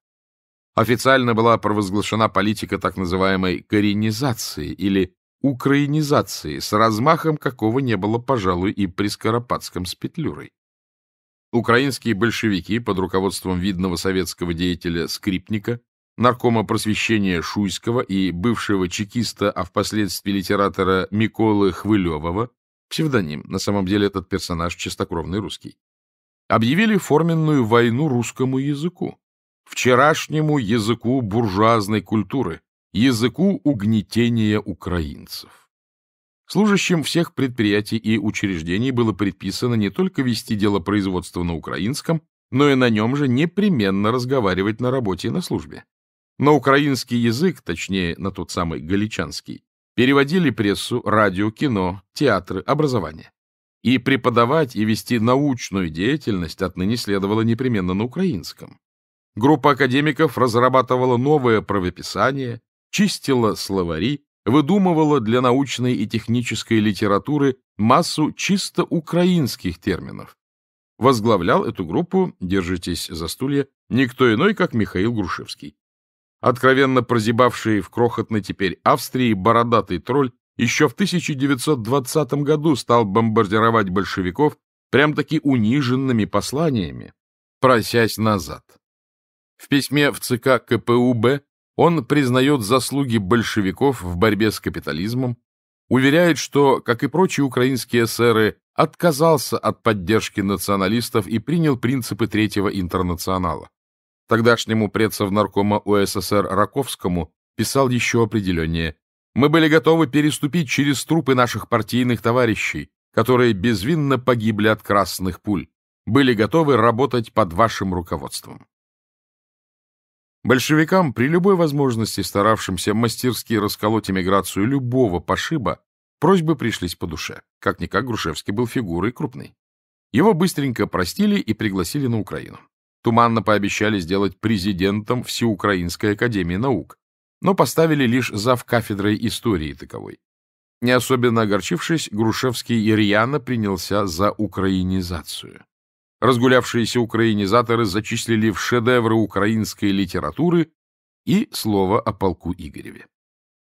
Официально была провозглашена политика так называемой коренизации или украинизации с размахом, какого не было, пожалуй, и при Скоропадском с Петлюрой. Украинские большевики под руководством видного советского деятеля Скрипника, наркома просвещения Шуйского и бывшего чекиста, а впоследствии литератора Миколы Хвылевого, псевдоним, на самом деле этот персонаж чистокровный русский, объявили форменную войну русскому языку, вчерашнему языку буржуазной культуры, языку угнетения украинцев. Служащим всех предприятий и учреждений было предписано не только вести дело производства на украинском, но и на нем же непременно разговаривать на работе и на службе. На украинский язык, точнее, на тот самый галичанский, переводили прессу, радио, кино, театры, образование и преподавать и вести научную деятельность отныне следовало непременно на украинском. Группа академиков разрабатывала новое правописание, чистила словари, выдумывала для научной и технической литературы массу чисто украинских терминов. Возглавлял эту группу, держитесь за стулья, никто иной, как Михаил Грушевский. Откровенно прозябавший в крохотной теперь Австрии бородатый тролль еще в 1920 году стал бомбардировать большевиков прям-таки униженными посланиями, просясь назад. В письме в ЦК КПУБ он признает заслуги большевиков в борьбе с капитализмом, уверяет, что, как и прочие украинские эсеры, отказался от поддержки националистов и принял принципы Третьего интернационала. Тогдашнему предсовнаркома УССР Раковскому писал еще определеннее мы были готовы переступить через трупы наших партийных товарищей, которые безвинно погибли от красных пуль, были готовы работать под вашим руководством. Большевикам, при любой возможности старавшимся мастерски расколоть эмиграцию любого пошиба, просьбы пришлись по душе. Как-никак Грушевский был фигурой крупной. Его быстренько простили и пригласили на Украину. Туманно пообещали сделать президентом Всеукраинской академии наук, но поставили лишь зав кафедрой истории таковой. Не особенно огорчившись, Грушевский и Рьяно принялся за украинизацию. Разгулявшиеся украинизаторы зачислили в шедевры украинской литературы и слово о полку Игореве.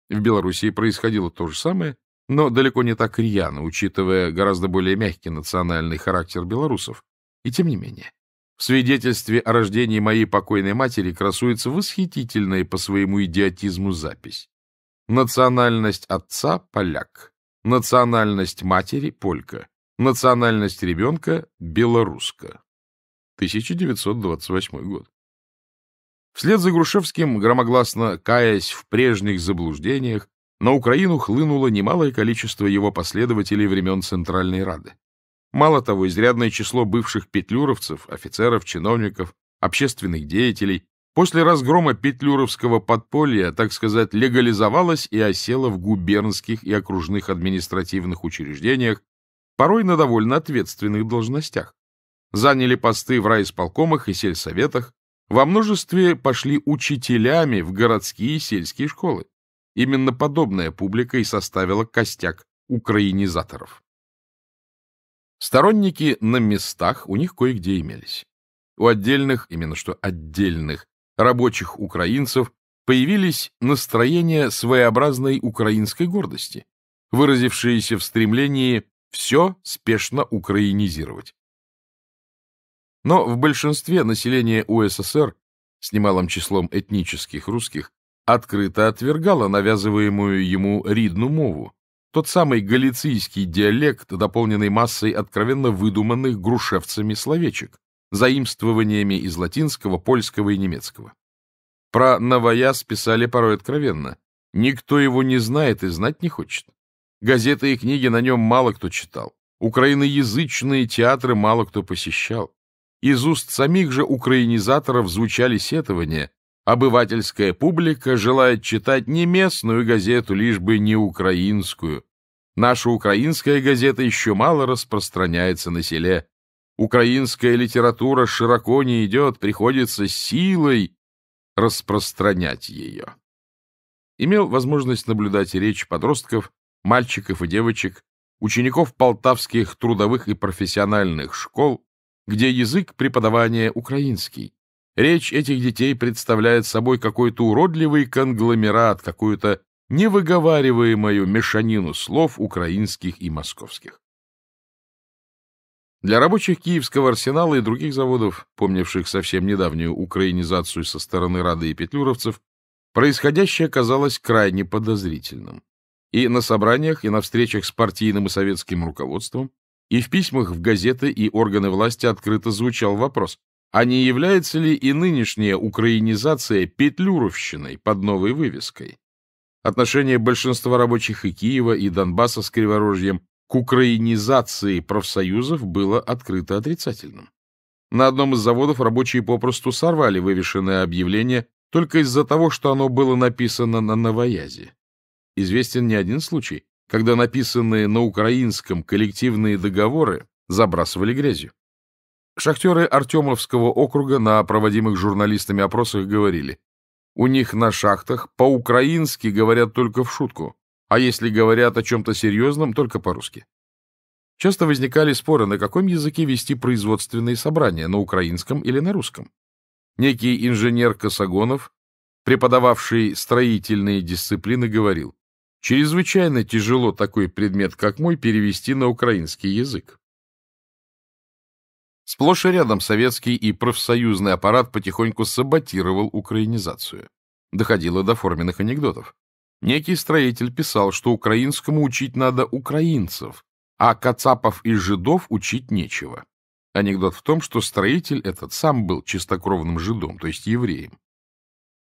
В Белоруссии происходило то же самое, но далеко не так рьяно, учитывая гораздо более мягкий национальный характер белорусов. И тем не менее, в свидетельстве о рождении моей покойной матери красуется восхитительная по своему идиотизму запись. Национальность отца – поляк. Национальность матери – полька. Национальность ребенка – белоруска. 1928 год. Вслед за Грушевским, громогласно каясь в прежних заблуждениях, на Украину хлынуло немалое количество его последователей времен Центральной Рады. Мало того, изрядное число бывших петлюровцев, офицеров, чиновников, общественных деятелей после разгрома петлюровского подполья, так сказать, легализовалось и осело в губернских и окружных административных учреждениях, порой на довольно ответственных должностях. Заняли посты в райисполкомах и сельсоветах, во множестве пошли учителями в городские и сельские школы. Именно подобная публика и составила костяк украинизаторов. Сторонники на местах у них кое-где имелись. У отдельных, именно что отдельных, рабочих украинцев появились настроения своеобразной украинской гордости, выразившиеся в стремлении все спешно украинизировать. Но в большинстве населения УССР с немалым числом этнических русских открыто отвергало навязываемую ему ридну мову, тот самый галицийский диалект, дополненный массой откровенно выдуманных грушевцами словечек, заимствованиями из латинского, польского и немецкого. Про Новояз писали порой откровенно. Никто его не знает и знать не хочет. Газеты и книги на нем мало кто читал. Украиноязычные театры мало кто посещал. Из уст самих же украинизаторов звучали сетования, Обывательская публика желает читать не местную газету, лишь бы не украинскую. Наша украинская газета еще мало распространяется на селе. Украинская литература широко не идет, приходится силой распространять ее. Имел возможность наблюдать речь подростков, мальчиков и девочек, учеников полтавских трудовых и профессиональных школ, где язык преподавания украинский. Речь этих детей представляет собой какой-то уродливый конгломерат, какую-то невыговариваемую мешанину слов украинских и московских. Для рабочих Киевского арсенала и других заводов, помнивших совсем недавнюю украинизацию со стороны Рады и петлюровцев, происходящее казалось крайне подозрительным. И на собраниях, и на встречах с партийным и советским руководством, и в письмах в газеты и органы власти открыто звучал вопрос, а не является ли и нынешняя украинизация петлюровщиной под новой вывеской? Отношение большинства рабочих и Киева, и Донбасса с Криворожьем к украинизации профсоюзов было открыто отрицательным. На одном из заводов рабочие попросту сорвали вывешенное объявление только из-за того, что оно было написано на новоязе. Известен не один случай, когда написанные на украинском коллективные договоры забрасывали грязью. Шахтеры Артемовского округа на проводимых журналистами опросах говорили, у них на шахтах по-украински говорят только в шутку, а если говорят о чем-то серьезном, только по-русски. Часто возникали споры, на каком языке вести производственные собрания, на украинском или на русском. Некий инженер Косогонов, преподававший строительные дисциплины, говорил, «Чрезвычайно тяжело такой предмет, как мой, перевести на украинский язык». Сплошь и рядом советский и профсоюзный аппарат потихоньку саботировал украинизацию. Доходило до форменных анекдотов. Некий строитель писал, что украинскому учить надо украинцев, а кацапов и жидов учить нечего. Анекдот в том, что строитель этот сам был чистокровным жидом, то есть евреем.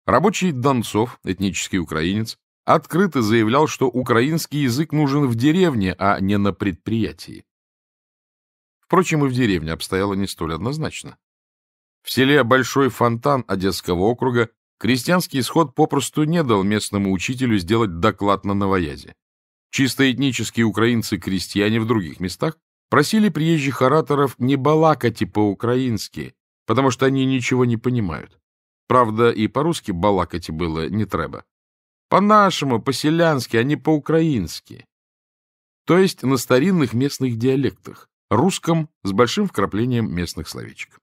Рабочий Донцов, этнический украинец, открыто заявлял, что украинский язык нужен в деревне, а не на предприятии. Впрочем, и в деревне обстояло не столь однозначно. В селе Большой Фонтан Одесского округа крестьянский исход попросту не дал местному учителю сделать доклад на новоязе. Чисто этнические украинцы-крестьяне в других местах просили приезжих ораторов не балакать и по-украински, потому что они ничего не понимают. Правда, и по-русски балакать было не треба. По-нашему, по-селянски, а не по-украински. То есть на старинных местных диалектах русском с большим вкраплением местных словечек.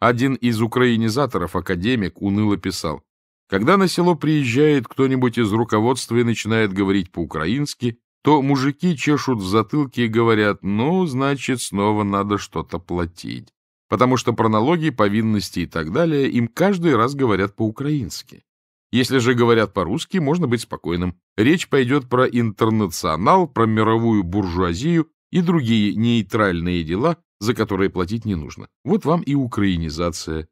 Один из украинизаторов, академик, уныло писал, «Когда на село приезжает кто-нибудь из руководства и начинает говорить по-украински, то мужики чешут в затылке и говорят, ну, значит, снова надо что-то платить, потому что про налоги, повинности и так далее им каждый раз говорят по-украински. Если же говорят по-русски, можно быть спокойным. Речь пойдет про интернационал, про мировую буржуазию и другие нейтральные дела, за которые платить не нужно. Вот вам и украинизация.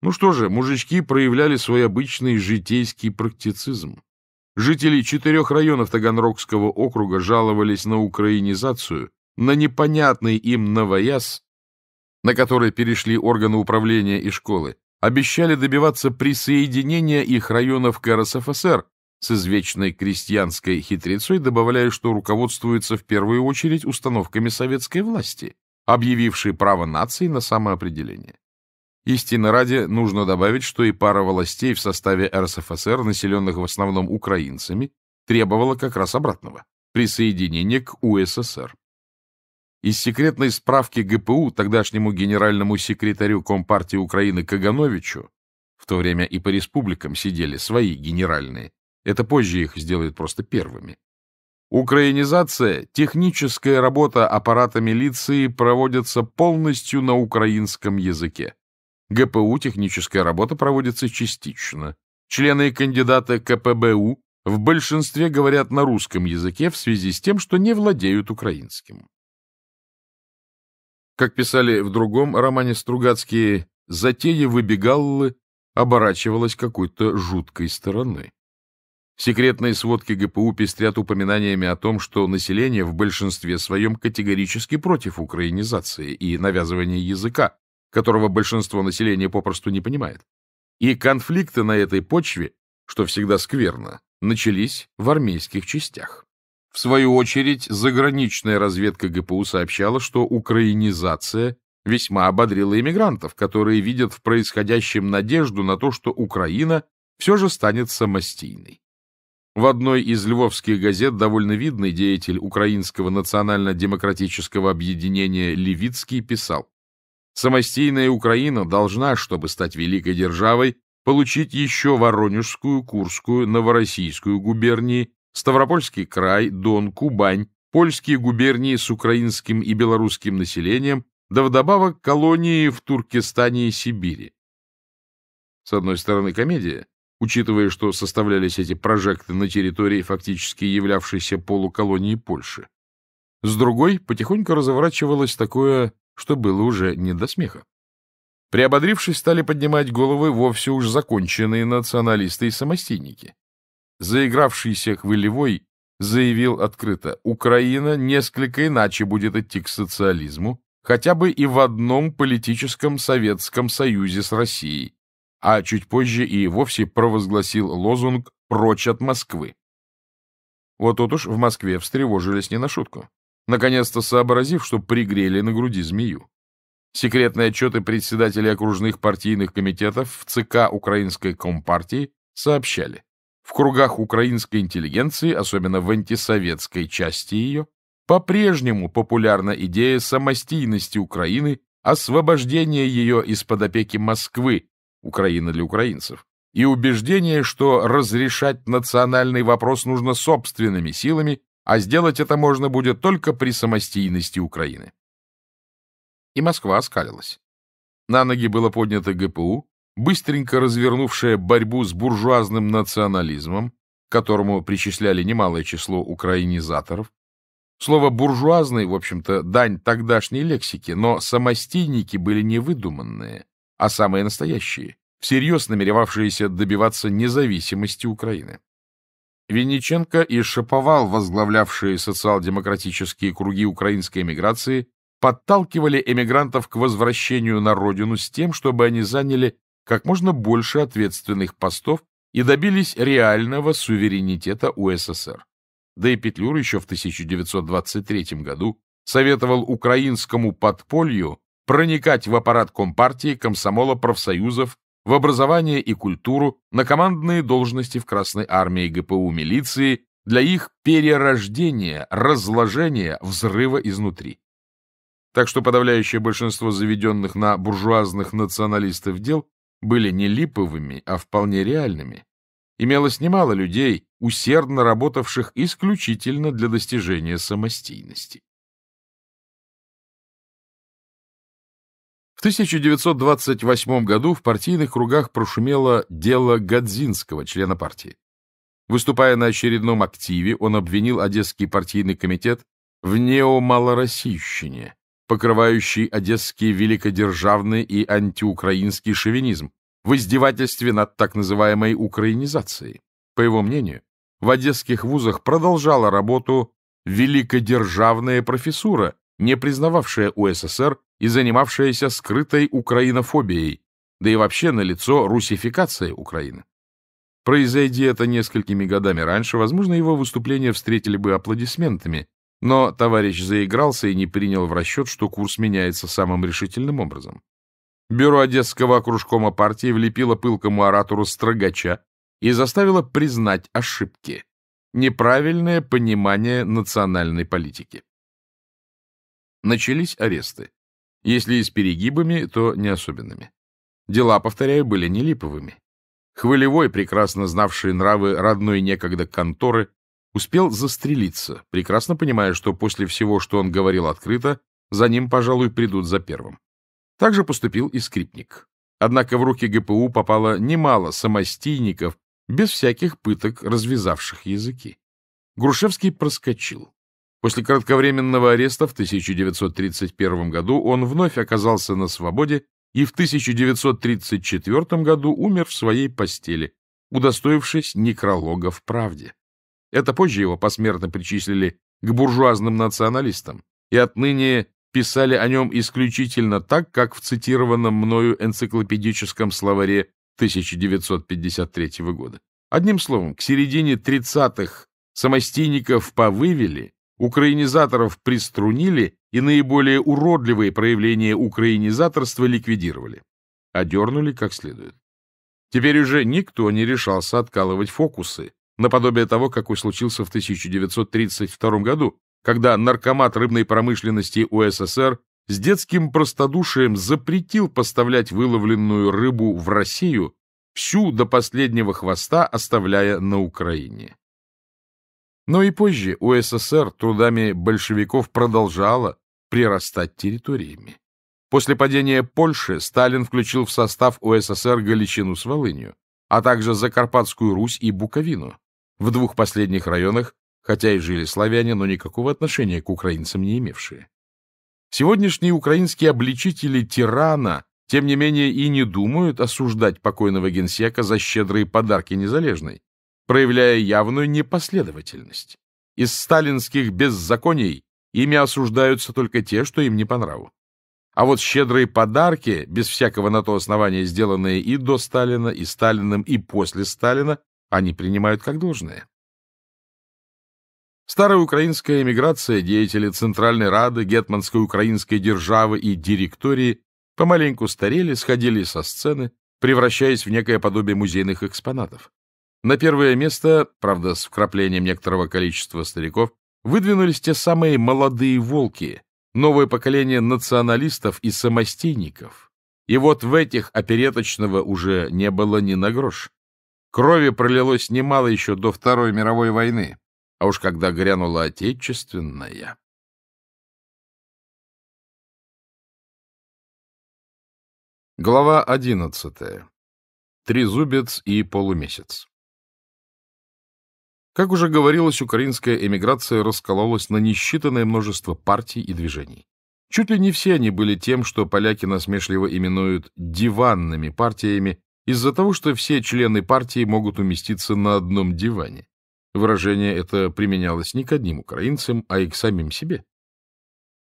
Ну что же, мужички проявляли свой обычный житейский практицизм. Жители четырех районов Таганрогского округа жаловались на украинизацию, на непонятный им новояз, на который перешли органы управления и школы, обещали добиваться присоединения их районов к РСФСР, с извечной крестьянской хитрецой, добавляя, что руководствуется в первую очередь установками советской власти, объявившей право нации на самоопределение. Истины ради, нужно добавить, что и пара властей в составе РСФСР, населенных в основном украинцами, требовала как раз обратного – присоединения к УССР. Из секретной справки ГПУ тогдашнему генеральному секретарю Компартии Украины Кагановичу, в то время и по республикам сидели свои генеральные, это позже их сделают просто первыми. Украинизация, техническая работа аппарата милиции проводится полностью на украинском языке. ГПУ техническая работа проводится частично. Члены и кандидаты КПБУ в большинстве говорят на русском языке в связи с тем, что не владеют украинским. Как писали в другом романе Стругацкие, затея выбегаллы оборачивалась какой-то жуткой стороны. Секретные сводки ГПУ пестрят упоминаниями о том, что население в большинстве своем категорически против украинизации и навязывания языка, которого большинство населения попросту не понимает. И конфликты на этой почве, что всегда скверно, начались в армейских частях. В свою очередь, заграничная разведка ГПУ сообщала, что украинизация весьма ободрила иммигрантов, которые видят в происходящем надежду на то, что Украина все же станет самостийной. В одной из львовских газет довольно видный деятель Украинского национально-демократического объединения Левицкий писал «Самостийная Украина должна, чтобы стать великой державой, получить еще Воронежскую, Курскую, Новороссийскую губернии, Ставропольский край, Дон, Кубань, польские губернии с украинским и белорусским населением, да вдобавок колонии в Туркестане и Сибири». С одной стороны, комедия – учитывая, что составлялись эти прожекты на территории, фактически являвшейся полуколонией Польши. С другой потихоньку разворачивалось такое, что было уже не до смеха. Приободрившись, стали поднимать головы вовсе уж законченные националисты и самостейники. Заигравшийся Хвылевой заявил открыто, Украина несколько иначе будет идти к социализму, хотя бы и в одном политическом Советском Союзе с Россией, а чуть позже и вовсе провозгласил лозунг «Прочь от Москвы». Вот тут уж в Москве встревожились не на шутку, наконец-то сообразив, что пригрели на груди змею. Секретные отчеты председателей окружных партийных комитетов в ЦК Украинской Компартии сообщали, в кругах украинской интеллигенции, особенно в антисоветской части ее, по-прежнему популярна идея самостийности Украины, освобождения ее из-под опеки Москвы Украина для украинцев, и убеждение, что разрешать национальный вопрос нужно собственными силами, а сделать это можно будет только при самостийности Украины. И Москва оскалилась. На ноги было поднято ГПУ, быстренько развернувшее борьбу с буржуазным национализмом, которому причисляли немалое число украинизаторов. Слово «буржуазный», в общем-то, дань тогдашней лексики, но самостейники были невыдуманные – а самые настоящие, всерьез намеревавшиеся добиваться независимости Украины. Винниченко и Шаповал, возглавлявшие социал-демократические круги украинской эмиграции, подталкивали эмигрантов к возвращению на родину с тем, чтобы они заняли как можно больше ответственных постов и добились реального суверенитета УССР. Да и Петлюр еще в 1923 году советовал украинскому подполью проникать в аппарат Компартии, комсомола, профсоюзов, в образование и культуру, на командные должности в Красной армии, ГПУ, милиции, для их перерождения, разложения, взрыва изнутри. Так что подавляющее большинство заведенных на буржуазных националистов дел были не липовыми, а вполне реальными. Имелось немало людей, усердно работавших исключительно для достижения самостийности. В 1928 году в партийных кругах прошумело дело Гадзинского, члена партии. Выступая на очередном активе, он обвинил Одесский партийный комитет в неомалороссийщине, покрывающей одесский великодержавный и антиукраинский шовинизм, в издевательстве над так называемой украинизацией. По его мнению, в одесских вузах продолжала работу великодержавная профессура, не признававшая УССР и занимавшаяся скрытой украинофобией, да и вообще на лицо русификация Украины. Произойди это несколькими годами раньше, возможно, его выступление встретили бы аплодисментами, но товарищ заигрался и не принял в расчет, что курс меняется самым решительным образом. Бюро Одесского окружкома партии влепило пылкому оратору строгача и заставило признать ошибки, неправильное понимание национальной политики. Начались аресты. Если и с перегибами, то не особенными. Дела, повторяю, были не липовыми. Хвылевой, прекрасно знавший нравы родной некогда конторы, успел застрелиться, прекрасно понимая, что после всего, что он говорил открыто, за ним, пожалуй, придут за первым. Также поступил и скрипник. Однако в руки ГПУ попало немало самостийников, без всяких пыток, развязавших языки. Грушевский проскочил. После кратковременного ареста в 1931 году он вновь оказался на свободе и в 1934 году умер в своей постели, удостоившись некролога в «Правде». Это позже его посмертно причислили к буржуазным националистам, и отныне писали о нем исключительно так, как в цитированном мною энциклопедическом словаре 1953 года. Одним словом, к середине 30-х самостейников повывели, Украинизаторов приструнили и наиболее уродливые проявления украинизаторства ликвидировали. Одернули как следует. Теперь уже никто не решался откалывать фокусы, наподобие того, какой случился в 1932 году, когда наркомат рыбной промышленности УССР с детским простодушием запретил поставлять выловленную рыбу в Россию, всю до последнего хвоста оставляя на Украине. Но и позже УССР трудами большевиков продолжала прирастать территориями. После падения Польши Сталин включил в состав УССР Галичину с Волынью, а также Закарпатскую Русь и Буковину. В двух последних районах, хотя и жили славяне, но никакого отношения к украинцам не имевшие. Сегодняшние украинские обличители тирана, тем не менее, и не думают осуждать покойного генсека за щедрые подарки незалежной, проявляя явную непоследовательность. Из сталинских беззаконий ими осуждаются только те, что им не по нраву. А вот щедрые подарки, без всякого на то основания сделанные и до Сталина, и Сталиным, и после Сталина, они принимают как должное. Старая украинская эмиграция, деятели Центральной Рады, Гетманской украинской державы и директории помаленьку старели, сходили со сцены, превращаясь в некое подобие музейных экспонатов. На первое место, правда, с вкраплением некоторого количества стариков, выдвинулись те самые молодые волки, новое поколение националистов и самостейников. И вот в этих опереточного уже не было ни на грош. Крови пролилось немало еще до Второй мировой войны, а уж когда грянула Отечественная. Глава одиннадцатая. Трезубец и полумесяц. Как уже говорилось, украинская эмиграция раскололась на несчитанное множество партий и движений. Чуть ли не все они были тем, что поляки насмешливо именуют «диванными партиями», из-за того, что все члены партии могут уместиться на одном диване. Выражение это применялось не к одним украинцам, а и к самим себе.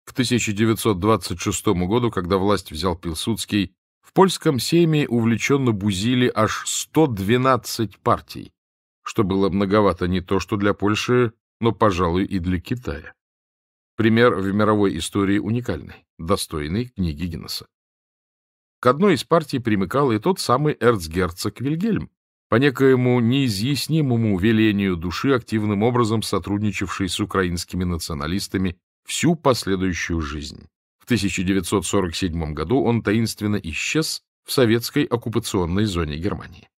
К 1926 году, когда власть взял Пилсудский, в польском сейме увлеченно бузили аж 112 партий, что было многовато не то что для Польши, но, пожалуй, и для Китая. Пример в мировой истории уникальный, достойный книги Гиннесса. К одной из партий примыкал и тот самый эрцгерцог Вильгельм, по некоему неизъяснимому велению души, активным образом сотрудничавший с украинскими националистами всю последующую жизнь. В 1947 году он таинственно исчез в советской оккупационной зоне Германии.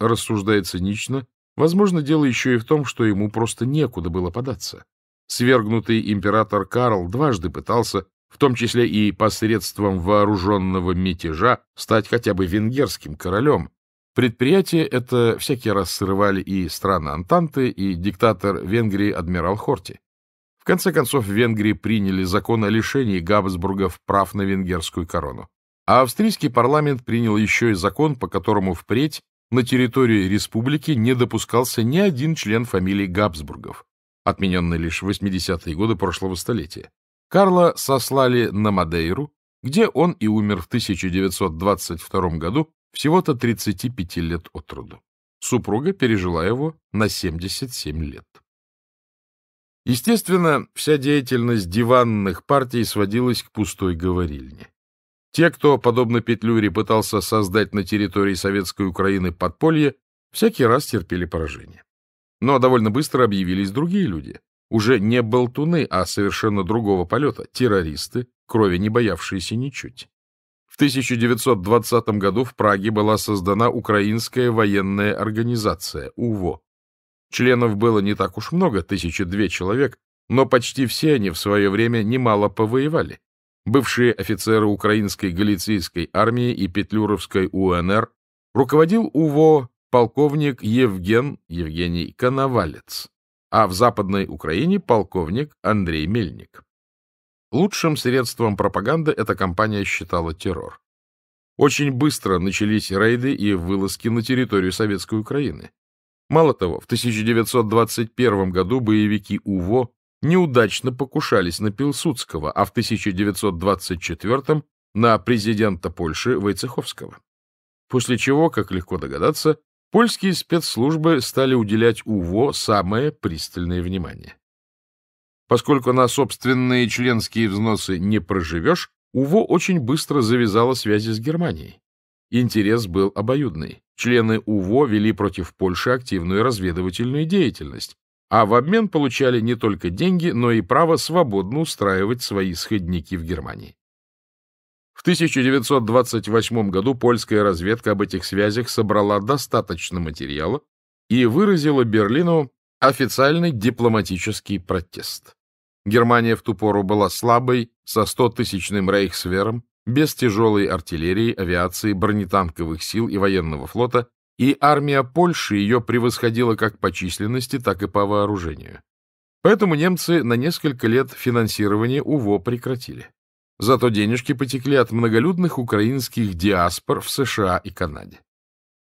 Рассуждается Нично, Возможно, дело еще и в том, что ему просто некуда было податься. Свергнутый император Карл дважды пытался, в том числе и посредством вооруженного мятежа, стать хотя бы венгерским королем. Предприятие это всякий раз срывали и страны Антанты, и диктатор Венгрии адмирал Хорти. В конце концов, в Венгрии приняли закон о лишении Габсбургов прав на венгерскую корону. А австрийский парламент принял еще и закон, по которому впредь на территории республики не допускался ни один член фамилии Габсбургов, отмененный лишь в 80-е годы прошлого столетия. Карла сослали на Мадейру, где он и умер в 1922 году всего-то 35 лет от роду. Супруга пережила его на 77 лет. Естественно, вся деятельность диванных партий сводилась к пустой говорильне. Те, кто, подобно Петлюре, пытался создать на территории Советской Украины подполье, всякий раз терпели поражение. Но довольно быстро объявились другие люди. Уже не болтуны, а совершенно другого полета, террористы, крови не боявшиеся ничуть. В 1920 году в Праге была создана Украинская военная организация, УВО. Членов было не так уж много, тысячи две человек, но почти все они в свое время немало повоевали бывшие офицеры Украинской Галицийской армии и Петлюровской УНР, руководил УВО полковник Евген Евгений Коновалец, а в Западной Украине полковник Андрей Мельник. Лучшим средством пропаганды эта компания считала террор. Очень быстро начались рейды и вылазки на территорию Советской Украины. Мало того, в 1921 году боевики УВО неудачно покушались на Пилсудского, а в 1924 на президента Польши Войцеховского. После чего, как легко догадаться, польские спецслужбы стали уделять УВО самое пристальное внимание. Поскольку на собственные членские взносы не проживешь, УВО очень быстро завязала связи с Германией. Интерес был обоюдный. Члены УВО вели против Польши активную разведывательную деятельность, а в обмен получали не только деньги, но и право свободно устраивать свои сходники в Германии. В 1928 году польская разведка об этих связях собрала достаточно материала и выразила Берлину официальный дипломатический протест. Германия в ту пору была слабой, со 100-тысячным рейхсвером, без тяжелой артиллерии, авиации, бронетанковых сил и военного флота и армия Польши ее превосходила как по численности, так и по вооружению. Поэтому немцы на несколько лет финансирование УВО прекратили. Зато денежки потекли от многолюдных украинских диаспор в США и Канаде.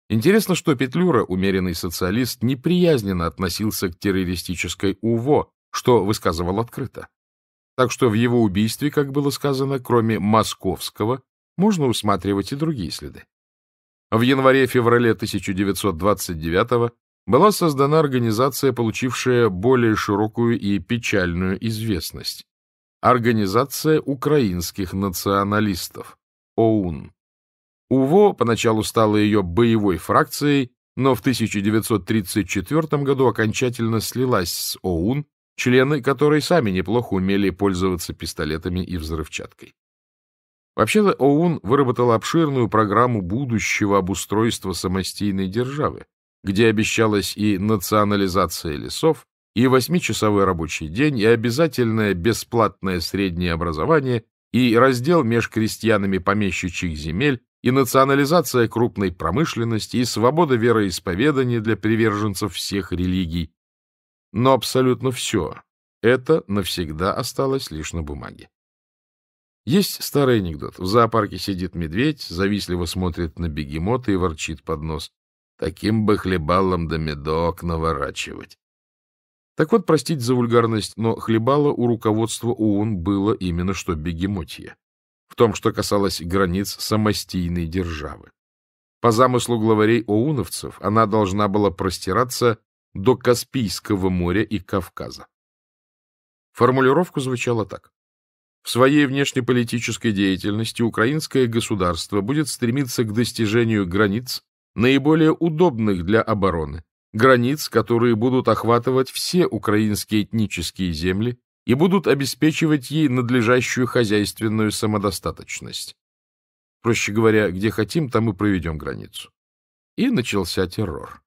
Интересно, что Петлюра, умеренный социалист, неприязненно относился к террористической УВО, что высказывал открыто. Так что в его убийстве, как было сказано, кроме московского, можно усматривать и другие следы. В январе-феврале 1929 была создана организация, получившая более широкую и печальную известность. Организация украинских националистов, ОУН. УВО поначалу стала ее боевой фракцией, но в 1934 году окончательно слилась с ОУН, члены которой сами неплохо умели пользоваться пистолетами и взрывчаткой. Вообще-то ОУН выработал обширную программу будущего обустройства самостийной державы, где обещалась и национализация лесов, и восьмичасовой рабочий день, и обязательное бесплатное среднее образование, и раздел меж крестьянами помещичьих земель, и национализация крупной промышленности, и свобода вероисповедания для приверженцев всех религий. Но абсолютно все это навсегда осталось лишь на бумаге. Есть старый анекдот. В зоопарке сидит медведь, завистливо смотрит на бегемота и ворчит под нос. Таким бы хлебалом до да медок наворачивать. Так вот, простите за вульгарность, но хлебало у руководства ООН было именно что бегемотье. В том, что касалось границ самостийной державы. По замыслу главарей ОУНовцев, она должна была простираться до Каспийского моря и Кавказа. Формулировка звучала так. В своей внешнеполитической деятельности украинское государство будет стремиться к достижению границ, наиболее удобных для обороны, границ, которые будут охватывать все украинские этнические земли и будут обеспечивать ей надлежащую хозяйственную самодостаточность. Проще говоря, где хотим, там и проведем границу. И начался террор.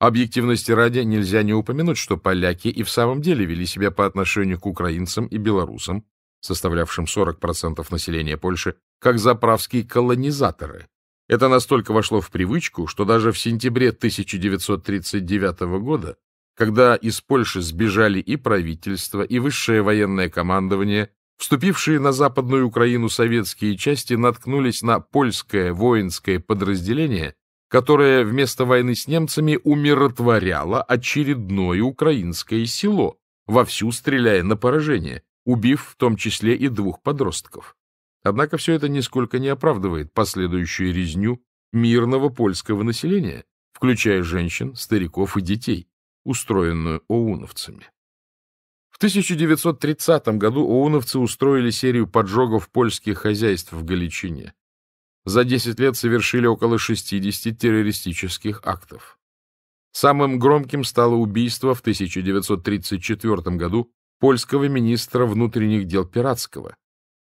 Объективности ради нельзя не упомянуть, что поляки и в самом деле вели себя по отношению к украинцам и белорусам составлявшим 40% населения Польши, как заправские колонизаторы. Это настолько вошло в привычку, что даже в сентябре 1939 года, когда из Польши сбежали и правительство, и высшее военное командование, вступившие на Западную Украину советские части наткнулись на польское воинское подразделение, которое вместо войны с немцами умиротворяло очередное украинское село, вовсю стреляя на поражение, убив в том числе и двух подростков. Однако все это нисколько не оправдывает последующую резню мирного польского населения, включая женщин, стариков и детей, устроенную оуновцами. В 1930 году оуновцы устроили серию поджогов польских хозяйств в Галичине. За 10 лет совершили около 60 террористических актов. Самым громким стало убийство в 1934 году польского министра внутренних дел Пиратского,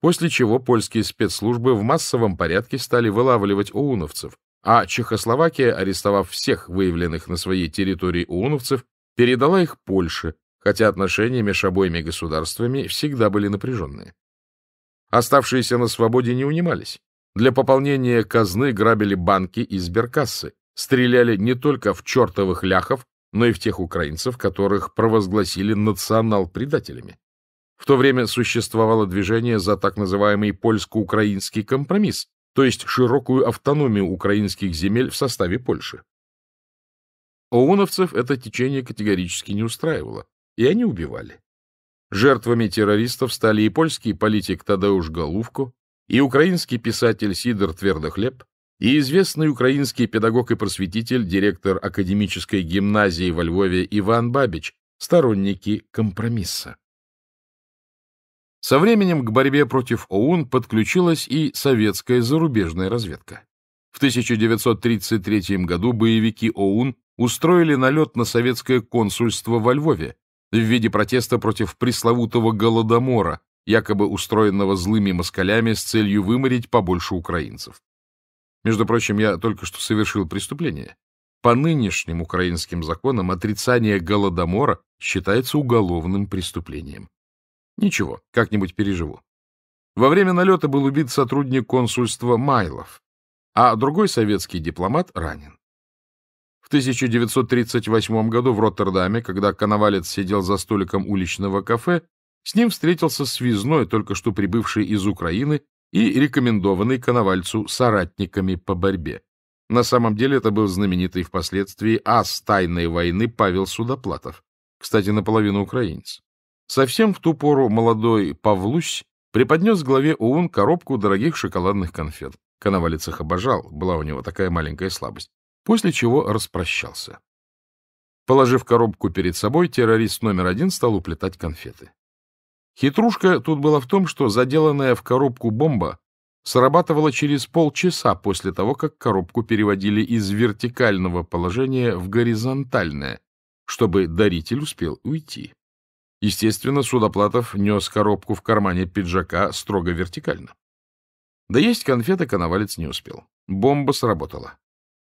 после чего польские спецслужбы в массовом порядке стали вылавливать ууновцев, а Чехословакия, арестовав всех выявленных на своей территории ууновцев, передала их Польше, хотя отношения между обоими государствами всегда были напряженные. Оставшиеся на свободе не унимались. Для пополнения казны грабили банки и сберкассы, стреляли не только в чертовых ляхов, но и в тех украинцев, которых провозгласили национал-предателями. В то время существовало движение за так называемый польско-украинский компромисс, то есть широкую автономию украинских земель в составе Польши. ОУНовцев это течение категорически не устраивало, и они убивали. Жертвами террористов стали и польский политик Тадеуш Головко, и украинский писатель Сидор Твердохлеб, и известный украинский педагог и просветитель, директор академической гимназии во Львове Иван Бабич, сторонники компромисса. Со временем к борьбе против ОУН подключилась и советская зарубежная разведка. В 1933 году боевики ОУН устроили налет на советское консульство во Львове в виде протеста против пресловутого Голодомора, якобы устроенного злыми москалями с целью выморить побольше украинцев. Между прочим, я только что совершил преступление. По нынешним украинским законам отрицание голодомора считается уголовным преступлением. Ничего, как-нибудь переживу. Во время налета был убит сотрудник консульства Майлов, а другой советский дипломат ранен. В 1938 году в Роттердаме, когда коновалец сидел за столиком уличного кафе, с ним встретился связной, только что прибывший из Украины и рекомендованный Коновальцу соратниками по борьбе. На самом деле это был знаменитый впоследствии ас тайной войны Павел Судоплатов, кстати, наполовину украинец. Совсем в ту пору молодой Павлусь преподнес главе ОУН коробку дорогих шоколадных конфет. Коновалец их обожал, была у него такая маленькая слабость, после чего распрощался. Положив коробку перед собой, террорист номер один стал уплетать конфеты. Хитрушка тут была в том, что заделанная в коробку бомба срабатывала через полчаса после того, как коробку переводили из вертикального положения в горизонтальное, чтобы даритель успел уйти. Естественно, Судоплатов нес коробку в кармане пиджака строго вертикально. Да есть конфеты коновалец не успел. Бомба сработала.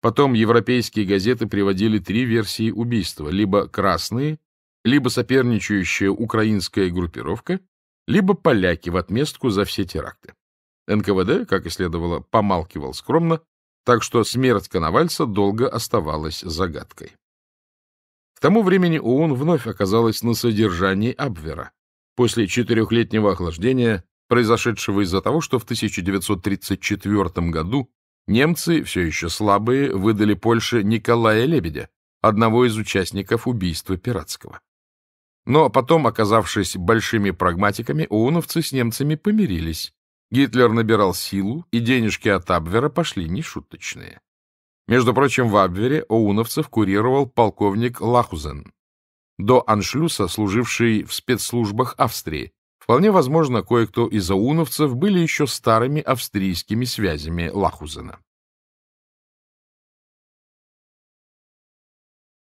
Потом европейские газеты приводили три версии убийства, либо красные, либо соперничающая украинская группировка, либо поляки в отместку за все теракты. НКВД, как и следовало, помалкивал скромно, так что смерть Коновальца долго оставалась загадкой. К тому времени ООН вновь оказалась на содержании Абвера после четырехлетнего охлаждения, произошедшего из-за того, что в 1934 году немцы, все еще слабые, выдали Польше Николая Лебедя, одного из участников убийства пиратского. Но потом, оказавшись большими прагматиками, ооновцы с немцами помирились. Гитлер набирал силу, и денежки от Абвера пошли нешуточные. Между прочим, в Абвере оуновцев курировал полковник Лахузен, до аншлюса, служивший в спецслужбах Австрии. Вполне возможно, кое-кто из оуновцев были еще старыми австрийскими связями Лахузена.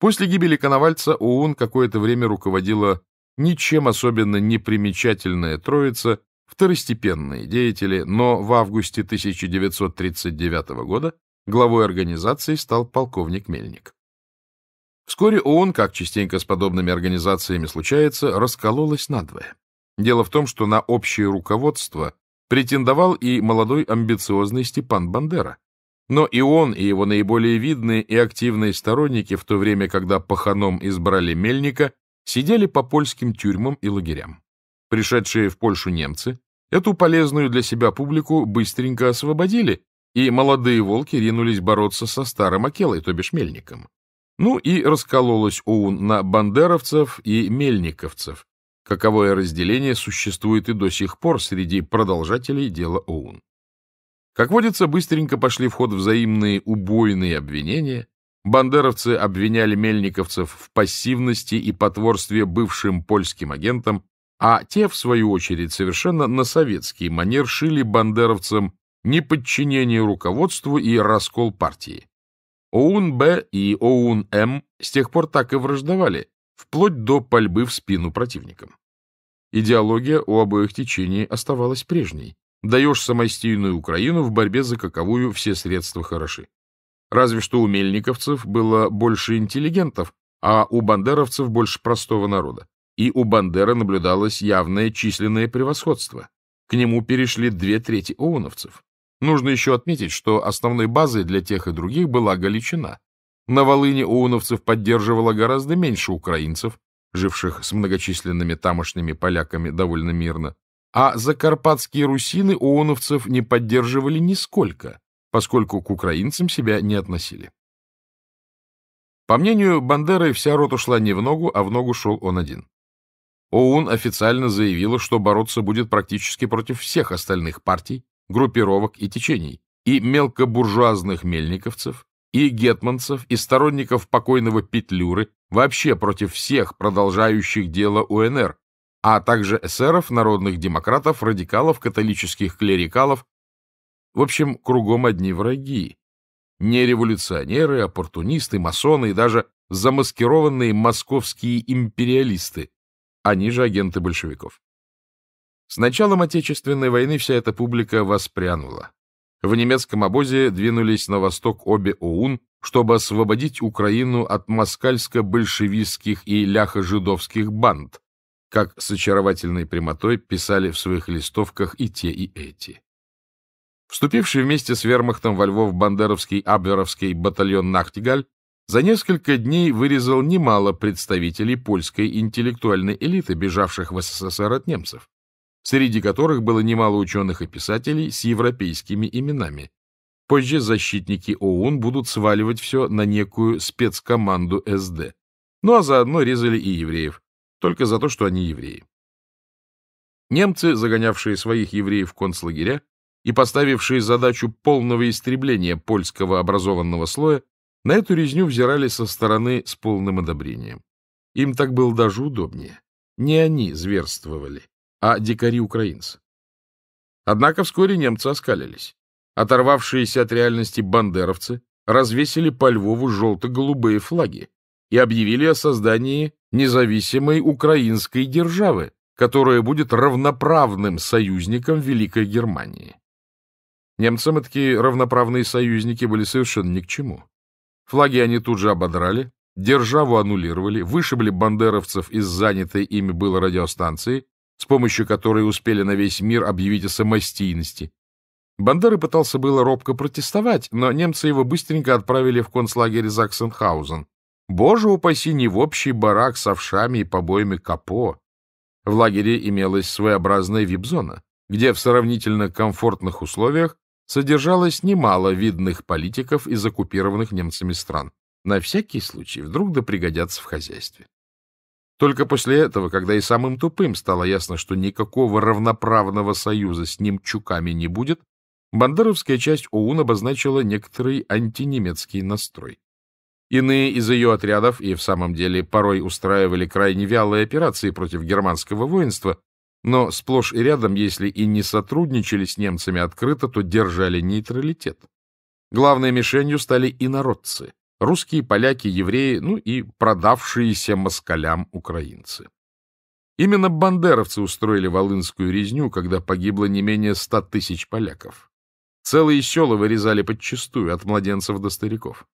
После гибели Коновальца ОУН какое-то время руководила ничем особенно не примечательная троица, второстепенные деятели, но в августе 1939 года главой организации стал полковник Мельник. Вскоре ООН, как частенько с подобными организациями случается, раскололась надвое. Дело в том, что на общее руководство претендовал и молодой амбициозный Степан Бандера, но и он, и его наиболее видные и активные сторонники, в то время, когда паханом избрали Мельника, сидели по польским тюрьмам и лагерям. Пришедшие в Польшу немцы эту полезную для себя публику быстренько освободили, и молодые волки ринулись бороться со старым Акелой, то бишь Мельником. Ну и раскололось ОУН на бандеровцев и мельниковцев, каковое разделение существует и до сих пор среди продолжателей дела ОУН. Как водится, быстренько пошли в ход взаимные убойные обвинения. Бандеровцы обвиняли мельниковцев в пассивности и потворстве бывшим польским агентам, а те, в свою очередь, совершенно на советский манер шили бандеровцам неподчинение руководству и раскол партии. ОУН-Б и ОУН-М с тех пор так и враждовали, вплоть до пальбы в спину противникам. Идеология у обоих течений оставалась прежней, Даешь самостийную Украину в борьбе за каковую все средства хороши. Разве что у мельниковцев было больше интеллигентов, а у бандеровцев больше простого народа. И у Бандера наблюдалось явное численное превосходство. К нему перешли две трети оуновцев. Нужно еще отметить, что основной базой для тех и других была Галичина. На Волыне оуновцев поддерживало гораздо меньше украинцев, живших с многочисленными тамошними поляками довольно мирно, а закарпатские русины ооновцев не поддерживали нисколько, поскольку к украинцам себя не относили. По мнению Бандеры, вся рота шла не в ногу, а в ногу шел он один. ОУН официально заявила, что бороться будет практически против всех остальных партий, группировок и течений, и мелкобуржуазных мельниковцев, и гетманцев, и сторонников покойного Петлюры, вообще против всех продолжающих дело УНР, а также эсеров, народных демократов, радикалов, католических клерикалов. В общем, кругом одни враги. Не революционеры, а оппортунисты, масоны и даже замаскированные московские империалисты. Они же агенты большевиков. С началом Отечественной войны вся эта публика воспрянула. В немецком обозе двинулись на восток обе ОУН, чтобы освободить Украину от москальско-большевистских и ляхо-жидовских банд, как с очаровательной прямотой писали в своих листовках и те, и эти. Вступивший вместе с вермахтом во Львов бандеровский абверовский батальон «Нахтигаль» за несколько дней вырезал немало представителей польской интеллектуальной элиты, бежавших в СССР от немцев, среди которых было немало ученых и писателей с европейскими именами. Позже защитники ОУН будут сваливать все на некую спецкоманду СД. Ну а заодно резали и евреев только за то, что они евреи. Немцы, загонявшие своих евреев в концлагеря и поставившие задачу полного истребления польского образованного слоя, на эту резню взирали со стороны с полным одобрением. Им так было даже удобнее. Не они зверствовали, а дикари-украинцы. Однако вскоре немцы оскалились. Оторвавшиеся от реальности бандеровцы развесили по Львову желто-голубые флаги, и объявили о создании независимой украинской державы, которая будет равноправным союзником Великой Германии. Немцам такие равноправные союзники были совершенно ни к чему. Флаги они тут же ободрали, державу аннулировали, вышибли бандеровцев из занятой ими было радиостанции, с помощью которой успели на весь мир объявить о самостийности. Бандеры пытался было робко протестовать, но немцы его быстренько отправили в концлагерь Заксенхаузен, Боже упаси, не в общий барак с овшами и побоями капо. В лагере имелась своеобразная вип-зона, где в сравнительно комфортных условиях содержалось немало видных политиков из оккупированных немцами стран. На всякий случай, вдруг да пригодятся в хозяйстве. Только после этого, когда и самым тупым стало ясно, что никакого равноправного союза с немчуками не будет, бандеровская часть ОУН обозначила некоторый антинемецкий настрой. Иные из ее отрядов и в самом деле порой устраивали крайне вялые операции против германского воинства, но сплошь и рядом, если и не сотрудничали с немцами открыто, то держали нейтралитет. Главной мишенью стали инородцы — русские, поляки, евреи, ну и продавшиеся москалям украинцы. Именно бандеровцы устроили волынскую резню, когда погибло не менее ста тысяч поляков. Целые села вырезали подчистую, от младенцев до стариков.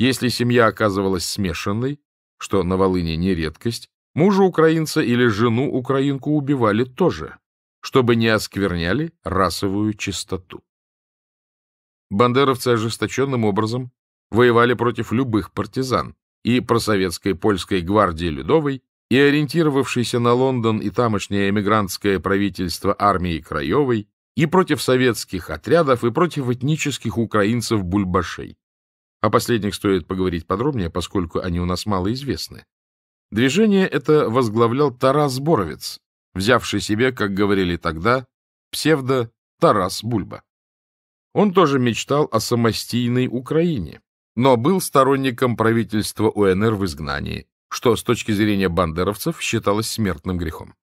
Если семья оказывалась смешанной, что на Волыне не редкость, мужа украинца или жену украинку убивали тоже, чтобы не оскверняли расовую чистоту. Бандеровцы ожесточенным образом воевали против любых партизан, и просоветской польской гвардии Людовой, и ориентировавшейся на Лондон и тамошнее эмигрантское правительство армии Краевой, и против советских отрядов, и против этнических украинцев-бульбашей. О последних стоит поговорить подробнее, поскольку они у нас мало известны. Движение это возглавлял Тарас Боровец, взявший себе, как говорили тогда, псевдо Тарас Бульба. Он тоже мечтал о самостийной Украине, но был сторонником правительства УНР в изгнании, что с точки зрения бандеровцев считалось смертным грехом.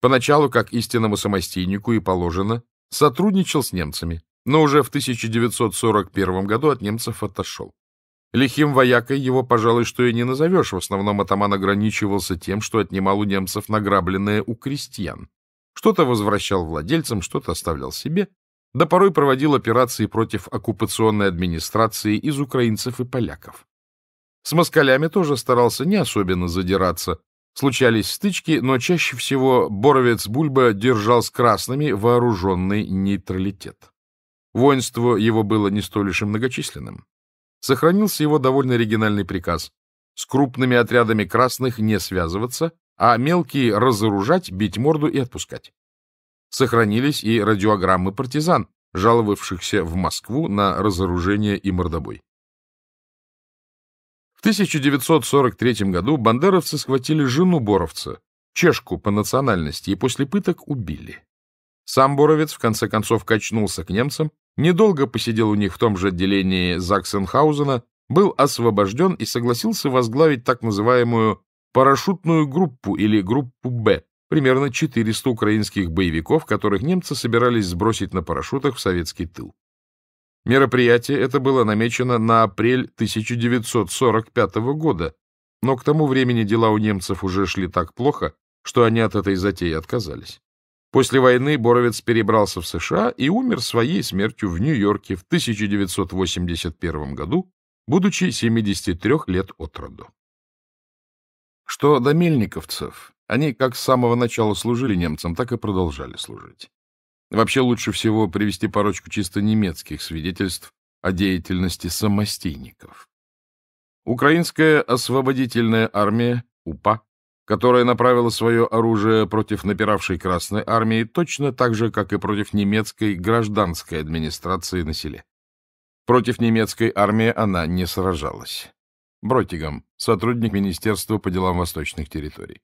Поначалу, как истинному самостийнику и положено, сотрудничал с немцами, но уже в 1941 году от немцев отошел. Лихим воякой его, пожалуй, что и не назовешь. В основном атаман ограничивался тем, что отнимал у немцев награбленное у крестьян. Что-то возвращал владельцам, что-то оставлял себе, да порой проводил операции против оккупационной администрации из украинцев и поляков. С москалями тоже старался не особенно задираться. Случались стычки, но чаще всего Боровец Бульба держал с красными вооруженный нейтралитет. Воинство его было не столь уж и многочисленным. Сохранился его довольно оригинальный приказ с крупными отрядами красных не связываться, а мелкие разоружать, бить морду и отпускать. Сохранились и радиограммы партизан, жаловавшихся в Москву на разоружение и мордобой. В 1943 году бандеровцы схватили жену Боровца, чешку по национальности, и после пыток убили. Сам Боровец в конце концов качнулся к немцам недолго посидел у них в том же отделении Заксенхаузена, был освобожден и согласился возглавить так называемую парашютную группу или группу «Б», примерно 400 украинских боевиков, которых немцы собирались сбросить на парашютах в советский тыл. Мероприятие это было намечено на апрель 1945 года, но к тому времени дела у немцев уже шли так плохо, что они от этой затеи отказались. После войны Боровец перебрался в США и умер своей смертью в Нью-Йорке в 1981 году, будучи 73 лет от роду. Что до мельниковцев, они как с самого начала служили немцам, так и продолжали служить. Вообще лучше всего привести парочку чисто немецких свидетельств о деятельности самостейников. Украинская освободительная армия, УПА, которая направила свое оружие против напиравшей Красной Армии точно так же, как и против немецкой гражданской администрации на селе. Против немецкой армии она не сражалась. Бротигом, сотрудник Министерства по делам восточных территорий.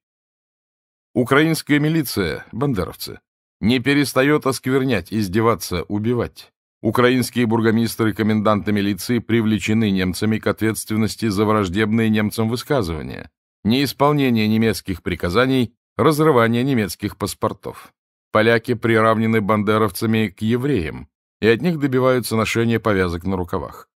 Украинская милиция, бандеровцы, не перестает осквернять, издеваться, убивать. Украинские бургомистры и коменданты милиции привлечены немцами к ответственности за враждебные немцам высказывания неисполнение немецких приказаний, разрывание немецких паспортов. Поляки приравнены бандеровцами к евреям, и от них добиваются ношения повязок на рукавах.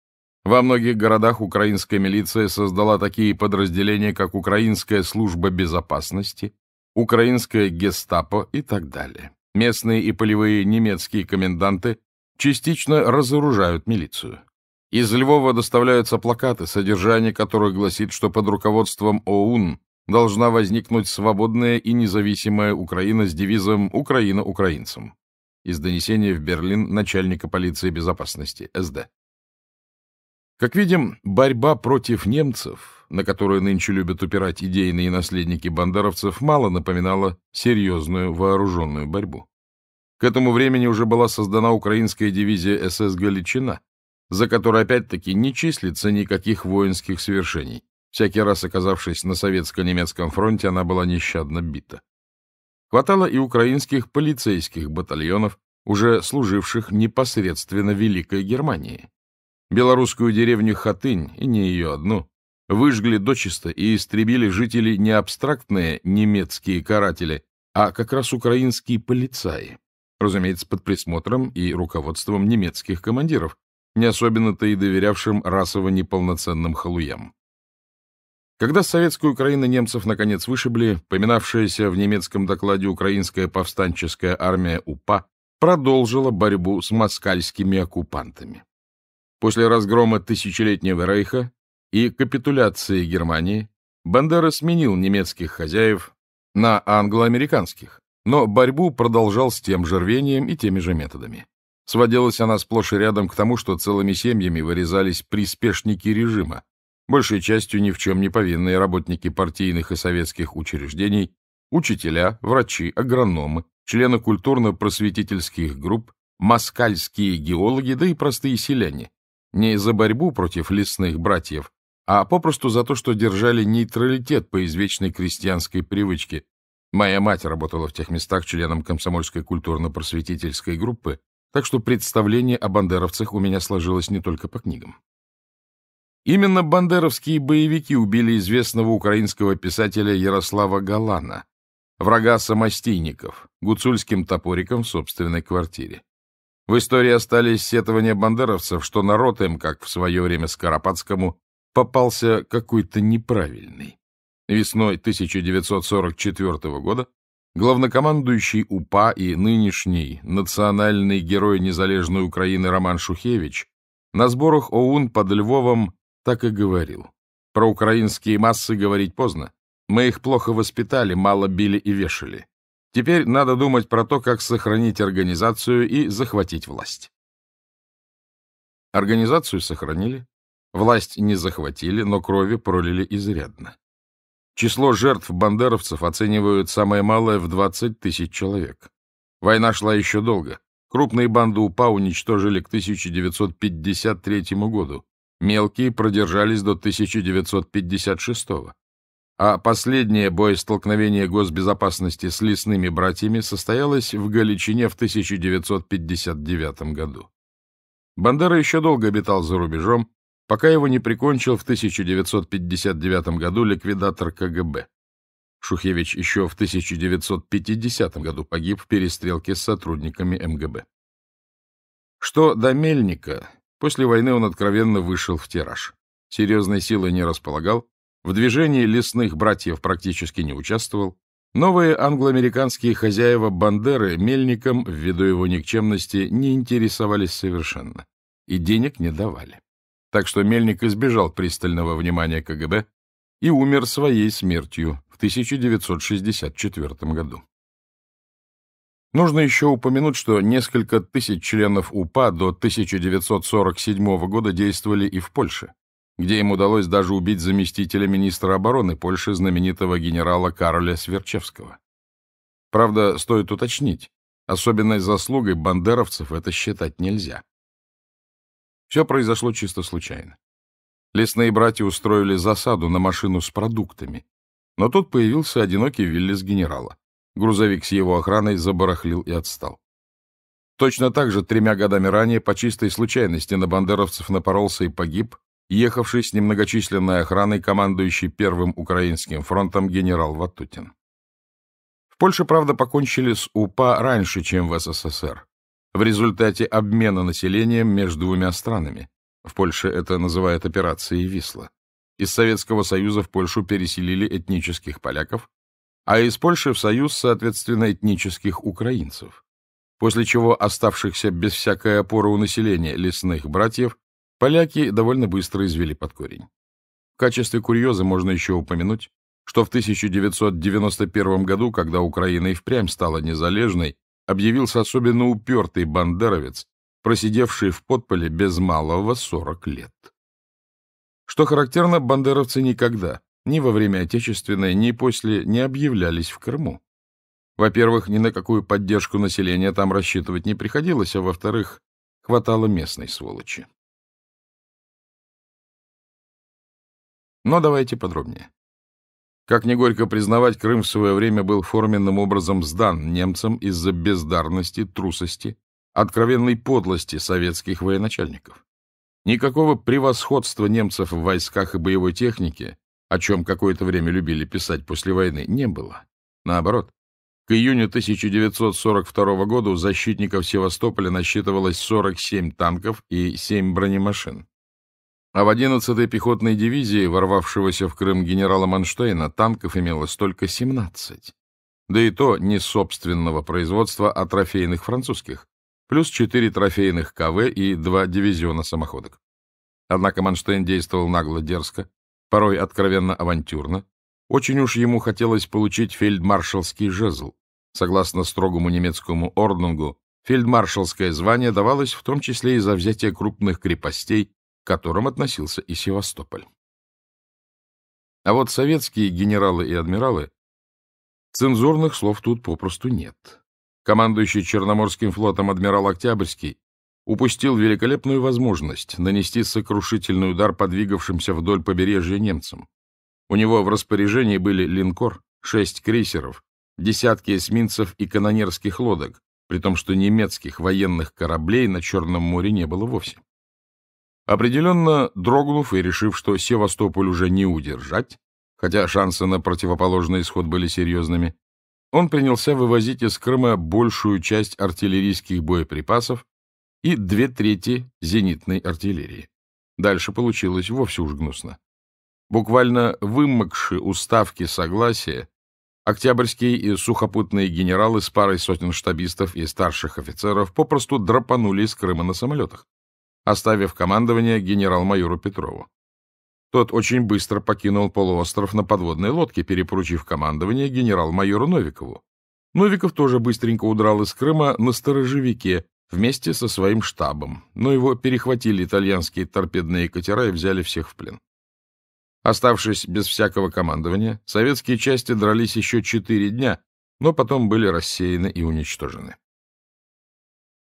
Во многих городах украинская милиция создала такие подразделения, как Украинская служба безопасности, Украинская гестапо и так далее. Местные и полевые немецкие коменданты частично разоружают милицию. Из Львова доставляются плакаты, содержание которых гласит, что под руководством ОУН должна возникнуть свободная и независимая Украина с девизом «Украина украинцам» из донесения в Берлин начальника полиции безопасности СД. Как видим, борьба против немцев, на которую нынче любят упирать идейные наследники бандеровцев, мало напоминала серьезную вооруженную борьбу. К этому времени уже была создана украинская дивизия СС «Галичина», за который опять-таки не числится никаких воинских свершений. Всякий раз оказавшись на советско-немецком фронте, она была нещадно бита. Хватало и украинских полицейских батальонов, уже служивших непосредственно Великой Германии. Белорусскую деревню Хатынь, и не ее одну, выжгли дочисто и истребили жители не абстрактные немецкие каратели, а как раз украинские полицаи, разумеется, под присмотром и руководством немецких командиров, не особенно-то и доверявшим расово неполноценным халуям. Когда с советской Украины немцев наконец вышибли, поминавшаяся в немецком докладе украинская повстанческая армия УПА продолжила борьбу с москальскими оккупантами. После разгрома Тысячелетнего Рейха и капитуляции Германии Бандера сменил немецких хозяев на англо-американских, но борьбу продолжал с тем же рвением и теми же методами. Сводилась она сплошь и рядом к тому, что целыми семьями вырезались приспешники режима, большей частью ни в чем не повинные работники партийных и советских учреждений, учителя, врачи, агрономы, члены культурно-просветительских групп, москальские геологи, да и простые селяне. Не за борьбу против лесных братьев, а попросту за то, что держали нейтралитет по извечной крестьянской привычке. Моя мать работала в тех местах членом комсомольской культурно-просветительской группы, так что представление о бандеровцах у меня сложилось не только по книгам. Именно бандеровские боевики убили известного украинского писателя Ярослава Галана, врага самостейников, гуцульским топориком в собственной квартире. В истории остались сетования бандеровцев, что народ им, как в свое время Скоропадскому, попался какой-то неправильный. Весной 1944 года Главнокомандующий УПА и нынешний национальный герой незалежной Украины Роман Шухевич на сборах ОУН под Львовом так и говорил. Про украинские массы говорить поздно. Мы их плохо воспитали, мало били и вешали. Теперь надо думать про то, как сохранить организацию и захватить власть. Организацию сохранили, власть не захватили, но крови пролили изрядно. Число жертв бандеровцев оценивают самое малое в 20 тысяч человек. Война шла еще долго. Крупные банды УПА уничтожили к 1953 году, мелкие продержались до 1956 года. А последнее боестолкновение госбезопасности с лесными братьями состоялось в Галичине в 1959 году. Бандера еще долго обитал за рубежом, пока его не прикончил в 1959 году ликвидатор КГБ. Шухевич еще в 1950 году погиб в перестрелке с сотрудниками МГБ. Что до Мельника, после войны он откровенно вышел в тираж. Серьезной силы не располагал, в движении лесных братьев практически не участвовал. Новые англоамериканские хозяева Бандеры Мельником ввиду его никчемности, не интересовались совершенно и денег не давали так что Мельник избежал пристального внимания КГБ и умер своей смертью в 1964 году. Нужно еще упомянуть, что несколько тысяч членов УПА до 1947 года действовали и в Польше, где им удалось даже убить заместителя министра обороны Польши знаменитого генерала Кароля Сверчевского. Правда, стоит уточнить, особенной заслугой бандеровцев это считать нельзя. Все произошло чисто случайно. Лесные братья устроили засаду на машину с продуктами, но тут появился одинокий Виллис генерала. Грузовик с его охраной забарахлил и отстал. Точно так же тремя годами ранее по чистой случайности на бандеровцев напоролся и погиб, ехавший с немногочисленной охраной, командующий Первым Украинским фронтом генерал Ватутин. В Польше, правда, покончили с УПА раньше, чем в СССР в результате обмена населением между двумя странами. В Польше это называют операцией «Висла». Из Советского Союза в Польшу переселили этнических поляков, а из Польши в Союз, соответственно, этнических украинцев. После чего оставшихся без всякой опоры у населения лесных братьев поляки довольно быстро извели под корень. В качестве курьеза можно еще упомянуть, что в 1991 году, когда Украина и впрямь стала незалежной, объявился особенно упертый бандеровец, просидевший в подполе без малого сорок лет. Что характерно, бандеровцы никогда, ни во время Отечественной, ни после, не объявлялись в Крыму. Во-первых, ни на какую поддержку населения там рассчитывать не приходилось, а во-вторых, хватало местной сволочи. Но давайте подробнее. Как не горько признавать, Крым в свое время был форменным образом сдан немцам из-за бездарности, трусости, откровенной подлости советских военачальников. Никакого превосходства немцев в войсках и боевой технике, о чем какое-то время любили писать после войны, не было. Наоборот, к июню 1942 года у защитников Севастополя насчитывалось 47 танков и 7 бронемашин. А в 11-й пехотной дивизии, ворвавшегося в Крым генерала Манштейна, танков имелось только 17. Да и то не собственного производства, а трофейных французских. Плюс 4 трофейных КВ и 2 дивизиона самоходок. Однако Манштейн действовал нагло дерзко, порой откровенно авантюрно. Очень уж ему хотелось получить фельдмаршалский жезл. Согласно строгому немецкому орднунгу, фельдмаршалское звание давалось в том числе и за взятие крупных крепостей к которым относился и Севастополь. А вот советские генералы и адмиралы цензурных слов тут попросту нет. Командующий Черноморским флотом адмирал Октябрьский упустил великолепную возможность нанести сокрушительный удар подвигавшимся вдоль побережья немцам. У него в распоряжении были линкор, шесть крейсеров, десятки эсминцев и канонерских лодок, при том, что немецких военных кораблей на Черном море не было вовсе. Определенно, дрогнув и решив, что Севастополь уже не удержать, хотя шансы на противоположный исход были серьезными, он принялся вывозить из Крыма большую часть артиллерийских боеприпасов и две трети зенитной артиллерии. Дальше получилось вовсе уж гнусно. Буквально вымокши уставки согласия, октябрьские и сухопутные генералы с парой сотен штабистов и старших офицеров попросту драпанули из Крыма на самолетах оставив командование генерал-майору Петрову. Тот очень быстро покинул полуостров на подводной лодке, перепоручив командование генерал-майору Новикову. Новиков тоже быстренько удрал из Крыма на сторожевике вместе со своим штабом, но его перехватили итальянские торпедные катера и взяли всех в плен. Оставшись без всякого командования, советские части дрались еще четыре дня, но потом были рассеяны и уничтожены.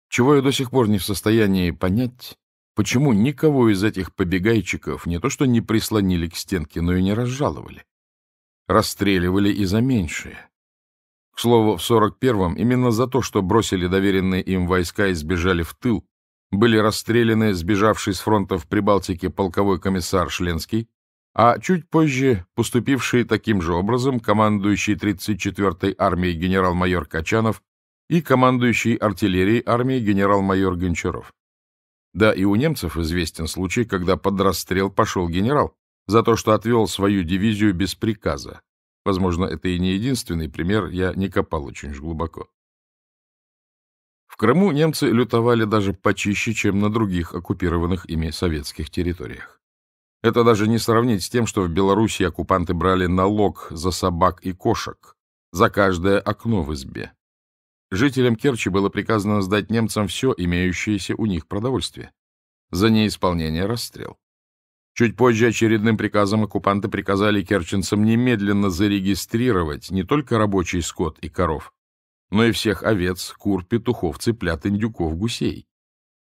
Чего я до сих пор не в состоянии понять, Почему никого из этих побегайчиков не то что не прислонили к стенке, но и не разжаловали? Расстреливали и за меньшее. К слову, в 41-м именно за то, что бросили доверенные им войска и сбежали в тыл, были расстреляны сбежавший с фронта в Прибалтике полковой комиссар Шленский, а чуть позже поступивший таким же образом командующий 34-й армией генерал-майор Качанов и командующий артиллерией армии генерал-майор Гончаров. Да, и у немцев известен случай, когда под расстрел пошел генерал за то, что отвел свою дивизию без приказа. Возможно, это и не единственный пример, я не копал очень уж глубоко. В Крыму немцы лютовали даже почище, чем на других оккупированных ими советских территориях. Это даже не сравнить с тем, что в Белоруссии оккупанты брали налог за собак и кошек, за каждое окно в избе. Жителям Керчи было приказано сдать немцам все имеющееся у них продовольствие. За неисполнение расстрел. Чуть позже очередным приказом оккупанты приказали керченцам немедленно зарегистрировать не только рабочий скот и коров, но и всех овец, кур, петухов, цыплят, индюков, гусей.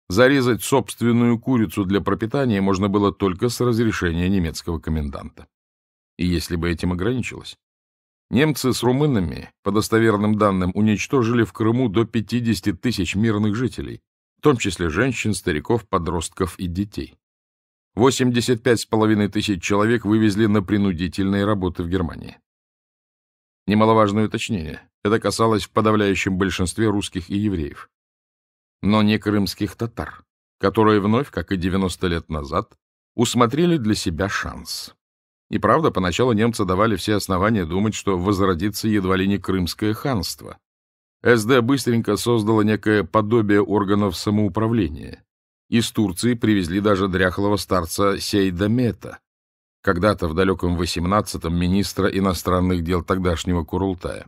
Зарезать собственную курицу для пропитания можно было только с разрешения немецкого коменданта. И если бы этим ограничилось, Немцы с румынами, по достоверным данным, уничтожили в Крыму до 50 тысяч мирных жителей, в том числе женщин, стариков, подростков и детей. 85,5 тысяч человек вывезли на принудительные работы в Германии. Немаловажное уточнение. Это касалось в подавляющем большинстве русских и евреев. Но не крымских татар, которые вновь, как и 90 лет назад, усмотрели для себя шанс. И правда, поначалу немцы давали все основания думать, что возродится едва ли не Крымское ханство. СД быстренько создала некое подобие органов самоуправления. Из Турции привезли даже дряхлого старца Сейдамета, когда-то в далеком 18-м министра иностранных дел тогдашнего Курултая.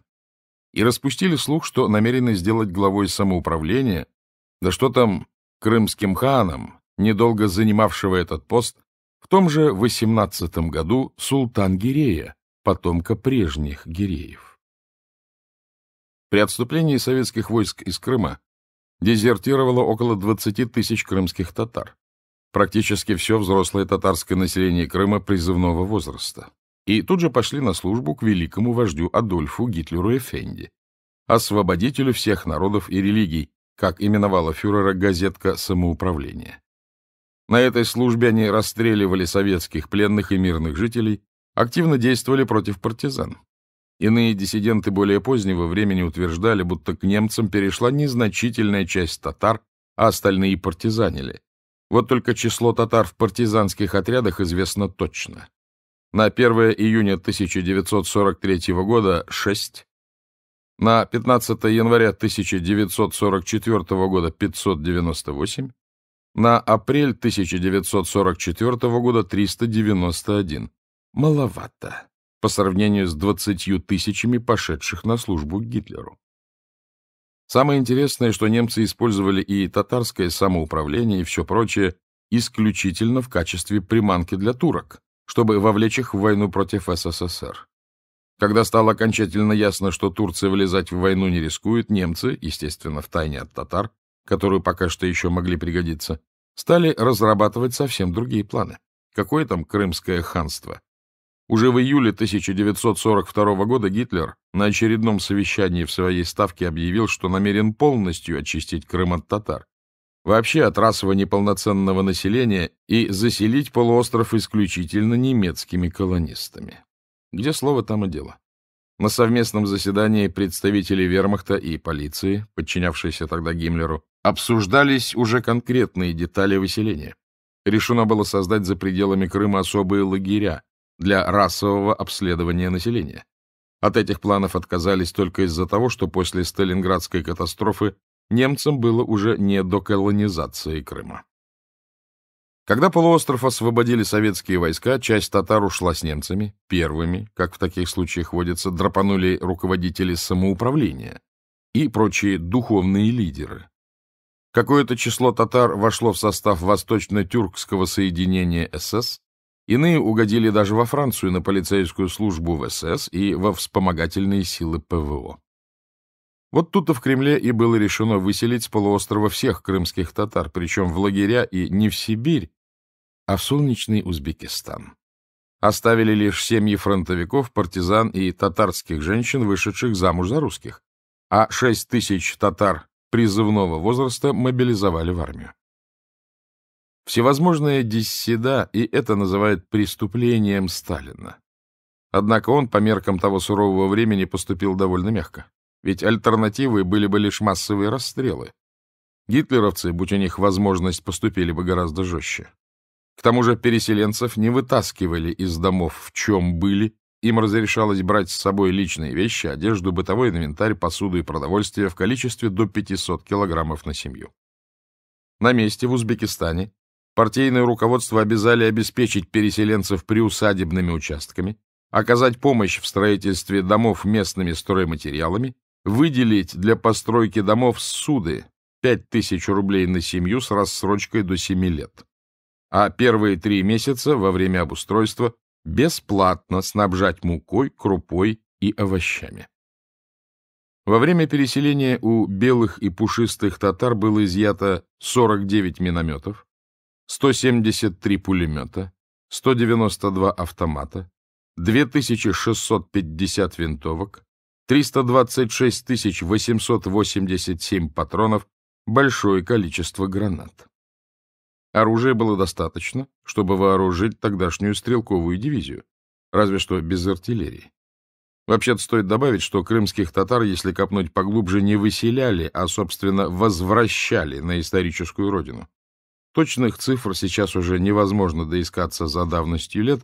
И распустили слух, что намерены сделать главой самоуправления, да что там, крымским ханом, недолго занимавшего этот пост, в том же 18 году султан Гирея, потомка прежних Гиреев. При отступлении советских войск из Крыма дезертировало около 20 тысяч крымских татар. Практически все взрослое татарское население Крыма призывного возраста. И тут же пошли на службу к великому вождю Адольфу Гитлеру Эфенди, освободителю всех народов и религий, как именовала фюрера газетка «Самоуправление». На этой службе они расстреливали советских пленных и мирных жителей, активно действовали против партизан. Иные диссиденты более позднего времени утверждали, будто к немцам перешла незначительная часть татар, а остальные партизанили. Вот только число татар в партизанских отрядах известно точно. На 1 июня 1943 года – 6, на 15 января 1944 года – 598, на апрель 1944 года 391. Маловато по сравнению с 20 тысячами пошедших на службу к Гитлеру. Самое интересное, что немцы использовали и татарское самоуправление и все прочее исключительно в качестве приманки для турок, чтобы вовлечь их в войну против СССР. Когда стало окончательно ясно, что Турция влезать в войну не рискует, немцы, естественно, втайне от татар, которые пока что еще могли пригодиться, стали разрабатывать совсем другие планы. Какое там крымское ханство? Уже в июле 1942 года Гитлер на очередном совещании в своей ставке объявил, что намерен полностью очистить Крым от татар, вообще от расово неполноценного населения и заселить полуостров исключительно немецкими колонистами. Где слово, там и дело. На совместном заседании представители вермахта и полиции, подчинявшиеся тогда Гиммлеру, обсуждались уже конкретные детали выселения. Решено было создать за пределами Крыма особые лагеря для расового обследования населения. От этих планов отказались только из-за того, что после Сталинградской катастрофы немцам было уже не до колонизации Крыма. Когда полуостров освободили советские войска, часть татар ушла с немцами. Первыми, как в таких случаях водится, драпанули руководители самоуправления и прочие духовные лидеры. Какое-то число татар вошло в состав восточно-тюркского соединения СС, иные угодили даже во Францию на полицейскую службу в СС и во вспомогательные силы ПВО. Вот тут-то в Кремле и было решено выселить с полуострова всех крымских татар, причем в лагеря и не в Сибирь, а в солнечный Узбекистан. Оставили лишь семьи фронтовиков, партизан и татарских женщин, вышедших замуж за русских, а 6 тысяч татар призывного возраста мобилизовали в армию. Всевозможная диссида, и это называют преступлением Сталина. Однако он, по меркам того сурового времени, поступил довольно мягко. Ведь альтернативой были бы лишь массовые расстрелы. Гитлеровцы, будь у них возможность, поступили бы гораздо жестче. К тому же переселенцев не вытаскивали из домов, в чем были, им разрешалось брать с собой личные вещи, одежду, бытовой инвентарь, посуду и продовольствие в количестве до 500 килограммов на семью. На месте в Узбекистане партийное руководство обязали обеспечить переселенцев приусадебными участками, оказать помощь в строительстве домов местными стройматериалами, выделить для постройки домов суды 5000 рублей на семью с рассрочкой до 7 лет а первые три месяца во время обустройства бесплатно снабжать мукой, крупой и овощами. Во время переселения у белых и пушистых татар было изъято 49 минометов, 173 пулемета, 192 автомата, 2650 винтовок, 326 887 патронов, большое количество гранат. Оружия было достаточно, чтобы вооружить тогдашнюю стрелковую дивизию, разве что без артиллерии. Вообще-то стоит добавить, что крымских татар, если копнуть поглубже, не выселяли, а, собственно, возвращали на историческую родину. Точных цифр сейчас уже невозможно доискаться за давностью лет,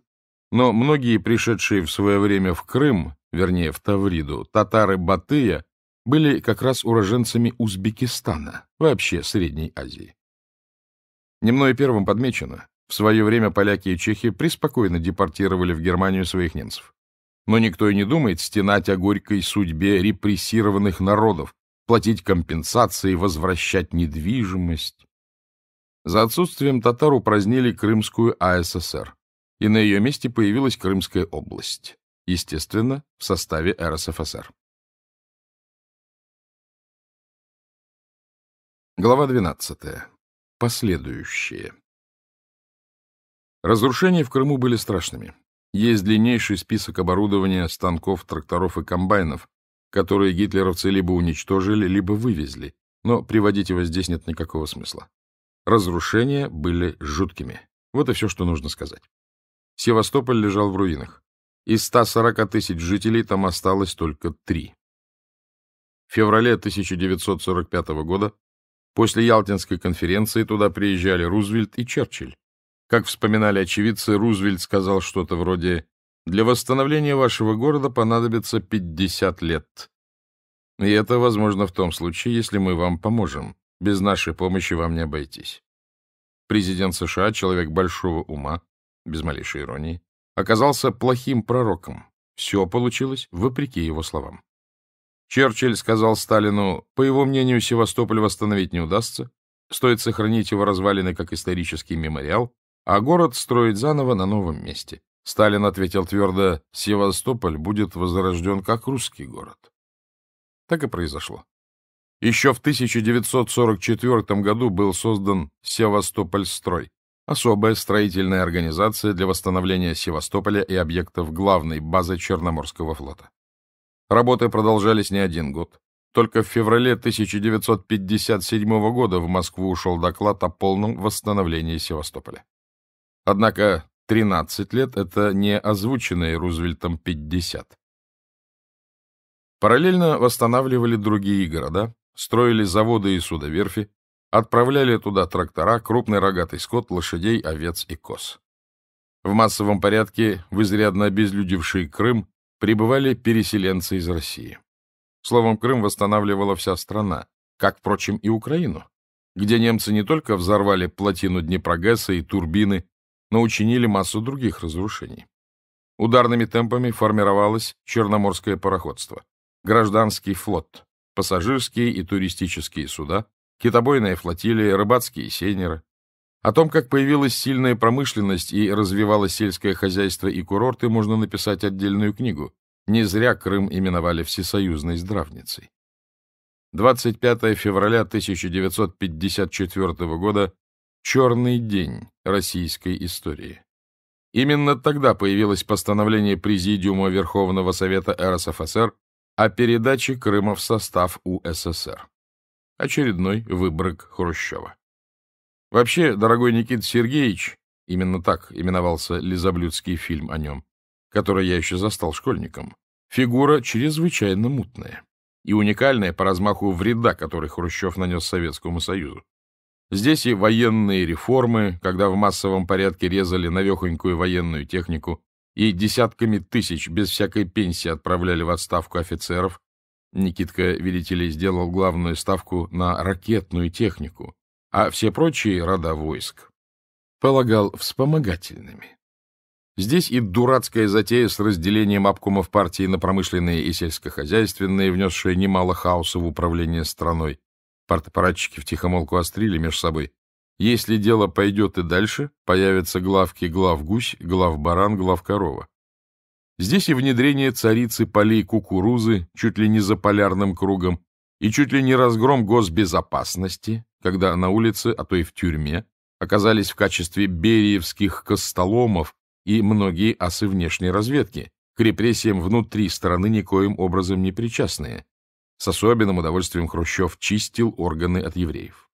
но многие пришедшие в свое время в Крым, вернее, в Тавриду, татары Батыя, были как раз уроженцами Узбекистана, вообще Средней Азии. Не мной первым подмечено. В свое время поляки и чехи преспокойно депортировали в Германию своих немцев. Но никто и не думает стенать о горькой судьбе репрессированных народов, платить компенсации, возвращать недвижимость. За отсутствием татар упразднили Крымскую АССР, и на ее месте появилась Крымская область, естественно, в составе РСФСР. Глава 12. Последующие. Разрушения в Крыму были страшными. Есть длиннейший список оборудования, станков, тракторов и комбайнов, которые гитлеровцы либо уничтожили, либо вывезли, но приводить его здесь нет никакого смысла. Разрушения были жуткими. Вот и все, что нужно сказать. Севастополь лежал в руинах. Из 140 тысяч жителей там осталось только три. В феврале 1945 года После Ялтинской конференции туда приезжали Рузвельт и Черчилль. Как вспоминали очевидцы, Рузвельт сказал что-то вроде «Для восстановления вашего города понадобится 50 лет. И это возможно в том случае, если мы вам поможем. Без нашей помощи вам не обойтись». Президент США, человек большого ума, без малейшей иронии, оказался плохим пророком. Все получилось вопреки его словам. Черчилль сказал Сталину, по его мнению, Севастополь восстановить не удастся, стоит сохранить его развалины как исторический мемориал, а город строить заново на новом месте. Сталин ответил твердо, Севастополь будет возрожден как русский город. Так и произошло. Еще в 1944 году был создан Севастопольстрой, особая строительная организация для восстановления Севастополя и объектов главной базы Черноморского флота. Работы продолжались не один год. Только в феврале 1957 года в Москву ушел доклад о полном восстановлении Севастополя. Однако 13 лет — это не озвученные Рузвельтом 50. Параллельно восстанавливали другие города, строили заводы и судоверфи, отправляли туда трактора, крупный рогатый скот, лошадей, овец и коз. В массовом порядке в изрядно обезлюдевший Крым прибывали переселенцы из России. Словом, Крым восстанавливала вся страна, как, впрочем, и Украину, где немцы не только взорвали плотину Днепрогесса и турбины, но учинили массу других разрушений. Ударными темпами формировалось Черноморское пароходство, гражданский флот, пассажирские и туристические суда, китобойная флотилия, рыбацкие сейнеры. О том, как появилась сильная промышленность и развивалось сельское хозяйство и курорты, можно написать отдельную книгу. Не зря Крым именовали всесоюзной здравницей. 25 февраля 1954 года – черный день российской истории. Именно тогда появилось постановление Президиума Верховного Совета РСФСР о передаче Крыма в состав УССР. Очередной выбрык Хрущева. Вообще, дорогой Никита Сергеевич, именно так именовался Лизоблюдский фильм о нем, который я еще застал школьником, фигура чрезвычайно мутная и уникальная по размаху вреда, который Хрущев нанес Советскому Союзу. Здесь и военные реформы, когда в массовом порядке резали навехонькую военную технику и десятками тысяч без всякой пенсии отправляли в отставку офицеров. Никитка, видите ли, сделал главную ставку на ракетную технику, а все прочие — рода войск. Полагал вспомогательными. Здесь и дурацкая затея с разделением обкомов партии на промышленные и сельскохозяйственные, внесшая немало хаоса в управление страной. Партапаратчики втихомолку острили между собой. Если дело пойдет и дальше, появятся главки глав гусь, глав баран, глав корова. Здесь и внедрение царицы полей кукурузы чуть ли не за полярным кругом, и чуть ли не разгром госбезопасности, когда на улице, а то и в тюрьме, оказались в качестве бериевских костоломов и многие асы внешней разведки, к репрессиям внутри страны никоим образом не причастные. С особенным удовольствием Хрущев чистил органы от евреев.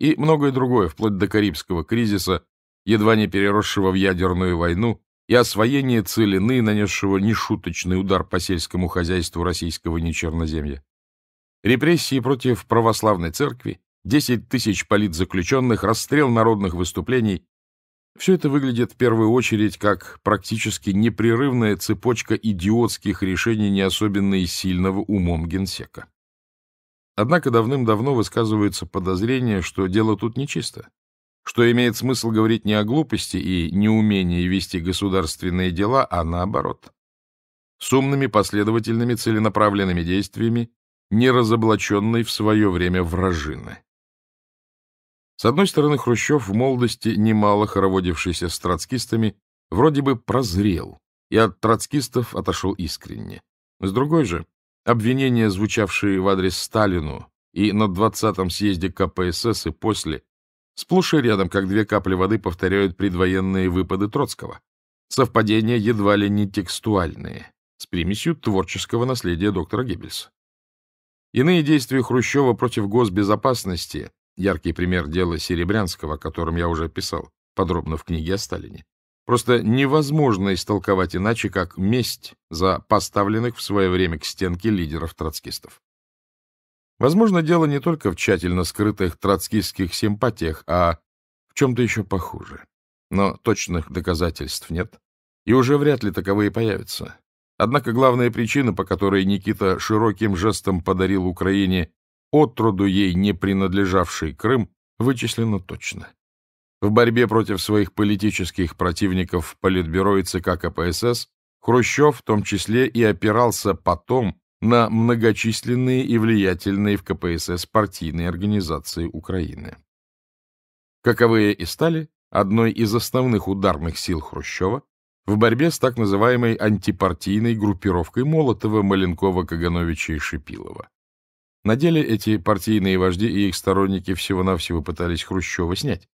И многое другое, вплоть до Карибского кризиса, едва не переросшего в ядерную войну, и освоение целины, нанесшего нешуточный удар по сельскому хозяйству российского нечерноземья. Репрессии против православной церкви 10 тысяч политзаключенных, расстрел народных выступлений. Все это выглядит в первую очередь как практически непрерывная цепочка идиотских решений не особенно и сильного умом генсека. Однако давным-давно высказываются подозрения, что дело тут нечисто, что имеет смысл говорить не о глупости и неумении вести государственные дела, а наоборот. С умными, последовательными, целенаправленными действиями не разоблаченной в свое время вражины. С одной стороны, Хрущев в молодости, немало хороводившийся с троцкистами, вроде бы прозрел и от троцкистов отошел искренне. С другой же, обвинения, звучавшие в адрес Сталину и на 20-м съезде КПСС и после, сплошь и рядом, как две капли воды, повторяют предвоенные выпады Троцкого. Совпадения едва ли не текстуальные, с примесью творческого наследия доктора Геббельса. Иные действия Хрущева против госбезопасности Яркий пример дела Серебрянского, о котором я уже писал подробно в книге о Сталине. Просто невозможно истолковать иначе, как месть за поставленных в свое время к стенке лидеров троцкистов. Возможно, дело не только в тщательно скрытых троцкистских симпатиях, а в чем-то еще похуже. Но точных доказательств нет, и уже вряд ли таковые появятся. Однако главная причина, по которой Никита широким жестом подарил Украине отроду ей не принадлежавший Крым, вычислено точно. В борьбе против своих политических противников Политбюро и ЦК КПСС Хрущев в том числе и опирался потом на многочисленные и влиятельные в КПСС партийные организации Украины. Каковые и стали одной из основных ударных сил Хрущева в борьбе с так называемой антипартийной группировкой Молотова, Маленкова, Кагановича и Шипилова. На деле эти партийные вожди и их сторонники всего-навсего пытались Хрущева снять.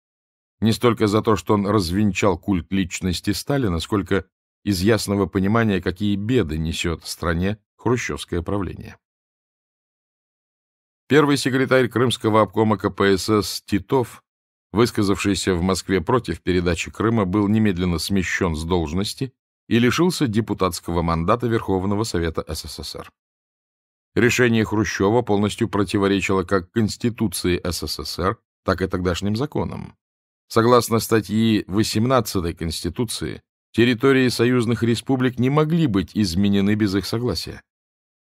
Не столько за то, что он развенчал культ личности Сталина, сколько из ясного понимания, какие беды несет стране хрущевское правление. Первый секретарь Крымского обкома КПСС Титов, высказавшийся в Москве против передачи Крыма, был немедленно смещен с должности и лишился депутатского мандата Верховного Совета СССР. Решение Хрущева полностью противоречило как Конституции СССР, так и тогдашним законам. Согласно статье 18 Конституции, территории союзных республик не могли быть изменены без их согласия,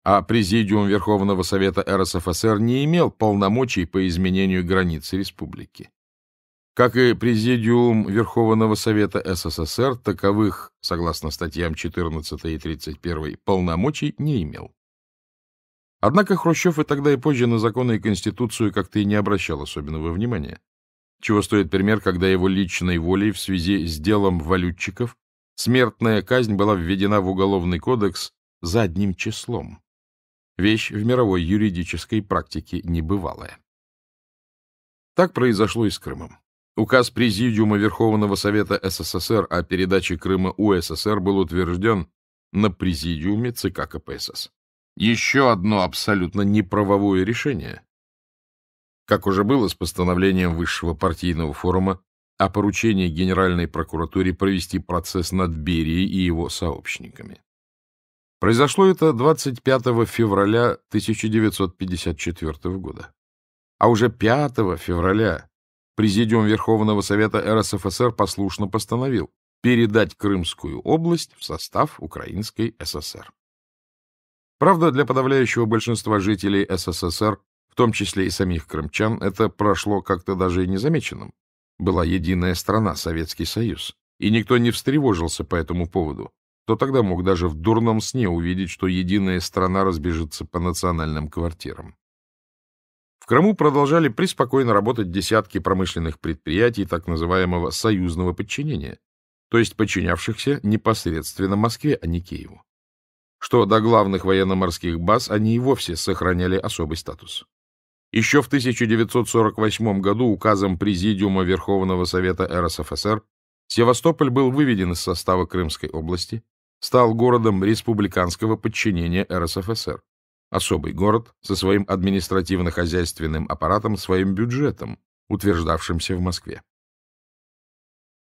а Президиум Верховного Совета РСФСР не имел полномочий по изменению границ республики. Как и Президиум Верховного Совета СССР, таковых, согласно статьям 14 и 31, полномочий не имел. Однако Хрущев и тогда, и позже на законы и Конституцию как-то и не обращал особенного внимания. Чего стоит пример, когда его личной волей в связи с делом валютчиков смертная казнь была введена в Уголовный кодекс за одним числом. Вещь в мировой юридической практике небывалая. Так произошло и с Крымом. Указ Президиума Верховного Совета СССР о передаче Крыма УССР был утвержден на Президиуме ЦК КПСС. Еще одно абсолютно неправовое решение. Как уже было с постановлением Высшего партийного форума о поручении Генеральной прокуратуре провести процесс над Берией и его сообщниками. Произошло это 25 февраля 1954 года. А уже 5 февраля Президиум Верховного Совета РСФСР послушно постановил передать Крымскую область в состав Украинской ССР. Правда, для подавляющего большинства жителей СССР, в том числе и самих крымчан, это прошло как-то даже и незамеченным. Была единая страна, Советский Союз, и никто не встревожился по этому поводу. Кто тогда мог даже в дурном сне увидеть, что единая страна разбежится по национальным квартирам? В Крыму продолжали преспокойно работать десятки промышленных предприятий так называемого «союзного подчинения», то есть подчинявшихся непосредственно Москве, а не Киеву что до главных военно-морских баз они и вовсе сохраняли особый статус. Еще в 1948 году указом Президиума Верховного Совета РСФСР Севастополь был выведен из состава Крымской области, стал городом республиканского подчинения РСФСР. Особый город со своим административно-хозяйственным аппаратом, своим бюджетом, утверждавшимся в Москве.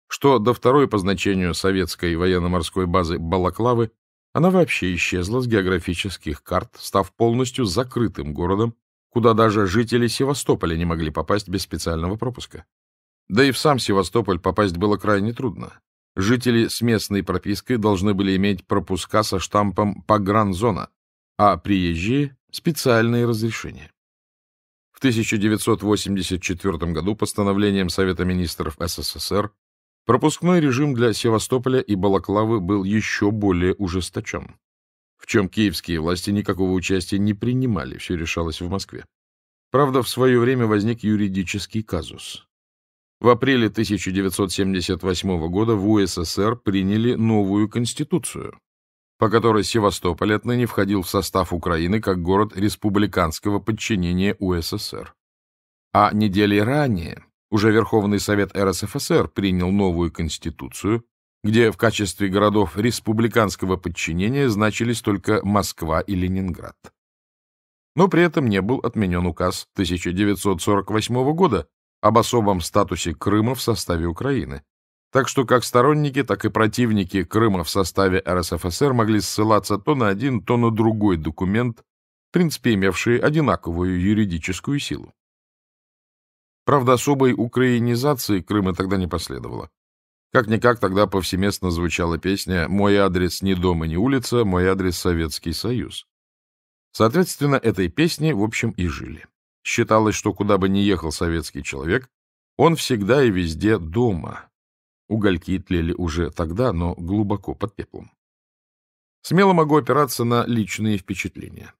Что до второй по значению советской военно-морской базы Балаклавы, она вообще исчезла с географических карт, став полностью закрытым городом, куда даже жители Севастополя не могли попасть без специального пропуска. Да и в сам Севастополь попасть было крайне трудно. Жители с местной пропиской должны были иметь пропуска со штампом «Погранзона», а приезжие — специальные разрешения. В 1984 году постановлением Совета министров СССР Пропускной режим для Севастополя и Балаклавы был еще более ужесточен, в чем киевские власти никакого участия не принимали, все решалось в Москве. Правда, в свое время возник юридический казус. В апреле 1978 года в УССР приняли новую конституцию, по которой Севастополь отныне входил в состав Украины как город республиканского подчинения УССР. А недели ранее уже Верховный Совет РСФСР принял новую конституцию, где в качестве городов республиканского подчинения значились только Москва и Ленинград. Но при этом не был отменен указ 1948 года об особом статусе Крыма в составе Украины. Так что как сторонники, так и противники Крыма в составе РСФСР могли ссылаться то на один, то на другой документ, в принципе имевшие одинаковую юридическую силу. Правда, особой украинизации Крыма тогда не последовало. Как-никак тогда повсеместно звучала песня «Мой адрес не дом и не улица, мой адрес Советский Союз». Соответственно, этой песне, в общем, и жили. Считалось, что куда бы ни ехал советский человек, он всегда и везде дома. Угольки тлели уже тогда, но глубоко под пеплом. Смело могу опираться на личные впечатления.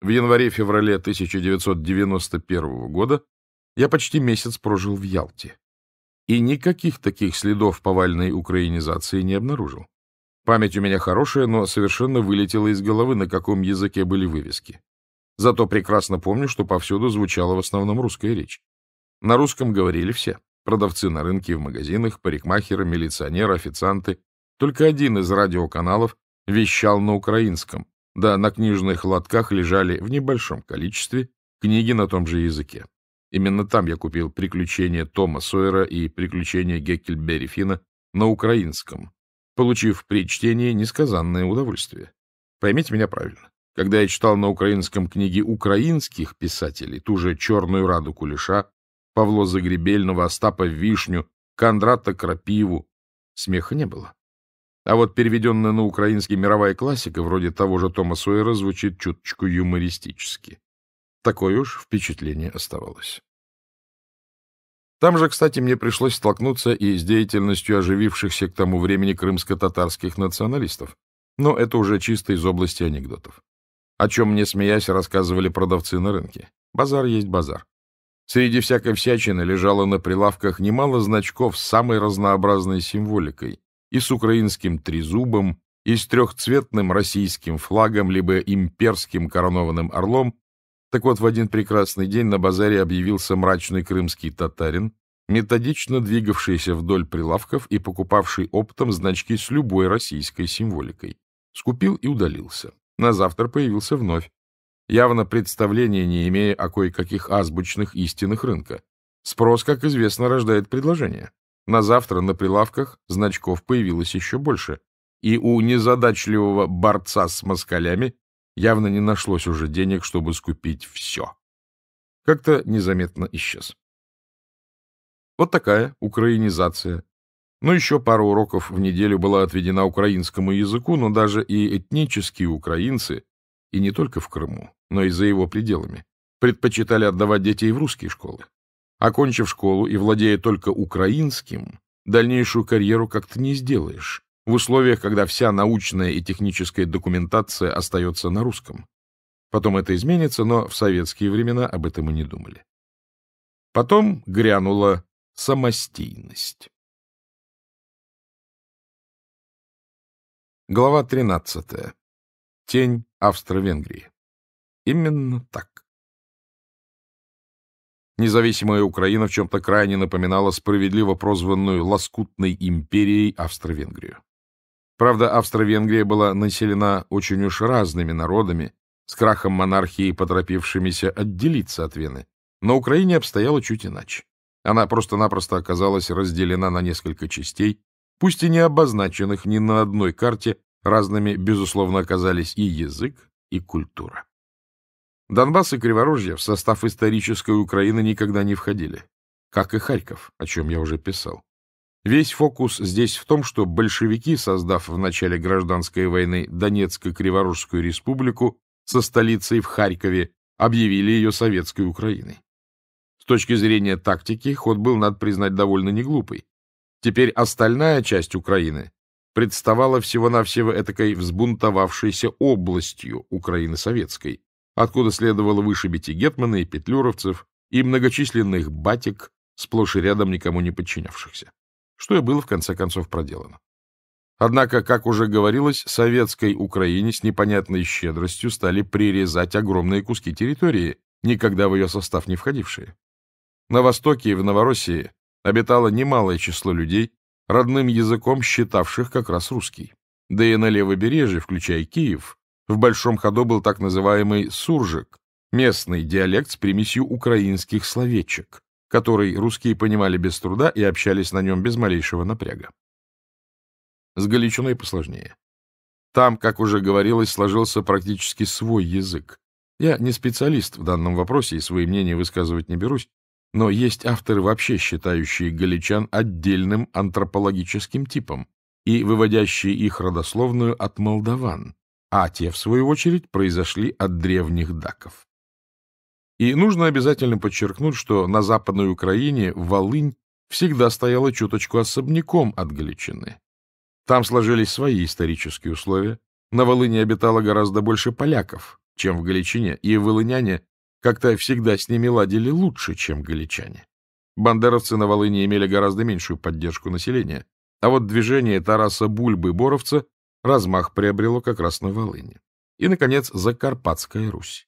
В январе-феврале 1991 года я почти месяц прожил в Ялте. И никаких таких следов повальной украинизации не обнаружил. Память у меня хорошая, но совершенно вылетела из головы, на каком языке были вывески. Зато прекрасно помню, что повсюду звучала в основном русская речь. На русском говорили все. Продавцы на рынке в магазинах, парикмахеры, милиционеры, официанты. Только один из радиоканалов вещал на украинском, да на книжных лотках лежали в небольшом количестве книги на том же языке. Именно там я купил «Приключения Тома Сойера» и «Приключения Геккельберри Фина» на украинском, получив при чтении несказанное удовольствие. Поймите меня правильно. Когда я читал на украинском книги украинских писателей, ту же «Черную раду Кулеша», Павло Загребельного, Остапа Вишню, Кондрата Крапиву, смеха не было. А вот переведенная на украинский мировая классика, вроде того же Тома Сойера, звучит чуточку юмористически. Такое уж впечатление оставалось. Там же, кстати, мне пришлось столкнуться и с деятельностью оживившихся к тому времени крымско-татарских националистов. Но это уже чисто из области анекдотов. О чем мне, смеясь, рассказывали продавцы на рынке. Базар есть базар. Среди всякой всячины лежало на прилавках немало значков с самой разнообразной символикой. И с украинским трезубом, и с трехцветным российским флагом, либо имперским коронованным орлом, так вот, в один прекрасный день на базаре объявился мрачный крымский татарин, методично двигавшийся вдоль прилавков и покупавший оптом значки с любой российской символикой. Скупил и удалился. На завтра появился вновь, явно представления не имея о кое-каких азбучных истинах рынка. Спрос, как известно, рождает предложение. На завтра на прилавках значков появилось еще больше, и у незадачливого борца с москалями Явно не нашлось уже денег, чтобы скупить все. Как-то незаметно исчез. Вот такая украинизация. Ну еще пару уроков в неделю была отведена украинскому языку, но даже и этнические украинцы, и не только в Крыму, но и за его пределами, предпочитали отдавать детей в русские школы. Окончив школу и владея только украинским, дальнейшую карьеру как-то не сделаешь в условиях, когда вся научная и техническая документация остается на русском. Потом это изменится, но в советские времена об этом и не думали. Потом грянула самостийность. Глава 13. Тень Австро-Венгрии. Именно так. Независимая Украина в чем-то крайне напоминала справедливо прозванную «лоскутной империей» Австро-Венгрию. Правда, Австро-Венгрия была населена очень уж разными народами, с крахом монархии поторопившимися отделиться от Вены. Но Украине обстояло чуть иначе. Она просто-напросто оказалась разделена на несколько частей, пусть и не обозначенных ни на одной карте, разными, безусловно, оказались и язык, и культура. Донбасс и Криворожье в состав исторической Украины никогда не входили, как и Харьков, о чем я уже писал. Весь фокус здесь в том, что большевики, создав в начале гражданской войны Донецко-Криворожскую республику со столицей в Харькове, объявили ее советской Украиной. С точки зрения тактики, ход был, надо признать, довольно неглупый. Теперь остальная часть Украины представала всего-навсего этакой взбунтовавшейся областью Украины Советской, откуда следовало вышибить и гетмана, и петлюровцев, и многочисленных батик, сплошь и рядом никому не подчинявшихся что и было в конце концов проделано. Однако, как уже говорилось, советской Украине с непонятной щедростью стали прирезать огромные куски территории, никогда в ее состав не входившие. На Востоке и в Новороссии обитало немалое число людей, родным языком считавших как раз русский. Да и на левобережье, включая Киев, в большом ходу был так называемый суржик, местный диалект с примесью украинских словечек, который русские понимали без труда и общались на нем без малейшего напряга. С галичиной посложнее. Там, как уже говорилось, сложился практически свой язык. Я не специалист в данном вопросе и свои мнения высказывать не берусь, но есть авторы, вообще считающие галичан отдельным антропологическим типом и выводящие их родословную от молдаван, а те, в свою очередь, произошли от древних даков. И нужно обязательно подчеркнуть, что на Западной Украине Волынь всегда стояла чуточку особняком от Галичины. Там сложились свои исторические условия. На Волыне обитало гораздо больше поляков, чем в Галичине, и волыняне как-то всегда с ними ладили лучше, чем галичане. Бандеровцы на Волыне имели гораздо меньшую поддержку населения, а вот движение Тараса Бульбы-Боровца размах приобрело как раз на Волыне. И, наконец, Закарпатская Русь.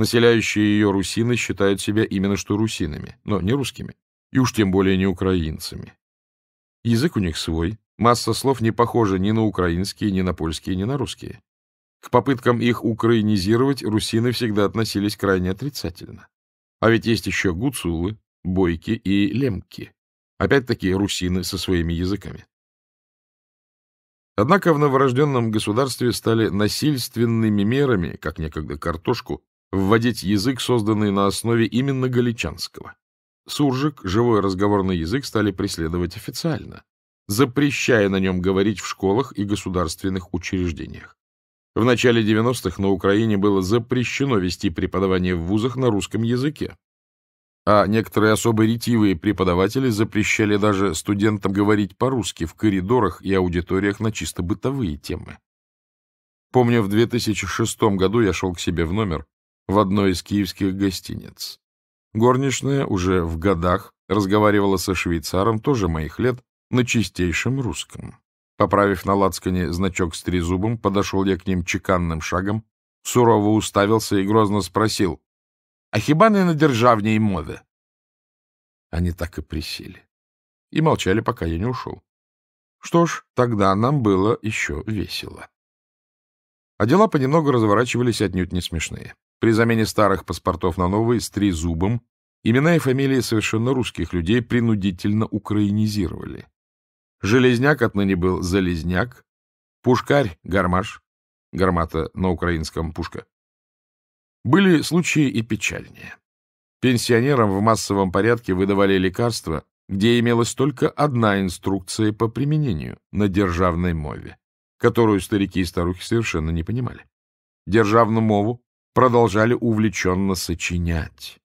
Населяющие ее русины считают себя именно что русинами, но не русскими, и уж тем более не украинцами. Язык у них свой, масса слов не похожа ни на украинские, ни на польские, ни на русские. К попыткам их украинизировать русины всегда относились крайне отрицательно. А ведь есть еще гуцулы, бойки и лемки. Опять-таки русины со своими языками. Однако в новорожденном государстве стали насильственными мерами, как некогда картошку, вводить язык, созданный на основе именно галичанского. Суржик, живой разговорный язык, стали преследовать официально, запрещая на нем говорить в школах и государственных учреждениях. В начале 90-х на Украине было запрещено вести преподавание в вузах на русском языке, а некоторые особо ретивые преподаватели запрещали даже студентам говорить по-русски в коридорах и аудиториях на чисто бытовые темы. Помню, в 2006 году я шел к себе в номер в одной из киевских гостиниц. Горничная уже в годах разговаривала со швейцаром, тоже моих лет, на чистейшем русском. Поправив на лацкане значок с трезубом, подошел я к ним чеканным шагом, сурово уставился и грозно спросил, «А на державній мове?» Они так и присели. И молчали, пока я не ушел. Что ж, тогда нам было еще весело. А дела понемногу разворачивались отнюдь не смешные. При замене старых паспортов на новые с зубом имена и фамилии совершенно русских людей принудительно украинизировали. Железняк отныне был Залезняк, Пушкарь — Гармаш, гармата на украинском пушка. Были случаи и печальнее. Пенсионерам в массовом порядке выдавали лекарства, где имелась только одна инструкция по применению на державной мове, которую старики и старухи совершенно не понимали. Державную мову продолжали увлеченно сочинять.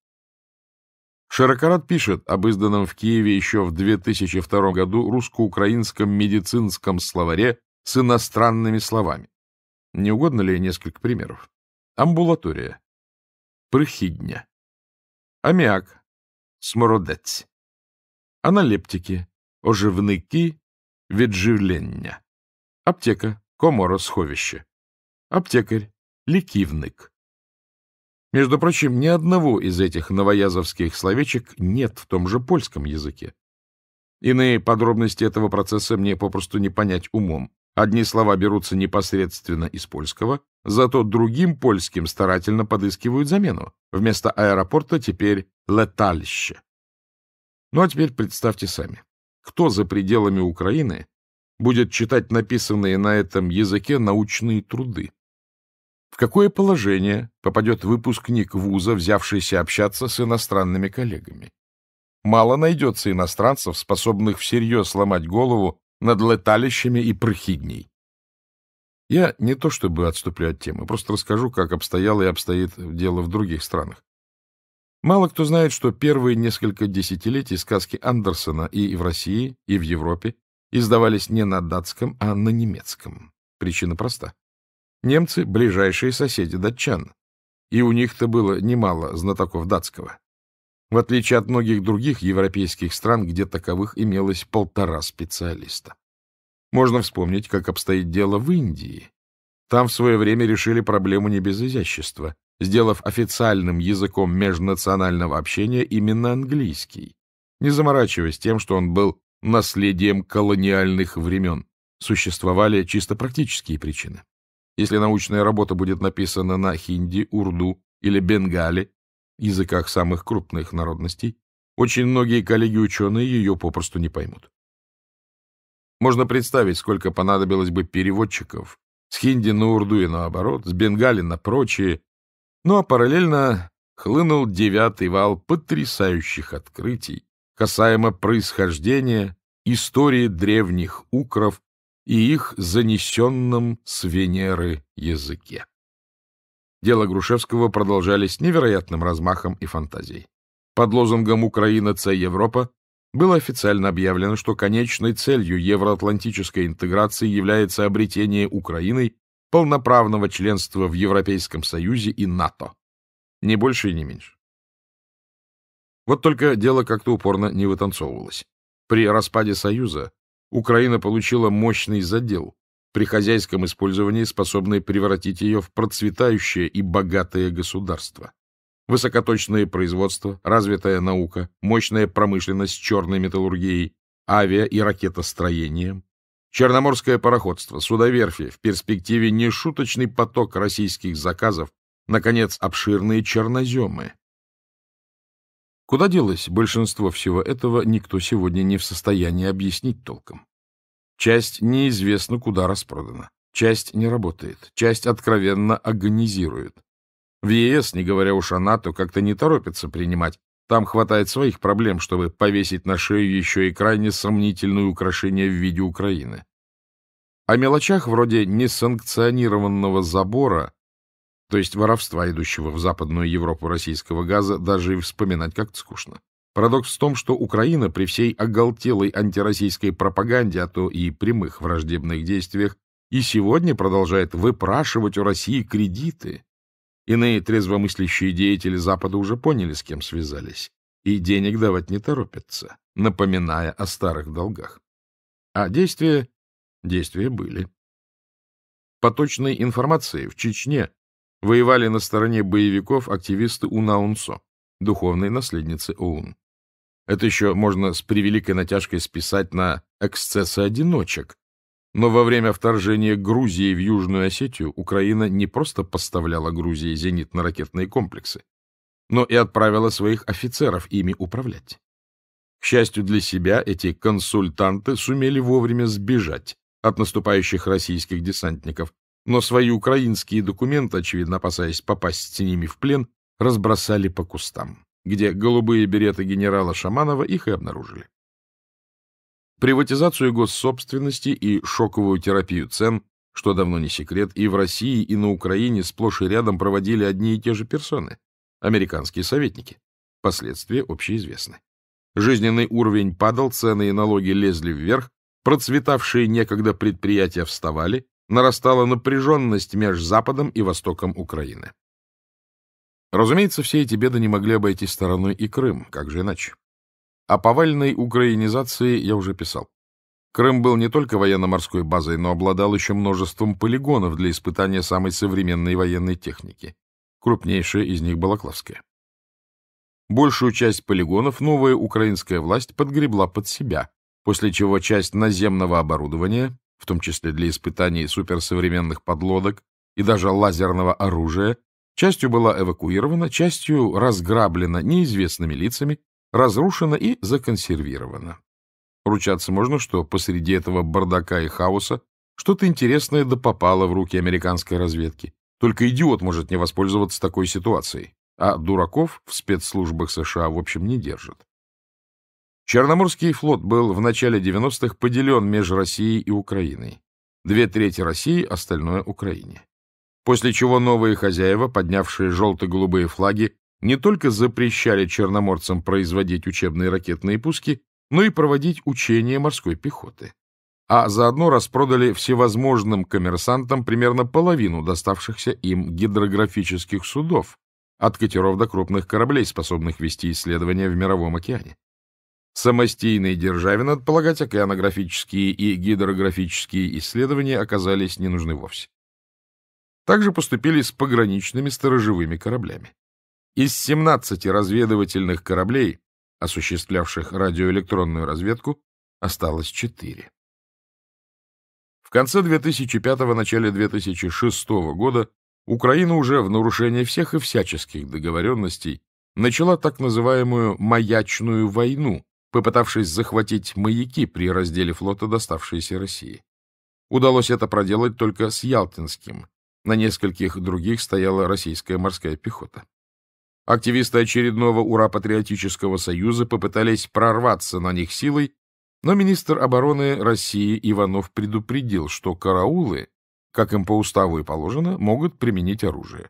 Широкорат пишет об изданном в Киеве еще в 2002 году русско-украинском медицинском словаре с иностранными словами. Не угодно ли несколько примеров? Амбулатория. Прыхидня. Аммиак. смородец, Аналептики. Оживники. Відживлення. Аптека. Коморосховище. Аптекарь. Ліківник. Между прочим, ни одного из этих новоязовских словечек нет в том же польском языке. Иные подробности этого процесса мне попросту не понять умом. Одни слова берутся непосредственно из польского, зато другим польским старательно подыскивают замену. Вместо аэропорта теперь летальще. Ну а теперь представьте сами, кто за пределами Украины будет читать написанные на этом языке научные труды? В какое положение попадет выпускник вуза, взявшийся общаться с иностранными коллегами? Мало найдется иностранцев, способных всерьез сломать голову над леталищами и прохидней. Я не то чтобы отступлю от темы, просто расскажу, как обстояло и обстоит дело в других странах. Мало кто знает, что первые несколько десятилетий сказки Андерсона и в России, и в Европе издавались не на датском, а на немецком. Причина проста. Немцы — ближайшие соседи датчан, и у них-то было немало знатоков датского. В отличие от многих других европейских стран, где таковых имелось полтора специалиста. Можно вспомнить, как обстоит дело в Индии. Там в свое время решили проблему не без изящества, сделав официальным языком межнационального общения именно английский, не заморачиваясь тем, что он был наследием колониальных времен. Существовали чисто практические причины. Если научная работа будет написана на хинди, урду или бенгале, языках самых крупных народностей, очень многие коллеги-ученые ее попросту не поймут. Можно представить, сколько понадобилось бы переводчиков с хинди на урду и наоборот, с бенгали на прочие. Ну а параллельно хлынул девятый вал потрясающих открытий касаемо происхождения, истории древних укров и их занесенном с Венеры языке. Дело Грушевского продолжались невероятным размахом и фантазией. Под лозунгом «Украина – це Европа» было официально объявлено, что конечной целью евроатлантической интеграции является обретение Украиной полноправного членства в Европейском Союзе и НАТО. Не больше и не меньше. Вот только дело как-то упорно не вытанцовывалось. При распаде Союза Украина получила мощный задел при хозяйском использовании, способный превратить ее в процветающее и богатое государство. Высокоточное производство, развитая наука, мощная промышленность черной металлургией, авиа- и ракетостроение, черноморское пароходство, судоверфи, в перспективе нешуточный поток российских заказов, наконец, обширные черноземы, Куда делось большинство всего этого, никто сегодня не в состоянии объяснить толком. Часть неизвестно куда распродана, часть не работает, часть откровенно агонизирует. В ЕС, не говоря уж о НАТО, как-то не торопится принимать. Там хватает своих проблем, чтобы повесить на шею еще и крайне сомнительные украшения в виде Украины. О мелочах вроде несанкционированного забора то есть воровства, идущего в Западную Европу российского газа, даже и вспоминать как-то скучно. Парадокс в том, что Украина при всей оголтелой антироссийской пропаганде, а то и прямых враждебных действиях, и сегодня продолжает выпрашивать у России кредиты. Иные трезвомыслящие деятели Запада уже поняли, с кем связались, и денег давать не торопятся, напоминая о старых долгах. А действия... действия были. По точной информации, в Чечне Воевали на стороне боевиков активисты Унаунсо, духовной наследницы Оун. Это еще можно с превеликой натяжкой списать на эксцессы одиночек. Но во время вторжения Грузии в Южную Осетию Украина не просто поставляла Грузии зенитно-ракетные комплексы, но и отправила своих офицеров ими управлять. К счастью для себя, эти консультанты сумели вовремя сбежать от наступающих российских десантников, но свои украинские документы, очевидно опасаясь попасть с ними в плен, разбросали по кустам, где голубые береты генерала Шаманова их и обнаружили. Приватизацию госсобственности и шоковую терапию цен, что давно не секрет, и в России, и на Украине сплошь и рядом проводили одни и те же персоны – американские советники. Последствия общеизвестны. Жизненный уровень падал, цены и налоги лезли вверх, процветавшие некогда предприятия вставали, нарастала напряженность между Западом и Востоком Украины. Разумеется, все эти беды не могли обойти стороной и Крым, как же иначе. О повальной украинизации я уже писал. Крым был не только военно-морской базой, но обладал еще множеством полигонов для испытания самой современной военной техники. Крупнейшая из них — была Балаклавская. Большую часть полигонов новая украинская власть подгребла под себя, после чего часть наземного оборудования в том числе для испытаний суперсовременных подлодок и даже лазерного оружия, частью была эвакуирована, частью разграблена неизвестными лицами, разрушена и законсервирована. Ручаться можно, что посреди этого бардака и хаоса что-то интересное да попало в руки американской разведки. Только идиот может не воспользоваться такой ситуацией, а дураков в спецслужбах США в общем не держат. Черноморский флот был в начале 90-х поделен между Россией и Украиной. Две трети России, остальное — Украине. После чего новые хозяева, поднявшие желто-голубые флаги, не только запрещали черноморцам производить учебные ракетные пуски, но и проводить учения морской пехоты. А заодно распродали всевозможным коммерсантам примерно половину доставшихся им гидрографических судов, от катеров до крупных кораблей, способных вести исследования в Мировом океане. Самостийной державе надо полагать, а океанографические и гидрографические исследования оказались не нужны вовсе. Также поступили с пограничными сторожевыми кораблями. Из 17 разведывательных кораблей, осуществлявших радиоэлектронную разведку, осталось 4. В конце 2005-го, начале 2006 года Украина уже в нарушение всех и всяческих договоренностей начала так называемую «маячную войну», попытавшись захватить маяки при разделе флота, доставшиеся России. Удалось это проделать только с Ялтинским. На нескольких других стояла российская морская пехота. Активисты очередного Ура-патриотического союза попытались прорваться на них силой, но министр обороны России Иванов предупредил, что караулы, как им по уставу и положено, могут применить оружие.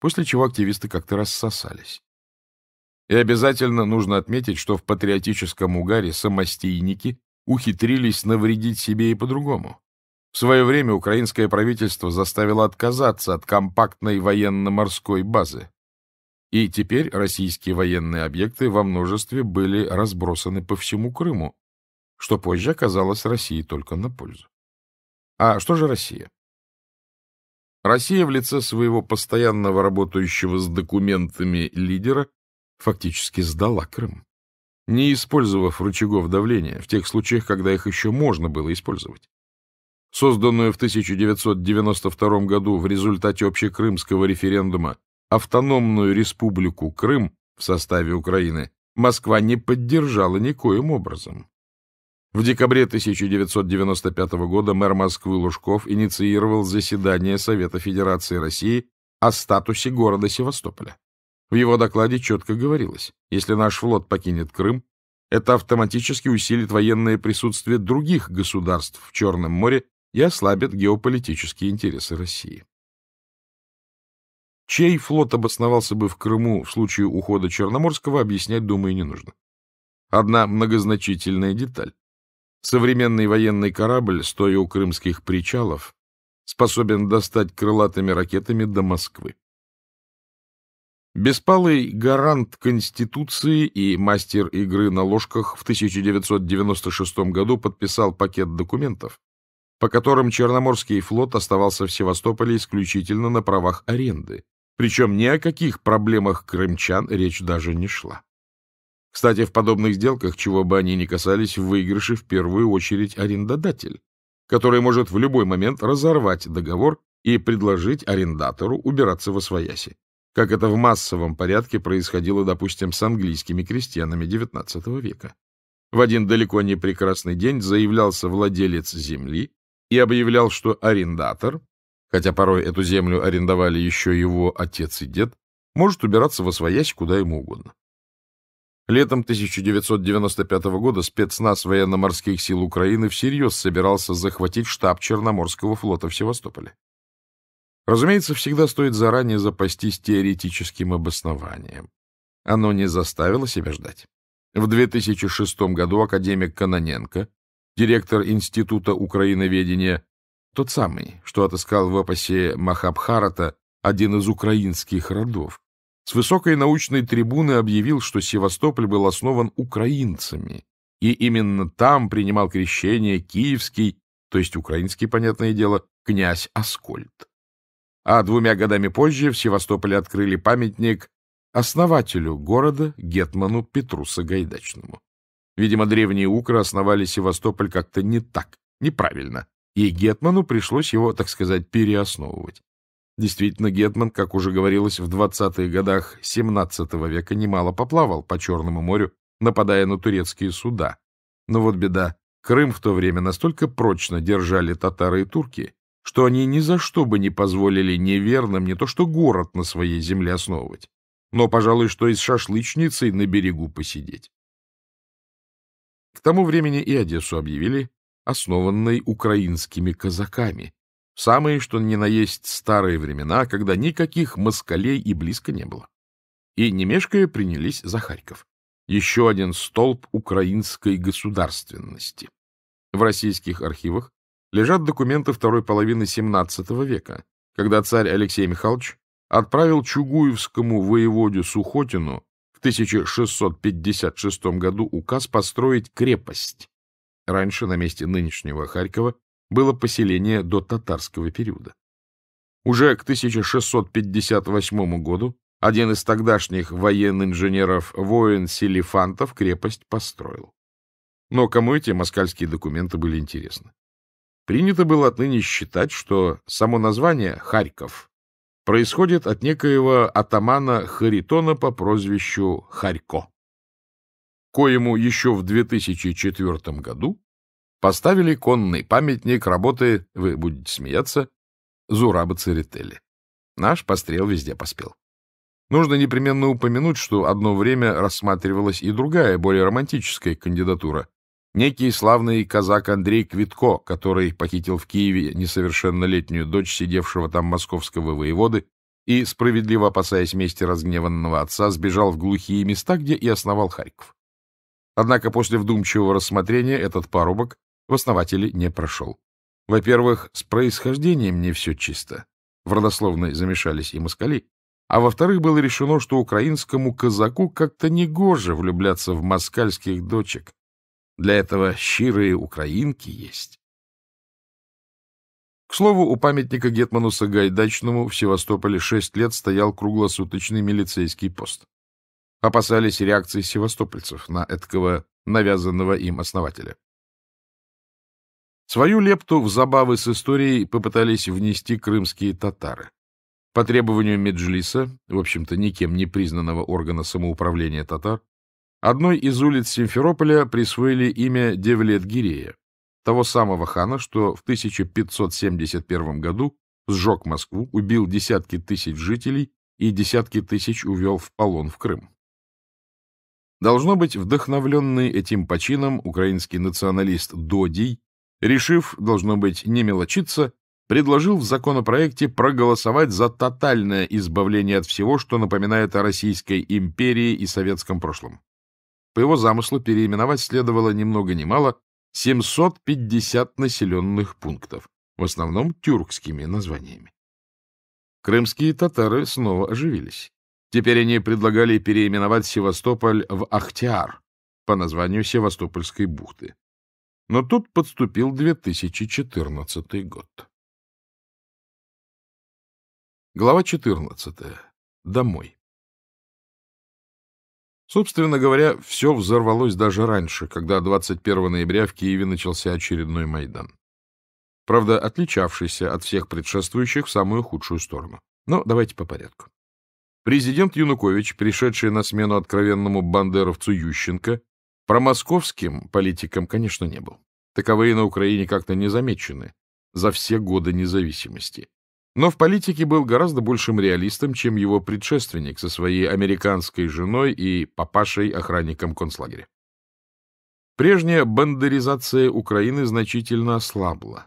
После чего активисты как-то рассосались. И обязательно нужно отметить, что в патриотическом угаре самостейники ухитрились навредить себе и по-другому. В свое время украинское правительство заставило отказаться от компактной военно-морской базы. И теперь российские военные объекты во множестве были разбросаны по всему Крыму, что позже оказалось России только на пользу. А что же Россия? Россия в лице своего постоянного работающего с документами лидера фактически сдала Крым, не использовав рычагов давления в тех случаях, когда их еще можно было использовать. Созданную в 1992 году в результате общекрымского референдума автономную республику Крым в составе Украины Москва не поддержала никоим образом. В декабре 1995 года мэр Москвы Лужков инициировал заседание Совета Федерации России о статусе города Севастополя. В его докладе четко говорилось, если наш флот покинет Крым, это автоматически усилит военное присутствие других государств в Черном море и ослабит геополитические интересы России. Чей флот обосновался бы в Крыму в случае ухода Черноморского, объяснять, думаю, не нужно. Одна многозначительная деталь. Современный военный корабль, стоя у крымских причалов, способен достать крылатыми ракетами до Москвы. Беспалый гарант Конституции и мастер игры на ложках в 1996 году подписал пакет документов, по которым Черноморский флот оставался в Севастополе исключительно на правах аренды, причем ни о каких проблемах крымчан речь даже не шла. Кстати, в подобных сделках, чего бы они ни касались, в выигрыше в первую очередь арендодатель, который может в любой момент разорвать договор и предложить арендатору убираться во свояси как это в массовом порядке происходило, допустим, с английскими крестьянами XIX века. В один далеко не прекрасный день заявлялся владелец земли и объявлял, что арендатор, хотя порой эту землю арендовали еще его отец и дед, может убираться во своясь куда ему угодно. Летом 1995 года спецназ военно-морских сил Украины всерьез собирался захватить штаб Черноморского флота в Севастополе. Разумеется, всегда стоит заранее запастись теоретическим обоснованием. Оно не заставило себя ждать. В 2006 году академик Кононенко, директор Института украиноведения, тот самый, что отыскал в эпосе Махабхарата один из украинских родов, с высокой научной трибуны объявил, что Севастополь был основан украинцами, и именно там принимал крещение киевский, то есть украинский, понятное дело, князь Аскольд а двумя годами позже в Севастополе открыли памятник основателю города, гетману Петру Сагайдачному. Видимо, древние укры основали Севастополь как-то не так, неправильно, и гетману пришлось его, так сказать, переосновывать. Действительно, Гетман, как уже говорилось, в 20-х годах XVII века немало поплавал по Черному морю, нападая на турецкие суда. Но вот беда, Крым в то время настолько прочно держали татары и турки, что они ни за что бы не позволили неверным не то что город на своей земле основывать, но, пожалуй, что и с шашлычницей на берегу посидеть. К тому времени и Одессу объявили основанной украинскими казаками, в самые, что ни на есть, старые времена, когда никаких москалей и близко не было. И, немешкая принялись за Харьков. Еще один столб украинской государственности. В российских архивах лежат документы второй половины XVII века, когда царь Алексей Михайлович отправил Чугуевскому воеводе Сухотину в 1656 году указ построить крепость. Раньше на месте нынешнего Харькова было поселение до татарского периода. Уже к 1658 году один из тогдашних военных-инженеров воин Селифантов крепость построил. Но кому эти москальские документы были интересны? Принято было отныне считать, что само название «Харьков» происходит от некоего атамана Харитона по прозвищу Харько, коему еще в 2004 году поставили конный памятник работы, вы будете смеяться, Зураба Церетели. Наш пострел везде поспел. Нужно непременно упомянуть, что одно время рассматривалась и другая, более романтическая кандидатура Некий славный казак Андрей Квитко, который похитил в Киеве несовершеннолетнюю дочь сидевшего там московского воеводы и, справедливо опасаясь мести разгневанного отца, сбежал в глухие места, где и основал Харьков. Однако после вдумчивого рассмотрения этот парубок в основатели не прошел. Во-первых, с происхождением не все чисто. В родословной замешались и москали. А во-вторых, было решено, что украинскому казаку как-то негоже влюбляться в москальских дочек, для этого щирые украинки есть. К слову, у памятника Гетману Сагайдачному в Севастополе шесть лет стоял круглосуточный милицейский пост. Опасались реакции севастопольцев на этого навязанного им основателя. Свою лепту в забавы с историей попытались внести крымские татары. По требованию Меджлиса, в общем-то никем не признанного органа самоуправления татар, Одной из улиц Симферополя присвоили имя Девлет-Гирея, того самого хана, что в 1571 году сжег Москву, убил десятки тысяч жителей и десятки тысяч увел в полон в Крым. Должно быть, вдохновленный этим почином украинский националист Додий, решив, должно быть, не мелочиться, предложил в законопроекте проголосовать за тотальное избавление от всего, что напоминает о Российской империи и советском прошлом. По его замыслу переименовать следовало ни много ни мало 750 населенных пунктов, в основном тюркскими названиями. Крымские татары снова оживились. Теперь они предлагали переименовать Севастополь в Ахтиар по названию Севастопольской бухты. Но тут подступил 2014 год. Глава 14. Домой. Собственно говоря, все взорвалось даже раньше, когда 21 ноября в Киеве начался очередной Майдан. Правда, отличавшийся от всех предшествующих в самую худшую сторону. Но давайте по порядку. Президент Янукович, пришедший на смену откровенному бандеровцу Ющенко, промосковским политикам, конечно, не был. Таковые на Украине как-то не замечены за все годы независимости. Но в политике был гораздо большим реалистом, чем его предшественник со своей американской женой и папашей-охранником концлагеря. Прежняя бандеризация Украины значительно ослабла,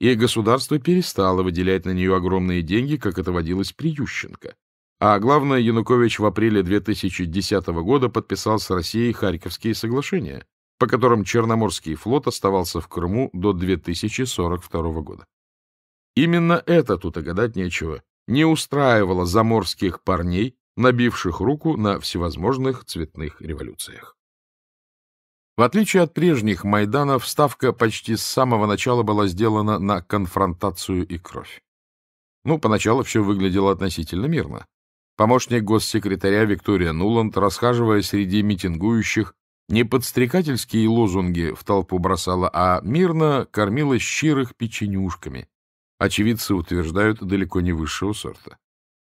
и государство перестало выделять на нее огромные деньги, как это водилось при Ющенко. А главное, Янукович в апреле 2010 года подписал с Россией Харьковские соглашения, по которым Черноморский флот оставался в Крыму до 2042 года. Именно это, тут огадать нечего, не устраивало заморских парней, набивших руку на всевозможных цветных революциях. В отличие от прежних Майданов, ставка почти с самого начала была сделана на конфронтацию и кровь. Ну, поначалу все выглядело относительно мирно. Помощник госсекретаря Виктория Нуланд, расхаживая среди митингующих, не подстрекательские лозунги в толпу бросала, а мирно кормила щирых печенюшками, очевидцы утверждают, далеко не высшего сорта.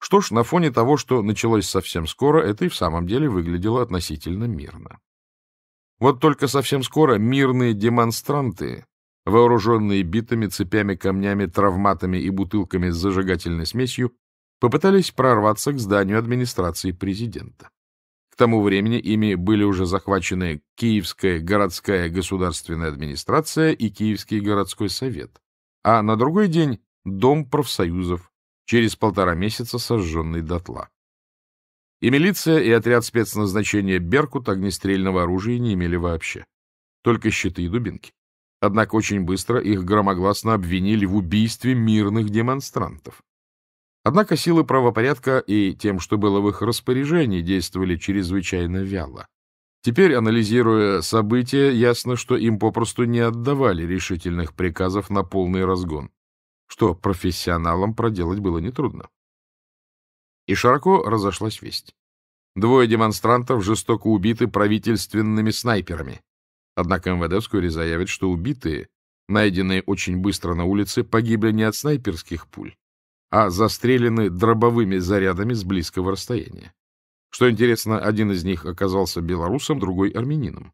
Что ж, на фоне того, что началось совсем скоро, это и в самом деле выглядело относительно мирно. Вот только совсем скоро мирные демонстранты, вооруженные битами, цепями, камнями, травматами и бутылками с зажигательной смесью, попытались прорваться к зданию администрации президента. К тому времени ими были уже захвачены Киевская городская государственная администрация и Киевский городской совет, а на другой день дом профсоюзов, через полтора месяца сожженный дотла. И милиция, и отряд спецназначения «Беркут» огнестрельного оружия не имели вообще. Только щиты и дубинки. Однако очень быстро их громогласно обвинили в убийстве мирных демонстрантов. Однако силы правопорядка и тем, что было в их распоряжении, действовали чрезвычайно вяло. Теперь, анализируя события, ясно, что им попросту не отдавали решительных приказов на полный разгон, что профессионалам проделать было нетрудно. И широко разошлась весть. Двое демонстрантов жестоко убиты правительственными снайперами. Однако МВД вскоре заявит, что убитые, найденные очень быстро на улице, погибли не от снайперских пуль, а застрелены дробовыми зарядами с близкого расстояния. Что интересно, один из них оказался белорусом, другой — армянином.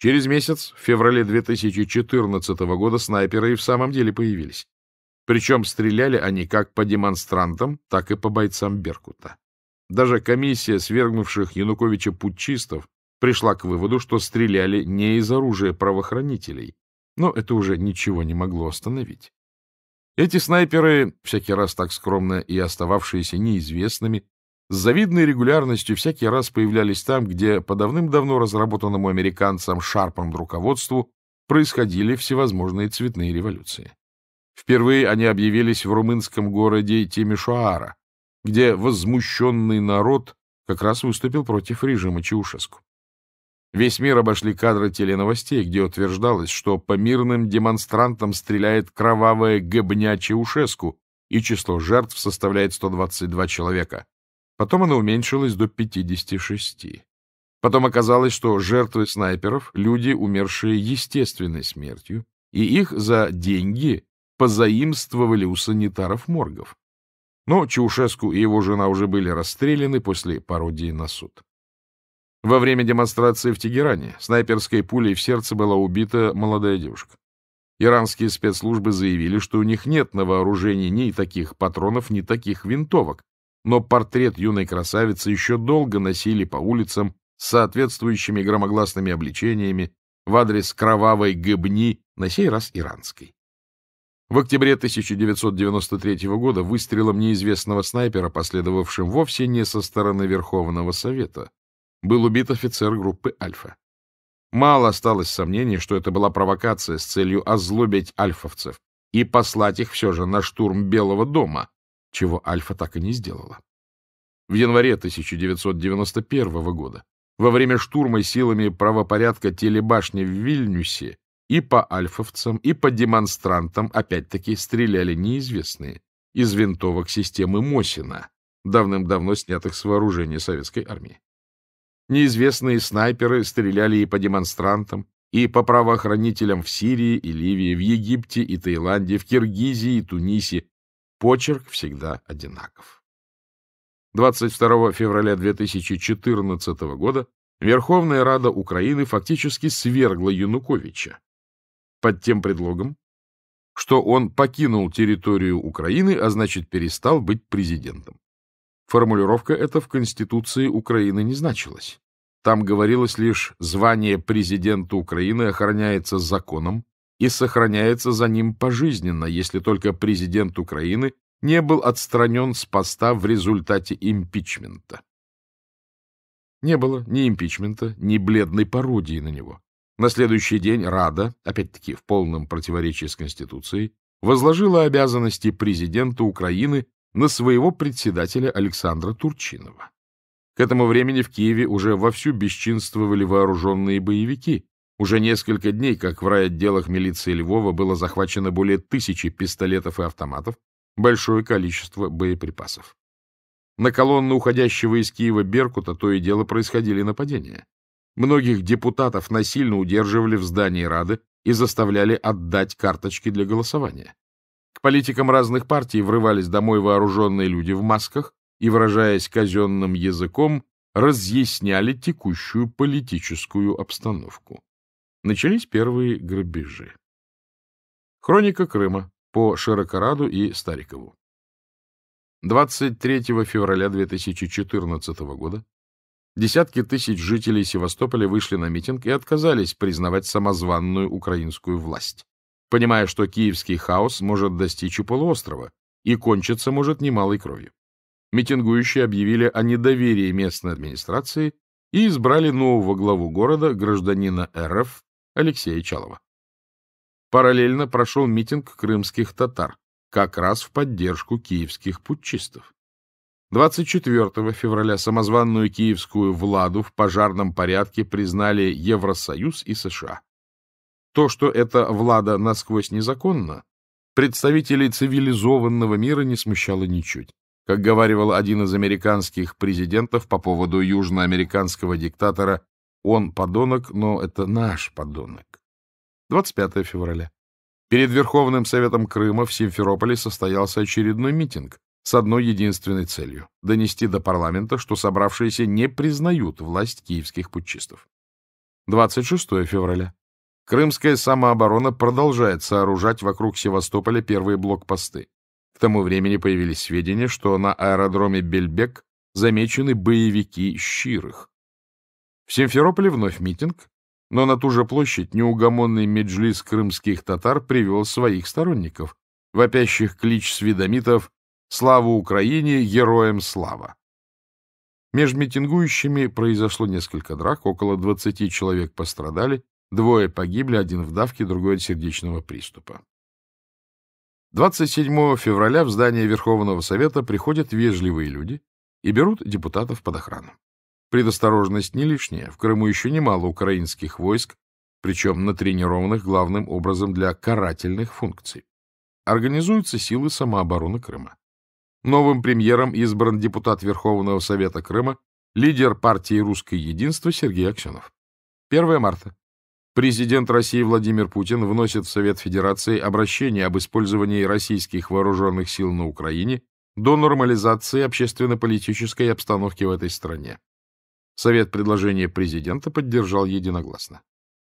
Через месяц, в феврале 2014 года, снайперы и в самом деле появились. Причем стреляли они как по демонстрантам, так и по бойцам Беркута. Даже комиссия свергнувших Януковича путчистов пришла к выводу, что стреляли не из оружия правоохранителей, но это уже ничего не могло остановить. Эти снайперы, всякий раз так скромно и остававшиеся неизвестными, с завидной регулярностью всякий раз появлялись там, где по давным-давно разработанному американцам шарпом руководству происходили всевозможные цветные революции. Впервые они объявились в румынском городе Тимишоара, где возмущенный народ как раз выступил против режима Чаушеску. Весь мир обошли кадры теленовостей, где утверждалось, что по мирным демонстрантам стреляет кровавая гебня Чаушеску, и число жертв составляет 122 человека. Потом она уменьшилась до 56. Потом оказалось, что жертвы снайперов — люди, умершие естественной смертью, и их за деньги позаимствовали у санитаров моргов. Но Чаушеску и его жена уже были расстреляны после пародии на суд. Во время демонстрации в Тегеране снайперской пулей в сердце была убита молодая девушка. Иранские спецслужбы заявили, что у них нет на вооружении ни таких патронов, ни таких винтовок, но портрет юной красавицы еще долго носили по улицам с соответствующими громогласными обличениями в адрес кровавой гыбни, на сей раз иранской. В октябре 1993 года выстрелом неизвестного снайпера, последовавшим вовсе не со стороны Верховного Совета, был убит офицер группы «Альфа». Мало осталось сомнений, что это была провокация с целью озлобить альфовцев и послать их все же на штурм Белого дома, чего Альфа так и не сделала. В январе 1991 года, во время штурма силами правопорядка телебашни в Вильнюсе, и по альфовцам, и по демонстрантам опять-таки стреляли неизвестные из винтовок системы Мосина, давным-давно снятых с вооружения советской армии. Неизвестные снайперы стреляли и по демонстрантам, и по правоохранителям в Сирии и Ливии, в Египте и Таиланде, в Киргизии и Тунисе, Почерк всегда одинаков. 22 февраля 2014 года Верховная Рада Украины фактически свергла Януковича под тем предлогом, что он покинул территорию Украины, а значит перестал быть президентом. Формулировка эта в Конституции Украины не значилась. Там говорилось лишь «звание президента Украины охраняется законом и сохраняется за ним пожизненно, если только президент Украины не был отстранен с поста в результате импичмента. Не было ни импичмента, ни бледной пародии на него. На следующий день Рада, опять-таки в полном противоречии с Конституцией, возложила обязанности президента Украины на своего председателя Александра Турчинова. К этому времени в Киеве уже вовсю бесчинствовали вооруженные боевики, уже несколько дней, как в райотделах милиции Львова было захвачено более тысячи пистолетов и автоматов, большое количество боеприпасов. На колонны уходящего из Киева Беркута то и дело происходили нападения. Многих депутатов насильно удерживали в здании Рады и заставляли отдать карточки для голосования. К политикам разных партий врывались домой вооруженные люди в масках и, выражаясь казенным языком, разъясняли текущую политическую обстановку. Начались первые грабежи. Хроника Крыма по Широкораду и Старикову. 23 февраля 2014 года десятки тысяч жителей Севастополя вышли на митинг и отказались признавать самозванную украинскую власть, понимая, что киевский хаос может достичь и полуострова, и кончиться может немалой кровью. Митингующие объявили о недоверии местной администрации и избрали нового главу города, гражданина РФ Алексея Чалова. Параллельно прошел митинг крымских татар, как раз в поддержку киевских путчистов. 24 февраля самозванную киевскую Владу в пожарном порядке признали Евросоюз и США. То, что эта Влада насквозь незаконна, представителей цивилизованного мира не смущало ничуть. Как говаривал один из американских президентов по поводу южноамериканского диктатора он подонок, но это наш подонок. 25 февраля. Перед Верховным Советом Крыма в Симферополе состоялся очередной митинг с одной единственной целью — донести до парламента, что собравшиеся не признают власть киевских путчистов. 26 февраля. Крымская самооборона продолжает сооружать вокруг Севастополя первые блокпосты. К тому времени появились сведения, что на аэродроме Бельбек замечены боевики Щирых, в Симферополе вновь митинг, но на ту же площадь неугомонный меджлис крымских татар привел своих сторонников, вопящих клич сведомитов «Слава Украине! Героям слава!». Между митингующими произошло несколько драк, около 20 человек пострадали, двое погибли, один в давке, другой от сердечного приступа. 27 февраля в здание Верховного Совета приходят вежливые люди и берут депутатов под охрану. Предосторожность не лишняя. В Крыму еще немало украинских войск, причем натренированных главным образом для карательных функций. Организуются силы самообороны Крыма. Новым премьером избран депутат Верховного Совета Крыма, лидер партии «Русское единство» Сергей Аксенов. 1 марта. Президент России Владимир Путин вносит в Совет Федерации обращение об использовании российских вооруженных сил на Украине до нормализации общественно-политической обстановки в этой стране. Совет предложения президента поддержал единогласно.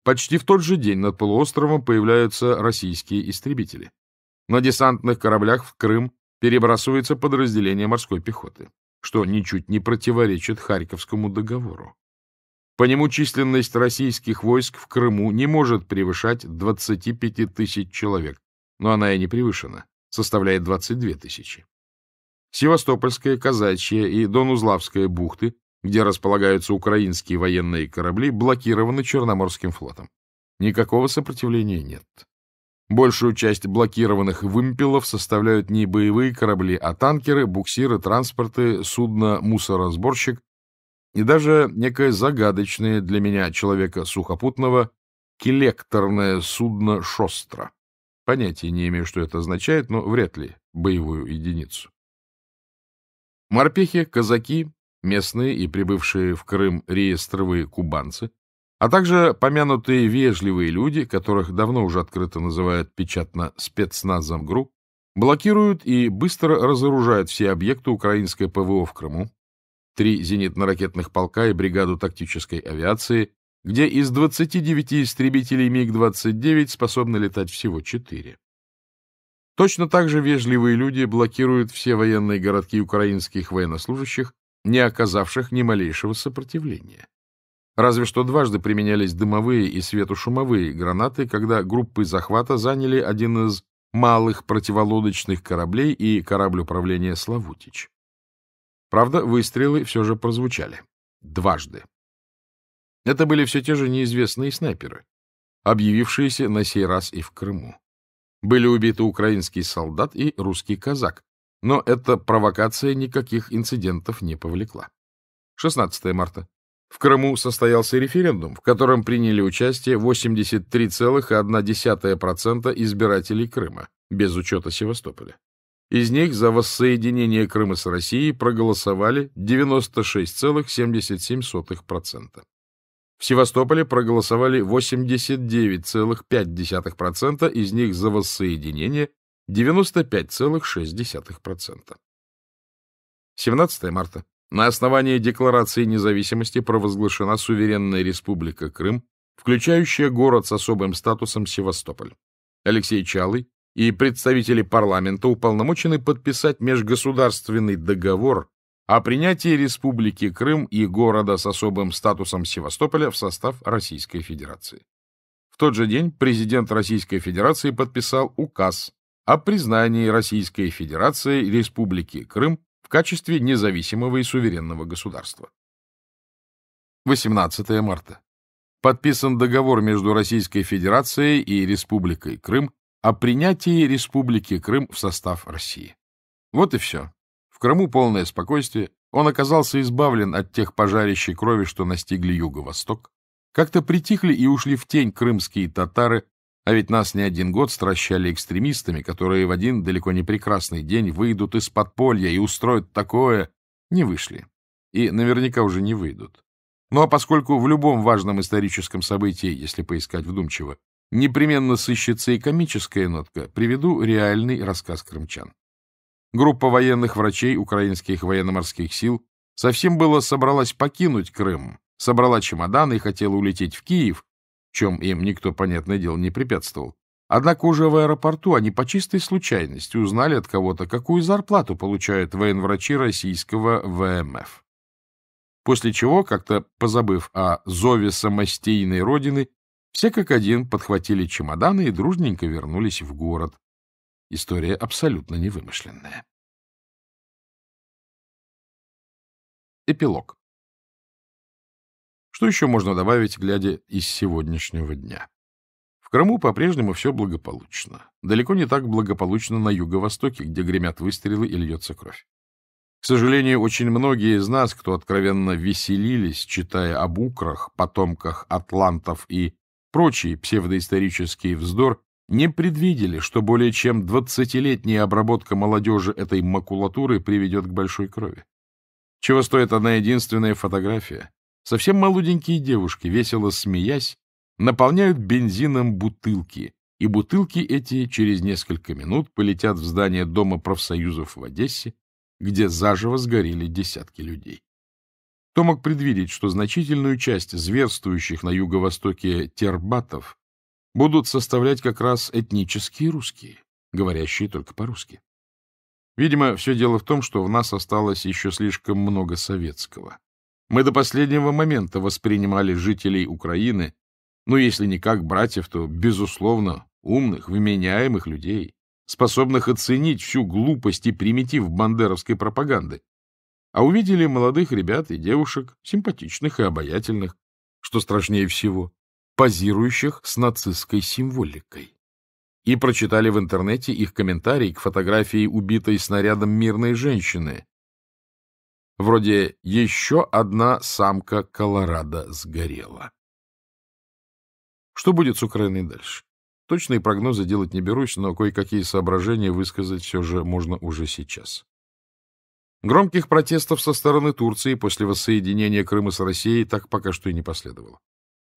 Почти в тот же день над полуостровом появляются российские истребители. На десантных кораблях в Крым перебрасывается подразделение морской пехоты, что ничуть не противоречит Харьковскому договору. По нему численность российских войск в Крыму не может превышать 25 тысяч человек, но она и не превышена, составляет 22 тысячи. Севастопольская, Казачья и Донузлавская бухты где располагаются украинские военные корабли, блокированы Черноморским флотом. Никакого сопротивления нет. Большую часть блокированных вымпелов составляют не боевые корабли, а танкеры, буксиры, транспорты, судно, мусоросборщик и даже некое загадочное для меня человека сухопутного келекторное судно «Шостра». Понятия не имею, что это означает, но вряд ли боевую единицу. Морпехи, казаки, местные и прибывшие в Крым реестровые кубанцы, а также помянутые вежливые люди, которых давно уже открыто называют печатно спецназом ГРУ, блокируют и быстро разоружают все объекты украинской ПВО в Крыму, три зенитно-ракетных полка и бригаду тактической авиации, где из 29 истребителей МиГ-29 способны летать всего 4. Точно так же вежливые люди блокируют все военные городки украинских военнослужащих не оказавших ни малейшего сопротивления. Разве что дважды применялись дымовые и светошумовые гранаты, когда группы захвата заняли один из малых противолодочных кораблей и корабль управления «Славутич». Правда, выстрелы все же прозвучали. Дважды. Это были все те же неизвестные снайперы, объявившиеся на сей раз и в Крыму. Были убиты украинский солдат и русский казак, но эта провокация никаких инцидентов не повлекла. 16 марта. В Крыму состоялся референдум, в котором приняли участие 83,1% избирателей Крыма, без учета Севастополя. Из них за воссоединение Крыма с Россией проголосовали 96,77%. В Севастополе проголосовали 89,5%, из них за воссоединение 95,6%. 17 марта. На основании Декларации независимости провозглашена суверенная республика Крым, включающая город с особым статусом Севастополь. Алексей Чалый и представители парламента уполномочены подписать межгосударственный договор о принятии Республики Крым и города с особым статусом Севастополя в состав Российской Федерации. В тот же день президент Российской Федерации подписал указ о признании Российской Федерации Республики Крым в качестве независимого и суверенного государства. 18 марта. Подписан договор между Российской Федерацией и Республикой Крым о принятии Республики Крым в состав России. Вот и все. В Крыму полное спокойствие, он оказался избавлен от тех пожарящей крови, что настигли юго-восток. Как-то притихли и ушли в тень крымские татары, а ведь нас не один год стращали экстремистами, которые в один далеко не прекрасный день выйдут из подполья и устроят такое. Не вышли. И наверняка уже не выйдут. Ну а поскольку в любом важном историческом событии, если поискать вдумчиво, непременно сыщется и комическая нотка, приведу реальный рассказ крымчан. Группа военных врачей украинских военно-морских сил совсем было собралась покинуть Крым, собрала чемоданы и хотела улететь в Киев, чем им никто, понятное дело, не препятствовал. Однако уже в аэропорту они по чистой случайности узнали от кого-то, какую зарплату получают военврачи российского ВМФ. После чего, как-то позабыв о зове самостийной родины, все как один подхватили чемоданы и дружненько вернулись в город. История абсолютно невымышленная. Эпилог. Что еще можно добавить, глядя из сегодняшнего дня? В Крыму по-прежнему все благополучно. Далеко не так благополучно на юго-востоке, где гремят выстрелы и льется кровь. К сожалению, очень многие из нас, кто откровенно веселились, читая об украх, потомках атлантов и прочий псевдоисторический вздор, не предвидели, что более чем 20-летняя обработка молодежи этой макулатуры приведет к большой крови. Чего стоит одна единственная фотография, Совсем молоденькие девушки, весело смеясь, наполняют бензином бутылки, и бутылки эти через несколько минут полетят в здание Дома профсоюзов в Одессе, где заживо сгорели десятки людей. Кто мог предвидеть, что значительную часть зверствующих на юго-востоке тербатов будут составлять как раз этнические русские, говорящие только по-русски? Видимо, все дело в том, что в нас осталось еще слишком много советского. Мы до последнего момента воспринимали жителей Украины, ну, если не как братьев, то, безусловно, умных, вменяемых людей, способных оценить всю глупость и примитив бандеровской пропаганды. А увидели молодых ребят и девушек, симпатичных и обаятельных, что страшнее всего, позирующих с нацистской символикой. И прочитали в интернете их комментарий к фотографии убитой снарядом мирной женщины, вроде «Еще одна самка Колорадо сгорела». Что будет с Украиной дальше? Точные прогнозы делать не берусь, но кое-какие соображения высказать все же можно уже сейчас. Громких протестов со стороны Турции после воссоединения Крыма с Россией так пока что и не последовало.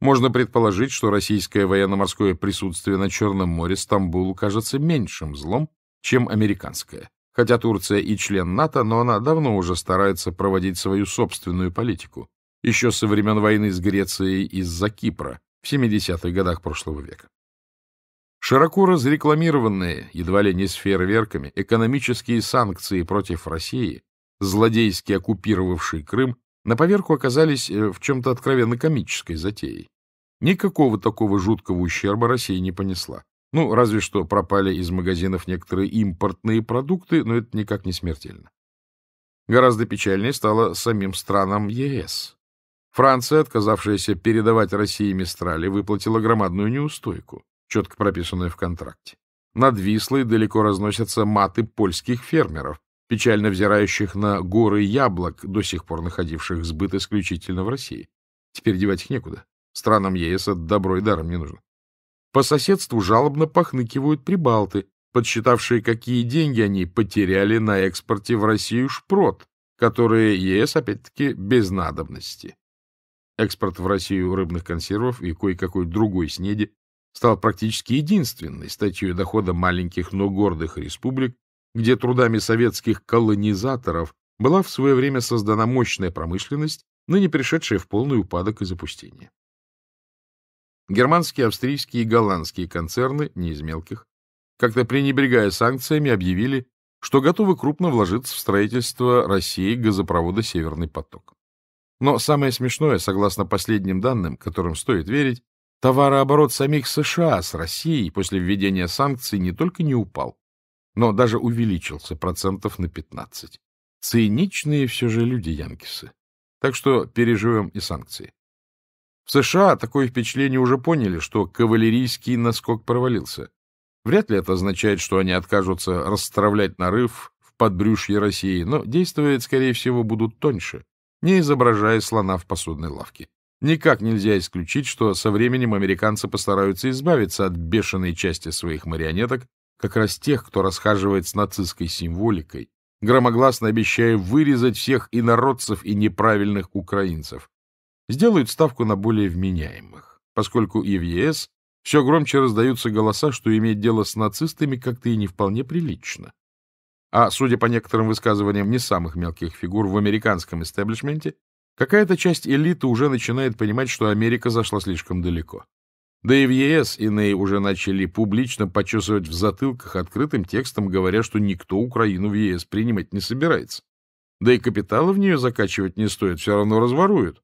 Можно предположить, что российское военно-морское присутствие на Черном море Стамбулу кажется меньшим злом, чем американское хотя Турция и член НАТО, но она давно уже старается проводить свою собственную политику, еще со времен войны с Грецией из-за Кипра в 70-х годах прошлого века. Широко разрекламированные, едва ли не с фейерверками, экономические санкции против России, злодейски оккупировавший Крым, на поверку оказались э, в чем-то откровенно комической затеей. Никакого такого жуткого ущерба Россия не понесла. Ну, разве что пропали из магазинов некоторые импортные продукты, но это никак не смертельно. Гораздо печальнее стало самим странам ЕС. Франция, отказавшаяся передавать России Мистрали, выплатила громадную неустойку, четко прописанную в контракте. Над Вислой далеко разносятся маты польских фермеров, печально взирающих на горы яблок, до сих пор находивших сбыт исключительно в России. Теперь девать их некуда. Странам ЕС это добро и даром не нужно. По соседству жалобно похныкивают прибалты, подсчитавшие, какие деньги они потеряли на экспорте в Россию шпрот, которые ЕС, опять-таки, без надобности. Экспорт в Россию рыбных консервов и кое-какой другой снеди стал практически единственной статьей дохода маленьких, но гордых республик, где трудами советских колонизаторов была в свое время создана мощная промышленность, ныне пришедшая в полный упадок и запустение. Германские, австрийские и голландские концерны, не из мелких, как-то пренебрегая санкциями, объявили, что готовы крупно вложиться в строительство России газопровода «Северный поток». Но самое смешное, согласно последним данным, которым стоит верить, товарооборот самих США с Россией после введения санкций не только не упал, но даже увеличился процентов на 15. Циничные все же люди Янкисы. Так что переживем и санкции. В США такое впечатление уже поняли, что кавалерийский наскок провалился. Вряд ли это означает, что они откажутся расстравлять нарыв в подбрюшье России, но действовать, скорее всего, будут тоньше, не изображая слона в посудной лавке. Никак нельзя исключить, что со временем американцы постараются избавиться от бешеной части своих марионеток, как раз тех, кто расхаживает с нацистской символикой, громогласно обещая вырезать всех инородцев и неправильных украинцев сделают ставку на более вменяемых, поскольку и в ЕС все громче раздаются голоса, что иметь дело с нацистами как-то и не вполне прилично. А, судя по некоторым высказываниям не самых мелких фигур в американском истеблишменте, какая-то часть элиты уже начинает понимать, что Америка зашла слишком далеко. Да и в ЕС иные уже начали публично почесывать в затылках открытым текстом, говоря, что никто Украину в ЕС принимать не собирается. Да и капитала в нее закачивать не стоит, все равно разворуют.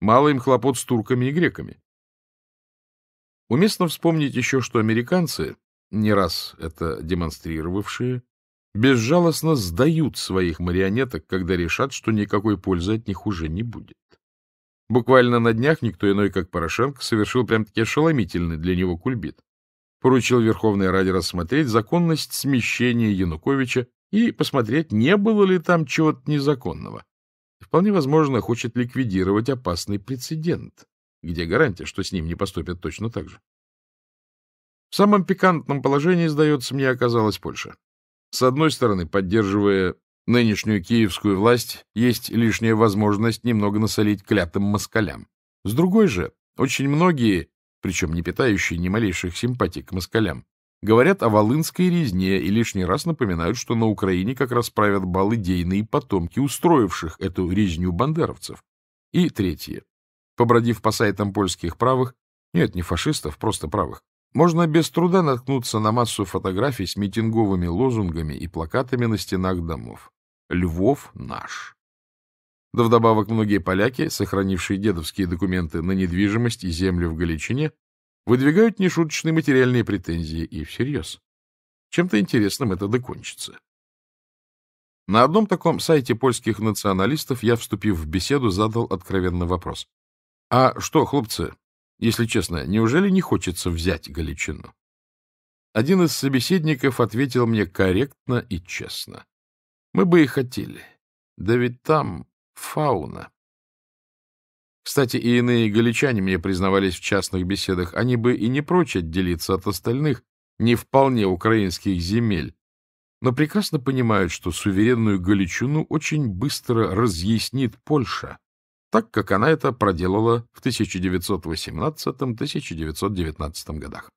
Мало им хлопот с турками и греками. Уместно вспомнить еще, что американцы, не раз это демонстрировавшие, безжалостно сдают своих марионеток, когда решат, что никакой пользы от них уже не будет. Буквально на днях никто иной, как Порошенко, совершил прям-таки ошеломительный для него кульбит. Поручил Верховной Раде рассмотреть законность смещения Януковича и посмотреть, не было ли там чего-то незаконного вполне возможно, хочет ликвидировать опасный прецедент, где гарантия, что с ним не поступят точно так же. В самом пикантном положении, сдается мне, оказалась Польша. С одной стороны, поддерживая нынешнюю киевскую власть, есть лишняя возможность немного насолить клятым москалям. С другой же, очень многие, причем не питающие ни малейших симпатий к москалям, Говорят о волынской резне и лишний раз напоминают, что на Украине как раз правят балыдейные потомки устроивших эту резню бандеровцев. И третье. Побродив по сайтам польских правых, нет, не фашистов, просто правых, можно без труда наткнуться на массу фотографий с митинговыми лозунгами и плакатами на стенах домов. «Львов наш». Да вдобавок многие поляки, сохранившие дедовские документы на недвижимость и землю в Галичине, выдвигают нешуточные материальные претензии и всерьез. Чем-то интересным это докончится. На одном таком сайте польских националистов я, вступив в беседу, задал откровенный вопрос. «А что, хлопцы, если честно, неужели не хочется взять Галичину?» Один из собеседников ответил мне корректно и честно. «Мы бы и хотели. Да ведь там фауна». Кстати, и иные галичане мне признавались в частных беседах, они бы и не прочь отделиться от остальных, не вполне украинских земель, но прекрасно понимают, что суверенную галичину очень быстро разъяснит Польша, так как она это проделала в 1918-1919 годах.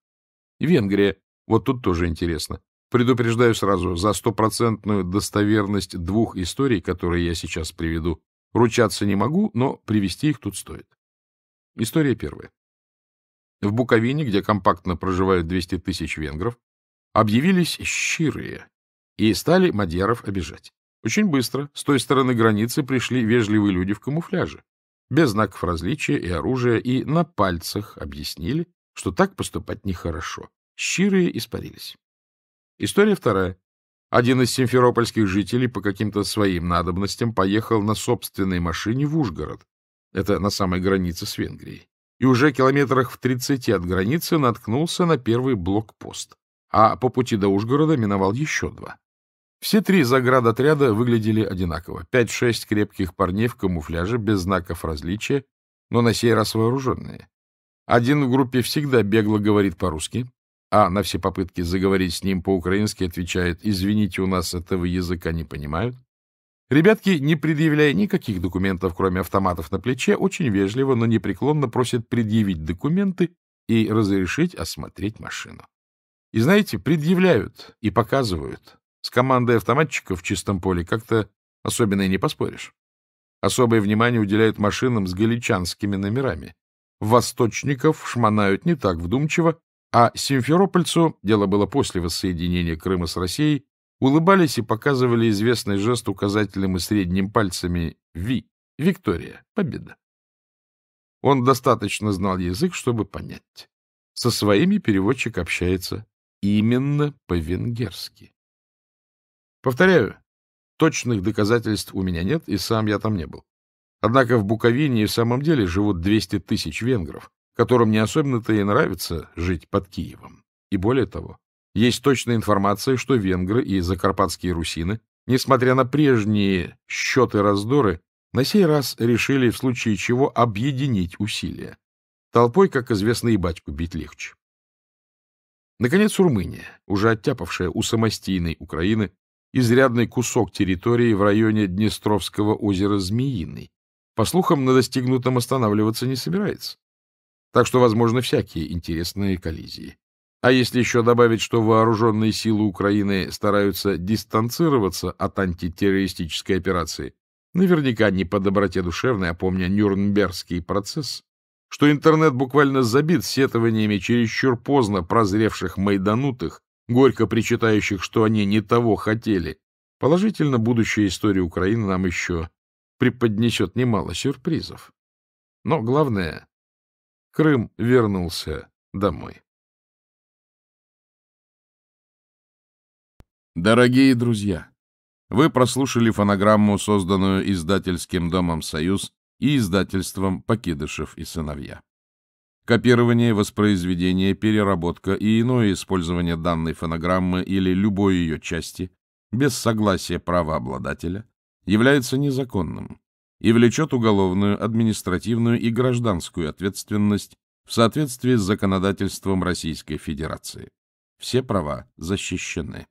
Венгрия, вот тут тоже интересно, предупреждаю сразу, за стопроцентную достоверность двух историй, которые я сейчас приведу, Ручаться не могу, но привести их тут стоит. История первая. В Буковине, где компактно проживают 200 тысяч венгров, объявились щирые и стали мадьяров обижать. Очень быстро с той стороны границы пришли вежливые люди в камуфляже, без знаков различия и оружия, и на пальцах объяснили, что так поступать нехорошо. Щирые испарились. История вторая. Один из симферопольских жителей по каким-то своим надобностям поехал на собственной машине в Ужгород. Это на самой границе с Венгрией. И уже километрах в 30 от границы наткнулся на первый блокпост. А по пути до Ужгорода миновал еще два. Все три заградотряда выглядели одинаково. Пять-шесть крепких парней в камуфляже, без знаков различия, но на сей раз вооруженные. Один в группе всегда бегло говорит по-русски, а на все попытки заговорить с ним по-украински отвечает «Извините, у нас этого языка не понимают». Ребятки, не предъявляя никаких документов, кроме автоматов на плече, очень вежливо, но непреклонно просят предъявить документы и разрешить осмотреть машину. И знаете, предъявляют и показывают. С командой автоматчиков в чистом поле как-то особенно и не поспоришь. Особое внимание уделяют машинам с галичанскими номерами. Восточников шмонают не так вдумчиво, а симферопольцу, дело было после воссоединения Крыма с Россией, улыбались и показывали известный жест указателем и средним пальцами «Ви» — «Виктория», «Победа». Он достаточно знал язык, чтобы понять. Со своими переводчик общается именно по-венгерски. Повторяю, точных доказательств у меня нет, и сам я там не был. Однако в Буковине и в самом деле живут 200 тысяч венгров, которым не особенно-то и нравится жить под Киевом. И более того, есть точная информация, что венгры и закарпатские русины, несмотря на прежние счеты-раздоры, на сей раз решили в случае чего объединить усилия. Толпой, как известно, и батьку бить легче. Наконец, Румыния, уже оттяпавшая у самостийной Украины изрядный кусок территории в районе Днестровского озера Змеиный, по слухам, на достигнутом останавливаться не собирается. Так что возможны всякие интересные коллизии. А если еще добавить, что вооруженные силы Украины стараются дистанцироваться от антитеррористической операции, наверняка не по доброте душевной, а помня Нюрнбергский процесс, что интернет буквально забит сетованиями чересчур поздно прозревших майданутых, горько причитающих, что они не того хотели, положительно будущая история Украины нам еще преподнесет немало сюрпризов. Но главное, Крым вернулся домой. Дорогие друзья, вы прослушали фонограмму, созданную издательским домом «Союз» и издательством «Покидышев и сыновья». Копирование, воспроизведение, переработка и иное использование данной фонограммы или любой ее части без согласия правообладателя является незаконным и влечет уголовную, административную и гражданскую ответственность в соответствии с законодательством Российской Федерации. Все права защищены.